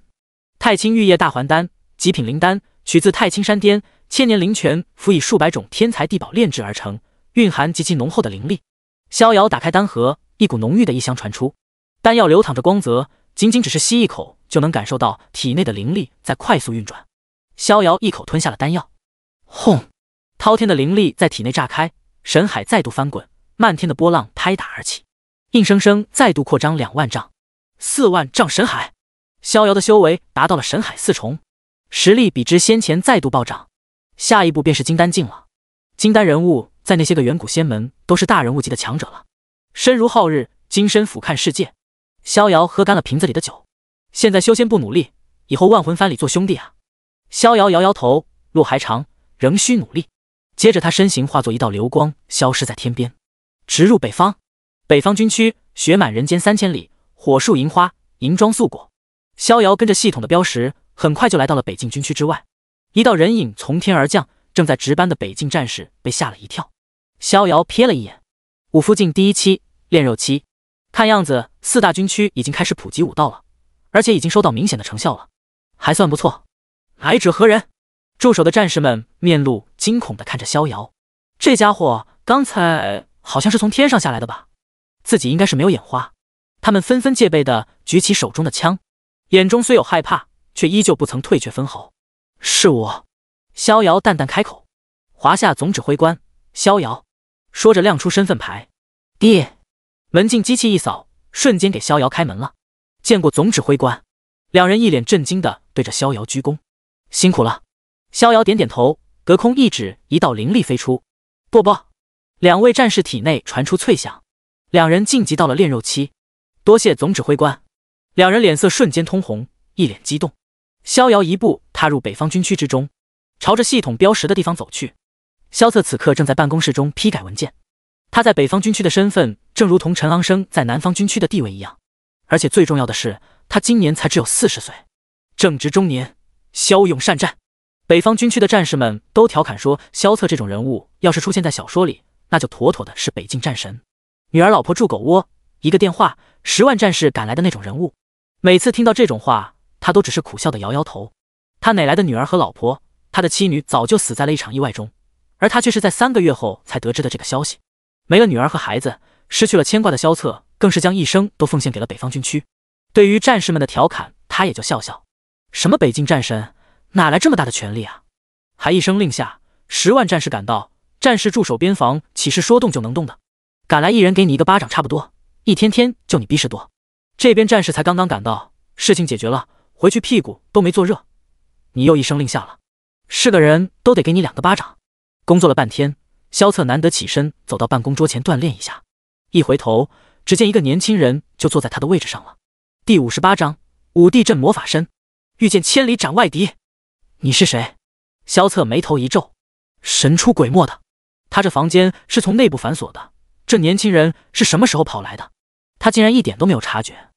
太清玉液大还丹，极品灵丹，取自太清山巅千年灵泉，辅以数百种天才地宝炼制而成，蕴含极其浓厚的灵力。逍遥打开丹盒，一股浓郁的异香传出，丹药流淌着光泽，仅仅只是吸一口就能感受到体内的灵力在快速运转。逍遥一口吞下了丹药，轰！滔天的灵力在体内炸开，神海再度翻滚，漫天的波浪拍打而起，硬生生再度扩张两万丈，四万丈神海。逍遥的修为达到了神海四重，实力比之先前再度暴涨，下一步便是金丹境了。金丹人物。在那些个远古仙门，都是大人物级的强者了。身如皓日，金身俯瞰世界。逍遥喝干了瓶子里的酒。现在修仙不努力，以后万魂幡里做兄弟啊！逍遥摇摇头，路还长，仍需努力。接着，他身形化作一道流光，消失在天边，直入北方。北方军区，雪满人间三千里，火树银花，银装素裹。逍遥跟着系统的标识，很快就来到了北境军区之外。一道人影从天而降。正在值班的北境战士被吓了一跳。逍遥瞥了一眼，武夫境第一期练肉期，看样子四大军区已经开始普及武道了，而且已经收到明显的成效了，还算不错。来者何人？驻守的战士们面露惊恐的看着逍遥，这家伙刚才好像是从天上下来的吧？自己应该是没有眼花。他们纷纷戒备的举起手中的枪，眼中虽有害怕，却依旧不曾退却分毫。是我。逍遥淡淡开口：“华夏总指挥官，逍遥。”说着亮出身份牌。爹，门禁机器一扫，瞬间给逍遥开门了。见过总指挥官。两人一脸震惊的对着逍遥鞠躬：“辛苦了。”逍遥点点头，隔空一指，一道灵力飞出。啵啵，两位战士体内传出脆响，两人晋级到了炼肉期。多谢总指挥官。两人脸色瞬间通红，一脸激动。逍遥一步踏入北方军区之中。朝着系统标识的地方走去。萧策此刻正在办公室中批改文件。他在北方军区的身份，正如同陈昂生在南方军区的地位一样。而且最重要的是，他今年才只有四十岁，正值中年，骁勇善战。北方军区的战士们都调侃说，萧策这种人物要是出现在小说里，那就妥妥的是北境战神。女儿、老婆住狗窝，一个电话，十万战士赶来的那种人物。每次听到这种话，他都只是苦笑的摇摇头。他哪来的女儿和老婆？他的妻女早就死在了一场意外中，而他却是在三个月后才得知的这个消息。没了女儿和孩子，失去了牵挂的萧策，更是将一生都奉献给了北方军区。对于战士们的调侃，他也就笑笑：“什么北境战神，哪来这么大的权力啊？还一声令下，十万战士赶到。战士驻守边防，岂是说动就能动的？赶来一人给你一个巴掌，差不多。一天天就你逼事多。这边战士才刚刚赶到，事情解决了，回去屁股都没坐热，你又一声令下了。”是个人都得给你两个巴掌。工作了半天，萧策难得起身走到办公桌前锻炼一下。一回头，只见一个年轻人就坐在他的位置上了。第五十八章：五帝镇魔法身，遇见千里斩外敌。你是谁？萧策眉头一皱，神出鬼没的，他这房间是从内部反锁的，这年轻人是什么时候跑来的？他竟然一点都没有察觉。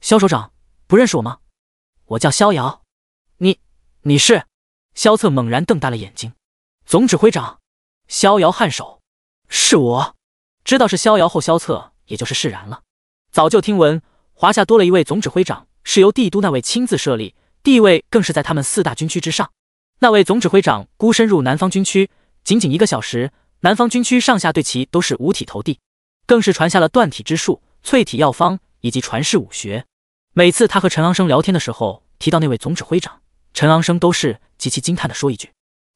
萧首长，不认识我吗？我叫逍遥。你，你是？萧策猛然瞪大了眼睛。总指挥长，逍遥颔首，是我。知道是逍遥后，萧策也就是释然了。早就听闻华夏多了一位总指挥长，是由帝都那位亲自设立，地位更是在他们四大军区之上。那位总指挥长孤身入南方军区，仅仅一个小时，南方军区上下对其都是五体投地，更是传下了断体之术、淬体药方以及传世武学。每次他和陈昂生聊天的时候，提到那位总指挥长。陈昂生都是极其惊叹的说一句：“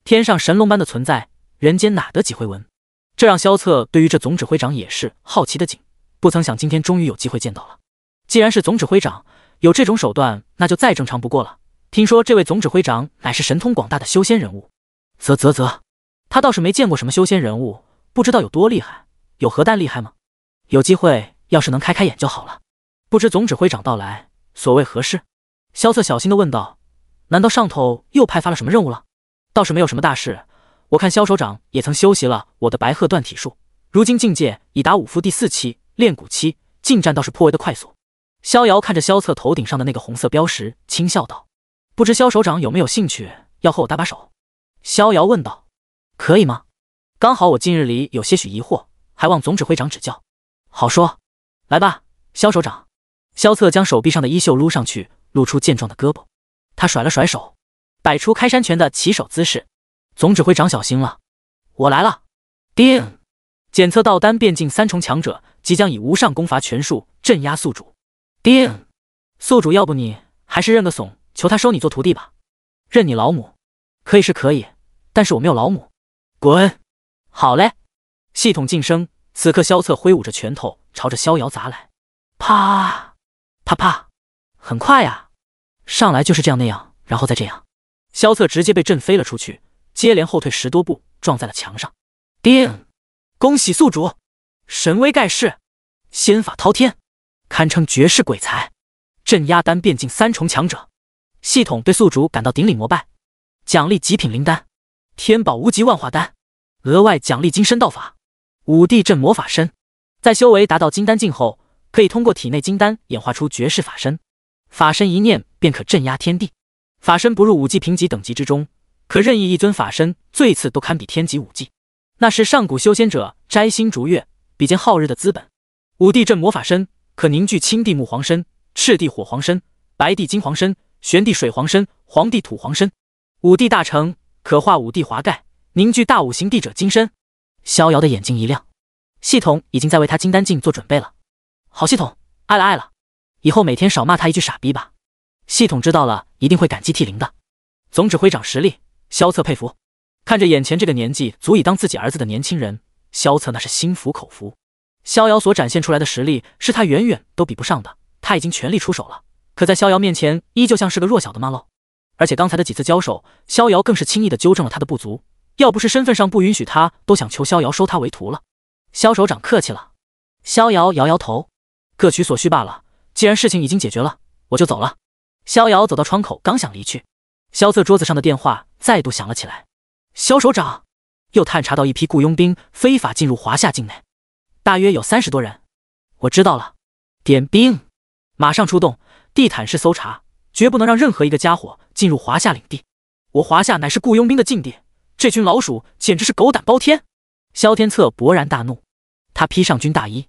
天上神龙般的存在，人间哪得几回闻？”这让萧策对于这总指挥长也是好奇的紧。不曾想今天终于有机会见到了。既然是总指挥长，有这种手段，那就再正常不过了。听说这位总指挥长乃是神通广大的修仙人物，啧啧啧，他倒是没见过什么修仙人物，不知道有多厉害，有何等厉害吗？有机会要是能开开眼就好了。不知总指挥长到来所谓何事？萧策小心的问道。难道上头又派发了什么任务了？倒是没有什么大事。我看萧首长也曾修习了我的白鹤断体术，如今境界已达武夫第四期炼骨期，近战倒是颇为的快速。萧遥看着萧策头顶上的那个红色标识，轻笑道：“不知萧首长有没有兴趣要和我搭把手？”萧遥问道：“可以吗？刚好我近日里有些许疑惑，还望总指挥长指教。”“好说，来吧，萧首长。”萧策将手臂上的衣袖撸上去，露出健壮的胳膊。他甩了甩手，摆出开山拳的起手姿势。总指挥长小心了，我来了。定，检测到单变境三重强者即将以无上功法拳术镇压宿主。定，宿主要不你还是认个怂，求他收你做徒弟吧。认你老母，可以是可以，但是我没有老母。滚。好嘞。系统晋升。此刻萧策挥舞着拳头朝着逍遥砸来，啪啪啪，很快啊。上来就是这样那样，然后再这样，萧策直接被震飞了出去，接连后退十多步，撞在了墙上。叮，恭喜宿主，神威盖世，仙法滔天，堪称绝世鬼才，镇压丹变境三重强者。系统对宿主感到顶礼膜拜，奖励极品灵丹，天宝无极万化丹，额外奖励金身道法，五帝镇魔法身。在修为达到金丹境后，可以通过体内金丹演化出绝世法身，法身一念。便可镇压天地，法身不入武技评级等级之中，可任意一尊法身最次都堪比天级武技，那是上古修仙者摘星逐月、比肩皓日的资本。五帝镇魔法身可凝聚青帝木皇身、赤帝火皇身、白帝金皇身、玄帝水皇身、黄帝土皇身。五帝大成可化五帝华盖，凝聚大五行帝者金身。逍遥的眼睛一亮，系统已经在为他金丹境做准备了。好系统，爱了爱了，以后每天少骂他一句傻逼吧。系统知道了，一定会感激涕零的。总指挥长实力，萧策佩服。看着眼前这个年纪足以当自己儿子的年轻人，萧策那是心服口服。逍遥所展现出来的实力是他远远都比不上的。他已经全力出手了，可在逍遥面前依旧像是个弱小的嘛喽。而且刚才的几次交手，逍遥更是轻易的纠正了他的不足。要不是身份上不允许，他都想求逍遥收他为徒了。萧首长客气了。逍遥摇摇头，各取所需罢了。既然事情已经解决了，我就走了。逍遥走到窗口，刚想离去，萧策桌子上的电话再度响了起来。萧首长又探查到一批雇佣兵非法进入华夏境内，大约有三十多人。我知道了，点兵，马上出动，地毯式搜查，绝不能让任何一个家伙进入华夏领地。我华夏乃是雇佣兵的禁地，这群老鼠简直是狗胆包天！萧天策勃然大怒，他披上军大衣。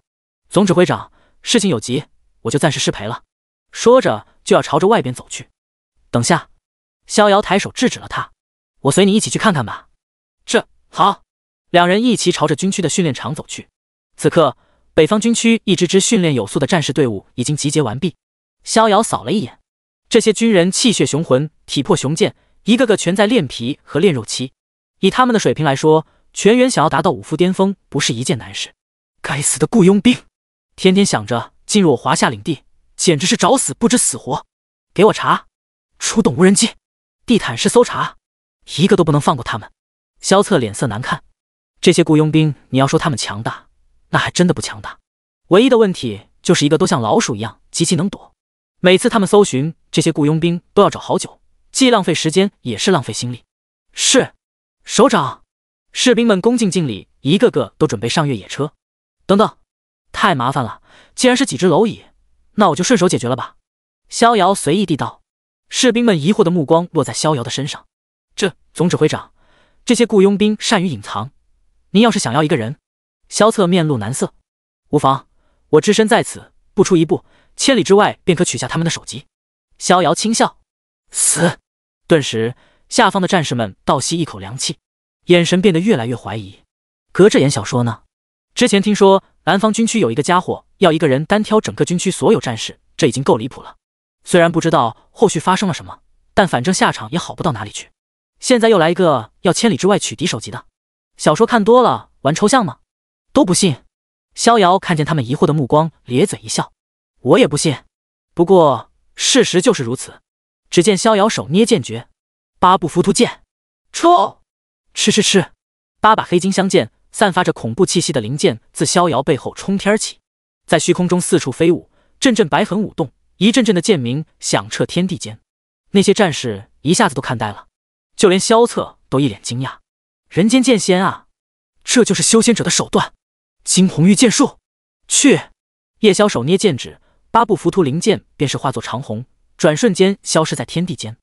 总指挥长，事情有急，我就暂时失陪了。说着。就要朝着外边走去，等下，逍遥抬手制止了他。我随你一起去看看吧。这好，两人一齐朝着军区的训练场走去。此刻，北方军区一支支训练有素的战士队伍已经集结完毕。逍遥扫了一眼，这些军人气血雄浑，体魄雄健，一个个全在练皮和练肉期。以他们的水平来说，全员想要达到武夫巅峰，不是一件难事。该死的雇佣兵，天天想着进入我华夏领地。简直是找死，不知死活！给我查，出动无人机，地毯式搜查，一个都不能放过他们！萧策脸色难看，这些雇佣兵，你要说他们强大，那还真的不强大，唯一的问题就是一个都像老鼠一样极其能躲，每次他们搜寻这些雇佣兵都要找好久，既浪费时间也是浪费心力。是，首长！士兵们恭敬敬礼，一个个都准备上越野车。等等，太麻烦了，竟然是几只蝼蚁！那我就顺手解决了吧。”逍遥随意地道。士兵们疑惑的目光落在逍遥的身上。这总指挥长，这些雇佣兵善于隐藏。您要是想要一个人，萧策面露难色。无妨，我只身在此，不出一步，千里之外便可取下他们的首级。”逍遥轻笑。死！顿时，下方的战士们倒吸一口凉气，眼神变得越来越怀疑。隔着眼小说呢？之前听说南方军区有一个家伙要一个人单挑整个军区所有战士，这已经够离谱了。虽然不知道后续发生了什么，但反正下场也好不到哪里去。现在又来一个要千里之外取敌首级的，小说看多了玩抽象吗？都不信。逍遥看见他们疑惑的目光，咧嘴一笑：“我也不信，不过事实就是如此。”只见逍遥手捏剑诀，八步浮屠剑，出！吃吃吃！八把黑金相剑。散发着恐怖气息的灵剑自逍遥背后冲天而起，在虚空中四处飞舞，阵阵白痕舞动，一阵阵的剑鸣响彻天地间。那些战士一下子都看呆了，就连萧策都一脸惊讶：“人间剑仙啊，这就是修仙者的手段——惊鸿御剑术！”去！叶枭手捏剑指，八部浮屠灵剑便是化作长虹，转瞬间消失在天地间。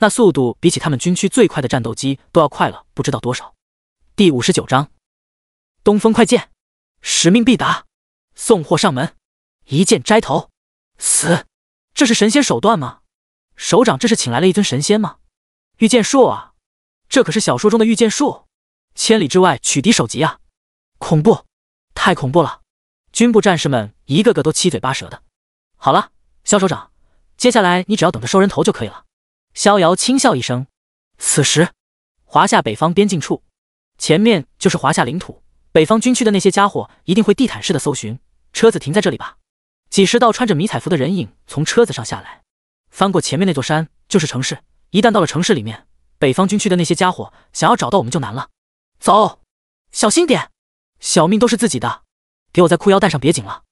那速度比起他们军区最快的战斗机都要快了不知道多少。第五十九章。东风快剑，使命必达，送货上门，一剑摘头，死！这是神仙手段吗？首长，这是请来了一尊神仙吗？御剑术啊，这可是小说中的御剑术，千里之外取敌首级啊！恐怖，太恐怖了！军部战士们一个个都七嘴八舌的。好了，肖首长，接下来你只要等着收人头就可以了。逍遥轻笑一声。此时，华夏北方边境处，前面就是华夏领土。北方军区的那些家伙一定会地毯式的搜寻。车子停在这里吧。几十道穿着迷彩服的人影从车子上下来，翻过前面那座山就是城市。一旦到了城市里面，北方军区的那些家伙想要找到我们就难了。走，小心点，小命都是自己的。给我在裤腰带上别紧了，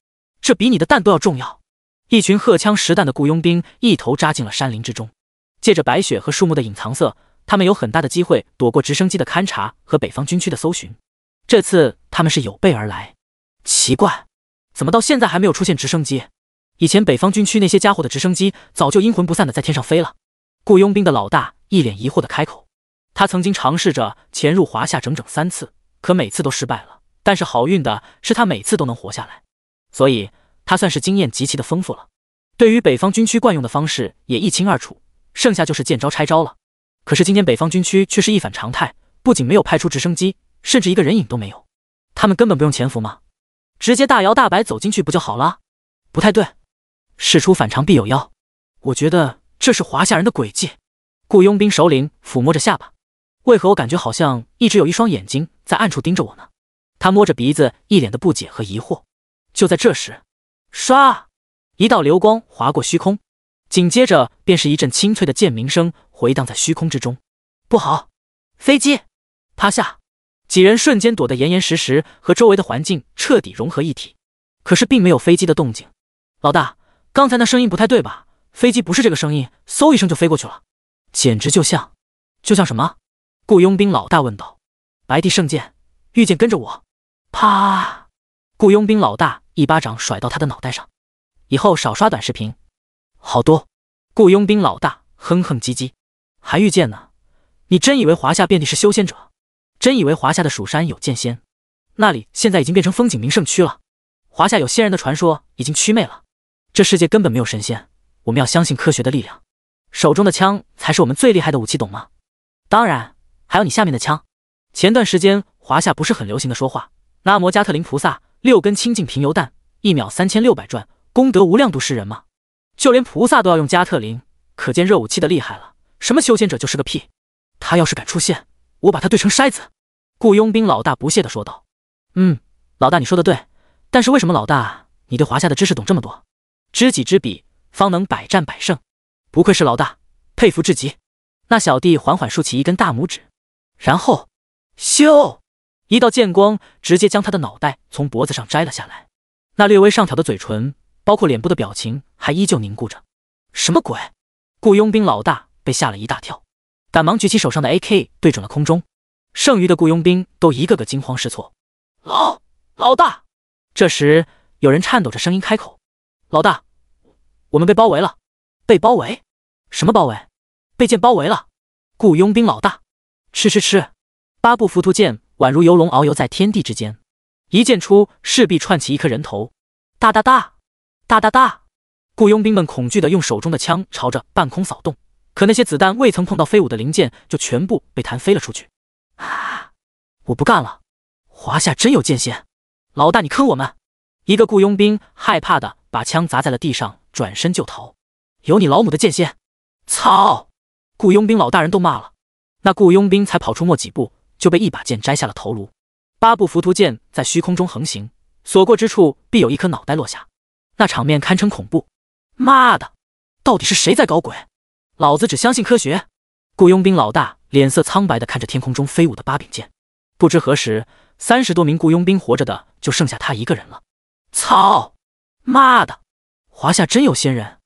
这比你的蛋都要重要。一群荷枪实弹的雇佣兵一头扎进了山林之中，借着白雪和树木的隐藏色，他们有很大的机会躲过直升机的勘察和北方军区的搜寻。这次他们是有备而来，奇怪，怎么到现在还没有出现直升机？以前北方军区那些家伙的直升机早就阴魂不散的在天上飞了。雇佣兵的老大一脸疑惑的开口：“他曾经尝试着潜入华夏整整三次，可每次都失败了。但是好运的是，他每次都能活下来，所以他算是经验极其的丰富了。对于北方军区惯用的方式也一清二楚，剩下就是见招拆招了。可是今天北方军区却是一反常态，不仅没有派出直升机。”甚至一个人影都没有，他们根本不用潜伏吗？直接大摇大摆走进去不就好了？不太对，事出反常必有妖，我觉得这是华夏人的诡计。雇佣兵首领抚摸着下巴，为何我感觉好像一直有一双眼睛在暗处盯着我呢？他摸着鼻子，一脸的不解和疑惑。就在这时，唰，一道流光划过虚空，紧接着便是一阵清脆的剑鸣声回荡在虚空之中。不好，飞机，趴下！几人瞬间躲得严严实实，和周围的环境彻底融合一体。可是并没有飞机的动静。老大，刚才那声音不太对吧？飞机不是这个声音，嗖一声就飞过去了，简直就像……就像什么？雇佣兵老大问道。白帝圣剑，御剑跟着我。啪！雇佣兵老大一巴掌甩到他的脑袋上，以后少刷短视频。好多。雇佣兵老大哼哼唧唧，还御剑呢？你真以为华夏遍地是修仙者？真以为华夏的蜀山有剑仙？那里现在已经变成风景名胜区了。华夏有仙人的传说已经祛魅了。这世界根本没有神仙，我们要相信科学的力量。手中的枪才是我们最厉害的武器，懂吗？当然，还有你下面的枪。前段时间华夏不是很流行的说话？那摩加特林菩萨，六根清净平油弹，一秒三千六百转，功德无量度世人吗？就连菩萨都要用加特林，可见热武器的厉害了。什么修仙者就是个屁，他要是敢出现。我把它对成筛子，雇佣兵老大不屑的说道：“嗯，老大你说的对。但是为什么老大你对华夏的知识懂这么多？知己知彼，方能百战百胜。不愧是老大，佩服至极。”那小弟缓缓竖起一根大拇指，然后，咻！一道剑光直接将他的脑袋从脖子上摘了下来。那略微上挑的嘴唇，包括脸部的表情还依旧凝固着。什么鬼？雇佣兵老大被吓了一大跳。赶忙举起手上的 AK，对准了空中。剩余的雇佣兵都一个个惊慌失措。老老大，这时有人颤抖着声音开口：“老大，我们被包围了！被包围？什么包围？被剑包围了！”雇佣兵老大，吃吃吃！八步浮屠剑宛如游龙遨游在天地之间，一剑出势必串起一颗人头。哒哒哒，哒哒哒！雇佣兵们恐惧的用手中的枪朝着半空扫动。可那些子弹未曾碰到飞舞的零件，就全部被弹飞了出去。啊！我不干了！华夏真有剑仙？老大，你坑我们！一个雇佣兵害怕的把枪砸在了地上，转身就逃。有你老母的剑仙！操！雇佣兵老大人都骂了。那雇佣兵才跑出没几步，就被一把剑摘下了头颅。八步浮屠剑在虚空中横行，所过之处必有一颗脑袋落下。那场面堪称恐怖！妈的，到底是谁在搞鬼？老子只相信科学！雇佣兵老大脸色苍白的看着天空中飞舞的八柄剑，不知何时，三十多名雇佣兵活着的就剩下他一个人了。操！妈的！华夏真有仙人？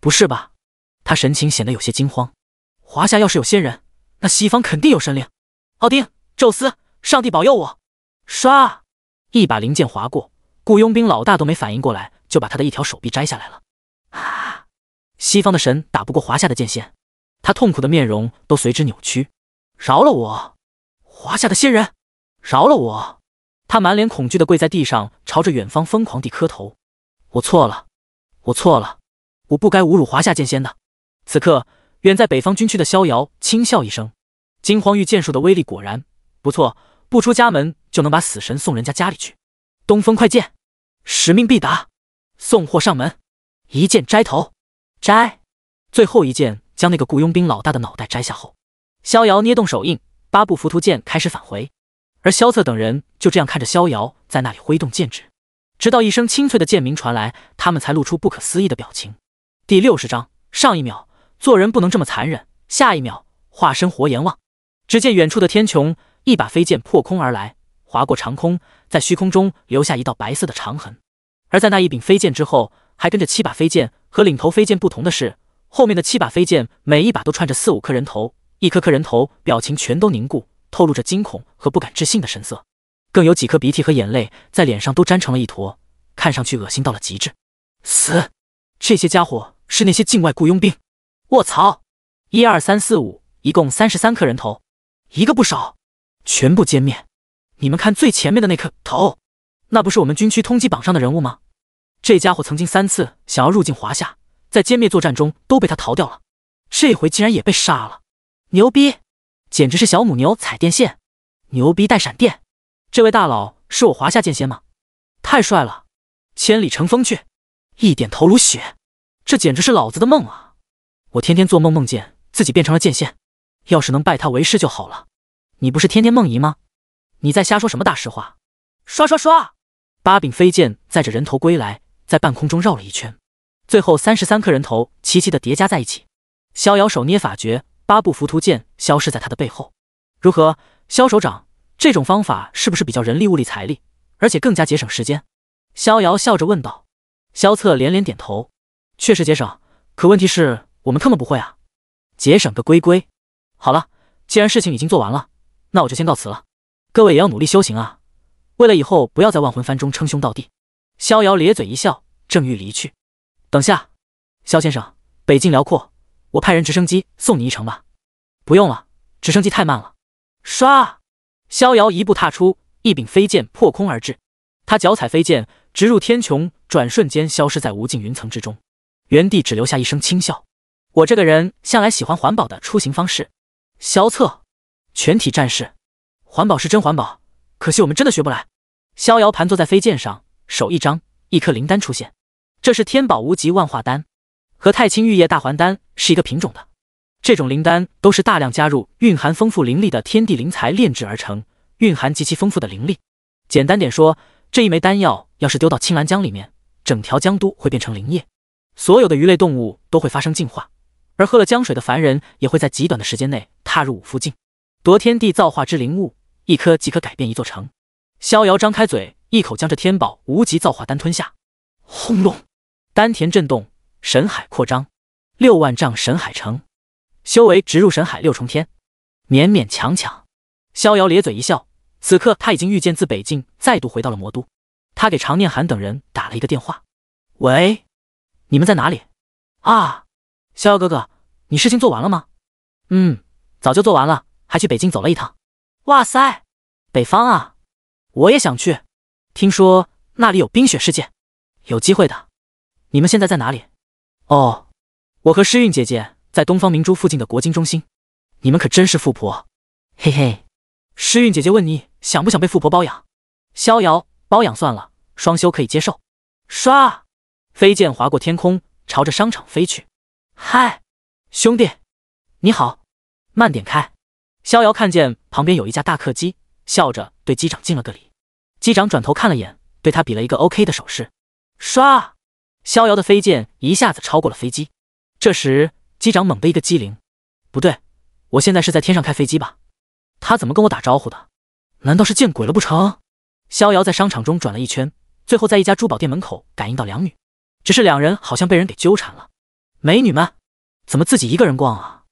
不是吧？他神情显得有些惊慌。华夏要是有仙人，那西方肯定有神灵。奥丁、宙斯、上帝保佑我！唰！一把灵剑划过，雇佣兵老大都没反应过来，就把他的一条手臂摘下来了。啊！西方的神打不过华夏的剑仙，他痛苦的面容都随之扭曲。饶了我，华夏的仙人，饶了我！他满脸恐惧的跪在地上，朝着远方疯狂地磕头。我错了，我错了，我不该侮辱华夏剑仙的。此刻，远在北方军区的逍遥轻笑一声，金黄玉剑术的威力果然不错，不出家门就能把死神送人家家里去。东风快剑，使命必达，送货上门，一剑摘头。摘，最后一剑将那个雇佣兵老大的脑袋摘下后，逍遥捏动手印，八部浮屠剑开始返回。而萧策等人就这样看着逍遥在那里挥动剑指，直到一声清脆的剑鸣传来，他们才露出不可思议的表情。第六十章：上一秒做人不能这么残忍，下一秒化身活阎王。只见远处的天穹，一把飞剑破空而来，划过长空，在虚空中留下一道白色的长痕。而在那一柄飞剑之后。还跟着七把飞剑，和领头飞剑不同的是，后面的七把飞剑每一把都串着四五颗人头，一颗颗人头表情全都凝固，透露着惊恐和不敢置信的神色，更有几颗鼻涕和眼泪在脸上都粘成了一坨，看上去恶心到了极致。死！这些家伙是那些境外雇佣兵！我操！一二三四五，一共三十三颗人头，一个不少，全部歼灭！你们看最前面的那颗头，那不是我们军区通缉榜上的人物吗？这家伙曾经三次想要入境华夏，在歼灭作战中都被他逃掉了，这回竟然也被杀了，牛逼！简直是小母牛踩电线，牛逼带闪电！这位大佬是我华夏剑仙吗？太帅了！千里乘风去，一点头如雪，这简直是老子的梦啊！我天天做梦梦见自己变成了剑仙，要是能拜他为师就好了。你不是天天梦遗吗？你在瞎说什么大实话？刷刷刷！八柄飞剑载着人头归来。在半空中绕了一圈，最后三十三颗人头齐齐的叠加在一起。逍遥手捏法诀，八部浮屠剑消失在他的背后。如何，萧首长？这种方法是不是比较人力、物力、财力，而且更加节省时间？逍遥笑着问道。萧策连连点头，确实节省。可问题是我们特么不会啊，节省个龟龟。好了，既然事情已经做完了，那我就先告辞了。各位也要努力修行啊，为了以后不要在万魂幡中称兄道弟。逍遥咧嘴一笑，正欲离去。等下，萧先生，北境辽阔，我派人直升机送你一程吧。不用了，直升机太慢了。唰，逍遥一步踏出，一柄飞剑破空而至。他脚踩飞剑，直入天穹，转瞬间消失在无尽云层之中。原地只留下一声轻笑。我这个人向来喜欢环保的出行方式。萧策，全体战士，环保是真环保，可惜我们真的学不来。逍遥盘坐在飞剑上。手一张，一颗灵丹出现。这是天宝无极万化丹，和太清玉液大还丹是一个品种的。这种灵丹都是大量加入蕴含丰富灵力的天地灵材炼制而成，蕴含极其丰富的灵力。简单点说，这一枚丹药要是丢到青蓝江里面，整条江都会变成灵液，所有的鱼类动物都会发生进化，而喝了江水的凡人也会在极短的时间内踏入五福境，夺天地造化之灵物，一颗即可改变一座城。逍遥张开嘴。一口将这天宝无极造化丹吞下，轰隆，丹田震动，神海扩张，六万丈神海城，修为直入神海六重天，勉勉强强。逍遥咧嘴一笑，此刻他已经御剑自北境再度回到了魔都，他给常念寒等人打了一个电话：“喂，你们在哪里？啊，逍遥哥哥，你事情做完了吗？嗯，早就做完了，还去北京走了一趟。哇塞，北方啊，我也想去。”听说那里有冰雪世界，有机会的。你们现在在哪里？哦，我和诗韵姐姐在东方明珠附近的国金中心。你们可真是富婆，嘿嘿。诗韵姐姐问你想不想被富婆包养？逍遥包养算了，双休可以接受。唰，飞剑划过天空，朝着商场飞去。嗨，兄弟，你好，慢点开。逍遥看见旁边有一架大客机，笑着对机长敬了个礼。机长转头看了眼，对他比了一个 OK 的手势。唰，逍遥的飞剑一下子超过了飞机。这时，机长猛的一个机灵，不对，我现在是在天上开飞机吧？他怎么跟我打招呼的？难道是见鬼了不成？逍遥在商场中转了一圈，最后在一家珠宝店门口感应到两女，只是两人好像被人给纠缠了。美女们，怎么自己一个人逛啊？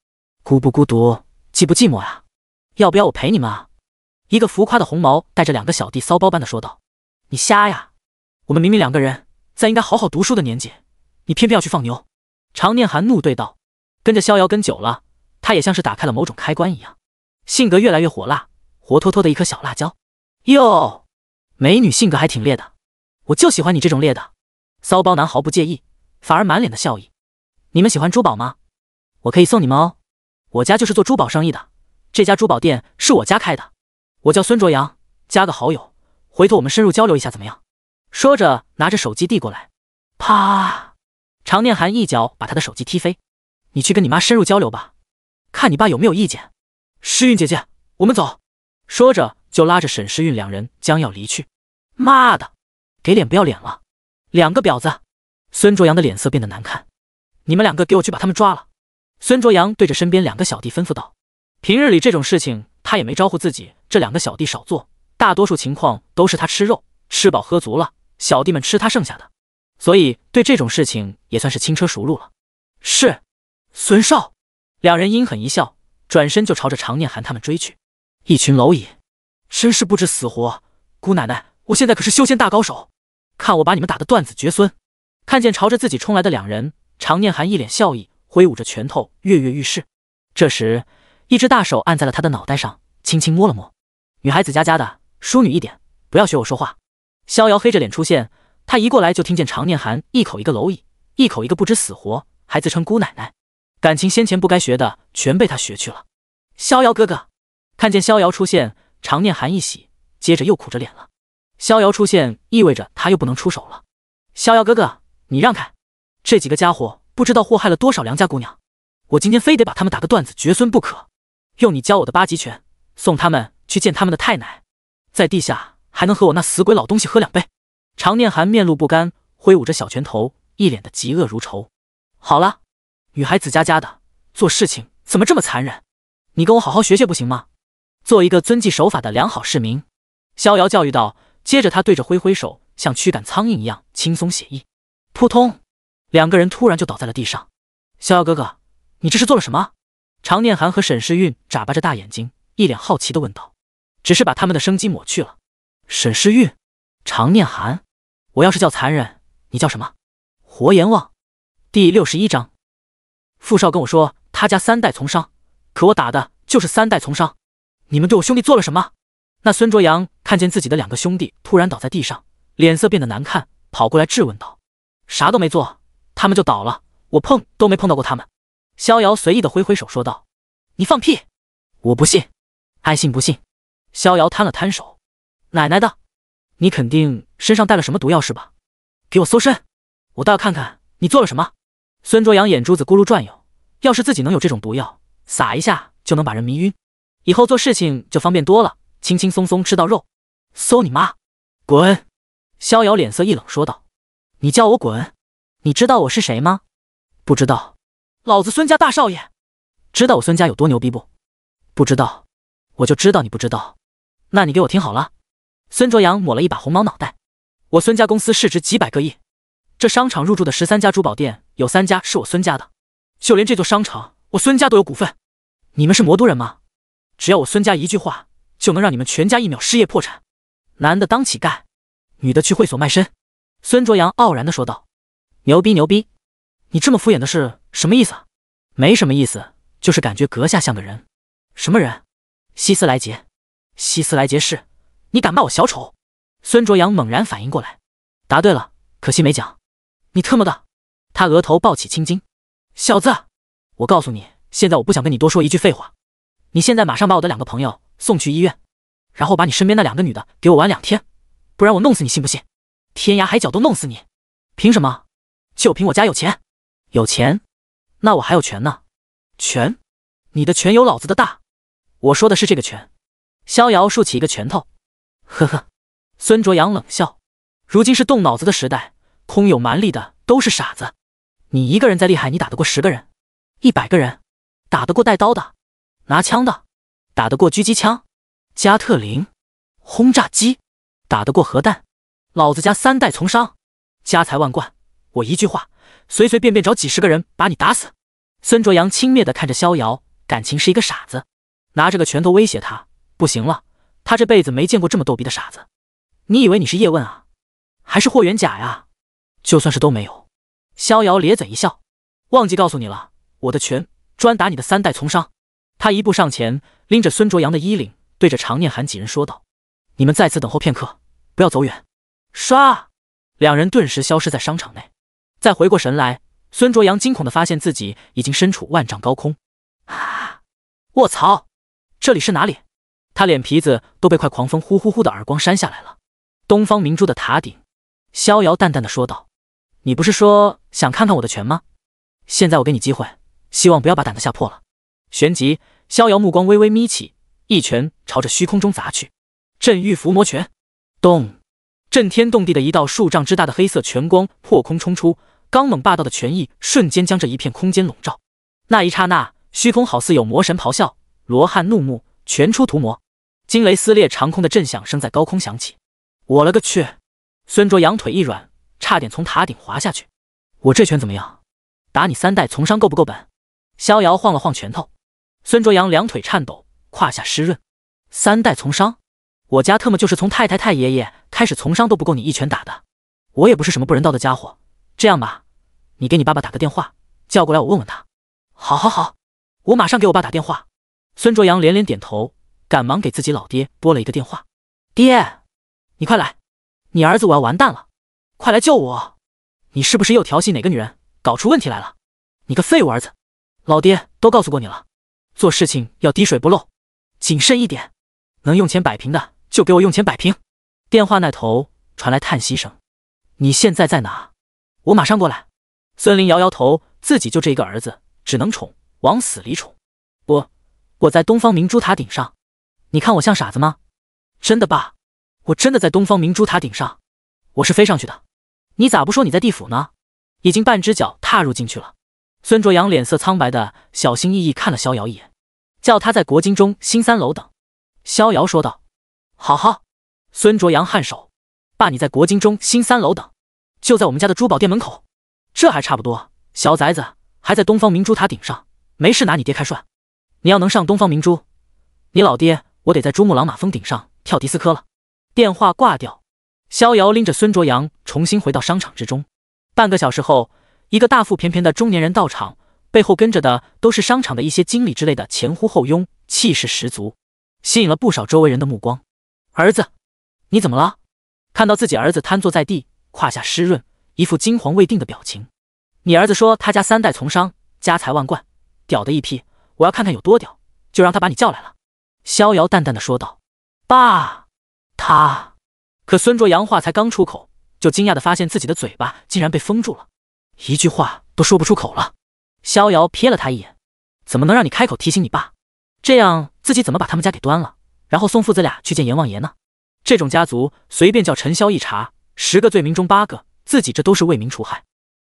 孤不孤独，寂不寂寞呀？要不要我陪你们啊？一个浮夸的红毛带着两个小弟骚包般的说道：“你瞎呀！我们明明两个人在应该好好读书的年纪，你偏偏要去放牛。”常念寒怒对道：“跟着逍遥跟久了，他也像是打开了某种开关一样，性格越来越火辣，活脱脱的一颗小辣椒。”哟，美女性格还挺烈的，我就喜欢你这种烈的。骚包男毫不介意，反而满脸的笑意：“你们喜欢珠宝吗？我可以送你们哦，我家就是做珠宝生意的，这家珠宝店是我家开的。”我叫孙卓阳，加个好友，回头我们深入交流一下，怎么样？说着，拿着手机递过来。啪！常念涵一脚把他的手机踢飞。你去跟你妈深入交流吧，看你爸有没有意见。诗韵姐姐，我们走。说着，就拉着沈诗韵两人将要离去。妈的，给脸不要脸了，两个婊子！孙卓阳的脸色变得难看。你们两个给我去把他们抓了！孙卓阳对着身边两个小弟吩咐道。平日里这种事情他也没招呼自己。这两个小弟少做，大多数情况都是他吃肉，吃饱喝足了，小弟们吃他剩下的，所以对这种事情也算是轻车熟路了。是，孙少。两人阴狠一笑，转身就朝着常念寒他们追去。一群蝼蚁，真是不知死活！姑奶奶，我现在可是修仙大高手，看我把你们打得断子绝孙！看见朝着自己冲来的两人，常念寒一脸笑意，挥舞着拳头，跃跃欲试。这时，一只大手按在了他的脑袋上，轻轻摸了摸。女孩子家家的，淑女一点，不要学我说话。逍遥黑着脸出现，他一过来就听见常念寒一口一个蝼蚁，一口一个不知死活，还自称姑奶奶。感情先前不该学的全被他学去了。逍遥哥哥，看见逍遥出现，常念寒一喜，接着又苦着脸了。逍遥出现意味着他又不能出手了。逍遥哥哥，你让开！这几个家伙不知道祸害了多少良家姑娘，我今天非得把他们打个断子绝孙不可。用你教我的八极拳，送他们。去见他们的太奶，在地下还能和我那死鬼老东西喝两杯。常念寒面露不甘，挥舞着小拳头，一脸的嫉恶如仇。好了，女孩子家家的，做事情怎么这么残忍？你跟我好好学学不行吗？做一个遵纪守法的良好市民。逍遥教育道。接着他对着挥挥手，像驱赶苍蝇一样轻松写意。扑通，两个人突然就倒在了地上。逍遥哥哥，你这是做了什么？常念寒和沈诗韵眨巴着大眼睛，一脸好奇地问道。只是把他们的生机抹去了。沈诗韵，常念寒，我要是叫残忍，你叫什么？活阎王。第六十一章，傅少跟我说他家三代从商，可我打的就是三代从商。你们对我兄弟做了什么？那孙卓阳看见自己的两个兄弟突然倒在地上，脸色变得难看，跑过来质问道：“啥都没做，他们就倒了，我碰都没碰到过他们。”逍遥随意的挥挥手说道：“你放屁，我不信，爱信不信。”逍遥摊了摊手：“奶奶的，你肯定身上带了什么毒药是吧？给我搜身，我倒要看看你做了什么。”孙卓阳眼珠子咕噜转悠：“要是自己能有这种毒药，撒一下就能把人迷晕，以后做事情就方便多了，轻轻松松吃到肉。”“搜你妈，滚！”逍遥脸色一冷，说道：“你叫我滚？你知道我是谁吗？”“不知道。”“老子孙家大少爷。”“知道我孙家有多牛逼不？”“不知道。”“我就知道你不知道。”那你给我听好了，孙卓阳抹了一把红毛脑袋，我孙家公司市值几百个亿，这商场入驻的十三家珠宝店有三家是我孙家的，就连这座商场我孙家都有股份。你们是魔都人吗？只要我孙家一句话，就能让你们全家一秒失业破产，男的当乞丐，女的去会所卖身。孙卓阳傲然的说道：“牛逼牛逼，你这么敷衍的是什么意思？没什么意思，就是感觉阁下像个人。什么人？西斯莱杰。”西斯莱杰士，你敢骂我小丑？孙卓阳猛然反应过来，答对了，可惜没奖。你特么的！他额头抱起青筋。小子，我告诉你，现在我不想跟你多说一句废话。你现在马上把我的两个朋友送去医院，然后把你身边那两个女的给我玩两天，不然我弄死你，信不信？天涯海角都弄死你！凭什么？就凭我家有钱。有钱？那我还有权呢。权？你的权有老子的大。我说的是这个权。逍遥竖起一个拳头，呵呵。孙卓阳冷笑：“如今是动脑子的时代，空有蛮力的都是傻子。你一个人再厉害，你打得过十个人、一百个人？打得过带刀的、拿枪的，打得过狙击枪、加特林、轰炸机，打得过核弹？老子家三代从商，家财万贯，我一句话，随随便便找几十个人把你打死。”孙卓阳轻蔑地看着逍遥，感情是一个傻子，拿着个拳头威胁他。不行了，他这辈子没见过这么逗逼的傻子。你以为你是叶问啊，还是霍元甲呀？就算是都没有。逍遥咧嘴一笑，忘记告诉你了，我的拳专打你的三代从商。他一步上前，拎着孙卓阳的衣领，对着常念寒几人说道：“你们在此等候片刻，不要走远。”唰，两人顿时消失在商场内。再回过神来，孙卓阳惊恐的发现自己已经身处万丈高空。啊！我操！这里是哪里？他脸皮子都被快狂风呼呼呼的耳光扇下来了。东方明珠的塔顶，逍遥淡淡的说道：“你不是说想看看我的拳吗？现在我给你机会，希望不要把胆子吓破了。”旋即，逍遥目光微微眯起，一拳朝着虚空中砸去。镇狱伏魔拳，咚！震天动地的一道数丈之大的黑色拳光破空冲出，刚猛霸道的拳意瞬间将这一片空间笼罩。那一刹那，虚空好似有魔神咆哮，罗汉怒目，拳出屠魔。惊雷撕裂长空的震响，声在高空响起。我了个去！孙卓阳腿一软，差点从塔顶滑下去。我这拳怎么样？打你三代从商够不够本？逍遥晃了晃拳头。孙卓阳两腿颤抖，胯下湿润。三代从商？我家特么就是从太太太爷爷开始从商都不够你一拳打的。我也不是什么不人道的家伙。这样吧，你给你爸爸打个电话，叫过来我问问他。好，好，好，我马上给我爸打电话。孙卓阳连连点头。赶忙给自己老爹拨了一个电话：“爹，你快来，你儿子我要完蛋了，快来救我！你是不是又调戏哪个女人，搞出问题来了？你个废物儿子，老爹都告诉过你了，做事情要滴水不漏，谨慎一点，能用钱摆平的就给我用钱摆平。”电话那头传来叹息声：“你现在在哪？我马上过来。”孙林摇摇头：“自己就这一个儿子，只能宠，往死里宠。”“我……我在东方明珠塔顶上。”你看我像傻子吗？真的爸，我真的在东方明珠塔顶上，我是飞上去的。你咋不说你在地府呢？已经半只脚踏入进去了。孙卓阳脸色苍白的小心翼翼看了逍遥一眼，叫他在国金中心三楼等。逍遥说道：“好好。”孙卓阳颔首：“爸，你在国金中心三楼等，就在我们家的珠宝店门口，这还差不多。小崽子还在东方明珠塔顶上，没事拿你爹开涮。你要能上东方明珠，你老爹。”我得在珠穆朗玛峰顶上跳迪斯科了。电话挂掉，逍遥拎着孙卓阳重新回到商场之中。半个小时后，一个大腹便便的中年人到场，背后跟着的都是商场的一些经理之类的，前呼后拥，气势十足，吸引了不少周围人的目光。儿子，你怎么了？看到自己儿子瘫坐在地，胯下湿润，一副惊惶未定的表情。你儿子说他家三代从商，家财万贯，屌的一批。我要看看有多屌，就让他把你叫来了。逍遥淡淡的说道：“爸，他……”可孙卓阳话才刚出口，就惊讶的发现自己的嘴巴竟然被封住了，一句话都说不出口了。逍遥瞥了他一眼：“怎么能让你开口提醒你爸？这样自己怎么把他们家给端了，然后送父子俩去见阎王爷呢？这种家族随便叫陈潇一查，十个罪名中八个，自己这都是为民除害。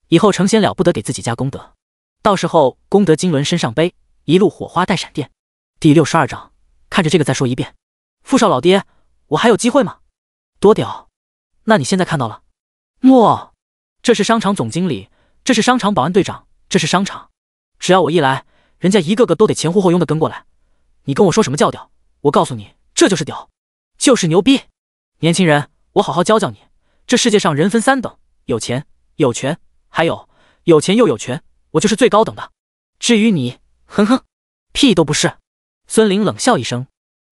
以后成仙了不得，给自己加功德，到时候功德经轮身上背，一路火花带闪电。”第六十二章。看着这个再说一遍，富少老爹，我还有机会吗？多屌！那你现在看到了？莫，这是商场总经理，这是商场保安队长，这是商场。只要我一来，人家一个个都得前呼后拥的跟过来。你跟我说什么叫屌？我告诉你，这就是屌，就是牛逼。年轻人，我好好教教你。这世界上人分三等：有钱、有权，还有有钱又有权。我就是最高等的。至于你，哼哼，屁都不是。孙林冷笑一声，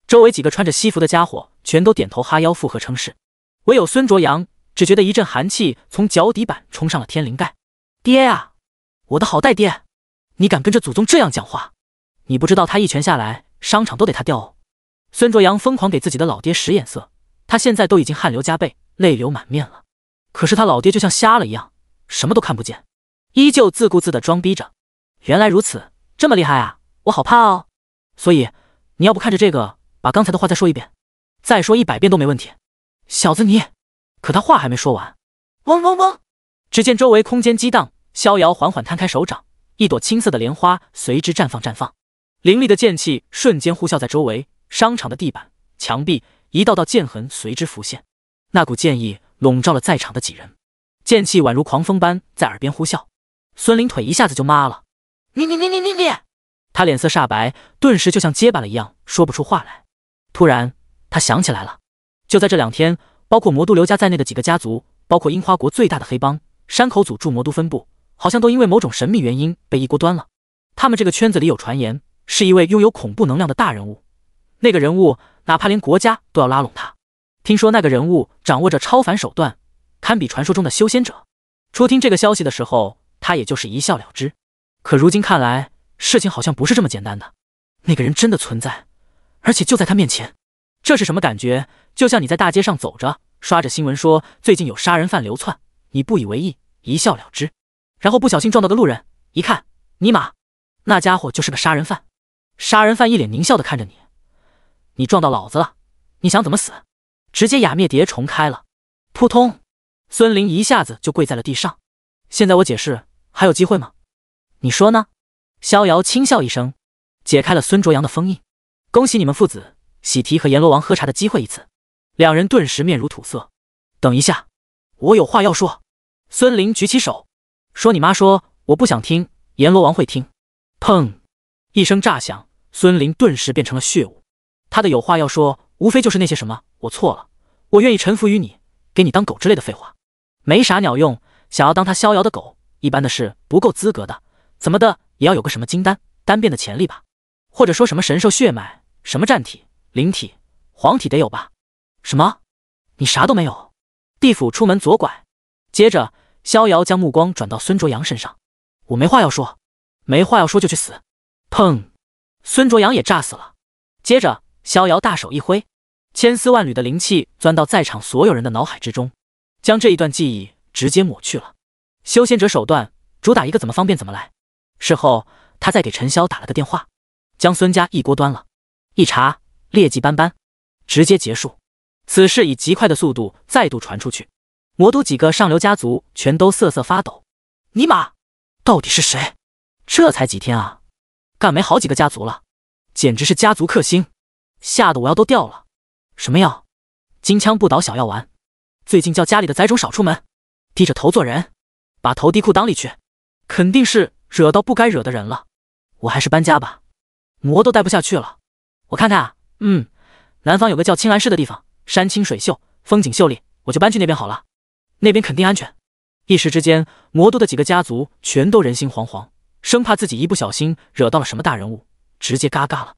周围几个穿着西服的家伙全都点头哈腰附和称是，唯有孙卓阳只觉得一阵寒气从脚底板冲上了天灵盖。爹呀，我的好爹爹，你敢跟着祖宗这样讲话？你不知道他一拳下来，商场都得他掉。哦！孙卓阳疯狂给自己的老爹使眼色，他现在都已经汗流浃背、泪流满面了，可是他老爹就像瞎了一样，什么都看不见，依旧自顾自的装逼着。原来如此，这么厉害啊，我好怕哦。所以你要不看着这个，把刚才的话再说一遍，再说一百遍都没问题。小子你，可他话还没说完，嗡嗡嗡！只见周围空间激荡，逍遥缓缓摊开手掌，一朵青色的莲花随之绽放绽放。凌厉的剑气瞬间呼啸在周围，商场的地板、墙壁一道道剑痕随之浮现。那股剑意笼罩了在场的几人，剑气宛如狂风般在耳边呼啸。孙林腿一下子就麻了。你你你你你你！他脸色煞白，顿时就像结巴了一样，说不出话来。突然，他想起来了，就在这两天，包括魔都刘家在内的几个家族，包括樱花国最大的黑帮山口组驻魔都分部，好像都因为某种神秘原因被一锅端了。他们这个圈子里有传言，是一位拥有恐怖能量的大人物。那个人物，哪怕连国家都要拉拢他。听说那个人物掌握着超凡手段，堪比传说中的修仙者。初听这个消息的时候，他也就是一笑了之。可如今看来，事情好像不是这么简单的，那个人真的存在，而且就在他面前。这是什么感觉？就像你在大街上走着，刷着新闻说最近有杀人犯流窜，你不以为意，一笑了之，然后不小心撞到个路人，一看，尼玛，那家伙就是个杀人犯！杀人犯一脸狞笑的看着你，你撞到老子了，你想怎么死？直接哑灭蝶重开了，扑通，孙林一下子就跪在了地上。现在我解释，还有机会吗？你说呢？逍遥轻笑一声，解开了孙卓阳的封印。恭喜你们父子，喜提和阎罗王喝茶的机会一次。两人顿时面如土色。等一下，我有话要说。孙林举起手，说：“你妈说我不想听，阎罗王会听。”砰！一声炸响，孙林顿时变成了血雾。他的有话要说，无非就是那些什么“我错了，我愿意臣服于你，给你当狗”之类的废话，没啥鸟用。想要当他逍遥的狗，一般的是不够资格的。怎么的？也要有个什么金丹单变的潜力吧，或者说什么神兽血脉、什么战体、灵体、皇体得有吧。什么？你啥都没有？地府出门左拐。接着，逍遥将目光转到孙卓阳身上。我没话要说，没话要说就去死。砰！孙卓阳也炸死了。接着，逍遥大手一挥，千丝万缕的灵气钻到在场所有人的脑海之中，将这一段记忆直接抹去了。修仙者手段，主打一个怎么方便怎么来。事后，他再给陈潇打了个电话，将孙家一锅端了。一查，劣迹斑斑，直接结束。此事以极快的速度再度传出去，魔都几个上流家族全都瑟瑟发抖。尼玛，到底是谁？这才几天啊，干没好几个家族了，简直是家族克星，吓得我要都掉了。什么药？金枪不倒小药丸。最近叫家里的崽种少出门，低着头做人，把头低裤裆里去。肯定是。惹到不该惹的人了，我还是搬家吧，魔都待不下去了。我看看啊，嗯，南方有个叫青兰市的地方，山清水秀，风景秀丽，我就搬去那边好了，那边肯定安全。一时之间，魔都的几个家族全都人心惶惶，生怕自己一不小心惹到了什么大人物，直接嘎嘎了。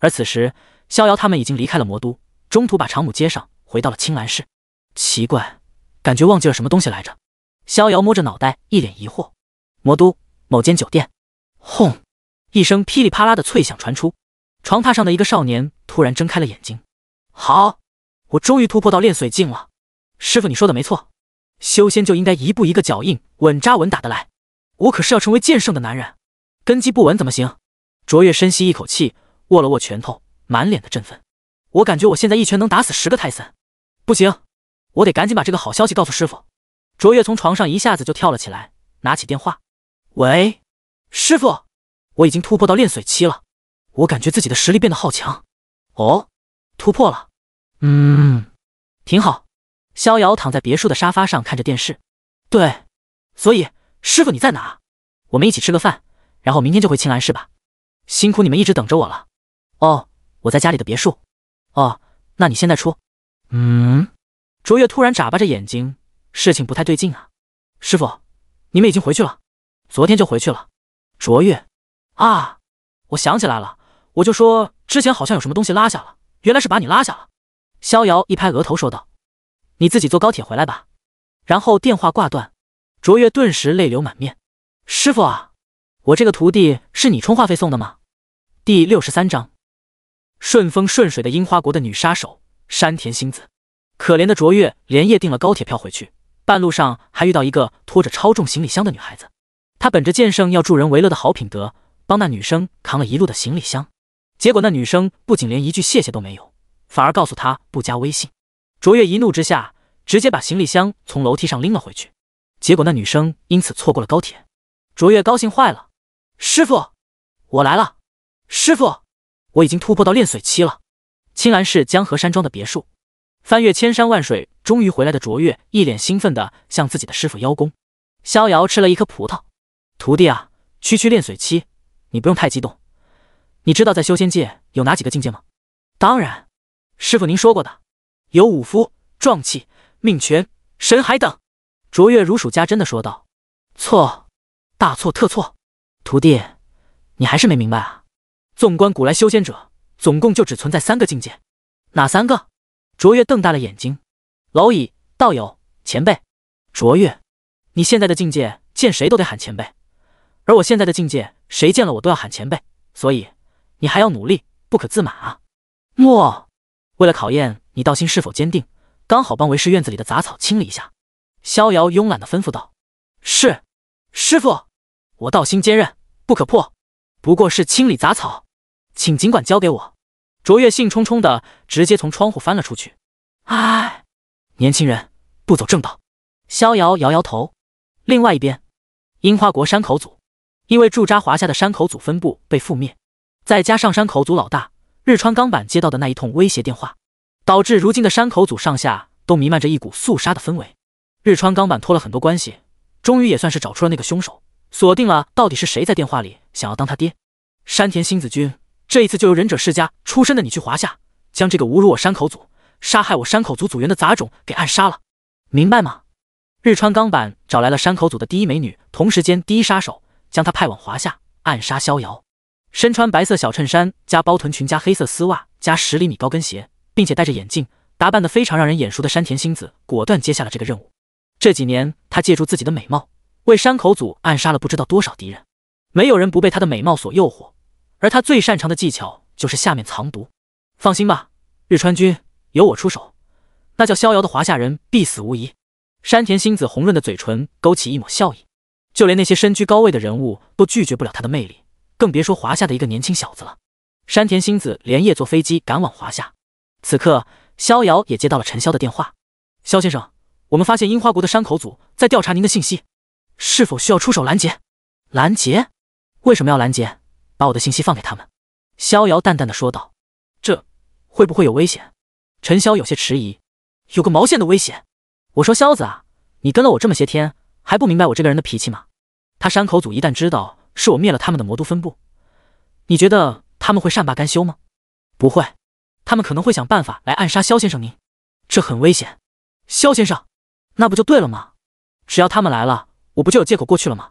而此时，逍遥他们已经离开了魔都，中途把长母接上，回到了青兰市。奇怪，感觉忘记了什么东西来着？逍遥摸着脑袋，一脸疑惑。魔都。某间酒店，轰！一声噼里啪啦的脆响传出，床榻上的一个少年突然睁开了眼睛。好，我终于突破到炼水境了！师傅，你说的没错，修仙就应该一步一个脚印，稳扎稳打的来。我可是要成为剑圣的男人，根基不稳怎么行？卓越深吸一口气，握了握拳头，满脸的振奋。我感觉我现在一拳能打死十个泰森！不行，我得赶紧把这个好消息告诉师傅。卓越从床上一下子就跳了起来，拿起电话。喂，师傅，我已经突破到炼髓期了，我感觉自己的实力变得好强哦。突破了，嗯，挺好。逍遥躺在别墅的沙发上看着电视。对，所以师傅你在哪？我们一起吃个饭，然后明天就回青兰市吧。辛苦你们一直等着我了。哦，我在家里的别墅。哦，那你现在出。嗯。卓越突然眨巴着眼睛，事情不太对劲啊。师傅，你们已经回去了。昨天就回去了，卓越，啊，我想起来了，我就说之前好像有什么东西拉下了，原来是把你拉下了。逍遥一拍额头说道：“你自己坐高铁回来吧。”然后电话挂断，卓越顿时泪流满面。师傅啊，我这个徒弟是你充话费送的吗？第六十三章，顺风顺水的樱花国的女杀手山田星子。可怜的卓越连夜订了高铁票回去，半路上还遇到一个拖着超重行李箱的女孩子。他本着剑圣要助人为乐的好品德，帮那女生扛了一路的行李箱，结果那女生不仅连一句谢谢都没有，反而告诉他不加微信。卓越一怒之下，直接把行李箱从楼梯上拎了回去，结果那女生因此错过了高铁。卓越高兴坏了，师傅，我来了，师傅，我已经突破到炼水期了。青兰市江河山庄的别墅，翻越千山万水终于回来的卓越，一脸兴奋的向自己的师傅邀功。逍遥吃了一颗葡萄。徒弟啊，区区练水期，你不用太激动。你知道在修仙界有哪几个境界吗？当然，师傅您说过的，有武夫、壮气、命权、神海等。卓越如数家珍的说道。错，大错特错。徒弟，你还是没明白啊？纵观古来修仙者，总共就只存在三个境界，哪三个？卓越瞪大了眼睛。蝼蚁、道友、前辈。卓越，你现在的境界，见谁都得喊前辈。而我现在的境界，谁见了我都要喊前辈，所以你还要努力，不可自满啊！莫，为了考验你道心是否坚定，刚好帮为师院子里的杂草清理一下。”逍遥慵懒的吩咐道。“是，师傅，我道心坚韧，不可破。不过是清理杂草，请尽管交给我。”卓越兴冲冲的直接从窗户翻了出去。“唉，年轻人不走正道。”逍遥摇摇头。另外一边，樱花国山口组。因为驻扎华夏的山口组分部被覆灭，再加上山口组老大日川钢板接到的那一通威胁电话，导致如今的山口组上下都弥漫着一股肃杀的氛围。日川钢板托了很多关系，终于也算是找出了那个凶手，锁定了到底是谁在电话里想要当他爹。山田新子君，这一次就由忍者世家出身的你去华夏，将这个侮辱我山口组、杀害我山口组组员的杂种给暗杀了，明白吗？日川钢板找来了山口组的第一美女，同时间第一杀手。将他派往华夏暗杀逍遥，身穿白色小衬衫加包臀裙加黑色丝袜加十厘米高跟鞋，并且戴着眼镜，打扮的非常让人眼熟的山田星子果断接下了这个任务。这几年，他借助自己的美貌为山口组暗杀了不知道多少敌人，没有人不被他的美貌所诱惑。而他最擅长的技巧就是下面藏毒。放心吧，日川君，由我出手，那叫逍遥的华夏人必死无疑。山田星子红润的嘴唇勾起一抹笑意。就连那些身居高位的人物都拒绝不了他的魅力，更别说华夏的一个年轻小子了。山田星子连夜坐飞机赶往华夏。此刻，逍遥也接到了陈潇的电话：“肖先生，我们发现樱花国的山口组在调查您的信息，是否需要出手拦截？”“拦截？为什么要拦截？把我的信息放给他们。”逍遥淡淡的说道。“这会不会有危险？”陈潇有些迟疑。“有个毛线的危险！我说肖子啊，你跟了我这么些天。”还不明白我这个人的脾气吗？他山口组一旦知道是我灭了他们的魔都分部，你觉得他们会善罢甘休吗？不会，他们可能会想办法来暗杀肖先生您，这很危险。肖先生，那不就对了吗？只要他们来了，我不就有借口过去了吗？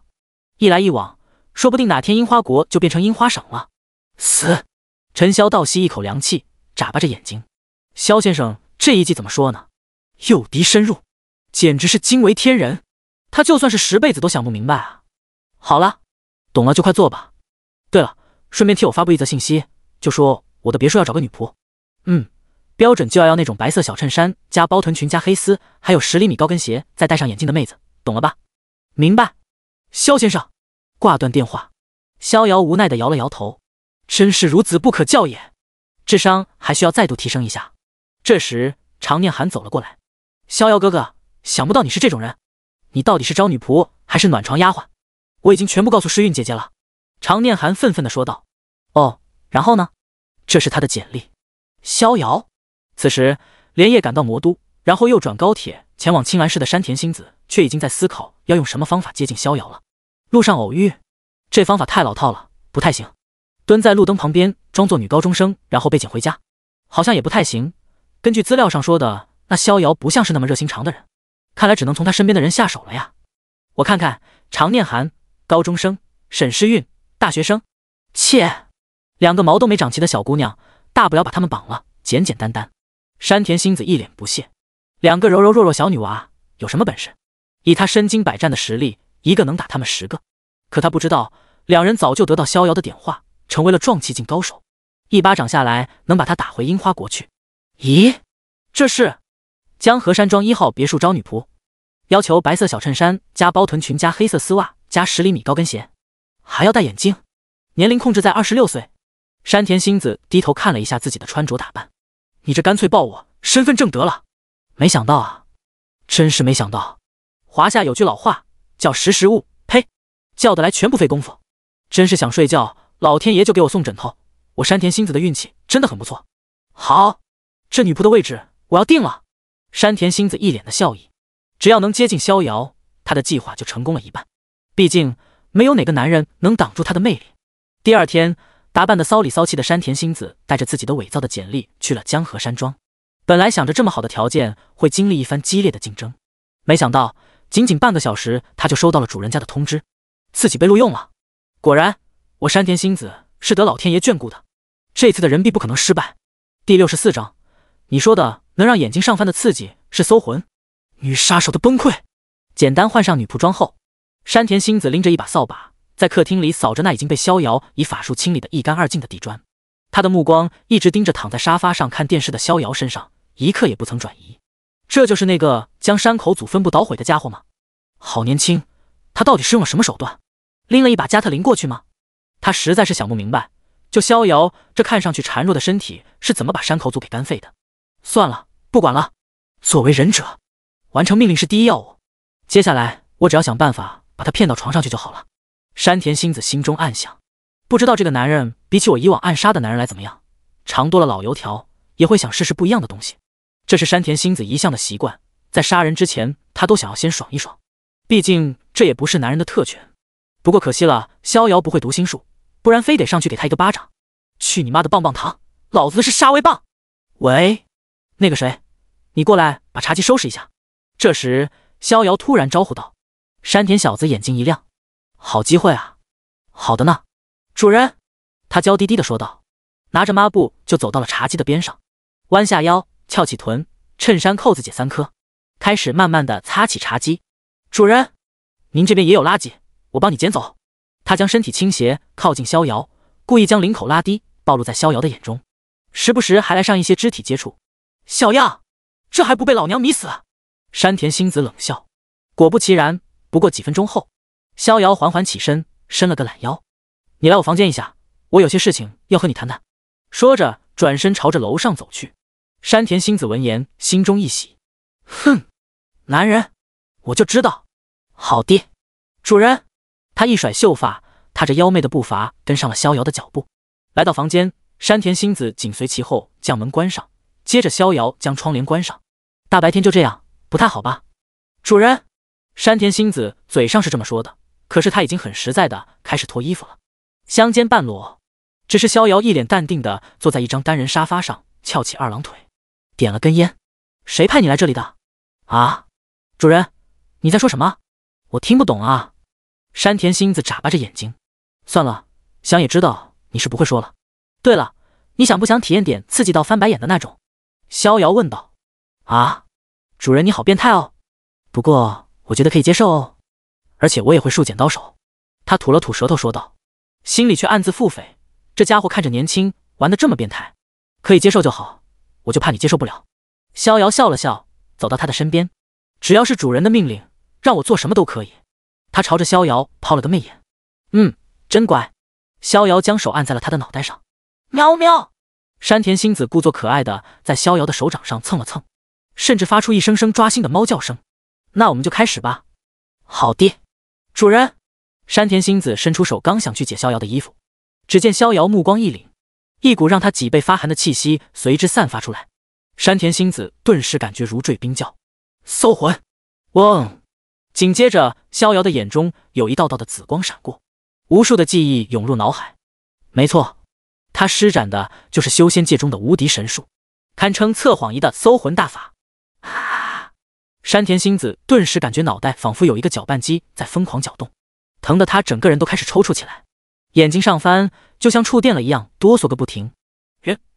一来一往，说不定哪天樱花国就变成樱花省了。死！陈潇倒吸一口凉气，眨巴着眼睛。肖先生这一计怎么说呢？诱敌深入，简直是惊为天人。他就算是十辈子都想不明白啊！好了，懂了就快做吧。对了，顺便替我发布一则信息，就说我的别墅要找个女仆。嗯，标准就要要那种白色小衬衫加包臀裙加黑丝，还有十厘米高跟鞋，再戴上眼镜的妹子，懂了吧？明白。肖先生，挂断电话。逍遥无奈的摇了摇头，真是孺子不可教也，智商还需要再度提升一下。这时，常念寒走了过来，逍遥哥哥，想不到你是这种人。你到底是招女仆还是暖床丫鬟？我已经全部告诉诗韵姐姐了。常念寒愤愤地说道：“哦，然后呢？这是她的简历。逍遥，此时连夜赶到魔都，然后又转高铁前往青兰市的山田星子，却已经在思考要用什么方法接近逍遥了。路上偶遇，这方法太老套了，不太行。蹲在路灯旁边装作女高中生，然后被捡回家，好像也不太行。根据资料上说的，那逍遥不像是那么热心肠的人。”看来只能从他身边的人下手了呀！我看看，常念寒，高中生；沈诗韵，大学生。切，两个毛都没长齐的小姑娘，大不了把他们绑了，简简单单。山田星子一脸不屑，两个柔柔弱弱小女娃有什么本事？以他身经百战的实力，一个能打他们十个。可他不知道，两人早就得到逍遥的点化，成为了壮气境高手，一巴掌下来能把他打回樱花国去。咦，这是？江河山庄一号别墅招女仆，要求白色小衬衫加包臀裙加黑色丝袜加十厘米高跟鞋，还要戴眼镜，年龄控制在二十六岁。山田星子低头看了一下自己的穿着打扮，你这干脆报我身份证得了。没想到啊，真是没想到。华夏有句老话叫识时务，呸，叫得来全不费功夫。真是想睡觉，老天爷就给我送枕头。我山田星子的运气真的很不错。好，这女仆的位置我要定了。山田星子一脸的笑意，只要能接近逍遥，她的计划就成功了一半。毕竟没有哪个男人能挡住她的魅力。第二天，打扮的骚里骚气的山田星子带着自己的伪造的简历去了江河山庄。本来想着这么好的条件会经历一番激烈的竞争，没想到仅仅半个小时，他就收到了主人家的通知，自己被录用了。果然，我山田星子是得老天爷眷顾的，这次的人必不可能失败。第六十四章。你说的能让眼睛上翻的刺激是搜魂女杀手的崩溃。简单换上女仆装后，山田星子拎着一把扫把，在客厅里扫着那已经被逍遥以法术清理的一干二净的地砖。他的目光一直盯着躺在沙发上看电视的逍遥身上，一刻也不曾转移。这就是那个将山口组分部捣毁的家伙吗？好年轻，他到底是用了什么手段？拎了一把加特林过去吗？他实在是想不明白，就逍遥这看上去孱弱的身体，是怎么把山口组给干废的？算了，不管了。作为忍者，完成命令是第一要务。接下来，我只要想办法把他骗到床上去就好了。山田星子心中暗想，不知道这个男人比起我以往暗杀的男人来怎么样，尝多了老油条也会想试试不一样的东西。这是山田星子一向的习惯，在杀人之前，他都想要先爽一爽。毕竟这也不是男人的特权。不过可惜了，逍遥不会读心术，不然非得上去给他一个巴掌。去你妈的棒棒糖，老子是杀威棒！喂。那个谁，你过来把茶几收拾一下。这时，逍遥突然招呼道：“山田小子，眼睛一亮，好机会啊！”“好的呢，主人。”他娇滴滴的说道，拿着抹布就走到了茶几的边上，弯下腰，翘起臀，衬衫扣子解三颗，开始慢慢的擦起茶几。主人，您这边也有垃圾，我帮你捡走。他将身体倾斜靠近逍遥，故意将领口拉低，暴露在逍遥的眼中，时不时还来上一些肢体接触。小样，这还不被老娘迷死！山田星子冷笑。果不其然，不过几分钟后，逍遥缓缓起身，伸了个懒腰：“你来我房间一下，我有些事情要和你谈谈。”说着，转身朝着楼上走去。山田星子闻言，心中一喜：“哼，男人，我就知道。”“好的，主人。”他一甩秀发，踏着妖媚的步伐跟上了逍遥的脚步。来到房间，山田星子紧随其后，将门关上。接着，逍遥将窗帘关上。大白天就这样，不太好吧？主人，山田星子嘴上是这么说的，可是他已经很实在的开始脱衣服了，香肩半裸。只是逍遥一脸淡定的坐在一张单人沙发上，翘起二郎腿，点了根烟。谁派你来这里的？啊，主人，你在说什么？我听不懂啊。山田星子眨巴着眼睛。算了，想也知道你是不会说了。对了，你想不想体验点刺激到翻白眼的那种？逍遥问道：“啊，主人你好变态哦，不过我觉得可以接受哦，而且我也会竖剪刀手。”他吐了吐舌头说道，心里却暗自腹诽：这家伙看着年轻，玩的这么变态，可以接受就好，我就怕你接受不了。逍遥笑了笑，走到他的身边：“只要是主人的命令，让我做什么都可以。”他朝着逍遥抛了个媚眼：“嗯，真乖。”逍遥将手按在了他的脑袋上：“喵喵。”山田星子故作可爱的在逍遥的手掌上蹭了蹭，甚至发出一声声抓心的猫叫声。那我们就开始吧。好的，主人。山田星子伸出手，刚想去解逍遥的衣服，只见逍遥目光一凛，一股让他脊背发寒的气息随之散发出来。山田星子顿时感觉如坠冰窖。搜魂。嗡。紧接着，逍遥的眼中有一道道的紫光闪过，无数的记忆涌入脑海。没错。他施展的就是修仙界中的无敌神术，堪称测谎仪的搜魂大法。啊！山田星子顿时感觉脑袋仿佛有一个搅拌机在疯狂搅动，疼得他整个人都开始抽搐起来，眼睛上翻，就像触电了一样哆嗦个不停。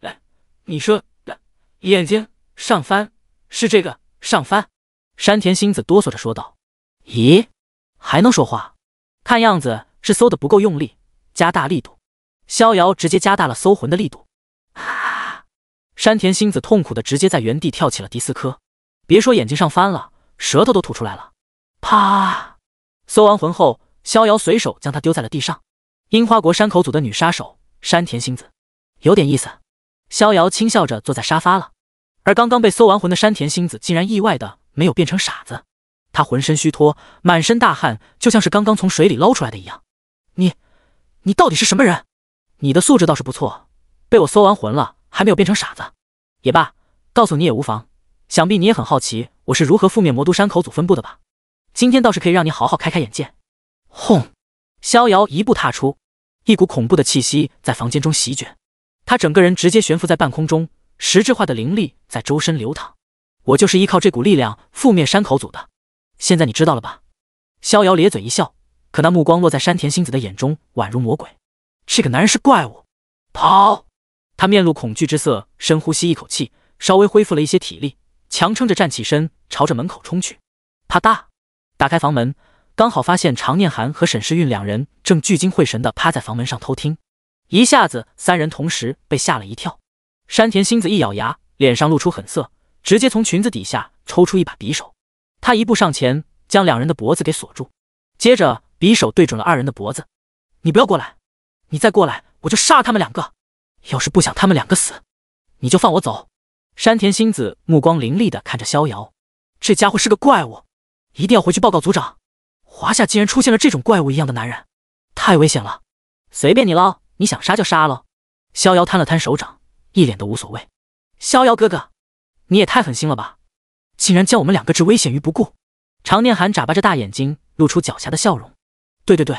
来你说，眼睛上翻是这个上翻？山田星子哆嗦着说道。咦，还能说话？看样子是搜的不够用力，加大力度。逍遥直接加大了搜魂的力度，啊！山田星子痛苦的直接在原地跳起了迪斯科，别说眼睛上翻了，舌头都吐出来了。啪！搜完魂后，逍遥随手将他丢在了地上。樱花国山口组的女杀手山田星子，有点意思。逍遥轻笑着坐在沙发了。而刚刚被搜完魂的山田星子竟然意外的没有变成傻子，他浑身虚脱，满身大汗，就像是刚刚从水里捞出来的一样。你，你到底是什么人？你的素质倒是不错，被我搜完魂了还没有变成傻子。也罢，告诉你也无妨。想必你也很好奇我是如何覆灭魔都山口组分部的吧？今天倒是可以让你好好开开眼界。轰！逍遥一步踏出，一股恐怖的气息在房间中席卷，他整个人直接悬浮在半空中，实质化的灵力在周身流淌。我就是依靠这股力量覆灭山口组的，现在你知道了吧？逍遥咧嘴一笑，可那目光落在山田星子的眼中，宛如魔鬼。这个男人是怪物！跑！他面露恐惧之色，深呼吸一口气，稍微恢复了一些体力，强撑着站起身，朝着门口冲去。啪嗒，打开房门，刚好发现常念涵和沈诗韵两人正聚精会神地趴在房门上偷听。一下子，三人同时被吓了一跳。山田星子一咬牙，脸上露出狠色，直接从裙子底下抽出一把匕首。他一步上前，将两人的脖子给锁住，接着匕首对准了二人的脖子。你不要过来！你再过来，我就杀他们两个。要是不想他们两个死，你就放我走。山田星子目光凌厉的看着逍遥，这家伙是个怪物，一定要回去报告族长。华夏竟然出现了这种怪物一样的男人，太危险了。随便你喽，你想杀就杀喽。逍遥摊了摊手掌，一脸的无所谓。逍遥哥哥，你也太狠心了吧，竟然将我们两个置危险于不顾。常念寒眨巴着大眼睛，露出狡黠的笑容。对对对，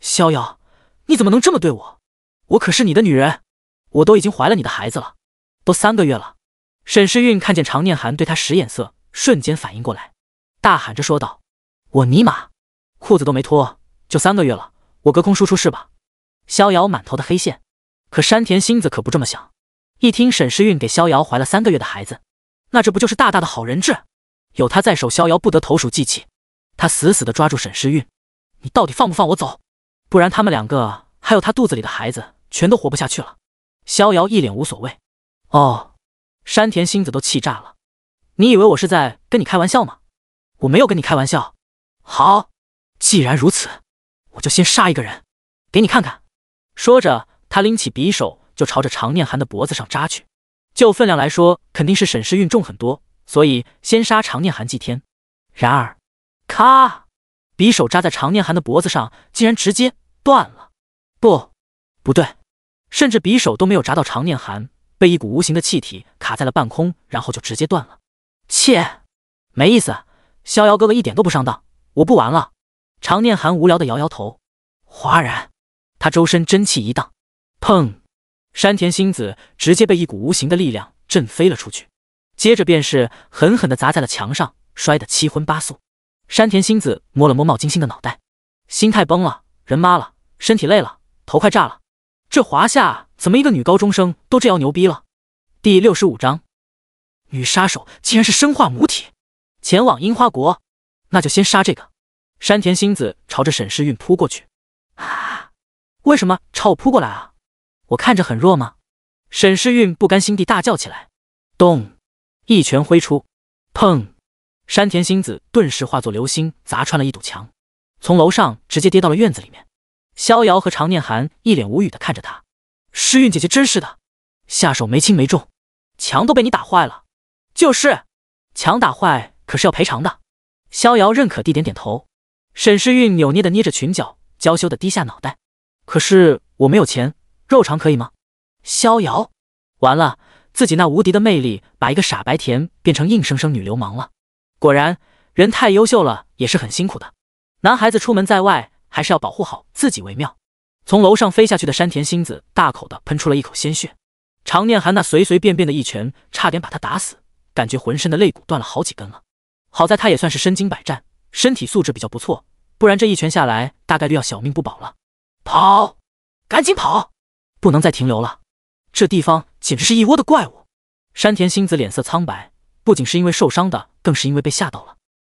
逍遥。你怎么能这么对我？我可是你的女人，我都已经怀了你的孩子了，都三个月了。沈诗韵看见常念涵对她使眼色，瞬间反应过来，大喊着说道：“我尼玛，裤子都没脱，就三个月了，我隔空输出是吧？”逍遥满头的黑线，可山田心子可不这么想。一听沈诗韵给逍遥怀了三个月的孩子，那这不就是大大的好人质？有他在手，逍遥不得投鼠忌器。他死死地抓住沈诗韵：“你到底放不放我走？”不然他们两个，还有他肚子里的孩子，全都活不下去了。逍遥一脸无所谓。哦，山田星子都气炸了。你以为我是在跟你开玩笑吗？我没有跟你开玩笑。好，既然如此，我就先杀一个人给你看看。说着，他拎起匕首就朝着常念寒的脖子上扎去。就分量来说，肯定是沈诗运重很多，所以先杀常念寒祭天。然而，咔！匕首扎在常念寒的脖子上，竟然直接。断了，不，不对，甚至匕首都没有扎到常念寒，被一股无形的气体卡在了半空，然后就直接断了。切，没意思，逍遥哥哥一点都不上当，我不玩了。常念寒无聊的摇摇头。哗然，他周身真气一荡，砰，山田星子直接被一股无形的力量震飞了出去，接着便是狠狠的砸在了墙上，摔得七荤八素。山田星子摸了摸冒金星的脑袋，心态崩了，人麻了。身体累了，头快炸了。这华夏怎么一个女高中生都这样牛逼了？第六十五章，女杀手竟然是生化母体。前往樱花国，那就先杀这个。山田星子朝着沈诗韵扑过去。啊！为什么朝我扑过来啊？我看着很弱吗？沈诗韵不甘心地大叫起来。咚！一拳挥出。砰！山田星子顿时化作流星，砸穿了一堵墙，从楼上直接跌到了院子里面。逍遥和常念寒一脸无语的看着他，诗韵姐姐真是的，下手没轻没重，墙都被你打坏了。就是，墙打坏可是要赔偿的。逍遥认可地点点头。沈诗韵扭捏的捏着裙角，娇羞的低下脑袋。可是我没有钱，肉偿可以吗？逍遥，完了，自己那无敌的魅力把一个傻白甜变成硬生生女流氓了。果然，人太优秀了也是很辛苦的。男孩子出门在外。还是要保护好自己为妙。从楼上飞下去的山田星子大口的喷出了一口鲜血，常念寒那随随便便的一拳差点把他打死，感觉浑身的肋骨断了好几根了。好在他也算是身经百战，身体素质比较不错，不然这一拳下来大概率要小命不保了。跑，赶紧跑，不能再停留了，这地方简直是一窝的怪物。山田星子脸色苍白，不仅是因为受伤的，更是因为被吓到了。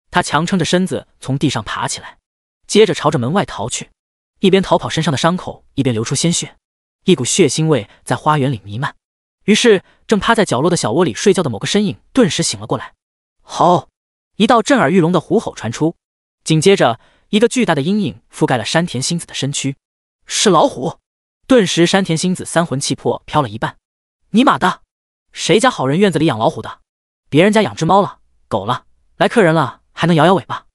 他强撑着身子从地上爬起来。接着朝着门外逃去，一边逃跑身上的伤口一边流出鲜血，一股血腥味在花园里弥漫。于是，正趴在角落的小窝里睡觉的某个身影顿时醒了过来。吼！一道震耳欲聋的虎吼传出，紧接着一个巨大的阴影覆盖了山田星子的身躯。是老虎！顿时，山田星子三魂气魄飘了一半。尼玛的，谁家好人院子里养老虎的？别人家养只猫了，狗了，来客人了还能摇摇尾巴，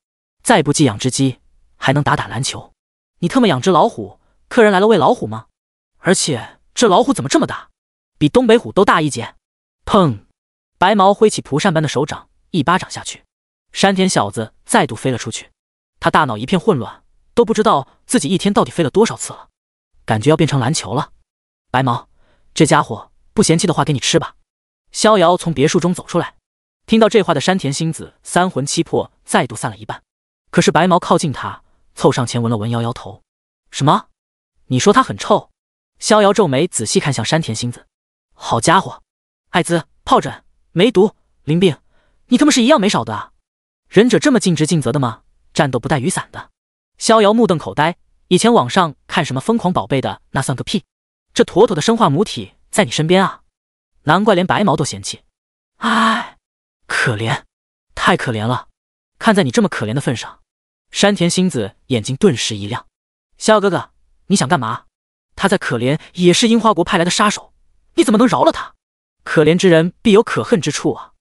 再不济养只鸡。还能打打篮球，你特么养只老虎？客人来了喂老虎吗？而且这老虎怎么这么大，比东北虎都大一截！砰！白毛挥起蒲扇般的手掌，一巴掌下去，山田小子再度飞了出去。他大脑一片混乱，都不知道自己一天到底飞了多少次了，感觉要变成篮球了。白毛这家伙不嫌弃的话，给你吃吧。逍遥从别墅中走出来，听到这话的山田星子三魂七魄再度散了一半。可是白毛靠近他。凑上前闻了闻，摇摇头：“什么？你说他很臭？”逍遥皱眉，仔细看向山田星子：“好家伙，艾滋、疱疹、梅毒、淋病，你他妈是一样没少的啊！忍者这么尽职尽责的吗？战斗不带雨伞的？”逍遥目瞪口呆。以前网上看什么疯狂宝贝的，那算个屁！这妥妥的生化母体在你身边啊！难怪连白毛都嫌弃。哎，可怜，太可怜了。看在你这么可怜的份上。山田星子眼睛顿时一亮，逍遥哥哥，你想干嘛？他在可怜也是樱花国派来的杀手，你怎么能饶了他？可怜之人必有可恨之处啊！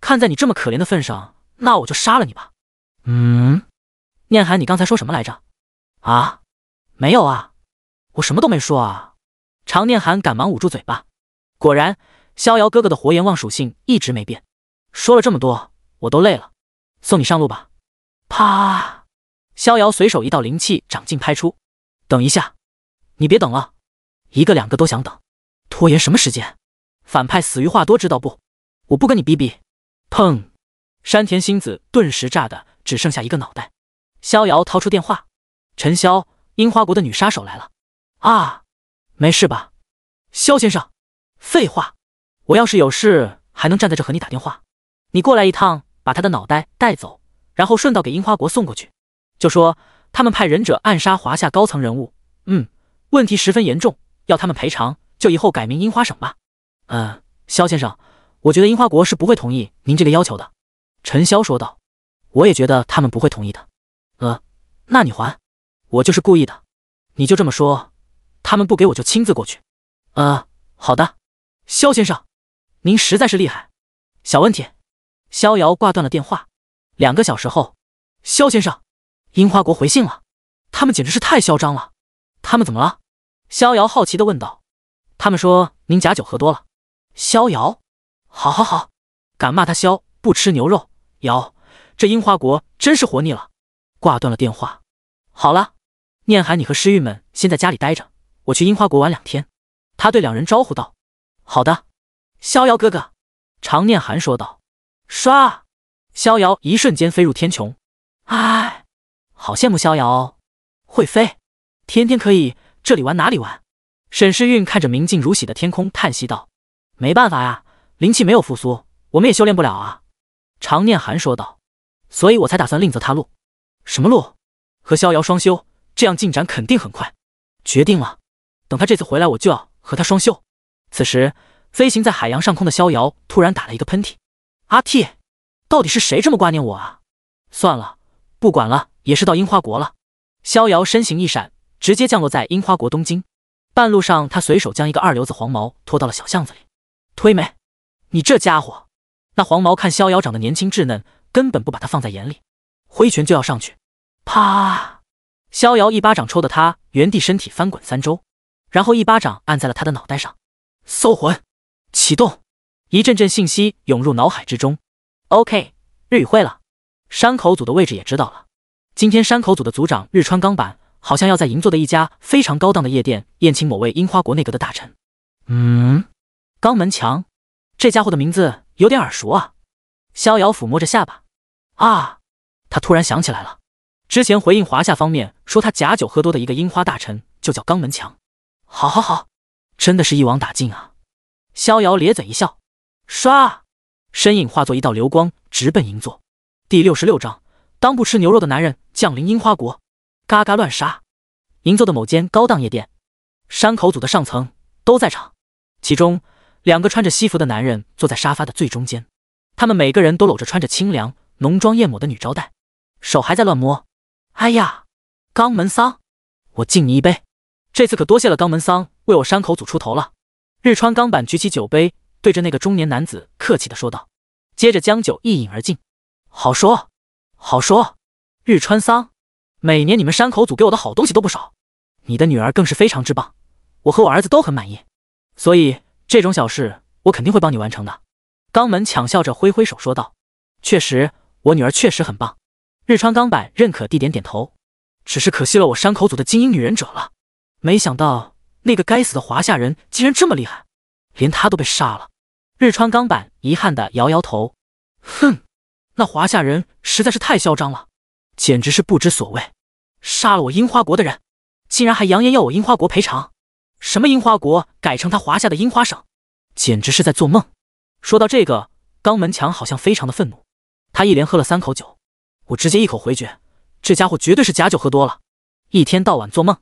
看在你这么可怜的份上，那我就杀了你吧。嗯？念涵，你刚才说什么来着？啊？没有啊，我什么都没说啊。常念涵赶忙捂住嘴巴。果然，逍遥哥哥的活阎王属性一直没变。说了这么多，我都累了，送你上路吧。啪！逍遥随手一道灵气掌劲拍出，等一下，你别等了，一个两个都想等，拖延什么时间？反派死于话多，知道不？我不跟你逼逼。砰！山田星子顿时炸的只剩下一个脑袋。逍遥掏出电话，陈潇，樱花国的女杀手来了啊，没事吧？肖先生，废话，我要是有事还能站在这和你打电话？你过来一趟，把他的脑袋带走，然后顺道给樱花国送过去。就说他们派忍者暗杀华夏高层人物，嗯，问题十分严重，要他们赔偿，就以后改名樱花省吧。嗯，肖先生，我觉得樱花国是不会同意您这个要求的。陈潇说道。我也觉得他们不会同意的。呃，那你还，我就是故意的。你就这么说，他们不给我就亲自过去。呃，好的，肖先生，您实在是厉害。小问题。逍遥挂断了电话。两个小时后，肖先生。樱花国回信了，他们简直是太嚣张了！他们怎么了？逍遥好奇地问道。他们说您假酒喝多了。逍遥，好，好，好，敢骂他萧不吃牛肉，瑶，这樱花国真是活腻了。挂断了电话。好了，念寒，你和诗玉们先在家里待着，我去樱花国玩两天。他对两人招呼道。好的，逍遥哥哥。常念寒说道。唰，逍遥一瞬间飞入天穹。唉。好羡慕逍遥哦，会飞，天天可以这里玩哪里玩。沈诗韵看着明镜如洗的天空，叹息道：“没办法呀，灵气没有复苏，我们也修炼不了啊。”常念寒说道：“所以我才打算另择他路。什么路？和逍遥双修，这样进展肯定很快。决定了，等他这次回来，我就要和他双修。”此时，飞行在海洋上空的逍遥突然打了一个喷嚏：“阿嚏！到底是谁这么挂念我啊？算了，不管了。”也是到樱花国了，逍遥身形一闪，直接降落在樱花国东京。半路上，他随手将一个二流子黄毛拖到了小巷子里。推门，你这家伙！那黄毛看逍遥长得年轻稚嫩，根本不把他放在眼里，挥拳就要上去。啪！逍遥一巴掌抽的他原地身体翻滚三周，然后一巴掌按在了他的脑袋上。搜魂，启动。一阵阵信息涌入脑海之中。OK，日语会了，山口组的位置也知道了。今天山口组的组长日川钢板好像要在银座的一家非常高档的夜店宴请某位樱花国内阁的大臣。嗯，肛门强，这家伙的名字有点耳熟啊。逍遥抚摸着下巴，啊，他突然想起来了，之前回应华夏方面说他假酒喝多的一个樱花大臣就叫肛门强。好，好，好，真的是一网打尽啊！逍遥咧嘴一笑，唰，身影化作一道流光，直奔银座。第六十六章。当不吃牛肉的男人降临樱花国，嘎嘎乱杀！银座的某间高档夜店，山口组的上层都在场。其中两个穿着西服的男人坐在沙发的最中间，他们每个人都搂着穿着清凉、浓妆艳抹的女招待，手还在乱摸。哎呀，肛门桑，我敬你一杯，这次可多谢了肛门桑为我山口组出头了。日川钢板举起酒杯，对着那个中年男子客气地说道，接着将酒一饮而尽。好说。好说，日川桑，每年你们山口组给我的好东西都不少，你的女儿更是非常之棒，我和我儿子都很满意，所以这种小事我肯定会帮你完成的。冈门强笑着挥挥手说道：“确实，我女儿确实很棒。”日川钢板认可地点点头，只是可惜了我山口组的精英女忍者了，没想到那个该死的华夏人竟然这么厉害，连他都被杀了。日川钢板遗憾地摇摇头，哼。那华夏人实在是太嚣张了，简直是不知所谓！杀了我樱花国的人，竟然还扬言要我樱花国赔偿？什么樱花国改成他华夏的樱花省？简直是在做梦！说到这个，肛门强好像非常的愤怒，他一连喝了三口酒。我直接一口回绝，这家伙绝对是假酒喝多了，一天到晚做梦。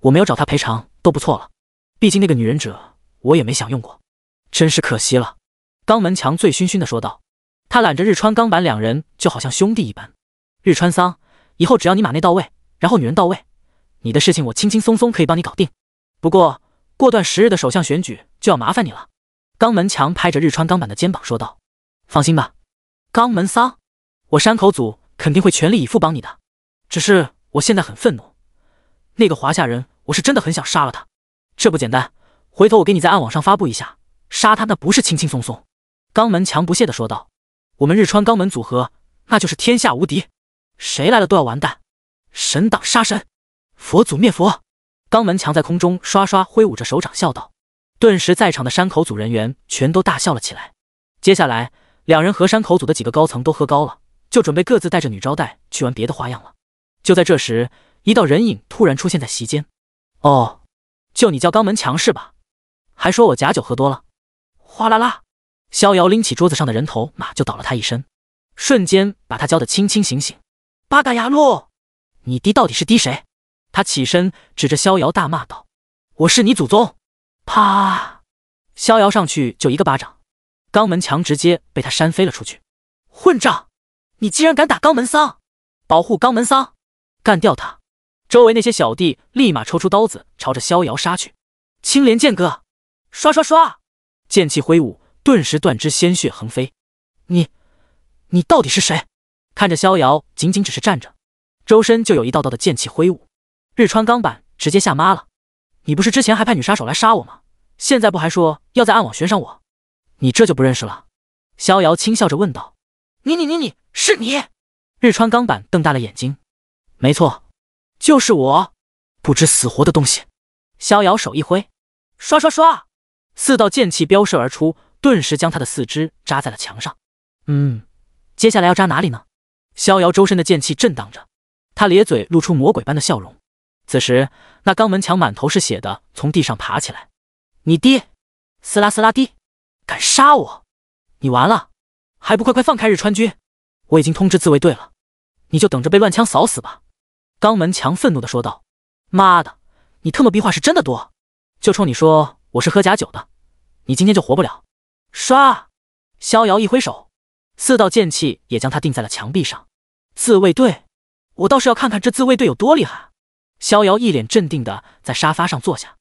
我没有找他赔偿都不错了，毕竟那个女人者我也没享用过，真是可惜了。肛门强醉醺醺的说道。他揽着日川钢板，两人就好像兄弟一般。日川桑，以后只要你马内到位，然后女人到位，你的事情我轻轻松松可以帮你搞定。不过过段时日的首相选举就要麻烦你了。肛门强拍着日川钢板的肩膀说道：“放心吧，肛门桑，我山口组肯定会全力以赴帮你的。只是我现在很愤怒，那个华夏人，我是真的很想杀了他。这不简单，回头我给你在暗网上发布一下，杀他那不是轻轻松松。”肛门强不屑的说道。我们日川肛门组合，那就是天下无敌，谁来了都要完蛋。神挡杀神，佛祖灭佛。肛门强在空中刷刷挥舞着手掌，笑道。顿时，在场的山口组人员全都大笑了起来。接下来，两人和山口组的几个高层都喝高了，就准备各自带着女招待去玩别的花样了。就在这时，一道人影突然出现在席间。哦，就你叫肛门强是吧？还说我假酒喝多了。哗啦啦。逍遥拎起桌子上的人头，马就倒了他一身，瞬间把他浇得清醒醒。八嘎牙路！你滴到底是滴谁？他起身指着逍遥大骂道：“我是你祖宗！”啪！逍遥上去就一个巴掌，肛门墙直接被他扇飞了出去。混账！你竟然敢打肛门桑！保护肛门桑！干掉他！周围那些小弟立马抽出刀子，朝着逍遥杀去。青莲剑哥，刷刷刷！剑气挥舞。顿时断肢鲜血横飞，你，你到底是谁？看着逍遥仅仅只是站着，周身就有一道道的剑气挥舞，日川钢板直接吓妈了。你不是之前还派女杀手来杀我吗？现在不还说要在暗网悬赏我？你这就不认识了？逍遥轻笑着问道。你你你你，是你！日川钢板瞪大了眼睛。没错，就是我，不知死活的东西。逍遥手一挥，刷刷刷，四道剑气飙射而出。顿时将他的四肢扎在了墙上。嗯，接下来要扎哪里呢？逍遥周身的剑气震荡着，他咧嘴露出魔鬼般的笑容。此时，那肛门墙满头是血的从地上爬起来。你爹！撕拉撕拉的，敢杀我，你完了！还不快快放开日川军！我已经通知自卫队了，你就等着被乱枪扫死吧！肛门强愤怒地说道：“妈的，你特么逼话是真的多！就冲你说我是喝假酒的，你今天就活不了！”唰！逍遥一挥手，四道剑气也将他定在了墙壁上。自卫队，我倒是要看看这自卫队有多厉害。逍遥一脸镇定的在沙发上坐下。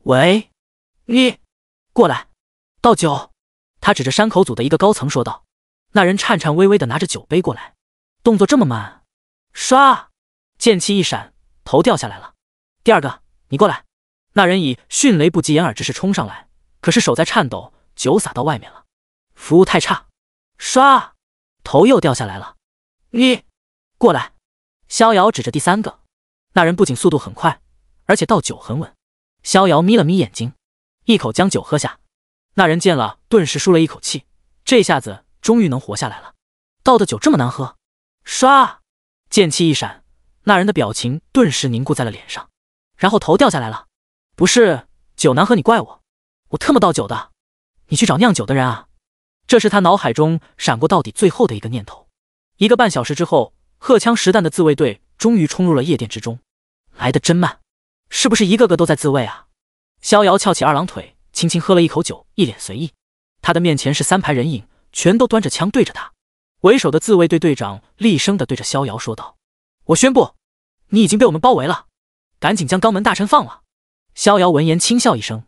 喂，你过来倒酒。他指着山口组的一个高层说道。那人颤颤巍巍的拿着酒杯过来，动作这么慢。唰！剑气一闪，头掉下来了。第二个，你过来。那人以迅雷不及掩耳之势冲上来，可是手在颤抖。酒洒到外面了，服务太差。刷，头又掉下来了。你过来。逍遥指着第三个，那人不仅速度很快，而且倒酒很稳。逍遥眯了眯眼睛，一口将酒喝下。那人见了，顿时舒了一口气，这下子终于能活下来了。倒的酒这么难喝？刷，剑气一闪，那人的表情顿时凝固在了脸上，然后头掉下来了。不是酒难喝，你怪我，我特么倒酒的。你去找酿酒的人啊！这是他脑海中闪过到底最后的一个念头。一个半小时之后，荷枪实弹的自卫队终于冲入了夜店之中，来的真慢，是不是一个个都在自卫啊？逍遥翘起二郎腿，轻轻喝了一口酒，一脸随意。他的面前是三排人影，全都端着枪对着他。为首的自卫队队长厉声的对着逍遥说道：“我宣布，你已经被我们包围了，赶紧将肛门大臣放了。”逍遥闻言轻笑一声，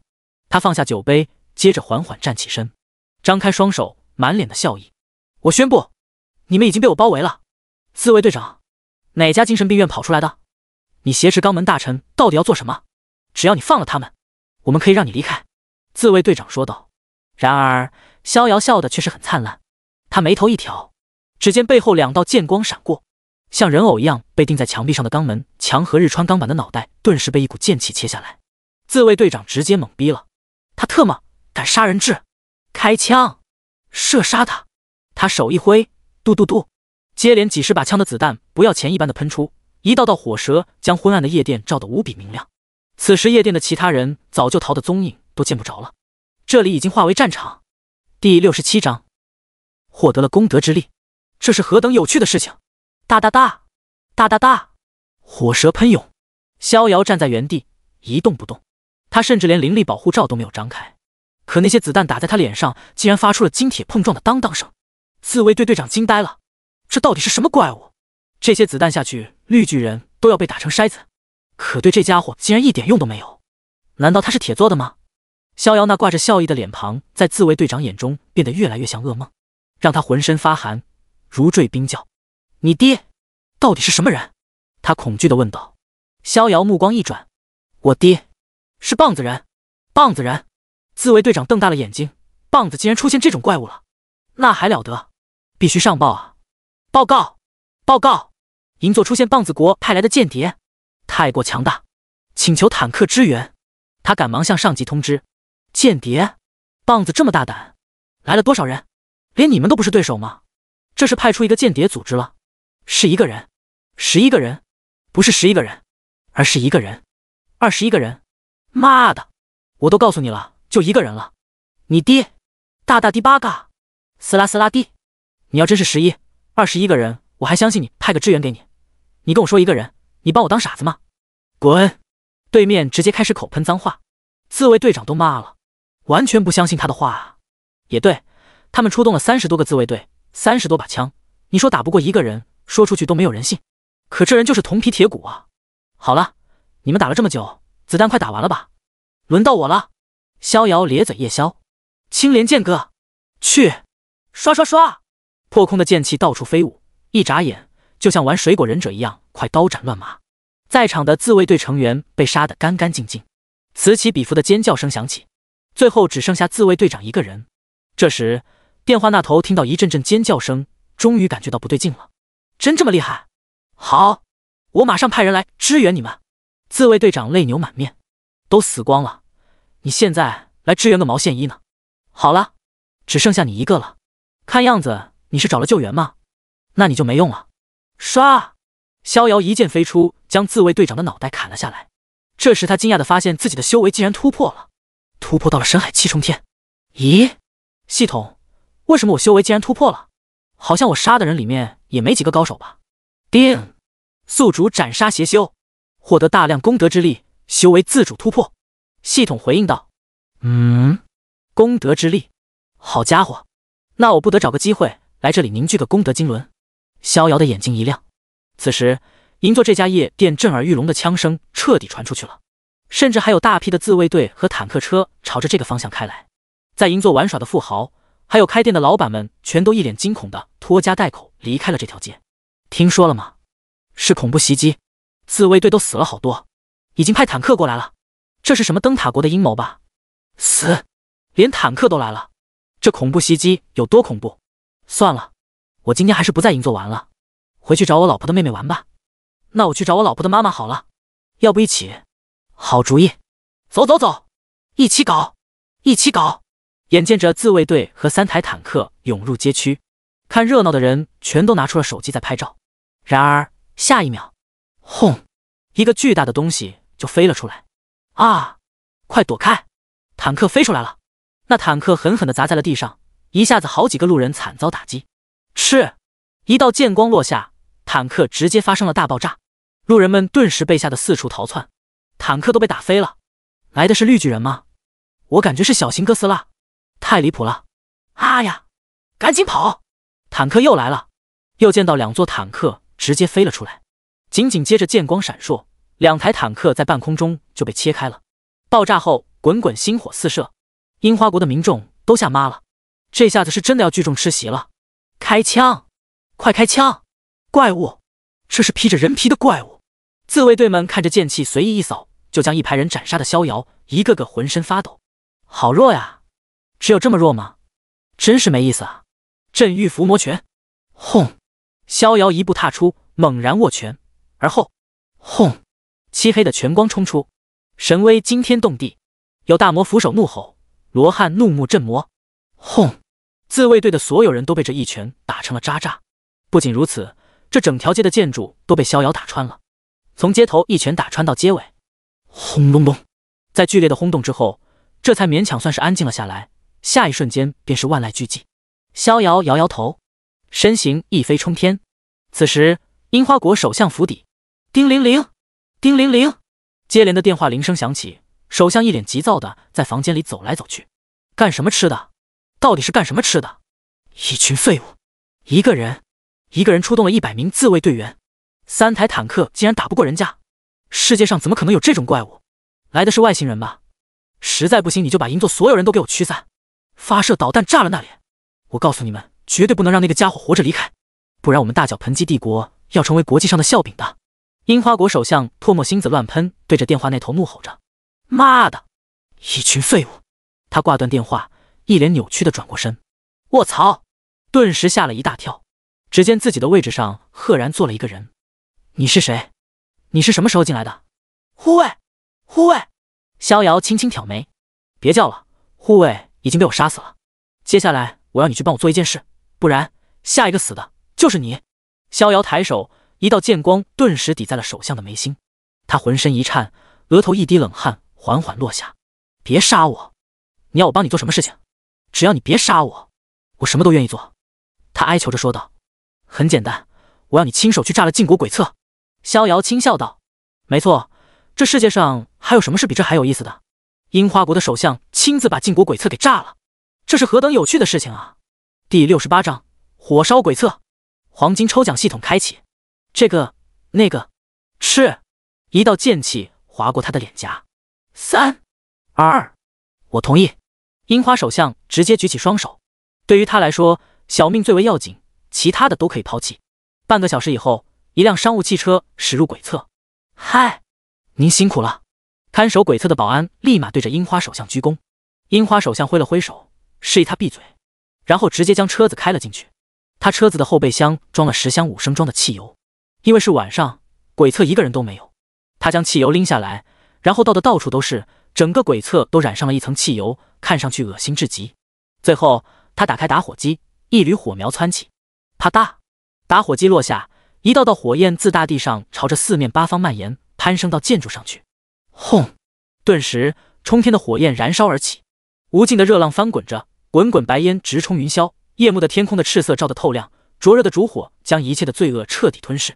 他放下酒杯。接着缓缓站起身，张开双手，满脸的笑意。我宣布，你们已经被我包围了。自卫队长，哪家精神病院跑出来的？你挟持肛门大臣到底要做什么？只要你放了他们，我们可以让你离开。”自卫队长说道。然而，逍遥笑的却是很灿烂。他眉头一挑，只见背后两道剑光闪过，像人偶一样被钉在墙壁上的肛门墙和日川钢板的脑袋顿时被一股剑气切下来。自卫队长直接懵逼了，他特么！敢杀人质，开枪射杀他！他手一挥，嘟嘟嘟，接连几十把枪的子弹不要钱一般的喷出，一道道火舌将昏暗的夜店照得无比明亮。此时夜店的其他人早就逃得踪影都见不着了，这里已经化为战场。第六十七章，获得了功德之力，这是何等有趣的事情！哒哒哒哒哒哒，火舌喷涌，逍遥站在原地一动不动，他甚至连灵力保护罩都没有张开。可那些子弹打在他脸上，竟然发出了金铁碰撞的当当声。自卫队队长惊呆了，这到底是什么怪物？这些子弹下去，绿巨人都要被打成筛子，可对这家伙竟然一点用都没有。难道他是铁做的吗？逍遥那挂着笑意的脸庞，在自卫队长眼中变得越来越像噩梦，让他浑身发寒，如坠冰窖。你爹到底是什么人？他恐惧的问道。逍遥目光一转，我爹是棒子人，棒子人。自卫队长瞪大了眼睛，棒子竟然出现这种怪物了，那还了得！必须上报啊！报告，报告！营座出现棒子国派来的间谍，太过强大，请求坦克支援。他赶忙向上级通知。间谍，棒子这么大胆，来了多少人？连你们都不是对手吗？这是派出一个间谍组织了？是一个人？十一个人？不是十一个人，而是一个人？二十一个人？妈的！我都告诉你了。就一个人了，你爹，大大第八个，斯拉斯拉的。你要真是十一、二十一个人，我还相信你派个支援给你。你跟我说一个人，你把我当傻子吗？滚！对面直接开始口喷脏话，自卫队长都骂了，完全不相信他的话啊。也对他们出动了三十多个自卫队，三十多把枪，你说打不过一个人，说出去都没有人信。可这人就是铜皮铁骨啊。好了，你们打了这么久，子弹快打完了吧？轮到我了。逍遥咧嘴，夜宵，青莲剑哥，去，刷刷刷，破空的剑气到处飞舞，一眨眼就像玩水果忍者一样，快刀斩乱麻，在场的自卫队成员被杀得干干净净，此起彼伏的尖叫声响起，最后只剩下自卫队长一个人。这时，电话那头听到一阵阵尖叫声，终于感觉到不对劲了，真这么厉害？好，我马上派人来支援你们。自卫队长泪流满面，都死光了。你现在来支援个毛线衣呢？好了，只剩下你一个了。看样子你是找了救援吗？那你就没用了。刷！逍遥一剑飞出，将自卫队长的脑袋砍了下来。这时他惊讶的发现，自己的修为竟然突破了，突破到了深海七重天。咦？系统，为什么我修为竟然突破了？好像我杀的人里面也没几个高手吧？叮，宿主斩杀邪修，获得大量功德之力，修为自主突破。系统回应道：“嗯，功德之力，好家伙，那我不得找个机会来这里凝聚个功德金轮。”逍遥的眼睛一亮。此时，银座这家夜店震耳欲聋的枪声彻底传出去了，甚至还有大批的自卫队和坦克车朝着这个方向开来。在银座玩耍的富豪，还有开店的老板们，全都一脸惊恐的拖家带口离开了这条街。听说了吗？是恐怖袭击，自卫队都死了好多，已经派坦克过来了。这是什么灯塔国的阴谋吧？死，连坦克都来了，这恐怖袭击有多恐怖？算了，我今天还是不在银座玩了，回去找我老婆的妹妹玩吧。那我去找我老婆的妈妈好了，要不一起？好主意，走走走，一起搞，一起搞！眼见着自卫队和三台坦克涌入街区，看热闹的人全都拿出了手机在拍照。然而下一秒，轰，一个巨大的东西就飞了出来。啊！快躲开！坦克飞出来了，那坦克狠狠的砸在了地上，一下子好几个路人惨遭打击。吃！一道剑光落下，坦克直接发生了大爆炸，路人们顿时被吓得四处逃窜，坦克都被打飞了。来的是绿巨人吗？我感觉是小型哥斯拉，太离谱了！啊呀，赶紧跑！坦克又来了，又见到两座坦克直接飞了出来，紧紧接着剑光闪烁。两台坦克在半空中就被切开了，爆炸后滚滚星火四射，樱花国的民众都吓麻了。这下子是真的要聚众吃席了！开枪！快开枪！怪物！这是披着人皮的怪物！自卫队们看着剑气随意一扫就将一排人斩杀的逍遥，一个个浑身发抖。好弱呀！只有这么弱吗？真是没意思啊！镇狱伏魔拳！轰！逍遥一步踏出，猛然握拳，而后轰！漆黑的拳光冲出，神威惊天动地。有大魔俯首怒吼，罗汉怒目震魔。轰！自卫队的所有人都被这一拳打成了渣渣。不仅如此，这整条街的建筑都被逍遥打穿了，从街头一拳打穿到街尾。轰隆隆，在剧烈的轰动之后，这才勉强算是安静了下来。下一瞬间，便是万籁俱寂。逍遥摇摇头，身形一飞冲天。此时，樱花国首相府邸，叮铃铃。叮铃铃，接连的电话铃声响起，首相一脸急躁的在房间里走来走去，干什么吃的？到底是干什么吃的？一群废物！一个人，一个人出动了一百名自卫队员，三台坦克竟然打不过人家！世界上怎么可能有这种怪物？来的是外星人吧？实在不行你就把银座所有人都给我驱散，发射导弹炸了那里！我告诉你们，绝对不能让那个家伙活着离开，不然我们大脚盆基帝国要成为国际上的笑柄的！樱花国首相唾沫星子乱喷，对着电话那头怒吼着：“妈的，一群废物！”他挂断电话，一脸扭曲的转过身，卧槽！顿时吓了一大跳。只见自己的位置上赫然坐了一个人。“你是谁？你是什么时候进来的？”护卫，护卫。逍遥轻轻挑眉：“别叫了，护卫已经被我杀死了。接下来我要你去帮我做一件事，不然下一个死的就是你。”逍遥抬手。一道剑光顿时抵在了首相的眉心，他浑身一颤，额头一滴冷汗缓缓落下。别杀我！你要我帮你做什么事情？只要你别杀我，我什么都愿意做。他哀求着说道。很简单，我要你亲手去炸了晋国鬼策。逍遥轻笑道：“没错，这世界上还有什么事比这还有意思的？樱花国的首相亲自把晋国鬼策给炸了，这是何等有趣的事情啊！”第六十八章火烧鬼策，黄金抽奖系统开启。这个那个，吃！一道剑气划过他的脸颊。三二，我同意。樱花首相直接举起双手。对于他来说，小命最为要紧，其他的都可以抛弃。半个小时以后，一辆商务汽车驶入鬼侧。嗨，您辛苦了。看守鬼侧的保安立马对着樱花首相鞠躬。樱花首相挥了挥手，示意他闭嘴，然后直接将车子开了进去。他车子的后备箱装了十箱五升装的汽油。因为是晚上，鬼侧一个人都没有。他将汽油拎下来，然后倒的到处都是，整个鬼侧都染上了一层汽油，看上去恶心至极。最后，他打开打火机，一缕火苗窜起，啪嗒，打火机落下，一道道火焰自大地上朝着四面八方蔓延，攀升到建筑上去。轰！顿时，冲天的火焰燃烧而起，无尽的热浪翻滚着，滚滚白烟直冲云霄。夜幕的天空的赤色照得透亮，灼热的烛火将一切的罪恶彻底吞噬。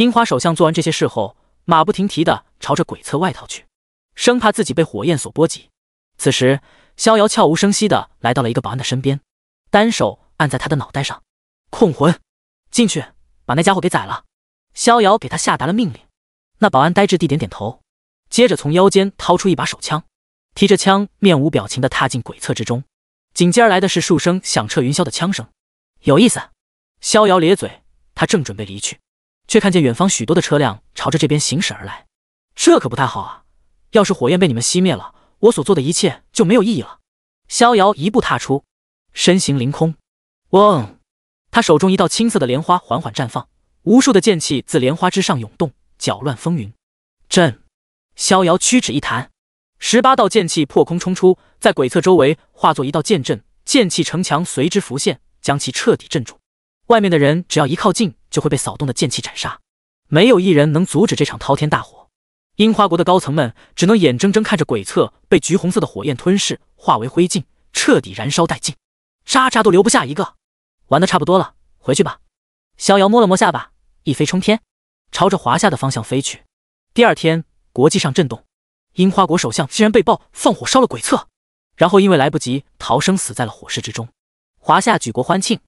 樱花首相做完这些事后，马不停蹄地朝着鬼侧外逃去，生怕自己被火焰所波及。此时，逍遥悄无声息地来到了一个保安的身边，单手按在他的脑袋上，控魂，进去，把那家伙给宰了。逍遥给他下达了命令。那保安呆滞地点点头，接着从腰间掏出一把手枪，提着枪，面无表情地踏进鬼侧之中。紧接而来的是数声响彻云霄的枪声。有意思。逍遥咧嘴，他正准备离去。却看见远方许多的车辆朝着这边行驶而来，这可不太好啊！要是火焰被你们熄灭了，我所做的一切就没有意义了。逍遥一步踏出，身形凌空，嗡！他手中一道青色的莲花缓缓绽放，无数的剑气自莲花之上涌动，搅乱风云。震！逍遥屈指一弹，十八道剑气破空冲出，在鬼策周围化作一道剑阵，剑气城墙随之浮现，将其彻底镇住。外面的人只要一靠近，就会被扫动的剑气斩杀，没有一人能阻止这场滔天大火。樱花国的高层们只能眼睁睁看着鬼策被橘红色的火焰吞噬，化为灰烬，彻底燃烧殆尽，渣渣都留不下一个。玩的差不多了，回去吧。逍遥摸了摸下巴，一飞冲天，朝着华夏的方向飞去。第二天，国际上震动，樱花国首相竟然被爆放火烧了鬼策，然后因为来不及逃生，死在了火势之中。华夏举国欢庆。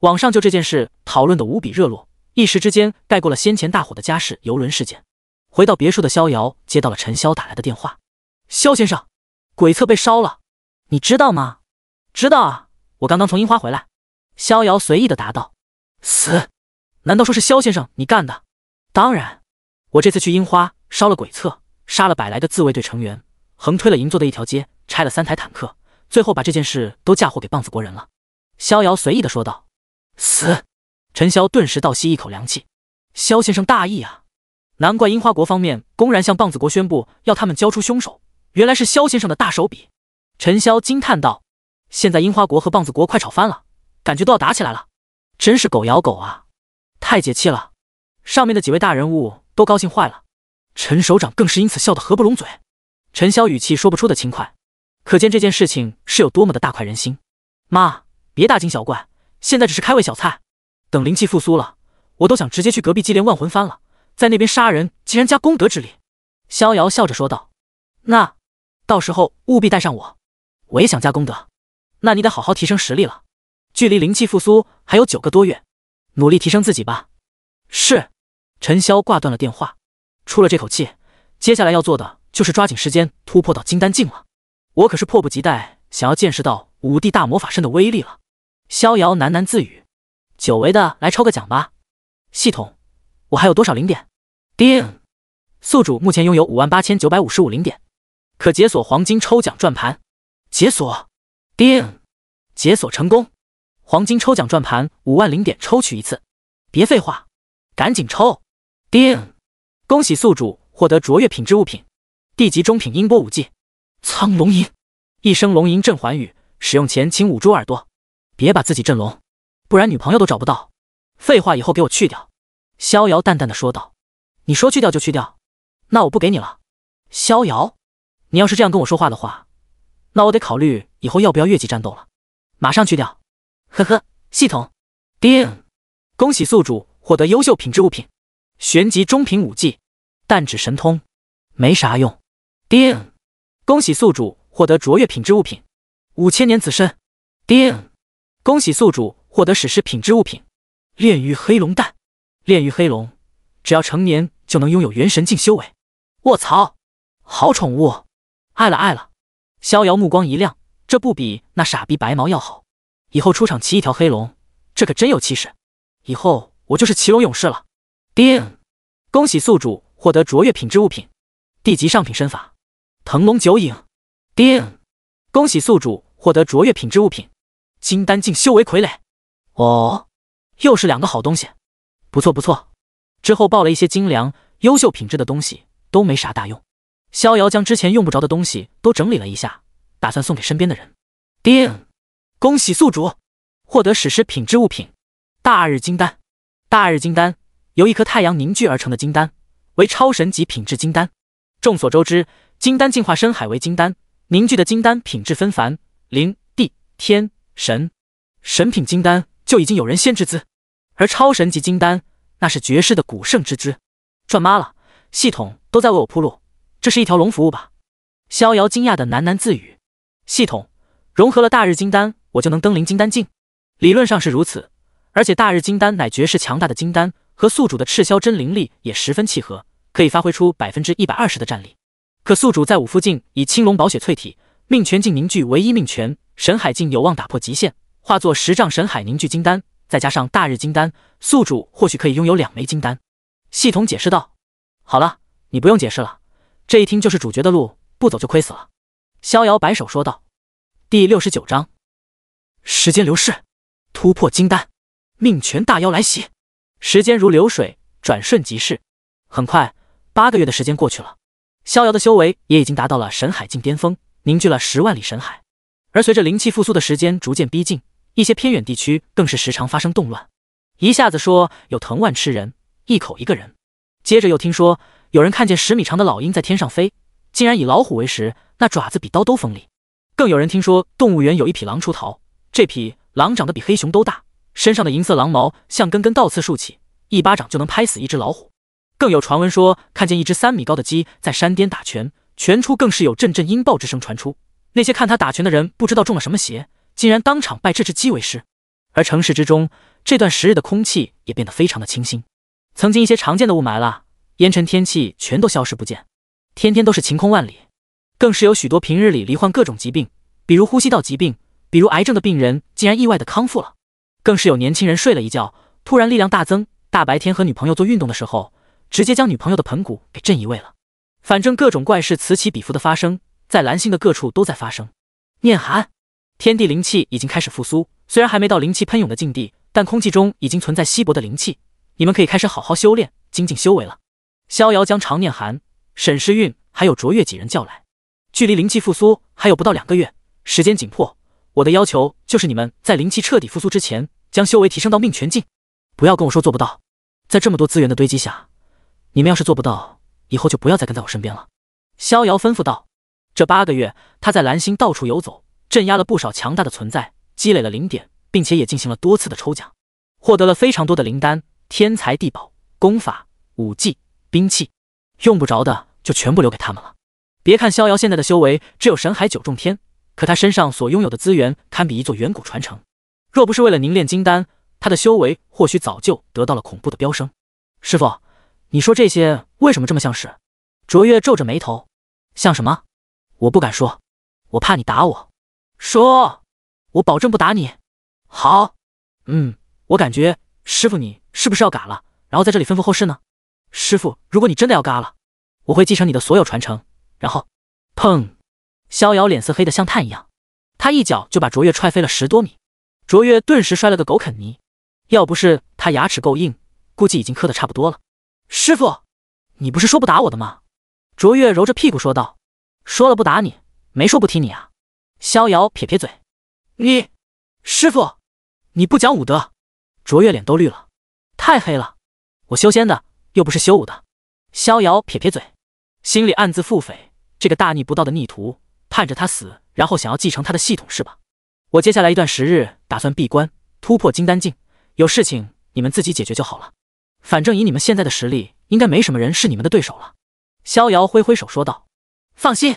网上就这件事讨论的无比热络，一时之间盖过了先前大火的家世游轮事件。回到别墅的逍遥接到了陈潇打来的电话：“肖先生，鬼策被烧了，你知道吗？”“知道啊，我刚刚从樱花回来。”逍遥随意的答道。“死，难道说是肖先生你干的？”“当然，我这次去樱花烧了鬼策，杀了百来的自卫队成员，横推了银座的一条街，拆了三台坦克，最后把这件事都嫁祸给棒子国人了。”逍遥随意的说道。死！陈潇顿时倒吸一口凉气。肖先生大义啊，难怪樱花国方面公然向棒子国宣布要他们交出凶手，原来是肖先生的大手笔。陈潇惊叹道：“现在樱花国和棒子国快吵翻了，感觉都要打起来了，真是狗咬狗啊！太解气了！”上面的几位大人物都高兴坏了，陈首长更是因此笑得合不拢嘴。陈潇语气说不出的轻快，可见这件事情是有多么的大快人心。妈，别大惊小怪。现在只是开胃小菜，等灵气复苏了，我都想直接去隔壁祭炼万魂幡了，在那边杀人竟然加功德之力。逍遥笑着说道：“那到时候务必带上我，我也想加功德。那你得好好提升实力了。距离灵气复苏还有九个多月，努力提升自己吧。”是。陈潇挂断了电话，出了这口气，接下来要做的就是抓紧时间突破到金丹境了。我可是迫不及待想要见识到五帝大魔法身的威力了。逍遥喃喃自语：“久违的，来抽个奖吧。”系统：“我还有多少零点？”定。宿主目前拥有五万八千九百五十五零点，可解锁黄金抽奖转盘。解锁。定。解锁成功。黄金抽奖转盘，五万零点抽取一次。别废话，赶紧抽。定。恭喜宿主获得卓越品质物品，地级中品音波武技，苍龙吟。一声龙吟震寰宇，使用前请捂住耳朵。别把自己震聋，不然女朋友都找不到。废话，以后给我去掉。”逍遥淡淡的说道，“你说去掉就去掉，那我不给你了。”逍遥，你要是这样跟我说话的话，那我得考虑以后要不要越级战斗了。马上去掉。呵呵，系统，叮，恭喜宿主获得优秀品质物品，玄级中品武技，弹指神通，没啥用。叮，恭喜宿主获得卓越品质物品，五千年此身。叮。恭喜宿主获得史诗品质物品，炼狱黑龙蛋。炼狱黑龙，只要成年就能拥有元神境修为。卧槽，好宠物，爱了爱了。逍遥目光一亮，这不比那傻逼白毛要好。以后出场骑一条黑龙，这可真有气势。以后我就是骑龙勇士了。定。恭喜宿主获得卓越品质物品，地级上品身法，腾龙九影。定。恭喜宿主获得卓越品质物品。金丹境修为傀儡，哦，又是两个好东西，不错不错。之后爆了一些精良、优秀品质的东西，都没啥大用。逍遥将之前用不着的东西都整理了一下，打算送给身边的人。定，恭喜宿主获得史诗品质物品——大日金丹。大日金丹由一颗太阳凝聚而成的金丹，为超神级品质金丹。众所周知，金丹进化深海为金丹，凝聚的金丹品质纷繁，灵、地、天。神，神品金丹就已经有人仙之姿，而超神级金丹，那是绝世的古圣之姿。赚妈了，系统都在为我铺路，这是一条龙服务吧？逍遥惊讶的喃喃自语。系统融合了大日金丹，我就能登临金丹境，理论上是如此。而且大日金丹乃绝世强大的金丹，和宿主的赤霄真灵力也十分契合，可以发挥出百分之一百二十的战力。可宿主在五附近以青龙宝血淬体，命泉境凝聚唯一命泉。神海境有望打破极限，化作十丈神海凝聚金丹，再加上大日金丹，宿主或许可以拥有两枚金丹。系统解释道：“好了，你不用解释了，这一听就是主角的路，不走就亏死了。”逍遥摆手说道。第六十九章，时间流逝，突破金丹，命权大妖来袭。时间如流水，转瞬即逝。很快，八个月的时间过去了，逍遥的修为也已经达到了神海境巅峰，凝聚了十万里神海。而随着灵气复苏的时间逐渐逼近，一些偏远地区更是时常发生动乱。一下子说有藤蔓吃人，一口一个人；接着又听说有人看见十米长的老鹰在天上飞，竟然以老虎为食，那爪子比刀都锋利。更有人听说动物园有一匹狼出逃，这匹狼长得比黑熊都大，身上的银色狼毛像根根倒刺竖起，一巴掌就能拍死一只老虎。更有传闻说看见一只三米高的鸡在山巅打拳，拳出更是有阵阵音爆之声传出。那些看他打拳的人不知道中了什么邪，竟然当场拜这只鸡为师。而城市之中，这段时日的空气也变得非常的清新，曾经一些常见的雾霾了、烟尘天气全都消失不见，天天都是晴空万里。更是有许多平日里罹患各种疾病，比如呼吸道疾病，比如癌症的病人，竟然意外的康复了。更是有年轻人睡了一觉，突然力量大增，大白天和女朋友做运动的时候，直接将女朋友的盆骨给震移位了。反正各种怪事此起彼伏的发生。在蓝星的各处都在发生。念寒，天地灵气已经开始复苏，虽然还没到灵气喷涌的境地，但空气中已经存在稀薄的灵气。你们可以开始好好修炼，精进修为了。逍遥将常念寒、沈诗韵还有卓越几人叫来。距离灵气复苏还有不到两个月，时间紧迫。我的要求就是你们在灵气彻底复苏之前，将修为提升到命全境。不要跟我说做不到，在这么多资源的堆积下，你们要是做不到，以后就不要再跟在我身边了。逍遥吩咐道。这八个月，他在蓝星到处游走，镇压了不少强大的存在，积累了灵点，并且也进行了多次的抽奖，获得了非常多的灵丹、天材地宝、功法、武技、兵器，用不着的就全部留给他们了。别看逍遥现在的修为只有神海九重天，可他身上所拥有的资源堪比一座远古传承。若不是为了凝练金丹，他的修为或许早就得到了恐怖的飙升。师傅，你说这些为什么这么像是？卓越皱着眉头，像什么？我不敢说，我怕你打我。说，我保证不打你。好，嗯，我感觉师傅你是不是要嘎了？然后在这里吩咐后事呢？师傅，如果你真的要嘎了，我会继承你的所有传承。然后，砰！逍遥脸色黑的像炭一样，他一脚就把卓越踹飞了十多米。卓越顿时摔了个狗啃泥，要不是他牙齿够硬，估计已经磕的差不多了。师傅，你不是说不打我的吗？卓越揉着屁股说道。说了不打你，没说不踢你啊！逍遥撇撇嘴，你，师傅，你不讲武德！卓越脸都绿了，太黑了！我修仙的，又不是修武的！逍遥撇撇嘴，心里暗自腹诽：这个大逆不道的逆徒，盼着他死，然后想要继承他的系统是吧？我接下来一段时日打算闭关突破金丹境，有事情你们自己解决就好了。反正以你们现在的实力，应该没什么人是你们的对手了。逍遥挥挥手说道。放心，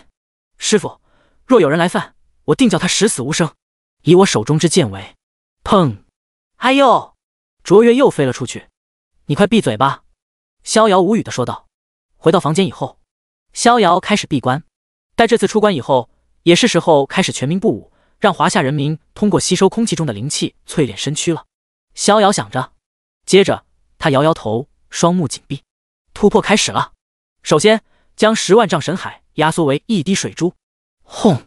师傅，若有人来犯，我定叫他十死无生。以我手中之剑为……砰！哎呦！卓越又飞了出去。你快闭嘴吧！逍遥无语的说道。回到房间以后，逍遥开始闭关。待这次出关以后，也是时候开始全民布武，让华夏人民通过吸收空气中的灵气淬炼身躯了。逍遥想着，接着他摇摇头，双目紧闭，突破开始了。首先。将十万丈神海压缩为一滴水珠，轰！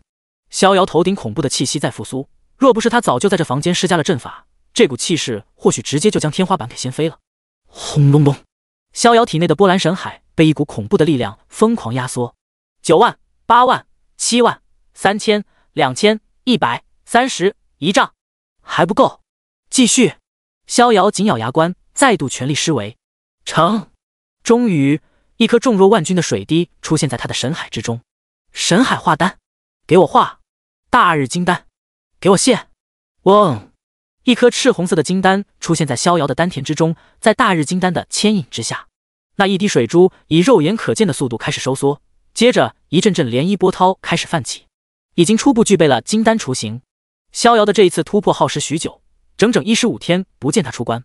逍遥头顶恐怖的气息在复苏。若不是他早就在这房间施加了阵法，这股气势或许直接就将天花板给掀飞了。轰隆隆！逍遥体内的波澜神海被一股恐怖的力量疯狂压缩，九万、八万、七万、三千、两千、一百、三十一丈，还不够，继续！逍遥紧咬牙关，再度全力施为，成！终于。一颗重若万钧的水滴出现在他的神海之中，神海化丹，给我化！大日金丹，给我现！嗡，一颗赤红色的金丹出现在逍遥的丹田之中，在大日金丹的牵引之下，那一滴水珠以肉眼可见的速度开始收缩，接着一阵阵涟漪波涛开始泛起，已经初步具备了金丹雏形。逍遥的这一次突破耗时许久，整整一十五天不见他出关，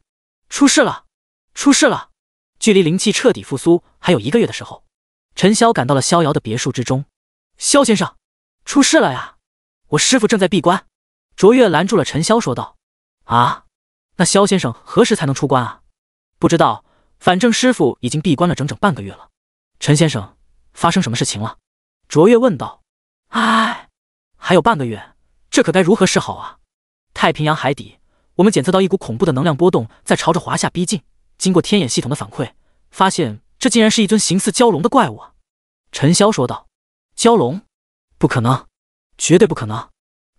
出事了！出事了！距离灵气彻底复苏还有一个月的时候，陈潇赶到了逍遥的别墅之中。萧先生，出事了呀！我师傅正在闭关。卓越拦住了陈潇，说道：“啊，那萧先生何时才能出关啊？”“不知道，反正师傅已经闭关了整整半个月了。”“陈先生，发生什么事情了？”卓越问道。“唉，还有半个月，这可该如何是好啊？”“太平洋海底，我们检测到一股恐怖的能量波动在朝着华夏逼近。”经过天眼系统的反馈，发现这竟然是一尊形似蛟龙的怪物啊！陈潇说道：“蛟龙？不可能，绝对不可能！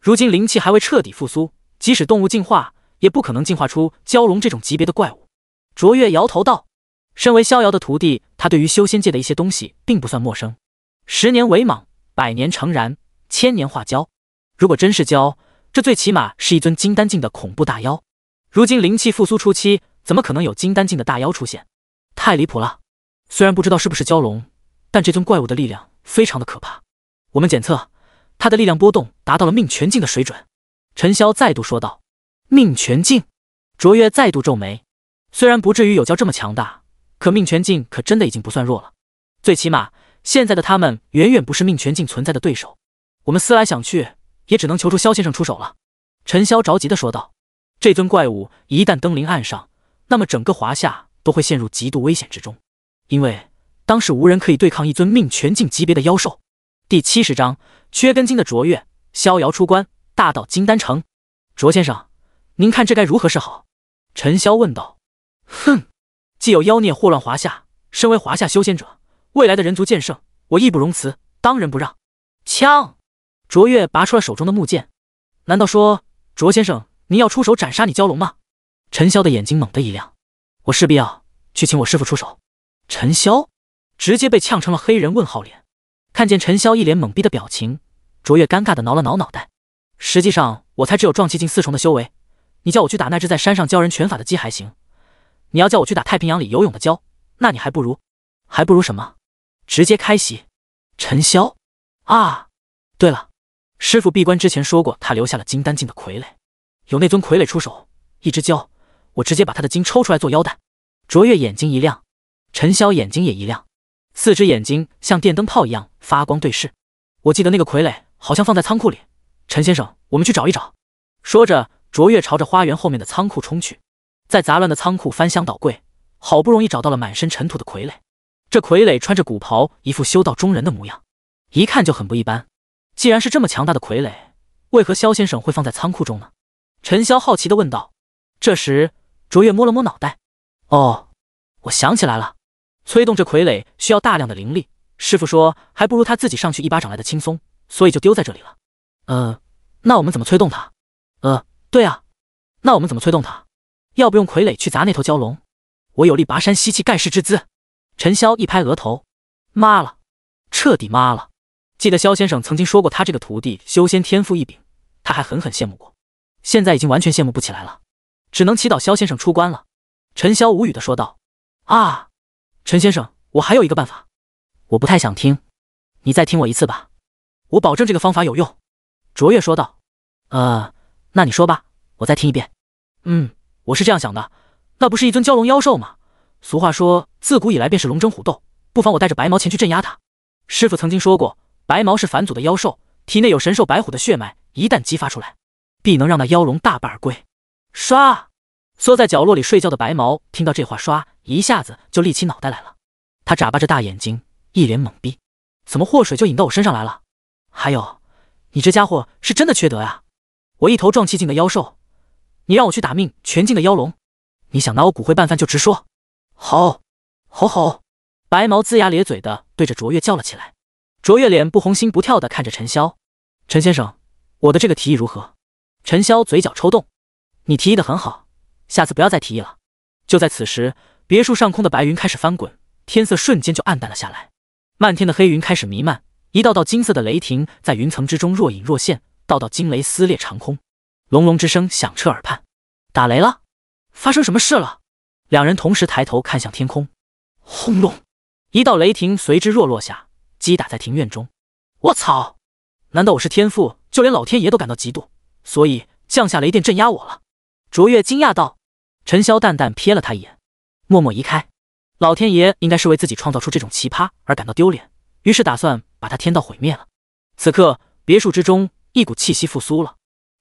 如今灵气还未彻底复苏，即使动物进化，也不可能进化出蛟龙这种级别的怪物。”卓越摇头道：“身为逍遥的徒弟，他对于修仙界的一些东西并不算陌生。十年为蟒，百年成然，千年化蛟。如果真是蛟，这最起码是一尊金丹境的恐怖大妖。”如今灵气复苏初期，怎么可能有金丹境的大妖出现？太离谱了！虽然不知道是不是蛟龙，但这尊怪物的力量非常的可怕。我们检测，它的力量波动达到了命全境的水准。陈潇再度说道。命全境，卓越再度皱眉。虽然不至于有蛟这么强大，可命全境可真的已经不算弱了。最起码现在的他们远远不是命全境存在的对手。我们思来想去，也只能求助萧先生出手了。陈潇着急的说道。这尊怪物一旦登临岸上，那么整个华夏都会陷入极度危险之中，因为当时无人可以对抗一尊命全境级别的妖兽。第七十章缺根筋的卓越逍遥出关，大道金丹城。卓先生，您看这该如何是好？陈潇问道。哼，既有妖孽祸乱华夏，身为华夏修仙者，未来的人族剑圣，我义不容辞，当仁不让。枪！卓越拔出了手中的木剑。难道说，卓先生？你要出手斩杀你蛟龙吗？陈潇的眼睛猛地一亮，我势必要去请我师傅出手。陈潇直接被呛成了黑人问号脸。看见陈潇一脸懵逼的表情，卓越尴尬的挠了挠脑袋。实际上，我才只有壮气境四重的修为。你叫我去打那只在山上教人拳法的鸡还行，你要叫我去打太平洋里游泳的蛟，那你还不如，还不如什么？直接开席。陈潇，啊，对了，师傅闭关之前说过，他留下了金丹境的傀儡。有那尊傀儡出手，一只蛟，我直接把他的筋抽出来做腰带。卓越眼睛一亮，陈潇眼睛也一亮，四只眼睛像电灯泡一样发光对视。我记得那个傀儡好像放在仓库里，陈先生，我们去找一找。说着，卓越朝着花园后面的仓库冲去，在杂乱的仓库翻箱倒柜，好不容易找到了满身尘土的傀儡。这傀儡穿着古袍，一副修道中人的模样，一看就很不一般。既然是这么强大的傀儡，为何肖先生会放在仓库中呢？陈潇好奇的问道：“这时，卓越摸了摸脑袋，哦，我想起来了，催动这傀儡需要大量的灵力，师傅说还不如他自己上去一巴掌来的轻松，所以就丢在这里了。呃，那我们怎么催动他？呃，对啊，那我们怎么催动他？要不用傀儡去砸那头蛟龙？我有力拔山吸气盖世之姿。”陈潇一拍额头，妈了，彻底妈了！记得萧先生曾经说过，他这个徒弟修仙天赋异禀，他还狠狠羡慕过。现在已经完全羡慕不起来了，只能祈祷肖先生出关了。陈潇无语的说道：“啊，陈先生，我还有一个办法，我不太想听，你再听我一次吧，我保证这个方法有用。”卓越说道：“呃，那你说吧，我再听一遍。嗯，我是这样想的，那不是一尊蛟龙妖兽吗？俗话说，自古以来便是龙争虎斗，不妨我带着白毛前去镇压它。师傅曾经说过，白毛是返祖的妖兽，体内有神兽白虎的血脉，一旦激发出来。”必能让那妖龙大败而归。唰！缩在角落里睡觉的白毛听到这话，唰一下子就立起脑袋来了。他眨巴着大眼睛，一脸懵逼：怎么祸水就引到我身上来了？还有，你这家伙是真的缺德呀！我一头撞气境的妖兽，你让我去打命全境的妖龙，你想拿我骨灰拌饭就直说。好，好，好！白毛龇牙咧嘴的对着卓越叫了起来。卓越脸不红心不跳的看着陈潇：“陈先生，我的这个提议如何？”陈潇嘴角抽动，你提议的很好，下次不要再提议了。就在此时，别墅上空的白云开始翻滚，天色瞬间就暗淡了下来，漫天的黑云开始弥漫，一道道金色的雷霆在云层之中若隐若现，道道惊雷撕裂长空，隆隆之声响彻耳畔，打雷了！发生什么事了？两人同时抬头看向天空，轰隆，一道雷霆随之若落下，击打在庭院中。我操！难道我是天赋，就连老天爷都感到嫉妒？所以降下雷电镇压我了，卓越惊讶道。陈潇淡淡瞥了他一眼，默默移开。老天爷应该是为自己创造出这种奇葩而感到丢脸，于是打算把他天道毁灭了。此刻别墅之中一股气息复苏了，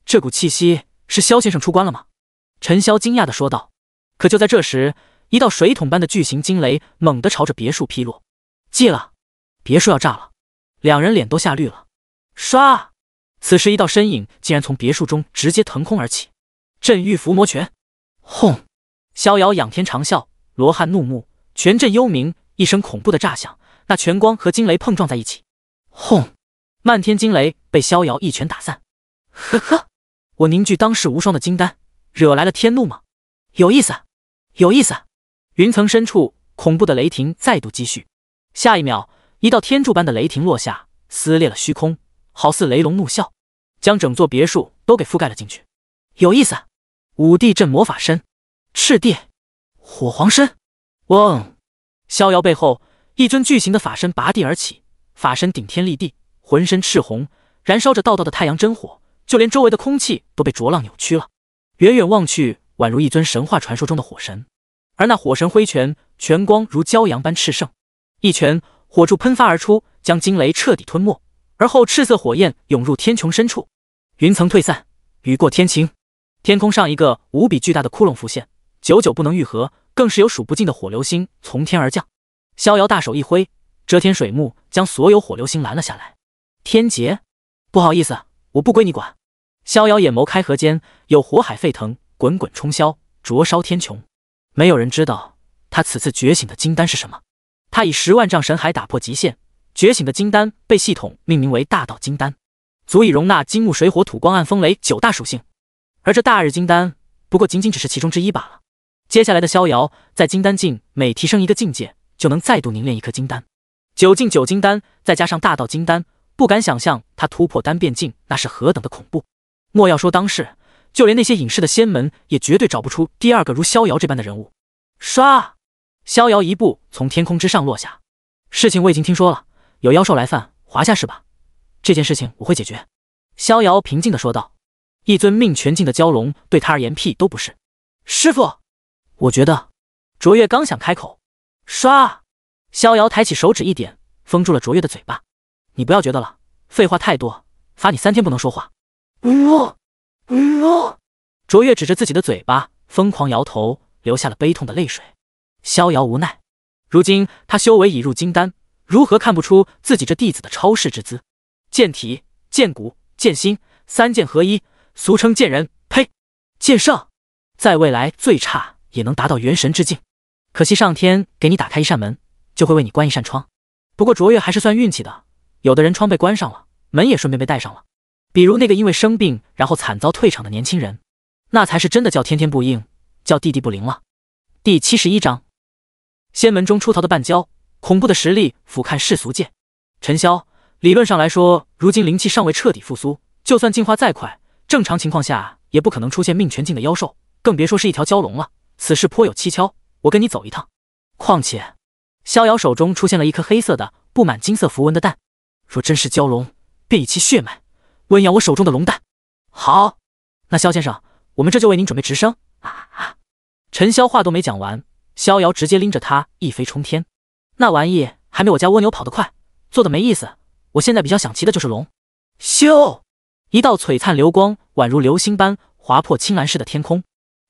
这股气息是肖先生出关了吗？陈潇惊讶的说道。可就在这时，一道水桶般的巨型惊雷猛地朝着别墅劈落，记了，别墅要炸了，两人脸都吓绿了。刷。此时，一道身影竟然从别墅中直接腾空而起，镇狱伏魔拳，轰！逍遥仰天长啸，罗汉怒目，全镇幽冥。一声恐怖的炸响，那拳光和惊雷碰撞在一起，轰！漫天惊雷被逍遥一拳打散。呵呵，我凝聚当世无双的金丹，惹来了天怒吗？有意思，有意思！云层深处，恐怖的雷霆再度积蓄。下一秒，一道天柱般的雷霆落下，撕裂了虚空。好似雷龙怒啸，将整座别墅都给覆盖了进去。有意思，五帝镇魔法身，赤帝火皇身，嗡！逍遥背后一尊巨型的法身拔地而起，法身顶天立地，浑身赤红，燃烧着道道的太阳真火，就连周围的空气都被浊浪扭曲了。远远望去，宛如一尊神话传说中的火神。而那火神挥拳，拳光如骄阳般炽盛，一拳火柱喷发而出，将惊雷彻底吞没。而后，赤色火焰涌入天穹深处，云层退散，雨过天晴，天空上一个无比巨大的窟窿浮现，久久不能愈合，更是有数不尽的火流星从天而降。逍遥大手一挥，遮天水幕将所有火流星拦了下来。天劫？不好意思，我不归你管。逍遥眼眸开合间，有火海沸腾，滚滚冲霄，灼烧天穹。没有人知道他此次觉醒的金丹是什么。他以十万丈神海打破极限。觉醒的金丹被系统命名为大道金丹，足以容纳金木水火土光暗风雷九大属性。而这大日金丹不过仅仅只是其中之一罢了。接下来的逍遥在金丹境每提升一个境界，就能再度凝练一颗金丹。九境九金丹，再加上大道金丹，不敢想象他突破丹变境那是何等的恐怖。莫要说当世，就连那些隐世的仙门也绝对找不出第二个如逍遥这般的人物。唰，逍遥一步从天空之上落下。事情我已经听说了。有妖兽来犯，华夏是吧？这件事情我会解决。”逍遥平静的说道，“一尊命全境的蛟龙对他而言屁都不是。”师傅，我觉得……卓越刚想开口，唰，逍遥抬起手指一点，封住了卓越的嘴巴。“你不要觉得了，废话太多，罚你三天不能说话。”呜呜，卓越指着自己的嘴巴，疯狂摇头，流下了悲痛的泪水。逍遥无奈，如今他修为已入金丹。如何看不出自己这弟子的超世之姿？剑体、剑骨、剑心，三剑合一，俗称剑人。呸！剑圣，在未来最差也能达到元神之境。可惜上天给你打开一扇门，就会为你关一扇窗。不过卓越还是算运气的，有的人窗被关上了，门也顺便被带上了。比如那个因为生病然后惨遭退场的年轻人，那才是真的叫天天不应，叫地地不灵了。第七十一章：仙门中出逃的半妖恐怖的实力俯瞰世俗界，陈潇，理论上来说，如今灵气尚未彻底复苏，就算进化再快，正常情况下也不可能出现命泉境的妖兽，更别说是一条蛟龙了。此事颇有蹊跷，我跟你走一趟。况且，逍遥手中出现了一颗黑色的、布满金色符文的蛋，若真是蛟龙，便以其血脉温养我手中的龙蛋。好，那肖先生，我们这就为您准备直升。啊！陈潇话都没讲完，逍遥直接拎着他一飞冲天。那玩意还没我家蜗牛跑得快，做的没意思。我现在比较想骑的就是龙。咻！一道璀璨流光，宛如流星般划破青蓝似的天空。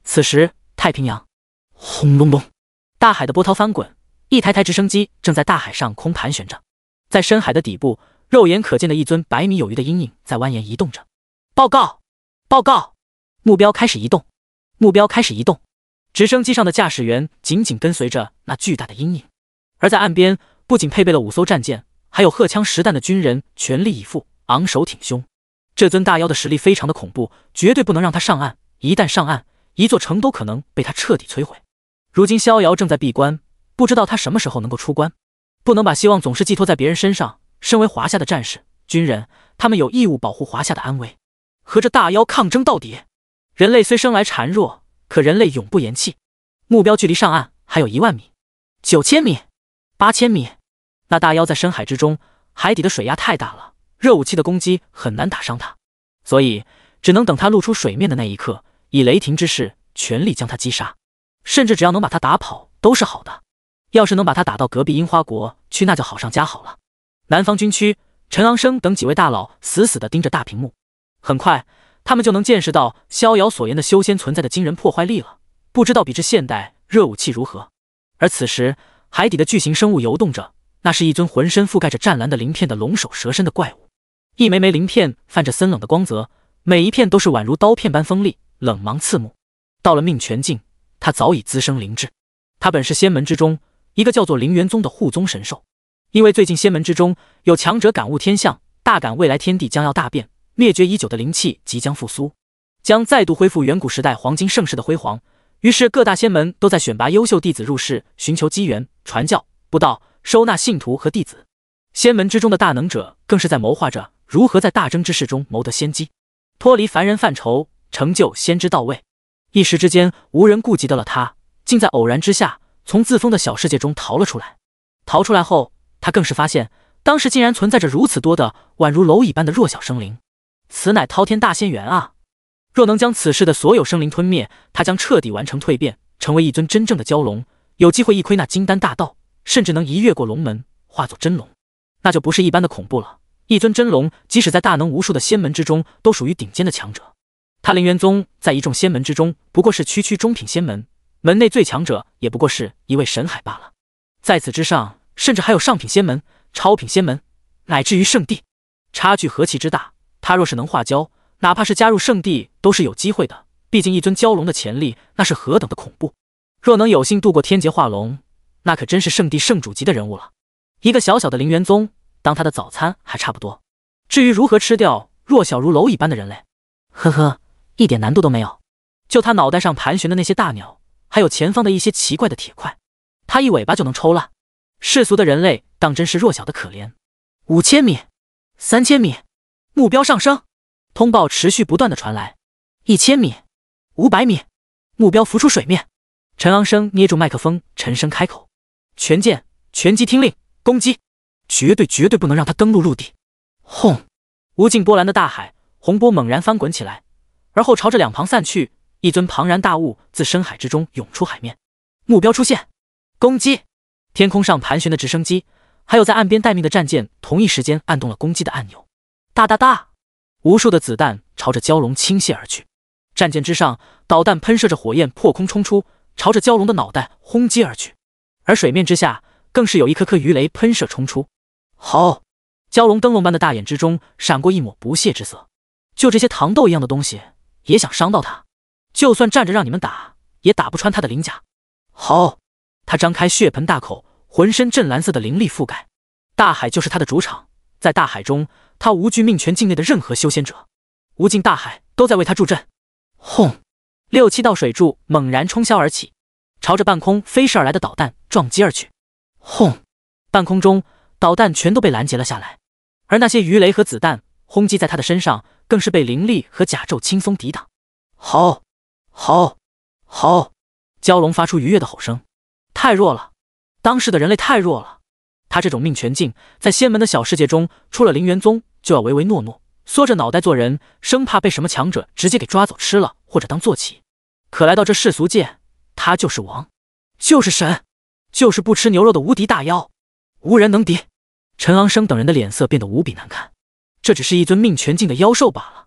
此时，太平洋。轰隆隆！大海的波涛翻滚，一台台直升机正在大海上空盘旋着。在深海的底部，肉眼可见的一尊百米有余的阴影在蜿蜒移动着。报告！报告！目标开始移动！目标开始移动！直升机上的驾驶员紧紧跟随着那巨大的阴影。而在岸边，不仅配备了五艘战舰，还有荷枪实弹的军人全力以赴，昂首挺胸。这尊大妖的实力非常的恐怖，绝对不能让他上岸。一旦上岸，一座城都可能被他彻底摧毁。如今逍遥正在闭关，不知道他什么时候能够出关。不能把希望总是寄托在别人身上。身为华夏的战士、军人，他们有义务保护华夏的安危，和这大妖抗争到底。人类虽生来孱弱，可人类永不言弃。目标距离上岸还有一万米，九千米。八千米，那大妖在深海之中，海底的水压太大了，热武器的攻击很难打伤它，所以只能等它露出水面的那一刻，以雷霆之势全力将它击杀，甚至只要能把它打跑都是好的。要是能把它打到隔壁樱花国去，那就好上加好了。南方军区，陈昂生等几位大佬死死地盯着大屏幕，很快他们就能见识到逍遥所言的修仙存在的惊人破坏力了，不知道比之现代热武器如何。而此时。海底的巨型生物游动着，那是一尊浑身覆盖着湛蓝的鳞片的龙首蛇身的怪物，一枚枚鳞片泛着森冷的光泽，每一片都是宛如刀片般锋利，冷芒刺目。到了命泉境，它早已滋生灵智。它本是仙门之中一个叫做灵元宗的护宗神兽，因为最近仙门之中有强者感悟天象，大感未来天地将要大变，灭绝已久的灵气即将复苏，将再度恢复远古时代黄金盛世的辉煌。于是各大仙门都在选拔优秀弟子入世，寻求机缘。传教不道，收纳信徒和弟子。仙门之中的大能者更是在谋划着如何在大争之势中谋得先机，脱离凡人范畴，成就先知道位。一时之间，无人顾及的了他，竟在偶然之下从自封的小世界中逃了出来。逃出来后，他更是发现，当时竟然存在着如此多的宛如蝼蚁般的弱小生灵，此乃滔天大仙缘啊！若能将此世的所有生灵吞灭，他将彻底完成蜕变，成为一尊真正的蛟龙。有机会一窥那金丹大道，甚至能一跃过龙门，化作真龙，那就不是一般的恐怖了。一尊真龙，即使在大能无数的仙门之中，都属于顶尖的强者。他灵元宗在一众仙门之中，不过是区区中品仙门，门内最强者也不过是一位神海罢了。在此之上，甚至还有上品仙门、超品仙门，乃至于圣地，差距何其之大。他若是能化蛟，哪怕是加入圣地，都是有机会的。毕竟一尊蛟龙的潜力，那是何等的恐怖。若能有幸度过天劫化龙，那可真是圣地圣主级的人物了。一个小小的灵元宗当他的早餐还差不多。至于如何吃掉弱小如蝼蚁般的人类，呵呵，一点难度都没有。就他脑袋上盘旋的那些大鸟，还有前方的一些奇怪的铁块，他一尾巴就能抽烂。世俗的人类当真是弱小的可怜。五千米，三千米，目标上升，通报持续不断的传来。一千米，五百米，目标浮出水面。陈昂生捏住麦克风，沉声开口：“全舰、全机听令，攻击！绝对、绝对不能让它登陆陆地！”轰！无尽波澜的大海，洪波猛然翻滚起来，而后朝着两旁散去。一尊庞然大物自深海之中涌出海面，目标出现，攻击！天空上盘旋的直升机，还有在岸边待命的战舰，同一时间按动了攻击的按钮。哒哒哒！无数的子弹朝着蛟龙倾泻而去，战舰之上，导弹喷射着火焰破空冲出。朝着蛟龙的脑袋轰击而去，而水面之下更是有一颗颗鱼雷喷射冲出。好，蛟龙灯笼般的大眼之中闪过一抹不屑之色，就这些糖豆一样的东西也想伤到他？就算站着让你们打，也打不穿他的鳞甲。好，他张开血盆大口，浑身湛蓝色的灵力覆盖。大海就是他的主场，在大海中，他无惧命权境内的任何修仙者，无尽大海都在为他助阵。轰！六七道水柱猛然冲霄而起，朝着半空飞射而来的导弹撞击而去。轰！半空中导弹全都被拦截了下来，而那些鱼雷和子弹轰击在他的身上，更是被灵力和甲胄轻松抵挡。好，好，好！蛟龙发出愉悦的吼声。太弱了，当时的人类太弱了。他这种命全境，在仙门的小世界中，出了灵元宗，就要唯唯诺诺，缩着脑袋做人，生怕被什么强者直接给抓走吃了。或者当坐骑，可来到这世俗界，他就是王，就是神，就是不吃牛肉的无敌大妖，无人能敌。陈昂生等人的脸色变得无比难看，这只是一尊命权境的妖兽罢了，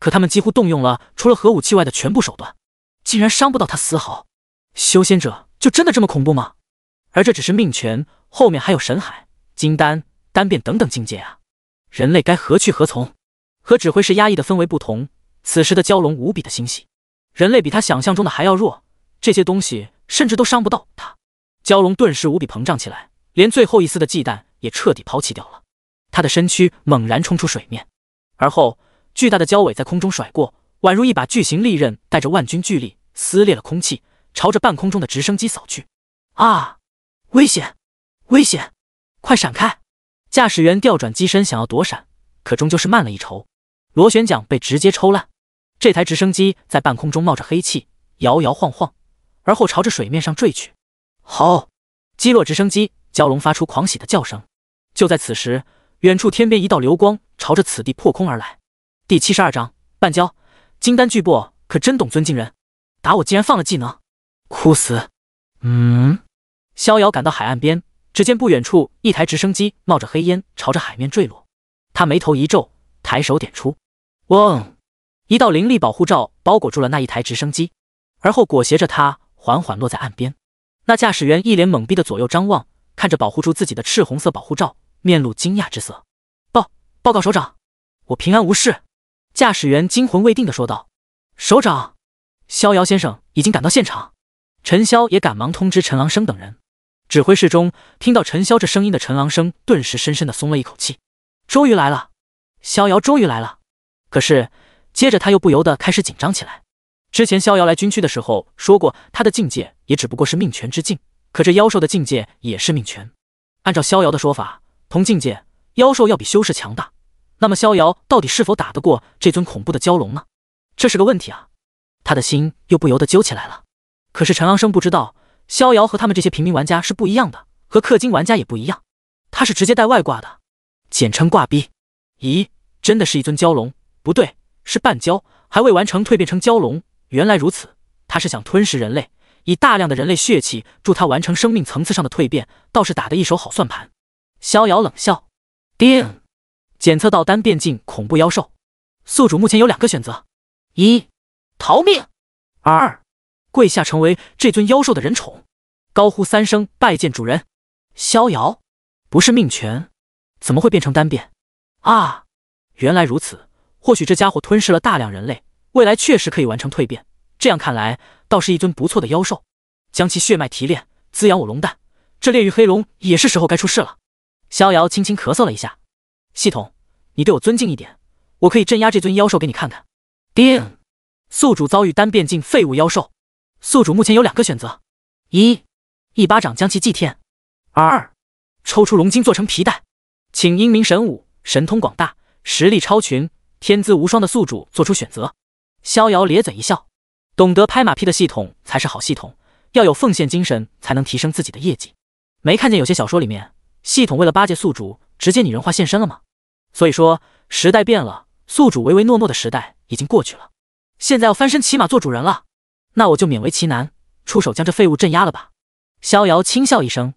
可他们几乎动用了除了核武器外的全部手段，竟然伤不到他丝毫。修仙者就真的这么恐怖吗？而这只是命权，后面还有神海、金丹、丹变等等境界啊！人类该何去何从？和指挥室压抑的氛围不同。此时的蛟龙无比的欣喜，人类比他想象中的还要弱，这些东西甚至都伤不到他。蛟龙顿时无比膨胀起来，连最后一丝的忌惮也彻底抛弃掉了。他的身躯猛然冲出水面，而后巨大的蛟尾在空中甩过，宛如一把巨型利刃，带着万钧巨力撕裂了空气，朝着半空中的直升机扫去。啊！危险！危险！快闪开！驾驶员调转机身想要躲闪，可终究是慢了一筹，螺旋桨被直接抽烂。这台直升机在半空中冒着黑气，摇摇晃晃，而后朝着水面上坠去。好，击落直升机！蛟龙发出狂喜的叫声。就在此时，远处天边一道流光朝着此地破空而来。第七十二章半蛟金丹巨擘可真懂尊敬人，打我竟然放了技能，哭死！嗯，逍遥赶到海岸边，只见不远处一台直升机冒着黑烟朝着海面坠落，他眉头一皱，抬手点出。一道灵力保护罩包裹住了那一台直升机，而后裹挟着它缓缓落在岸边。那驾驶员一脸懵逼的左右张望，看着保护住自己的赤红色保护罩，面露惊讶之色。报报告首长，我平安无事。驾驶员惊魂未定的说道。首长，逍遥先生已经赶到现场。陈潇也赶忙通知陈昂生等人。指挥室中听到陈潇这声音的陈昂生顿时深深的松了一口气，终于来了，逍遥终于来了。可是。接着他又不由得开始紧张起来。之前逍遥来军区的时候说过，他的境界也只不过是命权之境。可这妖兽的境界也是命权。按照逍遥的说法，同境界妖兽要比修士强大。那么逍遥到底是否打得过这尊恐怖的蛟龙呢？这是个问题啊！他的心又不由得揪起来了。可是陈昂生不知道，逍遥和他们这些平民玩家是不一样的，和氪金玩家也不一样。他是直接带外挂的，简称挂逼。咦，真的是一尊蛟龙？不对。是半蛟，还未完成蜕变成蛟龙。原来如此，他是想吞噬人类，以大量的人类血气助他完成生命层次上的蜕变，倒是打得一手好算盘。逍遥冷笑。定，检测到单变境恐怖妖兽，宿主目前有两个选择：一逃命，二跪下成为这尊妖兽的人宠，高呼三声拜见主人。逍遥，不是命权，怎么会变成单变？啊，原来如此。或许这家伙吞噬了大量人类，未来确实可以完成蜕变。这样看来，倒是一尊不错的妖兽。将其血脉提炼，滋养我龙蛋。这炼狱黑龙也是时候该出世了。逍遥轻轻咳嗽了一下，系统，你对我尊敬一点，我可以镇压这尊妖兽给你看看。定，宿主遭遇单变境废物妖兽，宿主目前有两个选择：一，一巴掌将其祭天；二，抽出龙筋做成皮带。请英明神武，神通广大，实力超群。天资无双的宿主做出选择，逍遥咧嘴一笑，懂得拍马屁的系统才是好系统，要有奉献精神才能提升自己的业绩。没看见有些小说里面系统为了巴结宿主直接拟人化现身了吗？所以说时代变了，宿主唯唯诺诺的时代已经过去了，现在要翻身骑马做主人了，那我就勉为其难出手将这废物镇压了吧。逍遥轻笑一声，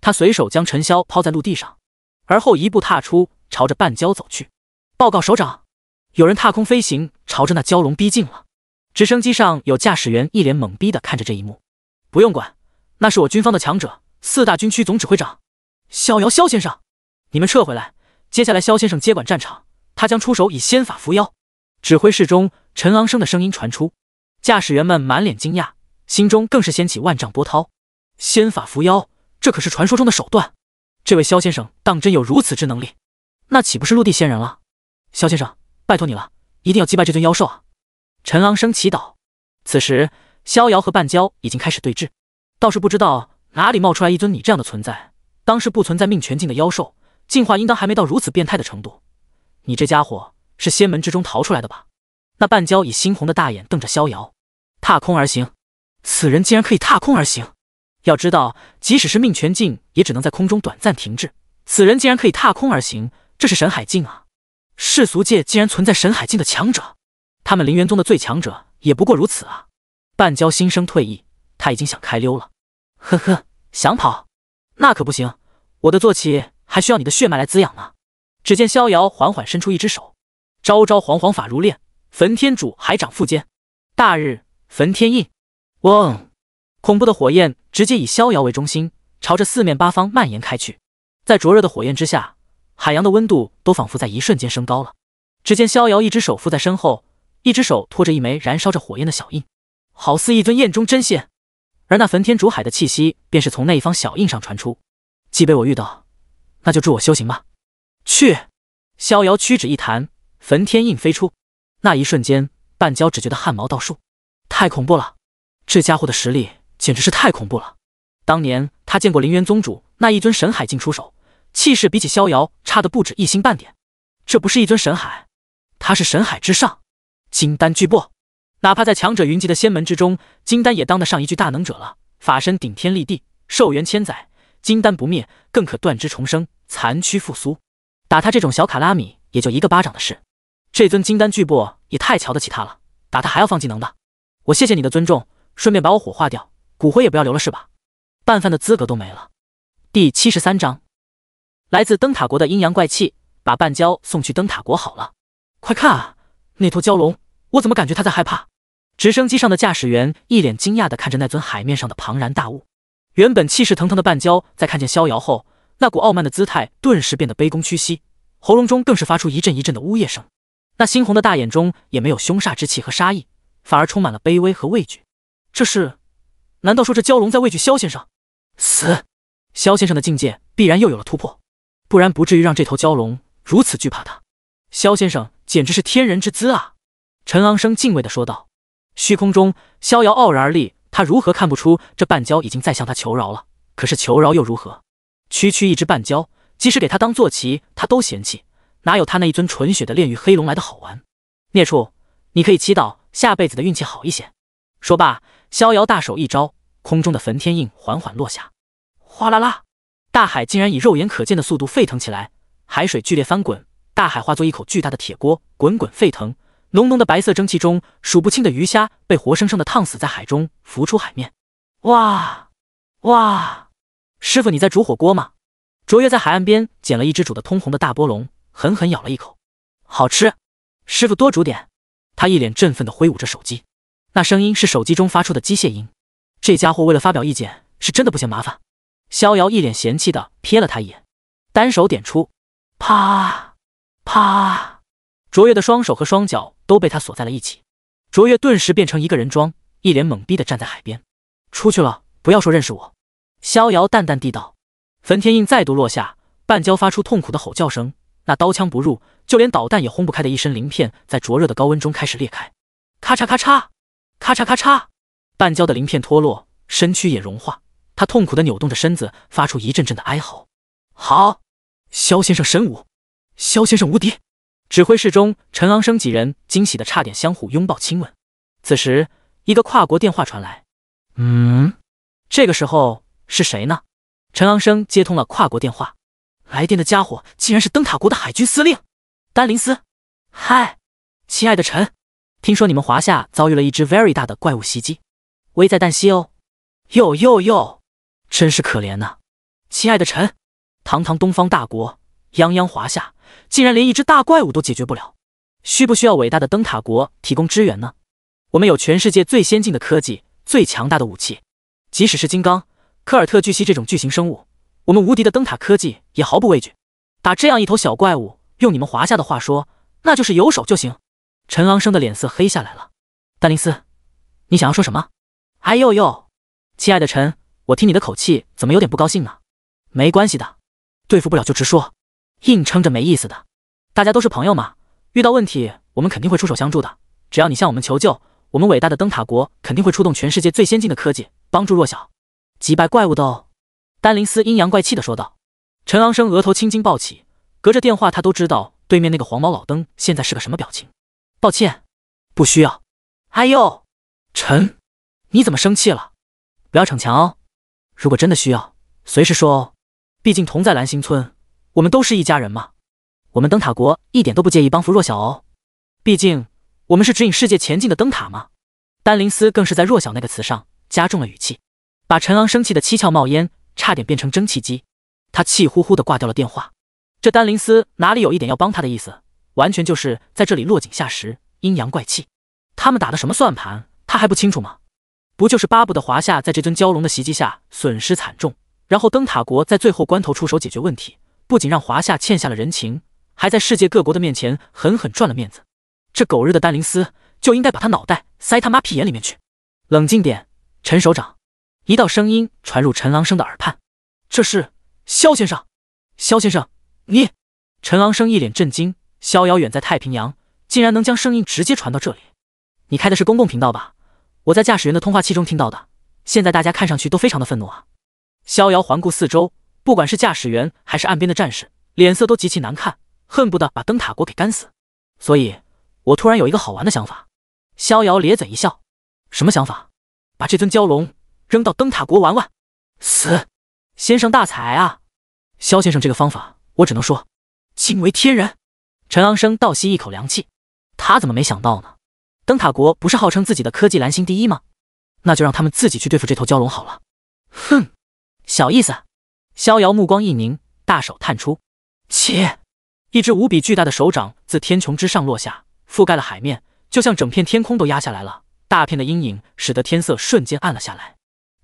他随手将陈潇抛在陆地上，而后一步踏出，朝着半焦走去。报告首长。有人踏空飞行，朝着那蛟龙逼近了。直升机上有驾驶员一脸懵逼的看着这一幕。不用管，那是我军方的强者，四大军区总指挥长，逍遥萧先生。你们撤回来，接下来萧先生接管战场，他将出手以仙法伏妖。指挥室中，陈昂生的声音传出，驾驶员们满脸惊讶，心中更是掀起万丈波涛。仙法伏妖，这可是传说中的手段。这位萧先生当真有如此之能力？那岂不是陆地仙人了？萧先生。拜托你了，一定要击败这尊妖兽啊！陈昂生祈祷。此时，逍遥和半焦已经开始对峙，倒是不知道哪里冒出来一尊你这样的存在。当时不存在命全境的妖兽进化，应当还没到如此变态的程度。你这家伙是仙门之中逃出来的吧？那半焦以猩红的大眼瞪着逍遥，踏空而行。此人竟然可以踏空而行！要知道，即使是命全境，也只能在空中短暂停滞。此人竟然可以踏空而行，这是神海境啊！世俗界竟然存在神海境的强者，他们灵元宗的最强者也不过如此啊！半娇心生退意，他已经想开溜了。呵呵，想跑？那可不行，我的坐骑还需要你的血脉来滋养呢。只见逍遥缓缓伸出一只手，招招煌煌法如练，焚天主海掌腹间，大日焚天印。嗡！恐怖的火焰直接以逍遥为中心，朝着四面八方蔓延开去，在灼热的火焰之下。海洋的温度都仿佛在一瞬间升高了。只见逍遥一只手附在身后，一只手托着一枚燃烧着火焰的小印，好似一尊焰中真仙。而那焚天竹海的气息，便是从那一方小印上传出。既被我遇到，那就助我修行吧。去！逍遥屈指一弹，焚天印飞出。那一瞬间，半焦只觉得汗毛倒竖，太恐怖了！这家伙的实力简直是太恐怖了。当年他见过灵元宗主那一尊神海境出手。气势比起逍遥差的不止一星半点，这不是一尊神海，他是神海之上，金丹巨擘。哪怕在强者云集的仙门之中，金丹也当得上一具大能者了。法身顶天立地，寿元千载，金丹不灭，更可断肢重生，残躯复苏。打他这种小卡拉米也就一个巴掌的事。这尊金丹巨擘也太瞧得起他了，打他还要放技能的。我谢谢你的尊重，顺便把我火化掉，骨灰也不要留了是吧？拌饭的资格都没了。第七十三章。来自灯塔国的阴阳怪气，把半蛟送去灯塔国好了。快看啊，那头蛟龙，我怎么感觉他在害怕？直升机上的驾驶员一脸惊讶地看着那尊海面上的庞然大物。原本气势腾腾的半蛟，在看见逍遥后，那股傲慢的姿态顿时变得卑躬屈膝，喉咙中更是发出一阵一阵的呜咽声。那猩红的大眼中也没有凶煞之气和杀意，反而充满了卑微和畏惧。这是？难道说这蛟龙在畏惧萧先生？死！萧先生的境界必然又有了突破。不然不至于让这头蛟龙如此惧怕他，萧先生简直是天人之姿啊！陈昂生敬畏地说道。虚空中，逍遥傲然而立，他如何看不出这半蛟已经在向他求饶了？可是求饶又如何？区区一只半蛟，即使给他当坐骑，他都嫌弃，哪有他那一尊纯血的炼狱黑龙来的好玩？孽畜，你可以祈祷下辈子的运气好一些。说罢，逍遥大手一招，空中的焚天印缓缓落下，哗啦啦。大海竟然以肉眼可见的速度沸腾起来，海水剧烈翻滚，大海化作一口巨大的铁锅，滚滚沸腾。浓浓的白色蒸汽中，数不清的鱼虾被活生生的烫死在海中，浮出海面。哇哇！师傅，你在煮火锅吗？卓越在海岸边捡了一只煮得通红的大波龙，狠狠咬了一口，好吃。师傅多煮点。他一脸振奋地挥舞着手机，那声音是手机中发出的机械音。这家伙为了发表意见，是真的不嫌麻烦。逍遥一脸嫌弃的瞥了他一眼，单手点出，啪，啪！卓越的双手和双脚都被他锁在了一起。卓越顿时变成一个人装，一脸懵逼的站在海边。出去了，不要说认识我。”逍遥淡淡地道。焚天印再度落下，半焦发出痛苦的吼叫声。那刀枪不入，就连导弹也轰不开的一身鳞片，在灼热的高温中开始裂开，咔嚓咔嚓，咔嚓咔嚓，半焦的鳞片脱落，身躯也融化。他痛苦的扭动着身子，发出一阵阵的哀嚎。好，萧先生神武，萧先生无敌。指挥室中，陈昂生几人惊喜的差点相互拥抱亲吻。此时，一个跨国电话传来：“嗯，这个时候是谁呢？”陈昂生接通了跨国电话，来电的家伙竟然是灯塔国的海军司令丹林斯：“嗨，亲爱的陈，听说你们华夏遭遇了一只 very 大的怪物袭击，危在旦夕哦。”哟哟哟！真是可怜呐，亲爱的陈，堂堂东方大国，泱泱华夏，竟然连一只大怪物都解决不了，需不需要伟大的灯塔国提供支援呢？我们有全世界最先进的科技，最强大的武器，即使是金刚、科尔特巨蜥这种巨型生物，我们无敌的灯塔科技也毫不畏惧。打这样一头小怪物，用你们华夏的话说，那就是有手就行。陈昂生的脸色黑下来了，丹尼斯，你想要说什么？哎呦呦，亲爱的陈。我听你的口气，怎么有点不高兴呢？没关系的，对付不了就直说，硬撑着没意思的。大家都是朋友嘛，遇到问题我们肯定会出手相助的。只要你向我们求救，我们伟大的灯塔国肯定会出动全世界最先进的科技帮助弱小，击败怪物的哦。丹林斯阴阳怪气的说道。陈昂生额头青筋暴起，隔着电话他都知道对面那个黄毛老登现在是个什么表情。抱歉，不需要。哎呦，陈，你怎么生气了？不要逞强哦。如果真的需要，随时说哦。毕竟同在蓝星村，我们都是一家人嘛。我们灯塔国一点都不介意帮扶弱小哦。毕竟我们是指引世界前进的灯塔嘛。丹林斯更是在“弱小”那个词上加重了语气，把陈昂生气的七窍冒烟，差点变成蒸汽机。他气呼呼地挂掉了电话。这丹林斯哪里有一点要帮他的意思，完全就是在这里落井下石，阴阳怪气。他们打的什么算盘，他还不清楚吗？不就是巴不得华夏在这尊蛟龙的袭击下损失惨重，然后灯塔国在最后关头出手解决问题，不仅让华夏欠下了人情，还在世界各国的面前狠狠赚了面子。这狗日的丹灵斯就应该把他脑袋塞他妈屁眼里面去！冷静点，陈首长。一道声音传入陈昂生的耳畔，这是肖先生。肖先生，你……陈昂生一脸震惊，逍遥远在太平洋，竟然能将声音直接传到这里。你开的是公共频道吧？我在驾驶员的通话器中听到的。现在大家看上去都非常的愤怒啊！逍遥环顾四周，不管是驾驶员还是岸边的战士，脸色都极其难看，恨不得把灯塔国给干死。所以，我突然有一个好玩的想法。逍遥咧嘴一笑：“什么想法？把这尊蛟龙扔到灯塔国玩玩？死！先生大才啊！肖先生这个方法，我只能说惊为天人。”陈昂生倒吸一口凉气，他怎么没想到呢？灯塔国不是号称自己的科技蓝星第一吗？那就让他们自己去对付这头蛟龙好了。哼，小意思。逍遥目光一凝，大手探出，切！一只无比巨大的手掌自天穹之上落下，覆盖了海面，就像整片天空都压下来了。大片的阴影使得天色瞬间暗了下来。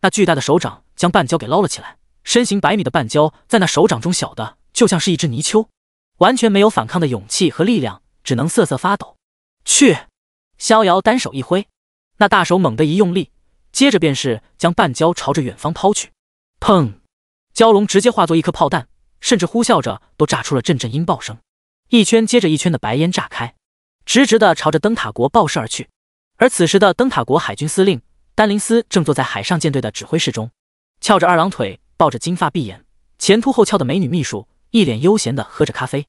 那巨大的手掌将半蛟给捞了起来，身形百米的半蛟在那手掌中小的就像是一只泥鳅，完全没有反抗的勇气和力量，只能瑟瑟发抖。去！逍遥单手一挥，那大手猛地一用力，接着便是将半蛟朝着远方抛去。砰！蛟龙直接化作一颗炮弹，甚至呼啸着都炸出了阵阵音爆声，一圈接着一圈的白烟炸开，直直的朝着灯塔国爆射而去。而此时的灯塔国海军司令丹林斯正坐在海上舰队的指挥室中，翘着二郎腿，抱着金发碧眼、前凸后翘的美女秘书，一脸悠闲的喝着咖啡，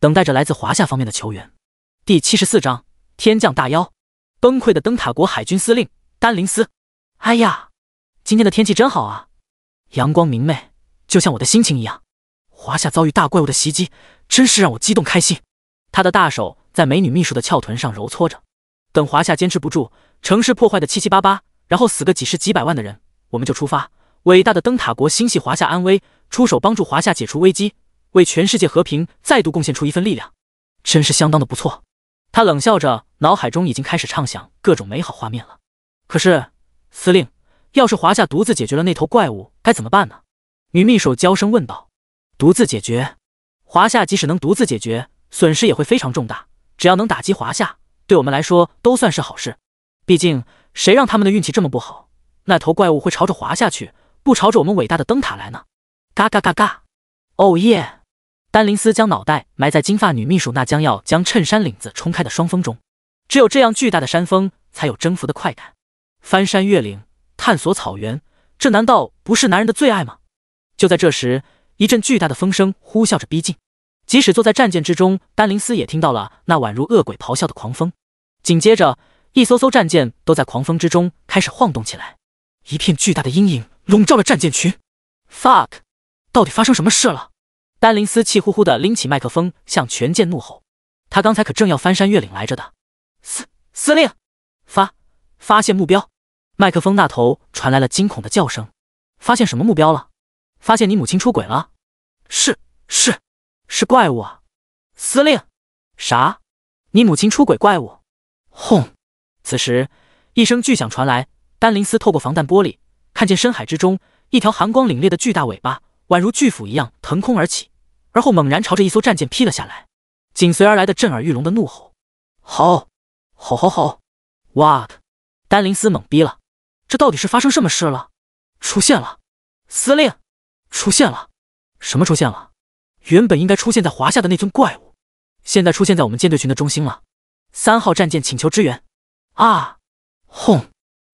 等待着来自华夏方面的求援。第七十四章。天降大妖，崩溃的灯塔国海军司令丹林斯。哎呀，今天的天气真好啊，阳光明媚，就像我的心情一样。华夏遭遇大怪物的袭击，真是让我激动开心。他的大手在美女秘书的翘臀上揉搓着。等华夏坚持不住，城市破坏的七七八八，然后死个几十几百万的人，我们就出发。伟大的灯塔国心系华夏安危，出手帮助华夏解除危机，为全世界和平再度贡献出一份力量，真是相当的不错。他冷笑着，脑海中已经开始畅想各种美好画面了。可是，司令，要是华夏独自解决了那头怪物，该怎么办呢？女秘书娇声问道。独自解决？华夏即使能独自解决，损失也会非常重大。只要能打击华夏，对我们来说都算是好事。毕竟，谁让他们的运气这么不好？那头怪物会朝着华夏去，不朝着我们伟大的灯塔来呢？嘎嘎嘎嘎！哦耶！丹林斯将脑袋埋在金发女秘书那将要将衬衫领子冲开的双峰中，只有这样巨大的山峰才有征服的快感。翻山越岭，探索草原，这难道不是男人的最爱吗？就在这时，一阵巨大的风声呼啸着逼近。即使坐在战舰之中，丹林斯也听到了那宛如恶鬼咆哮的狂风。紧接着，一艘艘战舰都在狂风之中开始晃动起来，一片巨大的阴影笼罩了战舰群。fuck，到底发生什么事了？丹林斯气呼呼地拎起麦克风，向全舰怒吼：“他刚才可正要翻山越岭来着的！”司司令，发发现目标！麦克风那头传来了惊恐的叫声：“发现什么目标了？发现你母亲出轨了？是是是怪物啊！司令，啥？你母亲出轨怪物？轰！此时一声巨响传来，丹林斯透过防弹玻璃，看见深海之中一条寒光凛冽的巨大尾巴。”宛如巨斧一样腾空而起，而后猛然朝着一艘战舰劈了下来，紧随而来的震耳欲聋的怒吼，吼，吼吼吼！哇！丹林斯懵逼了，这到底是发生什么事了？出现了，司令，出现了，什么出现了？原本应该出现在华夏的那尊怪物，现在出现在我们舰队群的中心了。三号战舰请求支援！啊！轰！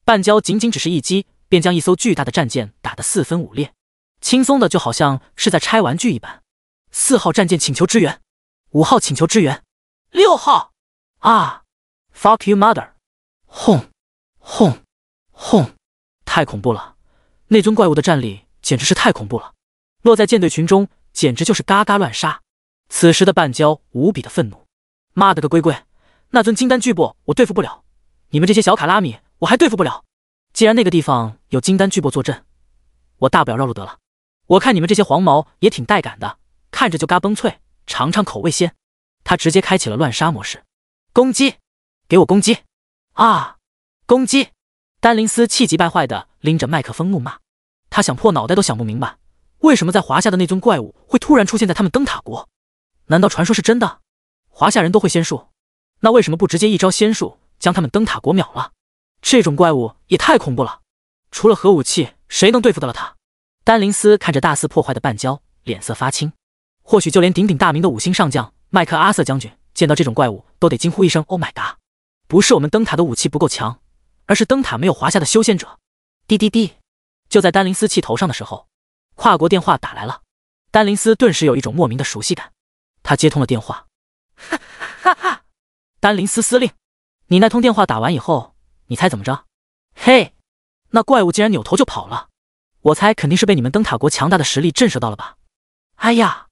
半交仅仅只是一击，便将一艘巨大的战舰打得四分五裂。轻松的就好像是在拆玩具一般。四号战舰请求支援，五号请求支援，六号啊，fuck you mother！轰轰轰！太恐怖了，那尊怪物的战力简直是太恐怖了，落在舰队群中简直就是嘎嘎乱杀。此时的半焦无比的愤怒，妈的个龟龟，那尊金丹巨擘我对付不了，你们这些小卡拉米我还对付不了。既然那个地方有金丹巨擘坐镇，我大不了绕路得了。我看你们这些黄毛也挺带感的，看着就嘎嘣脆，尝尝口味先。他直接开启了乱杀模式，攻击！给我攻击！啊！攻击！丹林斯气急败坏地拎着麦克风怒骂，他想破脑袋都想不明白，为什么在华夏的那尊怪物会突然出现在他们灯塔国？难道传说是真的？华夏人都会仙术？那为什么不直接一招仙术将他们灯塔国秒了？这种怪物也太恐怖了，除了核武器，谁能对付得了他？丹林斯看着大肆破坏的半礁，脸色发青。或许就连鼎鼎大名的五星上将麦克阿瑟将军见到这种怪物，都得惊呼一声 “Oh my god！” 不是我们灯塔的武器不够强，而是灯塔没有华夏的修仙者。滴滴滴！就在丹林斯气头上的时候，跨国电话打来了。丹林斯顿时有一种莫名的熟悉感。他接通了电话，哈哈，丹林斯司令，你那通电话打完以后，你猜怎么着？嘿，那怪物竟然扭头就跑了。我猜肯定是被你们灯塔国强大的实力震慑到了吧？哎呀，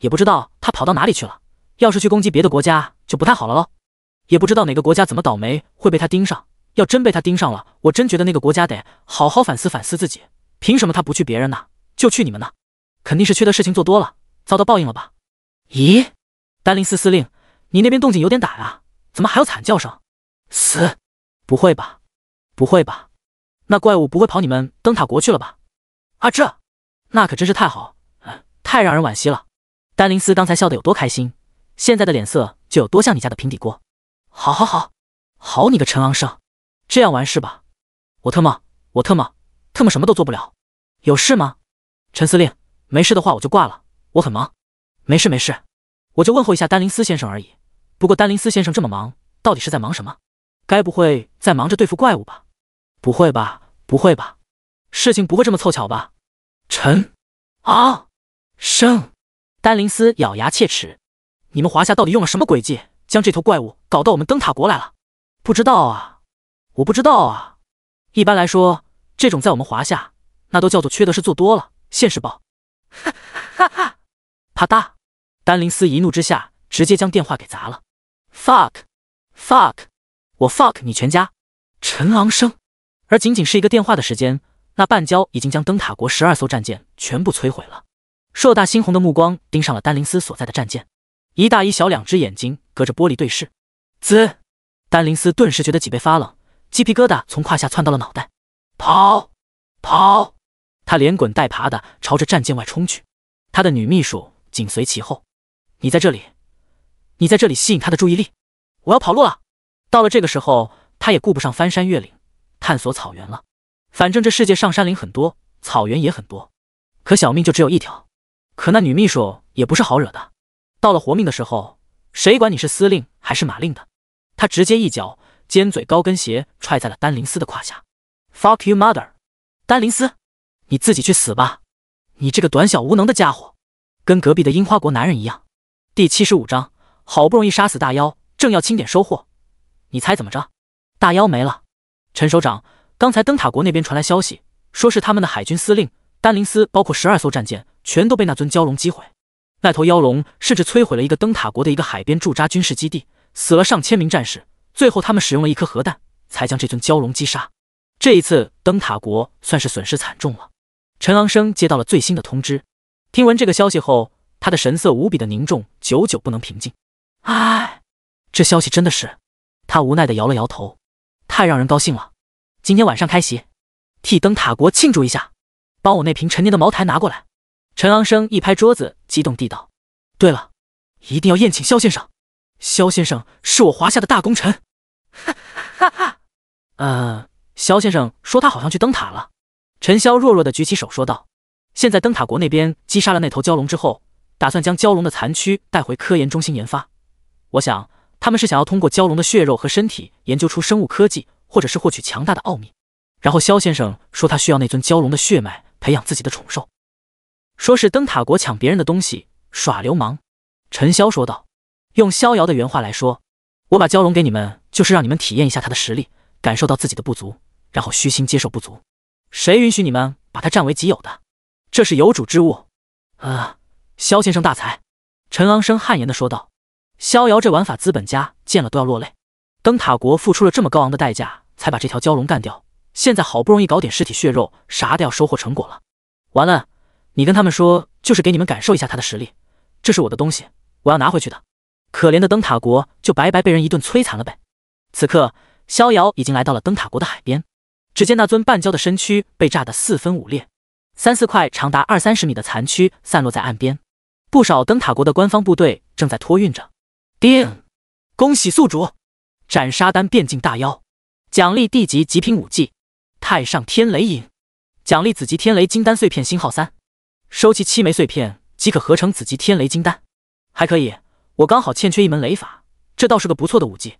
也不知道他跑到哪里去了。要是去攻击别的国家就不太好了喽。也不知道哪个国家怎么倒霉会被他盯上。要真被他盯上了，我真觉得那个国家得好好反思反思自己，凭什么他不去别人呢，就去你们呢？肯定是缺德事情做多了，遭到报应了吧？咦，丹林斯司令，你那边动静有点大啊，怎么还有惨叫声？死？不会吧？不会吧？那怪物不会跑你们灯塔国去了吧？啊这，那可真是太好，太让人惋惜了。丹林斯刚才笑得有多开心，现在的脸色就有多像你家的平底锅。好，好，好，好你个陈昂生，这样完事吧？我特么，我特么，特么什么都做不了。有事吗？陈司令，没事的话我就挂了，我很忙。没事没事，我就问候一下丹林斯先生而已。不过丹林斯先生这么忙，到底是在忙什么？该不会在忙着对付怪物吧？不会吧，不会吧。事情不会这么凑巧吧，陈啊，生，丹林斯咬牙切齿：“你们华夏到底用了什么诡计，将这头怪物搞到我们灯塔国来了？”“不知道啊，我不知道啊。一般来说，这种在我们华夏，那都叫做缺德事做多了，现世报。”哈哈，啪嗒，丹林斯一怒之下直接将电话给砸了。“fuck，fuck，我 fuck 你全家，陈昂生。”而仅仅是一个电话的时间。那半鲛已经将灯塔国十二艘战舰全部摧毁了，硕大猩红的目光盯上了丹林斯所在的战舰，一大一小两只眼睛隔着玻璃对视。滋，丹林斯顿时觉得脊背发冷，鸡皮疙瘩从胯下窜到了脑袋。跑，跑！他连滚带爬的朝着战舰外冲去，他的女秘书紧随其后。你在这里，你在这里吸引他的注意力，我要跑路了。到了这个时候，他也顾不上翻山越岭，探索草原了。反正这世界上山林很多，草原也很多，可小命就只有一条。可那女秘书也不是好惹的，到了活命的时候，谁管你是司令还是马令的？他直接一脚尖嘴高跟鞋踹在了丹林斯的胯下。Fuck you mother！丹林斯，你自己去死吧！你这个短小无能的家伙，跟隔壁的樱花国男人一样。第七十五章，好不容易杀死大妖，正要清点收获，你猜怎么着？大妖没了。陈首长。刚才灯塔国那边传来消息，说是他们的海军司令丹林斯，包括十二艘战舰，全都被那尊蛟龙击毁。那头妖龙甚至摧毁了一个灯塔国的一个海边驻扎军事基地，死了上千名战士。最后，他们使用了一颗核弹，才将这尊蛟龙击杀。这一次，灯塔国算是损失惨重了。陈昂生接到了最新的通知，听闻这个消息后，他的神色无比的凝重，久久不能平静。唉，这消息真的是……他无奈的摇了摇头，太让人高兴了。今天晚上开席，替灯塔国庆祝一下，帮我那瓶陈年的茅台拿过来。陈昂生一拍桌子，激动地道：“对了，一定要宴请肖先生。肖先生是我华夏的大功臣。”哈哈，哈。呃，肖先生说他好像去灯塔了。陈潇弱弱的举起手说道：“现在灯塔国那边击杀了那头蛟龙之后，打算将蛟龙的残躯带回科研中心研发。我想他们是想要通过蛟龙的血肉和身体研究出生物科技。”或者是获取强大的奥秘，然后肖先生说他需要那尊蛟龙的血脉培养自己的宠兽，说是灯塔国抢别人的东西耍流氓。陈潇说道：“用逍遥的原话来说，我把蛟龙给你们，就是让你们体验一下他的实力，感受到自己的不足，然后虚心接受不足。谁允许你们把它占为己有的？这是有主之物。”啊，肖先生大才，陈昂生汗颜的说道。逍遥这玩法，资本家见了都要落泪。灯塔国付出了这么高昂的代价，才把这条蛟龙干掉。现在好不容易搞点尸体血肉啥都要收获成果了。完了，你跟他们说，就是给你们感受一下他的实力。这是我的东西，我要拿回去的。可怜的灯塔国，就白白被人一顿摧残了呗。此刻，逍遥已经来到了灯塔国的海边。只见那尊半焦的身躯被炸得四分五裂，三四块长达二三十米的残躯散落在岸边。不少灯塔国的官方部队正在托运着。叮，恭喜宿主。斩杀丹变境大妖，奖励地级极品武技太上天雷影，奖励紫级天雷金丹碎片星号三，收集七枚碎片即可合成紫级天雷金丹。还可以，我刚好欠缺一门雷法，这倒是个不错的武技。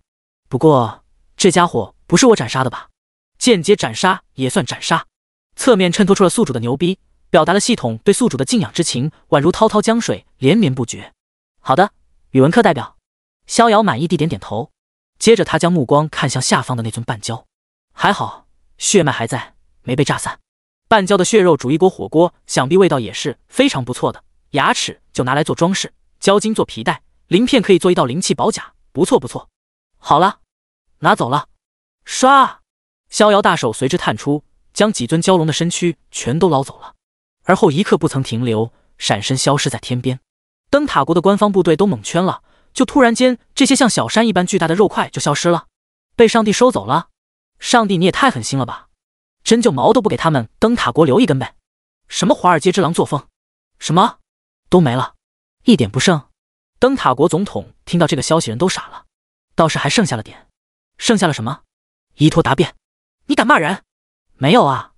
不过这家伙不是我斩杀的吧？间接斩杀也算斩杀，侧面衬托出了宿主的牛逼，表达了系统对宿主的敬仰之情，宛如滔滔江水连绵不绝。好的，语文课代表，逍遥满意地点点头。接着，他将目光看向下方的那尊半蛟，还好血脉还在，没被炸散。半蛟的血肉煮一锅火锅，想必味道也是非常不错的。牙齿就拿来做装饰，胶筋做皮带，鳞片可以做一道灵气宝甲，不错不错。好了，拿走了。刷，逍遥大手随之探出，将几尊蛟龙的身躯全都捞走了。而后一刻不曾停留，闪身消失在天边。灯塔国的官方部队都蒙圈了。就突然间，这些像小山一般巨大的肉块就消失了，被上帝收走了。上帝，你也太狠心了吧！真就毛都不给他们灯塔国留一根呗？什么华尔街之狼作风，什么都没了，一点不剩。灯塔国总统听到这个消息，人都傻了。倒是还剩下了点，剩下了什么？依托答辩。你敢骂人？没有啊，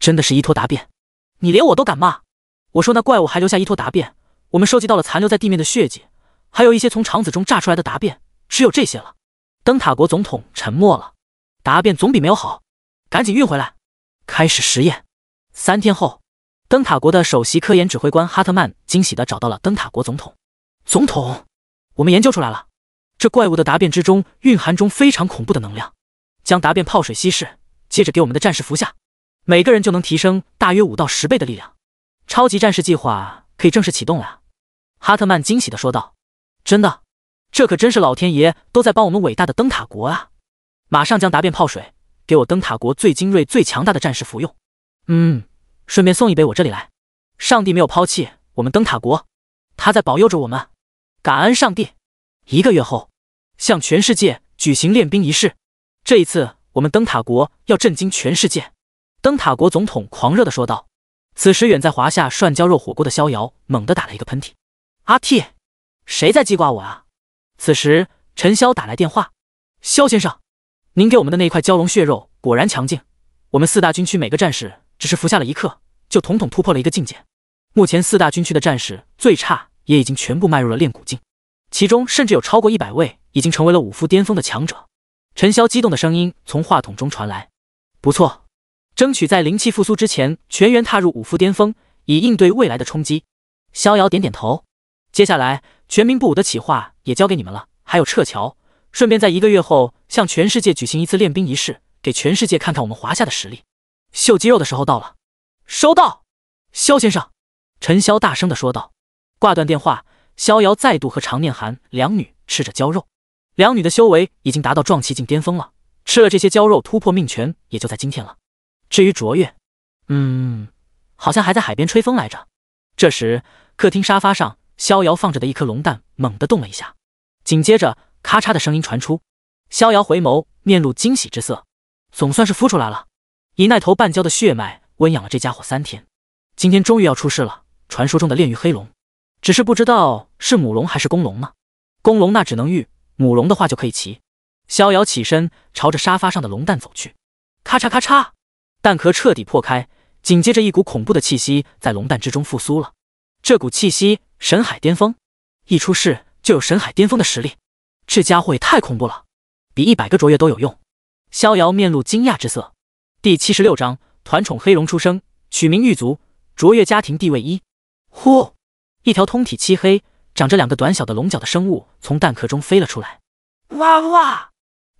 真的是依托答辩。你连我都敢骂？我说那怪物还留下依托答辩。我们收集到了残留在地面的血迹。还有一些从肠子中炸出来的答辩，只有这些了。灯塔国总统沉默了。答辩总比没有好，赶紧运回来，开始实验。三天后，灯塔国的首席科研指挥官哈特曼惊喜地找到了灯塔国总统。总统，我们研究出来了，这怪物的答辩之中蕴含中非常恐怖的能量，将答辩泡水稀释，接着给我们的战士服下，每个人就能提升大约五到十倍的力量。超级战士计划可以正式启动了。哈特曼惊喜地说道。真的，这可真是老天爷都在帮我们伟大的灯塔国啊！马上将答辩泡水，给我灯塔国最精锐、最强大的战士服用。嗯，顺便送一杯我这里来。上帝没有抛弃我们灯塔国，他在保佑着我们，感恩上帝。一个月后，向全世界举行练兵仪式。这一次，我们灯塔国要震惊全世界。灯塔国总统狂热的说道。此时，远在华夏涮焦肉火锅的逍遥猛地打了一个喷嚏。阿嚏！谁在记挂我啊？此时，陈潇打来电话：“肖先生，您给我们的那一块蛟龙血肉果然强劲。我们四大军区每个战士只是服下了一刻，就统统突破了一个境界。目前四大军区的战士最差也已经全部迈入了炼骨境，其中甚至有超过一百位已经成为了武夫巅峰的强者。”陈潇激动的声音从话筒中传来：“不错，争取在灵气复苏之前全员踏入武夫巅峰，以应对未来的冲击。”逍遥点点头。接下来，全民不武的企划也交给你们了。还有撤侨，顺便在一个月后向全世界举行一次练兵仪式，给全世界看看我们华夏的实力。秀肌肉的时候到了。收到，肖先生。陈潇大声的说道。挂断电话，逍遥再度和常念涵两女吃着胶肉。两女的修为已经达到壮气境巅峰了，吃了这些胶肉，突破命权也就在今天了。至于卓越，嗯，好像还在海边吹风来着。这时，客厅沙发上。逍遥放着的一颗龙蛋猛地动了一下，紧接着咔嚓的声音传出。逍遥回眸，面露惊喜之色，总算是孵出来了。以那头半蛟的血脉温养了这家伙三天，今天终于要出世了。传说中的炼狱黑龙，只是不知道是母龙还是公龙呢？公龙那只能驭，母龙的话就可以骑。逍遥起身，朝着沙发上的龙蛋走去。咔嚓咔嚓，蛋壳彻底破开，紧接着一股恐怖的气息在龙蛋之中复苏了。这股气息。神海巅峰，一出世就有神海巅峰的实力，这家伙也太恐怖了，比一百个卓越都有用。逍遥面露惊讶之色。第七十六章团宠黑龙出生，取名玉足，卓越家庭地位一。呼，一条通体漆黑，长着两个短小的龙角的生物从蛋壳中飞了出来。哇哇！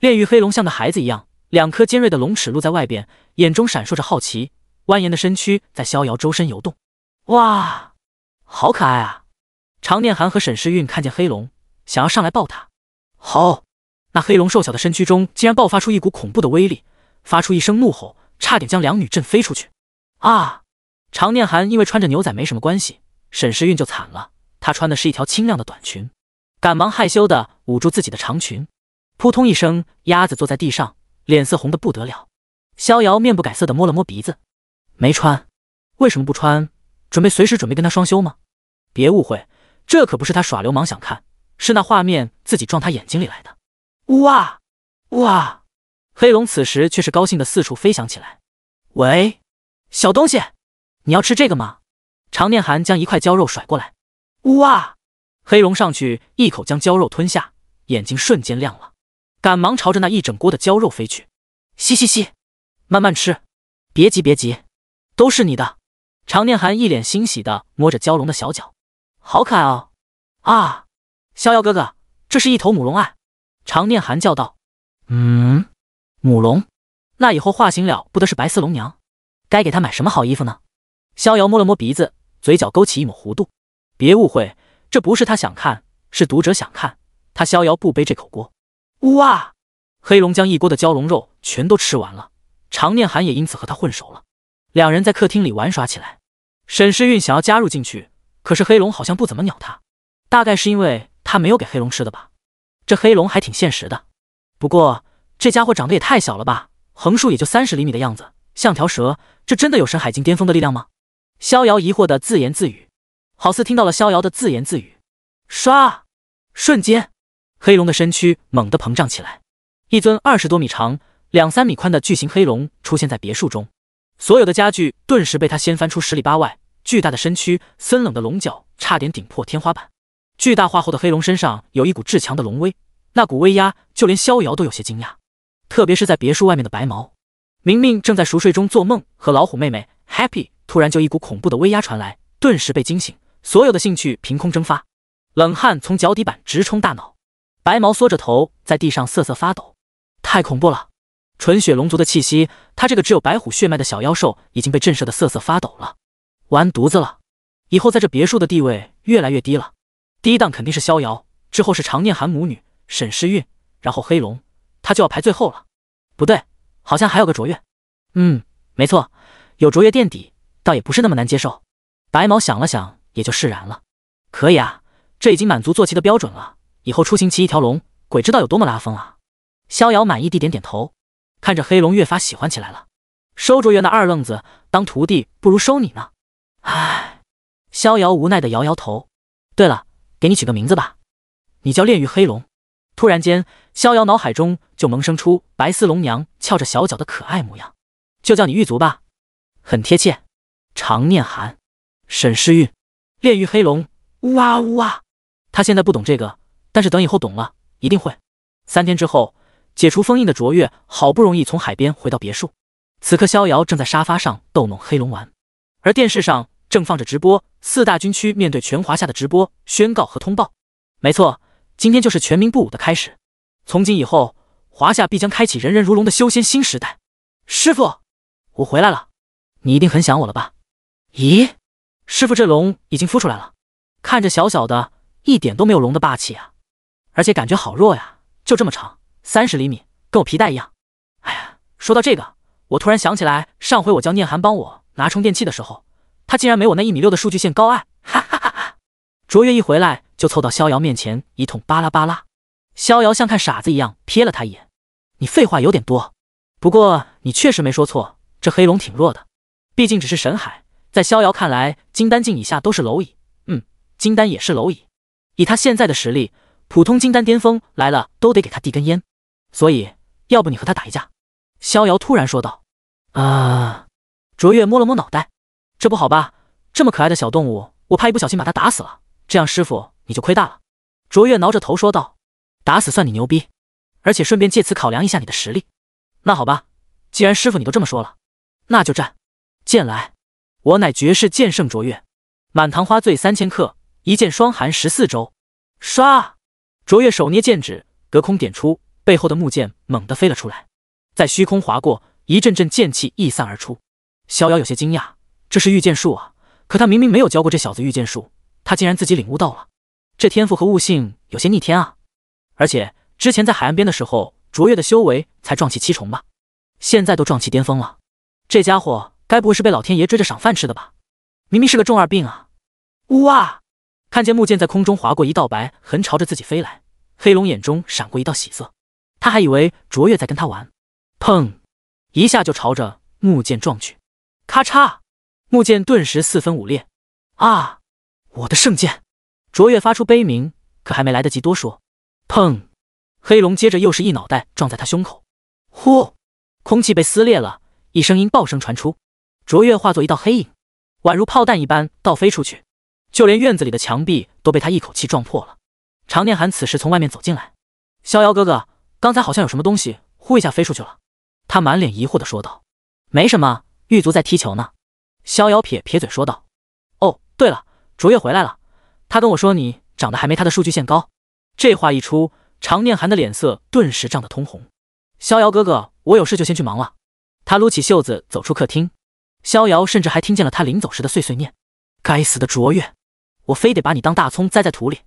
炼狱黑龙像个孩子一样，两颗尖锐的龙齿露在外边，眼中闪烁着好奇，蜿蜒的身躯在逍遥周身游动。哇，好可爱啊！常念寒和沈诗韵看见黑龙，想要上来抱他。好，那黑龙瘦小的身躯中竟然爆发出一股恐怖的威力，发出一声怒吼，差点将两女震飞出去。啊！常念寒因为穿着牛仔没什么关系，沈诗韵就惨了，她穿的是一条清亮的短裙，赶忙害羞的捂住自己的长裙。扑通一声，鸭子坐在地上，脸色红的不得了。逍遥面不改色的摸了摸鼻子，没穿？为什么不穿？准备随时准备跟他双修吗？别误会。这可不是他耍流氓想看，是那画面自己撞他眼睛里来的。哇哇！黑龙此时却是高兴的四处飞翔起来。喂，小东西，你要吃这个吗？常念寒将一块焦肉甩过来。哇！黑龙上去一口将焦肉吞下，眼睛瞬间亮了，赶忙朝着那一整锅的焦肉飞去。嘻嘻嘻，慢慢吃，别急别急，都是你的。常念寒一脸欣喜的摸着蛟龙的小脚。好可爱哦！啊，逍遥哥哥，这是一头母龙啊！常念寒叫道：“嗯，母龙，那以后化形了不得是白丝龙娘，该给她买什么好衣服呢？”逍遥摸了摸鼻子，嘴角勾起一抹弧度。别误会，这不是他想看，是读者想看，他逍遥不背这口锅。哇！黑龙将一锅的蛟龙肉全都吃完了，常念寒也因此和他混熟了。两人在客厅里玩耍起来，沈诗韵想要加入进去。可是黑龙好像不怎么鸟它，大概是因为它没有给黑龙吃的吧。这黑龙还挺现实的，不过这家伙长得也太小了吧，横竖也就三十厘米的样子，像条蛇。这真的有神海境巅峰的力量吗？逍遥疑惑的自言自语，好似听到了逍遥的自言自语。唰！瞬间，黑龙的身躯猛地膨胀起来，一尊二十多米长、两三米宽的巨型黑龙出现在别墅中，所有的家具顿时被他掀翻出十里八外。巨大的身躯，森冷的龙角差点顶破天花板。巨大化后的黑龙身上有一股至强的龙威，那股威压就连逍遥都有些惊讶。特别是在别墅外面的白毛，明明正在熟睡中做梦和老虎妹妹 Happy，突然就一股恐怖的威压传来，顿时被惊醒，所有的兴趣凭空蒸发，冷汗从脚底板直冲大脑。白毛缩着头在地上瑟瑟发抖，太恐怖了！纯血龙族的气息，他这个只有白虎血脉的小妖兽已经被震慑的瑟瑟发抖了。完犊子了，以后在这别墅的地位越来越低了。第一档肯定是逍遥，之后是常念寒母女、沈诗韵，然后黑龙，他就要排最后了。不对，好像还有个卓越。嗯，没错，有卓越垫底，倒也不是那么难接受。白毛想了想，也就释然了。可以啊，这已经满足坐骑的标准了。以后出行骑一条龙，鬼知道有多么拉风啊！逍遥满意地点点头，看着黑龙越发喜欢起来了。收卓越那二愣子当徒弟，不如收你呢。唉，逍遥无奈的摇摇头。对了，给你取个名字吧，你叫炼狱黑龙。突然间，逍遥脑海中就萌生出白丝龙娘翘着小脚的可爱模样，就叫你狱卒吧，很贴切。常念寒，沈诗玉，炼狱黑龙。呜啊呜啊！他现在不懂这个，但是等以后懂了，一定会。三天之后，解除封印的卓越好不容易从海边回到别墅，此刻逍遥正在沙发上逗弄黑龙丸，而电视上。正放着直播，四大军区面对全华夏的直播宣告和通报。没错，今天就是全民布武的开始。从今以后，华夏必将开启人人如龙的修仙新时代。师傅，我回来了，你一定很想我了吧？咦，师傅，这龙已经孵出来了，看着小小的一点都没有龙的霸气啊，而且感觉好弱呀，就这么长，三十厘米，跟我皮带一样。哎呀，说到这个，我突然想起来，上回我叫念涵帮我拿充电器的时候。他竟然没我那一米六的数据线高啊！哈哈哈！卓越一回来就凑到逍遥面前一通巴拉巴拉。逍遥像看傻子一样瞥了他一眼：“你废话有点多，不过你确实没说错，这黑龙挺弱的，毕竟只是神海。在逍遥看来，金丹境以下都是蝼蚁，嗯，金丹也是蝼蚁。以他现在的实力，普通金丹巅峰来了都得给他递根烟。所以，要不你和他打一架？”逍遥突然说道。啊！卓越摸了摸脑袋。这不好吧？这么可爱的小动物，我怕一不小心把它打死了，这样师傅你就亏大了。卓越挠着头说道：“打死算你牛逼，而且顺便借此考量一下你的实力。”那好吧，既然师傅你都这么说了，那就战！剑来！我乃绝世剑圣卓越，满堂花醉三千客，一剑霜寒十四州。唰！卓越手捏剑指，隔空点出，背后的木剑猛地飞了出来，在虚空划过，一阵阵剑气溢散而出。逍遥有些惊讶。这是御剑术啊！可他明明没有教过这小子御剑术，他竟然自己领悟到了，这天赋和悟性有些逆天啊！而且之前在海岸边的时候，卓越的修为才撞气七重吧，现在都撞气巅峰了，这家伙该不会是被老天爷追着赏饭吃的吧？明明是个重二病啊！呜哇！看见木剑在空中划过一道白痕，朝着自己飞来，黑龙眼中闪过一道喜色，他还以为卓越在跟他玩，砰！一下就朝着木剑撞去，咔嚓！木剑顿时四分五裂，啊！我的圣剑！卓越发出悲鸣，可还没来得及多说，砰！黑龙接着又是一脑袋撞在他胸口，呼！空气被撕裂了，一声音爆声传出，卓越化作一道黑影，宛如炮弹一般倒飞出去，就连院子里的墙壁都被他一口气撞破了。常念寒此时从外面走进来，逍遥哥哥，刚才好像有什么东西呼一下飞出去了，他满脸疑惑的说道：“没什么，狱卒在踢球呢。”逍遥撇撇嘴说道：“哦，对了，卓越回来了，他跟我说你长得还没他的数据线高。”这话一出，常念寒的脸色顿时涨得通红。逍遥哥哥，我有事就先去忙了。他撸起袖子走出客厅。逍遥甚至还听见了他临走时的碎碎念：“该死的卓越，我非得把你当大葱栽在土里，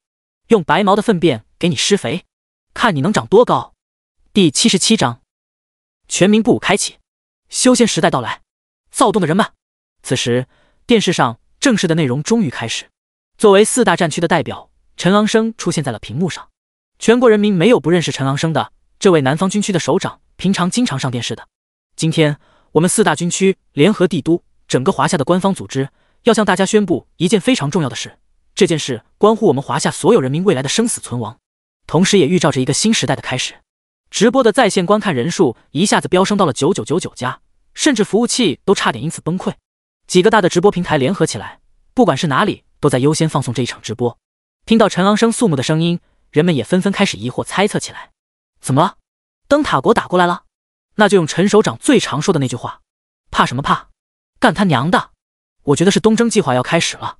用白毛的粪便给你施肥，看你能长多高。”第七十七章：全民不武开启，修仙时代到来，躁动的人们。此时，电视上正式的内容终于开始。作为四大战区的代表，陈昂生出现在了屏幕上。全国人民没有不认识陈昂生的，这位南方军区的首长，平常经常上电视的。今天我们四大军区联合帝都，整个华夏的官方组织要向大家宣布一件非常重要的事。这件事关乎我们华夏所有人民未来的生死存亡，同时也预兆着一个新时代的开始。直播的在线观看人数一下子飙升到了九九九九家，甚至服务器都差点因此崩溃。几个大的直播平台联合起来，不管是哪里，都在优先放送这一场直播。听到陈昂生肃穆的声音，人们也纷纷开始疑惑猜测起来：“怎么了？灯塔国打过来了？那就用陈首长最常说的那句话：怕什么怕？干他娘的！我觉得是东征计划要开始了。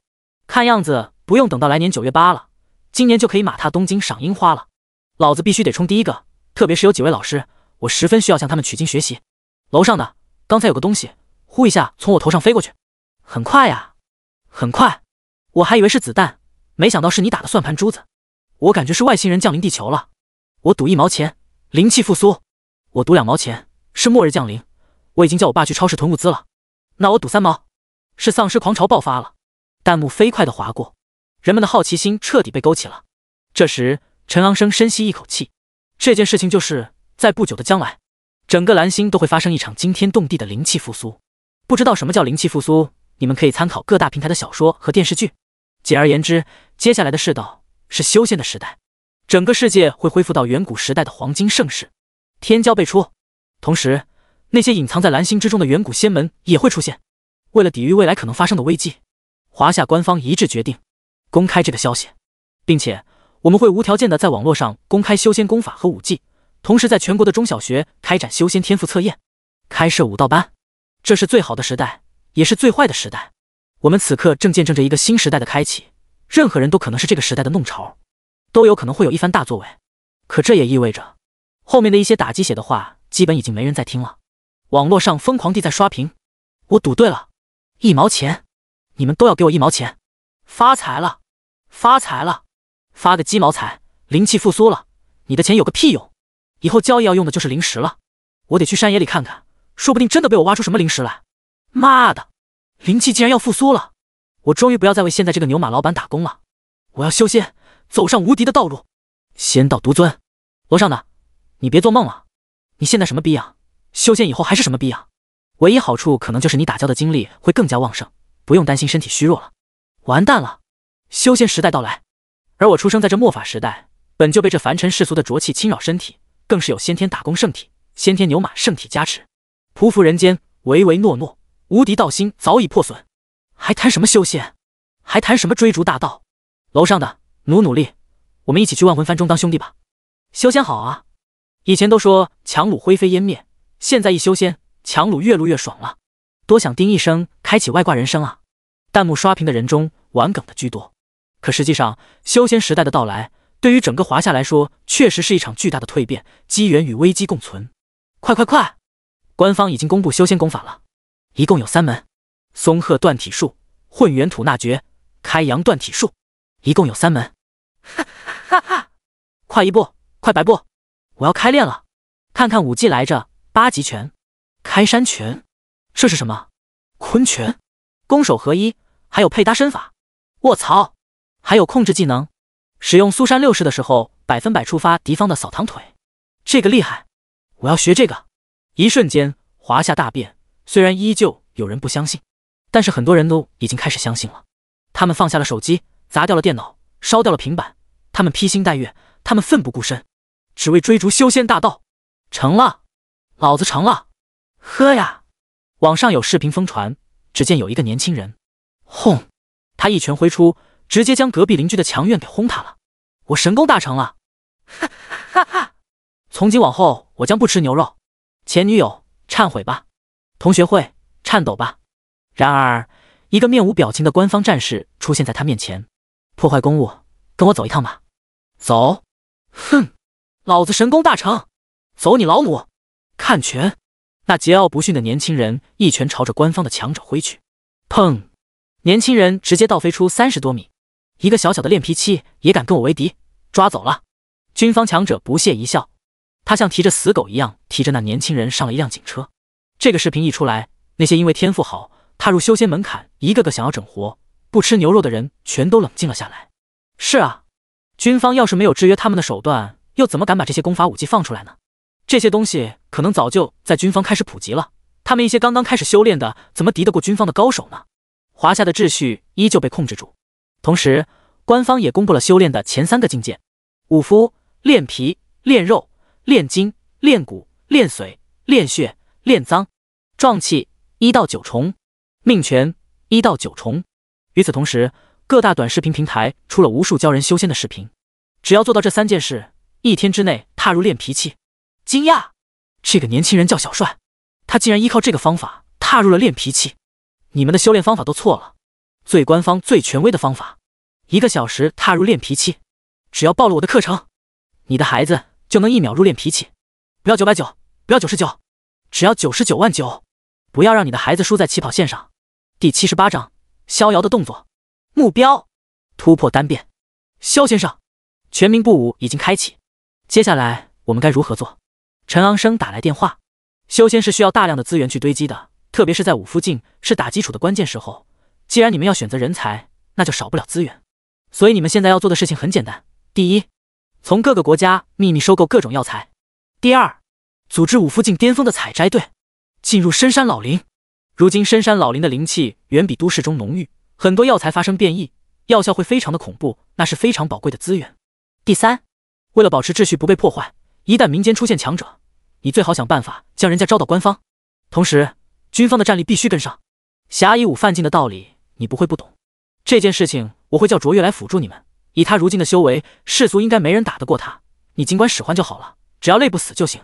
看样子不用等到来年九月八了，今年就可以马踏东京赏樱花了。老子必须得冲第一个，特别是有几位老师，我十分需要向他们取经学习。楼上的，刚才有个东西。”呼一下从我头上飞过去，很快呀，很快，我还以为是子弹，没想到是你打的算盘珠子，我感觉是外星人降临地球了，我赌一毛钱灵气复苏，我赌两毛钱是末日降临，我已经叫我爸去超市囤物资了，那我赌三毛是丧尸狂潮爆发了。弹幕飞快的划过，人们的好奇心彻底被勾起了。这时陈昂生深吸一口气，这件事情就是在不久的将来，整个蓝星都会发生一场惊天动地的灵气复苏。不知道什么叫灵气复苏？你们可以参考各大平台的小说和电视剧。简而言之，接下来的世道是修仙的时代，整个世界会恢复到远古时代的黄金盛世，天骄辈出。同时，那些隐藏在蓝星之中的远古仙门也会出现。为了抵御未来可能发生的危机，华夏官方一致决定公开这个消息，并且我们会无条件的在网络上公开修仙功法和武技，同时在全国的中小学开展修仙天赋测验，开设武道班。这是最好的时代，也是最坏的时代。我们此刻正见证着一个新时代的开启，任何人都可能是这个时代的弄潮，都有可能会有一番大作为。可这也意味着，后面的一些打鸡血的话，基本已经没人在听了。网络上疯狂地在刷屏，我赌对了，一毛钱，你们都要给我一毛钱，发财了，发财了，发个鸡毛财，灵气复苏了，你的钱有个屁用，以后交易要用的就是灵石了。我得去山野里看看。说不定真的被我挖出什么灵石来！妈的，灵气竟然要复苏了！我终于不要再为现在这个牛马老板打工了！我要修仙，走上无敌的道路，仙道独尊！楼上的，你别做梦了！你现在什么逼样，修仙以后还是什么逼样。唯一好处可能就是你打交的精力会更加旺盛，不用担心身体虚弱了。完蛋了，修仙时代到来，而我出生在这末法时代，本就被这凡尘世俗的浊气侵扰身体，更是有先天打工圣体、先天牛马圣体加持。匍匐人间，唯唯诺诺，无敌道心早已破损，还谈什么修仙？还谈什么追逐大道？楼上的努努力，我们一起去万魂幡中当兄弟吧！修仙好啊！以前都说强弩灰飞烟灭，现在一修仙，强弩越撸越爽了。多想叮一声，开启外挂人生啊！弹幕刷屏的人中，玩梗的居多。可实际上，修仙时代的到来，对于整个华夏来说，确实是一场巨大的蜕变，机缘与危机共存。快快快！官方已经公布修仙功法了，一共有三门：松鹤断体术、混元吐纳诀、开阳断体术。一共有三门。哈哈，哈！快一步，快百步，我要开练了。看看武技来着，八极拳、开山拳，这是什么？昆拳，攻守合一，还有配搭身法。卧槽，还有控制技能，使用苏珊六式的时候百分百触发敌方的扫堂腿，这个厉害，我要学这个。一瞬间，华夏大变。虽然依旧有人不相信，但是很多人都已经开始相信了。他们放下了手机，砸掉了电脑，烧掉了平板。他们披星戴月，他们奋不顾身，只为追逐修仙大道。成了，老子成了！喝呀！网上有视频疯传，只见有一个年轻人，轰！他一拳挥出，直接将隔壁邻居的墙院给轰塌了。我神功大成了！哈 哈哈哈！从今往后，我将不吃牛肉。前女友忏悔吧，同学会颤抖吧。然而，一个面无表情的官方战士出现在他面前，破坏公务，跟我走一趟吧。走！哼，老子神功大成，走你老母！看拳！那桀骜不驯的年轻人一拳朝着官方的强者挥去，砰！年轻人直接倒飞出三十多米。一个小小的练皮期也敢跟我为敌？抓走了！军方强者不屑一笑。他像提着死狗一样提着那年轻人上了一辆警车。这个视频一出来，那些因为天赋好踏入修仙门槛，一个个想要整活、不吃牛肉的人全都冷静了下来。是啊，军方要是没有制约他们的手段，又怎么敢把这些功法武技放出来呢？这些东西可能早就在军方开始普及了。他们一些刚刚开始修炼的，怎么敌得过军方的高手呢？华夏的秩序依旧被控制住，同时官方也公布了修炼的前三个境界：武夫、练皮、练肉。炼筋、炼骨、炼髓、炼血、炼脏，壮气一到九重，命权一到九重。与此同时，各大短视频平台出了无数教人修仙的视频。只要做到这三件事，一天之内踏入炼脾气。惊讶，这个年轻人叫小帅，他竟然依靠这个方法踏入了练脾气。你们的修炼方法都错了，最官方、最权威的方法，一个小时踏入练脾气，只要报了我的课程，你的孩子。就能一秒入练脾气，不要九百九，不要九十九，只要九十九万九。不要让你的孩子输在起跑线上。第七十八章：逍遥的动作目标突破单变。肖先生，全民布武已经开启，接下来我们该如何做？陈昂生打来电话。修仙是需要大量的资源去堆积的，特别是在五附近是打基础的关键时候。既然你们要选择人才，那就少不了资源。所以你们现在要做的事情很简单，第一。从各个国家秘密收购各种药材。第二，组织五夫境巅峰的采摘队，进入深山老林。如今深山老林的灵气远比都市中浓郁，很多药材发生变异，药效会非常的恐怖，那是非常宝贵的资源。第三，为了保持秩序不被破坏，一旦民间出现强者，你最好想办法将人家招到官方。同时，军方的战力必须跟上。侠以武犯禁的道理，你不会不懂。这件事情我会叫卓越来辅助你们。以他如今的修为，世俗应该没人打得过他。你尽管使唤就好了，只要累不死就行。”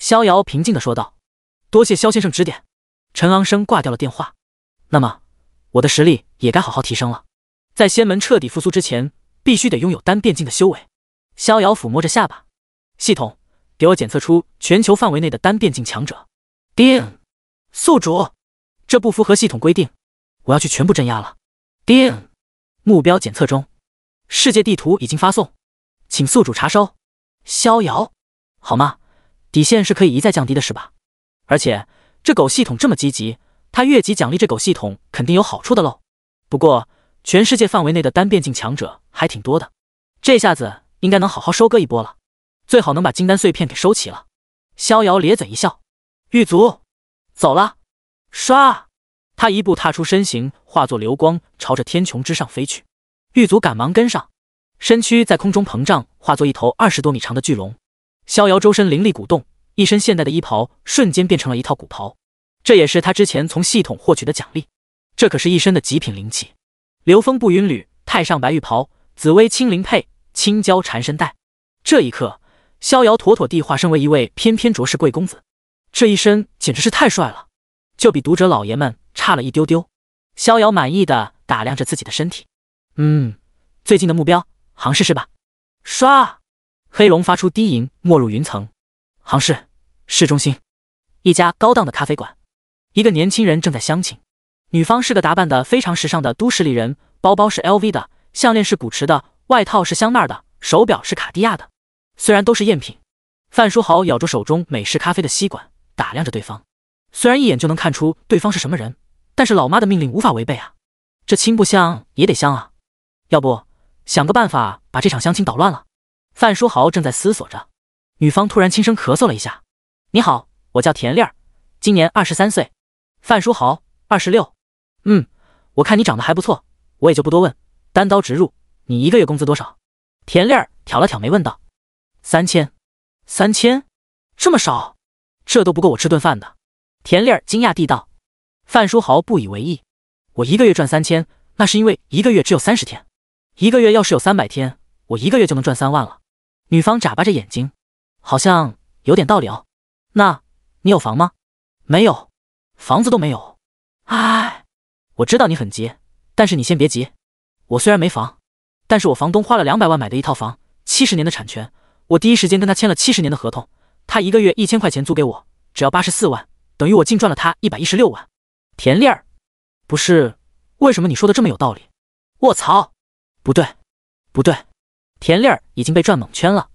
逍遥平静的说道。“多谢萧先生指点。”陈昂生挂掉了电话。那么，我的实力也该好好提升了。在仙门彻底复苏之前，必须得拥有单变境的修为。”逍遥抚摸着下巴，系统，给我检测出全球范围内的单变境强者。定。宿主，这不符合系统规定，我要去全部镇压了。定。目标检测中。世界地图已经发送，请宿主查收。逍遥，好吗？底线是可以一再降低的，是吧？而且这狗系统这么积极，他越级奖励这狗系统肯定有好处的喽。不过，全世界范围内的单变境强者还挺多的，这下子应该能好好收割一波了。最好能把金丹碎片给收齐了。逍遥咧嘴一笑，狱卒，走了。唰，他一步踏出身形，化作流光，朝着天穹之上飞去。狱卒赶忙跟上，身躯在空中膨胀，化作一头二十多米长的巨龙。逍遥周身灵力鼓动，一身现代的衣袍瞬间变成了一套古袍，这也是他之前从系统获取的奖励。这可是一身的极品灵气，流风步云履、太上白玉袍、紫薇青灵佩、青蛟缠身带。这一刻，逍遥妥妥地化身为一位翩翩卓世贵公子，这一身简直是太帅了，就比读者老爷们差了一丢丢。逍遥满意的打量着自己的身体。嗯，最近的目标，行市是吧？刷，黑龙发出低吟，没入云层。行市市中心一家高档的咖啡馆，一个年轻人正在相亲。女方是个打扮的非常时尚的都市丽人，包包是 LV 的，项链是古驰的，外套是香奈儿的，手表是卡地亚的。虽然都是赝品。范书豪咬住手中美式咖啡的吸管，打量着对方。虽然一眼就能看出对方是什么人，但是老妈的命令无法违背啊。这亲不香也得香啊。要不，想个办法把这场相亲捣乱了。范书豪正在思索着，女方突然轻声咳嗽了一下。你好，我叫田丽儿，今年二十三岁。范书豪二十六。嗯，我看你长得还不错，我也就不多问，单刀直入，你一个月工资多少？田丽儿挑了挑眉问道。三千，三千，这么少，这都不够我吃顿饭的。田丽儿惊讶地道。范书豪不以为意，我一个月赚三千，那是因为一个月只有三十天。一个月要是有三百天，我一个月就能赚三万了。女方眨巴着眼睛，好像有点道理哦。那你有房吗？没有，房子都没有。哎，我知道你很急，但是你先别急。我虽然没房，但是我房东花了两百万买的一套房，七十年的产权，我第一时间跟他签了七十年的合同。他一个月一千块钱租给我，只要八十四万，等于我净赚了他一百一十六万。田丽儿，不是，为什么你说的这么有道理？我操！不对，不对，田丽儿已经被转蒙圈了。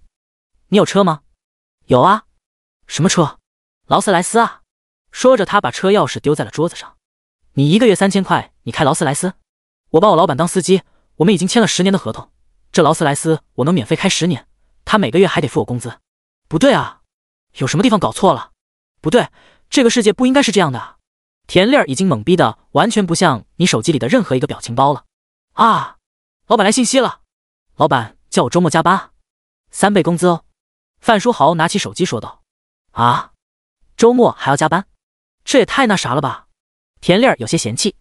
你有车吗？有啊，什么车？劳斯莱斯啊！说着，他把车钥匙丢在了桌子上。你一个月三千块，你开劳斯莱斯？我把我老板当司机，我们已经签了十年的合同。这劳斯莱斯我能免费开十年，他每个月还得付我工资。不对啊，有什么地方搞错了？不对，这个世界不应该是这样的。田丽儿已经懵逼的完全不像你手机里的任何一个表情包了啊！老板来信息了，老板叫我周末加班，三倍工资哦。范书豪拿起手机说道。啊，周末还要加班，这也太那啥了吧？田丽儿有些嫌弃。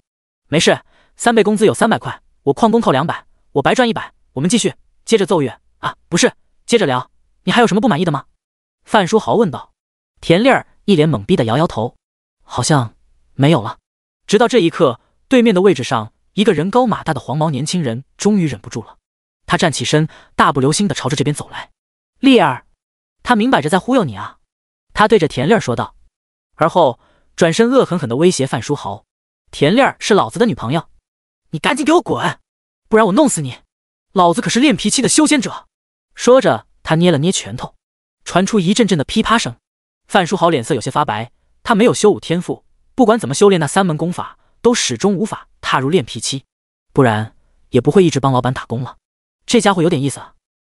没事，三倍工资有三百块，我旷工扣两百，我白赚一百。我们继续，接着奏乐啊，不是，接着聊。你还有什么不满意的吗？范书豪问道。田丽儿一脸懵逼的摇摇头，好像没有了。直到这一刻，对面的位置上。一个人高马大的黄毛年轻人终于忍不住了，他站起身，大步流星的朝着这边走来。丽儿，他明摆着在忽悠你啊！他对着田丽儿说道，而后转身恶狠狠的威胁范书豪：“田丽儿是老子的女朋友，你赶紧给我滚，不然我弄死你！老子可是练脾气的修仙者。”说着，他捏了捏拳头，传出一阵阵的噼啪声。范书豪脸色有些发白，他没有修武天赋，不管怎么修炼那三门功法。都始终无法踏入练皮期，不然也不会一直帮老板打工了。这家伙有点意思啊！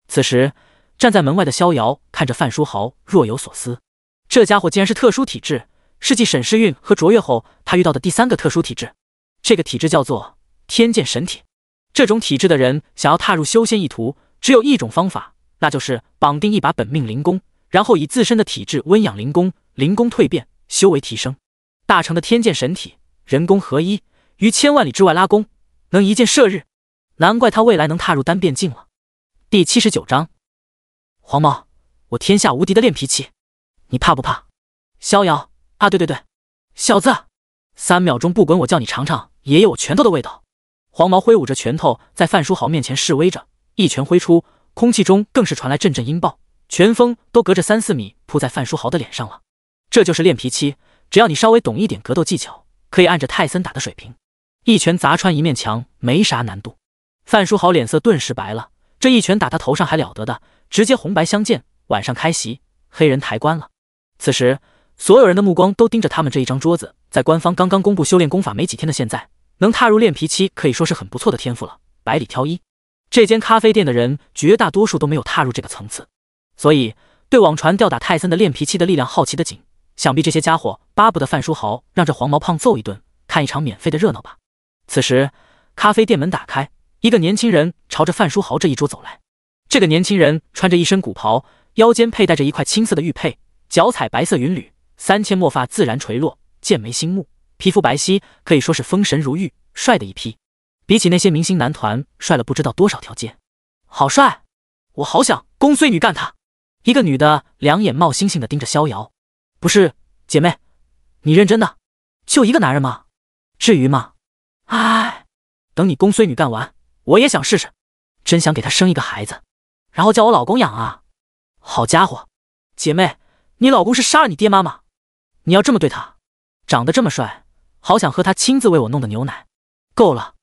此时站在门外的逍遥看着范书豪，若有所思。这家伙竟然是特殊体质，是继沈诗韵和卓越后，他遇到的第三个特殊体质。这个体质叫做天剑神体。这种体质的人想要踏入修仙一途，只有一种方法，那就是绑定一把本命灵功，然后以自身的体质温养灵功，灵功蜕变，修为提升，大成的天剑神体。人工合一，于千万里之外拉弓，能一箭射日，难怪他未来能踏入单变境了。第七十九章，黄毛，我天下无敌的练皮期，你怕不怕？逍遥啊，对对对，小子，三秒钟不滚，我叫你尝尝爷爷我拳头的味道！黄毛挥舞着拳头在范书豪面前示威着，一拳挥出，空气中更是传来阵阵音爆，拳风都隔着三四米扑在范书豪的脸上了。这就是练皮期，只要你稍微懂一点格斗技巧。可以按着泰森打的水平，一拳砸穿一面墙没啥难度。范书豪脸色顿时白了，这一拳打他头上还了得的，直接红白相间。晚上开席，黑人抬棺了。此时，所有人的目光都盯着他们这一张桌子。在官方刚刚公布修炼功法没几天的现在，能踏入练皮期可以说是很不错的天赋了，百里挑一。这间咖啡店的人绝大多数都没有踏入这个层次，所以对网传吊打泰森的练皮期的力量好奇的紧。想必这些家伙巴不得范书豪让这黄毛胖揍一顿，看一场免费的热闹吧。此时，咖啡店门打开，一个年轻人朝着范书豪这一桌走来。这个年轻人穿着一身古袍，腰间佩戴着一块青色的玉佩，脚踩白色云履，三千墨发自然垂落，剑眉星目，皮肤白皙，可以说是风神如玉，帅的一批。比起那些明星男团，帅了不知道多少条街。好帅！我好想公孙女干他。一个女的两眼冒星星的盯着逍遥。不是姐妹，你认真的？就一个男人吗？至于吗？哎，等你公孙女干完，我也想试试，真想给她生一个孩子，然后叫我老公养啊！好家伙，姐妹，你老公是杀了你爹妈妈？你要这么对他？长得这么帅，好想喝他亲自为我弄的牛奶。够了，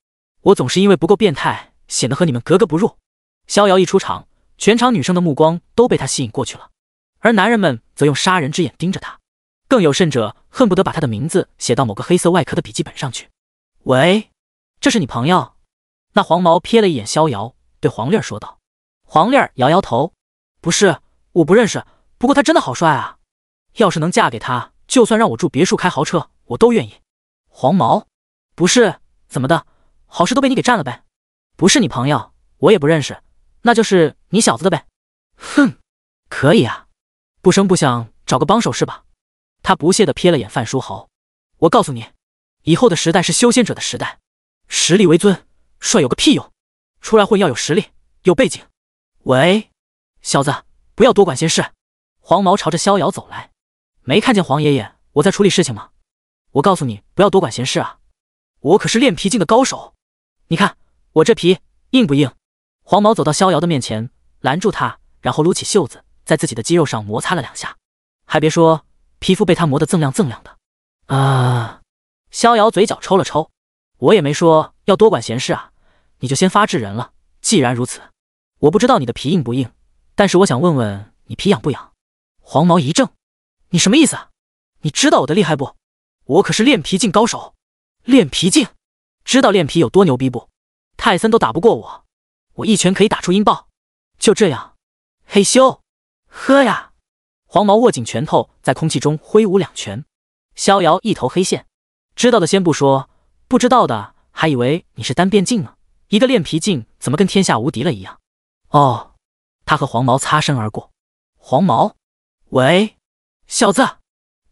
我总是因为不够变态，显得和你们格格不入。逍遥一出场，全场女生的目光都被他吸引过去了。而男人们则用杀人之眼盯着他，更有甚者，恨不得把他的名字写到某个黑色外壳的笔记本上去。喂，这是你朋友？那黄毛瞥了一眼逍遥，对黄丽儿说道。黄丽儿摇摇头：“不是，我不认识。不过他真的好帅啊！要是能嫁给他，就算让我住别墅、开豪车，我都愿意。”黄毛：“不是怎么的？好事都被你给占了呗？不是你朋友，我也不认识。那就是你小子的呗。”哼，可以啊。不声不响找个帮手是吧？他不屑地瞥了眼范书豪。我告诉你，以后的时代是修仙者的时代，实力为尊，帅有个屁用！出来混要有实力，有背景。喂，小子，不要多管闲事！黄毛朝着逍遥走来，没看见黄爷爷我在处理事情吗？我告诉你，不要多管闲事啊！我可是练皮筋的高手，你看我这皮硬不硬？黄毛走到逍遥的面前，拦住他，然后撸起袖子。在自己的肌肉上摩擦了两下，还别说，皮肤被他磨得锃亮锃亮的。啊！逍遥嘴角抽了抽，我也没说要多管闲事啊，你就先发制人了。既然如此，我不知道你的皮硬不硬，但是我想问问你皮痒不痒。黄毛一怔，你什么意思？你知道我的厉害不？我可是练皮镜高手。练皮镜？知道练皮有多牛逼不？泰森都打不过我，我一拳可以打出音爆。就这样，嘿咻。喝呀！黄毛握紧拳头，在空气中挥舞两拳。逍遥一头黑线，知道的先不说，不知道的还以为你是单变镜呢。一个练皮镜怎么跟天下无敌了一样？哦，他和黄毛擦身而过。黄毛，喂，小子，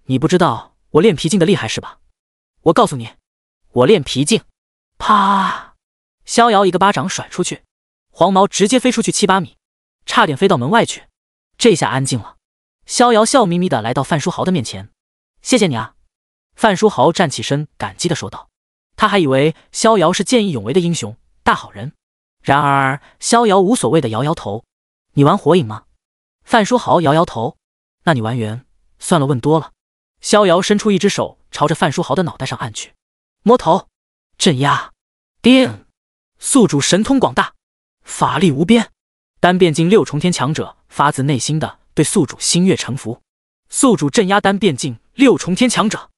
你不知道我练皮镜的厉害是吧？我告诉你，我练皮镜，啪！逍遥一个巴掌甩出去，黄毛直接飞出去七八米，差点飞到门外去。这下安静了，逍遥笑眯眯的来到范书豪的面前，谢谢你啊。范书豪站起身，感激的说道。他还以为逍遥是见义勇为的英雄，大好人。然而逍遥无所谓的摇摇头，你玩火影吗？范书豪摇摇头，那你玩元？算了，问多了。逍遥伸出一只手，朝着范书豪的脑袋上按去，摸头，镇压，定。宿主神通广大，法力无边，单变境六重天强者。发自内心的对宿主心悦诚服，宿主镇压丹变境六重天强者，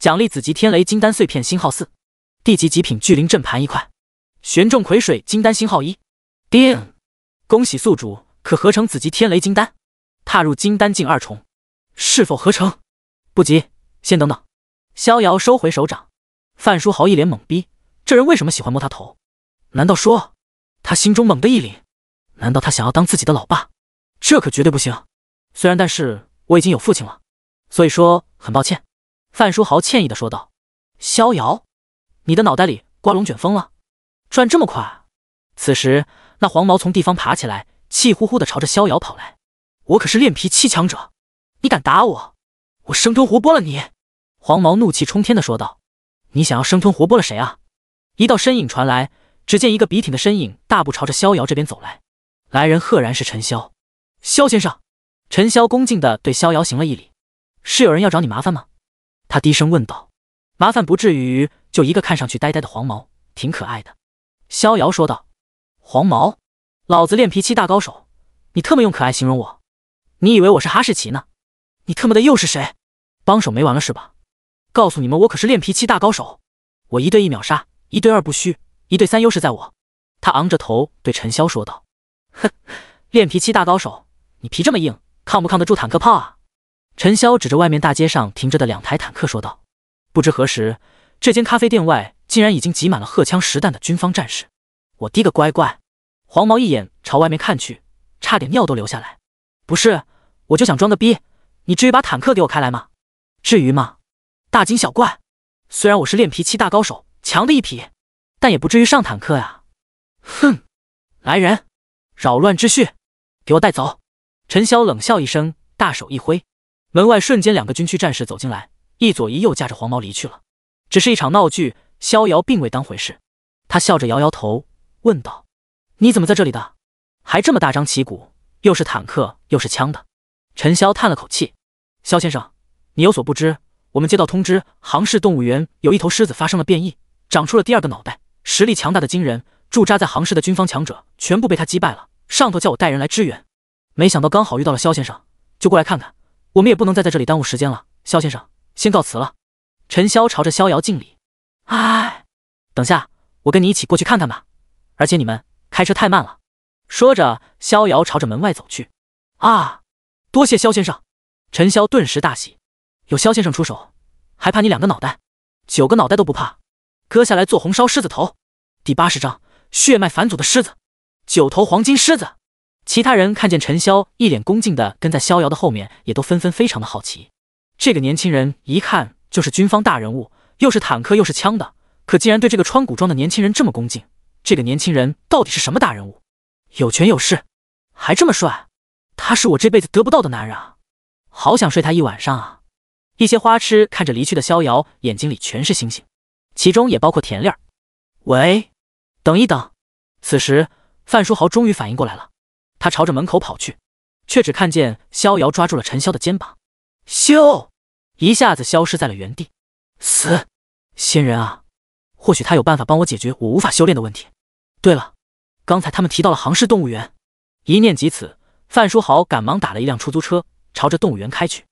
奖励紫级天雷金丹碎片星号四，地级极品巨灵阵盘一块，玄重葵水金丹星号一，定，恭喜宿主可合成紫级天雷金丹，踏入金丹境二重，是否合成？不急，先等等。逍遥收回手掌，范书豪一脸懵逼，这人为什么喜欢摸他头？难道说……他心中猛地一凛，难道他想要当自己的老爸？这可绝对不行。虽然，但是我已经有父亲了，所以说很抱歉。”范书豪歉意的说道。“逍遥，你的脑袋里刮龙卷风了，转这么快！”此时，那黄毛从地方爬起来，气呼呼的朝着逍遥跑来。“我可是练皮七强者，你敢打我，我生吞活剥了你！”黄毛怒气冲天的说道。“你想要生吞活剥了谁啊？”一道身影传来，只见一个笔挺的身影大步朝着逍遥这边走来，来人赫然是陈潇。萧先生，陈潇恭敬的对逍遥行了一礼。是有人要找你麻烦吗？他低声问道。麻烦不至于，就一个看上去呆呆的黄毛，挺可爱的。逍遥说道。黄毛，老子练皮七大高手，你特么用可爱形容我？你以为我是哈士奇呢？你特么的又是谁？帮手没完了是吧？告诉你们，我可是练皮七大高手，我一对一秒杀，一对二不虚，一对三优势在我。他昂着头对陈潇说道。哼，练皮七大高手。你皮这么硬，抗不抗得住坦克炮啊？陈潇指着外面大街上停着的两台坦克说道。不知何时，这间咖啡店外竟然已经挤满了荷枪实弹的军方战士。我滴个乖乖！黄毛一眼朝外面看去，差点尿都流下来。不是，我就想装个逼，你至于把坦克给我开来吗？至于吗？大惊小怪。虽然我是练皮七大高手，强的一匹，但也不至于上坦克呀。哼！来人，扰乱秩序，给我带走。陈潇冷笑一声，大手一挥，门外瞬间两个军区战士走进来，一左一右架着黄毛离去了。只是一场闹剧，逍遥并未当回事，他笑着摇摇头，问道：“你怎么在这里的？还这么大张旗鼓，又是坦克又是枪的？”陈潇叹了口气：“萧先生，你有所不知，我们接到通知，杭市动物园有一头狮子发生了变异，长出了第二个脑袋，实力强大的惊人。驻扎在杭市的军方强者全部被他击败了，上头叫我带人来支援。”没想到刚好遇到了肖先生，就过来看看。我们也不能再在这里耽误时间了，肖先生先告辞了。陈潇朝着逍遥敬礼。哎，等下我跟你一起过去看看吧。而且你们开车太慢了。说着，逍遥朝着门外走去。啊，多谢肖先生！陈潇顿时大喜，有肖先生出手，还怕你两个脑袋、九个脑袋都不怕，割下来做红烧狮子头。第八十章血脉返祖的狮子，九头黄金狮子。其他人看见陈潇一脸恭敬的跟在逍遥的后面，也都纷纷非常的好奇。这个年轻人一看就是军方大人物，又是坦克又是枪的，可竟然对这个穿古装的年轻人这么恭敬。这个年轻人到底是什么大人物？有权有势，还这么帅？他是我这辈子得不到的男人啊！好想睡他一晚上啊！一些花痴看着离去的逍遥，眼睛里全是星星，其中也包括田丽喂，等一等！此时范书豪终于反应过来了。他朝着门口跑去，却只看见逍遥抓住了陈潇的肩膀，咻，一下子消失在了原地。死仙人啊！或许他有办法帮我解决我无法修炼的问题。对了，刚才他们提到了杭氏动物园。一念及此，范书豪赶忙打了一辆出租车，朝着动物园开去。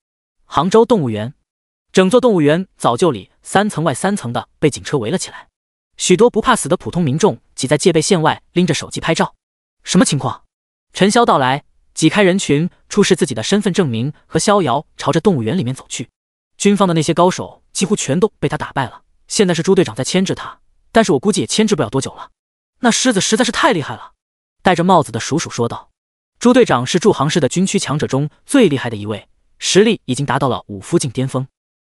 杭州动物园，整座动物园早就里三层外三层的被警车围了起来，许多不怕死的普通民众挤在戒备线外，拎着手机拍照。什么情况？陈潇到来，挤开人群，出示自己的身份证明和逍遥，朝着动物园里面走去。军方的那些高手几乎全都被他打败了。现在是朱队长在牵制他，但是我估计也牵制不了多久了。那狮子实在是太厉害了。戴着帽子的鼠鼠说道：“朱队长是驻杭市的军区强者中最厉害的一位，实力已经达到了五夫境巅峰。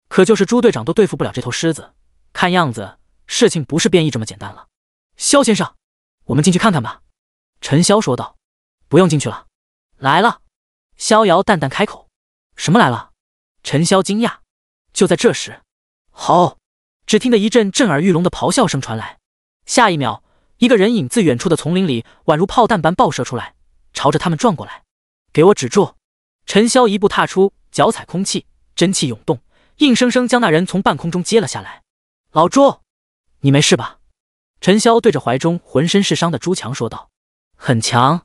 可就是朱队长都对付不了这头狮子，看样子事情不是变异这么简单了。”肖先生，我们进去看看吧。”陈潇说道。不用进去了，来了。逍遥淡淡开口：“什么来了？”陈潇惊讶。就在这时，好，只听得一阵震耳欲聋的咆哮声传来。下一秒，一个人影自远处的丛林里宛如炮弹般爆射出来，朝着他们撞过来。给我止住！陈潇一步踏出，脚踩空气，真气涌动，硬生生将那人从半空中接了下来。老朱，你没事吧？陈潇对着怀中浑身是伤的朱强说道：“很强。”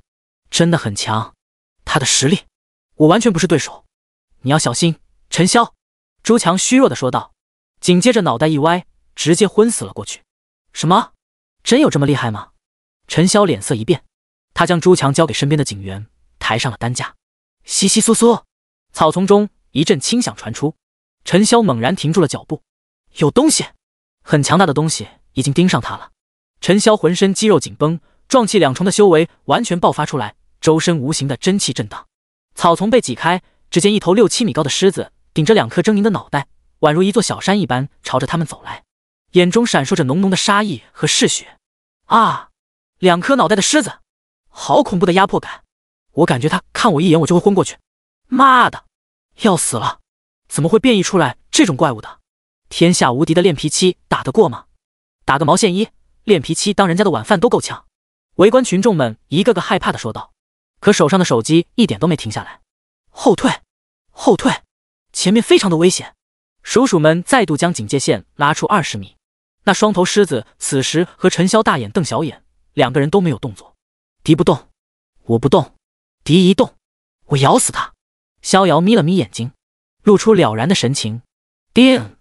真的很强，他的实力，我完全不是对手。你要小心，陈潇。朱强虚弱的说道，紧接着脑袋一歪，直接昏死了过去。什么？真有这么厉害吗？陈潇脸色一变，他将朱强交给身边的警员，抬上了担架。窸窸窣窣，草丛中一阵轻响传出，陈潇猛然停住了脚步。有东西，很强大的东西，已经盯上他了。陈潇浑身肌肉紧绷，壮气两重的修为完全爆发出来。周身无形的真气震荡，草丛被挤开，只见一头六七米高的狮子，顶着两颗狰狞的脑袋，宛如一座小山一般朝着他们走来，眼中闪烁着浓浓的杀意和嗜血。啊！两颗脑袋的狮子，好恐怖的压迫感！我感觉他看我一眼，我就会昏过去。妈的，要死了！怎么会变异出来这种怪物的？天下无敌的练皮七打得过吗？打个毛线！衣！练皮七当人家的晚饭都够呛。围观群众们一个个害怕的说道。可手上的手机一点都没停下来，后退，后退，前面非常的危险。鼠鼠们再度将警戒线拉出二十米。那双头狮子此时和陈潇大眼瞪小眼，两个人都没有动作。敌不动，我不动；敌一动，我咬死他。逍遥眯了眯眼睛，露出了然的神情。叮，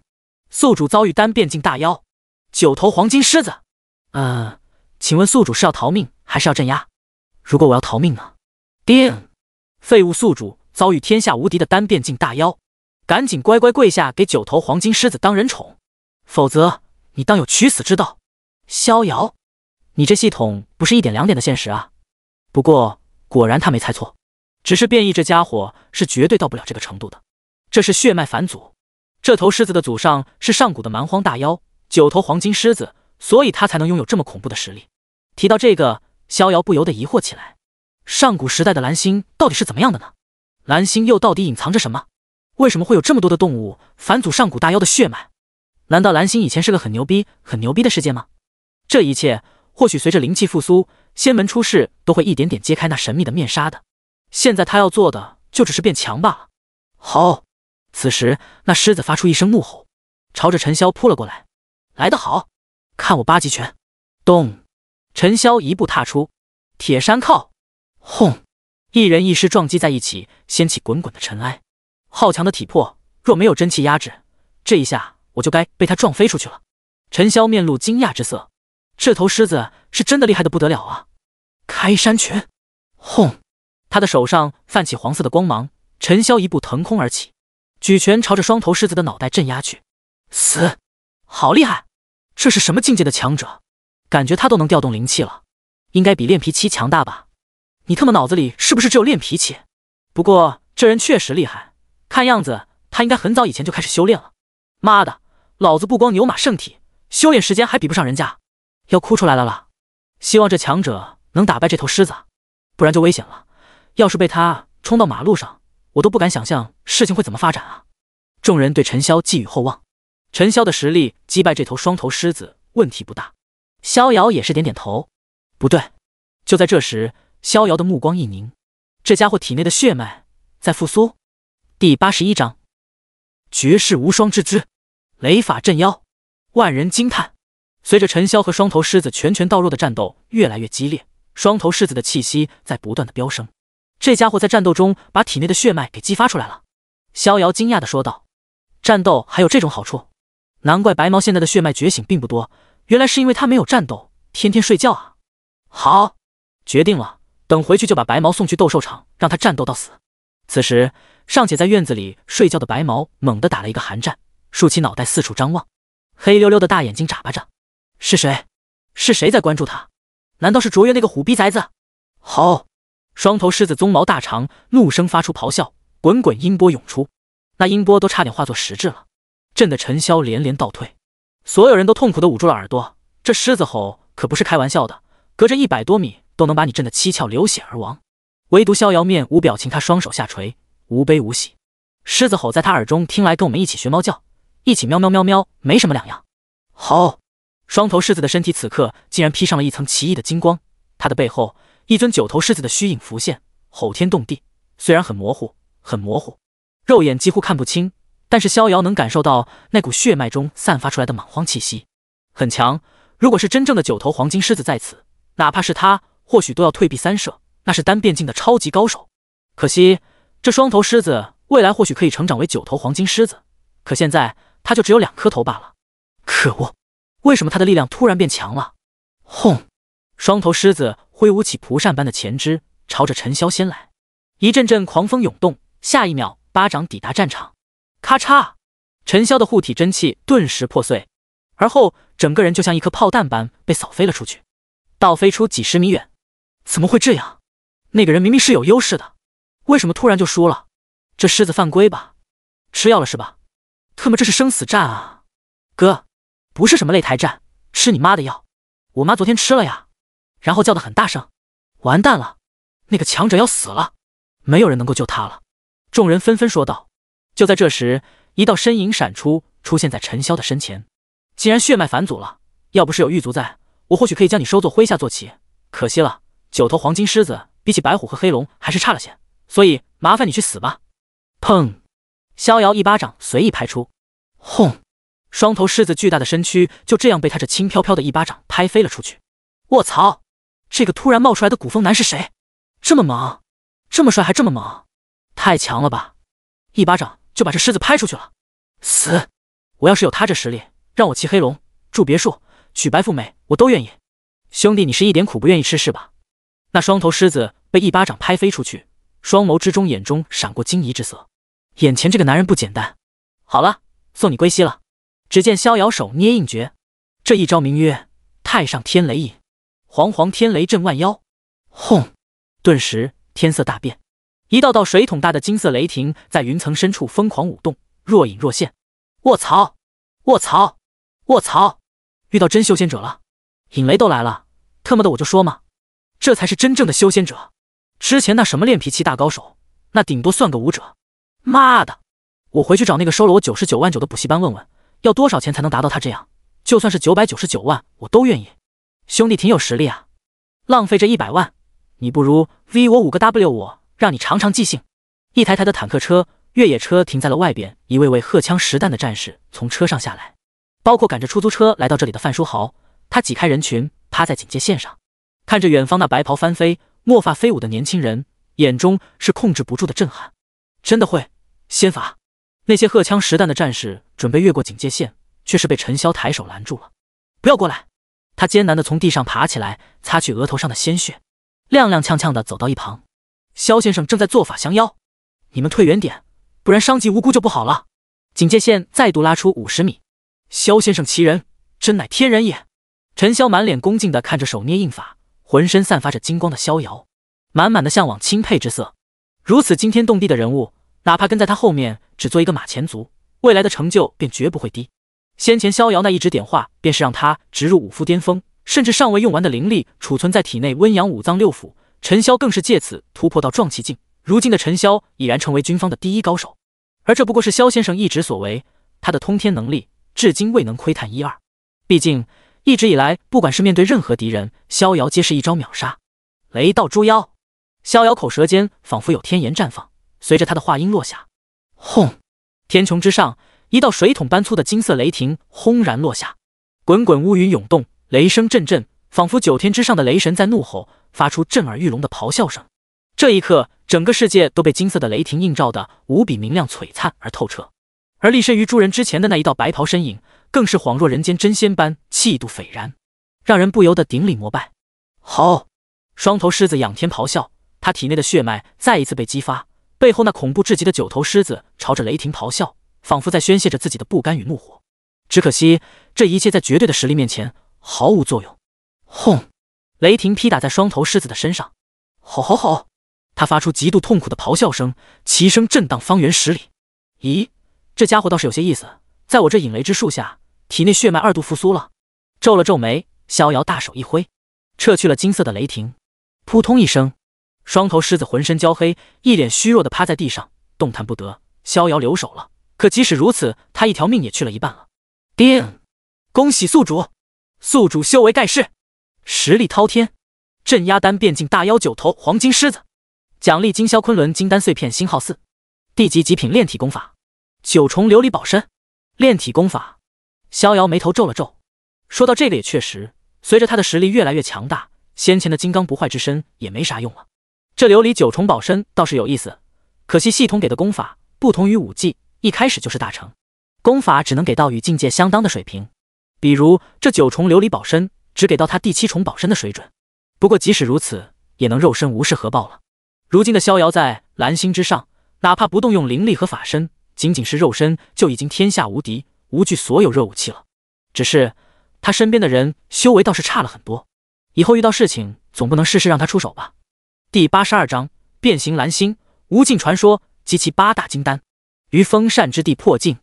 宿主遭遇单变境大妖，九头黄金狮子。呃，请问宿主是要逃命还是要镇压？如果我要逃命呢？定，废物宿主遭遇天下无敌的单变境大妖，赶紧乖乖跪下给九头黄金狮子当人宠，否则你当有取死之道。逍遥，你这系统不是一点两点的现实啊！不过果然他没猜错，只是变异这家伙是绝对到不了这个程度的，这是血脉返祖。这头狮子的祖上是上古的蛮荒大妖九头黄金狮子，所以他才能拥有这么恐怖的实力。提到这个，逍遥不由得疑惑起来。上古时代的蓝星到底是怎么样的呢？蓝星又到底隐藏着什么？为什么会有这么多的动物反祖上古大妖的血脉？难道蓝星以前是个很牛逼、很牛逼的世界吗？这一切或许随着灵气复苏、仙门出世，都会一点点揭开那神秘的面纱的。现在他要做的就只是变强罢了。好，此时那狮子发出一声怒吼，朝着陈潇扑了过来。来得好，看我八极拳！咚！陈潇一步踏出，铁山靠。轰！一人一狮撞击在一起，掀起滚滚的尘埃。好强的体魄，若没有真气压制，这一下我就该被他撞飞出去了。陈潇面露惊讶之色，这头狮子是真的厉害的不得了啊！开山拳！轰！他的手上泛起黄色的光芒，陈潇一步腾空而起，举拳朝着双头狮子的脑袋镇压去。死！好厉害！这是什么境界的强者？感觉他都能调动灵气了，应该比炼皮七强大吧？你他妈脑子里是不是只有练脾气？不过这人确实厉害，看样子他应该很早以前就开始修炼了。妈的，老子不光牛马圣体，修炼时间还比不上人家，要哭出来了啦！希望这强者能打败这头狮子，不然就危险了。要是被他冲到马路上，我都不敢想象事情会怎么发展啊！众人对陈潇寄予厚望，陈潇的实力击败这头双头狮子问题不大。逍遥也是点点头。不对，就在这时。逍遥的目光一凝，这家伙体内的血脉在复苏。第八十一章，绝世无双之姿，雷法镇妖，万人惊叹。随着陈潇和双头狮子拳拳到肉的战斗越来越激烈，双头狮子的气息在不断的飙升。这家伙在战斗中把体内的血脉给激发出来了。逍遥惊讶的说道：“战斗还有这种好处？难怪白毛现在的血脉觉醒并不多，原来是因为他没有战斗，天天睡觉啊！”好，决定了。等回去就把白毛送去斗兽场，让他战斗到死。此时尚且在院子里睡觉的白毛猛地打了一个寒战，竖起脑袋四处张望，黑溜溜的大眼睛眨巴着，是谁？是谁在关注他？难道是卓越那个虎逼崽子？吼！双头狮子鬃毛大长，怒声发出咆哮，滚滚音波涌出，那音波都差点化作实质了，震得陈潇连连倒退，所有人都痛苦的捂住了耳朵。这狮子吼可不是开玩笑的，隔着一百多米。都能把你震得七窍流血而亡，唯独逍遥面无表情，他双手下垂，无悲无喜。狮子吼在他耳中听来，跟我们一起学猫叫，一起喵喵喵喵，没什么两样。好，双头狮子的身体此刻竟然披上了一层奇异的金光，他的背后一尊九头狮子的虚影浮现，吼天动地。虽然很模糊，很模糊，肉眼几乎看不清，但是逍遥能感受到那股血脉中散发出来的莽荒气息，很强。如果是真正的九头黄金狮子在此，哪怕是他。或许都要退避三舍，那是单变境的超级高手。可惜，这双头狮子未来或许可以成长为九头黄金狮子，可现在它就只有两颗头罢了。可恶，为什么它的力量突然变强了？轰！双头狮子挥舞起蒲扇般的前肢，朝着陈潇先来。一阵阵狂风涌动，下一秒，巴掌抵达战场。咔嚓！陈潇的护体真气顿时破碎，而后整个人就像一颗炮弹般被扫飞了出去，倒飞出几十米远。怎么会这样？那个人明明是有优势的，为什么突然就输了？这狮子犯规吧？吃药了是吧？特么，这是生死战啊！哥，不是什么擂台战，吃你妈的药！我妈昨天吃了呀，然后叫的很大声。完蛋了，那个强者要死了，没有人能够救他了。众人纷纷说道。就在这时，一道身影闪出，出现在陈潇的身前。既然血脉反祖了，要不是有狱卒在，我或许可以将你收作麾下坐骑。可惜了。九头黄金狮子比起白虎和黑龙还是差了些，所以麻烦你去死吧！砰！逍遥一巴掌随意拍出，轰！双头狮子巨大的身躯就这样被他这轻飘飘的一巴掌拍飞了出去。卧槽！这个突然冒出来的古风男是谁？这么猛，这么帅还这么猛，太强了吧！一巴掌就把这狮子拍出去了。死！我要是有他这实力，让我骑黑龙，住别墅，娶白富美，我都愿意。兄弟，你是一点苦不愿意吃是吧？那双头狮子被一巴掌拍飞出去，双眸之中眼中闪过惊疑之色。眼前这个男人不简单。好了，送你归西了。只见逍遥手捏印诀，这一招名曰“太上天雷引”，煌煌天雷震万妖。轰！顿时天色大变，一道道水桶大的金色雷霆在云层深处疯狂舞动，若隐若现。卧槽！卧槽！卧槽！遇到真修仙者了，引雷都来了。特么的，我就说嘛。这才是真正的修仙者，之前那什么练脾气大高手，那顶多算个武者。妈的，我回去找那个收了我九十九万九的补习班问问，要多少钱才能达到他这样？就算是九百九十九万，我都愿意。兄弟挺有实力啊，浪费这一百万，你不如 V 我五个 W，我让你尝尝记性。一台台的坦克车、越野车停在了外边，一位位荷枪实弹的战士从车上下来，包括赶着出租车来到这里的范书豪，他挤开人群，趴在警戒线上。看着远方那白袍翻飞、墨发飞舞的年轻人，眼中是控制不住的震撼。真的会仙法？那些荷枪实弹的战士准备越过警戒线，却是被陈潇抬手拦住了。不要过来！他艰难地从地上爬起来，擦去额头上的鲜血，踉踉跄跄地走到一旁。肖先生正在做法降妖，你们退远点，不然伤及无辜就不好了。警戒线再度拉出五十米。肖先生奇人，真乃天人也。陈潇满脸恭敬地看着，手捏印法。浑身散发着金光的逍遥，满满的向往钦佩之色。如此惊天动地的人物，哪怕跟在他后面只做一个马前卒，未来的成就便绝不会低。先前逍遥那一指点化，便是让他直入武夫巅峰，甚至尚未用完的灵力储存在体内温养五脏六腑。陈潇更是借此突破到壮气境，如今的陈潇已然成为军方的第一高手。而这不过是萧先生一直所为，他的通天能力至今未能窥探一二，毕竟。一直以来，不管是面对任何敌人，逍遥皆是一招秒杀。雷道诛妖，逍遥口舌间仿佛有天炎绽放。随着他的话音落下，轰！天穹之上，一道水桶般粗的金色雷霆轰然落下，滚滚乌云涌动，雷声阵阵，仿佛九天之上的雷神在怒吼，发出震耳欲聋的咆哮声。这一刻，整个世界都被金色的雷霆映照的无比明亮、璀璨而透彻。而立身于诸人之前的那一道白袍身影。更是恍若人间真仙般气度斐然，让人不由得顶礼膜拜。好，双头狮子仰天咆哮，他体内的血脉再一次被激发，背后那恐怖至极的九头狮子朝着雷霆咆哮，仿佛在宣泄着自己的不甘与怒火。只可惜，这一切在绝对的实力面前毫无作用。轰！雷霆劈打在双头狮子的身上，吼吼吼！他发出极度痛苦的咆哮声，齐声震荡方圆十里。咦，这家伙倒是有些意思。在我这引雷之术下，体内血脉二度复苏了。皱了皱眉，逍遥大手一挥，撤去了金色的雷霆。扑通一声，双头狮子浑身焦黑，一脸虚弱的趴在地上，动弹不得。逍遥留手了，可即使如此，他一条命也去了一半了。定，恭喜宿主，宿主修为盖世，实力滔天，镇压丹变境大妖九头黄金狮子。奖励金霄昆仑金丹碎片星号四，地级极品炼体功法九重琉璃宝身。炼体功法，逍遥眉头皱了皱，说到这个也确实，随着他的实力越来越强大，先前的金刚不坏之身也没啥用了。这琉璃九重宝身倒是有意思，可惜系统给的功法不同于武技，一开始就是大成，功法只能给到与境界相当的水平。比如这九重琉璃宝身，只给到他第七重宝身的水准。不过即使如此，也能肉身无视核爆了。如今的逍遥在蓝星之上，哪怕不动用灵力和法身。仅仅是肉身就已经天下无敌，无惧所有热武器了。只是他身边的人修为倒是差了很多，以后遇到事情总不能事事让他出手吧。第八十二章变形蓝星无尽传说及其八大金丹于风扇之地破境。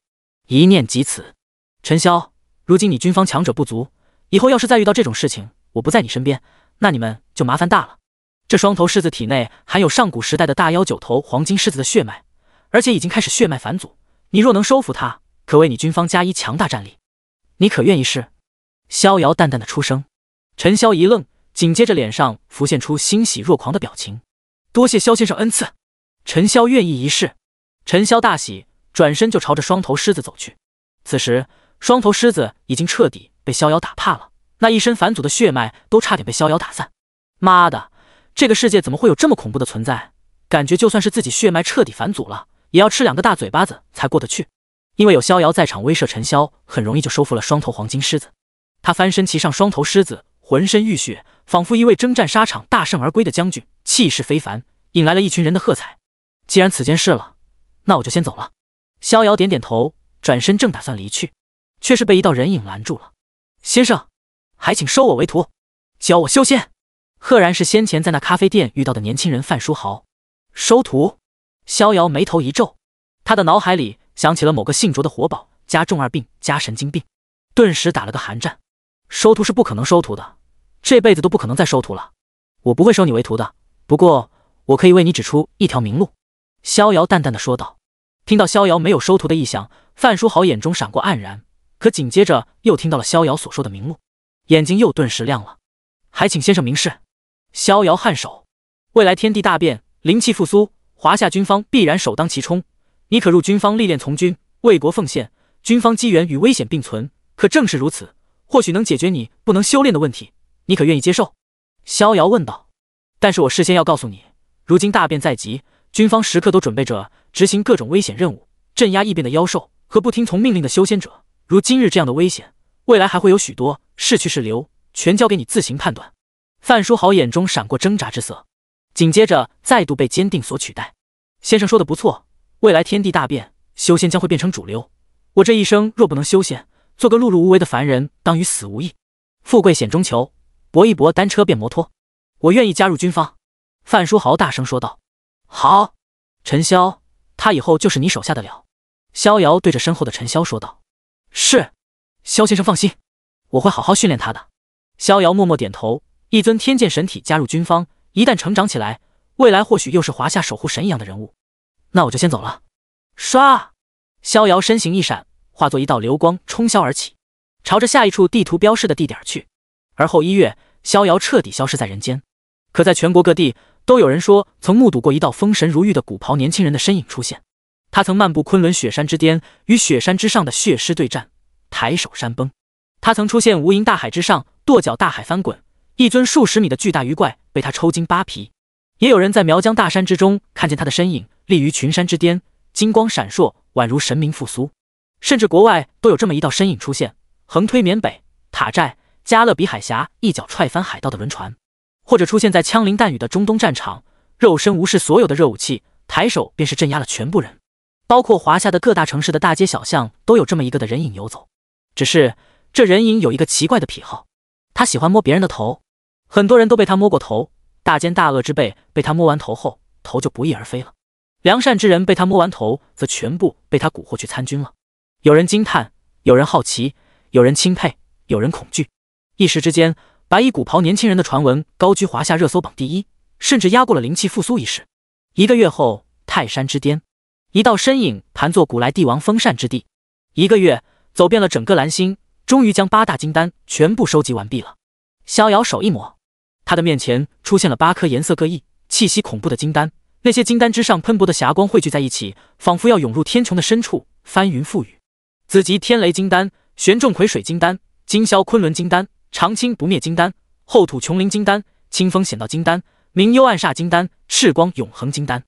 一念即此，陈潇，如今你军方强者不足，以后要是再遇到这种事情，我不在你身边，那你们就麻烦大了。这双头狮子体内含有上古时代的大妖九头黄金狮子的血脉。而且已经开始血脉返祖，你若能收服他，可为你军方加一强大战力。你可愿意试？逍遥淡淡的出声。陈潇一愣，紧接着脸上浮现出欣喜若狂的表情。多谢萧先生恩赐，陈潇愿意一试。陈潇大喜，转身就朝着双头狮子走去。此时，双头狮子已经彻底被逍遥打怕了，那一身返祖的血脉都差点被逍遥打散。妈的，这个世界怎么会有这么恐怖的存在？感觉就算是自己血脉彻底返祖了。也要吃两个大嘴巴子才过得去，因为有逍遥在场威慑陈潇，很容易就收服了双头黄金狮子。他翻身骑上双头狮子，浑身浴血，仿佛一位征战沙场大胜而归的将军，气势非凡，引来了一群人的喝彩。既然此件事了，那我就先走了。逍遥点点头，转身正打算离去，却是被一道人影拦住了：“先生，还请收我为徒，教我修仙。”赫然是先前在那咖啡店遇到的年轻人范书豪。收徒。逍遥眉头一皱，他的脑海里想起了某个姓卓的活宝加重二病加神经病，顿时打了个寒战。收徒是不可能收徒的，这辈子都不可能再收徒了。我不会收你为徒的，不过我可以为你指出一条明路。”逍遥淡淡的说道。听到逍遥没有收徒的意向，范书豪眼中闪过黯然，可紧接着又听到了逍遥所说的明路，眼睛又顿时亮了。还请先生明示。”逍遥颔首。未来天地大变，灵气复苏。华夏军方必然首当其冲，你可入军方历练从军，为国奉献。军方机缘与危险并存，可正是如此，或许能解决你不能修炼的问题。你可愿意接受？逍遥问道。但是我事先要告诉你，如今大变在即，军方时刻都准备着执行各种危险任务，镇压异变的妖兽和不听从命令的修仙者。如今日这样的危险，未来还会有许多，是去是留，全交给你自行判断。范书豪眼中闪过挣扎之色。紧接着再度被坚定所取代。先生说的不错，未来天地大变，修仙将会变成主流。我这一生若不能修仙，做个碌碌无为的凡人，当与死无异。富贵险中求，搏一搏，单车变摩托。我愿意加入军方。”范书豪大声说道。“好，陈潇，他以后就是你手下的了。”逍遥对着身后的陈潇说道。“是，肖先生放心，我会好好训练他的。”逍遥默默点头。一尊天剑神体加入军方。一旦成长起来，未来或许又是华夏守护神一样的人物。那我就先走了。唰，逍遥身形一闪，化作一道流光冲霄而起，朝着下一处地图标示的地点去。而后一月，逍遥彻底消失在人间。可在全国各地，都有人说曾目睹过一道风神如玉的古袍年轻人的身影出现。他曾漫步昆仑雪山之巅，与雪山之上的血尸对战，抬手山崩；他曾出现无垠大海之上，跺脚大海翻滚。一尊数十米的巨大鱼怪被他抽筋扒皮，也有人在苗疆大山之中看见他的身影立于群山之巅，金光闪烁，宛如神明复苏。甚至国外都有这么一道身影出现，横推缅北塔寨，加勒比海峡一脚踹翻海盗的轮船，或者出现在枪林弹雨的中东战场，肉身无视所有的热武器，抬手便是镇压了全部人。包括华夏的各大城市的大街小巷都有这么一个的人影游走，只是这人影有一个奇怪的癖好，他喜欢摸别人的头。很多人都被他摸过头，大奸大恶之辈被他摸完头后头就不翼而飞了；良善之人被他摸完头则全部被他蛊惑去参军了。有人惊叹，有人好奇，有人钦佩，有人恐惧。一时之间，白衣古袍年轻人的传闻高居华夏热搜榜第一，甚至压过了灵气复苏一事。一个月后，泰山之巅，一道身影盘坐古来帝王封禅之地。一个月走遍了整个蓝星，终于将八大金丹全部收集完毕了。逍遥手一摸。他的面前出现了八颗颜色各异、气息恐怖的金丹，那些金丹之上喷薄的霞光汇聚在一起，仿佛要涌入天穹的深处，翻云覆雨。紫极天雷金丹、玄重葵水金丹、金霄昆仑金丹、长青不灭金丹、厚土琼林金丹、清风显道金丹、明幽暗煞金丹、赤光永恒金丹，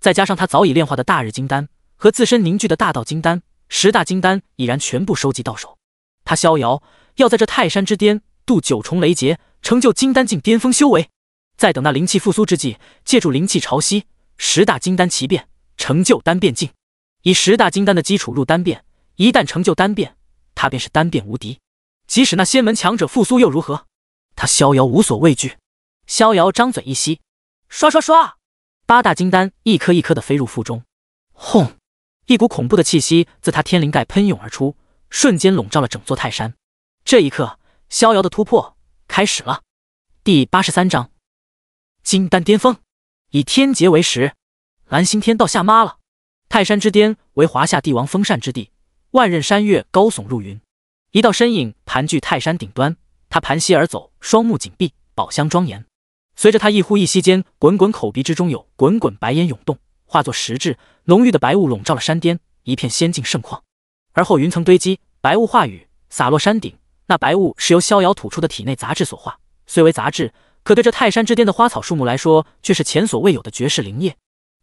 再加上他早已炼化的大日金丹和自身凝聚的大道金丹，十大金丹已然全部收集到手。他逍遥，要在这泰山之巅渡九重雷劫。成就金丹境巅峰修为，在等那灵气复苏之际，借助灵气潮汐，十大金丹齐变，成就丹变境。以十大金丹的基础入丹变，一旦成就丹变，他便是丹变无敌。即使那仙门强者复苏又如何？他逍遥无所畏惧。逍遥张嘴一吸，刷刷刷，八大金丹一颗一颗的飞入腹中。轰！一股恐怖的气息自他天灵盖喷涌而出，瞬间笼罩了整座泰山。这一刻，逍遥的突破。开始了，第八十三章，金丹巅峰，以天劫为食，蓝星天道吓妈了。泰山之巅为华夏帝王封禅之地，万仞山岳高耸入云，一道身影盘踞泰山顶端，他盘膝而走，双目紧闭，宝箱庄严。随着他一呼一吸间，滚滚口鼻之中有滚滚白烟涌动，化作实质，浓郁的白雾笼罩了山巅，一片仙境盛况。而后云层堆积，白雾化雨，洒落山顶。那白雾是由逍遥吐出的体内杂质所化，虽为杂质，可对这泰山之巅的花草树木来说，却是前所未有的绝世灵液。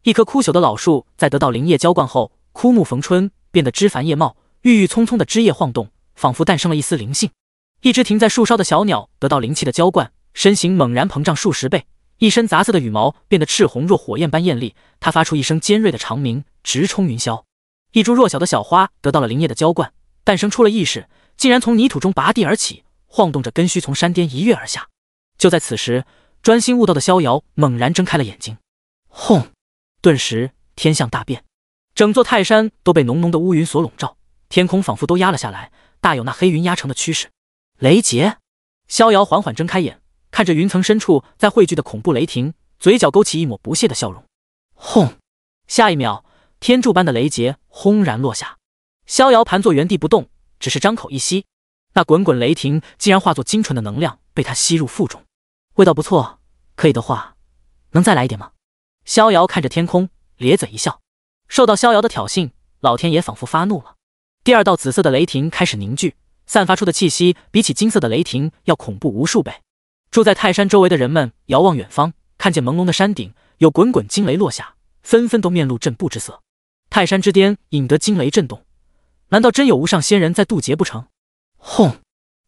一棵枯朽的老树在得到灵液浇灌后，枯木逢春，变得枝繁叶茂，郁郁葱葱的枝叶晃动，仿佛诞生了一丝灵性。一只停在树梢的小鸟得到灵气的浇灌，身形猛然膨胀数十倍，一身杂色的羽毛变得赤红若火焰般艳丽，它发出一声尖锐的长鸣，直冲云霄。一株弱小的小花得到了灵液的浇灌，诞生出了意识。竟然从泥土中拔地而起，晃动着根须从山巅一跃而下。就在此时，专心悟道的逍遥猛然睁开了眼睛。轰！顿时天象大变，整座泰山都被浓浓的乌云所笼罩，天空仿佛都压了下来，大有那黑云压城的趋势。雷劫！逍遥缓缓睁开眼，看着云层深处在汇聚的恐怖雷霆，嘴角勾起一抹不屑的笑容。轰！下一秒，天柱般的雷劫轰然落下。逍遥盘坐原地不动。只是张口一吸，那滚滚雷霆竟然化作精纯的能量被他吸入腹中，味道不错，可以的话，能再来一点吗？逍遥看着天空，咧嘴一笑。受到逍遥的挑衅，老天爷仿佛发怒了，第二道紫色的雷霆开始凝聚，散发出的气息比起金色的雷霆要恐怖无数倍。住在泰山周围的人们遥望远方，看见朦胧的山顶有滚滚惊雷落下，纷纷都面露震怖之色。泰山之巅引得惊雷震动。难道真有无上仙人在渡劫不成？轰！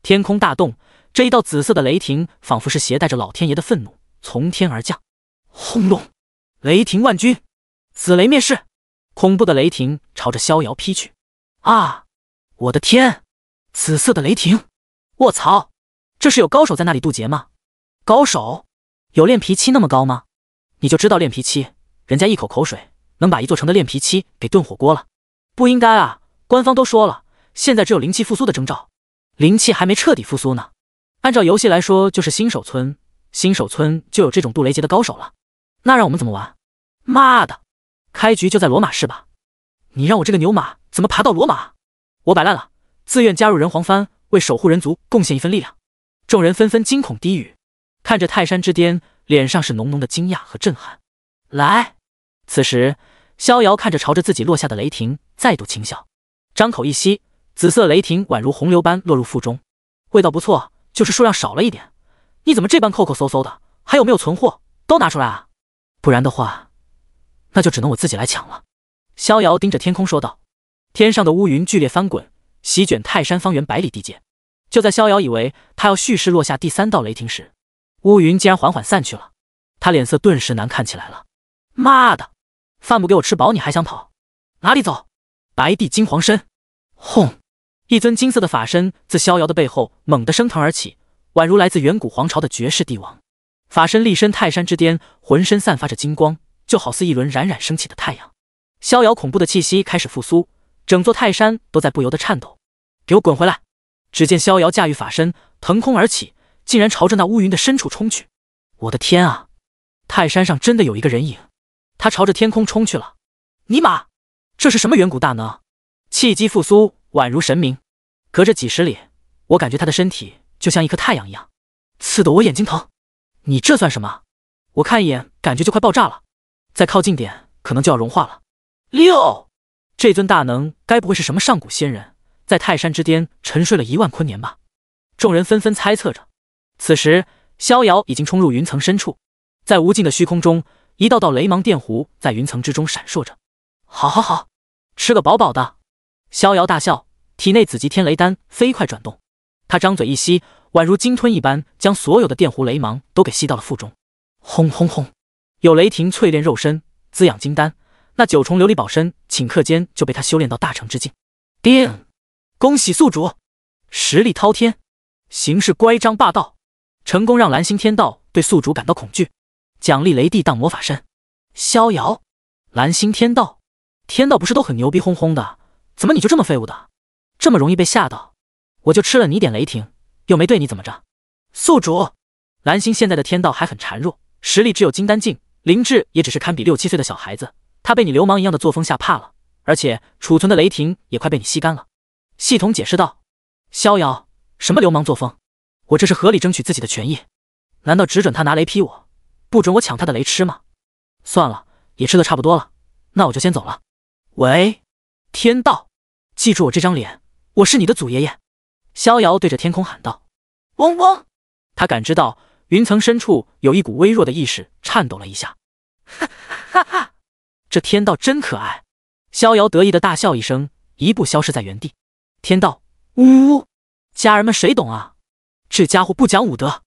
天空大动，这一道紫色的雷霆仿佛是携带着老天爷的愤怒从天而降。轰隆！雷霆万钧，紫雷灭世！恐怖的雷霆朝着逍遥劈去！啊！我的天！紫色的雷霆！卧槽！这是有高手在那里渡劫吗？高手有炼皮七那么高吗？你就知道炼皮七，人家一口口水能把一座城的炼皮七给炖火锅了，不应该啊！官方都说了，现在只有灵气复苏的征兆，灵气还没彻底复苏呢。按照游戏来说，就是新手村，新手村就有这种渡雷劫的高手了。那让我们怎么玩？妈的，开局就在罗马市吧？你让我这个牛马怎么爬到罗马？我摆烂了，自愿加入人皇幡，为守护人族贡献一份力量。众人纷纷惊恐低语，看着泰山之巅，脸上是浓浓的惊讶和震撼。来，此时逍遥看着朝着自己落下的雷霆，再度轻笑。张口一吸，紫色雷霆宛如洪流般落入腹中，味道不错，就是数量少了一点。你怎么这般抠抠搜搜的？还有没有存货？都拿出来啊！不然的话，那就只能我自己来抢了。逍遥盯着天空说道：“天上的乌云剧烈翻滚，席卷泰山方圆百里地界。就在逍遥以为他要蓄势落下第三道雷霆时，乌云竟然缓缓散去了。他脸色顿时难看起来了。妈的，饭不给我吃饱，你还想跑？哪里走？”白帝金黄身，轰！一尊金色的法身自逍遥的背后猛地升腾而起，宛如来自远古皇朝的绝世帝王。法身立身泰山之巅，浑身散发着金光，就好似一轮冉冉升起的太阳。逍遥恐怖的气息开始复苏，整座泰山都在不由得颤抖。给我滚回来！只见逍遥驾驭法身腾空而起，竟然朝着那乌云的深处冲去。我的天啊！泰山上真的有一个人影，他朝着天空冲去了。尼玛！这是什么远古大能？气机复苏，宛如神明。隔着几十里，我感觉他的身体就像一颗太阳一样，刺得我眼睛疼。你这算什么？我看一眼感觉就快爆炸了，再靠近点可能就要融化了。六，这尊大能该不会是什么上古仙人，在泰山之巅沉睡了一万坤年吧？众人纷纷猜测着。此时，逍遥已经冲入云层深处，在无尽的虚空中，一道道雷芒电弧在云层之中闪烁着。好好好，吃个饱饱的！逍遥大笑，体内紫极天雷丹飞快转动，他张嘴一吸，宛如鲸吞一般，将所有的电弧雷芒都给吸到了腹中。轰轰轰！有雷霆淬炼肉身，滋养金丹，那九重琉璃宝身顷刻间就被他修炼到大成之境。叮，恭喜宿主，实力滔天，行事乖张霸道，成功让蓝星天道对宿主感到恐惧。奖励雷帝当魔法身，逍遥，蓝星天道。天道不是都很牛逼哄哄的？怎么你就这么废物的，这么容易被吓到？我就吃了你点雷霆，又没对你怎么着。宿主，蓝星现在的天道还很孱弱，实力只有金丹境，灵智也只是堪比六七岁的小孩子。他被你流氓一样的作风吓怕了，而且储存的雷霆也快被你吸干了。系统解释道：“逍遥，什么流氓作风？我这是合理争取自己的权益，难道只准他拿雷劈我，不准我抢他的雷吃吗？算了，也吃的差不多了，那我就先走了。”喂，天道，记住我这张脸，我是你的祖爷爷。逍遥对着天空喊道。嗡嗡，他感知到云层深处有一股微弱的意识颤抖了一下。哈哈哈！这天道真可爱。逍遥得意的大笑一声，一步消失在原地。天道，呜！家人们谁懂啊？这家伙不讲武德，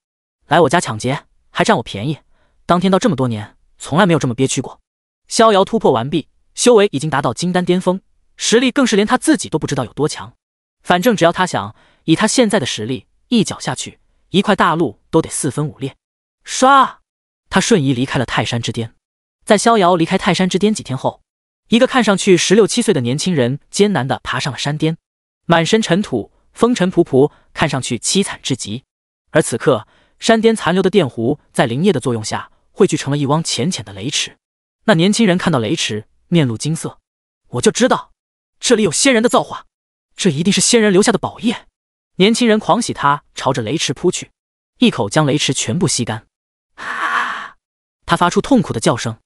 来我家抢劫还占我便宜。当天道这么多年，从来没有这么憋屈过。逍遥突破完毕。修为已经达到金丹巅峰，实力更是连他自己都不知道有多强。反正只要他想，以他现在的实力，一脚下去，一块大陆都得四分五裂。唰，他瞬移离开了泰山之巅。在逍遥离开泰山之巅几天后，一个看上去十六七岁的年轻人艰难地爬上了山巅，满身尘土，风尘仆仆，看上去凄惨至极。而此刻，山巅残留的电弧在灵液的作用下，汇聚成了一汪浅浅的雷池。那年轻人看到雷池。面露惊色，我就知道这里有仙人的造化，这一定是仙人留下的宝液。年轻人狂喜，他朝着雷池扑去，一口将雷池全部吸干。啊！他发出痛苦的叫声，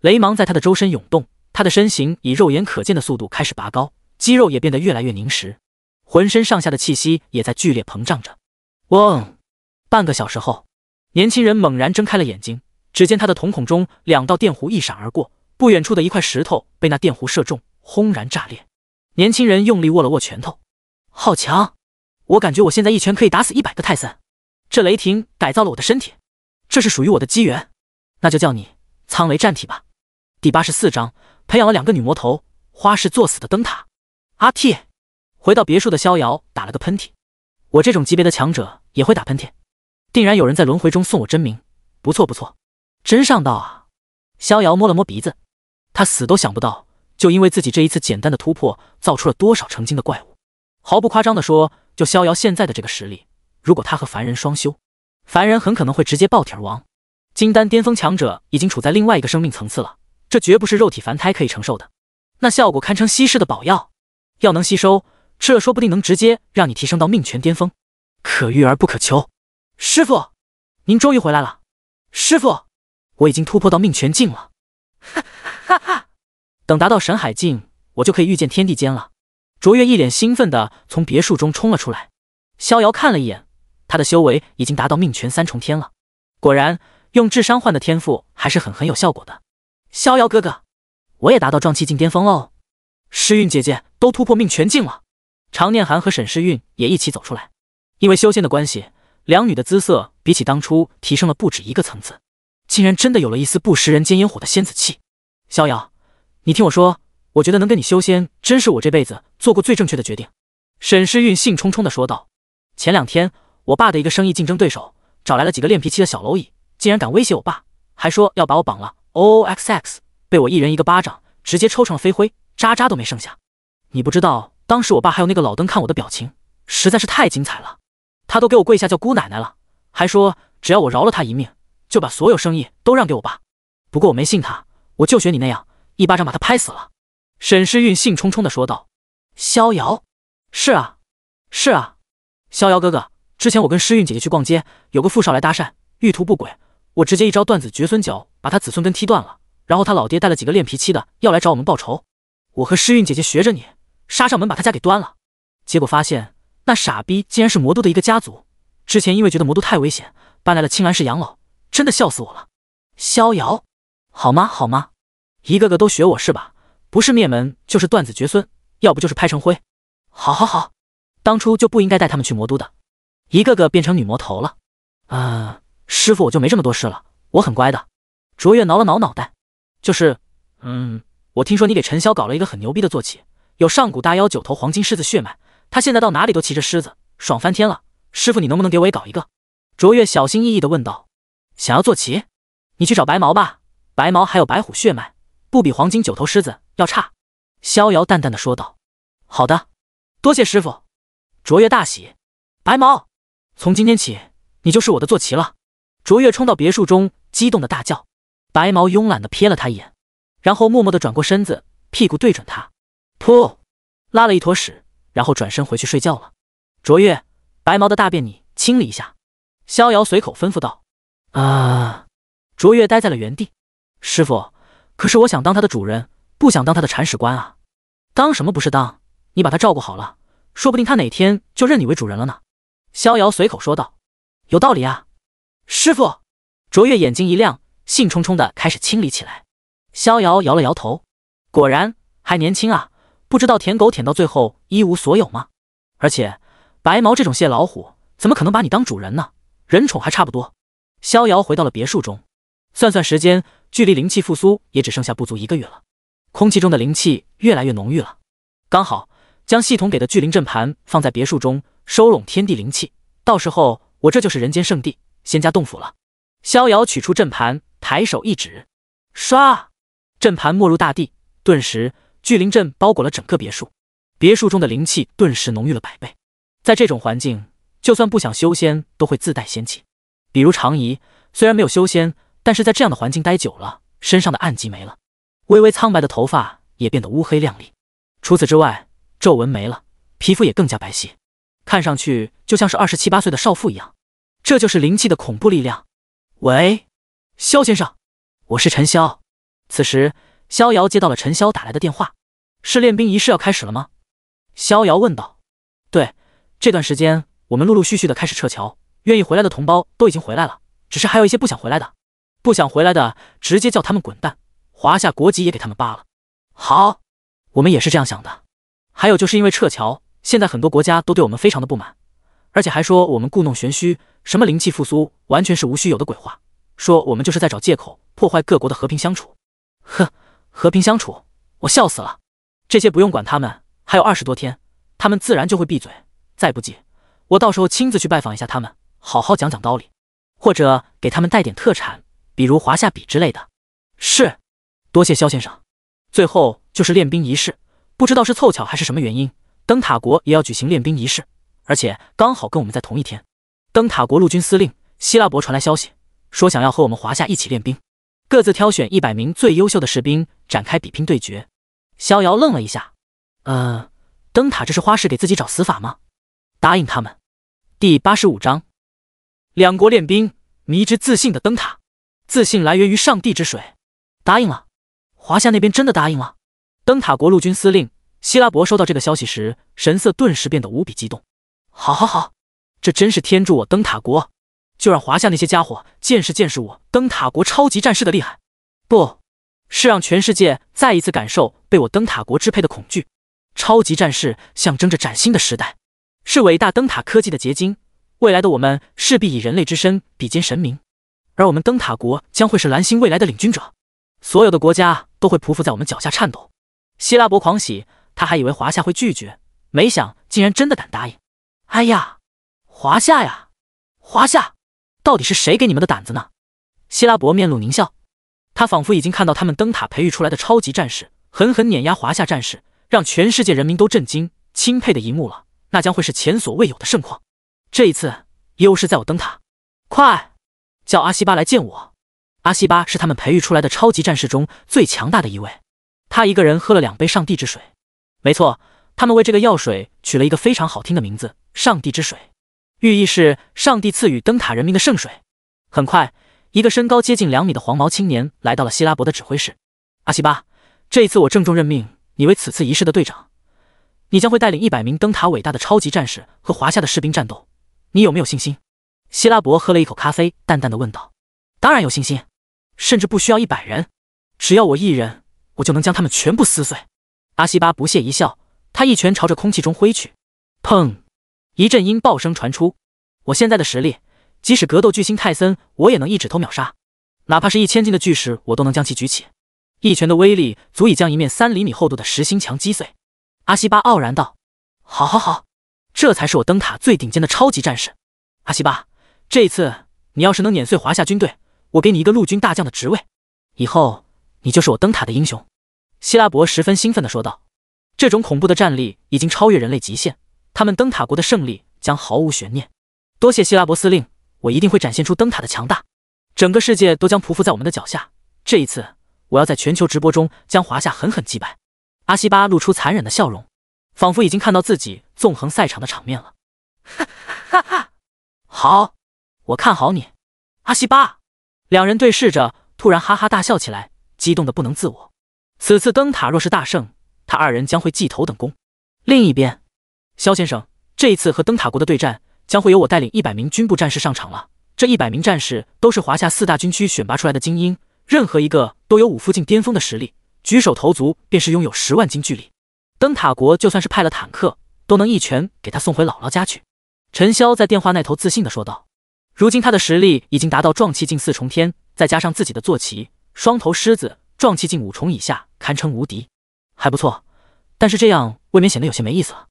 雷芒在他的周身涌动，他的身形以肉眼可见的速度开始拔高，肌肉也变得越来越凝实，浑身上下的气息也在剧烈膨胀着。嗡！半个小时后，年轻人猛然睁开了眼睛，只见他的瞳孔中两道电弧一闪而过。不远处的一块石头被那电弧射中，轰然炸裂。年轻人用力握了握拳头，好强！我感觉我现在一拳可以打死一百个泰森。这雷霆改造了我的身体，这是属于我的机缘。那就叫你苍雷战体吧。第八十四章：培养了两个女魔头，花式作死的灯塔。阿嚏！回到别墅的逍遥打了个喷嚏。我这种级别的强者也会打喷嚏，定然有人在轮回中送我真名。不错不错，真上道啊！逍遥摸了摸鼻子。他死都想不到，就因为自己这一次简单的突破，造出了多少成精的怪物。毫不夸张地说，就逍遥现在的这个实力，如果他和凡人双修，凡人很可能会直接爆体而亡。金丹巅峰强者已经处在另外一个生命层次了，这绝不是肉体凡胎可以承受的。那效果堪称稀世的宝药，要能吸收，吃了说不定能直接让你提升到命权巅峰。可遇而不可求。师傅，您终于回来了。师傅，我已经突破到命权境了。哼。哈哈，等达到神海境，我就可以遇见天地间了。卓越一脸兴奋的从别墅中冲了出来。逍遥看了一眼，他的修为已经达到命权三重天了。果然，用智商换的天赋还是很很有效果的。逍遥哥哥，我也达到壮气境巅峰了哦。诗韵姐姐都突破命权境了。常念寒和沈诗韵也一起走出来。因为修仙的关系，两女的姿色比起当初提升了不止一个层次，竟然真的有了一丝不食人间烟火的仙子气。逍遥，你听我说，我觉得能跟你修仙，真是我这辈子做过最正确的决定。”沈诗韵兴冲冲的说道。前两天，我爸的一个生意竞争对手找来了几个练脾气的小蝼蚁，竟然敢威胁我爸，还说要把我绑了。O O X X，被我一人一个巴掌，直接抽成了飞灰，渣渣都没剩下。你不知道，当时我爸还有那个老登看我的表情，实在是太精彩了，他都给我跪下叫姑奶奶了，还说只要我饶了他一命，就把所有生意都让给我爸。不过我没信他。我就学你那样，一巴掌把他拍死了。”沈诗韵兴冲冲地说道。“逍遥，是啊，是啊，逍遥哥哥，之前我跟诗韵姐姐去逛街，有个富少来搭讪，欲图不轨，我直接一招断子绝孙脚，把他子孙根踢断了。然后他老爹带了几个练皮七的要来找我们报仇，我和诗韵姐姐学着你，杀上门把他家给端了。结果发现那傻逼竟然是魔都的一个家族，之前因为觉得魔都太危险，搬来了青兰市养老，真的笑死我了。”逍遥。好吗？好吗？一个个都学我是吧？不是灭门就是断子绝孙，要不就是拍成灰。好好好，当初就不应该带他们去魔都的，一个个变成女魔头了。啊，师傅，我就没这么多事了，我很乖的。卓越挠了挠脑袋，就是，嗯，我听说你给陈潇搞了一个很牛逼的坐骑，有上古大妖九头黄金狮子血脉，他现在到哪里都骑着狮子，爽翻天了。师傅，你能不能给我也搞一个？卓越小心翼翼地问道。想要坐骑？你去找白毛吧。白毛还有白虎血脉，不比黄金九头狮子要差。”逍遥淡淡的说道。“好的，多谢师傅。”卓越大喜。“白毛，从今天起，你就是我的坐骑了！”卓越冲到别墅中，激动的大叫。白毛慵懒的瞥了他一眼，然后默默的转过身子，屁股对准他，噗，拉了一坨屎，然后转身回去睡觉了。卓越，白毛的大便你清理一下。”逍遥随口吩咐道。“啊！”卓越待在了原地。师傅，可是我想当它的主人，不想当它的铲屎官啊！当什么不是当？你把它照顾好了，说不定它哪天就认你为主人了呢。逍遥随口说道：“有道理啊，师傅。”卓越眼睛一亮，兴冲冲的开始清理起来。逍遥摇了摇头，果然还年轻啊，不知道舔狗舔到最后一无所有吗？而且白毛这种谢老虎，怎么可能把你当主人呢？人宠还差不多。逍遥回到了别墅中，算算时间。距离灵气复苏也只剩下不足一个月了，空气中的灵气越来越浓郁了。刚好将系统给的聚灵阵盘放在别墅中，收拢天地灵气，到时候我这就是人间圣地、仙家洞府了。逍遥取出阵盘，抬手一指，唰，阵盘没入大地，顿时聚灵阵包裹了整个别墅，别墅中的灵气顿时浓郁了百倍。在这种环境，就算不想修仙，都会自带仙气。比如常仪，虽然没有修仙。但是在这样的环境待久了，身上的暗疾没了，微微苍白的头发也变得乌黑亮丽。除此之外，皱纹没了，皮肤也更加白皙，看上去就像是二十七八岁的少妇一样。这就是灵气的恐怖力量。喂，肖先生，我是陈潇。此时，逍遥接到了陈潇打来的电话：“是练兵仪式要开始了吗？”逍遥问道：“对，这段时间我们陆陆续续的开始撤侨，愿意回来的同胞都已经回来了，只是还有一些不想回来的。”不想回来的，直接叫他们滚蛋，华夏国籍也给他们扒了。好，我们也是这样想的。还有，就是因为撤侨，现在很多国家都对我们非常的不满，而且还说我们故弄玄虚，什么灵气复苏，完全是无需有的鬼话，说我们就是在找借口破坏各国的和平相处。哼，和平相处，我笑死了。这些不用管他们，还有二十多天，他们自然就会闭嘴。再不济，我到时候亲自去拜访一下他们，好好讲讲道理，或者给他们带点特产。比如华夏笔之类的，是，多谢肖先生。最后就是练兵仪式，不知道是凑巧还是什么原因，灯塔国也要举行练兵仪式，而且刚好跟我们在同一天。灯塔国陆军司令希拉伯传来消息，说想要和我们华夏一起练兵，各自挑选一百名最优秀的士兵展开比拼对决。逍遥愣了一下，呃，灯塔这是花式给自己找死法吗？答应他们。第八十五章，两国练兵，迷之自信的灯塔。自信来源于上帝之水，答应了。华夏那边真的答应了。灯塔国陆军司令希拉伯收到这个消息时，神色顿时变得无比激动。好，好，好！这真是天助我灯塔国！就让华夏那些家伙见识见识我灯塔国超级战士的厉害，不是让全世界再一次感受被我灯塔国支配的恐惧。超级战士象征着崭新的时代，是伟大灯塔科技的结晶。未来的我们势必以人类之身比肩神明。而我们灯塔国将会是蓝星未来的领军者，所有的国家都会匍匐在我们脚下颤抖。希拉伯狂喜，他还以为华夏会拒绝，没想竟然真的敢答应。哎呀，华夏呀，华夏，到底是谁给你们的胆子呢？希拉伯面露狞笑，他仿佛已经看到他们灯塔培育出来的超级战士狠狠碾压华夏战士，让全世界人民都震惊钦佩的一幕了。那将会是前所未有的盛况。这一次，优势在我灯塔，快！叫阿西巴来见我。阿西巴是他们培育出来的超级战士中最强大的一位。他一个人喝了两杯上帝之水。没错，他们为这个药水取了一个非常好听的名字——上帝之水，寓意是上帝赐予灯塔人民的圣水。很快，一个身高接近两米的黄毛青年来到了希拉伯的指挥室。阿西巴，这一次我郑重任命你为此次仪式的队长。你将会带领一百名灯塔伟大的超级战士和华夏的士兵战斗。你有没有信心？希拉伯喝了一口咖啡，淡淡的问道：“当然有信心，甚至不需要一百人，只要我一人，我就能将他们全部撕碎。”阿西巴不屑一笑，他一拳朝着空气中挥去，砰！一阵音爆声传出。我现在的实力，即使格斗巨星泰森，我也能一指头秒杀。哪怕是一千斤的巨石，我都能将其举起。一拳的威力足以将一面三厘米厚度的实心墙击碎。阿西巴傲然道：“好，好，好，这才是我灯塔最顶尖的超级战士，阿西巴。”这一次，你要是能碾碎华夏军队，我给你一个陆军大将的职位，以后你就是我灯塔的英雄。”希拉伯十分兴奋地说道，“这种恐怖的战力已经超越人类极限，他们灯塔国的胜利将毫无悬念。”多谢希拉伯司令，我一定会展现出灯塔的强大，整个世界都将匍匐在我们的脚下。这一次，我要在全球直播中将华夏狠狠击败。”阿西巴露出残忍的笑容，仿佛已经看到自己纵横赛场的场面了。哈哈哈，好！我看好你，阿西巴。两人对视着，突然哈哈大笑起来，激动的不能自我。此次灯塔若是大胜，他二人将会记头等功。另一边，肖先生，这一次和灯塔国的对战，将会有我带领一百名军部战士上场了。这一百名战士都是华夏四大军区选拔出来的精英，任何一个都有五夫近巅峰的实力，举手投足便是拥有十万斤巨力。灯塔国就算是派了坦克，都能一拳给他送回姥姥家去。陈潇在电话那头自信的说道。如今他的实力已经达到壮气境四重天，再加上自己的坐骑双头狮子，壮气境五重以下堪称无敌，还不错。但是这样未免显得有些没意思了。”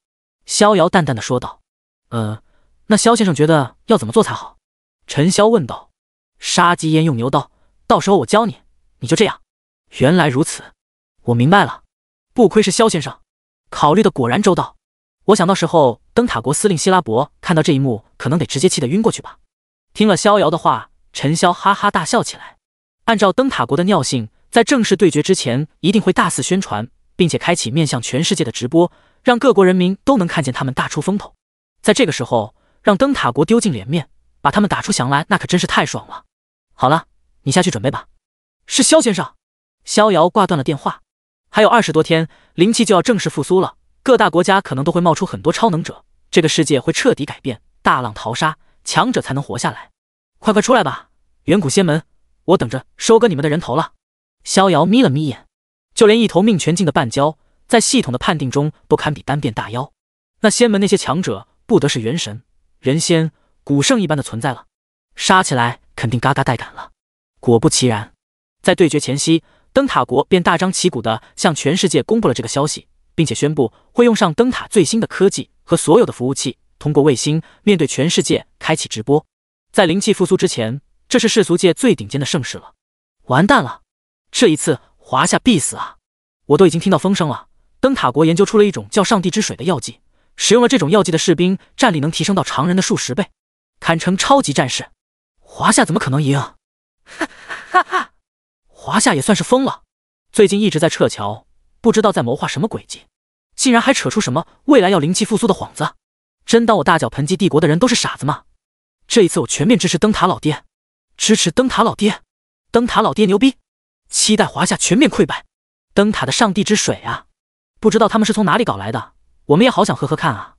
逍遥淡淡的说道。“呃，那萧先生觉得要怎么做才好？”陈潇问道。“杀鸡焉用牛刀，到时候我教你，你就这样。”原来如此，我明白了。不愧是萧先生，考虑的果然周到。我想到时候灯塔国司令希拉伯看到这一幕，可能得直接气得晕过去吧。听了逍遥的话，陈潇哈哈大笑起来。按照灯塔国的尿性，在正式对决之前，一定会大肆宣传，并且开启面向全世界的直播，让各国人民都能看见他们大出风头。在这个时候，让灯塔国丢尽脸面，把他们打出翔来，那可真是太爽了。好了，你下去准备吧。是肖先生。逍遥挂断了电话。还有二十多天，灵气就要正式复苏了，各大国家可能都会冒出很多超能者，这个世界会彻底改变，大浪淘沙。强者才能活下来，快快出来吧，远古仙门！我等着收割你们的人头了。逍遥眯了眯眼，就连一头命泉境的半妖，在系统的判定中都堪比单变大妖。那仙门那些强者，不得是元神、人仙、古圣一般的存在了？杀起来肯定嘎嘎带感了。果不其然，在对决前夕，灯塔国便大张旗鼓地向全世界公布了这个消息，并且宣布会用上灯塔最新的科技和所有的服务器。通过卫星面对全世界开启直播，在灵气复苏之前，这是世俗界最顶尖的盛世了。完蛋了，这一次华夏必死啊！我都已经听到风声了，灯塔国研究出了一种叫“上帝之水”的药剂，使用了这种药剂的士兵战力能提升到常人的数十倍，堪称超级战士。华夏怎么可能赢？哈哈哈哈！华夏也算是疯了，最近一直在撤侨，不知道在谋划什么诡计，竟然还扯出什么未来要灵气复苏的幌子。真当我大脚盆基帝国的人都是傻子吗？这一次我全面支持灯塔老爹，支持灯塔老爹，灯塔老爹牛逼！期待华夏全面溃败。灯塔的上帝之水啊，不知道他们是从哪里搞来的，我们也好想喝喝看啊！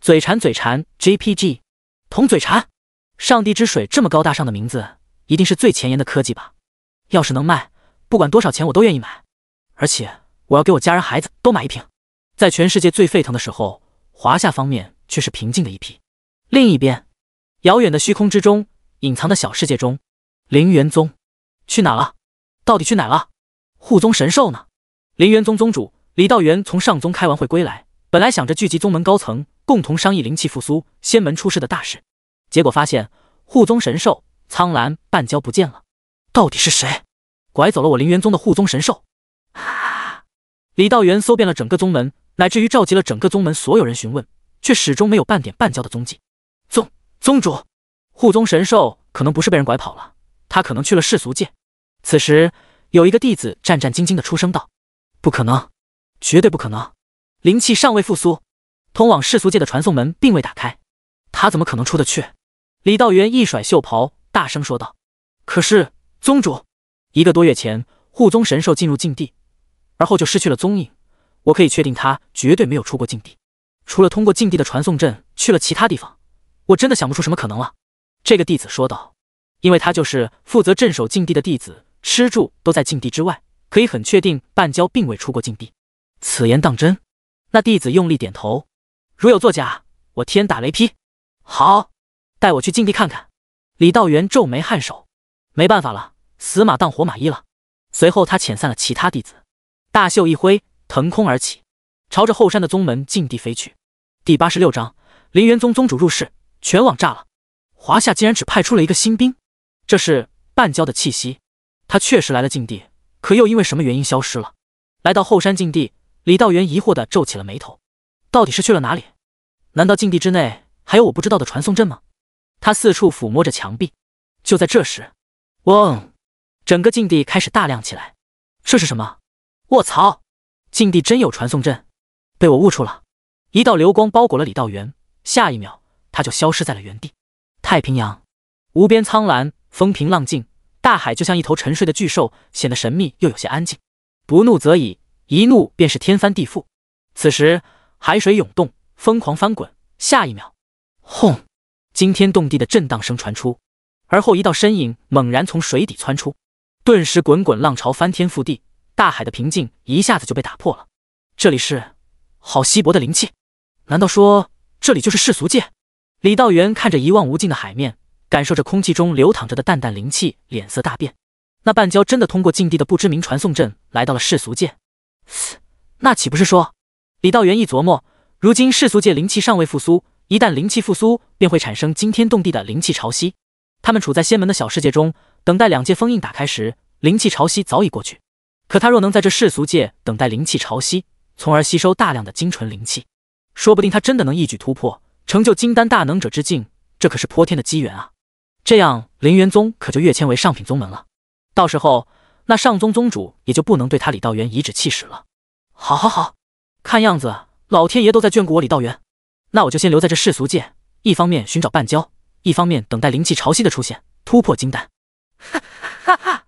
嘴馋嘴馋 JPG，同嘴馋。上帝之水这么高大上的名字，一定是最前沿的科技吧？要是能卖，不管多少钱我都愿意买，而且我要给我家人孩子都买一瓶。在全世界最沸腾的时候，华夏方面。却是平静的一批。另一边，遥远的虚空之中，隐藏的小世界中，灵元宗去哪了？到底去哪了？护宗神兽呢？灵元宗宗主李道元从上宗开完会归来，本来想着聚集宗门高层，共同商议灵气复苏、仙门出世的大事，结果发现护宗神兽苍兰半焦不见了。到底是谁拐走了我灵元宗的护宗神兽？啊！李道元搜遍了整个宗门，乃至于召集了整个宗门所有人询问。却始终没有半点半焦的踪迹。宗宗主，护宗神兽可能不是被人拐跑了，他可能去了世俗界。此时有一个弟子战战兢兢的出声道：“不可能，绝对不可能！灵气尚未复苏，通往世俗界的传送门并未打开，他怎么可能出得去？”李道元一甩袖袍，大声说道：“可是宗主，一个多月前护宗神兽进入禁地，而后就失去了踪影。我可以确定，他绝对没有出过禁地。”除了通过禁地的传送阵去了其他地方，我真的想不出什么可能了。”这个弟子说道，因为他就是负责镇守禁地的弟子，吃住都在禁地之外，可以很确定半蛟并未出过禁地。此言当真？那弟子用力点头。如有作假，我天打雷劈！好，带我去禁地看看。”李道元皱眉颔首。没办法了，死马当活马医了。随后他遣散了其他弟子，大袖一挥，腾空而起，朝着后山的宗门禁地飞去。第八十六章，林元宗宗主入世，全网炸了。华夏竟然只派出了一个新兵，这是半焦的气息。他确实来了禁地，可又因为什么原因消失了？来到后山禁地，李道元疑惑的皱起了眉头，到底是去了哪里？难道禁地之内还有我不知道的传送阵吗？他四处抚摸着墙壁。就在这时，嗡，整个禁地开始大亮起来。这是什么？我操！禁地真有传送阵，被我悟出了。一道流光包裹了李道元，下一秒他就消失在了原地。太平洋，无边苍蓝，风平浪静，大海就像一头沉睡的巨兽，显得神秘又有些安静。不怒则已，一怒便是天翻地覆。此时海水涌动，疯狂翻滚，下一秒，轰！惊天动地的震荡声传出，而后一道身影猛然从水底窜出，顿时滚滚浪潮翻天覆地，大海的平静一下子就被打破了。这里是，好稀薄的灵气。难道说这里就是世俗界？李道元看着一望无尽的海面，感受着空气中流淌着的淡淡灵气，脸色大变。那半蛟真的通过禁地的不知名传送阵来到了世俗界？嘶，那岂不是说……李道元一琢磨，如今世俗界灵气尚未复苏，一旦灵气复苏，便会产生惊天动地的灵气潮汐。他们处在仙门的小世界中，等待两界封印打开时，灵气潮汐早已过去。可他若能在这世俗界等待灵气潮汐，从而吸收大量的精纯灵气。说不定他真的能一举突破，成就金丹大能者之境，这可是泼天的机缘啊！这样，林元宗可就跃迁为上品宗门了。到时候，那上宗宗主也就不能对他李道元颐指气使了。好，好，好！看样子老天爷都在眷顾我李道元，那我就先留在这世俗界，一方面寻找半焦，一方面等待灵气潮汐的出现，突破金丹。哈哈哈！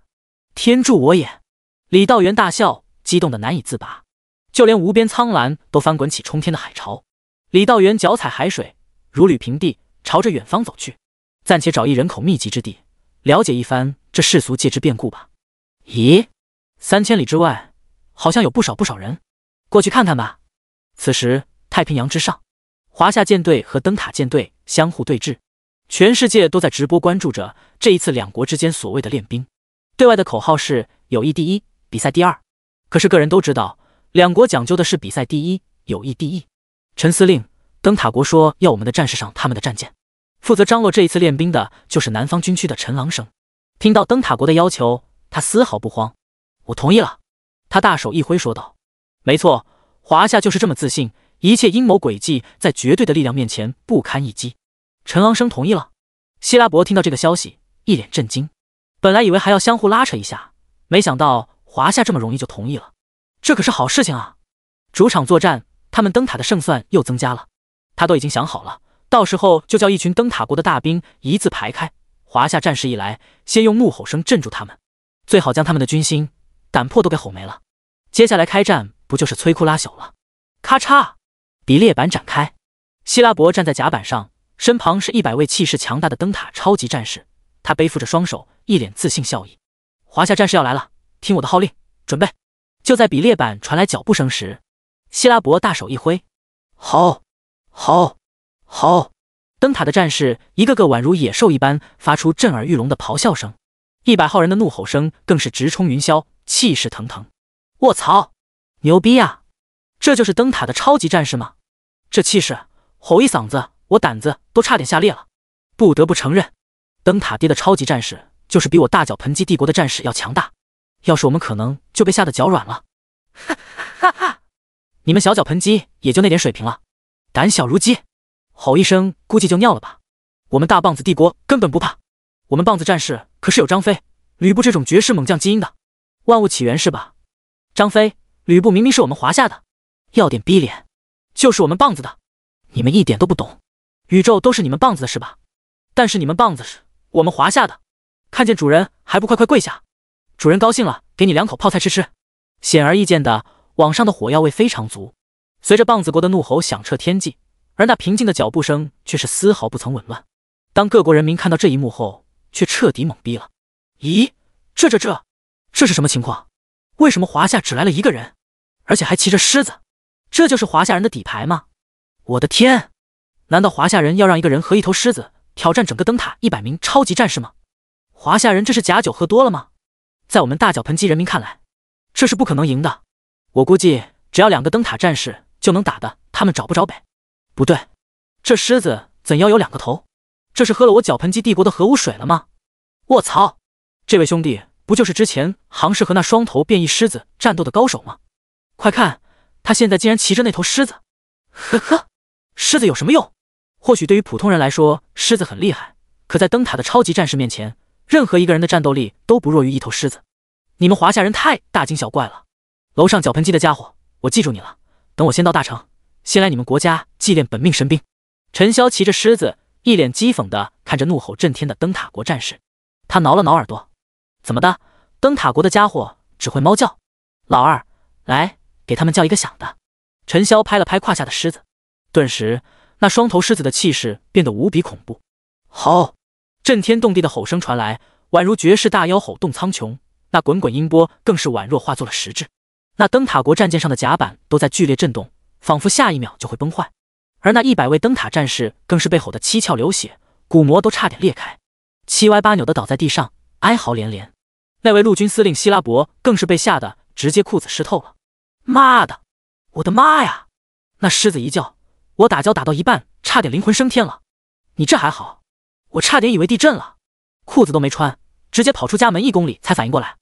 天助我也！李道元大笑，激动的难以自拔。就连无边苍蓝都翻滚起冲天的海潮，李道元脚踩海水，如履平地，朝着远方走去。暂且找一人口密集之地，了解一番这世俗界之变故吧。咦，三千里之外好像有不少不少人，过去看看吧。此时太平洋之上，华夏舰队和灯塔舰队相互对峙，全世界都在直播关注着这一次两国之间所谓的练兵。对外的口号是友谊第一，比赛第二。可是个人都知道。两国讲究的是比赛第一，友谊第一。陈司令，灯塔国说要我们的战士上他们的战舰。负责张罗这一次练兵的就是南方军区的陈郎生。听到灯塔国的要求，他丝毫不慌。我同意了。他大手一挥说道：“没错，华夏就是这么自信，一切阴谋诡计在绝对的力量面前不堪一击。”陈郎生同意了。希拉伯听到这个消息，一脸震惊。本来以为还要相互拉扯一下，没想到华夏这么容易就同意了。这可是好事情啊！主场作战，他们灯塔的胜算又增加了。他都已经想好了，到时候就叫一群灯塔国的大兵一字排开，华夏战士一来，先用怒吼声镇住他们，最好将他们的军心胆魄都给吼没了。接下来开战，不就是摧枯拉朽了？咔嚓，比列板展开。希拉伯站在甲板上，身旁是一百位气势强大的灯塔超级战士。他背负着双手，一脸自信笑意。华夏战士要来了，听我的号令，准备！就在比列板传来脚步声时，希拉伯大手一挥，好，好，好！灯塔的战士一个个宛如野兽一般，发出震耳欲聋的咆哮声，一百号人的怒吼声更是直冲云霄，气势腾腾。卧槽，牛逼呀！这就是灯塔的超级战士吗？这气势，吼一嗓子，我胆子都差点吓裂了。不得不承认，灯塔爹的超级战士就是比我大脚盆基帝国的战士要强大。要是我们可能就被吓得脚软了，哈哈哈！你们小脚盆鸡也就那点水平了，胆小如鸡，吼一声估计就尿了吧。我们大棒子帝国根本不怕，我们棒子战士可是有张飞、吕布这种绝世猛将基因的。万物起源是吧？张飞、吕布明明是我们华夏的，要点逼脸，就是我们棒子的。你们一点都不懂，宇宙都是你们棒子的是吧？但是你们棒子是我们华夏的，看见主人还不快快跪下！主人高兴了，给你两口泡菜吃吃。显而易见的，网上的火药味非常足。随着棒子国的怒吼响彻天际，而那平静的脚步声却是丝毫不曾紊乱。当各国人民看到这一幕后，却彻底懵逼了。咦，这这这，这是什么情况？为什么华夏只来了一个人，而且还骑着狮子？这就是华夏人的底牌吗？我的天，难道华夏人要让一个人和一头狮子挑战整个灯塔一百名超级战士吗？华夏人这是假酒喝多了吗？在我们大脚盆鸡人民看来，这是不可能赢的。我估计只要两个灯塔战士就能打的他们找不着北。不对，这狮子怎要有两个头？这是喝了我脚盆鸡帝国的核污水了吗？我操！这位兄弟不就是之前杭氏和那双头变异狮子战斗的高手吗？快看，他现在竟然骑着那头狮子！呵呵，狮子有什么用？或许对于普通人来说，狮子很厉害，可在灯塔的超级战士面前。任何一个人的战斗力都不弱于一头狮子，你们华夏人太大惊小怪了。楼上脚盆机的家伙，我记住你了。等我先到大城，先来你们国家祭炼本命神兵。陈潇骑着狮子，一脸讥讽地看着怒吼震天的灯塔国战士。他挠了挠耳朵，怎么的？灯塔国的家伙只会猫叫？老二，来给他们叫一个响的。陈潇拍了拍胯下的狮子，顿时那双头狮子的气势变得无比恐怖。好。震天动地的吼声传来，宛如绝世大妖吼动苍穹。那滚滚音波更是宛若化作了实质，那灯塔国战舰上的甲板都在剧烈震动，仿佛下一秒就会崩坏。而那一百位灯塔战士更是被吼得七窍流血，骨膜都差点裂开，七歪八扭的倒在地上，哀嚎连连。那位陆军司令希拉伯更是被吓得直接裤子湿透了。妈的，我的妈呀！那狮子一叫，我打交打到一半，差点灵魂升天了。你这还好？我差点以为地震了，裤子都没穿，直接跑出家门一公里才反应过来。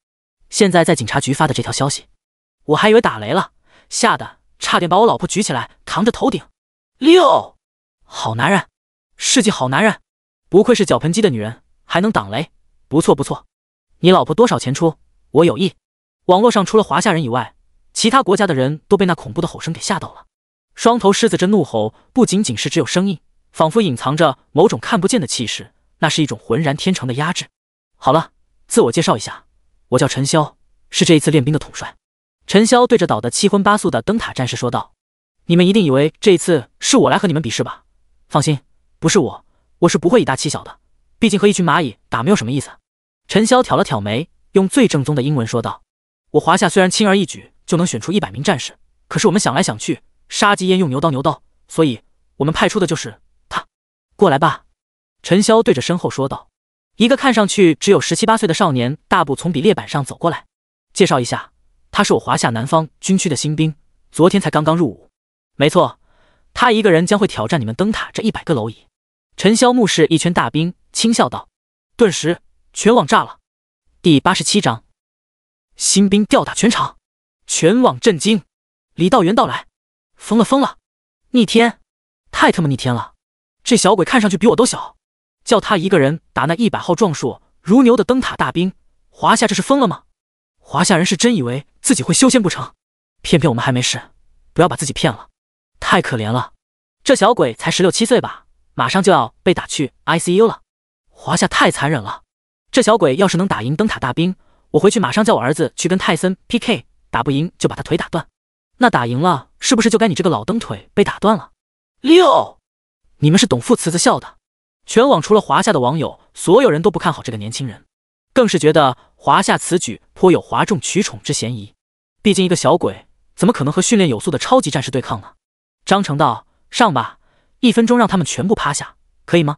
现在在警察局发的这条消息，我还以为打雷了，吓得差点把我老婆举起来扛着头顶。六，好男人，世纪好男人，不愧是脚盆机的女人，还能挡雷，不错不错。你老婆多少钱出？我有意。网络上除了华夏人以外，其他国家的人都被那恐怖的吼声给吓到了。双头狮子这怒吼不仅仅是只有声音。仿佛隐藏着某种看不见的气势，那是一种浑然天成的压制。好了，自我介绍一下，我叫陈潇，是这一次练兵的统帅。陈潇对着倒得七荤八素的灯塔战士说道：“你们一定以为这一次是我来和你们比试吧？放心，不是我，我是不会以大欺小的。毕竟和一群蚂蚁打没有什么意思。”陈潇挑了挑眉，用最正宗的英文说道：“我华夏虽然轻而易举就能选出一百名战士，可是我们想来想去，杀鸡焉用牛刀？牛刀，所以我们派出的就是。”过来吧，陈潇对着身后说道。一个看上去只有十七八岁的少年大步从比列板上走过来。介绍一下，他是我华夏南方军区的新兵，昨天才刚刚入伍。没错，他一个人将会挑战你们灯塔这一百个蝼蚁。陈潇目视一圈大兵，轻笑道。顿时，全网炸了。第八十七章，新兵吊打全场，全网震惊。李道元到来，疯了疯了，逆天，太他妈逆天了！这小鬼看上去比我都小，叫他一个人打那一百号壮硕如牛的灯塔大兵，华夏这是疯了吗？华夏人是真以为自己会修仙不成？骗骗我们还没事，不要把自己骗了，太可怜了。这小鬼才十六七岁吧，马上就要被打去 ICU 了。华夏太残忍了。这小鬼要是能打赢灯塔大兵，我回去马上叫我儿子去跟泰森 PK，打不赢就把他腿打断。那打赢了，是不是就该你这个老蹬腿被打断了？六。你们是懂父慈子孝的？全网除了华夏的网友，所有人都不看好这个年轻人，更是觉得华夏此举颇有哗众取宠之嫌疑。毕竟一个小鬼怎么可能和训练有素的超级战士对抗呢？张成道，上吧，一分钟让他们全部趴下，可以吗？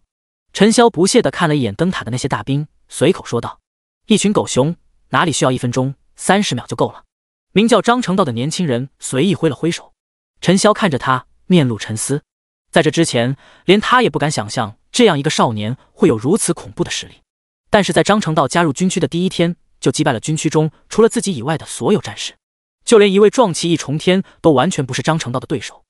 陈潇不屑的看了一眼灯塔的那些大兵，随口说道：“一群狗熊，哪里需要一分钟？三十秒就够了。”名叫张成道的年轻人随意挥了挥手，陈潇看着他，面露沉思。在这之前，连他也不敢想象这样一个少年会有如此恐怖的实力。但是在张成道加入军区的第一天，就击败了军区中除了自己以外的所有战士，就连一位壮气一重天都完全不是张成道的对手。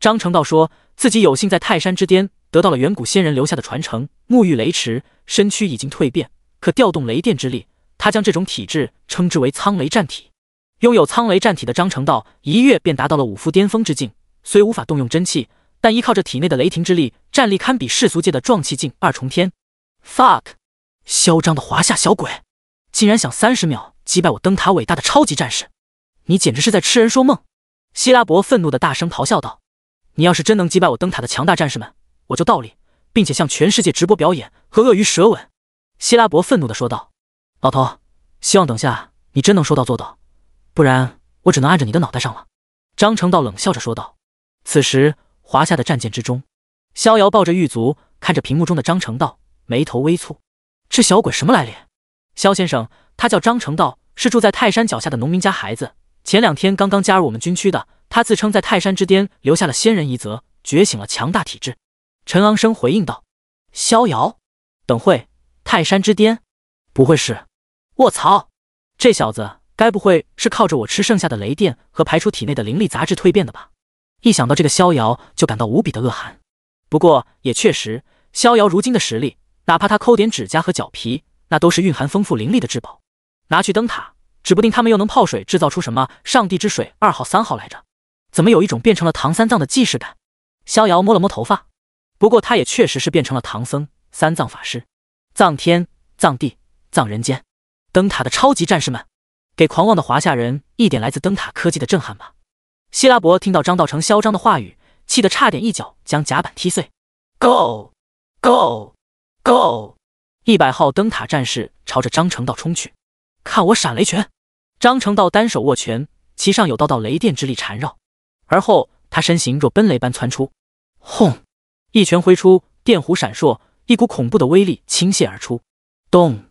张成道说自己有幸在泰山之巅得到了远古仙人留下的传承，沐浴雷池，身躯已经蜕变，可调动雷电之力。他将这种体质称之为苍雷战体。拥有苍雷战体的张成道一跃便达到了武夫巅峰之境，虽无法动用真气。但依靠着体内的雷霆之力，战力堪比世俗界的壮气境二重天。fuck，嚣张的华夏小鬼，竟然想三十秒击败我灯塔伟大的超级战士，你简直是在痴人说梦！希拉伯愤怒的大声咆哮道：“你要是真能击败我灯塔的强大战士们，我就倒立，并且向全世界直播表演和鳄鱼舌吻。”希拉伯愤怒的说道：“老头，希望等下你真能说到做到，不然我只能按着你的脑袋上了。”张成道冷笑着说道。此时。华夏的战舰之中，逍遥抱着狱卒，看着屏幕中的张成道，眉头微蹙：“这小鬼什么来历？”“肖先生，他叫张成道，是住在泰山脚下的农民家孩子。前两天刚刚加入我们军区的。他自称在泰山之巅留下了仙人遗泽，觉醒了强大体质。”陈昂生回应道：“逍遥，等会泰山之巅，不会是……我操！这小子该不会是靠着我吃剩下的雷电和排出体内的灵力杂质蜕变的吧？”一想到这个逍遥，就感到无比的恶寒。不过也确实，逍遥如今的实力，哪怕他抠点指甲和脚皮，那都是蕴含丰富灵力的至宝。拿去灯塔，指不定他们又能泡水制造出什么“上帝之水”二号、三号来着。怎么有一种变成了唐三藏的既视感？逍遥摸了摸头发，不过他也确实是变成了唐僧三藏法师，藏天、藏地、藏人间。灯塔的超级战士们，给狂妄的华夏人一点来自灯塔科技的震撼吧！希拉伯听到张道成嚣张的话语，气得差点一脚将甲板踢碎。Go，Go，Go！一百号灯塔战士朝着张成道冲去，看我闪雷拳！张成道单手握拳，其上有道道雷电之力缠绕，而后他身形若奔雷般窜出，轰！一拳挥出，电弧闪烁，一股恐怖的威力倾泻而出。咚！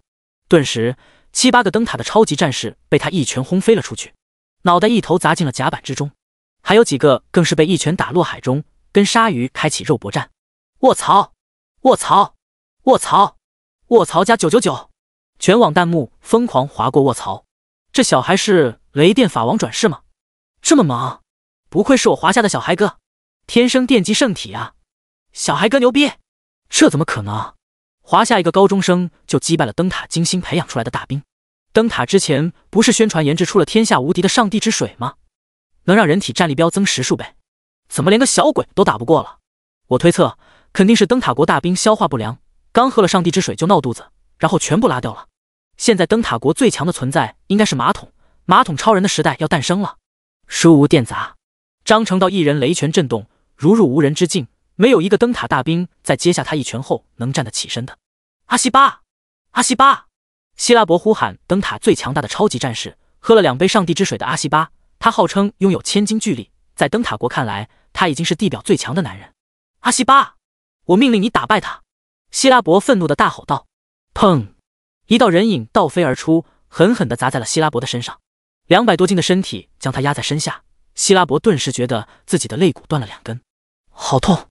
顿时七八个灯塔的超级战士被他一拳轰飞了出去，脑袋一头砸进了甲板之中。还有几个更是被一拳打落海中，跟鲨鱼开启肉搏战。卧槽！卧槽！卧槽！卧槽！加九九九！全网弹幕疯狂划过。卧槽！这小孩是雷电法王转世吗？这么猛！不愧是我华夏的小孩哥，天生电击圣体啊！小孩哥牛逼！这怎么可能？华夏一个高中生就击败了灯塔精心培养出来的大兵。灯塔之前不是宣传研制出了天下无敌的上帝之水吗？能让人体战力飙增十数倍，怎么连个小鬼都打不过了？我推测肯定是灯塔国大兵消化不良，刚喝了上帝之水就闹肚子，然后全部拉掉了。现在灯塔国最强的存在应该是马桶，马桶超人的时代要诞生了。书无电杂，张成道一人雷拳震动，如入无人之境，没有一个灯塔大兵在接下他一拳后能站得起身的。阿西巴，阿西巴，希拉伯呼喊灯塔最强大的超级战士，喝了两杯上帝之水的阿西巴。他号称拥有千斤巨力，在灯塔国看来，他已经是地表最强的男人。阿西巴，我命令你打败他！希拉伯愤怒的大吼道。砰！一道人影倒飞而出，狠狠的砸在了希拉伯的身上。两百多斤的身体将他压在身下，希拉伯顿时觉得自己的肋骨断了两根，好痛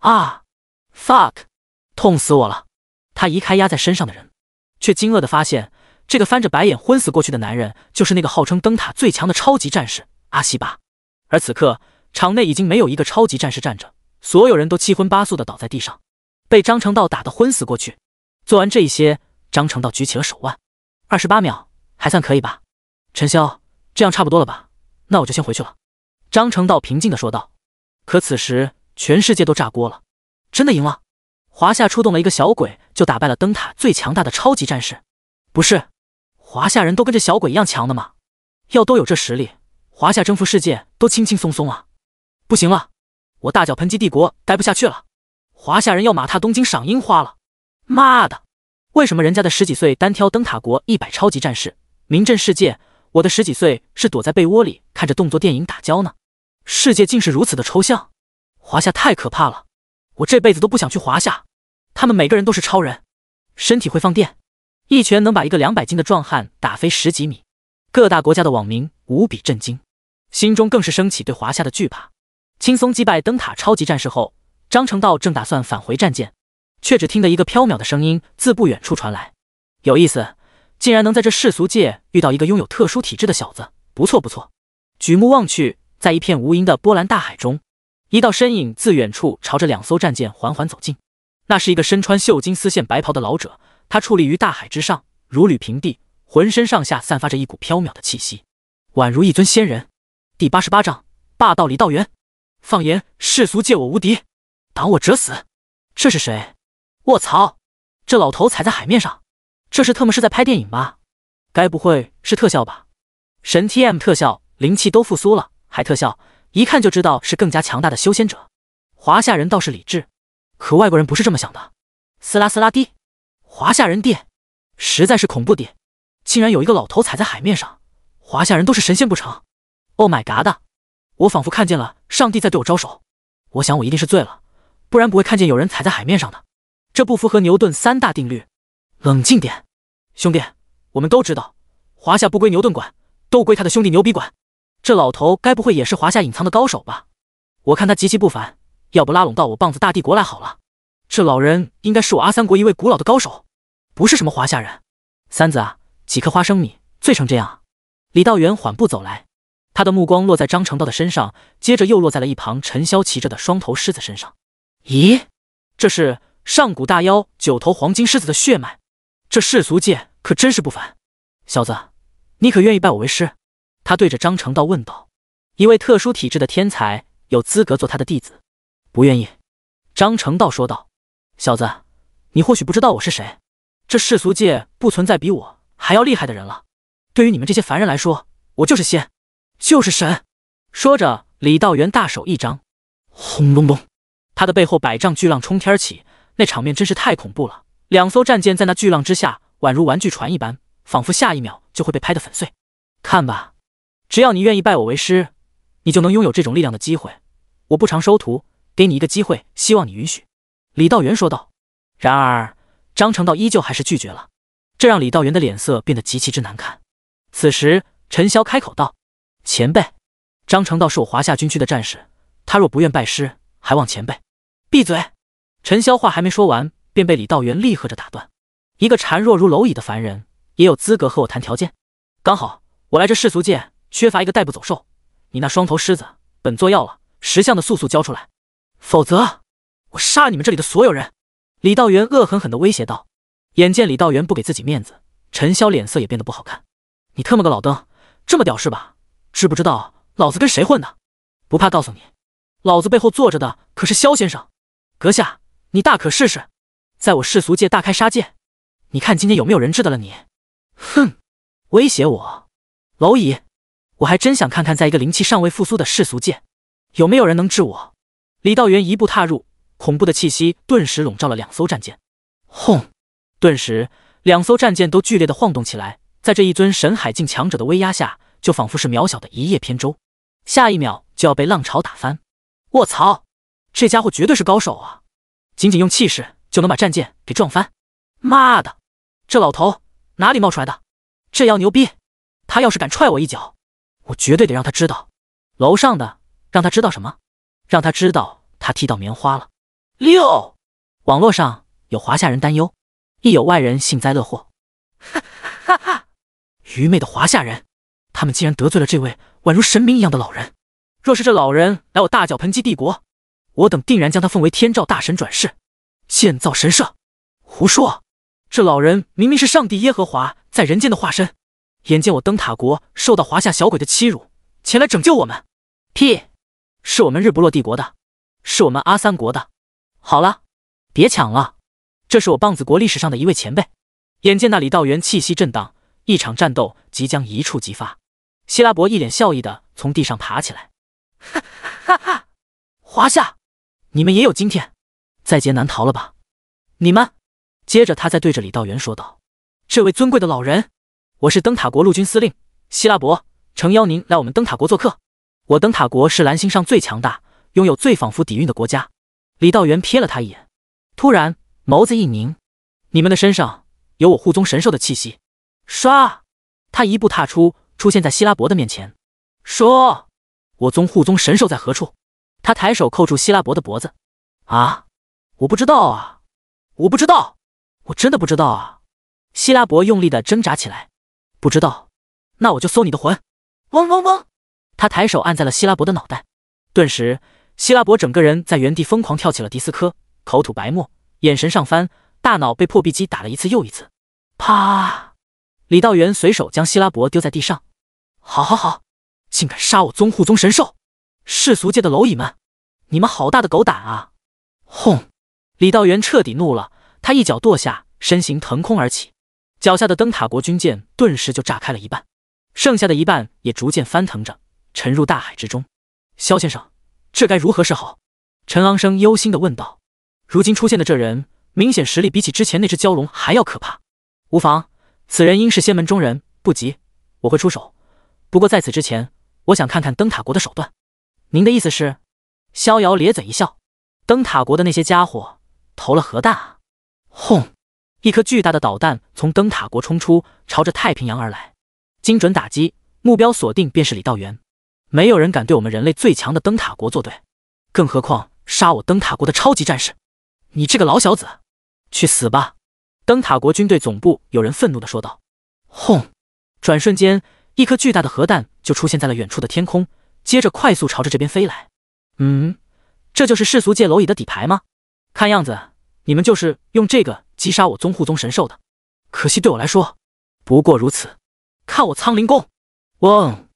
啊！fuck，痛死我了！他移开压在身上的人，却惊愕的发现。这个翻着白眼昏死过去的男人，就是那个号称灯塔最强的超级战士阿西巴。而此刻场内已经没有一个超级战士站着，所有人都七荤八素的倒在地上，被张成道打得昏死过去。做完这一些，张成道举起了手腕，二十八秒，还算可以吧？陈潇，这样差不多了吧？那我就先回去了。”张成道平静的说道。可此时全世界都炸锅了，真的赢了？华夏出动了一个小鬼就打败了灯塔最强大的超级战士？不是？华夏人都跟这小鬼一样强的吗？要都有这实力，华夏征服世界都轻轻松松啊！不行了，我大脚盆鸡帝国待不下去了，华夏人要马踏东京赏樱花了！妈的，为什么人家的十几岁单挑灯塔国一百超级战士名震世界，我的十几岁是躲在被窝里看着动作电影打跤呢？世界竟是如此的抽象！华夏太可怕了，我这辈子都不想去华夏，他们每个人都是超人，身体会放电。一拳能把一个两百斤的壮汉打飞十几米，各大国家的网民无比震惊，心中更是升起对华夏的惧怕。轻松击败灯塔超级战士后，张成道正打算返回战舰，却只听得一个飘渺的声音自不远处传来：“有意思，竟然能在这世俗界遇到一个拥有特殊体质的小子，不错不错。”举目望去，在一片无垠的波澜大海中，一道身影自远处朝着两艘战舰缓缓走近，那是一个身穿绣金丝线白袍的老者。他矗立于大海之上，如履平地，浑身上下散发着一股飘渺的气息，宛如一尊仙人。第八十八章：霸道李道元，放言世俗借我无敌，挡我者死。这是谁？卧槽！这老头踩在海面上，这是特么是在拍电影吧？该不会是特效吧？神 tm 特效，灵气都复苏了，还特效，一看就知道是更加强大的修仙者。华夏人倒是理智，可外国人不是这么想的。嘶拉嘶拉滴。华夏人地，实在是恐怖地，竟然有一个老头踩在海面上。华夏人都是神仙不成？Oh my god！我仿佛看见了上帝在对我招手。我想我一定是醉了，不然不会看见有人踩在海面上的。这不符合牛顿三大定律。冷静点，兄弟，我们都知道，华夏不归牛顿管，都归他的兄弟牛逼管。这老头该不会也是华夏隐藏的高手吧？我看他极其不凡，要不拉拢到我棒子大帝国来好了。这老人应该是我阿三国一位古老的高手，不是什么华夏人。三子啊，几颗花生米，醉成这样李道元缓步走来，他的目光落在张成道的身上，接着又落在了一旁陈潇骑着的双头狮子身上。咦，这是上古大妖九头黄金狮子的血脉，这世俗界可真是不凡。小子，你可愿意拜我为师？他对着张成道问道。一位特殊体质的天才有资格做他的弟子。不愿意。张成道说道。小子，你或许不知道我是谁，这世俗界不存在比我还要厉害的人了。对于你们这些凡人来说，我就是仙，就是神。说着，李道元大手一张，轰隆隆，他的背后百丈巨浪冲天起，那场面真是太恐怖了。两艘战舰在那巨浪之下，宛如玩具船一般，仿佛下一秒就会被拍得粉碎。看吧，只要你愿意拜我为师，你就能拥有这种力量的机会。我不常收徒，给你一个机会，希望你允许。李道元说道，然而张成道依旧还是拒绝了，这让李道元的脸色变得极其之难看。此时陈潇开口道：“前辈，张成道是我华夏军区的战士，他若不愿拜师，还望前辈……”闭嘴！陈潇话还没说完，便被李道元厉喝着打断。一个孱弱如蝼蚁的凡人，也有资格和我谈条件？刚好我来这世俗界，缺乏一个代步走兽，你那双头狮子，本座要了，识相的速速交出来，否则……我杀你们这里的所有人！”李道元恶狠狠的威胁道。眼见李道元不给自己面子，陈潇脸色也变得不好看。“你特么个老登，这么屌是吧？知不知道老子跟谁混的？不怕告诉你，老子背后坐着的可是肖先生。阁下，你大可试试，在我世俗界大开杀戒，你看今天有没有人治得了你？”“哼，威胁我？蝼蚁！我还真想看看，在一个灵气尚未复苏的世俗界，有没有人能治我！”李道元一步踏入。恐怖的气息顿时笼罩了两艘战舰，轰！顿时，两艘战舰都剧烈的晃动起来，在这一尊神海境强者的威压下，就仿佛是渺小的一叶扁舟，下一秒就要被浪潮打翻。卧槽！这家伙绝对是高手啊！仅仅用气势就能把战舰给撞翻！妈的，这老头哪里冒出来的？这要牛逼！他要是敢踹我一脚，我绝对得让他知道。楼上的，让他知道什么？让他知道他踢到棉花了！六，网络上有华夏人担忧，亦有外人幸灾乐祸。哈哈哈！愚昧的华夏人，他们竟然得罪了这位宛如神明一样的老人。若是这老人来我大脚盆基帝国，我等定然将他奉为天照大神转世，建造神社。胡说！这老人明明是上帝耶和华在人间的化身。眼见我灯塔国受到华夏小鬼的欺辱，前来拯救我们。屁！是我们日不落帝国的，是我们阿三国的。好了，别抢了，这是我棒子国历史上的一位前辈。眼见那李道元气息震荡，一场战斗即将一触即发。希拉伯一脸笑意的从地上爬起来，哈哈哈！哈，华夏，你们也有今天，在劫难逃了吧？你们。接着，他再对着李道元说道：“这位尊贵的老人，我是灯塔国陆军司令希拉伯，诚邀您来我们灯塔国做客。我灯塔国是蓝星上最强大、拥有最仿佛底蕴的国家。”李道元瞥了他一眼，突然眸子一凝：“你们的身上有我护宗神兽的气息。”唰，他一步踏出，出现在希拉伯的面前，说：“我宗护宗神兽在何处？”他抬手扣住希拉伯的脖子。“啊，我不知道啊，我不知道，我真的不知道啊！”希拉伯用力的挣扎起来。“不知道？那我就搜你的魂！”嗡嗡嗡，他抬手按在了希拉伯的脑袋，顿时。希拉伯整个人在原地疯狂跳起了迪斯科，口吐白沫，眼神上翻，大脑被破壁机打了一次又一次。啪！李道元随手将希拉伯丢在地上。好好好，竟敢杀我宗护宗神兽！世俗界的蝼蚁们，你们好大的狗胆啊！轰！李道元彻底怒了，他一脚跺下，身形腾空而起，脚下的灯塔国军舰顿时就炸开了一半，剩下的一半也逐渐翻腾着沉入大海之中。肖先生。这该如何是好？陈昂生忧心的问道。如今出现的这人，明显实力比起之前那只蛟龙还要可怕。无妨，此人应是仙门中人，不急，我会出手。不过在此之前，我想看看灯塔国的手段。您的意思是？逍遥咧嘴一笑，灯塔国的那些家伙投了核弹啊！轰！一颗巨大的导弹从灯塔国冲出，朝着太平洋而来，精准打击，目标锁定便是李道元。没有人敢对我们人类最强的灯塔国作对，更何况杀我灯塔国的超级战士！你这个老小子，去死吧！灯塔国军队总部有人愤怒的说道。轰！转瞬间，一颗巨大的核弹就出现在了远处的天空，接着快速朝着这边飞来。嗯，这就是世俗界蝼蚁的底牌吗？看样子，你们就是用这个击杀我宗护宗神兽的。可惜对我来说，不过如此。看我苍灵弓！嗡！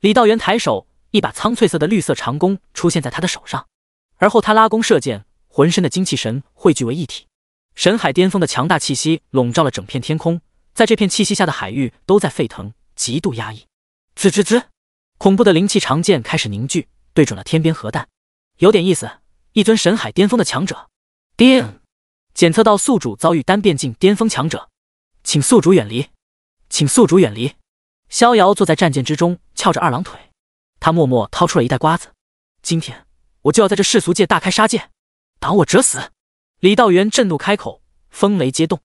李道元抬手，一把苍翠色的绿色长弓出现在他的手上，而后他拉弓射箭，浑身的精气神汇聚为一体，神海巅峰的强大气息笼罩了整片天空，在这片气息下的海域都在沸腾，极度压抑。吱吱吱，恐怖的灵气长剑开始凝聚，对准了天边核弹。有点意思，一尊神海巅峰的强者。叮，检测到宿主遭遇单变境巅峰强者，请宿主远离，请宿主远离。逍遥坐在战舰之中，翘着二郎腿，他默默掏出了一袋瓜子。今天我就要在这世俗界大开杀戒，挡我者死！李道元震怒开口，风雷皆动。